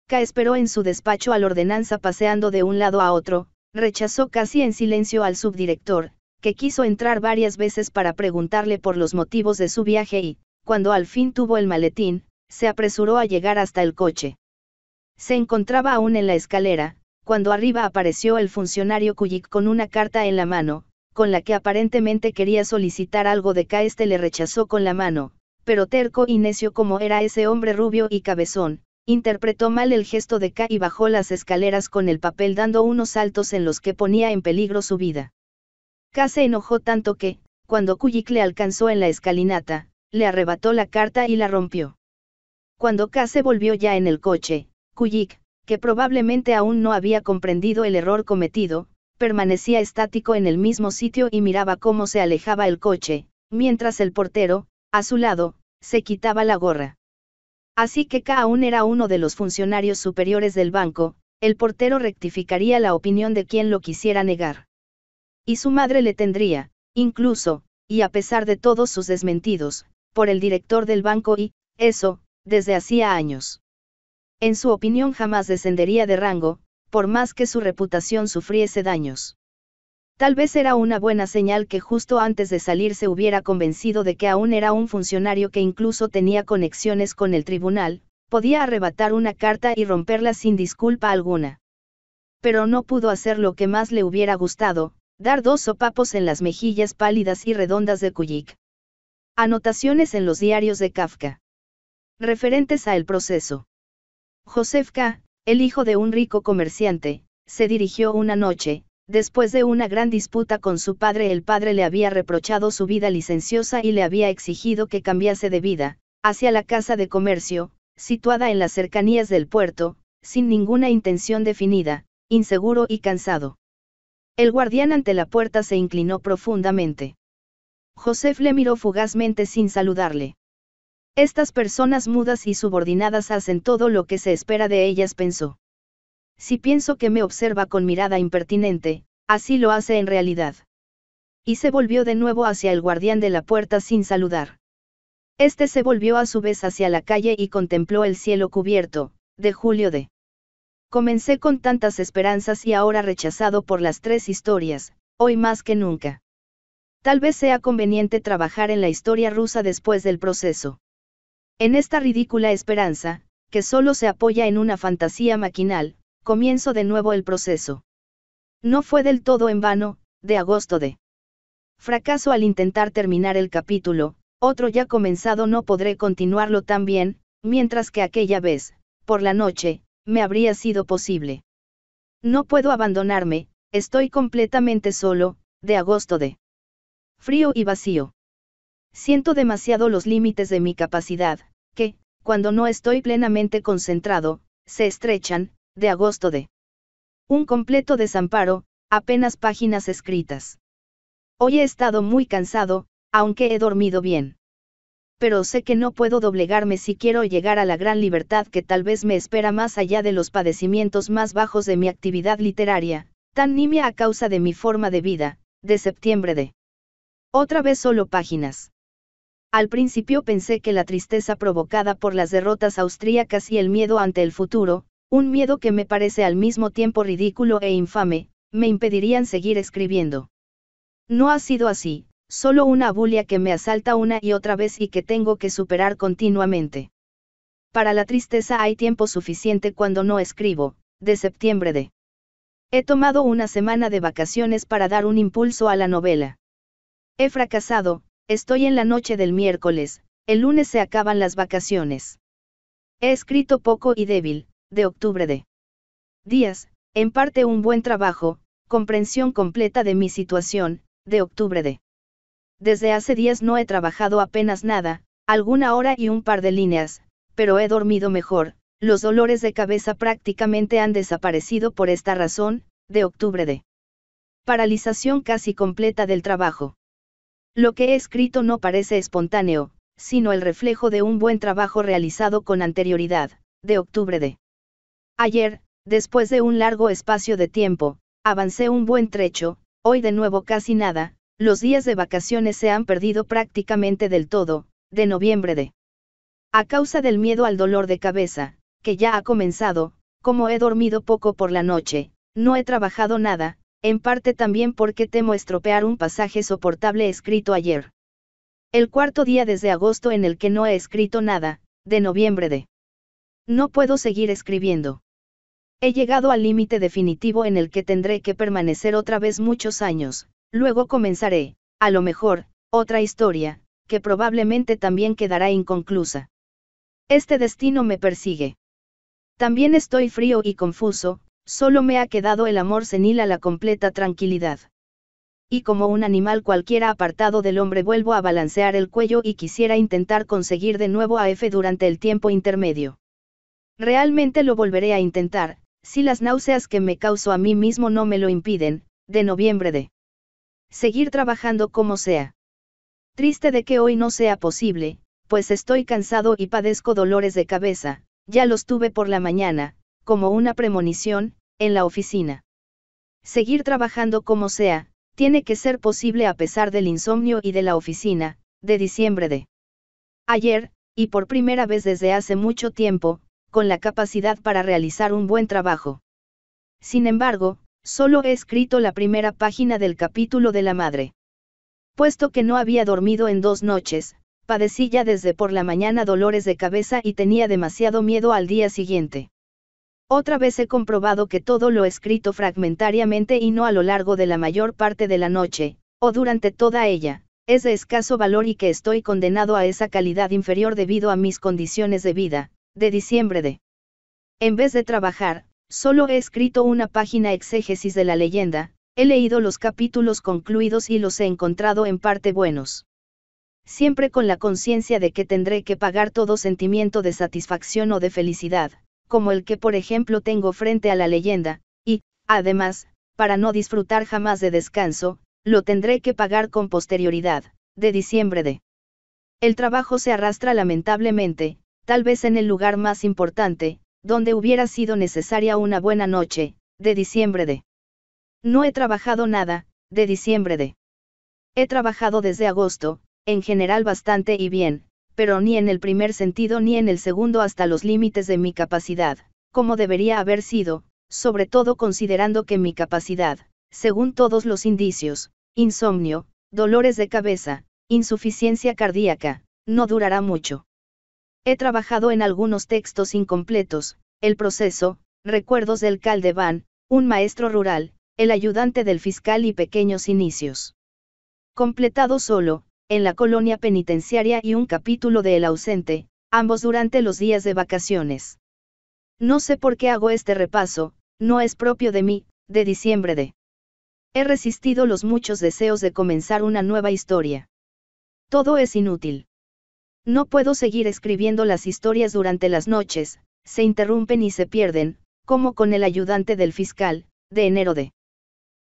K esperó en su despacho al ordenanza paseando de un lado a otro, rechazó casi en silencio al subdirector, que quiso entrar varias veces para preguntarle por los motivos de su viaje y, cuando al fin tuvo el maletín, se apresuró a llegar hasta el coche. Se encontraba aún en la escalera, cuando arriba apareció el funcionario Kuyik con una carta en la mano, con la que aparentemente quería solicitar algo de K. Este le rechazó con la mano, pero terco y necio como era ese hombre rubio y cabezón, interpretó mal el gesto de K y bajó las escaleras con el papel dando unos saltos en los que ponía en peligro su vida. K se enojó tanto que, cuando Kuyik le alcanzó en la escalinata, le arrebató la carta y la rompió. Cuando K se volvió ya en el coche, Kuyik, que probablemente aún no había comprendido el error cometido, permanecía estático en el mismo sitio y miraba cómo se alejaba el coche, mientras el portero, a su lado, se quitaba la gorra. Así que K aún era uno de los funcionarios superiores del banco, el portero rectificaría la opinión de quien lo quisiera negar. Y su madre le tendría, incluso, y a pesar de todos sus desmentidos, por el director del banco y, eso, desde hacía años. En su opinión jamás descendería de rango, por más que su reputación sufriese daños. Tal vez era una buena señal que justo antes de salir se hubiera convencido de que aún era un funcionario que incluso tenía conexiones con el tribunal, podía arrebatar una carta y romperla sin disculpa alguna. Pero no pudo hacer lo que más le hubiera gustado, dar dos sopapos en las mejillas pálidas y redondas de Kuyik. Anotaciones en los diarios de Kafka. Referentes a el proceso. Josef K., el hijo de un rico comerciante, se dirigió una noche, después de una gran disputa con su padre, el padre le había reprochado su vida licenciosa y le había exigido que cambiase de vida, hacia la casa de comercio, situada en las cercanías del puerto, sin ninguna intención definida, inseguro y cansado. El guardián ante la puerta se inclinó profundamente. José le miró fugazmente sin saludarle. Estas personas mudas y subordinadas hacen todo lo que se espera de ellas, pensó. Si pienso que me observa con mirada impertinente, así lo hace en realidad. Y se volvió de nuevo hacia el guardián de la puerta sin saludar. Este se volvió a su vez hacia la calle y contempló el cielo cubierto, de julio de. Comencé con tantas esperanzas y ahora rechazado por las tres historias, hoy más que nunca. Tal vez sea conveniente trabajar en la historia rusa después del proceso. En esta ridícula esperanza, que solo se apoya en una fantasía maquinal, comienzo de nuevo el proceso. No fue del todo en vano, de agosto de fracaso al intentar terminar el capítulo, otro ya comenzado no podré continuarlo tan bien, mientras que aquella vez, por la noche, me habría sido posible. No puedo abandonarme, estoy completamente solo, de agosto de frío y vacío. Siento demasiado los límites de mi capacidad, que, cuando no estoy plenamente concentrado, se estrechan, de agosto de. Un completo desamparo, apenas páginas escritas. Hoy he estado muy cansado, aunque he dormido bien. Pero sé que no puedo doblegarme si quiero llegar a la gran libertad que tal vez me espera más allá de los padecimientos más bajos de mi actividad literaria, tan nimia a causa de mi forma de vida, de septiembre de. Otra vez solo páginas. Al principio pensé que la tristeza provocada por las derrotas austríacas y el miedo ante el futuro, un miedo que me parece al mismo tiempo ridículo e infame, me impedirían seguir escribiendo. No ha sido así, solo una bulia que me asalta una y otra vez y que tengo que superar continuamente. Para la tristeza hay tiempo suficiente cuando no escribo, de septiembre de. He tomado una semana de vacaciones para dar un impulso a la novela. He fracasado, Estoy en la noche del miércoles, el lunes se acaban las vacaciones. He escrito poco y débil, de octubre de días, en parte un buen trabajo, comprensión completa de mi situación, de octubre de. Desde hace días no he trabajado apenas nada, alguna hora y un par de líneas, pero he dormido mejor, los dolores de cabeza prácticamente han desaparecido por esta razón, de octubre de. Paralización casi completa del trabajo. Lo que he escrito no parece espontáneo, sino el reflejo de un buen trabajo realizado con anterioridad, de octubre de. Ayer, después de un largo espacio de tiempo, avancé un buen trecho, hoy de nuevo casi nada, los días de vacaciones se han perdido prácticamente del todo, de noviembre de. A causa del miedo al dolor de cabeza, que ya ha comenzado, como he dormido poco por la noche, no he trabajado nada, en parte también porque temo estropear un pasaje soportable escrito ayer. El cuarto día desde agosto en el que no he escrito nada, de noviembre de. No puedo seguir escribiendo. He llegado al límite definitivo en el que tendré que permanecer otra vez muchos años, luego comenzaré, a lo mejor, otra historia, que probablemente también quedará inconclusa. Este destino me persigue. También estoy frío y confuso, Solo me ha quedado el amor senil a la completa tranquilidad. Y como un animal cualquiera apartado del hombre vuelvo a balancear el cuello y quisiera intentar conseguir de nuevo a F durante el tiempo intermedio. Realmente lo volveré a intentar, si las náuseas que me causo a mí mismo no me lo impiden, de noviembre de seguir trabajando como sea. Triste de que hoy no sea posible, pues estoy cansado y padezco dolores de cabeza, ya los tuve por la mañana, como una premonición, en la oficina. Seguir trabajando como sea, tiene que ser posible a pesar del insomnio y de la oficina, de diciembre de ayer, y por primera vez desde hace mucho tiempo, con la capacidad para realizar un buen trabajo. Sin embargo, solo he escrito la primera página del capítulo de la madre. Puesto que no había dormido en dos noches, padecí ya desde por la mañana dolores de cabeza y tenía demasiado miedo al día siguiente. Otra vez he comprobado que todo lo escrito fragmentariamente y no a lo largo de la mayor parte de la noche, o durante toda ella, es de escaso valor y que estoy condenado a esa calidad inferior debido a mis condiciones de vida, de diciembre de. En vez de trabajar, solo he escrito una página exégesis de la leyenda, he leído los capítulos concluidos y los he encontrado en parte buenos. Siempre con la conciencia de que tendré que pagar todo sentimiento de satisfacción o de felicidad, como el que por ejemplo tengo frente a la leyenda, y, además, para no disfrutar jamás de descanso, lo tendré que pagar con posterioridad, de diciembre de. El trabajo se arrastra lamentablemente, tal vez en el lugar más importante, donde hubiera sido necesaria una buena noche, de diciembre de. No he trabajado nada, de diciembre de. He trabajado desde agosto, en general bastante y bien, pero ni en el primer sentido ni en el segundo hasta los límites de mi capacidad, como debería haber sido, sobre todo considerando que mi capacidad, según todos los indicios, insomnio, dolores de cabeza, insuficiencia cardíaca, no durará mucho. He trabajado en algunos textos incompletos, El proceso, Recuerdos del Caldeván, Un maestro rural, El ayudante del fiscal y Pequeños inicios. Completado solo, en la colonia penitenciaria y un capítulo de El ausente, ambos durante los días de vacaciones. No sé por qué hago este repaso, no es propio de mí, de diciembre de. He resistido los muchos deseos de comenzar una nueva historia. Todo es inútil. No puedo seguir escribiendo las historias durante las noches, se interrumpen y se pierden, como con el ayudante del fiscal, de enero de.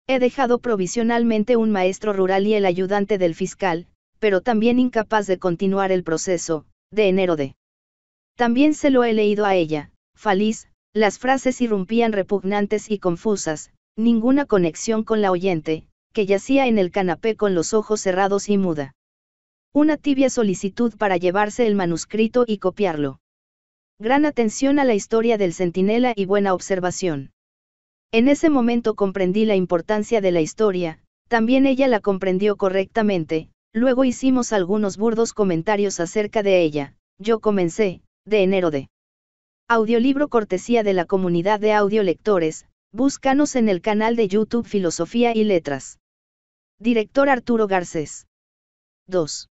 He dejado provisionalmente un maestro rural y el ayudante del fiscal, pero también incapaz de continuar el proceso, de enero de. También se lo he leído a ella, feliz, las frases irrumpían repugnantes y confusas, ninguna conexión con la oyente, que yacía en el canapé con los ojos cerrados y muda. Una tibia solicitud para llevarse el manuscrito y copiarlo. Gran atención a la historia del centinela y buena observación. En ese momento comprendí la importancia de la historia, también ella la comprendió correctamente, Luego hicimos algunos burdos comentarios acerca de ella. Yo comencé, de enero de. Audiolibro cortesía de la comunidad de audiolectores, búscanos en el canal de YouTube Filosofía y Letras. Director Arturo Garcés. 2.